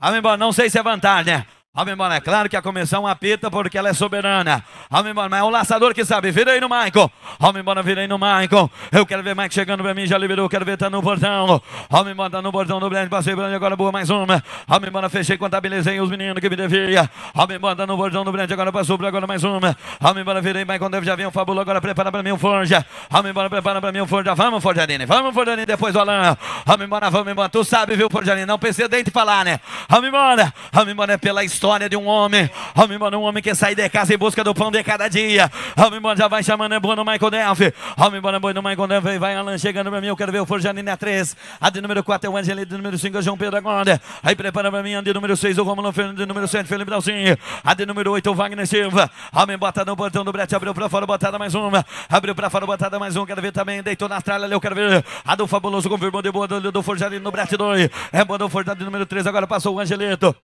Amém, bora. Não sei se é vantagem, né? Amém, embora. É claro que a comissão apita porque ela é soberana. Amém, embora. Mas é o laçador que sabe. Vira aí no Michael. Amém, embora. Vira aí no Michael. Eu quero ver Mike chegando pra mim. Já liberou. Quero ver. Tá no portão. Amém, embora. Tá no portão do Brand. Passei Brand. Agora boa mais uma. Amém, embora. Fechei. Contabilizei os meninos que me devia. Amém, embora. Tá no portão do Brand. Agora passou. Agora mais uma. Amém, embora. Virei. Michael deve já vir um fabulo. Agora prepara para mim um Forja. Amém, embora. Prepara para mim um Forja. Vamos, Forjarine. Vamos, Forjarine. Depois o Alan. Amém, embora. Vamos, embora. Tu sabe, viu, Forjarine? Não precisa nem falar, né? Amém, embora. Amém, embora. É pela história história de um homem, Homem, mano, um homem que sai de casa em busca do pão de cada dia, Homem, mano, já vai chamando, é no Michael Delphi, amém, mano, é no Michael Delphi, vai Alan chegando pra mim, eu quero ver o Forjanina 3, a de número 4 é o Angeli, de número 5 é o João Pedro agora, aí prepara pra mim, a de número 6 o Romulo Fernandes, de número 7 Felipe Dalzinho. a de número 8 o Wagner Silva, Homem, bota no portão do Brete, abriu pra fora, botada mais uma, abriu pra fora, botada mais um, quero ver também, deitou na tralha ali, eu quero ver, a do Fabuloso confirmou de boa, do, do Forjanina no Brete 2, é boa do Forjanina número 3, agora passou o Angelito.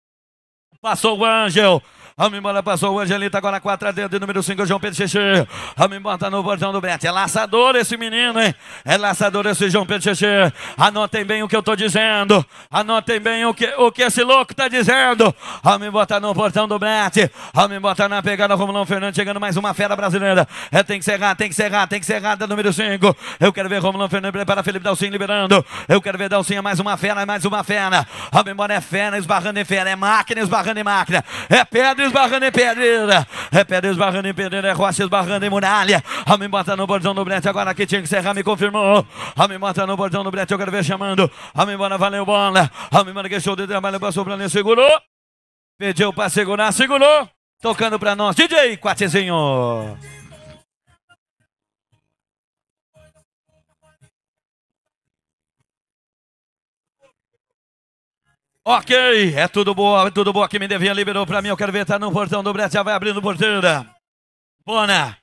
Passou o Angel. Vamos embora, passou o Angelita, agora 4 a dedo, número 5, João Pedro Xixi. Vamos embora no bordão do Bete. É laçador esse menino, hein? É laçador esse João Pedro Xixi. Anotem bem o que eu estou dizendo. Anotem bem o que, o que esse louco está dizendo. Vamos embora, no portão do Bete. Vamos embora, na pegada, Romulão Fernandes chegando mais uma fera brasileira. É, tem que serrar, tem que serrar, tem que serrar, da é número 5. Eu quero ver Romulão Fernandes para Felipe Dalcinho liberando. Eu quero ver Dalcinha é mais uma fera, é mais uma fera. Vamos embora, é fera esbarrando em fera. É máquina esbarrando em máquina. É pedra esbarrando em pedreira. É pedra esbarrando em pedreira, é rocha esbarrando em muralha. A ah, me bota no bordão do brete, agora que tinha que encerrar, ah, me confirmou. A ah, me bota no bordão do brete, eu quero ver chamando. A me embora, valeu bola. A me bota que show de trabalho, passou pra mim. segurou. Pediu pra segurar, segurou. Tocando pra nós, DJ Quatezinho. Ok, é tudo boa, é tudo boa que me devia, liberou pra mim. Eu quero ver, tá no portão do Brasil, já vai abrindo porteira. Bona,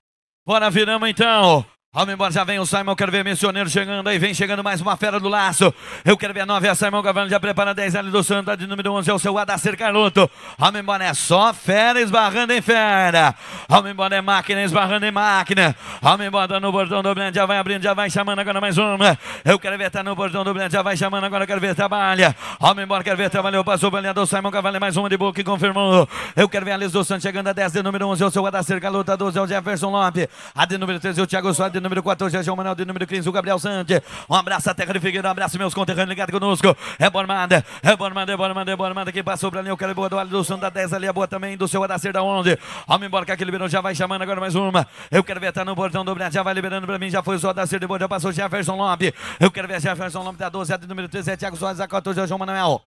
bora viramos então. Vamos embora, já vem o Simon, quero ver missioneiro chegando aí, vem chegando mais uma fera do laço. Eu quero ver 9, é Simon Gavano, já prepara 10, ali do Santo, de número 11, é o seu Adacir Carloto. Vamos embora, é só fera esbarrando em fera. Vamos embora, é máquina esbarrando em máquina. Vamos embora, tá no bordão do Brand, já vai abrindo, já vai chamando agora mais uma. Eu quero ver, tá no bordão do Brand, já vai chamando agora, quero ver, trabalha. Vamos embora, quero ver, trabalhou, passou o goleador Simon Gavano, é mais uma de boa que confirmou. Eu quero ver a Liz do Santo chegando a 10, de número 11, é o seu Adacir Carloto, a 12, é o Jefferson Lopes. A de número 13, é o Thiago Soares, número 14, João Manuel de número 15, o Gabriel Sante. Um abraço à terra de Figueira, um abraço meus conterrâneos ligados conosco. É Bormada, é Bormada, é Bormada, é Bormada, que passou pra ali, o quero boa do Alho do Santo da 10, ali é boa também, do seu Adacir da onde. Vamos embora, que aquele Ribeirão já vai chamando agora mais uma. Eu quero ver, tá no portão Brasil, já vai liberando pra mim, já foi o Adacir de boa, já passou Jefferson Lopes. Eu quero ver Jefferson Lopes da 12, a de número 13, é Thiago Soares, a 14, é João Manuel.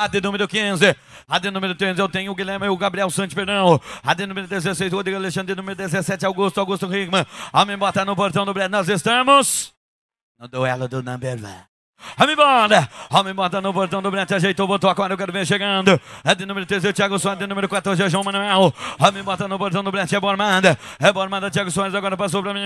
AD número 15. AD número 13, eu tenho o Guilherme e o Gabriel Santos, perdão. AD número 16, Rodrigo Alexandre, número 17, Augusto, Augusto Rigman. Homem bota no portão do Breno. Nós estamos no duelo do number one. Vamos embora, vamos embora tá no portão do Brete, ajeitou, botou a quadra, eu quero ver chegando. É de número 13, o Thiago Soares, de número 14, é João Manuel. Vamos bota tá no portão do Brete, é Bormada, é Bormada, Thiago Soares agora passou pra mim.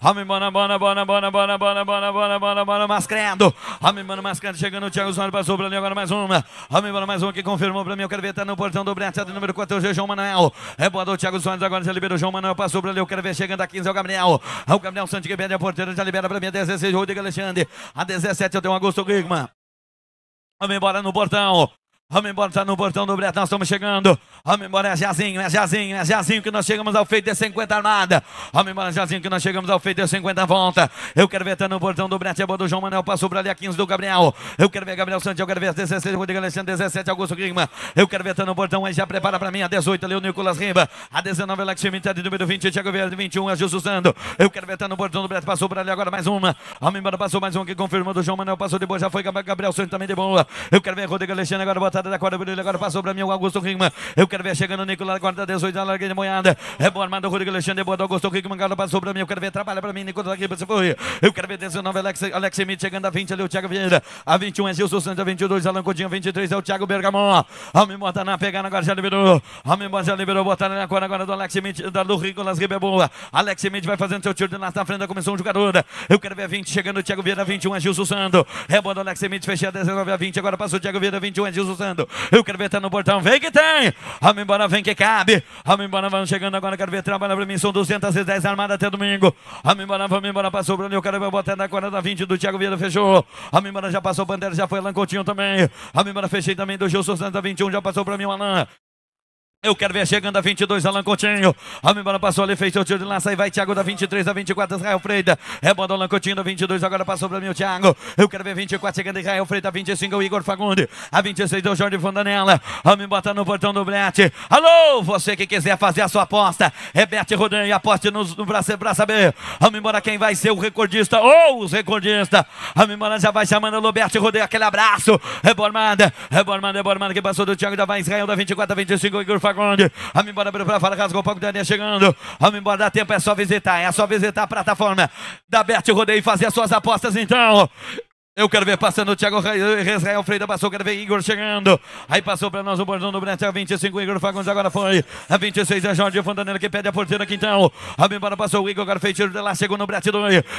Vamos embora, bora, bora, bora, bora, bora, bora, bora, bora, bora, Mascredo. Vamos mas Mascredo, chegando, o Thiago Soares passou pra mim, agora mais uma. Vamos embora, mais uma que confirmou pra mim, eu quero ver, tá no portão do Brete, é de número 14, é João Manuel. É boa do Thiago Soares, agora já liberou, João Manuel passou pra mim, eu quero ver chegando a 15, é o Gabriel. É o Gabriel Santos que perde a porteira, já libera pra mim, a 16, Rodrigo Alexandre. A 17, eu tenho uma Augusto Guigman. Vamos embora no portão. Vamos embora, tá no portão do Breto, nós estamos chegando. Vamos embora, é Jazinho, é Jazinho, é Jazinho que nós chegamos ao feito de 50 armada. Vamos embora, é Jazinho que nós chegamos ao feito de 50 volta. Eu quero ver tá no portão do Breto, é boa do João Manuel, passou pra ali a 15 do Gabriel. Eu quero ver Gabriel Santos, eu quero ver 16, Rodrigo Alexandre, 17, Augusto Grima. Eu quero ver tá no portão, aí já prepara pra mim a 18 ali o Nicolas Riba. A 19 Alex Mitad, número 20, Thiago Verde, 21, é Justo Sando. Eu quero ver tá no portão do Breto, passou pra ali agora mais uma. Vamos embora, passou mais um que confirmou do João Manuel, passou de boa, já foi Gabriel Santos também de boa. Eu quero ver Rodrigo Alexandre agora, bota levantada da corda, Brilho agora passou para mim o Augusto Rima, Eu quero ver chegando o Nicolás, agora 18 na largueira de moiada. É bom armado, Rodrigo Alexandre, boa do Augusto Rima, agora passou para mim. Eu quero ver trabalha para mim, Nicolas aqui, você foi. Eu quero ver 19, Alex, Alex Smith chegando a 20 ali, o Thiago Vieira. A 21 é Gilson Santos, a 22 Alan Coutinho, 23 é o Thiago Bergamon. A Mimota na pegando agora já liberou. A Mimota já liberou, botaram na corda agora do Alex Smith, da do Nicolas Ribeiro é boa. Alex Smith vai fazendo seu tiro de lá na frente da comissão jogadora. Eu quero ver 20 chegando, o Thiago Vieira, 21 é Gilson Santos. É bom Alex Smith, fechada 19 a 20, agora passou o Thiago Vieira, 21 é Gilson Santos chegando. Eu quero ver até tá no portão. Vem que tem. Vamos embora, vem que cabe. Vamos embora, vamos chegando agora. Quero ver trabalhar para mim. São 210 armadas até domingo. Vamos embora, vamos embora. Passou o Bruno. Eu quero ver botar na da 20 do Thiago Vieira. Fechou. Vamos embora, já passou o Bandeira, já foi Alan Coutinho também. Vamos embora, fechei também do Gilson da 21. Já passou para mim o Alan. Eu quero ver chegando a 22, Alan Coutinho. Homem, bola passou ali, fez seu tiro de lança e vai Thiago da 23, da 24, Israel Freita. Rebanda Alan Coutinho da 22, agora passou para mim o Thiago. Eu quero ver 24 chegando, Israel Freita, 25, o Igor Fagundi. A 26, o Jorge Fondanella. Homem, bota no portão do Brete. Alô, você que quiser fazer a sua aposta, Bete Rodan aposte no, no braço para saber. Homem, embora quem vai ser o recordista ou os recordistas. Homem, embora já vai chamando o Roberto Rodan, aquele abraço. Rebormada, Rebormada, Rebormada que passou do Thiago da vai Israel da 24, da 25, o Igor Fagundi. Rafa Grande. Vamos embora, para fala, rasgou o palco, chegando. Vamos embora, dá tempo, é só visitar, é só visitar a plataforma da Bert Rodei e fazer as suas apostas então. Eu quero ver passando o Thiago Israel Freire passou, quero ver Igor chegando. Aí passou para nós o bordão do Brasil a 25, Igor Fagundes agora foi. A é 26 é Jorge Fontanella que pede a porteira aqui então. A passou o Igor, agora fez tiro de lá, chegou no Brete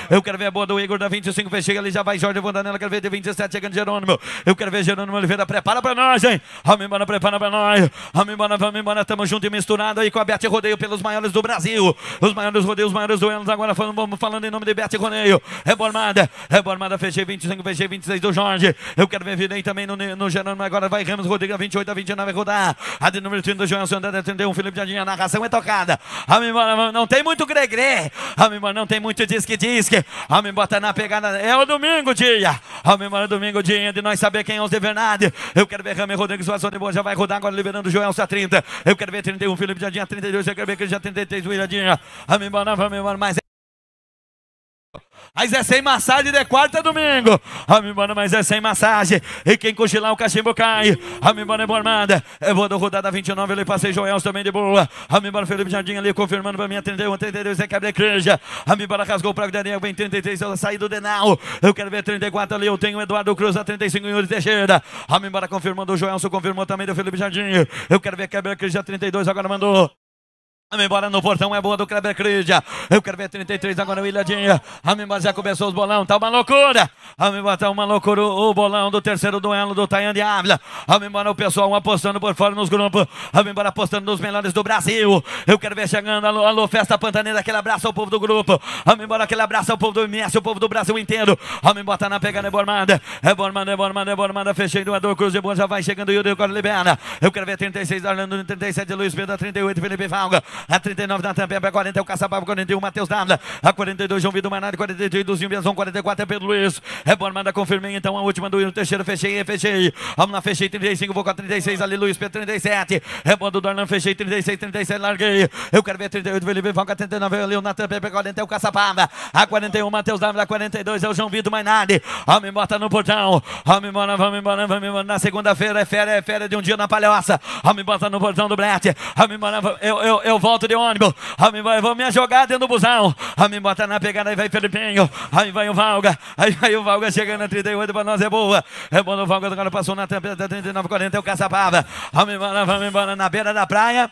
Eu quero ver a boa do Igor da 25, fez, chega ali, já vai Jorge Fontanella quero ver de 27, chegando Jerônimo. Eu quero ver Jerônimo Oliveira, prepara para nós, hein? A prepara para nós. A embora, vamos embora, tamo junto e misturado aí com a Bete Rodeio pelos maiores do Brasil. Os maiores rodeios, os maiores duelos, agora falando, vamos falando em nome de Bete Rodeio. Reformada, é reformada, é fechei 25, PG 26 do Jorge. Eu quero ver Videm também no, no mas Agora vai Ramos, Rodrigo 28 a 29, rodar. A de número 30 do João Santander, é 31, Felipe Jardim, a narração é tocada. A Mimora não tem muito Gregre, A Mimora não tem muito disque-disque. A Mimora tá na pegada. É o domingo, dia. A Mimora é domingo, dia de nós saber quem é o Zé verdade. Eu quero ver Ramos, Rodrigo, situação de boa. Já vai rodar agora, liberando o João a 30. Eu quero ver 31, Felipe Jardim, 32. Eu quero ver já 33, Willadinha. A Mimora, a Mimora, mais é mas é sem massagem de quarta a domingo. A minha mas é sem massagem. E quem cochilar o cachimbo cai. A minha banda é formada. Eu vou do rodada 29, ele passei Joel também de boa. A minha Felipe Jardim ali confirmando para mim. 31, 32, é quebra igreja. A minha rasgou o para o Daniel. Vem 33, ela saiu do Denal. Eu quero ver 34 ali. Eu tenho Eduardo Cruz a 35 e Yuri Teixeira. A minha confirmando. O Joelson confirmou também do Felipe Jardim. Eu quero ver quebra igreja 32, agora mandou. Vamos embora no portão, é boa do Kleber Cridia. Eu quero ver 33 agora, o Ilhadinha. Vamos embora, já começou os bolão, tá uma loucura. Vamos embora, tá uma loucura o bolão do terceiro duelo do Taian de Ávila. Vamos embora, o pessoal apostando por fora nos grupos. Vamos embora, apostando nos melhores do Brasil. Eu quero ver chegando, alô, alô, festa pantaneira, aquele abraço ao povo do grupo. Vamos embora, aquele abraço ao povo do MS, o povo do Brasil inteiro. Vamos embora, tá na pegada, é Bormada. É Bormada, é Bormada, é Bormada. Fechei doador, Cruz de Boa, já vai chegando o Yuri, libera. Eu quero ver 36, Orlando, 37, Luiz Pedro, 38, Felipe Valga. A 39 Natan Pepe, a 40 é o Caçapava, 41 Matheus Dávila, a 42 João Vitor Manari, 43 Duzinho Biazão, 44 é Pedro Luiz. É bom, manda confirmei então a última do Iro Teixeira, fechei, fechei. Vamos na fechei 35, vou com a 36 ali, Luiz P 37. É bom do Darlan, fechei 36, 37, larguei. Eu quero ver 38, Felipe a 39 ali, o Natan Pepe, 40 é o Caçapava, a 41 Matheus Dávila, 42 é o João Vitor Manari. Homem bota no portão, homem embora, vamos embora, vamos embora. Na segunda-feira é fera, é fera de um dia na palhoça. Homem bota no portão do Brete, homem embora, eu, eu, eu vou volto de ônibus. Aí vai, vão me jogar dentro do busão. Aí me bota na pegada, aí vai Felipinho. Aí vai o Valga. Aí vai o Valga chegando a 38 para nós, é boa. É boa o Valga, agora passou na tampa da 39, 40, é o Caçapava. Vamos embora, vamos embora na beira da praia.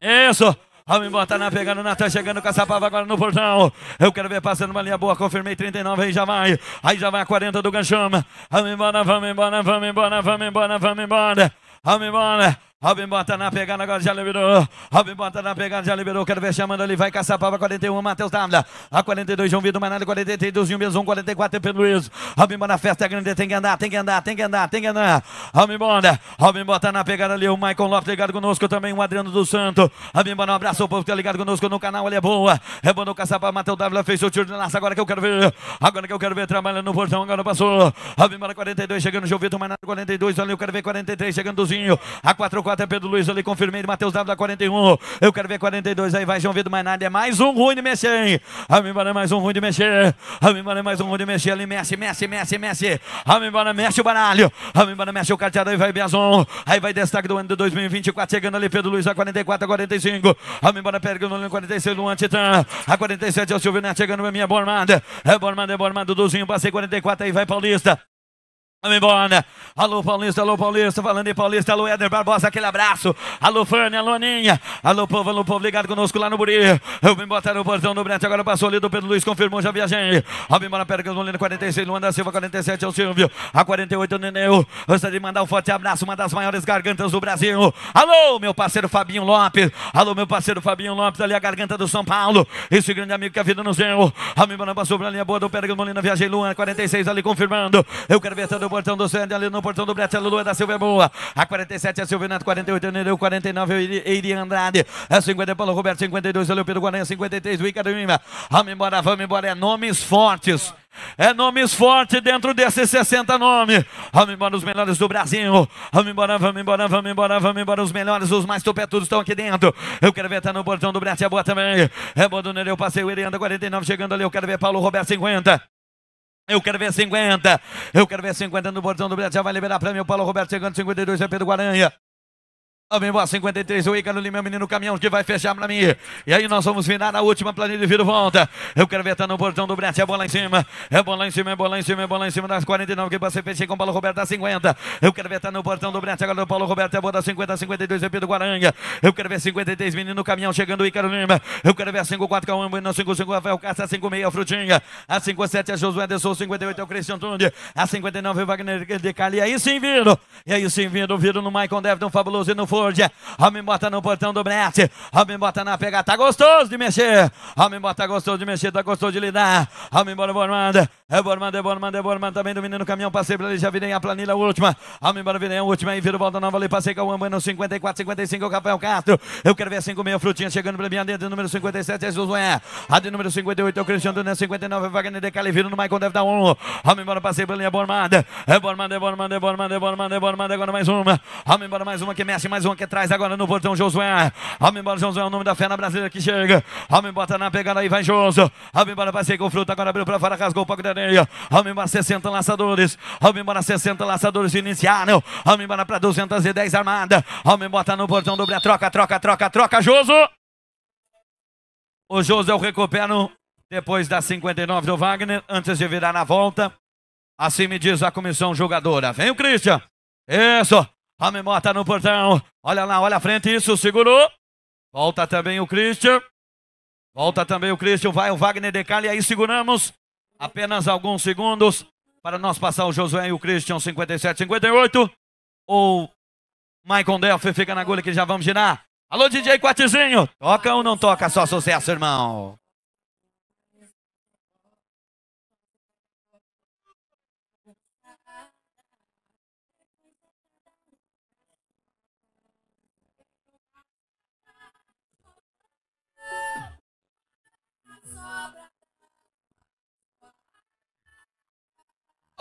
Isso. Vamos bota na pegando, o Natan chegando com essa pava agora no portão. Eu quero ver passando uma linha boa, confirmei 39, aí já vai. Aí já vai a 40 do Ganchama. Vamos embora, vamos embora, vamos embora, vamos embora, vamos embora. Vamos embora. Robin na pegada agora, já liberou. Robin na pegada já liberou. Quero ver chamando ali. Vai Caçapava, 41, Matheus Dávila. A 42, João Vitor Manalho, 43, zinho mesmo, 44, Pedro Luiz. Robin na festa é grande, tem que andar, tem que andar, tem que andar, tem que andar. Robin Bonda, Robin na pegada ali. O Michael Lopes ligado conosco também, o Adriano do Santo. Robin bota um abraço ao povo que tá ligado conosco no canal, ele é boa. É bom no Caçapava, Matheus Dávila fez o tiro de laço. Agora que eu quero ver, agora que eu quero ver, trabalhando no portão, agora passou. Robin bota 42, chegando João Vitor Manalho, 42, olha, eu quero ver 43, chegando zinho A 44. 4 44 é Pedro Luiz ali com firmeza. Matheus da 41. Eu quero ver 42. Aí vai João Vitor nada É mais um ruim de mexer. a mim bora mais um ruim de mexer. a mim bora mais um ruim de mexer. Ali mexe, mexe, mexe, mexe. bora mexe o baralho. bora mexe o carteado. Aí vai Biazon. Aí vai destaque do ano de 2024. Chegando ali Pedro Luiz a 44, a 45. bora pegando ali 46 do Antitã. A 47 é o Silvio Neto chegando. É minha Bormada. É Bormada, é Bormada. Duduzinho. Passei 44. Aí vai Paulista. Vamos Bona, Alô Paulista, alô Paulista, falando em Paulista, alô Éder Barbosa, aquele abraço. Alô Fânia, alô Aninha, alô povo, alô povo ligado conosco lá no Buri. Eu vim botar no portão do Brete, agora passou ali do Pedro Luiz, confirmou, já viajei. Alô, embora, Pérez Molina, 46, Luanda Silva, 47 é o Silvio, a 48 é o Neneu. Gostaria de mandar um forte abraço, uma das maiores gargantas do Brasil. Alô, meu parceiro Fabinho Lopes, alô meu parceiro Fabinho Lopes, ali a garganta do São Paulo. Esse grande amigo que a vida nos deu. Alô, Bona, passou pra linha boa do Pérez Molina, viajei Luanda, 46 ali confirmando. Eu quero ver todo portão do Sandy, ali no portão do Brasil, Lua é da Silva é boa. A 47 é Silvio Neto, 48 é Nereu, 49 é Iri Andrade. A 50 é Paulo Roberto, 52 é Leopoldo Guaranha, 53 é Ícaro Lima. Vamos embora, vamos embora, é nomes fortes. É nomes fortes dentro desses 60 nomes. Vamos embora os melhores do Brasil. Vamos embora, vamos embora, vamos embora, vamos embora. Os melhores, os mais tupetudos estão aqui dentro. Eu quero ver tá no portão do Brete, é boa também. É boa do Nereu, passei o Irianda 49, chegando ali. Eu quero ver Paulo Roberto 50. Eu quero ver 50. Eu quero ver 50 no bordão do Brasil. Já vai liberar prêmio. Paulo Roberto chegando, 52 é Pedro Guaranha vem boa 53, o Ícaro Lima, o menino caminhão que vai fechar para mim. E aí nós vamos virar a última planilha de vira volta. Eu quero ver tá no portão do Brett, é bola em cima. É bola em cima, é bola em cima, é bola em cima das 49 que você fechei com o Paulo Roberto a 50. Eu quero ver tá no portão do Brett, agora do Paulo Roberto é bola da 50, 52 é Pedro Guaranga. Eu quero ver 53, menino caminhão chegando o Ícaro Lima. Eu quero ver 54 Cauã, menino 55 Rafael Castro, a 56 a Frutinha. A 57 a é Josué Anderson, 58 é o Cristian Tunde. A 59 é o Wagner de Cali. E aí sim viram. E aí sim viram, viram no Maicon Dev, um Fabuloso e no Foro misericórdia. bota no portão do brete. Amém, bota na pegada. Tá gostoso de mexer. Amém, bota gostoso de mexer. Tá gostoso de lidar. Amém, bora, Bormanda. É Bormanda, é Bormanda, é Bormanda. Também dominando o caminhão. Passei pra ele, já virei a planilha última. Amém, bora, virei a última. E viro volta nova ali. Passei com o no 54, 55. O Capel Castro. Eu quero ver 5 meia frutinha chegando pra mim. A de número 57 é Josué. A de número 58 é o Cristiano Duné. 59 é Wagner de Viro No Maicon deve dar um. Amém, bora, passei pra ele. Bormanda. É Bormanda, é Bormanda, é Bormanda, é Bormanda, é Bormanda. Agora mais uma. Amém, bora, mais uma que mexe, mais uma. João que traz agora no portão Josué. Vamos embora, Josué, é o nome da fé na brasileira que chega. homem embora, na pegada aí, vai Josué. homem embora, vai ser com fruta, agora abriu para fora, rasgou o pouco da areia. Alma embora, 60 lançadores. Alma embora, 60 lançadores iniciaram. Alma embora pra 210 armada. Alma embora no portão, dobre a troca, troca, troca, troca, Josué. O Josué eu recupero depois da 59 do Wagner, antes de virar na volta. Assim me diz a comissão jogadora. Vem o Christian. Isso. Homem está no portão. Olha lá, olha a frente, isso, segurou. Volta também o Christian. Volta também o Christian, vai o Wagner de Cali. aí seguramos. Apenas alguns segundos para nós passar o Josué e o Christian, 57, 58. Ou Michael Delphi fica na agulha que já vamos girar. Alô, DJ Quatizinho, toca ou não toca só sucesso, irmão?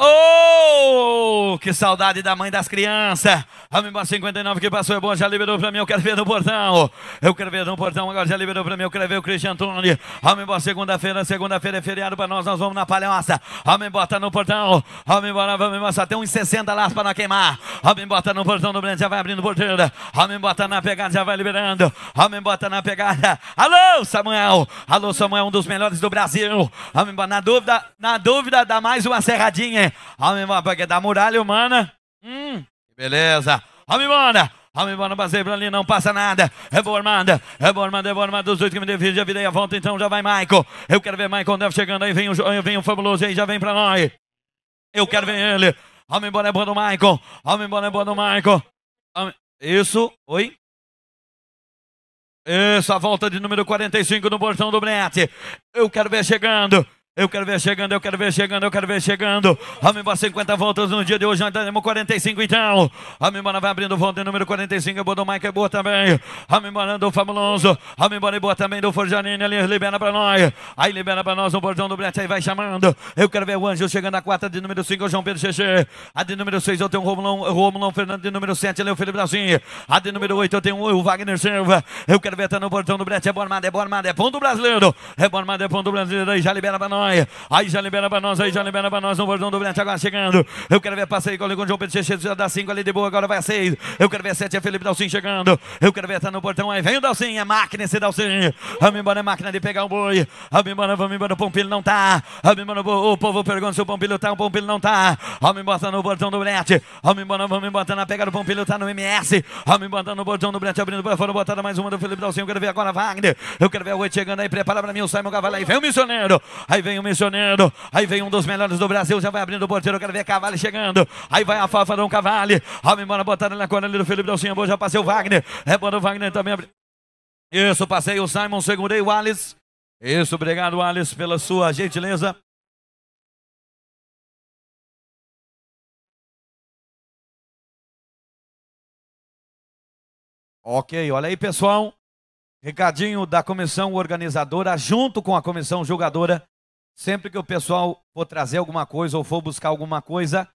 Oh, que saudade da mãe das crianças. A minha 59 que passou é boa, já liberou para mim. Eu quero ver no portão. Eu quero ver no portão, agora já liberou para mim. Eu quero ver o Cristian Antônio. Amém, boa segunda-feira. Segunda-feira é feriado para nós. Nós vamos na palhaça. Amém, bota no portão. Amém, bora, vamos embora. Tem uns 60 lá para não queimar. Amém, bota no portão do Breno, já vai abrindo porteira. Amém, bota na pegada, já vai liberando. Amém, bota na pegada. Alô, Samuel. Alô, Samuel, um dos melhores do Brasil. Amém, na dúvida, na dúvida, dá mais uma serradinha. Homem bom, porque da muralha humana. Hum, beleza. Homem bom, né? Homem bom, não passei pra ali, não passa nada. É boa armada, é boa armada, é boa armada. Dos oito que me defende. já virei a volta, então já vai Michael. Eu quero ver Michael deve chegando, aí vem o, vem o fabuloso, aí já vem pra nós. Eu quero ver ele. Homem bom é boa do Michael. Homem bom é boa do Michael. Isso, oi? Isso, a volta de número 45 no portão do Brete. Eu quero ver chegando. Eu quero ver chegando, eu quero ver chegando, eu quero ver chegando. Amém, 50 voltas no dia de hoje, nós daremos 45 então. Amém, vai abrindo volta número 45, o vou do Mike, é boa também. Amém, do Fabuloso. Amém, é boa também do Forjanini, ali libera pra nós. Aí libera pra nós o bordão do Brete, aí vai chamando. Eu quero ver o Anjo chegando na quarta de número 5, o João Pedro Xexê. A de número 6 eu tenho o Romulão, Romulão Fernando, de número 7 ali é o Felipe Brasil. A de número 8 eu tenho o Wagner Silva. Eu quero ver tá no bordão do Brete, é bom, é bom, armada, é ponto brasileiro. É bom, armada, é ponto brasileiro, aí já libera pra nós. Aí já libera para nós, aí já libera para nós. No bordão do Brete tá agora chegando. Eu quero ver passeio com o João Pedro Teixeira. Já dá 5 ali de boa, agora vai a 6. Eu quero ver 7, é Felipe Dalcin chegando. Eu quero ver tá no portão aí. Vem o Dalcin, é máquina esse Dalcin. Vamos embora, é máquina de pegar o um boi. Vamos embora, vamos embora, o Pompilho não tá. Vamos embora, o povo pergunta se o Pompilho tá, o Pompilho não tá. Vamos embora tá no bordão do Brete. Vamos embora, vamos embora tá na pegada do Pompilho, tá no MS. Vamos embora no bordão do Brete, abrindo para fora, botada mais uma do Felipe Dalcin. Eu quero ver agora Wagner. Eu quero ver o Oi chegando aí, prepara para mim o Simon Cavalho aí. Vem o missionário. Aí vem vem o missioneiro, aí vem um dos melhores do Brasil, já vai abrindo o porteiro, quero ver Cavale chegando, aí vai a Fafa um Cavale, vamos embora, botaram na corda ali do Felipe Dalcinha, já passei o Wagner, é bom, o Wagner também abri Isso, passei o Simon, segurei o Alice. Isso, obrigado, Alice, pela sua gentileza. Ok, olha aí, pessoal. Recadinho da comissão organizadora, junto com a comissão julgadora, sempre que o pessoal for trazer alguma coisa ou for buscar alguma coisa,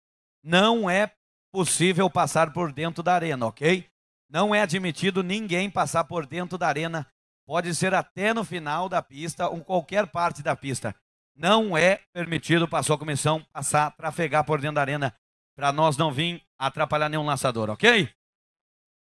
não é possível passar por dentro da arena, ok? Não é admitido ninguém passar por dentro da arena. Pode ser até no final da pista ou qualquer parte da pista. Não é permitido, passou a comissão, passar, trafegar por dentro da arena. Para nós não vir atrapalhar nenhum lançador, ok?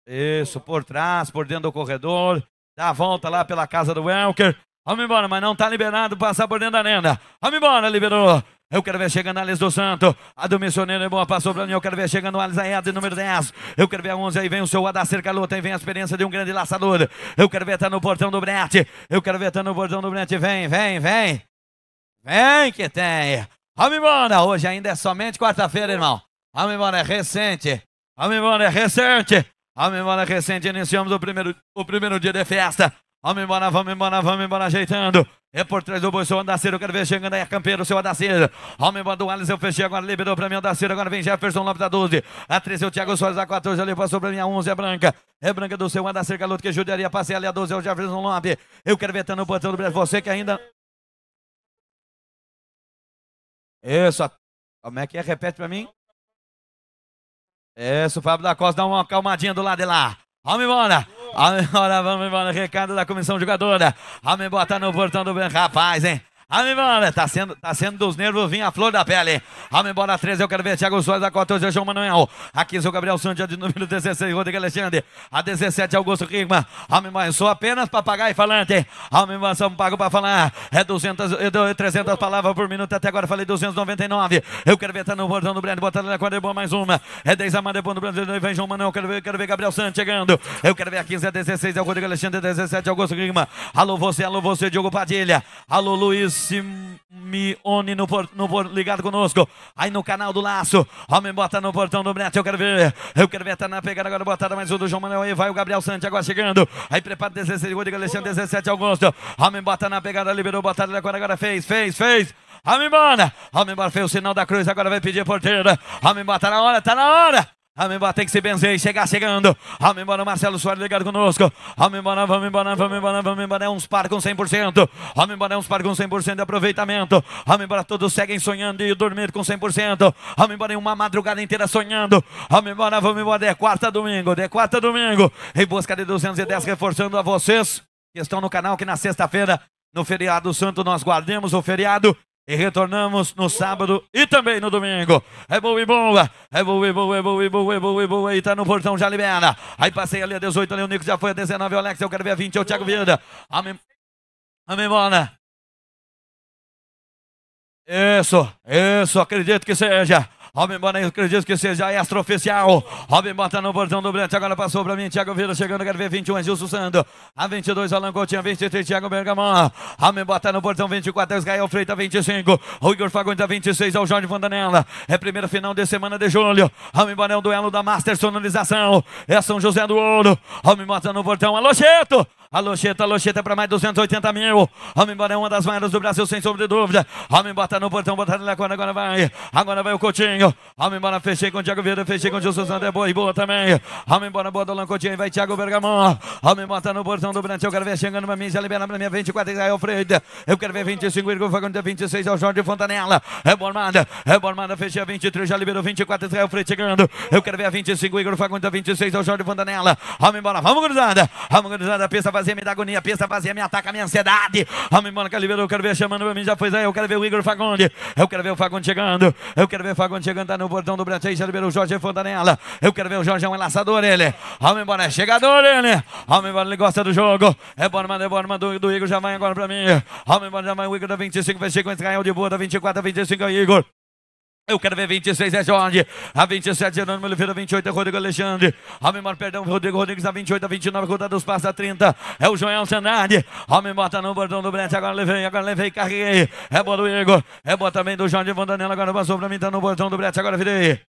Isso, por trás, por dentro do corredor. Dá a volta lá pela casa do Welker. Vamos embora, mas não está liberado passar por dentro da lenda. Vamos embora, liberou. Eu quero ver chegando a Alice do Santo. A do missioneiro é boa, passou para mim. Eu quero ver chegando a Alice Ayad, número 10. Eu quero ver a 11. Aí vem o seu Adacer luta Aí vem a experiência de um grande laçador. Eu quero ver tá no portão do Brete. Eu quero ver tá no portão do Brete. Vem, vem, vem. Vem que tem. Vamos embora. Hoje ainda é somente quarta-feira, irmão. Vamos embora, é recente. Vamos embora, é recente. Vamos embora, é recente. Iniciamos o primeiro, o primeiro dia de festa. Vamos embora, vamos embora, vamos embora, ajeitando. É por trás do boi, seu Andaceiro, quero ver chegando aí a campeiro, seu Andaceiro. Vamos embora do Alisson, eu fechei agora, liberou pra mim o Andaceiro, agora vem Jefferson Lopes da 12. A 13 é o Thiago Soares da 14, ali passou pra mim a 11, a é branca. É branca do seu Andaceiro, garoto que judiaria, passei ali a 12, é o Jefferson Lopes. Eu quero ver tá no botão do Brasil, você que ainda... Isso, como é que é? Repete pra mim. Isso, Fábio da Costa, dá uma acalmadinha do lado de lá. Vamos embora. Vamos embora, vamos embora. Recado da comissão jogadora. Vamos embora, tá no portão do... Rapaz, hein? Vamos embora. Né? Tá sendo, tá sendo dos nervos, vinha a flor da pele. Vamos embora, 13. Eu quero ver Thiago Soares, a 14, João Manuel. A 15, o Gabriel Santos, de número 16, Rodrigo Alexandre. A 17, Augusto Rigma. Vamos embora. Sou apenas papagaio e falante. Vamos embora, são pago para falar. É 200, é 300 é palavras por minuto. Até agora falei 299. Eu quero ver, tá no bordão do Breno. Bota na quadra, é boa mais uma. É 10 a é bom do Brasil. Vem João Manuel. Eu quero ver, eu quero ver Gabriel Santos chegando. Eu quero ver a 15, a 16, é o Rodrigo Alexandre, 17, Augusto Rigma. Alô, você, alô, você, Diogo Padilha. Alô, Luiz. Simeone no, por, no por, ligado conosco. Aí no canal do Laço. Homem bota no portão do Brete. Eu quero ver. Eu quero ver. Tá na pegada agora. Botada mais um do João Manuel. Aí vai o Gabriel Santiago chegando. Aí prepara 16. Rodrigo Alexandre 17. Augusto. Homem bota na pegada. Liberou. Botada agora. Agora fez. Fez. Fez. Homem bota. Homem bota Fez o sinal da cruz. Agora vai pedir porteira. Homem bota na hora. Tá na hora. Amém, bora, tem que se benzer, chegar chegando. Amém, bora, Marcelo Soares ligado conosco. Amém, bora, vamos embora, vamos embora, vamos embora. É uns par com 100%. Amém, bora, é uns par com 100% de aproveitamento. Amém, bora, todos seguem sonhando e dormir com 100%. Amém, bora, uma madrugada inteira sonhando. Amém, bora, vamos embora. É quarta domingo, é quarta domingo. Em busca de 210, reforçando a vocês que estão no canal que na sexta-feira, no feriado santo, nós guardemos o feriado e retornamos no sábado e também no domingo. É boa e boa. É boa e boa, é boa e boa, é boa e boa. E tá no portão, já libera. Aí passei ali a 18, ali o Nico já foi a 19, o Alex, eu quero ver a 20, é o Thiago Vida. Amém. Amém, bona. Isso, isso, acredito que seja. Robin Bona, eu acredito que seja extraoficial. Robin bota no portão do Brant, agora passou para mim. Thiago Vila chegando, quero ver 21, Gilson Sando. A 22, Alan Coutinho, a 23, Thiago Bergamon. Robin bota no portão 24, Israel Freita, 25. Rui Igor Fagundes, 26, é ao Jorge Vandanella. É primeira final de semana de julho. Robin Bona é o duelo da Master Sonorização. É São José do Ouro. Robin bota no portão, alô, Cheto! Alô, Cheta, alô, Cheta é para mais 280 mil. Homem embora é uma das maiores do Brasil, sem sombra de dúvida. Homem bota no portão, bota na corda, agora vai. Agora vai o Coutinho. Homem embora, fechei com o Thiago Vieira, fechei com o Gilson Sander, é boa e boa também. Homem embora, boa do Coutinho, vai Thiago Bergamão. Homem bota no portão do Brasil, eu quero ver chegando pra mim, já libera pra minha 24, Israel Freire. Eu quero ver 25, Irgo Fagundes, 26, é o Jorge Fontanella. É Bormada, é Bormada, fechei a 23, já liberou 24, Israel Freire chegando. Eu quero ver a 25, Igor Fagundes, 26, é o Jorge Fontanella. Homem embora, vamos, gurizada. Vamos, gurizada, a pista vai vazia, me dá agonia, pista vazia, me ataca a minha ansiedade. Vamos embora, que Calibeiro, eu quero ver chamando pra mim, já foi aí, eu quero ver o Igor Fagundes, eu quero ver o Fagundes chegando, eu quero ver o Fagundes chegando, tá no portão do Brasil, já liberou o Jorge Fontanella, eu quero ver o Jorge, é um enlaçador ele, vamos embora, é chegador ele, vamos embora, ele gosta do jogo, é bora, mano, é bora, mano, do, Igor já vai agora pra mim, vamos embora, já vai o Igor da 25, vai chegar com Israel de boa, da 24 a 25 é o Igor. Eu quero ver 26 é Jorge, a 27 Jerônimo Oliveira, 28 é Rodrigo Alexandre, Almimor, perdão, Rodrigo Rodrigues, a 28, a 29, Conta dos Passos, a 30, é o Joel Senade, Almimor tá no bordão do Brete, agora levei, agora levei, carreguei, é boa do Igor, é boa também do Jorge Vandanela, agora passou pra mim, tá no bordão do Brete, agora virei.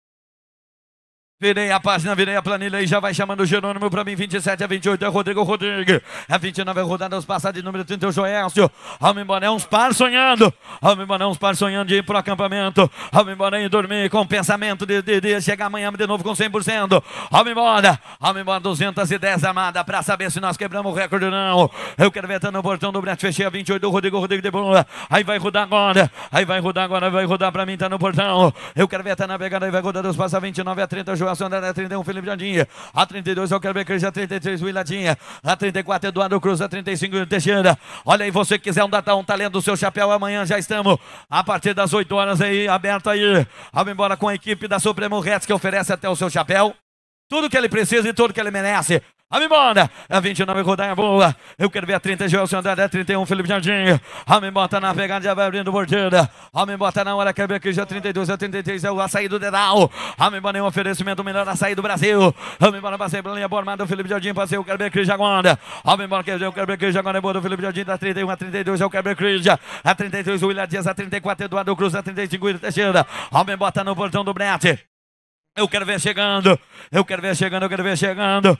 Virei a página, virei a planilha e já vai chamando o Jerônimo para mim. 27 a 28 é Rodrigo Rodrigues. A é 29 é rodada os passados de número 30 é o Joécio. Almimboné, uns par sonhando. Almimboné, uns par sonhando de ir para o acampamento. Almimboné, e dormir com o pensamento de, de, de, chegar amanhã de novo com 100%. Almimboné, Almimboné, 210 amada para saber se nós quebramos o recorde ou não. Eu quero ver tá no portão do Brett Fechei a 28 do Rodrigo Rodrigues de Bola. Aí vai rodar agora. Aí vai rodar agora, vai rodar para mim, tá no portão. Eu quero ver tá navegando aí vai rodar os passados 29 a 30, Joel. Relacionando a 31, Felipe Jardim. A 32 eu quero ver Cris. A 33, Willadinha A 34, Eduardo Cruz. A 35, Teixeira. Olha aí, você quiser um datão, um talento do seu chapéu. Amanhã já estamos. A partir das 8 horas aí, aberto aí. Vamos embora com a equipe da Supremo Reds que oferece até o seu chapéu tudo que ele precisa e tudo que ele merece. bota, a 29, Rodanha Boa. Eu quero ver a 30, Joel Andrade, a 31, Felipe Jardim. Amimona bota na pegada, já vai abrindo mordida. Amimona bota tá na hora, quer ver aqui, já 32, já 33, é o açaí do Dedal. bota em um oferecimento, o melhor açaí do Brasil. bota passei pela linha formada, o Felipe Jardim, passei o Kerber Cris agora. bota quer ver o quer ver agora, é boa do Felipe Jardim, da 31 a 32, é o Kerber Cris. A 33, o William Dias, a 34, Eduardo Cruz, a 35, Iro Teixeira. Amimona bota tá no portão do Brete. Eu quero ver chegando, eu quero ver chegando, eu quero ver chegando.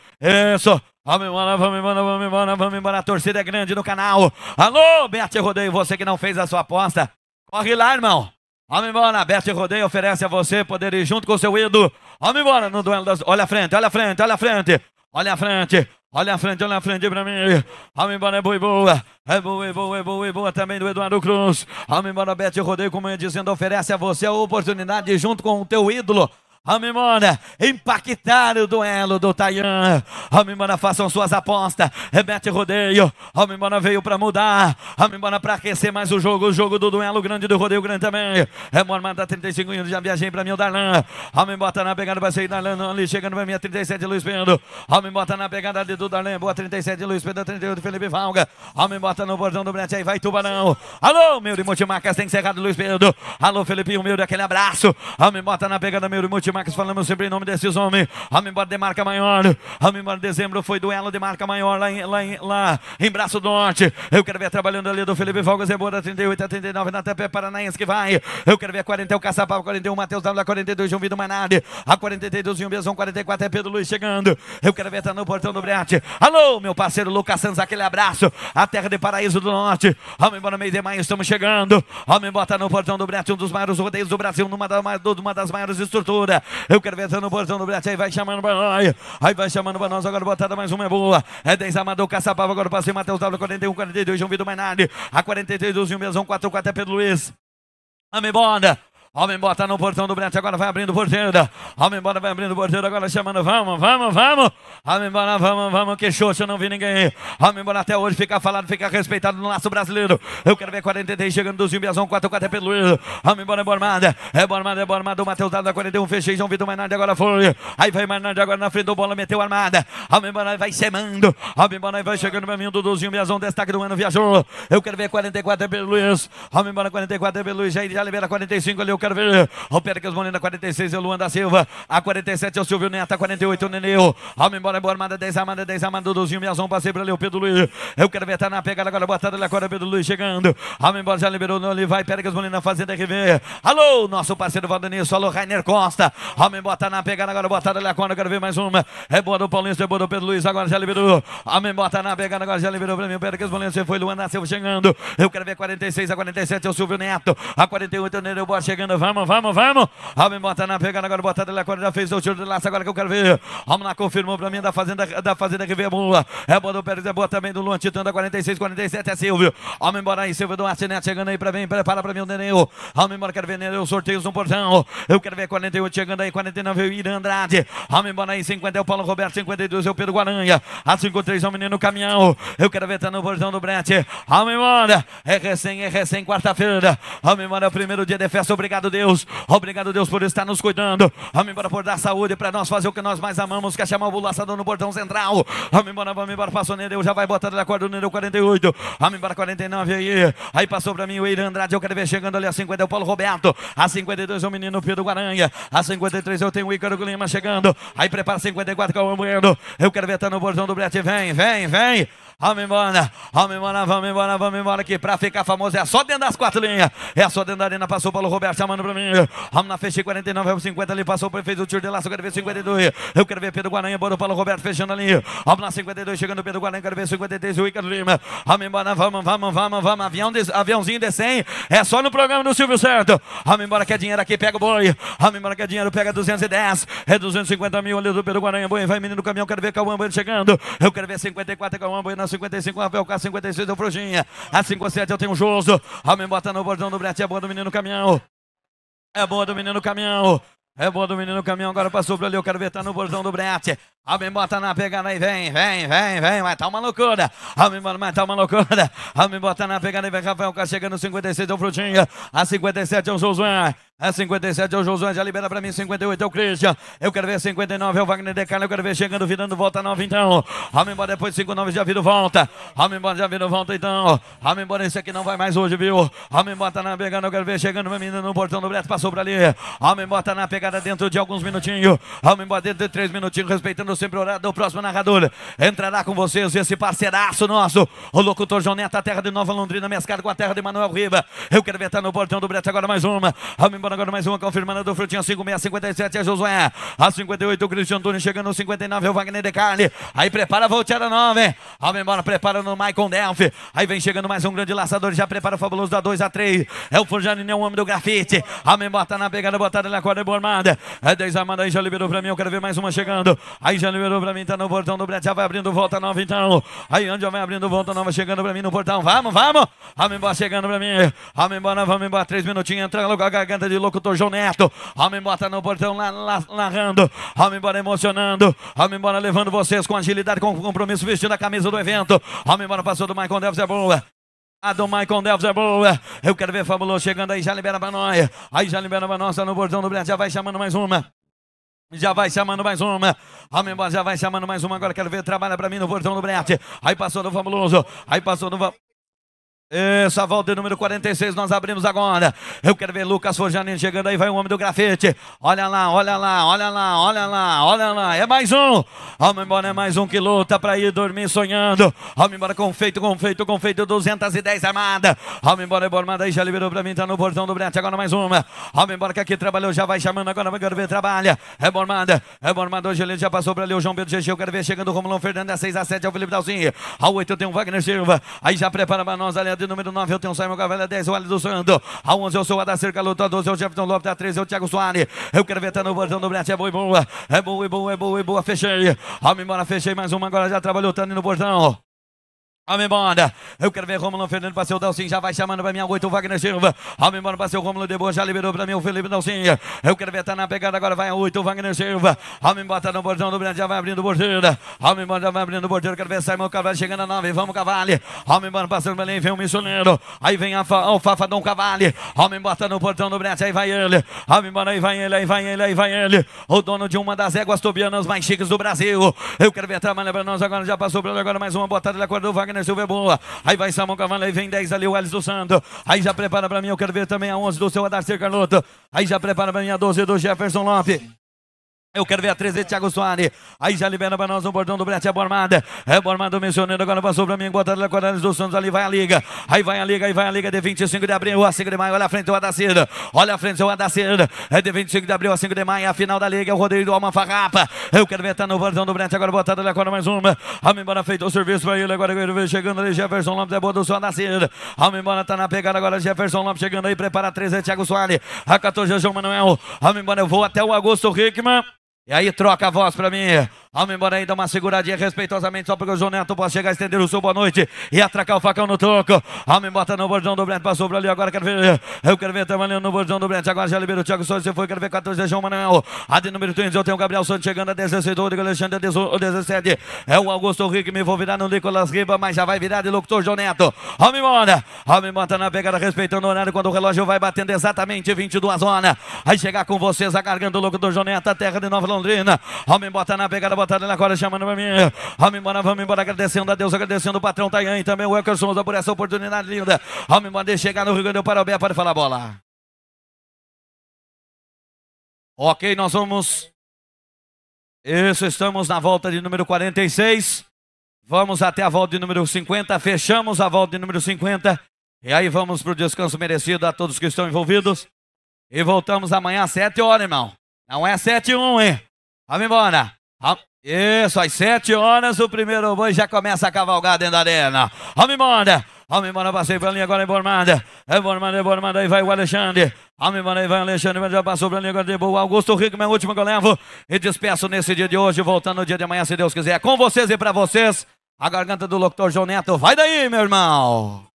Isso, é vamos embora, vamos embora, vamos embora, vamos embora. A torcida é grande no canal. Alô, Bete Rodeio, você que não fez a sua aposta, corre lá, irmão. Vamos embora, Bete Rodeio oferece a você poder ir junto com o seu ídolo. Vamos embora no duelo das. Olha a frente, olha a frente, olha a frente. Olha a frente, olha a frente, olha a frente pra mim. Vamos embora, é boa e boa. É boa e boa, é boa e boa também do Eduardo Cruz. Vamos embora, Bete Rodeio, como eu ia dizendo, oferece a você a oportunidade junto com o teu ídolo Amimona, impactar o duelo do Tayan. Amimona, façam suas apostas. Remete rodeio. Amimona veio para mudar. Amimona para aquecer mais o jogo. O jogo do duelo grande do rodeio grande também. É Mormada 35 já viajei para mim o Darlan. Homem bota na pegada, vai sair Darlan ali, chegando para mim a 37 Luiz Pedro. Homem bota na pegada ali do Darlan, boa 37 Luiz Pedro, 38 Felipe Valga. Homem bota no bordão do Brete, aí vai Tubarão. Alô, meu de Multimarcas, tem encerrado Luiz Pedro. Alô, Felipinho, meu daquele abraço. Homem bota na pegada, meu de Marcos falamos sempre em nome desses homens. Amém, embora de marca maior. Amém, embora dezembro foi duelo de marca maior lá em, lá em, lá em Braço do Norte. Eu quero ver trabalhando ali do Felipe Valgas, Rebora 38 a 39 na TP Paranaense que vai. Eu quero ver 40 é o Caçapava, 41 Matheus W, 42 João Vitor Manade, a 42 João um Bezão, 44 é Pedro Luiz chegando. Eu quero ver tá no portão do Brete. Alô, meu parceiro Lucas Santos, aquele abraço. A terra de Paraíso do Norte. Amém, embora meio de maio estamos chegando. Homem bota tá no portão do Brete, um dos maiores rodeios do Brasil, numa, uma das maiores estruturas. Eu quero ver entrando o Borzão do Brete. Aí vai chamando para nós. Aí vai chamando para nós. Agora botada mais uma é boa. É 10 Amador Caçapava. Agora passei Matheus W. 41, 42. João Vitor Mainardi. A 43, 12, 1, 4, 4 é Pedro Luiz. Amém, bora. Homem bota no portão do Brete, agora vai abrindo o porteiro. Homem bora, vai abrindo o porteiro, agora chamando, vamos, vamos, vamos. Homem bora, vamos, vamos, que show se eu não vi ninguém. Homem bora até hoje, fica falado, fica respeitado no laço brasileiro. Eu quero ver 43 chegando do Zimbiazão, 44 é pelo Homem bora, é Bormada, é Bormada, é Bormada. O Matheus Dado da 41, fechei, João Vitor nada agora foi. Aí vai mais nada agora na frente do bola, meteu armada. Homem bora, vai semando. Homem bora, vai chegando pra mim, Duduzinho, Biazão, destaque do ano, viajou. Eu quero ver 44 é pelo Luiz. Homem bora, 44 é pelo Luiz, aí já libera 45 ali, o quero ver. Alpera que os Molina, 46, é o Luan da Silva. A 47 é o Silvio Neto, a 48 é o Neneu. Alma embora, boa armada, 10 armada, 10 armada, Duduzinho, Miazão, passei pra ali, o Pedro Luiz. Eu quero ver, tá na pegada agora, botada ali, agora Pedro Luiz chegando. Alma embora, já liberou, não, ele vai, pera que os Molina, fazendo RV. Alô, nosso parceiro Valdenilson, alô, Rainer Costa. Alma embora, tá na pegada agora, botada ali, agora, quero ver mais uma. É boa do Paulista, é boa do Pedro Luiz, agora já liberou. Alma embora, tá na pegada agora, já liberou pra mim, pera que os Molina, você foi, Luan da Silva chegando. Eu quero ver, 46 a 47 é o Silvio Neto. A 48 é o Neneu, bora chegando correndo, vamos, vamos, vamos. Alvin bota na pegada agora, bota dele, agora já fez o tiro de laço, agora que eu quero ver. Vamos lá, confirmou pra mim da fazenda, da fazenda que veio a É boa do Pérez, é boa também do Luan Titã, 46, 47, é Silvio. Vamos embora aí, Silvio do Arcinete, chegando aí pra mim, prepara pra mim o Nereu. Vamos embora, quero ver Neneu, sorteios no portão. Eu quero ver 48 chegando aí, 49 é o Irã Andrade. Vamos embora aí, 50 é o Paulo Roberto, 52 é o Pedro Guaranha. A 53 é o Menino Caminhão. Eu quero ver tá no portão do Brete. Vamos embora, é recém, é recém, quarta-feira. Vamos embora, é o primeiro dia de festa, obrigado. Obrigado, Deus. Obrigado, Deus, por estar nos cuidando. Vamos embora por dar saúde para nós fazer o que nós mais amamos, que é chamar o bulaçador no portão central. Vamos embora, vamos embora. Passou Nereu, já vai botando na corda do Nereu 48. Vamos embora, 49 aí. Aí passou para mim o Eira Andrade. Eu quero ver chegando ali a 50 é o Paulo Roberto. A 52 é o menino Pedro Guaranha. A 53 eu tenho o Ícaro Lima chegando. Aí prepara 54 com é o Bueno. Eu quero ver tá no portão do Brete. Vem, vem, vem vamos embora, né? vamos embora, vamos embora, vamos embora, que pra ficar famoso é só dentro das quatro linhas, é só dentro da arena, passou pelo Roberto chamando pra mim, vamos na festa 49, vamos 50 ali, passou, fez o tio de laço, eu quero ver 52, eu quero ver Pedro Guaranha, bora para Paulo Roberto fechando ali, vamos na 52, chegando Pedro Guaranha, quero ver 53, o Ícaro Lima, vamos embora, vamos, vamos, vamos, vamos, avião de, aviãozinho de 100, é só no programa do Silvio Santos. vamos embora que é dinheiro aqui, pega o boi, vamos embora que é dinheiro, pega 210, é 250 mil ali do Pedro Guaranha, boi, vai menino do caminhão, quero ver Cauã, boi chegando, eu quero ver 54, Cauã, boi na 55, Rafael K, 56 o Frujinha. A 57 eu tenho o Joso. Homem bota no bordão do Brete, é boa do menino caminhão. É boa do menino caminhão. É boa do menino caminhão, agora passou por ali, eu quero ver, tá no bordão do Brete. Homem bota na pegada e vem, vem, vem, vem, mas tá uma loucura. Homem bota, mas tá uma loucura. Homem bota na pegada e vem, Rafael K chegando 56 é o Frutinha. A 57 é o Josué. É a 57 é o Josué, já libera para mim. 58 é o Christian. Eu quero ver 59 é o Wagner de Carla. Eu quero ver chegando, virando, volta 9 então. Vamos embora depois, de 59 já vira volta. Vamos embora, já vira volta então. Vamos embora, esse aqui não vai mais hoje, viu? Vamos embora, tá na pegada. Eu quero ver chegando, uma menina no portão do Breto. Passou para ali. Vamos embora, tá na pegada dentro de alguns minutinhos. Vamos embora dentro de 3 minutinhos, respeitando sempre o horário do próximo narrador. Entrará com vocês esse parceiraço nosso, o locutor João Neto, a terra de Nova Londrina, mescado com a terra de Manuel Riva. Eu quero ver, tá no portão do Breto agora mais uma. Vamos embora agora mais uma confirmando do Frutinho 5657 é Josué. A 58 o Cristian Antunes chegando no 59 é o Wagner de Carli. Aí prepara a volteada 9. vamos embora, prepara no Maicon Delphi. Aí vem chegando mais um grande laçador. Já prepara o fabuloso da 2 a 3. É o Furjani, nem é o homem do grafite. Alba embora tá na pegada, botada na corda bormada. É 10 armada é aí, já liberou pra mim. Eu quero ver mais uma chegando. Aí já liberou pra mim, tá no portão do Brete, Já vai abrindo volta 9 então. Aí Anjo vai abrindo volta 9, chegando pra mim no portão. Vamos, vamos. Alba embora chegando pra mim. Alba embora, vamos embora. Três minutinhos, entra logo a garganta de locutor João Neto. homem embora no portão lá, lá, narrando. homem embora emocionando. homem embora levando vocês com agilidade, com compromisso, vestindo a camisa do evento. homem embora, passou do Michael Delves é boa. A do Michael Delves é boa. Eu quero ver Fabuloso chegando aí. Já libera pra nós. Aí já libera pra nós. Tá no portão do Brett. Já vai chamando mais uma. Já vai chamando mais uma. homem embora, já vai chamando mais uma. Agora quero ver. Trabalha pra mim no portão do Brett. Aí passou do Fabuloso. Aí passou do Fabuloso. Essa volta número 46 nós abrimos agora. Eu quero ver Lucas Forjanin chegando aí, vai o um homem do grafite. Olha lá, olha lá, olha lá, olha lá, olha lá. É mais um. Vamos embora, é mais um que luta para ir dormir sonhando. Vamos embora com feito, com feito, com feito 210 armada. Vamos embora, é formada aí, já liberou para mim, tá no portão do Brete. Agora mais uma. Vamos embora que aqui trabalhou, já vai chamando. Agora eu quero ver, trabalha. É formada, é formada. Hoje ele já passou para ali o João Pedro GG. Eu quero ver chegando o Romulão Fernando a 6 a 7 o Felipe Dalzinho. A 8 tem o Wagner Silva. Aí já prepara para nós ali de número 9 eu tenho o Simon Gavalha 10 é o Alisson Sando, a 11 eu sou o Adacer Caluta, 12 é o Jefferson Lopes, a 13 é o Thiago Soares, eu quero ver tá no bordão do Brete, é boa e boa, é boa e boa, é boa e boa, fechei, vamos embora, fechei mais uma, agora já trabalhou, Tani tá no bordão. Amém, banda. Eu quero ver Romulo Fernando para o Dalcinho. Já vai chamando para mim a 8, o Wagner Silva. Amém, banda, para o Romulo de Boa. Já liberou para mim o Felipe Dalcinho. Eu quero ver, tá na pegada agora. Vai a 8, o Wagner Silva. Amém, bota tá no bordão do Brand. Já vai abrindo o Amém, bora, já vai abrindo o bordeiro. Quero ver meu Cavalho chegando a 9. Vamos, Cavalho. Amém, banda, passando Belém. Vem o um missioneiro. Aí vem a Alfafa Dom Cavalho. Amém, bota tá no portão do Brand. Aí vai ele. Amém, banda, aí vai ele, aí vai ele, aí vai ele. O dono de uma das éguas tobianas mais chiques do Brasil. Eu quero ver, trabalha para nós agora. Já passou, Bruno. Agora mais uma botada. Ele acordou, Wagner. Wagner Silva é boa. Aí vai Samuel Cavana, aí vem 10 ali, o Alisson do Santo. Aí já prepara pra mim, eu quero ver também a 11 do seu Adarcer Carlota. Aí já prepara pra mim a 12 do Jefferson Lopes. Eu quero ver a 13 de Thiago Soares. Aí já libera para nós o bordão do Brete. É Bormada. É Bormada o missioneiro. Agora passou para mim. Guardado Guarani dos Santos. Ali vai a liga. Aí vai a liga. Aí vai a liga. É de 25 de abril a 5 de maio. Olha a frente o Adacir. Olha a frente o Adacir. É de 25 de abril a 5 de maio. É a final da liga. É o Rodrigo do Alma Farrapa. Eu quero ver. Tá no bordão do Brete. Agora botado ali. Agora mais uma. Vamos embora. Feito o serviço pra ele. Agora ele chegando ali. Jefferson Lopes. É boa do seu Adacir. Vamos embora. Tá na pegada agora. Jefferson Lopes chegando aí. Prepara a 13 de é Thiago Soares. A 14 João Manuel. Vamos embora. Eu vou até o Agosto Rickman. E aí troca a voz para mim. Vamos embora aí, dá uma seguradinha respeitosamente, só porque o João Neto pode chegar, estender o seu boa noite e atracar o facão no tronco. Homem bota no bordão do Brent, passou por ali, agora quero ver. Eu quero ver trabalhando no bordão do Brent. Agora já liberou o Thiago Souza, se foi, quero ver 14, é João Manuel. A de número 15, eu tenho o Gabriel Santos chegando a 16, o Alexandre a 17. É o Augusto Rick, me vou virar no Nicolas Riba, mas já vai virar de locutor João Neto. Vamos embora. Homem bota na pegada, respeitando o horário, quando o relógio vai batendo exatamente 22 horas. Aí chegar com vocês, a garganta do locutor João Neto, a terra de Nova Londrina. Homem bota na pegada, botada na corda chamando pra mim. Vamos embora, vamos embora, agradecendo a Deus, agradecendo o patrão Taian e também o Wilkerson por essa oportunidade linda. Vamos embora, deixa chegar no Rio Grande do Parobé, pode falar bola. Ok, nós vamos. Isso, estamos na volta de número 46. Vamos até a volta de número 50. Fechamos a volta de número 50. E aí vamos para o descanso merecido a todos que estão envolvidos. E voltamos amanhã às 7 horas, irmão. Não é 7 e 1, hein? Vamos embora. Isso, às sete horas o primeiro boi já começa a cavalgar dentro da arena. Homem manda, homem manda, passei pra linha agora, Embormada. É Embormada, é Embormada, é aí vai o Alexandre. Homem manda, aí vai o Alexandre, mas já passou pra linha agora de boa. Augusto Rico, meu último que eu levo. E despeço nesse dia de hoje, voltando no dia de amanhã, se Deus quiser. Com vocês e pra vocês, a garganta do locutor João Neto. Vai daí, meu irmão!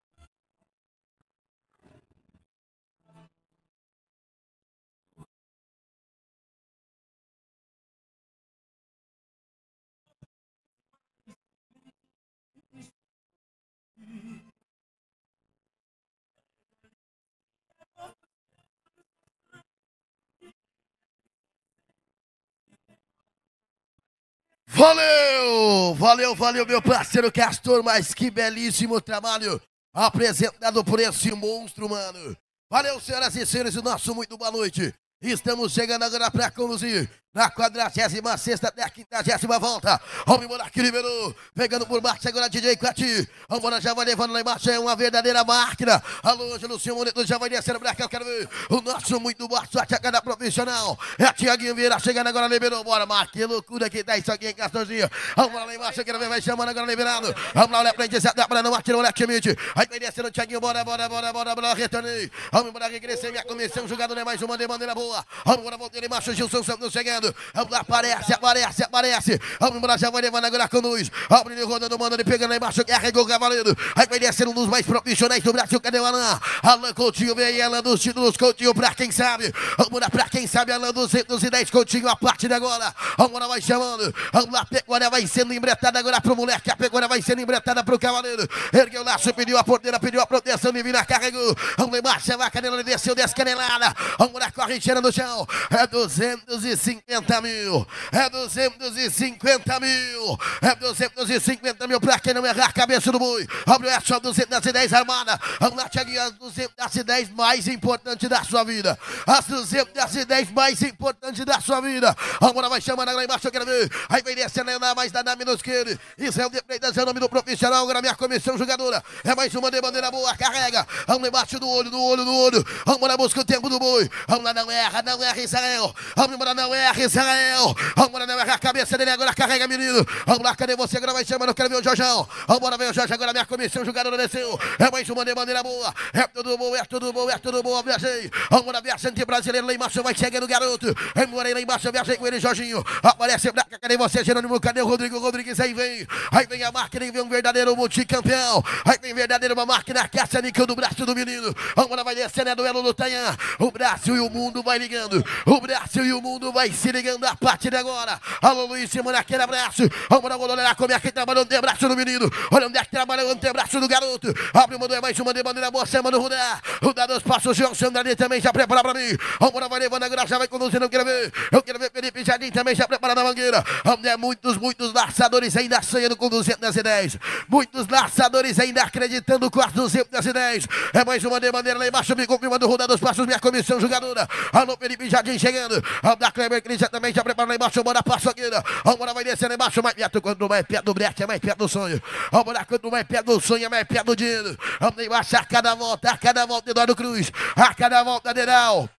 Valeu, valeu, valeu, meu parceiro Castor, mas que belíssimo trabalho apresentado por esse monstro, mano. Valeu, senhoras e senhores, o nosso muito boa noite. Estamos chegando agora para conduzir na 46 até a 50 volta. Homem Monarque liberou, pegando por baixo agora DJ Quati. Vambora, já vai levando lá embaixo, é uma verdadeira máquina. Alô, Luciano Moneto já vai descendo pra cá, eu quero ver o nosso muito boa sorte a cada profissional. É Tiaguinho Vieira chegando agora, liberou, bora, Marque, loucura que tá isso aqui em Castorzinho. Vambora lá embaixo, eu quero ver, vai chamando agora, liberado. Vamos lá, olha pra gente, se adapta, não o olha Schmidt. Aí vai descendo, Tiaguinho, bora, bora, bora, bora, bora, retornei. Vamos embora, regressei, minha comissão, jogada, né, mais uma de bandeira né, boa boa. Vamos embora, voltando embaixo, Gilson Santos chegando. Aparece, aparece, aparece. Vamos embora, já vai levando agora com luz. Abre ele rodando, mandando, ele pegando lá embaixo. Carregou o cavaleiro. Aí vai descendo um dos mais profissionais do Brasil. Cadê o Alain? Alain Coutinho vem aí, Alain dos títulos. Coutinho pra quem sabe. Vamos lá pra quem sabe, dos, 210. Coutinho a partir de agora. Vamos lá, vai chamando. Vamos lá, Pecuária vai sendo embretada agora pro moleque. A Pecuária vai sendo embretada pro cavaleiro. Ergueu o laço, pediu a porteira, pediu a proteção divina. Carregou. Vamos lá, a vai, canela, desceu, descanelada. Vamos lá, corre, tira carteira no chão. É 250 mil. É 250 mil. É 250 mil Pra quem não errar cabeça do boi. Abre o só 210 armada. Vamos lá, Thiaguinho. As 210 mais importantes da sua vida. As 210 mais importantes da sua vida. Vamos lá, vai chamando lá embaixo. Eu quero ver. Aí vem descendo ainda mais da Nami nos queire. Israel de Freitas é o nome do profissional. Agora é minha comissão jogadora. É mais uma de bandeira boa. Carrega. Vamos lá embaixo do olho, do olho, do olho. Vamos lá, busca o tempo do boi. Vamos lá, não é erra, não erra, é Israel. Vamos não erra, é Israel. Vamos não erra é a cabeça dele agora, carrega, menino. Vamos lá, cadê você? agora vai chama, não quero ver o Jorjão. Vamos embora, ver o Jorge agora, minha comissão, jogador desceu. É mais uma de maneira boa. É tudo bom, é tudo bom, é tudo bom. Viajei. Vamos a gente brasileiro, lá embaixo vai chegando garoto. Vem embora, lá embaixo, viajei com ele, Jorginho. Aparece Braca, cadê você, Jerônimo? Cadê o Rodrigo? Rodrigues aí vem. Aí vem a máquina, e vem um verdadeiro multicampeão. Aí vem verdadeiro uma máquina, caça, níquel do braço do menino. Vamos embora, vai descendo, é duelo do Tanhan. O Brasil e o mundo vai vai ligando. O Brasil e o mundo vai se ligando a partir de agora. Alô, Luiz Simone, aquele abraço. Vamos dar olhar como é que trabalha o antebraço do menino. Olha onde é que trabalha o antebraço do garoto. Abre, mandou, é mais uma de bandeira boa, semana do Rudá. O dá passos, João Sandrani também já prepara pra mim. Vamos, vai levando a graça, vai conduzindo, eu quero ver. Eu quero ver Felipe Jardim também já prepara na mangueira. Vamos, é muitos, muitos laçadores ainda sonhando com 210. Muitos laçadores ainda acreditando com as 210. É mais uma de bandeira lá embaixo, me confirmando, Rudá dos passos, minha comissão jogadora. A Alô, Felipe Jardim chegando. Alda Kleber Cris também já preparando lá embaixo. Bora pra Sogueira. Né? Bora vai descendo embaixo. Mais perto quando mais perto do brete, é mais perto do sonho. Bora quando mais perto do sonho, é mais perto do dinheiro. Vamos embaixo a cada volta, a cada volta, Eduardo Cruz. A cada volta, Deral.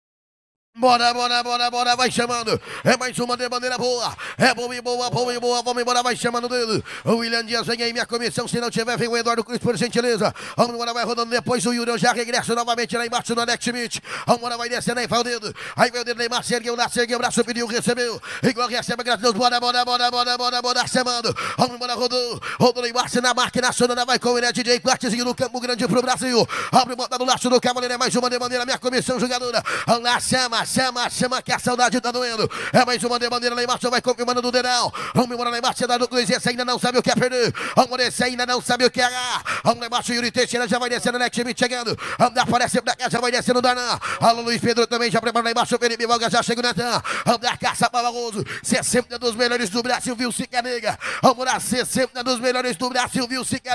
Bora, bora, bora, bora, vai chamando. É mais uma de bandeira boa. É bom e boa, bom e boa. Vamos embora, vai chamando dele. O William Dias vem aí, minha comissão. Se não tiver, vem o Eduardo Cruz, por gentileza. Vamos embora, vai rodando depois. O Yuri eu já regresso novamente lá embaixo no Alex smith Vamos embora, vai descendo aí, vai o dedo. Aí vem o dedo, Neymar, se ergueu, nasce, ergueu, braço, pediu, recebeu. Igual recebe, graças a Deus. Bora, bora, bora, bora, bora, bora, chamando. Vamos embora, rodou. Rodou Neymar, se na marca nacional, vai com ele, é DJ Quartezinho do Campo Grande pro Brasil. Abre o bota do laço do Cavaleiro, é mais uma de bandeira, minha comissão jogadora. Lá chama, chama, chama que a saudade tá doendo. É mais uma de bandeira lá embaixo, vai confirmando do dedão. Vamos embora lá embaixo, dá do Cruz, esse ainda não sabe o que é perder. Vamos descer, ainda não sabe o que é Vamos lá embaixo, Yuri Teixeira já vai descendo, Next Schmidt chegando. Andar aparece pra cá, já vai descendo o Danan. Alô Luiz Pedro também já prepara lá embaixo, o Felipe Valga já chega o Vamos, Andar caça Balagoso, 60 é dos melhores do Brasil, viu, Sica Nega. Vamos lá, 60 é dos melhores do Brasil, viu, Sica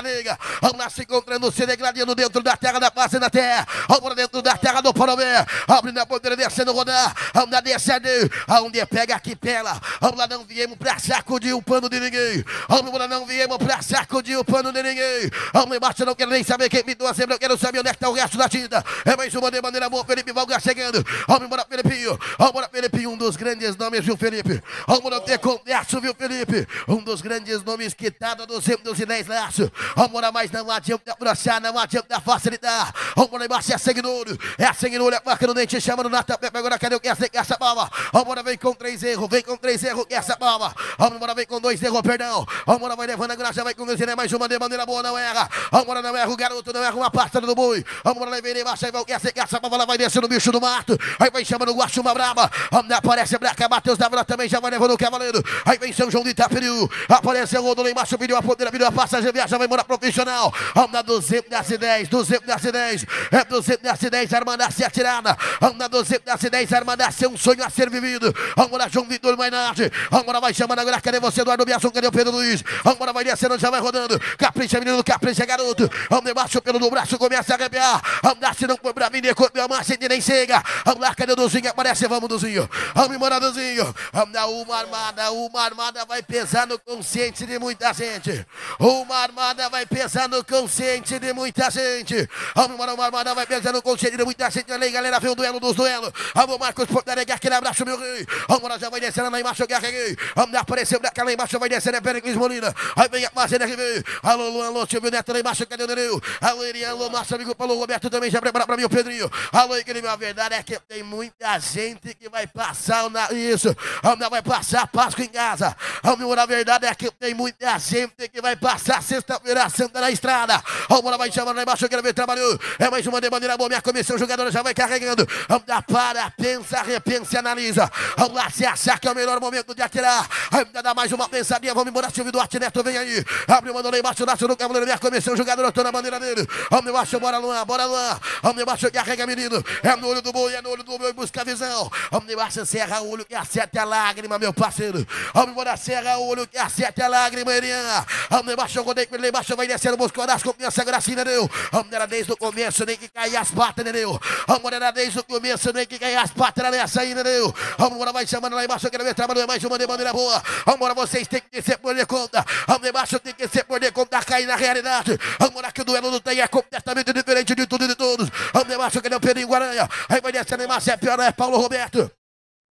Vamos lá se encontrando, se degradando dentro da terra da face e da terra. Vamos lá dentro da terra do Parobé. Abre na bandeira, descendo abandonar, anda DCD, aonde é, pega aqui pela, lá, não viemos para sacudir o pano de ninguém, anda não viemos para sacudir o pano de ninguém, anda embaixo não quero nem saber quem me doa sempre, eu quero saber onde é que está o resto da tinta, é mais uma de maneira boa, Felipe Valgar chegando, vamos embora Felipinho, vamos embora Felipinho, um dos grandes nomes, viu Felipe, vamos embora ter conversa, viu Felipe, um dos grandes nomes que tá no 210 laço, vamos embora mais não adianta abraçar, não adianta facilitar, vamos embora embaixo é sangue no é a no é marca no dente, chama no Natan, pega agora embora, quero que é essa, que é essa bala. Vamos vem com três erros, vem com três erros, que é essa bala. Vamos vem com dois erros, perdão. Vamos vai levando a graça, vai com dois erros, mais uma de bandeira boa, não erra. Vamos embora, não erra o garoto, não erra uma pasta do boi. Vamos embora, ele embaixo, aí vai que essa, que essa bala vai descendo o bicho do mato. Aí vai chamando o guacho, uma braba. Vamos, aparece Breca, Matheus da Vila também já vai levando o cavaleiro. Aí vem São João de Itaperiú. Apareceu o lá embaixo, virou a ponteira, virou a passagem, viaja, vai embora profissional. Vamos 210, 210, é 210, armando a ser atirada. Vamos 210, 10 armadação, um sonho a ser vivido. lá, João Vitor Mainardi. lá, vai chamando agora. Cadê você, Eduardo Biasson? Cadê o Pedro Luiz? lá, vai descendo, já vai rodando. Capricha, menino, capricha, garoto. Vamos debaixo pelo do braço, começa a arrepiar. Vamos lá, se não foi pra mim, decorre a massa e nem chega. Vamos lá, cadê o Duzinho? Aparece, vamos, Duzinho. Vamos embora, Duzinho. Vamos dar uma armada, uma armada vai pesar no consciente de muita gente. Uma armada vai pesar no consciente de muita gente. Vamos embora, uma armada vai pesar no consciente de muita gente. Olha aí, galera, vê o duelo dos duelos. Alô, Marcos Pontaregui, aquele abraço, meu rei. Vamos, já vai descendo lá embaixo, Guerra Rei. Vamos apareceu Black lá embaixo, vai descendo, é Pericles Molina. Aí vem a Marcela RV. Alô, Luan, alô, Silvio Neto lá embaixo, cadê o Nereu? Alô, Irian, alô, amigo Paulo Roberto também, já prepara pra mim o Pedrinho. Alô, Igreja, a verdade é que tem muita gente que vai passar na... isso. Vamos, vai passar Páscoa em casa. Vamos, a verdade é que tem muita gente que vai passar sexta-feira santa na estrada. Vamos, vai chamando lá embaixo, eu quero ver, trabalhou. É mais uma de bandeira boa, minha comissão jogadora já vai carregando. Vamos dar para pensa, repensa e analisa. lá, se achar que é o melhor momento de atirar, ainda dá mais uma pensadinha. Vamos embora, Silvio Duarte Neto, vem aí. Abre o mandou lá embaixo, do no Cavaleiro Neto, comissão, jogador, tô na bandeira dele. Vamos embaixo, bora Luan, bora Luan. Vamos embaixo, carrega, menino. É no olho do boi, é no olho do boi, busca a visão. Vamos embaixo, serra o olho que acerta a lágrima, meu parceiro. Vamos embora, serra o olho que acerta a lágrima, Irian. Vamos embaixo, eu contei com ele embaixo, vai descendo, buscou nas confiança, gracinha, assim, entendeu? Vamos era desde o começo, nem que caia as patas, entendeu? Vamos era desde o começo, nem que caia as patas nessa aí, entendeu? Né, Vambora, vai chamando lá embaixo, eu quero ver trabalhando é mais uma de maneira boa. Vambora, vocês têm que ser por de conta. Vamos embaixo, tem que ser por de conta, cair na realidade. Vambora, que o duelo não tem, é completamente diferente de tudo e de todos. Vamos embaixo, que ele é o Pedro Guaranha. Aí vai descendo embaixo, é pior, é Paulo Roberto.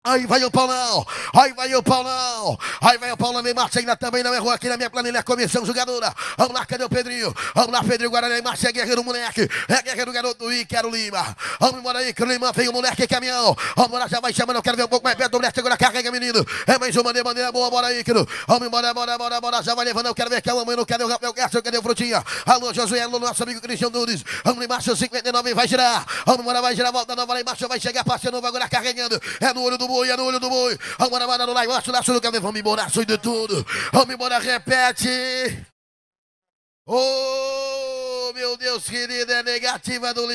Aí vai o Paulão, aí vai o Paulão, aí vai o Paulão, vem ainda também não errou aqui na minha planilha, comissão jogadora. Vamos lá, cadê o Pedrinho? Vamos lá, Pedrinho Guarani, é guerreiro moleque, é guerreiro garoto quero Lima. Vamos embora aí, Ícaro Lima, vem o moleque, caminhão. Vamos embora, já vai chamando, eu quero ver um pouco mais perto do moleque, agora carrega, menino. É mais uma de bandeira boa, bora aí, Vamos embora, bora, bora, bora, já vai levando, eu quero ver que é o mano, cadê o Rafael Garcia, cadê o Frutinha? Alô, Josué, alô, nosso amigo Cristian Nunes. Vamos embaixo, 59, vai girar. Vamos embora, vai girar, volta nova lá embaixo, vai chegar, parceiro novo, agora carregando. É no olho do boi, é no olho do boi. Agora vai no laço, laço do cabelo. Vamos embora, sonho de tudo. Vamos embora, repete. Oh, meu Deus, querida, é negativa do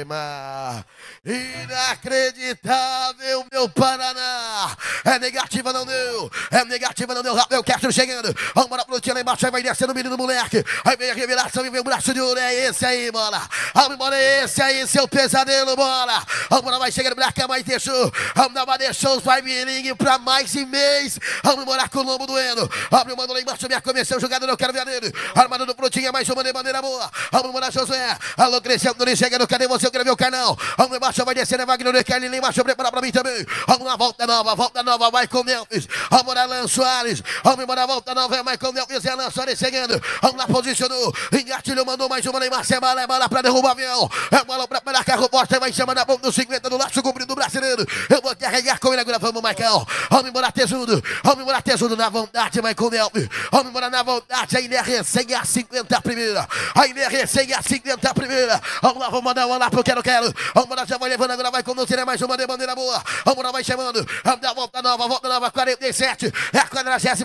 Lima. Inacreditável, meu Paraná. É negativa, não deu. É negativa, não deu. Rafael Castro chegando. Vamos embora pro lá embaixo. Aí vai descendo o menino moleque. Aí vem a revelação e vem o braço de ouro. É esse aí, bola. Vamos embora, é esse aí, seu pesadelo, bola. Vamos embora, vai chegando pra cá, mais deixou. Vamos dar uma deixou. Vai miringue pra mais e mês. Vamos embora com o lombo doendo. Abre o mano lá embaixo. Minha comissão jogada, não quero ver dele. Armado do Prontinho, mais uma de maneira boa. Vamos embora, Josué. Alô, crescendo, ele chegando. não cadê você? Eu quero ver o canal. Vamos embora embaixo, vai descendo, vai é Wagner Quer lá embaixo, prepara pra mim também. Vamos lá, volta nova, volta nova, vai com Memphis. Vamos lá, Alan Soares. Vamos embora, volta nova, vai com Memphis. E Alan é Soares chegando. Vamos lá, posicionou. Engatilho mandou mais uma, Neymar, é bala, é bala pra derrubar o avião. É bola pra parar carro, bosta, vai chamando a bomba do 50 do laço cobrindo do brasileiro. Eu vou carregar com ele agora, vamos, Michael. Vamos embora, tesudo. Vamos embora, tesudo, na vontade, vai com Memphis. Vamos embora, na vontade, ainda é recém a 50 a primeira. Ainda é recém a 50 a primeira. Vamos lá, vamos mandar uma lá pro Quero Quero. Vamos mandar, já vai levando, agora vai conduzir é mais uma de bandeira boa. Vamos lá, vai chamando. Vamos dar volta nova, volta nova, 47. É a 47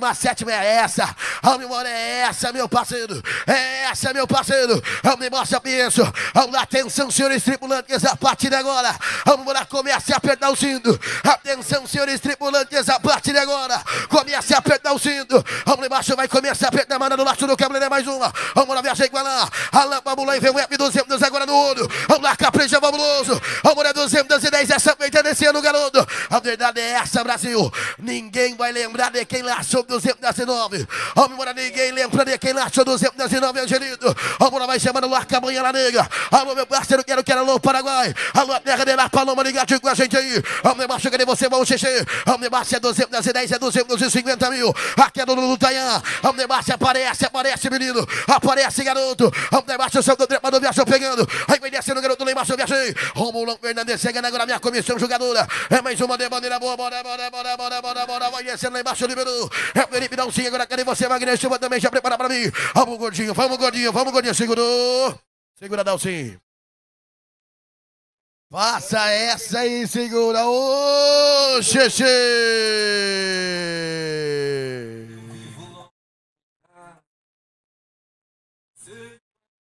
é essa. Vamos embora, é essa, meu parceiro. É essa, meu parceiro. Vamos embora, penso. Vamos lá, atenção, senhores tripulantes, a partir de agora. Vamos lá, comece a apertar o cinto. Atenção, senhores tripulantes, a partir de agora. Comece a apertar o cinto. Vamos lá embaixo, vai começar a apertar a mana do laço do câmera, é mais uma. Vamos lá, viagem com a lã. A lã, vamos lá, e vem o F200 agora no olho Vamos lá, capricha, vamos lá. Alvorada 210, essa feita nesse ano, garoto. A verdade é essa, Brasil. Ninguém vai lembrar de quem laçou 219. Alvorada, ninguém lembra de quem laçou 219, Angelito. Alvorada vai chamando o Arca Manhã na nega. Alô, meu parceiro, quero que era no Paraguai. Alô, terra de La Paloma, ligado com a gente aí. Alô, embaixo, de você, vamos xixi? Alô, embaixo é 210, é 250 mil. Aqui é do Lulu Tayan. Alô, embaixo aparece, aparece, menino. Aparece, garoto. Alô, embaixo, o seu do trepador viajou pegando. Aí vem descendo, garoto, lá embaixo, viajei. Romulo Paulão Fernandes segue agora minha comissão jogadora. É mais uma de bandeira boa, bora, bora, bora, bora, bora, bora. Vai descendo lá embaixo, liberou. É o Felipe Dalcinho, agora cadê você, Wagner Silva também já prepara pra mim. Vamos, gordinho, vamos, gordinho, vamos, gordinho, segurou. Segura, Dalcinho. Faça essa aí, segura. Ô, oh, xixi!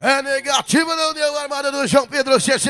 É negativo, não deu armada do João Pedro CC.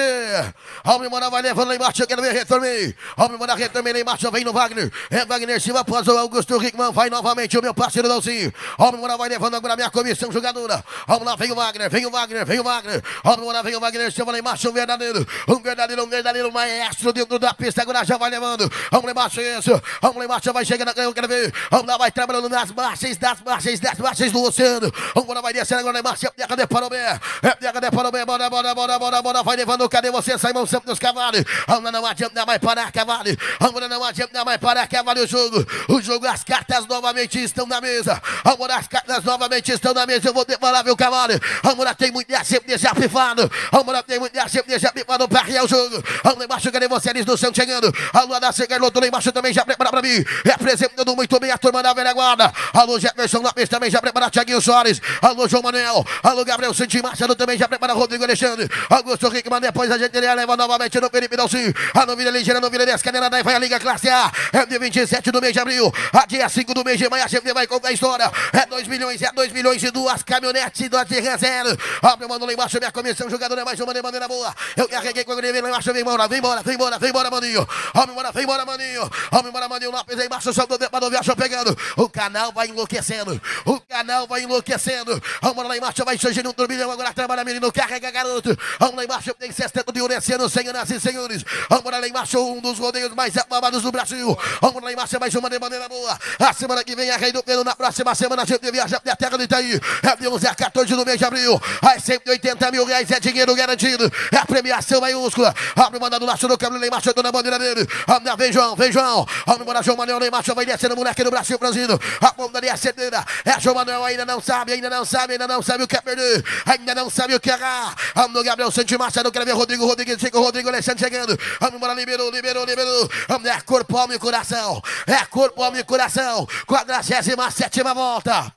Almir Mora vai levando lá embaixo, eu quero ver retornei. Alme Mora retornei lá embaixo, vem no Wagner. É Wagner Silva após o Augusto Hickman, vai novamente o meu parceiro Dalzinho. Almir Mora vai levando agora a minha comissão jogadora. Vamos lá, vem o Wagner, vem o Wagner, vem o Wagner. Almir Mora vem o Wagner Silva lá embaixo, um verdadeiro, um verdadeiro, um verdadeiro maestro dentro da pista. Agora já vai levando. Vamos lá embaixo, isso. Vamos lá embaixo, vai chegando, eu quero ver. Vamos lá, vai trabalhando nas margens, das margens, das margens do oceano. Vamos lá, vai descendo agora lá embaixo, a terra de bem. Repega, para o bem, bora, bora, bora, bora, bora. Vai levando, cadê você? Sai mão sempre dos cavalos. Anda, não adianta mais parar, cavalo. Anda, não adianta mais parar, cavalo. O jogo, o jogo, as cartas novamente estão na mesa. Amor, as cartas novamente estão na mesa. Eu vou demorar, meu cavalo. Amor, tem mulher sempre desapivado. Amor, tem muita sempre desapivado. para é o jogo. Lá embaixo, cadê você? Eles não estão chegando. A lua da Cega, lá embaixo também já prepara pra mim. Representando é muito bem a turma da velha guarda. Alô, Jefferson Lopes também já prepara. Tiaguinho Soares. Alô, João Manuel. Alô, Gabriel Santimar. Marcelo também já prepara Rodrigo Alexandre. Augusto Rickman, depois a gente leva novamente no Felipe Dalcinho. A ah, novilha ligeira, a novilha descadeira, daí vai a Liga Classe A. É dia 27 do mês de abril, a dia 5 do mês de maio, a gente vai contar a história. É 2 milhões, é 2 milhões e duas caminhonetes e duas de reserva. Abre o mano lá embaixo, minha comissão, jogador é mais uma de maneira boa. Eu carreguei com o Grêmio lá embaixo, vem embora, vem embora, vem embora, vem embora, maninho. homem embora, vem embora, maninho. homem embora, maninho. Lopes aí embaixo, só do tempo, a pegando. O canal vai enlouquecendo, o canal vai enlouquecendo. Vamos lá embaixo, vai surgindo um turbilhão agora lá, trabalha, menino, carrega, garoto. Vamos lá embaixo, tem sexteto de Ureciano, senhoras e senhores. Vamos lá embaixo, um dos rodeios mais amados do Brasil. Vamos lá embaixo, mais uma de bandeira boa. A semana que vem é Rei do Pelo. Na próxima semana a gente viaja até a terra do Itaí. É de 11 a 14 do mês de abril. Aí 180 mil reais é dinheiro garantido. É a premiação maiúscula. Abre mandado laço do câmbio, lá embaixo, na bandeira dele. Vamos lá, vem João, vem João. Vamos embora, João Manuel, lá embaixo, vai descendo, moleque do Brasil, Brasil. A bomba ali é cedeira. É João Manuel, ainda não sabe, ainda não sabe, ainda não sabe o que é perder. Ainda não sabe o que era. É Vamos no Gabriel Santos Marcelo, quero ver Rodrigo, Rodrigo, chega Rodrigo, Alexandre chegando. Vamos embora, liberou, liberou, liberou. Vamos, é corpo, alma e coração. É corpo, alma e coração. Quadragésima, sétima volta.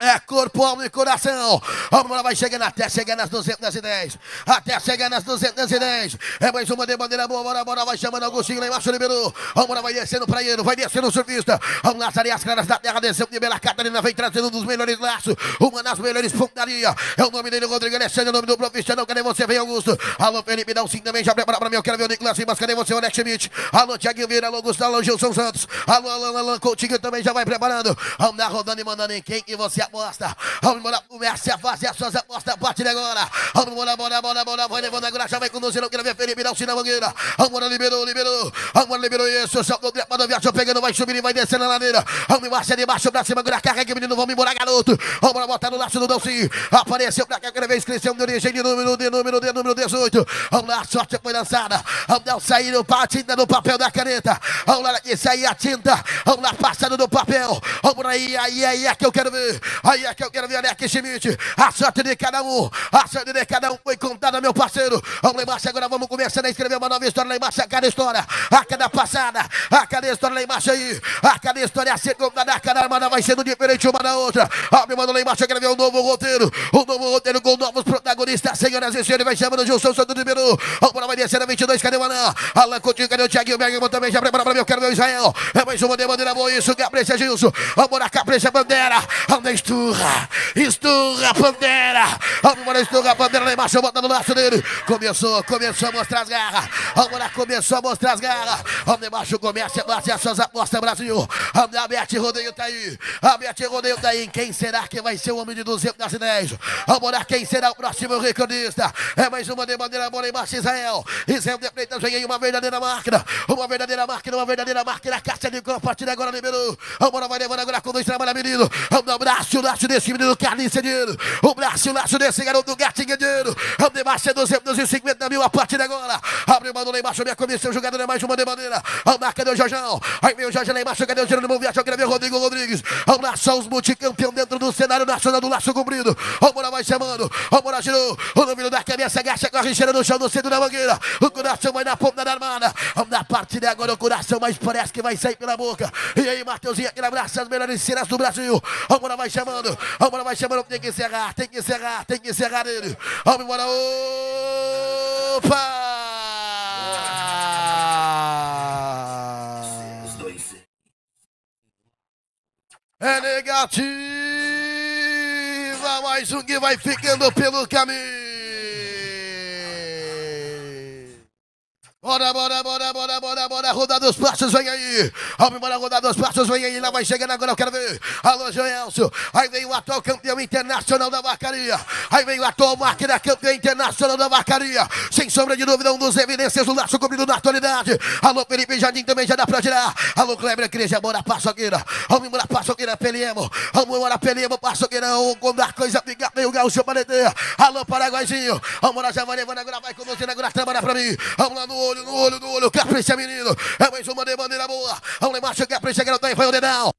É corpo, alma e coração. A bola vai chegando até chegar nas 210. Até chegar nas 210. É mais uma de bandeira boa. Bora, bora. Vai chamando Agostinho lá embaixo. Liberou. A bola vai descendo pra ele. Vai descendo o surfista. Vamos lá, as claras da terra. Desceu de Bela Catarina. Vem trazendo um dos melhores laços. Uma das melhores pontarias. É o nome dele, Rodrigo Alessandro. É o nome do profissional. Cadê você? Vem, Augusto. Alô, Felipe. Dá um sim também. Já prepara pra mim. Eu quero ver o Nicolas mas Cadê você, Alex Schmidt? Alô, Thiago Vieira. Alô, Gustavo. Alô, Gilson Santos. Alô, Alô, Alô, Coutinho também já vai preparando. Vamos lá, rodando e mandando em quem que você aposta. Vamos embora, comece a fazer as suas apostas. Bate agora. Vamos embora, bora, bora, bora. Vai levando agora, já vai conduzir. Não quero ver Felipe, sino senão Mangueira. Vamos embora, liberou, liberou. Vamos embora, liberou isso. Saltou, manda viajou, pegando, vai subir e vai descendo na ladeira. Vamos embaixo, de baixo pra cima, agora carrega, menino. Vamos embora, garoto. Vamos embora, botar no laço do Dalcinho. Apareceu pra cá, cada vez cresceu de origem de número, de número, de número 18. Vamos lá, a sorte foi lançada. Vamos dar o sair no patinho do papel da caneta. Vamos lá, que sair a tinta. Vamos lá, passando do papel. Vamos aí, aí, aí, é que eu quero ver. Aí é que eu quero ver a que Schmidt. A sorte de cada um. A sorte de cada um foi contada, meu parceiro. Vamos lá embaixo agora. Vamos começar a escrever uma nova história lá embaixo. A cada história. A cada passada. A cada história lá embaixo aí. A cada história a ser contada. A cada armada vai sendo diferente uma da outra. Ah, me mandou lá embaixo. Eu quero ver um novo roteiro. Um novo roteiro com novos protagonistas. Senhoras e senhores, vai chamando o Gilson Santo número 1. Vamos lá, vai descendo 22. Cadê o Anã? Alan Coutinho, cadê o Thiaguinho? Bergamo também já prepara pra mim. Eu quero ver o Israel. É mais uma demanda. Né, Boa isso. Capricha, Gilson. Vamos lá, capricha, bandeira. André esturra, esturra a bandeira. Alvorá esturra a bandeira lá embaixo, botando o braço dele. Começou, começou a mostrar as garras. lá, começou a mostrar as garras. Vamos embaixo, começa a fazer é as suas apostas, Brasil. Aberte Rodeio tá aí. Aberte Rodeio tá aí. Quem será que vai ser o homem de Vamos lá, quem será o próximo recordista? É mais uma de bandeira, bola embaixo, Israel. Israel de Freitas vem aí uma verdadeira máquina. Uma verdadeira máquina, uma verdadeira máquina. Caixa de compartilha agora, liberou. Alvorá vai levando agora com dois trabalha, menino. Vamos no braço braço laço desse menino Carlinhos dinheiro. O braço laço desse garoto Gatinho Cedinho. Abre baixo é 250 mil a partir de agora. Abre mano lá embaixo, minha comissão jogador é mais uma de maneira. o marca do Jorjão. Aí vem o Jorge lá embaixo, cadê o Giro do Mão Viajão? Cadê o Rodrigo Rodrigues? Abraça os multicampeão dentro do cenário nacional do laço Vamos lá, vai chamando. lá, girou. O domínio da cabeça, a com a richeira no chão, no centro da mangueira. O coração vai na ponta da armada. Na parte de agora, o coração mais parece que vai sair pela boca. E aí, Mateuzinho, aquele abraço, as melhores cenas do Brasil. lá, vai chamando chamando. A vai chamando. Tem que encerrar, tem que encerrar, tem que encerrar ele. Vamos embora. Opa! É negativa, mais um que vai ficando pelo caminho. Bora, bora, bora, bora, bora, bora. Rodar dos passos, vem aí. Vamos embora, rodar dos passos, vem aí. Lá vai chegando agora, eu quero ver. Alô, Joelcio. Aí vem o atual campeão internacional da vacaria. Aí vem o atual máquina campeão internacional da vacaria. Sem sombra de dúvida, um dos evidências do laço cobrido na atualidade. Alô, Felipe Jardim também já dá pra tirar. Alô, Kleber Igreja, bora, Paçoqueira. Vamos embora, Paçoqueira, Peliemo. Vamos embora, Peliemo, Paçoqueira. Quando a coisa fica meio gaúcho, paredê. Alô, Paraguaizinho. Vamos lá, já vai levando agora, vai com você, agora trabalha pra mim. Vamos lá no olho, no olho, no olho. Capricha, menino. É mais uma de bandeira boa. Vamos lá, macho, capricha, garotão. Foi o dedão.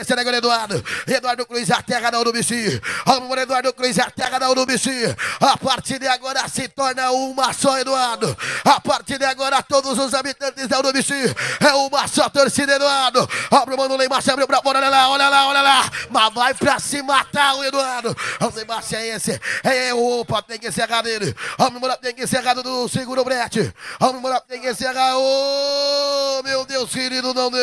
Esse negócio é Eduardo, Eduardo Cruz, é a terra da Urubici. Amor Eduardo Cruz, é a terra da Urubici. A partir de agora se torna uma só, Eduardo. A partir de agora todos os habitantes da Urubici é uma só torcida, Eduardo. Abre o mano se abriu pra fora, olha lá, olha lá, olha lá. Mas vai pra se matar tá, o Eduardo. O se é esse. É, opa, tem que encerrar Vamos Amor tem que encerrar do segundo brete. Amor tem que encerrar. Ô, oh, meu Deus querido, não deu.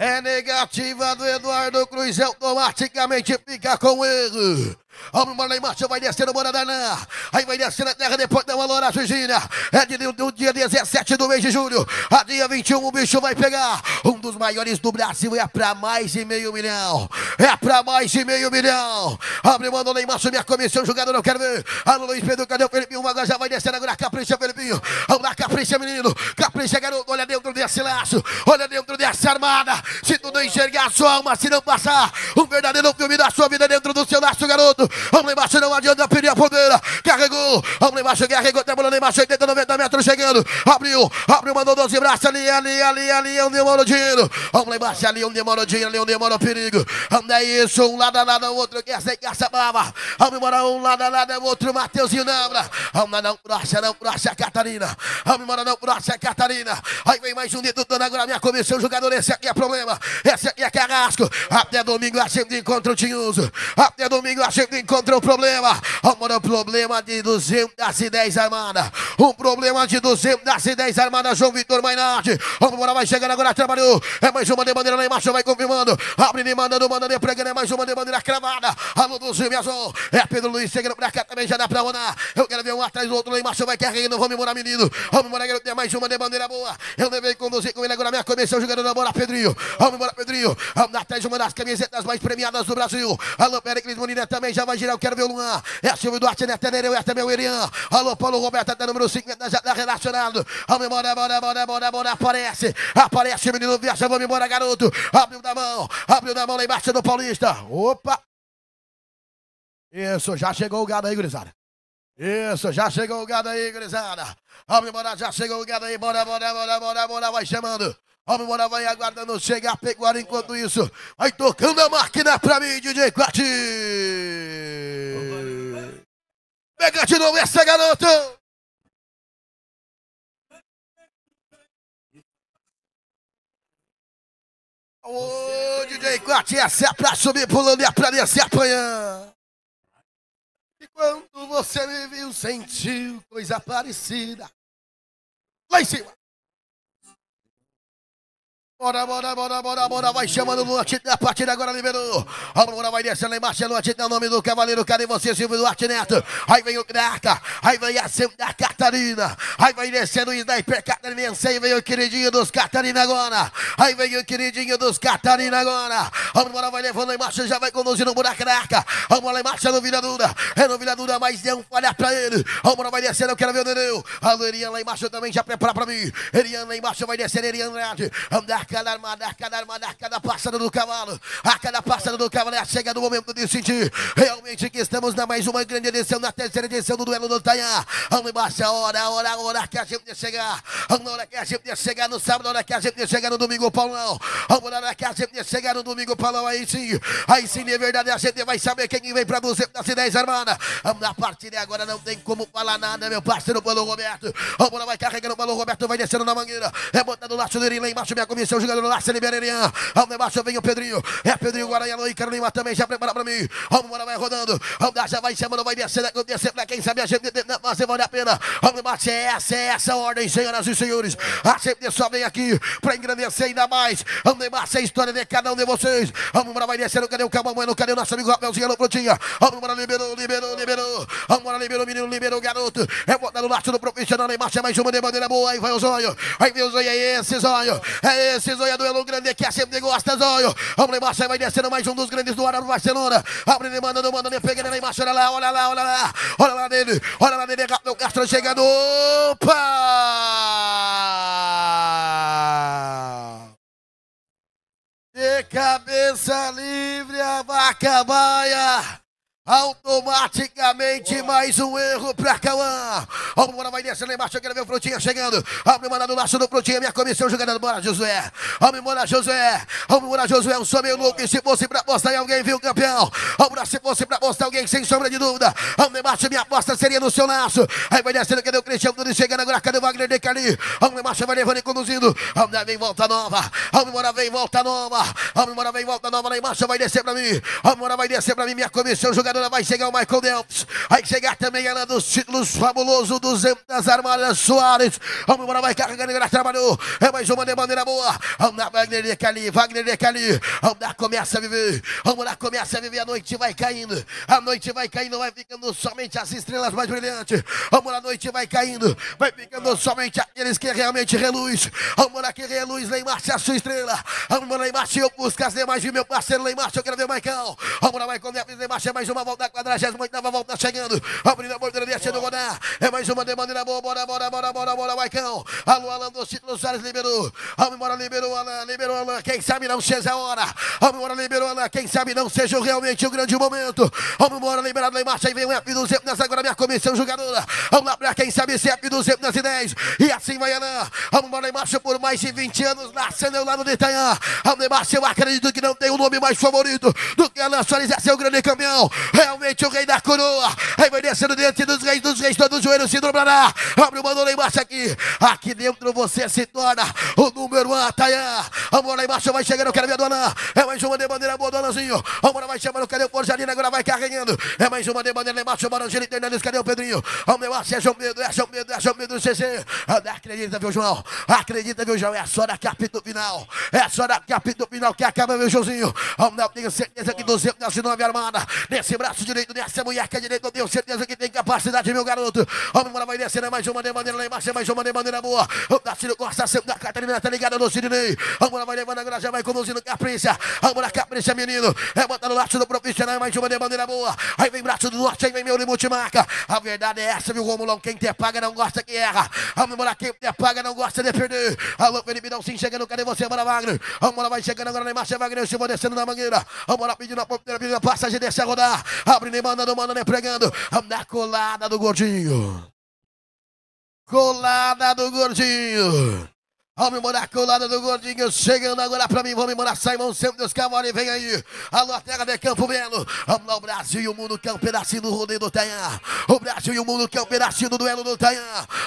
É negativa do Eduardo Cruz, automaticamente fica com ele mão do Neymar, você vai descendo, bora danar. Aí vai descendo a terra depois da Valora Virgínia. É de, do, do dia 17 do mês de julho. A dia 21 o bicho vai pegar. Um dos maiores do Brasil é pra mais de meio milhão. É pra mais de meio milhão. Abre do Neymar, embaixo, minha comissão jogada, não quero ver. Alô Luiz Pedro, cadê o Felipinho? Agora já vai descendo agora, capricha Felipinho. Vamos lá, capricha menino. Capricha garoto, olha dentro desse laço. Olha dentro dessa armada. Se tu não enxergar a sua alma, se não passar um verdadeiro filme da sua vida dentro do seu laço, garoto. Vamos lá embaixo, não adianta pedir a bandeira. Carregou, vamos lá embaixo, carregou, trabalhando embaixo, 80, 90 metros chegando. Abriu, abriu, mandou 12 braços ali, ali, ali, ali, onde demora o dinheiro. Vamos lá embaixo, ali, onde demora o dinheiro, ali, onde demora o perigo. Vamos é isso, um lado a lado, o outro quer sem caça brava. Vamos embora, um lado a lado, o outro, Mateuzinho Nambra. Vamos lá, não, proxa, não, proxa, Catarina. Vamos embora, não, proxa, Catarina. Aí vem mais um dedo dando agora minha comissão, jogador, esse aqui é problema. Esse aqui é carrasco. Até domingo, a gente encontra o Tinhoso. Até domingo, a gente encontra o problema. Amor, é um problema de 210 armada. Um problema de 210 armada, João Vitor Mainardi. Vamos vai chegando agora, trabalhou. É mais uma de bandeira lá embaixo, vai confirmando. Abre e mandando, manda e pregando. É mais uma de bandeira cravada. Alô do Zilvio Azul. É Pedro Luiz chegando pra cá também, já dá pra honrar, Eu quero ver um atrás do outro lá embaixo, vai carregando. É Vamos embora, menino. Vamos embora, garoto. É mais uma de bandeira boa. Eu levei conduzir com ele agora, minha comissão jogando na bola, Pedrinho. Vamos embora, Pedrinho. Vamos atrás de uma das camisetas mais premiadas do Brasil. Alô, Pericles Molina também já vai geral, eu quero ver o Luan. É Silvio Duarte, né? Tenereu, é meu Irian. Alô, Paulo Roberto, até número 50, já tá relacionado. Vamos embora, bora, bora, bora, bora, aparece. Aparece, menino Versa, vamos embora, garoto. Abriu da mão, abriu da mão lá embaixo do Paulista. Opa! Isso, já chegou o gado aí, gurizada. Isso, já chegou o gado aí, gurizada. Vamos embora, já chegou o gado aí. Bora, bora, bora, bora, bora, vai chamando. Homem Moravai aguardando chegar pegou enquanto isso. Vai tocando a máquina pra mim, DJ Quati. Pega de novo essa garota. Ô, DJ Quati, essa é pra subir pulando e é pra descer apanhando. E quando você me viu, sentiu coisa parecida. Lá em cima. Bora, bora, bora, bora, bora, vai chamando o Duarte da partida agora, liberou. Bora, vai descendo em marcha, Duarte é o nome do cavaleiro, cara, você, Silvio Duarte Neto. Aí vem o Grata, aí vem a da Catarina, aí vai descendo o Sniper Catarinense, aí vem o queridinho dos Catarina agora, aí vem o queridinho dos Catarina agora. Bora, vai levando em marcha, já vai conduzindo o buraco da Vamos lá em marcha no Vila Dura, é no Vila Dura, mas deu um falha pra ele. Bora, vai descendo, eu quero ver o Nereu. A Eriana lá em marcha também já prepara pra mim. Eriana lá em marcha vai descendo, Eriana Andrade. Andar cada armada, cada armada, cada passada do cavalo, a cada passada do cavalo é a chega do momento de sentir realmente que estamos na mais uma grande edição, na terceira edição do Duelo do Tanha. Vamos embaixo, a hora, a hora, a hora que a gente ia chegar, a hora que a gente ia chegar no sábado, a hora que a gente ia chegar no domingo, Paulão, a hora que a gente ia chegar no domingo, Paulão, aí sim, aí sim, de é verdade, a gente vai saber quem vem pra 210, armada. Na partida agora não tem como falar nada, meu parceiro, Paulo Roberto. Vamos lá, vai carregando o Paulo Roberto, vai descendo na mangueira, é botando o laço dele lá embaixo, minha comissão o jogador Larsen Liberarian. Ao debaixo vem o Pedrinho. É Pedrinho Guaranhão e Carolina também. Já prepara para mim. Vamos embora, vai rodando. Vamos dar, já vai chamando, vai descendo. É Descer pra é quem sabe a gente. Mas vale a pena. Vamos embaixo, é essa, é essa a ordem, senhoras e senhores. A CPD só vem aqui para engrandecer ainda mais. Vamos embora, é a história de cada um de vocês. Vamos embora, vai descendo. Cadê o Calma não Cadê o nosso amigo Rafaelzinho? no Prontinha. Vamos embora, liberou, liberou, liberou. Vamos embora, liberou, menino, liberou, garoto. É botar no laço do profissional. Embaixo é mais uma de bandeira boa. Aí vai o zóio. Aí vem o zóio. É esse zóio. É esse esse zoiador do elo grande que a sempre gosta, zóio. Vamos lá embaixo, vai descendo mais um dos grandes do Arara do Barcelona. Abre ele, manda, não manda, nem pega, lá embaixo. Olha lá, olha lá, olha lá. Olha lá nele, olha lá nele, O Castro chegando. Opa! De cabeça livre, a vaca baia. Automaticamente mais um erro pra Cauã. Vamos embora, vai descendo lá embaixo. Eu quero ver o Frutinha chegando. Vamos embora do laço do Frutinha. Minha comissão do Bora, Josué. Vamos embora, Josué. Vamos embora, Josué. Eu sou meu louco. E se fosse pra apostar em alguém, viu, campeão? Vamos embora, se fosse pra apostar alguém, sem sombra de dúvida. Vamos embaixo, minha aposta seria no seu laço. Aí vai descendo, cadê o Cristiano Nunes chegando agora? Cadê o Wagner de Cali? Vamos embaixo, vai levando e conduzindo. Vamos embora, vem volta nova. Vamos embora, vem volta nova. Vamos embora, vem volta nova. Lá embaixo vai descer pra mim. Vamos embora, vai descer pra mim. Minha comissão jogada quadra vai chegar o Michael Delps. Vai chegar também ela dos títulos fabulosos dos das Armadas Soares. Vamos embora, vai carregando, ela trabalhou. É mais uma de bandeira boa. Vamos lá, Wagner Decali, Wagner Cali, Vamos lá, começa a viver. Vamos lá, começa a viver. A noite vai caindo. A noite vai caindo, vai ficando somente as estrelas mais brilhantes. Vamos lá, a noite vai caindo. Vai ficando somente aqueles que realmente reluz. Vamos lá, que reluz, Neymar, se a sua estrela. Vamos lá, Neymar, se eu busco as demais de meu parceiro Neymar, eu quero ver o Michael. Vamos lá, Michael, Neymar, é mais uma voltar, 48 vai voltar tá chegando. A primeira de descendo do Godá. É mais uma demanda bandeira né? boa, bora, bora, bora, bora, bora, Maicão. Alô, Alan do Cito Soares liberou. Vamos embora, liberou, Alan, liberou, Alan. Quem sabe não seja a hora. Vamos embora, liberou, Alan. Quem sabe não seja realmente o grande momento. Vamos embora, liberado lá em marcha. Aí vem o F200 nessa agora, minha comissão jogadora. Vamos lá pra quem sabe se F200 nas 10. E assim vai, Alan. Vamos embora em marcha por mais de 20 anos. Nascendo lá no de Itanhã. Vamos em marcha, eu acredito que não tem um nome mais favorito do que Alan Soares. é o grande campeão realmente o rei da coroa, envelhecendo diante dos reis dos reis, todos os joelhos se dobrará, abre o mano lá embaixo aqui, aqui dentro você se torna o número um, Ataiá, amor lá embaixo vai chegando, eu quero ver a dona, é mais uma de bandeira boa, donazinho, amor vai chamando, cadê o Forjalina, agora vai carregando, é mais uma de bandeira lá embaixo, o Barangelo Fernandes, cadê o Pedrinho, ao meu aço, é o Pedro, é o medo, é medo, Pedro, medo, acredita viu João, acredita viu João, é só na capítulo final, é só na capítulo final que acaba meu Joãozinho, eu tenho certeza que 209 armada, nesse braço direito dessa mulher que é direito, eu tenho certeza que tem capacidade, meu garoto. Vamos embora, vai descendo, é mais uma de maneira lá embaixo, é mais uma de maneira boa. O Garcino Costa, da Catarina, tá, tá ligado no Sidney Vamos embora, vai levando agora, já vai conduzindo capricha. Vamos embora, capricha, menino. é Levanta no laço do profissional, é mais uma de maneira boa. Aí vem braço do norte, aí vem meu de multimarca. A verdade é essa, viu, Romulão? Quem te paga não gosta que erra. Vamos embora, quem te paga não gosta de perder. Alô, Felipe, não se enxergando, cadê você, Bora Wagner? Vamos embora, vai chegando agora na marcha, Wagner, Silva descendo na mangueira. Vamos embora, pedindo a porteira, pedindo a passagem, desce a rodar. Abre nem mandando, manda nem pregando. Na colada do gordinho. Colada do gordinho. Vamos o lado do gordinho, chegando agora pra mim. Vamos morar, Saimão, sempre dos cavalos, vem aí. Alô, terra de Campo Belo. Vamos lá, o Brasil e o mundo, que é um pedacinho do rolê do Tanhã. O Brasil e o mundo, que é um pedacinho do duelo do Tanhã.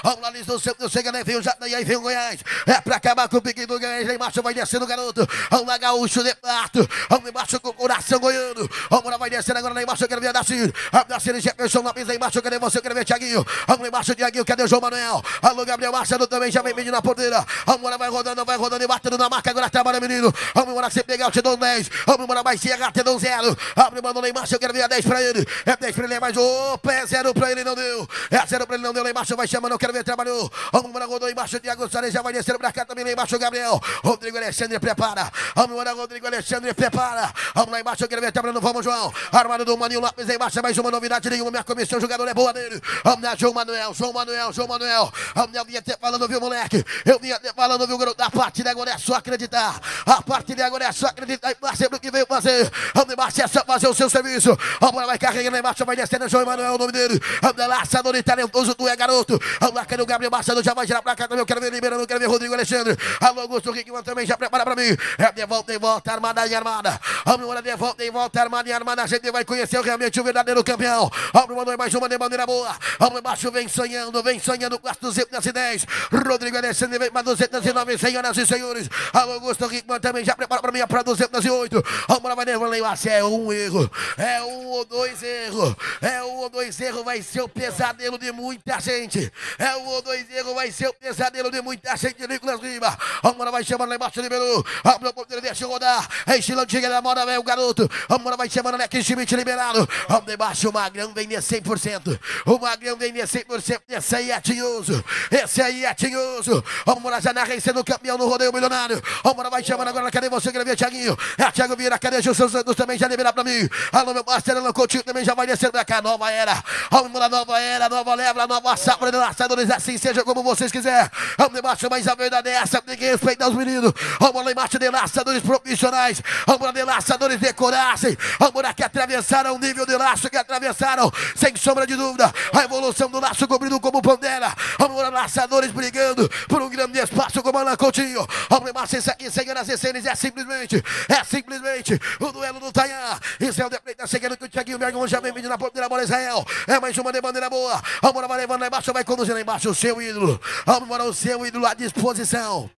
Vamos lá, eles não sempre chegando, né, aí vem o Jatã, e vem o Goiás. É pra acabar com o pique do Goiás, lá né, embaixo vai descendo o garoto. Vamos lá, Gaúcho de Pato. Vamos embaixo com o coração goiano. Vamos lá, vai descendo agora lá né, embaixo, eu quero ver a Dacir. A Dacir e Jefferson Lopes, lá embaixo, eu quero ver você, eu quero ver Tiaguinho. Vamos lá embaixo, Tiaguinho, cadê o João Manuel? Alô, Gabriel Marcelo também já vem pedindo na porteira. Vamos Agora vai rodando, vai rodando e batendo na marca. Agora trabalha, menino. Vamos embora, você pegar, eu te dou 10. Vamos embora, mais chegar, te dou 0. Abre, mano, lá embaixo, eu quero ver a 10 pra ele. É 10 pra ele, é mais. Opa, é 0 pra ele, não deu. É 0 pra ele, não deu. Lá embaixo, vai chamando, eu quero ver, trabalhou. Vamos embora, rodou embaixo, o Diago Soares já vai descendo pra cá também. Lá embaixo, o Gabriel. Rodrigo Alexandre, prepara. Vamos embora, Rodrigo Alexandre, prepara. Vamos lá embaixo, eu quero ver, trabalhando. Vamos, João. Armado do Maninho Lopes, aí embaixo, mais uma novidade nenhuma. Minha comissão, jogador é boa dele. Vamos lá, João Manuel, João Manuel, João Manuel. Vamos lá, eu vinha até falando, viu, moleque? Eu vinha até falando falando, viu, garoto? A partir de agora é só acreditar. A partir de agora é só acreditar. E parceiro que veio fazer. Andemar, é só fazer o seu serviço. A bola vai carregando em marcha, vai descendo. João Emanuel é o nome dele. Anda laçador e talentoso, tu é garoto. Marcando o Gabriel Marçador, já vai girar pra cá também. Eu quero ver liberando, quero ver Rodrigo Alexandre. Alô, Augusto Rickman também já prepara pra mim. É de volta, e volta, armada e armada. Vamos embora, de volta, e volta, armada e armada. A gente vai conhecer realmente o verdadeiro campeão. Vamos mandou mais uma de bandeira boa. Vamos embaixo, vem sonhando, vem sonhando. 210. Rodrigo Alexandre vem pra 210. 209, senhoras e senhores. Alô, Augusto Rickman também já prepara para mim para 208. Vamos lá, vai Vanderlei ah, se É um erro. É um ou dois erros. É um ou dois erros. Vai ser o pesadelo de muita gente. É um ou dois erros. Vai ser o pesadelo de muita gente. Nicolas Lima. Vamos lá, vai chamando lá embaixo de Belu. Abre o ponteiro, deixa rodar. É Estilão, chega é da moda, velho, é garoto. Vamos lá, vai chamando lá né, que Schmidt liberado. Vamos debaixo. O Magrão vem de 100%. O Magrão vem de 100%. Esse aí é tinhoso. Esse aí é tinhoso. Vamos lá, janela. Tá na Reis sendo campeão no rodeio milionário. Vambora, vai chamando agora. Cadê você, Grevia, Thiaguinho? É, Thiago Vira, cadê Jesus Santos também? Já liberar pra mim. Alô, meu parceiro, Alô Coutinho também já vai descendo pra cá. Nova era. Vamos lá, nova era, nova leva, nova safra de lançadores. Assim seja como vocês quiserem. Vamos embaixo, mais a verdade é essa. Ninguém respeita os meninos. Vamos lá embaixo de laçadores profissionais. Vamos lá de laçadores decorassem. Vamos lá que atravessaram o nível de laço que atravessaram. Sem sombra de dúvida. A evolução do laço cobrindo como bandera. Vamos lá, laçadores brigando por um grande espaço. Márcio Gomalan Coutinho. O Primácio, isso aqui, é simplesmente, é simplesmente o duelo do Tainá. Isso é o defeito, seguindo que o Thiaguinho Bergamo já vem vindo na da bola, Israel. É mais uma de bandeira é boa. Vamos, vai levando lá embaixo, vai conduzindo lá embaixo o seu ídolo. Vamos, o seu ídolo à disposição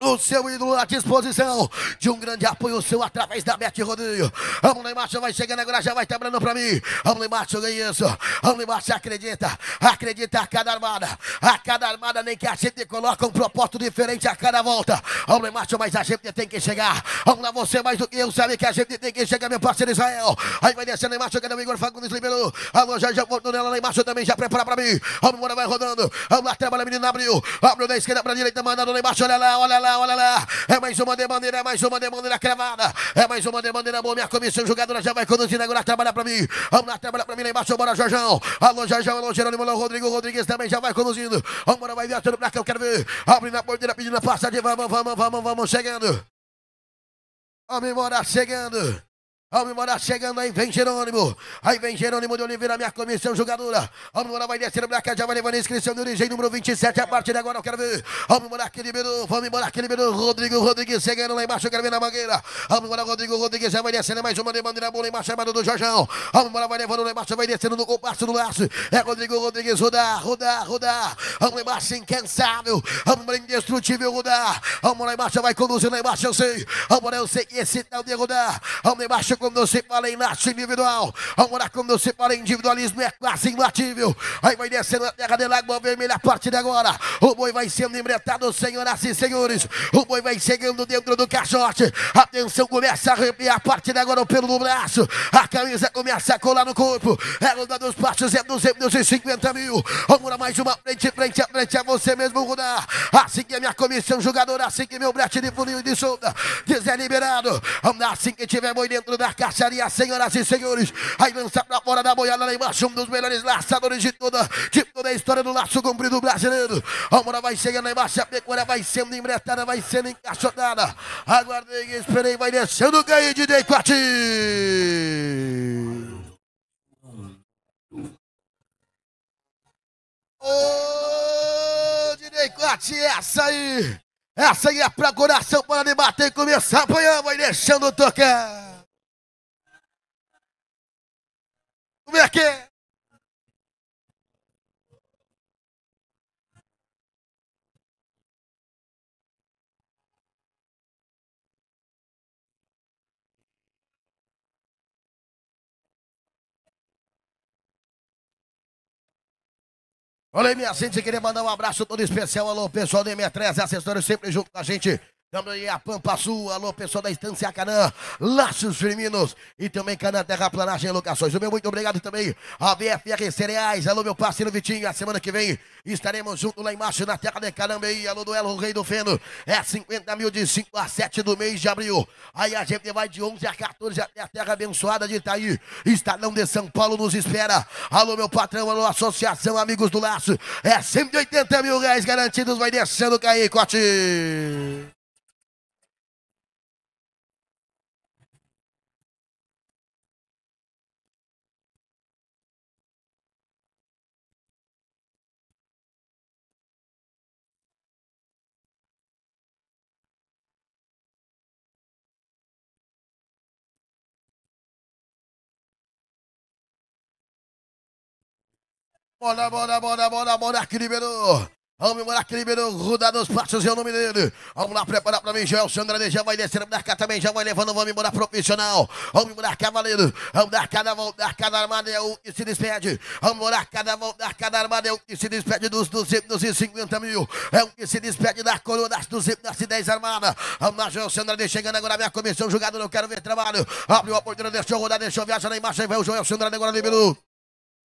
o seu ídolo à disposição de um grande apoio seu através da Bete Rodrigo. Vamos lá, Márcio, vai chegando agora, já vai trabalhando pra mim. Vamos lá, Márcio, ganha isso. Vamos lá, Márcio, acredita. Acredita a cada armada. A cada armada, nem que a gente coloca um propósito diferente a cada volta. Vamos lá, Márcio, mas a gente tem que chegar. Vamos lá, você mais do que eu sabe que a gente tem que chegar, meu parceiro Israel. Aí vai descendo, lá, Márcio, que o Igor Fagundes liberou. Alô, já, já voltou nela, lá, embaixo também já prepara pra mim. Vamos embora, vai rodando. Vamos lá, trabalha, menina, abriu. Abriu da esquerda pra direita, mandando lá, embaixo, olha lá, olha lá lá, olha lá. É mais uma de bandeira, é mais uma de bandeira cravada. É mais uma de bandeira boa. Minha comissão jogadora já vai conduzindo agora. Trabalhar pra mim. Vamos lá, trabalhar pra mim lá embaixo. Bora, Jorjão. Alô, Jorjão, alô, Jerônimo, alô, Rodrigo Rodrigues também já vai conduzindo. Vamos, vai viajando pra cá. Eu quero ver. Abre na bandeira, pedindo a passagem. Vamos, vamos, vamos, vamos, chegando. Vamos embora, chegando. Vamos embora, chegando aí, vem Jerônimo. Aí vem Jerônimo de Oliveira, minha comissão jogadora. Vamos embora, vai descer o Braca, já vai levando a inscrição de origem número 27. A partir de agora eu quero ver. Vamos embora, aqui liberou. Vamos embora, aqui liberou. Rodrigo, Rodrigues chegando lá embaixo, eu quero ver na mangueira. Vamos embora, Rodrigo, Rodrigues já vai descendo mais uma de bandeira boa lá embaixo, chamada é do Jorjão. Vamos embora, vai levando lá embaixo, vai descendo no compasso do laço. É Rodrigo, Rodrigues, rodar, rodar, rodar. Vamos lá embaixo, incansável. Vamos embora, indestrutível, rodar. Vamos lá embaixo, vai conduzindo lá embaixo, eu sei. Vamos lá, eu sei que esse tal de rodar. Vamos embaixo, quando você fala em laço individual. Vamos lá quando você fala em individualismo é quase imbatível. Aí vai descendo a terra de Lagoa Vermelha a partir de agora. O boi vai sendo embretado, senhoras e senhores. O boi vai chegando dentro do caixote. A tensão começa a arrepiar a partir de agora o pelo do braço. A camisa começa a colar no corpo. É dá dos passos é 250 mil. Vamos mais uma frente, frente a frente a você mesmo rodar. Assim que a minha comissão jogadora, assim que meu brete de funil e de solda. Dizer liberado. Assim que tiver boi dentro da na caixaria, senhoras e senhores. Aí lança pra fora da boiada lá embaixo, um dos melhores laçadores de toda, de toda a história do laço comprido brasileiro. A mora vai chegando lá embaixo, a pecuária vai sendo embretada, vai sendo encaixotada. Aguardei, esperei, vai descendo, ganhei de Dei Ô, Direcote, essa aí! Essa aí é pra coração, para debater e começar a apanhar, vai deixando tocar! Como é que Olha aí, minha gente, queria mandar um abraço todo especial. Alô, pessoal do M3, assessores sempre junto com a gente. Também a Pampa Sul, alô pessoal da Estância Canã, Laços Firminos e também Canã Terra Planagem Locações. O meu muito obrigado também a VFR Cereais, alô meu parceiro Vitinho, a semana que vem estaremos junto lá embaixo na Terra de Carambeí, alô duelo Rei do Feno, é 50 mil de 5 a 7 do mês de abril. Aí a gente vai de 11 a 14 até a Terra Abençoada de Itaí, Estadão de São Paulo nos espera. Alô meu patrão, alô Associação Amigos do Laço, é 180 mil reais garantidos, vai descendo Caí Cote. Bora, bora, bora, bora, bora, Cribeiro! Vamos embora, Cribeiro, rodar nos passos é o nome dele. Vamos lá, preparar pra mim, Joel Sandra. já vai descendo, cá também, já vai levando, vamos embora, profissional. Vamos embora, cavaleiro, vamos dar cada volta, dar cada armada, é um que se despede. Vamos embora, cada volta, dar cada armada, é um que se despede dos 250 mil. É um que se despede da coroa das 210 armadas. Vamos lá, Joel Sandra. chegando agora, minha comissão jogada, não quero ver trabalho. Abriu a porteira, deixou rodar, deixou viajar lá embaixo, aí vai o Joel Sandra agora liberou.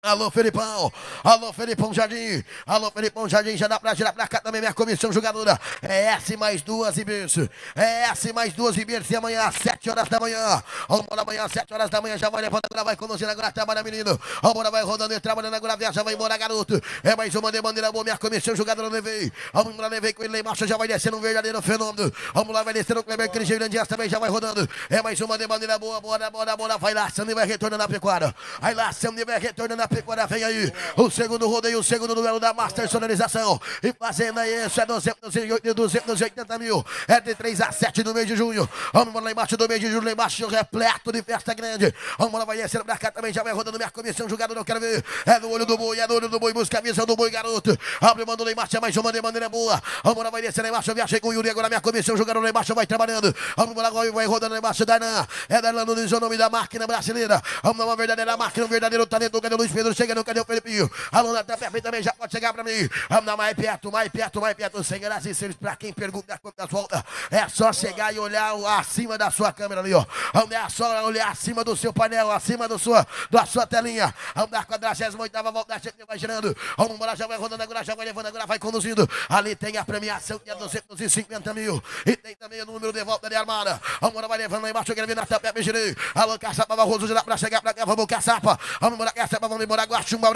Alô, Felipão. Alô, Felipão Jardim. Alô, Felipão Jardim. Já dá pra girar pra cá também minha comissão jogadora. É S mais duas e berço. É S mais duas e berço. E amanhã, às 7 horas da manhã. Vambora amanhã, às 7 horas da manhã. Já vai levando agora, vai conduzindo agora. Trabalha, menino. Vambora, vai rodando e trabalhando agora. Viaja, vai embora, garoto. É mais uma de bandeira boa. Minha comissão jogadora levei. Vamos embora, levei com ele lá Já vai descendo um verdadeiro fenômeno. Vamos lá, vai descendo o Cleber Cris Dias também. Já vai rodando. É mais uma de bandeira boa. Bora, bora, bora. Vai lá, não vai retornando na pecuária. Vai lá, Sandy vai retornando na pecuária agora vem aí. O segundo rodeio, o segundo duelo da Master Sonorização. E fazendo isso, é 280 mil. É de 3 a 7 no mês de junho. Vamos lá embaixo do mês de junho, lá embaixo, repleto de festa grande. Vamos lá, vai descendo pra cá também, já vai rodando minha comissão, jogador não quero ver. É no olho do boi, é no olho do boi, busca a visão do boi, garoto. Abre, mandou lá embaixo, é mais uma de maneira boa. Vamos lá, vai descendo lá embaixo, viajei com o Yuri, agora minha comissão, jogador lá embaixo, vai trabalhando. Vamos lá, vai, vai rodando lá embaixo, Dainan. É Dainan, não diz o nome da máquina brasileira. Vamos lá, uma verdadeira máquina, um verdadeiro talento, o Luiz Pedro chegando, cadê o Felipinho? Alô, Natan, tá perto também, já pode chegar para mim. Vamos mais perto, mais perto, mais perto. Sem graça e seres, para quem pergunta as contas volta, é só chegar e olhar acima da sua câmera ali, ó. Vamos é só olhar acima do seu painel, acima do sua, da sua telinha. Vamos dar 48 volta, vai girando. Vamos embora, já vai rodando agora, já vai levando agora, vai conduzindo. Ali tem a premiação que é 250 mil. E tem também o número de volta de armada. Vamos embora, vai levando lá embaixo, eu quero vir na tampa, me girei. Alô, caçapa, vai rodando lá para chegar para cá, vamos caçapa. Vamos embora, caçapa, vamos em Moraguá, Chumba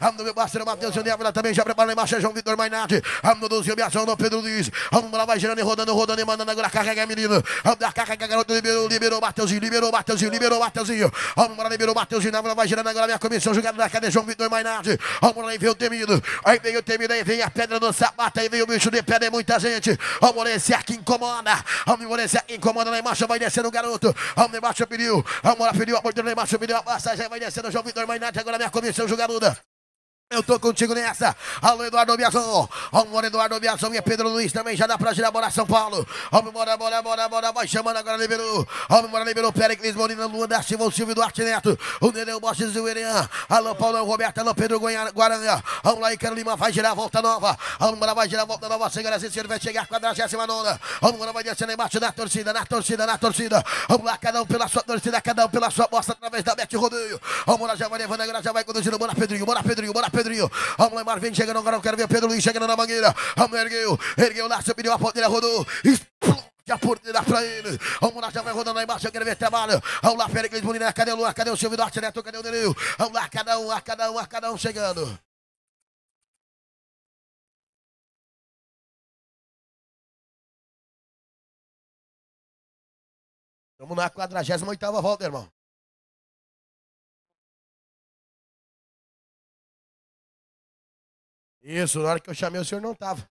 Amo meu parceiro Matheus e o também já prepara em é João Vitor Mainardi. Amo do Zio Biazão, do Pedro Luiz. Amo lá, vai girando e rodando, rodando e mandando agora carrega a menina. Amo da carrega, garoto, liberou, liberou, Matheusinho, liberou, Matheusinho, liberou, Matheusinho. Amo lá, liberou, Matheusinho, na vai girando agora minha comissão, jogada na cadeia, João Vitor Mainardi. Amo lá, vem o temido. Aí vem o temido, aí vem a pedra do sapato, aí vem o bicho de pedra, é muita gente. Amo esse aqui incomoda. Amo esse aqui incomoda, lá embaixo vai descendo o garoto. Amo embaixo pediu, amo lá pediu, a porteira lá embaixo pediu a passagem, vai descendo, João Vitor Mainardi, agora minha começou a jogar bola. Eu tô contigo nessa. Alô, Eduardo Biazão. Vamos, Eduardo Biazão. E Pedro Luiz também. Já dá pra girar, bora São Paulo. Vamos, bora, bora, bora, bora. Vai chamando agora, liberou. Vamos, bora, liberou. Pericles, Molina, Lua, da Silva, o Silvio Duarte Neto. O Neneu Borges e o Erean. Alô, Paulão, Roberto. Alô, Pedro Guaranga. Vamos lá, Icaro Lima. Vai girar, volta nova. Vamos, bora, vai girar, volta nova. Senhoras e senhores, vai chegar a 49. Vamos, bora, vai descendo embaixo na torcida, na torcida, na torcida. Vamos lá, cada um pela sua torcida, cada um pela sua bosta, através da Bete Rodeio. Vamos lá, já vai levando agora, já vai conduzindo. Bora, Pedrinho, bora, Pedrinho, bora, Pedrinho. Pedrinho. Vamos lá, Marvin chegando agora. Eu quero ver Pedro Luiz chegando na mangueira. Vamos, ergueu. Ergueu lá, subiu a ponteira, rodou. Explodiu a porteira pra ele. Vamos lá, já vai rodando lá embaixo. Eu quero ver trabalho. Vamos lá, Pericles Molina. Cadê o Luar? Cadê o Silvio Duarte Neto? Cadê o Deleu? Vamos lá, cada um, cada um, cada um chegando. Estamos na 48 volta, irmão. Isso, na hora que eu chamei o senhor não estava.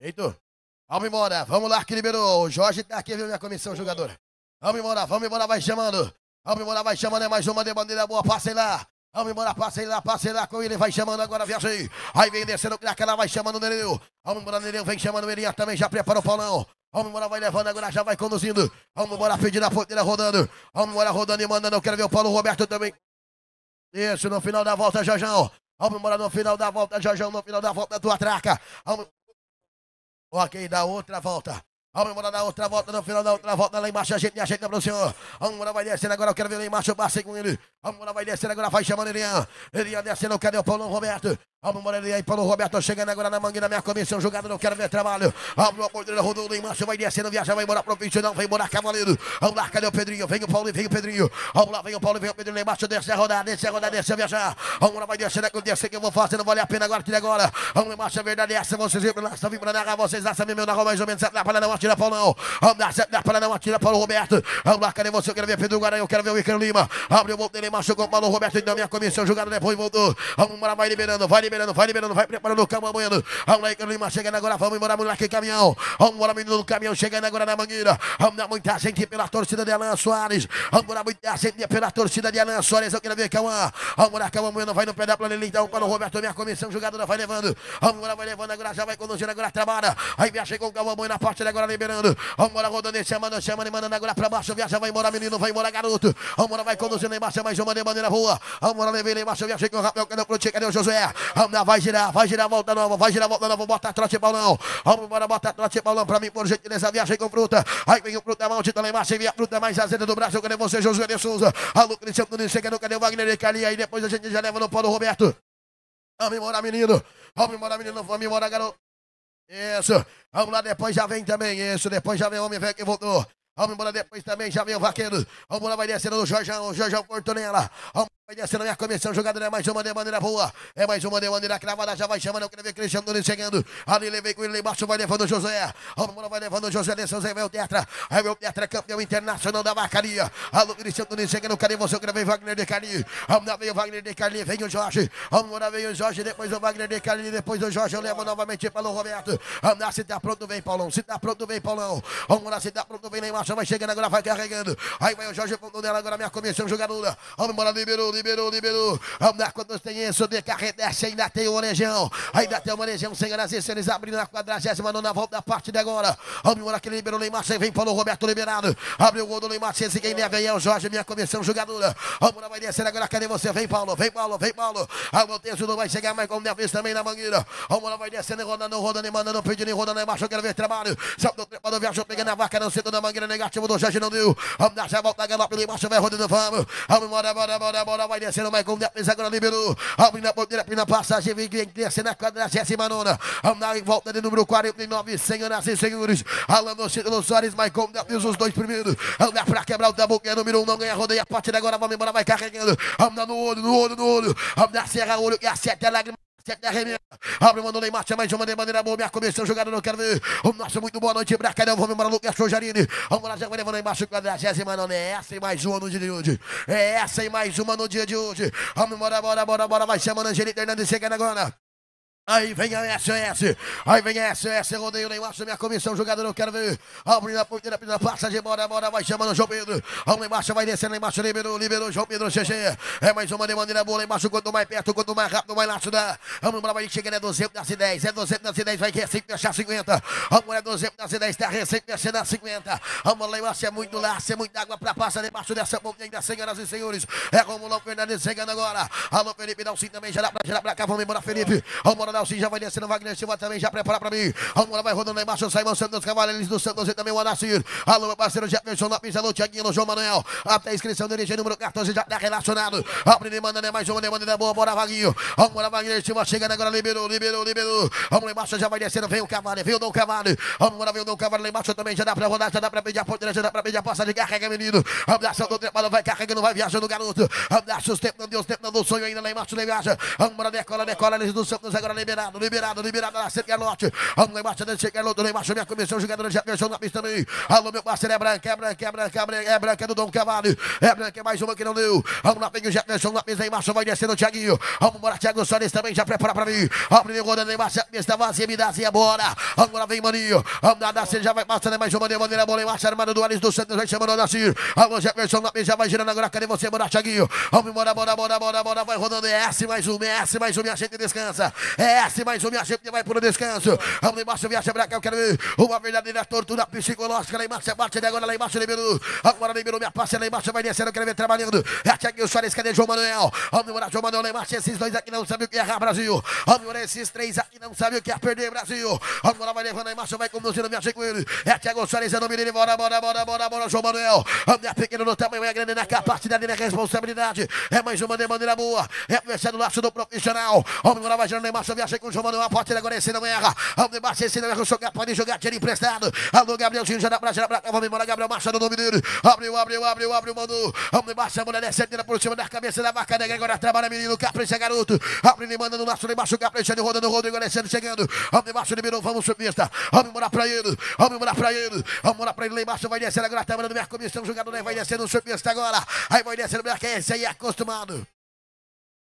Eito, vamos embora. Vamos lá que liberou. O Jorge tá aqui, viu, minha comissão jogadora. Vamos embora, vamos embora, vai chamando. Vamos embora, vai chamando. É mais uma de bandeira boa, Passei lá. Vamos embora, passei lá, passei lá com ele, vai chamando agora, viaja aí. Aí vem descendo o craque lá, vai chamando o Nereu. Vamos embora, Nereu, vem chamando o Elias também, já preparou o Paulão. Vamos embora, vai levando, agora já vai conduzindo. Vamos embora, pedindo a ponteira rodando. Vamos embora, rodando e mandando. Eu quero ver o Paulo Roberto também. Isso, no final da volta, Jojão. Vamos embora no final da volta, Jojão. No final da volta, tu atraca. Vamos... Ok, da outra volta. Vamos embora na outra volta, no final da outra volta, lá embaixo a gente me ajeita pro senhor. Vamos embora, vai descendo agora, eu quero ver lá embaixo, eu passei com ele. Vamos embora, vai descendo agora, vai chamando ele. Elian descendo, cadê o Paulo Roberto? Almo Moreira aí Paulo Roberto, chegando agora na mangueira, minha comissão jogada, não quero ver trabalho. Almo a Rodolfo, rodou em marcha, vai descendo, viaja, vai embora profissional, vem embora cavaleiro. Vamos lá, cadê o Pedrinho? Vem o Paulo, vem o Pedrinho. Vamos lá, vem o Paulo, vem o Pedrinho, lá embaixo, desce a rodar, desce a rodar, desce a viajar. Vamos lá, vai descendo, é que eu desci que eu vou fazer, não vale a pena agora, tira agora. Vamos lá, a verdade é essa, vocês vibram lá, só vibrando na vocês lá, sabem meu na mais ou menos, na palha não atira, Paulo não. Vamos lá, na palha não atira, Paulo Roberto. Vamos lá, cadê você? Eu quero ver Pedro Guarani, eu quero ver o Icaro Lima. Abriu, voltei, ele machucou, Paulo Roberto, então minha comissão jogada, depois voltou. Vamos lá, vai liberando, vai liberando liberando, vai liberando, vai preparando o caminhão amanhã. Vamos lá, Lima, chegando agora, vamos embora, moleque, caminhão. Vamos embora, menino do caminhão, chegando agora na mangueira. Vamos dar muita gente pela torcida de Alan Soares. Vamos embora, muita gente pela torcida de Alan Soares. Eu quero ver, Cauã. Ah. Vamos embora, Cauã, amanhã vai no pé da planilha, então, para o Roberto, minha comissão, jogadora vai levando. Vamos embora, vai levando, agora já vai conduzindo, agora trabalha. Aí viaja com o Cauã, amanhã na parte agora liberando. Vamos embora, rodando, chamando, chamando, mandando agora pra baixo. Viaja, vai embora, menino, vai embora, garoto. Vamos embora, vai conduzindo embaixo, é mais uma de na boa. Vamos embora, levei embaixo, viaja com o Rafael, cadê o Cadê o Josué? vai girar, vai girar, volta nova, vai girar, volta nova, bota trote de balão. Vamos embora, bota trote de balão pra mim, por gentileza, viagem com fruta. Aí vem o fruta é maldita lá embaixo, vem a fruta mais azeda do Brasil, cadê você, Josué de Souza? Alô, Cristiano Nunes, chegando, cadê o Wagner e Cali? Aí depois a gente já leva no Paulo Roberto. Vamos embora, menino. Vamos embora, menino. Vamos embora, garoto. Isso. Vamos lá, depois já vem também. Isso. Depois já vem o homem velho que voltou. Vamos embora, depois também já vem o vaqueiro. Vamos lá, vai descendo o Jorjão. O Jorjão cortou nela. Vamos Vai na minha comissão, jogada, é Mais uma de maneira boa. É mais uma de maneira cravada, já vai chamando. Eu quero ver Cristiano Nunes chegando. Ali levei com ele lá embaixo, vai levando o José. A vai levando o José Alessandro, aí vai o Tetra. Aí vai o Tetra, campeão internacional da vacaria. Alô, Cristiano Nunes chegando, cadê você, eu gravei Wagner de Cali. Vamos lá, vem o Wagner de Cali, vem o Jorge. Vamos lá, vem o Jorge, depois o Wagner de Cali, depois o Jorge. Eu levo novamente para o Roberto. Vamos lá, se tá pronto, vem, Paulão. Se tá pronto, vem, Paulão. Vamos lá, se tá pronto, vem, Neymar. Vai chegando agora, vai carregando. Aí vai o Jorge, ponto dela, agora minha comissão, jogadora. Vamos embora, liberou, liberou, liberou. Vamos dar quantos tem isso, decarredece, é assim, ainda tem o legião. Ainda tem o legião, senhoras e senhores, abrindo na quadragésima na volta da parte de agora. Vamos embora que liberou o Neymar, você vem Paulo Roberto liberado. Abriu o gol do Neymar, se quem deve é o Jorge, minha comissão jogadora. Vamos lá, vai descer agora, cadê você? Vem Paulo, vem Paulo, vem Paulo. A ah, Montejo não vai chegar mais com o Neves também na mangueira. Vamos lá, vai descendo, rodando, rodando, mandando, pedindo, rodando, embaixo, é eu quero ver trabalho. do trepador, viajou, pegando a vaca, não sentou na mangueira, negativo do Jorge, não deu. Vamos dar já volta, galope, Neymar, vai rodando, vamos. Vamos embora, bora, bora, bora vai descendo, vai com defesa, agora liberou. Abre na ponteira, pina passagem, vem desce na quadragésima nona. Andar em volta de número 49, senhoras e senhores. Alan Los Soares, Maicon Deus, os dois primeiros. Andar pra quebrar o tabu, que é número 1, um, não ganha rodeia. A parte agora, vamos embora, vai carregando. Andar no olho, no olho, no olho. Andar, serra olho, e acerta a lágrima. Abre mano Neymar, chama de uma de maneira boa. Minha começou jogada, não quero ver. O nosso muito boa noite, Bracadão. Vamos embora, Lucas Sojarini. Vamos lá, já vai levando aí embaixo. 40 não é essa e mais uma no dia de hoje. É essa e mais uma no dia de hoje. Vamos embora, bora, bora, bora. Vai chamando Angelita Hernandes chegando agora. Aí vem a SOS, aí vem a SOS, rodeio lá embaixo, minha comissão, jogador, eu quero ver. Abrindo a primeira, primeira passa de bora, bola, vai chamando o João Pedro. Vamos embaixo, vai descendo lá embaixo, liberou, liberou, João Pedro, GG. É mais uma de maneira boa lá embaixo, quanto mais perto, quanto mais rápido, mais laço dá. Vamos embora, vai chegando, é 200 10, é 200 10, vai que 5, fechar 50. Vamos 200 das 10, tá recém fechando a 50. Vamos lá embaixo, é muito laço, é muita água pra passar debaixo dessa ainda senhoras e senhores. É Romulão Fernandes chegando agora. Alô, Felipe, dá um sim também, já dá pra, já pra cá, vamos embora, Felipe. Vamos embora, Arnalzinho já vai descendo, Wagner Silva também já prepara pra mim. A bola vai rodando aí embaixo, sai, você dos cavaleiros do Santos e também o Anacir. Alô, meu parceiro Jefferson Lopes, alô, Tiaguinho, no João Manuel. Até a inscrição do DG número 14 já tá relacionado. Abre demanda, né? Mais uma demanda, né? Boa, bora, Vaguinho. Vamos lá, Wagner Silva chegando agora, liberou, liberou, liberou. Vamos lá embaixo, já vai descendo, vem o cavaleiro, vem o Dom Cavale. Vamos lá, vem o Dom Cavale lá embaixo também, já dá pra rodar, já dá pra pedir a ponteira, já dá pra pedir a passagem, carrega, menino. Abração do trabalho vai carregando, vai viajando, garoto. Abraços, tempo, não deu, tempo, não deu sonho ainda lá embaixo, ele viaja. Vamos lá, decola, decola, eles do Santos agora, liberou liberado, liberado, liberado na lote. Vamos lá embaixo, dentro, Cerquelote, lá embaixo, minha comissão, jogadores já pensou na pista também. Alô, meu parceiro, é branca, é branca, é branca, é branca, é branca, é do Dom Cavalho. É branca, é mais uma que não deu. Vamos lá, pega o Jefferson na pista, embaixo, vai descendo o Thiaguinho. Vamos embora, Thiago Soares também, já prepara pra mim. Abre o gol da embaixo, a pista vazia, me dá, e bora. Agora vem Maninho, vamos lá, Dacir já vai passando, mais uma, bandeira, bola embaixo, armado do Ares do Santos, vai chamando o Dacir. Alô, Jefferson na pista, vai girando agora, cadê você, bora, Thiaguinho? Vamos embora, bora, bora, bora, bora, vai rodando, S mais um, S mais um, a gente descansa. É desce mais um viagem que vai para o descanso. Vamos embaixo, viagem pra cá, eu quero ver uma verdadeira tortura psicológica lá embaixo, bate agora lá embaixo, liberou. Agora liberou minha parte lá embaixo, vai descendo, eu quero ver trabalhando. É Tiago Soares, cadê João Manuel? Vamos embora, João Manuel lá embaixo, esses dois aqui não sabem o que é errar, Brasil. Vamos embora, esses três aqui não sabem o que é perder, Brasil. Agora vai levando lá embaixo, vai conduzindo, viagem com ele. É Tiago Soares, é nome dele, bora, bora, bora, bora, bora, João Manuel. minha pequeno no tamanho, é grande na capacidade, na responsabilidade. É mais uma de maneira boa, é começando o laço do profissional. Vamos embora, vai girando lá embaixo, viajei com o Giovanni uma porta, ele agora é esse não erra. Vamos é debaixo, esse não erra. O Sogar pode jogar, dinheiro emprestado. Alô, Gabrielzinho, já dá pra, já dá pra cá. Vamos embora, Gabriel Marcha no nome dele. Abriu, abriu, abriu, abriu, mandou. Vamos é debaixo, a mulher é certeira por cima da cabeça da marca negra. Agora trabalha, menino, capricha, garoto. Abrindo e manda no nosso debaixo, capricha, ele rodando, Rodrigo Alessandro chegando. Vamos debaixo, liberou, vamos subista. Vamos embora pra ele, vamos embora pra ele. Vamos embora pra ele, lá embaixo, vai descendo agora, trabalhando, minha comissão, jogado, né? Vai descendo, subista agora. Aí vai descendo, minha que esse aí é acostumado.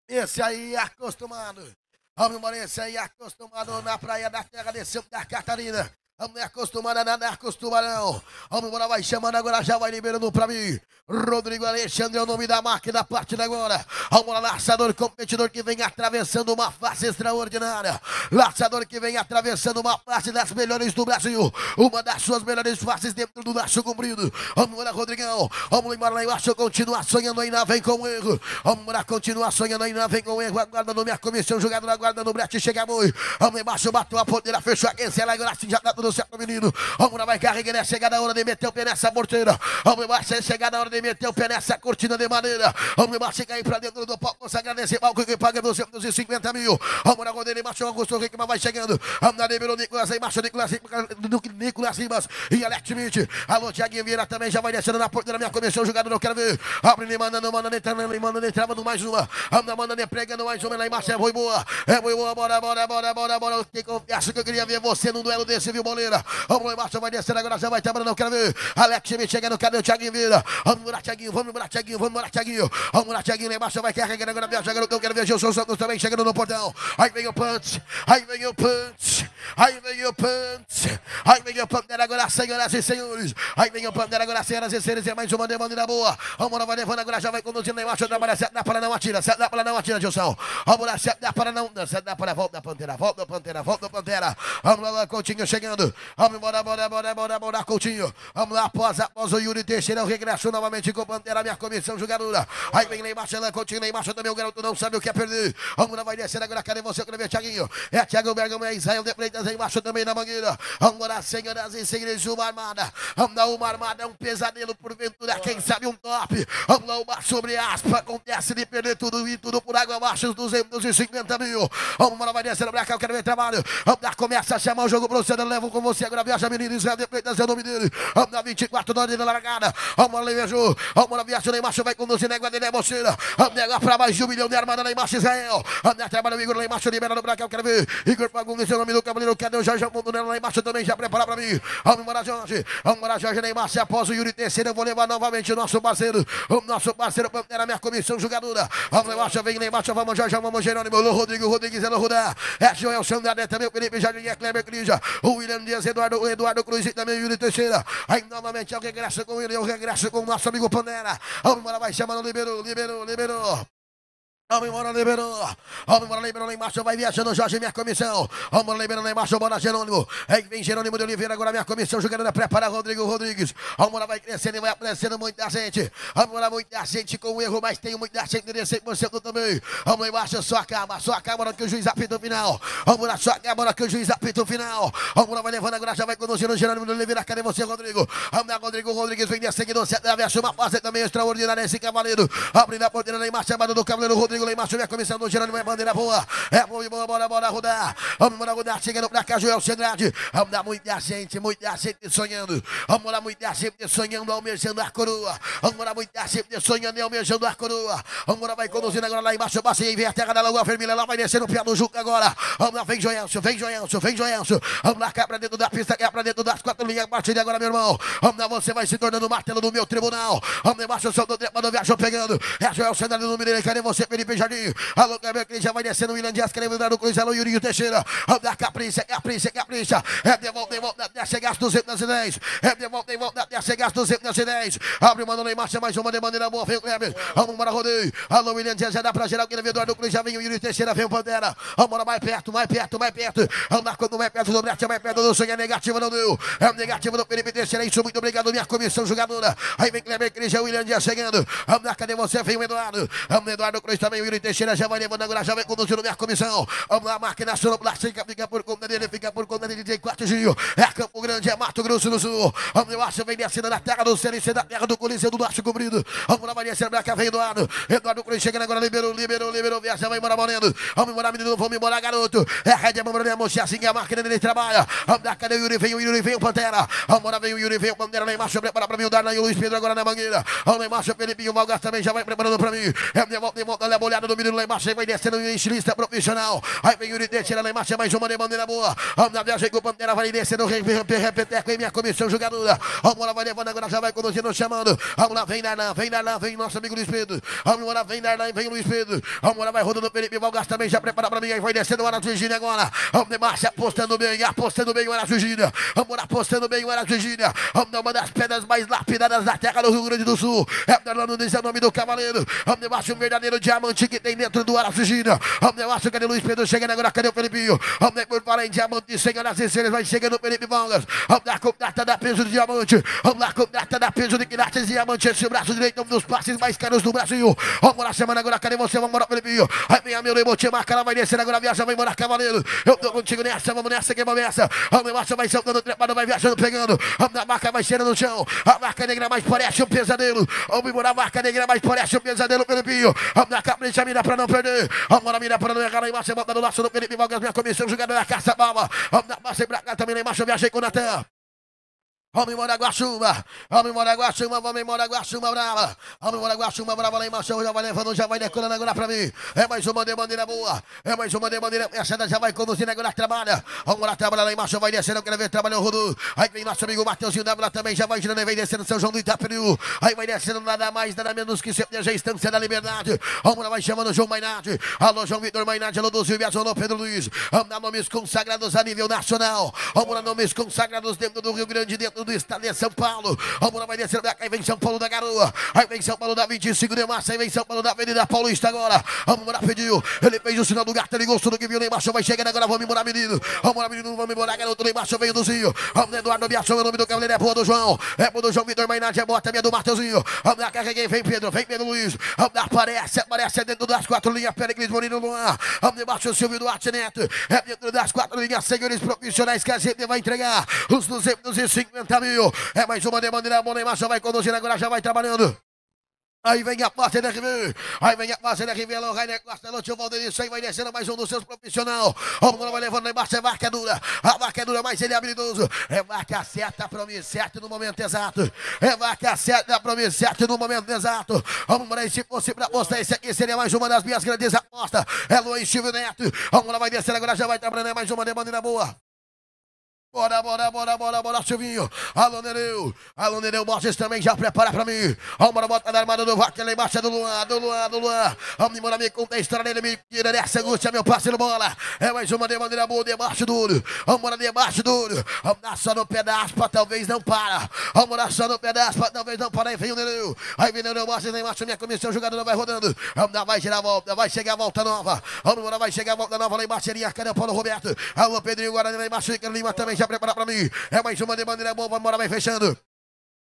Esse aí é acostumado. Alves Morense aí acostumado na praia da terra, desceu da Catarina. Não é acostumada, não é acostumada, não. Vamos embora, vai chamando agora, já vai liberando pra mim. Rodrigo Alexandre é o nome da marca da partida agora. Vamos lá, laçador competidor que vem atravessando uma face extraordinária. Laçador que vem atravessando uma face das melhores do Brasil. Uma das suas melhores faces dentro do laço comprido. Vamos embora, Rodrigão. Vamos embora lá embaixo, continuar sonhando ainda, vem com o erro. Vamos embora, continuar sonhando ainda, vem com o erro. Aguarda no minha comissão, jogado na guarda no Brete, chega muito. Vamos embaixo, bateu a ponteira, fechou a cancela, agora sim já tá tudo do menino. Vamos na vai carregar, é né? chegada a hora de meter o pé nessa porteira. Vamos embaixo, é chegada a hora de meter o pé nessa cortina de madeira. Vamos embaixo, aí pra dentro do palco, sagrado esse palco que paga 250 mil. Vamos na goleira, embaixo, Augusto Rickman vai chegando. Vamos na Nebelo Nicolas, embaixo, Nicolas, Nicolas Rimas e Alex Schmidt. Alô, Tiaguinho Vieira também já vai descendo na porta da minha comissão, jogado, não quero ver. Abre, mandando, mandando, entrando, mandando, entrando, mais uma. Vamos mandando, pregando mais uma lá embaixo, é boa. É boa, bora, bora, bora, bora, bora. Que que eu queria ver você num duelo desse, viu, boleiro? Vira. Vamos embaixo, vai descendo agora, já vai quebrando, não quero ver. Alex Schmidt chegando, cadê o Thiaguinho Vira? Vamos lá, Thiaguinho, vamos lá, Thiaguinho, vamos lá, Thiaguinho. Vamos lá, Thiaguinho, lá embaixo, vai carregando agora, viaja, agora eu quero ver. Gilson Santos também chegando no portão. Aí vem o punch, aí vem o punch, aí vem o punch, aí vem o Pantera agora, senhoras e senhores. Aí vem o Pantera agora, senhoras e senhores, é mais uma demanda boa. Vamos lá, vai levando agora, já vai conduzindo lá embaixo, trabalha, certo, dá para não atira, certo, dá para não atira, Gilson. Vamos lá, certo, dá para não, certo, dá para, volta, Pantera, volta, Pantera, volta, Pantera. Vamos lá, Coutinho chegando. Vamos embora, bora, bora, bora, bora, Coutinho. Vamos lá, após, após o Yuri Teixeira, eu regresso novamente com bandeira, minha comissão jogadora. Aí vem lá embaixo, Coutinho, lá embaixo também, o garoto não sabe o que é perder. Vamos lá, vai descer agora, cadê você, cadê meu Thiaguinho? É Thiago Bergamo, é Israel de Freitas, aí embaixo também na mangueira. Vamos embora, senhoras e senhores, uma armada. Vamos lá uma armada, é um pesadelo porventura, quem sabe um top. Vamos lá, uma sobre aspa, acontece de perder tudo e tudo por água abaixo, os 250 mil. Vamos lá vai descer, Bracal, quero ver trabalho. Vamos lá, começa a chamar o jogo pro Luciano, leva o com você. Agora viaja, menino Israel, é o nome dele. Vamos na 24, na largada. Vamos lá, Levejo. Vamos na viaja, Neymar, vai conduzir, você dele é Vamos negar pra mais de um milhão de armada, Neymar, Israel. Vamos minha trabalho, Igor, Neymar, libera no braço, eu quero ver. Igor é seu nome do cavaleiro, quer Deus, já mundo nela, Neymar, também já prepara pra mim. Vamos embora, Jorge. Vamos embora, Jorge, Neymar, se após o Yuri terceiro, eu vou levar novamente o nosso parceiro. O nosso parceiro, Pantera, minha comissão jogadora. Vamos Neymar embaixo, vem Neymar vamos, Jorge, vamos, Jerônimo, Rodrigo, Rodrigues, Elo Rudá. É Joel Sandaré, também o Felipe Jardim, é Kleber Clígia, o William Dias, Eduardo, Eduardo Cruz e também Yuri Teixeira. Aí novamente é o regresso com ele, é o regresso com o nosso amigo Panera. Vamos lá vai chamando, liberou, liberou, liberou. Vamos embora, liberou. Vamos embora, liberou lá embaixo. Vai viajando, Jorge, minha comissão. Vamos embora, liberou lá embaixo. Bora, Jerônimo. Aí é vem Jerônimo de Oliveira. Agora minha comissão jogando prepara. Rodrigo Rodrigues. Vamos embora, vai crescendo e vai aparecendo muita gente. Vamos embora, muita gente com erro, mas tem muita gente de 100% também. Vamos lá embaixo, só acaba, só acaba que o juiz apita o final. Vamos lá, só acaba que o juiz apita o final. Vamos lá, vai levando agora. Já vai conduzindo Jerônimo de Oliveira. Cadê você, Rodrigo? Vamos lá, Rodrigo Rodrigues. Vem seguidor, se atravessa uma fase também extraordinária. Esse cavaleiro. Abrindo a porteira lá embaixo. Chamado é do cavaleiro Rodrigo comigo, Leimar Silveira, começando girando, é bandeira boa. É boa, boa, bora, bora rodar. Vamos embora rodar, chegando pra cá, Joel Sangrade. Vamos dar muita gente, muita gente sonhando. Vamos lá, muita gente sonhando, almejando a coroa. Vamos lá, muita gente sonhando e almejando a coroa. Vamos lá, vai conduzindo agora lá embaixo, passa e vem a terra da lua vermelha, lá vai descendo o pé do Juca agora. Vamos lá, vem Joelcio, vem Joelcio, vem Joelcio. Vamos lá, cá pra dentro da pista, cá pra dentro das quatro linhas, partilha agora, meu irmão. Vamos lá, você vai se tornando o martelo do meu tribunal. Vamos embaixo, eu sou do trepa do viajão pegando. É Joel Sangrade no Mineiro, cadê você, Felipe? Jardim. Alô, Gabriel Cris, já vai descendo. William Dias, querendo dar no Cruz. Alô, é Yurinho Teixeira. Andar capricha, capricha, capricha. É de volta, de volta, desce, gasta 210. É de volta, de volta, desce, gasta 210. Abre, o mano Neymar, marcha mais uma de maneira boa. Vem o Cleber. Vamos embora, rodeio. Alô, William Dias, já dá pra geral. o ver Eduardo Cruz, já vem o Teixeira. Vem o Pantera. Vamos embora, mais perto, mais perto, mais perto. Andar quando mais perto do Brete, mais perto do Sonho É negativo não deu. É negativo do Felipe Teixeira. É isso, muito obrigado, minha comissão jogadora. Aí vem Cleber Cris, é o William Dias chegando. Andar, cadê você? Vem o Eduardo. Vamos, Eduardo Cruz também. Tá também o Yuri Teixeira já vai levando agora, já vai conduzindo minha comissão. Vamos lá, máquina sonoplástica, fica por conta dele, fica por conta dele, DJ Quartinho. É Campo Grande, é Mato Grosso do Sul. Vamos lá, vem descendo na terra do CNC, da terra do Coliseu do Norte Cobrido. Vamos lá, Maria Cerbraca, vem Eduardo. Eduardo Cruz chegando agora, liberou, liberou, liberou, já vai embora, valendo. Vamos embora, menino, vamos embora, garoto. É Red, é Mambrana, é assim que a máquina dele trabalha. Vamos lá, cadê o Yuri? Vem o Yuri, vem o Pantera. Vamos lá, vem o Yuri, vem o Pantera, Neymar, prepara pra mim o Darlan e o Luiz Pedro agora na mangueira. Vamos lá, Felipe Felipinho, o Valgas também já vai preparando pra mim. É minha volta, minha volta, bolhada do menino lá embaixo, aí vai descendo o estilista profissional. Aí vem o Uridê, tira lá embaixo, mais uma de bandeira boa. Vamos na viagem com bandeira, vai descendo o rei, repeteco em minha comissão jogadora. Vamos lá, vai levando agora, já vai conduzindo, chamando. Vamos lá, vem Darlan, vem Darlan, vem nosso amigo Luiz Pedro. Vamos lá, vem Darlan, vem Luiz Pedro. Vamos lá, vai rodando o Felipe Valgas também, já prepara pra mim, aí vai descendo o Ara Virgínia agora. Vamos de marcha, apostando bem, apostando bem o Ara Virgínia. Vamos lá, apostando bem o Ara Virgínia. Vamos dar uma das pedras mais lapidadas da terra do Rio Grande do Sul. É Darlan Nunes, é o nome do cavaleiro. Vamos de um verdadeiro diamante diamante que tem dentro do Arafigina. Amém, eu acho que é Luiz Pedro chegando agora. Cadê o Felipinho? Amém, por falar em diamante, Senhor, nas estrelas vai chegando o Felipe Vangas. Vamos a coberta da peso de diamante. Vamos a coberta da peso de quilates diamante. Esse braço direito, é um dos passes mais caros do Brasil. Vamos lá, semana agora. Cadê você? Vamos embora, Felipinho. Aí vem a meu rebote, marca, ela vai descer agora. Viaja, vai embora, Cavaleiro. Eu tô contigo nessa, vamos nessa, que vamos nessa. Amém, Márcio vai saltando, trepado, vai viajando, pegando. Vamos na marca, vai cheirando no chão. A marca negra mais parece um pesadelo. Vamos embora, a marca negra mais parece um pesadelo, Felipinho. Vamos na capa. Capricha, mira pra não perder. Agora mira pra não errar. Lá embaixo, bota no laço do Felipe Valgas. Minha comissão jogando na é caça bala. Vamos na massa e pra cá também. Lá embaixo, eu viajei com o Natan. Vamos embora, Guaxuma. Vamos embora, Guaxuma. Vamos embora, Guaxuma Brava. Vamos embora, Guaxuma Brava lá em Machão. Já vai levando, já vai decorando agora pra mim. É mais uma de bandeira boa. É mais uma de bandeira. Essa já vai conduzindo agora. Trabalha. Vamos lá, trabalha lá em Machão. Vai descendo. Eu quero ver. Trabalhou o Rudu. Aí vem nosso amigo Matheusinho W também. Já vai girando e vem descendo. São João do Itaperiú. Aí vai descendo nada mais, nada menos que sempre cerveja Estância da Liberdade. Vamos lá, vai chamando João Mainardi. Alô, João Vitor Mainardi. Alô, do Silvio Azolô, Pedro Luiz. Vamos lá, nomes consagrados a nível nacional. Vamos lá, nomes consagrados dentro do Rio Grande, dentro do estado de São Paulo. Vamos lá, vai descer cair, vem São Paulo da Garoa, aí vem São Paulo da 25 de março, aí vem São Paulo da Avenida Paulista agora. Vamos morar pediu, ele fez o sinal do gato, ele gostou do que viu, Neymar vai chegando agora, vamos morar menino. Vamos morar menino, vamos morar garoto, Neymar veio do Zinho. Vamos, Eduardo Aviação, é o nome do cavaleiro é boa do João, é boa do João Vitor Mainardi, é boa também é do Matheusinho. Vamos lá, carreguei, vem Pedro, vem Pedro Luiz, vamos lá, aparece, aparece é dentro das quatro linhas, Peregrino Morino Luan, vamos debaixo, Silvio Duarte Neto, é dentro das quatro linhas, senhores profissionais que a gente vai entregar os 250 mil. É mais uma demanda, né? Bom, Neymar já vai conduzir agora, já vai trabalhando. Aí vem a parte da RV, aí vem a parte da RV, é alô, Rainer Costa, alô, tio Valdeir, aí vai descendo mais um dos seus profissionais. O Bruno vai levando lá embaixo, é marca é dura, a marca é dura, mas ele é habilidoso. É marca certa, promessa certo no momento exato. É marca certa, promessa certo no momento exato. Vamos lá, se fosse pra apostar, esse aqui seria mais uma das minhas grandes apostas. É Luan Silvio Neto, vamos lá, vai descendo agora, já vai trabalhando, é mais uma demanda boa. Bora, bora, bora, bora, bora, Silvinho. Alô, Nereu. Alô, Nereu Borges também já prepara pra mim. Vamos bota na armada do Vaca, lá embaixo é do Luan, do Luan, do Luan. Vamos embora, me conta a história dele, me tira nessa angústia, meu parceiro, bola. É mais uma de maneira boa, debaixo olho. Vamos embora, debaixo olho. Vamos dar só no pedaço pra talvez não para. Vamos dar só no pedaço pra talvez não para. Aí vem o Nereu. Aí vem o Nereu Borges, lá embaixo, minha comissão jogadora vai rodando. Vamos dar, vai girar a volta, vai chegar a volta nova. Vamos embora, vai chegar a volta nova lá embaixo, Linha Caramba, né, Paulo Roberto. Alô, Pedrinho Guarani lá embaixo, Lima também deixa preparar pra mim. É mais uma de é né, boa, vamos embora, vai fechando.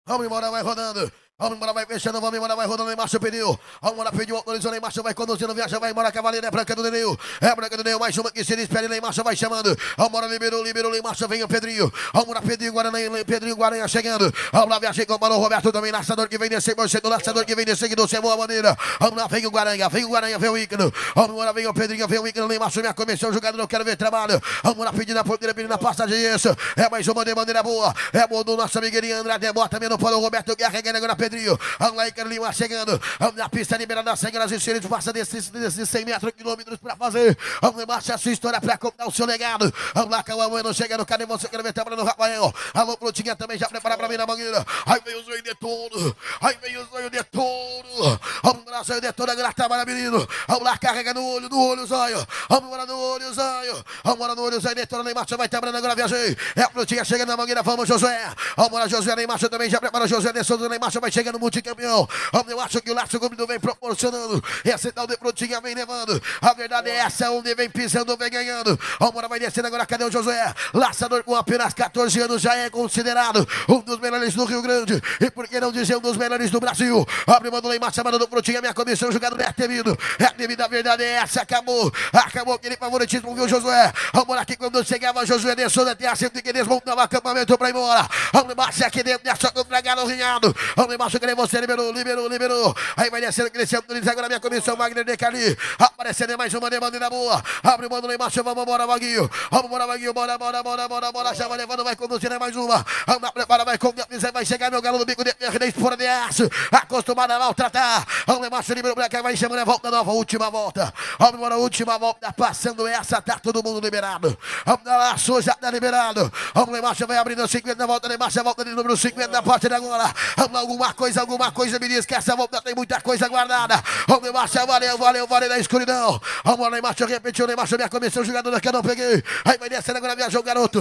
Vamos embora, vai rodando. Vamos embora, vai fechando, vamos embora, vai rodando em marcha o pneu. Vamos embora, pediu, autorizando em marcha, vai conduzindo, viaja, vai embora, cavaleiro, é branca do Nenil. É branca do Nenil, mais uma que se despede, em marcha, vai chamando. Vamos embora, liberou, liberou, em marcha, vem o Pedrinho. Vamos embora, Pedrinho, Guarani, Pedrinho, Guaranha chegando. Vamos lá, viaja com o Mano Roberto também, lançador que vem descer, você do que vem descer, que doce é boa maneira. Vamos lá, vem o Guaranha, vem o Guaranha, vem o ícone. Vamos embora, vem o Pedrinho, vem o ícone, em marcha, minha comissão, jogado, não quero ver trabalho. Vamos embora, pedindo a porteira, pedindo a passagem, isso. É mais uma de maneira boa. É bom do nosso amiguinho Andrade, bota, menos para o Roberto Guerra, agora Pedrinho. Olha lá, Icaro Lima chegando. Na pista liberada, senhoras e senhores, passa desses desse 100 metros, quilômetros para fazer. Vamos embaixo a sua história para comprar o seu legado. Vamos lá, Cauã Bueno chegando. Cadê você? Quero ver a no Rafael. Alô, Prontinha também já prepara para mim na mangueira. Aí vem o sonho de tudo. Aí vem o sonho de tudo. Vamos lá, sonho de tudo. Agora é trabalha, menino. Vamos lá, carrega no olho, no olho, zóio. Vamos embora no olho, zóio. Vamos embora no olho, zóio. Detora Neymar você vai trabalhando agora, viajei. É a Prontinha chegando na mangueira. Vamos, Josué. Vamos embora, Josué Neymar também já prepara. Josué Nestor do Neymar vai chegando chega no multicampeão. Eu acho que o lácio Gomes vem proporcionando. Esse tal de Prontinha vem levando. A verdade é essa, onde vem pisando, vem ganhando. Almora vai descendo agora, cadê o Josué? Laçador com apenas 14 anos já é considerado um dos melhores do Rio Grande. E por que não dizer um dos melhores do Brasil? Abre mando mano em massa, do Prontinha, minha comissão, jogador é temido. É temido, a verdade é essa, acabou. Acabou aquele favoritismo, viu, Josué? Almora aqui quando chegava, Josué desceu até a 100 que desmontava acampamento pra ir embora. Almora aqui dentro, é só com o dragão rinhado. Almora embaixo, Grêmio, você liberou, liberou, liberou. Aí vai descendo, crescendo, agora minha comissão, Magner ali. Aparecendo mais uma demanda né, na boa. Abre o mando lá embaixo, vamos embora, Vaguinho. Vamos embora, Vaguinho, bora, bora, bora, bora, bora. Já vai levando, vai conduzindo é mais uma. Anda, prepara, vai com vai chegar meu galo no bico de né, perna, fora de aço. acostumada a maltratar. Vamos embaixo, é liberou, Black, vai chamando a é volta nova, última volta. Vamos embora, última volta, tá passando essa, tá todo mundo liberado. Vamos lá, já tá liberado. Vamos embaixo, vai abrindo 50, volta lá a volta de número 50, a partir de agora. Vamos lá, alguma alguma coisa, alguma coisa me diz que essa volta tem muita coisa guardada. Ô meu macho, valeu, valeu, valeu na escuridão. Vamos lá, embaixo, repetiu, lá embaixo, minha comissão jogadora que eu não peguei. Aí vai descendo agora, viajou, garoto.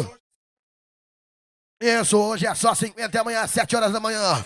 Isso, hoje é só 50 e amanhã, às 7 horas da manhã.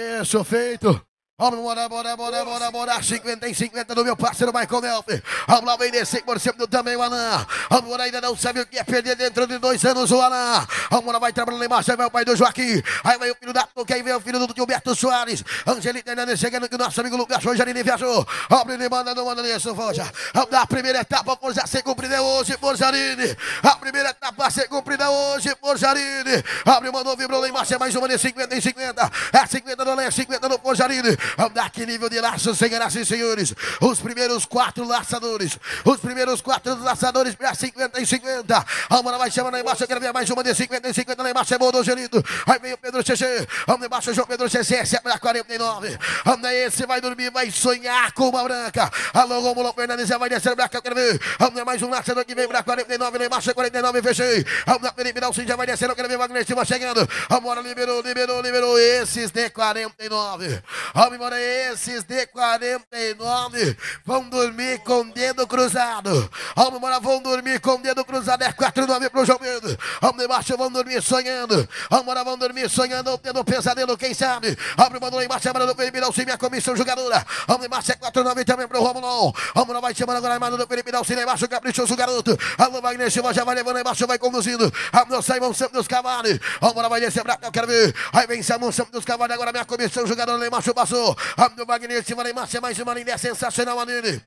Isso, feito. Vamos, bora, bora, bora, bora, bora. 50 em 50 do meu parceiro Michael Nelfe. Vamos lá, vem descer por cima do também o Alain. Vamos lá, ainda não sabe o que é perder dentro de dois anos o Alain. Vamos lá, vai trabalhando no embaixo. vai o pai do Joaquim. Aí vai o filho da Tuca. Aí vem o filho do Gilberto Soares. Angelita ainda chegando que o nosso amigo Lucas Rojarini viajou. Abre, manda, não manda nisso, Forja. Vamos dar a primeira etapa, Forja ser cumprida né, hoje, Forjarini. A primeira etapa ser cumprida né, hoje, Forjarini. Abre, mandou, vibrou lá embaixo. É mais uma de 50 em 50. É 50 do Alain, é 50 do Forjarini. Vamos dar Aldac nível de laço, senhoras assim, e senhores. Os primeiros quatro laçadores. Os primeiros quatro laçadores para 50 e 50. A bola vai chamando lá embaixo. Eu quero ver mais uma de 50 e 50 lá embaixo. É bom do Angelito. Aí vem o Pedro CC. Vamos embaixo, João Pedro CC. Esse é pra 49. Anda esse, vai dormir, vai sonhar com uma branca. Alô, Romulo Fernandes já vai descer para cá. Eu quero ver. Vamos mais um laçador que vem pra 49. Lá embaixo, é 49. Fechei. Vamos na Felipe Nelson já vai descer. Eu quero ver Wagner Silva chegando. A bola liberou, liberou, liberou. Esses de 49. Vamos agora esses de 49 vão dormir com o dedo cruzado. Vamos embora, vão dormir com o dedo cruzado. É 49 9 pro João Pedro. Vamos embaixo, vão dormir sonhando. Vamos embora, vão dormir sonhando, tendo dedo pesadelo, quem sabe. Abre o mandou embaixo, abre do Felipe Dalcin, minha comissão jogadora. Vamos embaixo, é 49 também pro Romulão. Vamos lá, vai chamando agora a mano do Felipe Dalcin, lá embaixo, caprichoso garoto. Alô, Wagner Silva já vai levando embaixo, vai conduzindo. Amor, vamos Santos Cavalli. Vamos lá, vai descer, eu quero ver. Aí vem Simon dos Cavalli, agora minha comissão jogadora, lá embaixo, passou. Amor. Abdul Magníssimo, Neymar, é mais uma linda sensacional, Anine.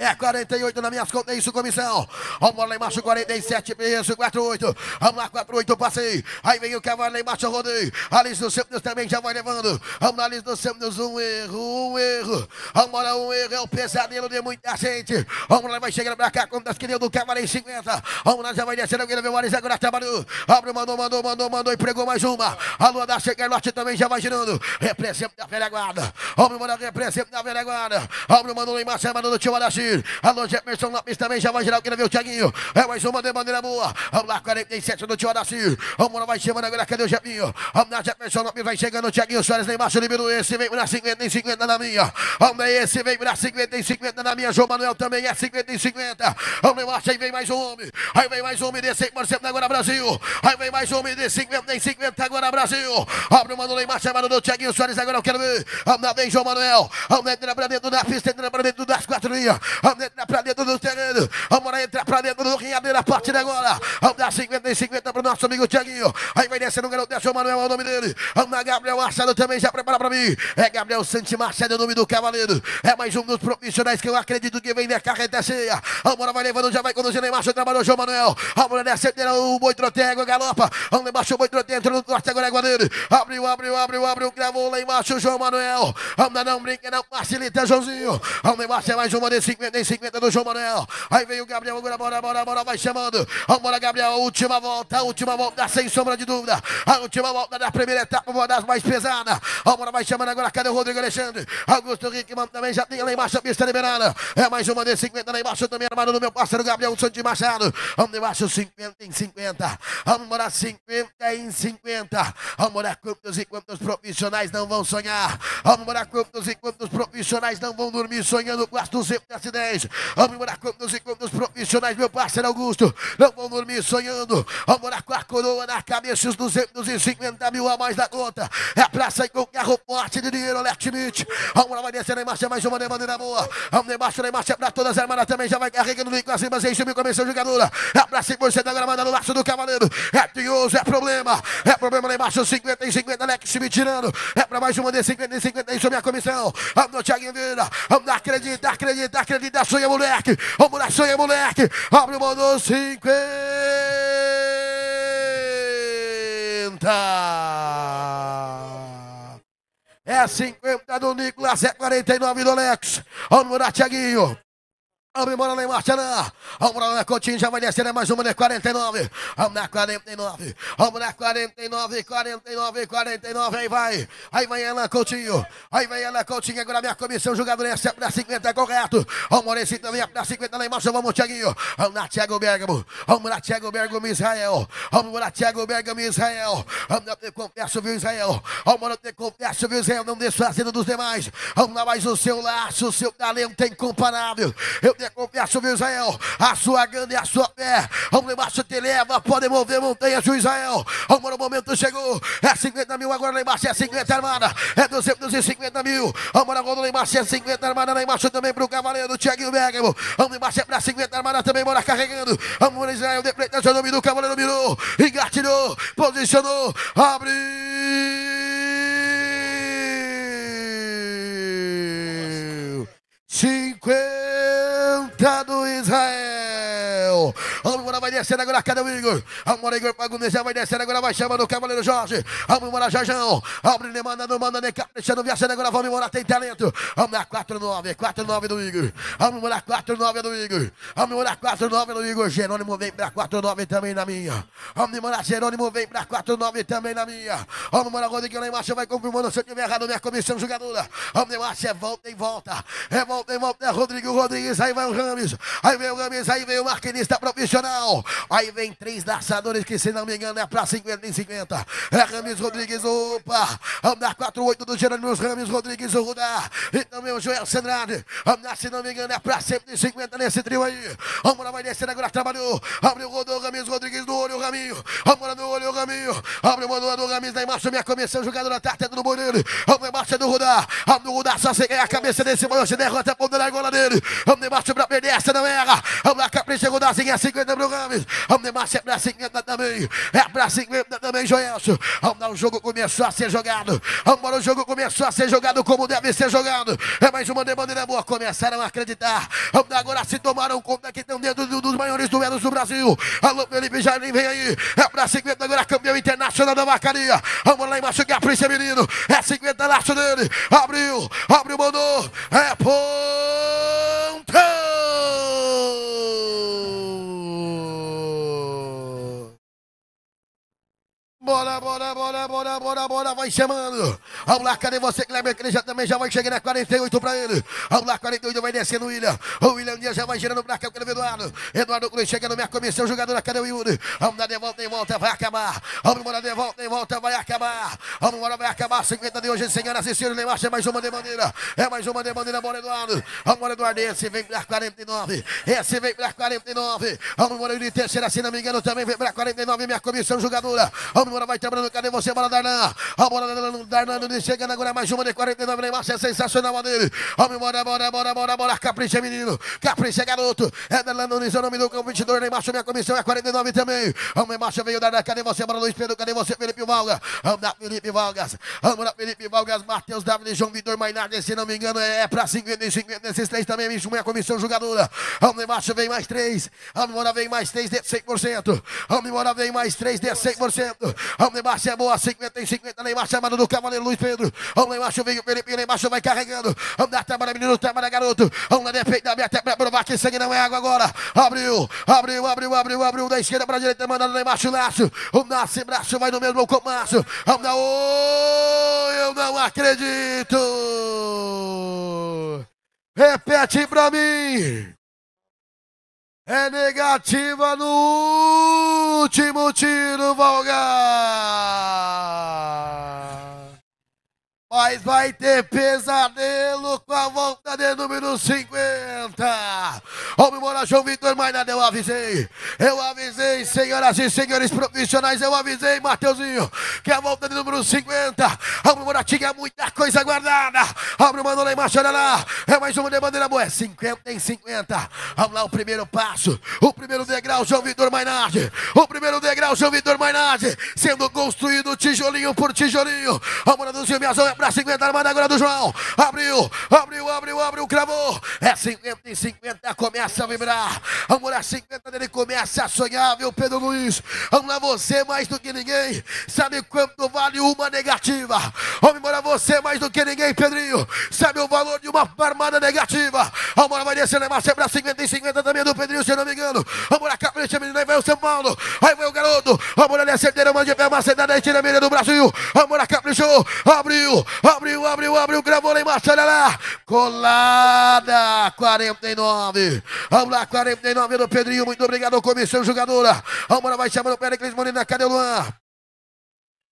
É 48 na minha conta, é isso, comissão. Vamos lá embaixo, 47, peso, 48. Vamos lá, 48, passei. Aí vem o cavalo lá embaixo, eu rodei. Alice do dos também já vai levando. Vamos lá, Alice dos sêmios, um erro, um erro. Vamos lá, um erro, é o pesadelo de muita gente. Vamos lá, vai chegando pra cá, contas que deu do cavalo em 50. Vamos lá, já vai descendo, alguém o Alice agora trabalhou. Abre, mandou, mandou, mandou, mandou e pregou mais uma. A lua da Chega Norte também já vai girando. Representa a velha guarda. Vamos lá, representa a velha guarda. Abre, mandou lá embaixo, é mandou do tio Araxi. Alô, Jefferson Lopes também já vai girar o que né, meu Thiaguinho. É mais uma de bandeira boa. Vamos lá, 47 do Tio Horácio. Moro vai chegando agora, cadê o Jeffinho? Vamos lá, Jefferson Lopes vai chegando. Thiaguinho Soares lá embaixo, liberou esse, vem pra 50 e 50 na minha. Vamos lá, esse vem pra 50 e 50 na minha. João Manuel também é 50 e 50. Vamos lá, aí vem mais um homem. Aí vem mais um homem de 100% agora, Brasil. Aí vem mais um homem de 50 e 50 agora, Brasil. Abre o Mano lá embaixo, mano do Thiaguinho Soares agora, eu quero ver. Vamos lá, vem João Manuel. Vamos lá, entra pra dentro da pista, entra pra dentro das quatro linhas. Vamos entrar pra dentro do terreno. Vamos entrar pra dentro do Riadeiro a partir de agora. Vamos dar 50 e 50 para o nosso amigo Tiaguinho. Aí vai descendo o garoto, desce o Manuel, é o nome dele. Vamos lá, Gabriel Marcelo também já prepara para mim. É Gabriel Santi Marcelo, é o nome do cavaleiro. É mais um dos profissionais que eu acredito que vem da carreta ceia. Vamos lá, vai levando, já vai conduzindo aí marcha, trabalhou o João Manuel. Vamos lá, descendo o boi trotego, galopa. Vamos embaixo o boi trotego, entrou no corte agora, dele. É abriu, abriu, abriu, abriu, gravou lá embaixo o João Manuel. lá, não brinca, não facilita, Joãozinho. Vamos embaixo, é mais uma de 50 defender, 50 do João Manuel. Aí vem o Gabriel, agora bora, bora, bora, vai chamando. Vambora, Gabriel, última volta, última volta, sem sombra de dúvida. A última volta da primeira etapa, uma das mais pesadas. Vambora, vai chamando agora, cadê o Rodrigo Alexandre? Augusto Rickman também já tem lá embaixo a pista liberada. É mais uma de 50 lá embaixo também, armado no meu parceiro Gabriel Santos Machado. Vamos embaixo, 50 em 50. Vambora, 50 em 50. Vambora, quantos e quantos profissionais não vão sonhar? Vambora, quantos e quantos profissionais não vão dormir sonhando com as 200 10. Vamos morar com os e com profissionais, meu parceiro Augusto. Não vão dormir sonhando. Vamos morar com a coroa na cabeça, os 250 mil a mais da conta. É pra sair com carro forte de dinheiro, Alex Smith. Vamos lá, Vanessa, Neymar, mais uma demanda na boa. Vamos embaixo, Neymar, é pra todas as armadas também. Já vai carregando, vem com as rimas, 6 mil, começou jogadora. É pra 5% agora, manda no laço do cavaleiro. É tinhoso, é problema. É problema lá embaixo, 50 e 50, Alex me tirando. É pra mais uma de 50 e 50, isso é a comissão. Vamos no Thiaguinho Vira. Vamos acreditar, acreditar, acreditar. Ele dá sonha, moleque. Vamos lá, sonha, moleque. Abre o mano 50. É 50 do Nicolas, é 49 do Alex. Vamos lá, Tiaguinho. Vamos embora lá em marcha, não. Vamos lá na Coutinho, já vai descer, é mais uma, né? 49. Vamos na 49. Vamos na 49, 49, 49. Aí vai. Aí vai ela, Coutinho. Aí vai ela, Coutinho. Agora minha comissão, jogador é sempre na 50, correto. Vamos lá, esse também, é na 50 lá em marcha. Vamos, Tiaguinho. Vamos na Thiago Bergamo. Vamos na Thiago Bergamo, Israel. Vamos lá, Thiago Bergamo, Israel. Vamos lá, na te confesso, viu, Israel. Vamos na te confesso, viu, Israel. Não desfazendo dos demais. Vamos lá mais o seu laço, o seu talento é incomparável. Eu tenho é confiança, meu Israel. A sua grande e a sua fé. Ao embaixo te leva. Pode mover montanhas, meu Israel. Vamos, o momento chegou. É 50 mil, agora lá embaixo é 50, armada. É 250 mil. Agora agora lá embaixo é 50, armada. Lá embaixo também para o cavaleiro Tiaguinho Bergamo. Vamos embaixo é para 50, armada também. Bora carregando. Vamos, Israel. depreta o nome do cavaleiro mirou. Engatilhou. Posicionou. Abriu. 50 do Israel. mora vai descendo agora, cada amigo. Almora Igor Pagunesa vai descendo agora, vai chamando o Cavaleiro Jorge. mora Jajão. Abre, ele manda, não manda, nem caprichando, viajando agora. Vamos embora, tem talento. Almora 4-9, 4-9 do Igor. Almora 4-9 do Igor. Almora 4-9 do Igor. Jerônimo vem pra 4-9 também na minha. Almora Jerônimo vem pra 4-9 também na minha. Almora Rodrigo lá embaixo vai confirmando. Se eu tiver errado, minha comissão jogadora. Almora, é volta e volta. É volta volta, volta. É Rodrigo Rodrigues, aí vai o Rames. Aí vem o Rames, aí vem o maquinista tá profissional. Aí vem três dançadores que, se não me engano, é pra 50 em 50. É Rames Rodrigues, opa. Andar 4-8 do Jerônimo Rames Rodrigues, o Rudá, E também o Joel Sendrade. Andar, se não me engano, é pra 150 nesse trio aí. lá, vai descendo agora, trabalhou. abre o Rodô, Rames Rodrigues do olho, o Raminho. lá do olho, o Raminho. Abre o Rodô, do Rames, daí embaixo, minha comissão, jogador na tarde, é do Moreira. Vamos embaixo é do Rudá, abre o Rudá, só se ganhar a cabeça desse manhã, se derrota a ponta é a gola dele. Vamos debaixo para Pedestre, não erra. Vamos lá, Capri chegou na 50 pro Gomes. Vamos debaixo, é pra 50 também. É pra 50 também, Joelso. Vamos lá, o jogo começou a ser jogado. Vamos embora, o jogo começou a ser jogado como deve ser jogado. É mais uma demanda é boa. Começaram a acreditar. Vamos lá, agora se tomaram conta que estão dentro dos maiores duelos do Brasil. Alô, Felipe Jardim, vem aí. É pra 50 agora, campeão internacional da vacaria. Vamos lá embaixo, Capri, menino. É 50 tá laço dele. Abriu, abriu, mandou. É por. Pronto! Bora, bora, bora, bora, bora, bora, vai chamando. Ao cadê você, Kleber? Que ele já também já vai chegar na 48 pra ele. Ao lar, 48 vai descendo o William. O William Dias já vai girando pra cá, o Cleber Eduardo. Eduardo Cruz chega no minha comissão, jogador, cadê o Yuri? Vamos lá, de volta, de volta, vai acabar. Vamos embora, de volta, de volta, vai acabar. Vamos embora, vai acabar. 50 de hoje, senhoras e senhores, Neymar, é mais uma de bandeira. É mais uma de bandeira, bora, Eduardo. Vamos embora, Eduardo, esse vem pra 49. Esse vem pra 49. Vamos embora, Yuri, terceira, se não me engano, também vem pra 49, minha comissão, jogadora. Vamos embora, agora vai trabalhando. Cadê você? Bola Darnan. A bola Darnan chegando agora. Mais uma de 49. Neymar é sensacional a dele. Vamos embora, bora, bora, bora, bora. Capricha, é menino. Capricha, garoto. É Darnan Nunes, é o nome do competidor. 22. Né? Neymar minha comissão é 49 também. Vamos embaixo, veio Darnan. Cadê você? Bola Luiz Pedro. Cadê você, Felipe Valga? Vamos na Felipe Valgas. Vamos na Felipe Valgas. Matheus W, João Vitor Mainardi. Se não me engano, é pra 50 e 50. Esses três também. Bicho, minha comissão jogadora. Vamos embaixo, vem mais três. Vamos embora, vem mais três de 100%. Vamos embora, vem mais três de 100%. Vamos lá embaixo, é boa. 50 e 50. Lá embaixo, a mano do Cavaleiro Luiz Pedro. Vamos lá embaixo, vem o Felipe. Lá embaixo, vai carregando. Vamos dar trabalho, menino. Trabalho, garoto. Vamos lá, defeito da minha para provar que sangue não é água agora. Abriu, abriu, abriu, abriu, abriu. Da esquerda pra direita, mandando lá embaixo o laço. O nasce braço, vai no mesmo comaço. Vamos lá, oh, eu não acredito. Repete pra mim. É negativa no último tiro, Valgar! Mas vai ter pesadelo com a volta de número 50. Vamos embora, João Vitor Mainada. Eu avisei. Eu avisei, senhoras e senhores profissionais. Eu avisei, Mateuzinho, que a volta de número 50. Vamos embora, tinha muita coisa guardada. Abre o mano lá embaixo, olha lá. É mais uma de bandeira boa. É 50 em 50. Vamos lá, o primeiro passo. O primeiro degrau, João Vitor Maynard. O primeiro degrau, João Vitor Maynard. Sendo construído tijolinho por tijolinho. Vamos lá, Duzinho, minha zona. É pra 50, manda agora do João. Abriu, abriu, abriu, abriu, cravou. É 50 e 50, começa a vibrar. amor a 50 dele começa a sonhar, viu, Pedro Luiz? amor você mais do que ninguém. Sabe quanto vale uma negativa? amor você mais do que ninguém, Pedrinho. Sabe o valor de uma armada negativa? amor vai descer, levar sempre a 50 e 50 também é do Pedrinho, se eu não me engano. amor capricha, menino, aí vai o São Paulo. Aí vai o garoto. Vamos lá, descer, é mande pé, aí, tira a mira é do Brasil. Amor, caprichou, abriu. Abriu, abriu, abriu, gravou lá embaixo, olha lá. Colada, 49. Vamos lá, 49 do Pedrinho. Muito obrigado, comissão jogadora. Vamos lá, vai chamando o Pericles Molina. Cadê o Luan?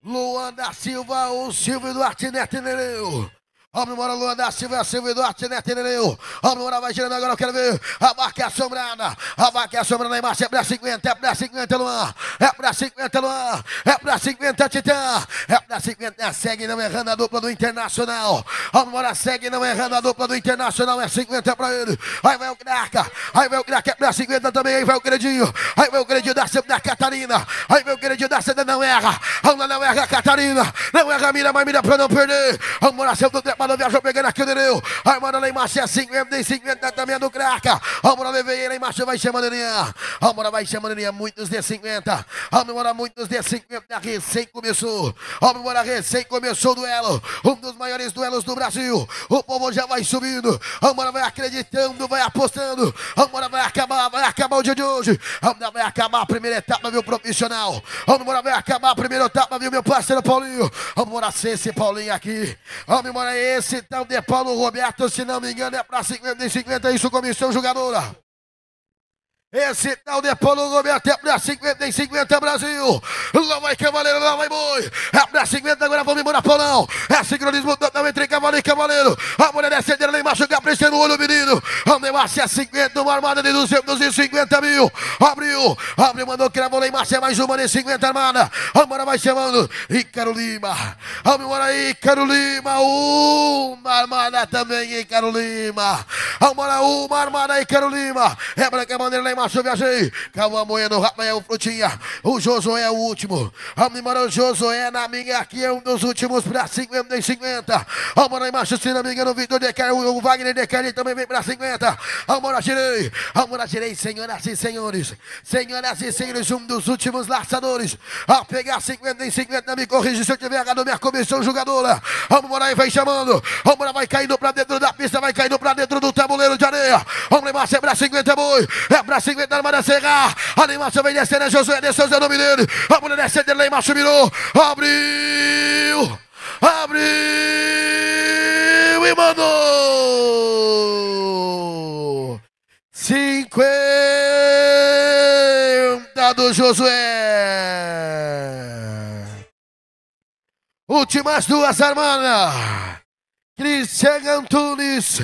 Luan da Silva, o Silvio Duarte Neto Nereu. Vamos embora, Luan da Silva, Silva e Duarte, né, Teneneu? Vamos embora, vai girando agora, eu quero ver. A marca é assombrada, a marca é assombrada, Neymar, é pra 50, é pra 50, Luan. É pra 50, Luan. É pra 50, Titã. É pra 50, segue não errando a dupla do Internacional. Vamos embora, segue não errando a dupla do Internacional, é 50 pra ele. Aí vai o Graca, aí vai o Graca, é pra 50 também, aí vai o Gredinho. Aí vai o Gredinho da Silva, da Catarina. Aí vai o Gredinho da Silva, não erra. Aula não erra Catarina. Não erra mira, mas mira pra não perder. Vamos embora, Silva do Trepa mano, viajou pegando aqui o Nereu. Ai, mano, lá em é 50 e 50 tá também é do craca. Vamos levei ele em Márcia, vai ser maneirinha. Vamos vai ser maneirinha, muitos de 50. Vamos muitos de 50. Recém começou. Vamos recém começou o duelo. Um dos maiores duelos do Brasil. O povo já vai subindo. Vamos vai acreditando, vai apostando. Vamos vai acabar, vai acabar o dia de hoje. Vamos vai acabar a primeira etapa, viu, profissional. Vamos vai acabar a primeira etapa, viu, meu parceiro Paulinho. Vamos ser esse Paulinho aqui. Vamos embora, ele. Esse tal de Paulo Roberto, se não me engano, é para 50 e 50. É isso, comissão jogadora. Esse tal de Paulo Gomes é pra 50 em 50, Brasil. Lá vai Cavaleiro, lá vai Boi. É pra 50, agora vamos embora, Paulão. É sincronismo total entre Cavaleiro e Cavaleiro. A mulher é cedeira lá embaixo, preste no olho, menino. O negócio é 50, uma armada de 250 mil. Abriu, abriu, mandou cravou lá é mais uma de 50 armada. mulher vai chamando. Ícaro Lima. Vamos embora aí, Ícaro Lima. Uma armada também, Ícaro Lima. Vamos uma armada, Ícaro Lima. É branca bandeira lá macho, viajei. Calma, manhã no rapa é o frutinha. O Josué é o último. Vamos embora, o Josué na minha aqui é um dos últimos pra 50 e 50. A mora embaixo, se não me engano, o Vitor Decai, o Wagner de ele também vem pra 50. A mora girei. A mora girei, senhoras e senhores. Senhoras e senhores, um dos últimos laçadores. A pegar 50 e 50, me corrija se eu tiver errado, minha comissão jogadora. A mora vem chamando. Vamos mora vai caindo pra dentro da pista, vai caindo pra dentro do tabuleiro de areia. A mora é pra 50 é boi. É pra secretária vai descegar. A animação vem descendo, é Josué, desceu é o nome dele. A mulher descendo, ele lá embaixo Abriu, abriu e mandou. 50 do Josué. Últimas duas armadas. Cristian Antunes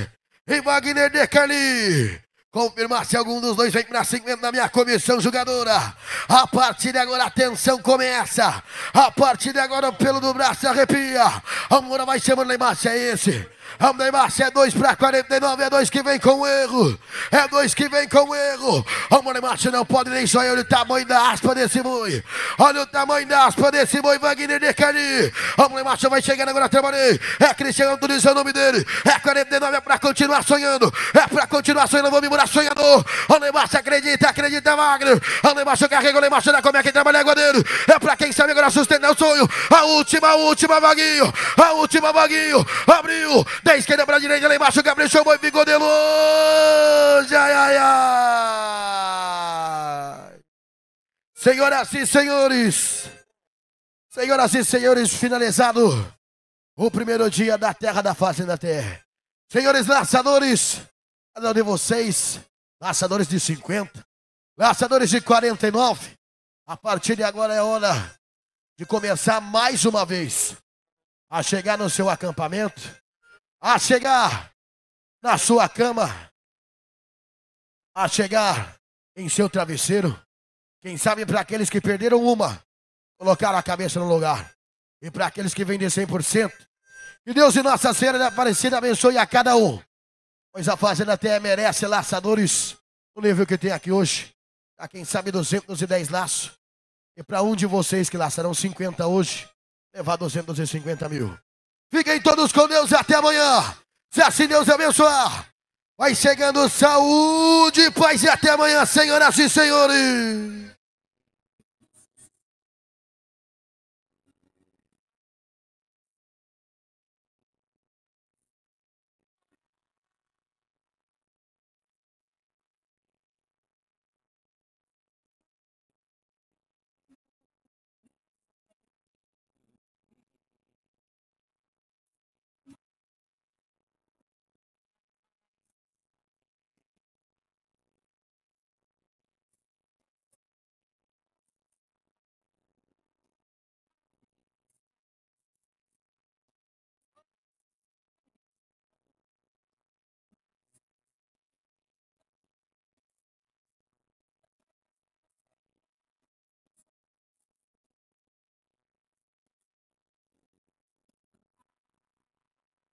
e Wagner Decali. Confirmar se algum dos dois vem para cima mesmo na minha comissão jogadora. A partir de agora a tensão começa. A partir de agora o pelo do braço arrepia. A Moura vai chamando lá embaixo. É esse. Vamos, Neymar, é dois para 49, é dois que vem com erro. É dois que vem com erro. Vamos, Neymar, não pode nem sonhar. Olha o tamanho da aspa desse boi. Olha o tamanho da aspa desse boi, Wagner de Cali. Vamos, Neymar, vai chegando agora, trabalhei. É Cristiano Tunis, é o nome dele. É 49, é para continuar sonhando. É para continuar sonhando. Vamos embora, sonhador. O Neymar, acredita, acredita, Wagner. O Neymar, carrega, o Neymar, dá como é que trabalha água dele. É para quem sabe agora sustentar o sonho. A última, a última, Vaguinho. A última, Vaguinho. Abriu. Da esquerda para a direita, lá embaixo, Gabriel chamou e ficou de longe. Ai, ai, ai. Senhoras e senhores, senhoras e senhores, finalizado o primeiro dia da Terra da Face da Terra. Senhores laçadores, cada um de vocês, laçadores de 50, laçadores de 49, a partir de agora é hora de começar mais uma vez a chegar no seu acampamento a chegar na sua cama, a chegar em seu travesseiro. Quem sabe para aqueles que perderam uma, colocaram a cabeça no lugar. E para aqueles que vendem 100%, que Deus e Nossa Senhora da Aparecida abençoe a cada um. Pois a fazenda até merece laçadores. O nível que tem aqui hoje, a tá, quem sabe 210 laços. E para um de vocês que laçarão 50 hoje, levar 250 mil. Fiquem todos com Deus e até amanhã. Se assim Deus abençoar. Vai chegando saúde, paz e até amanhã, senhoras e senhores.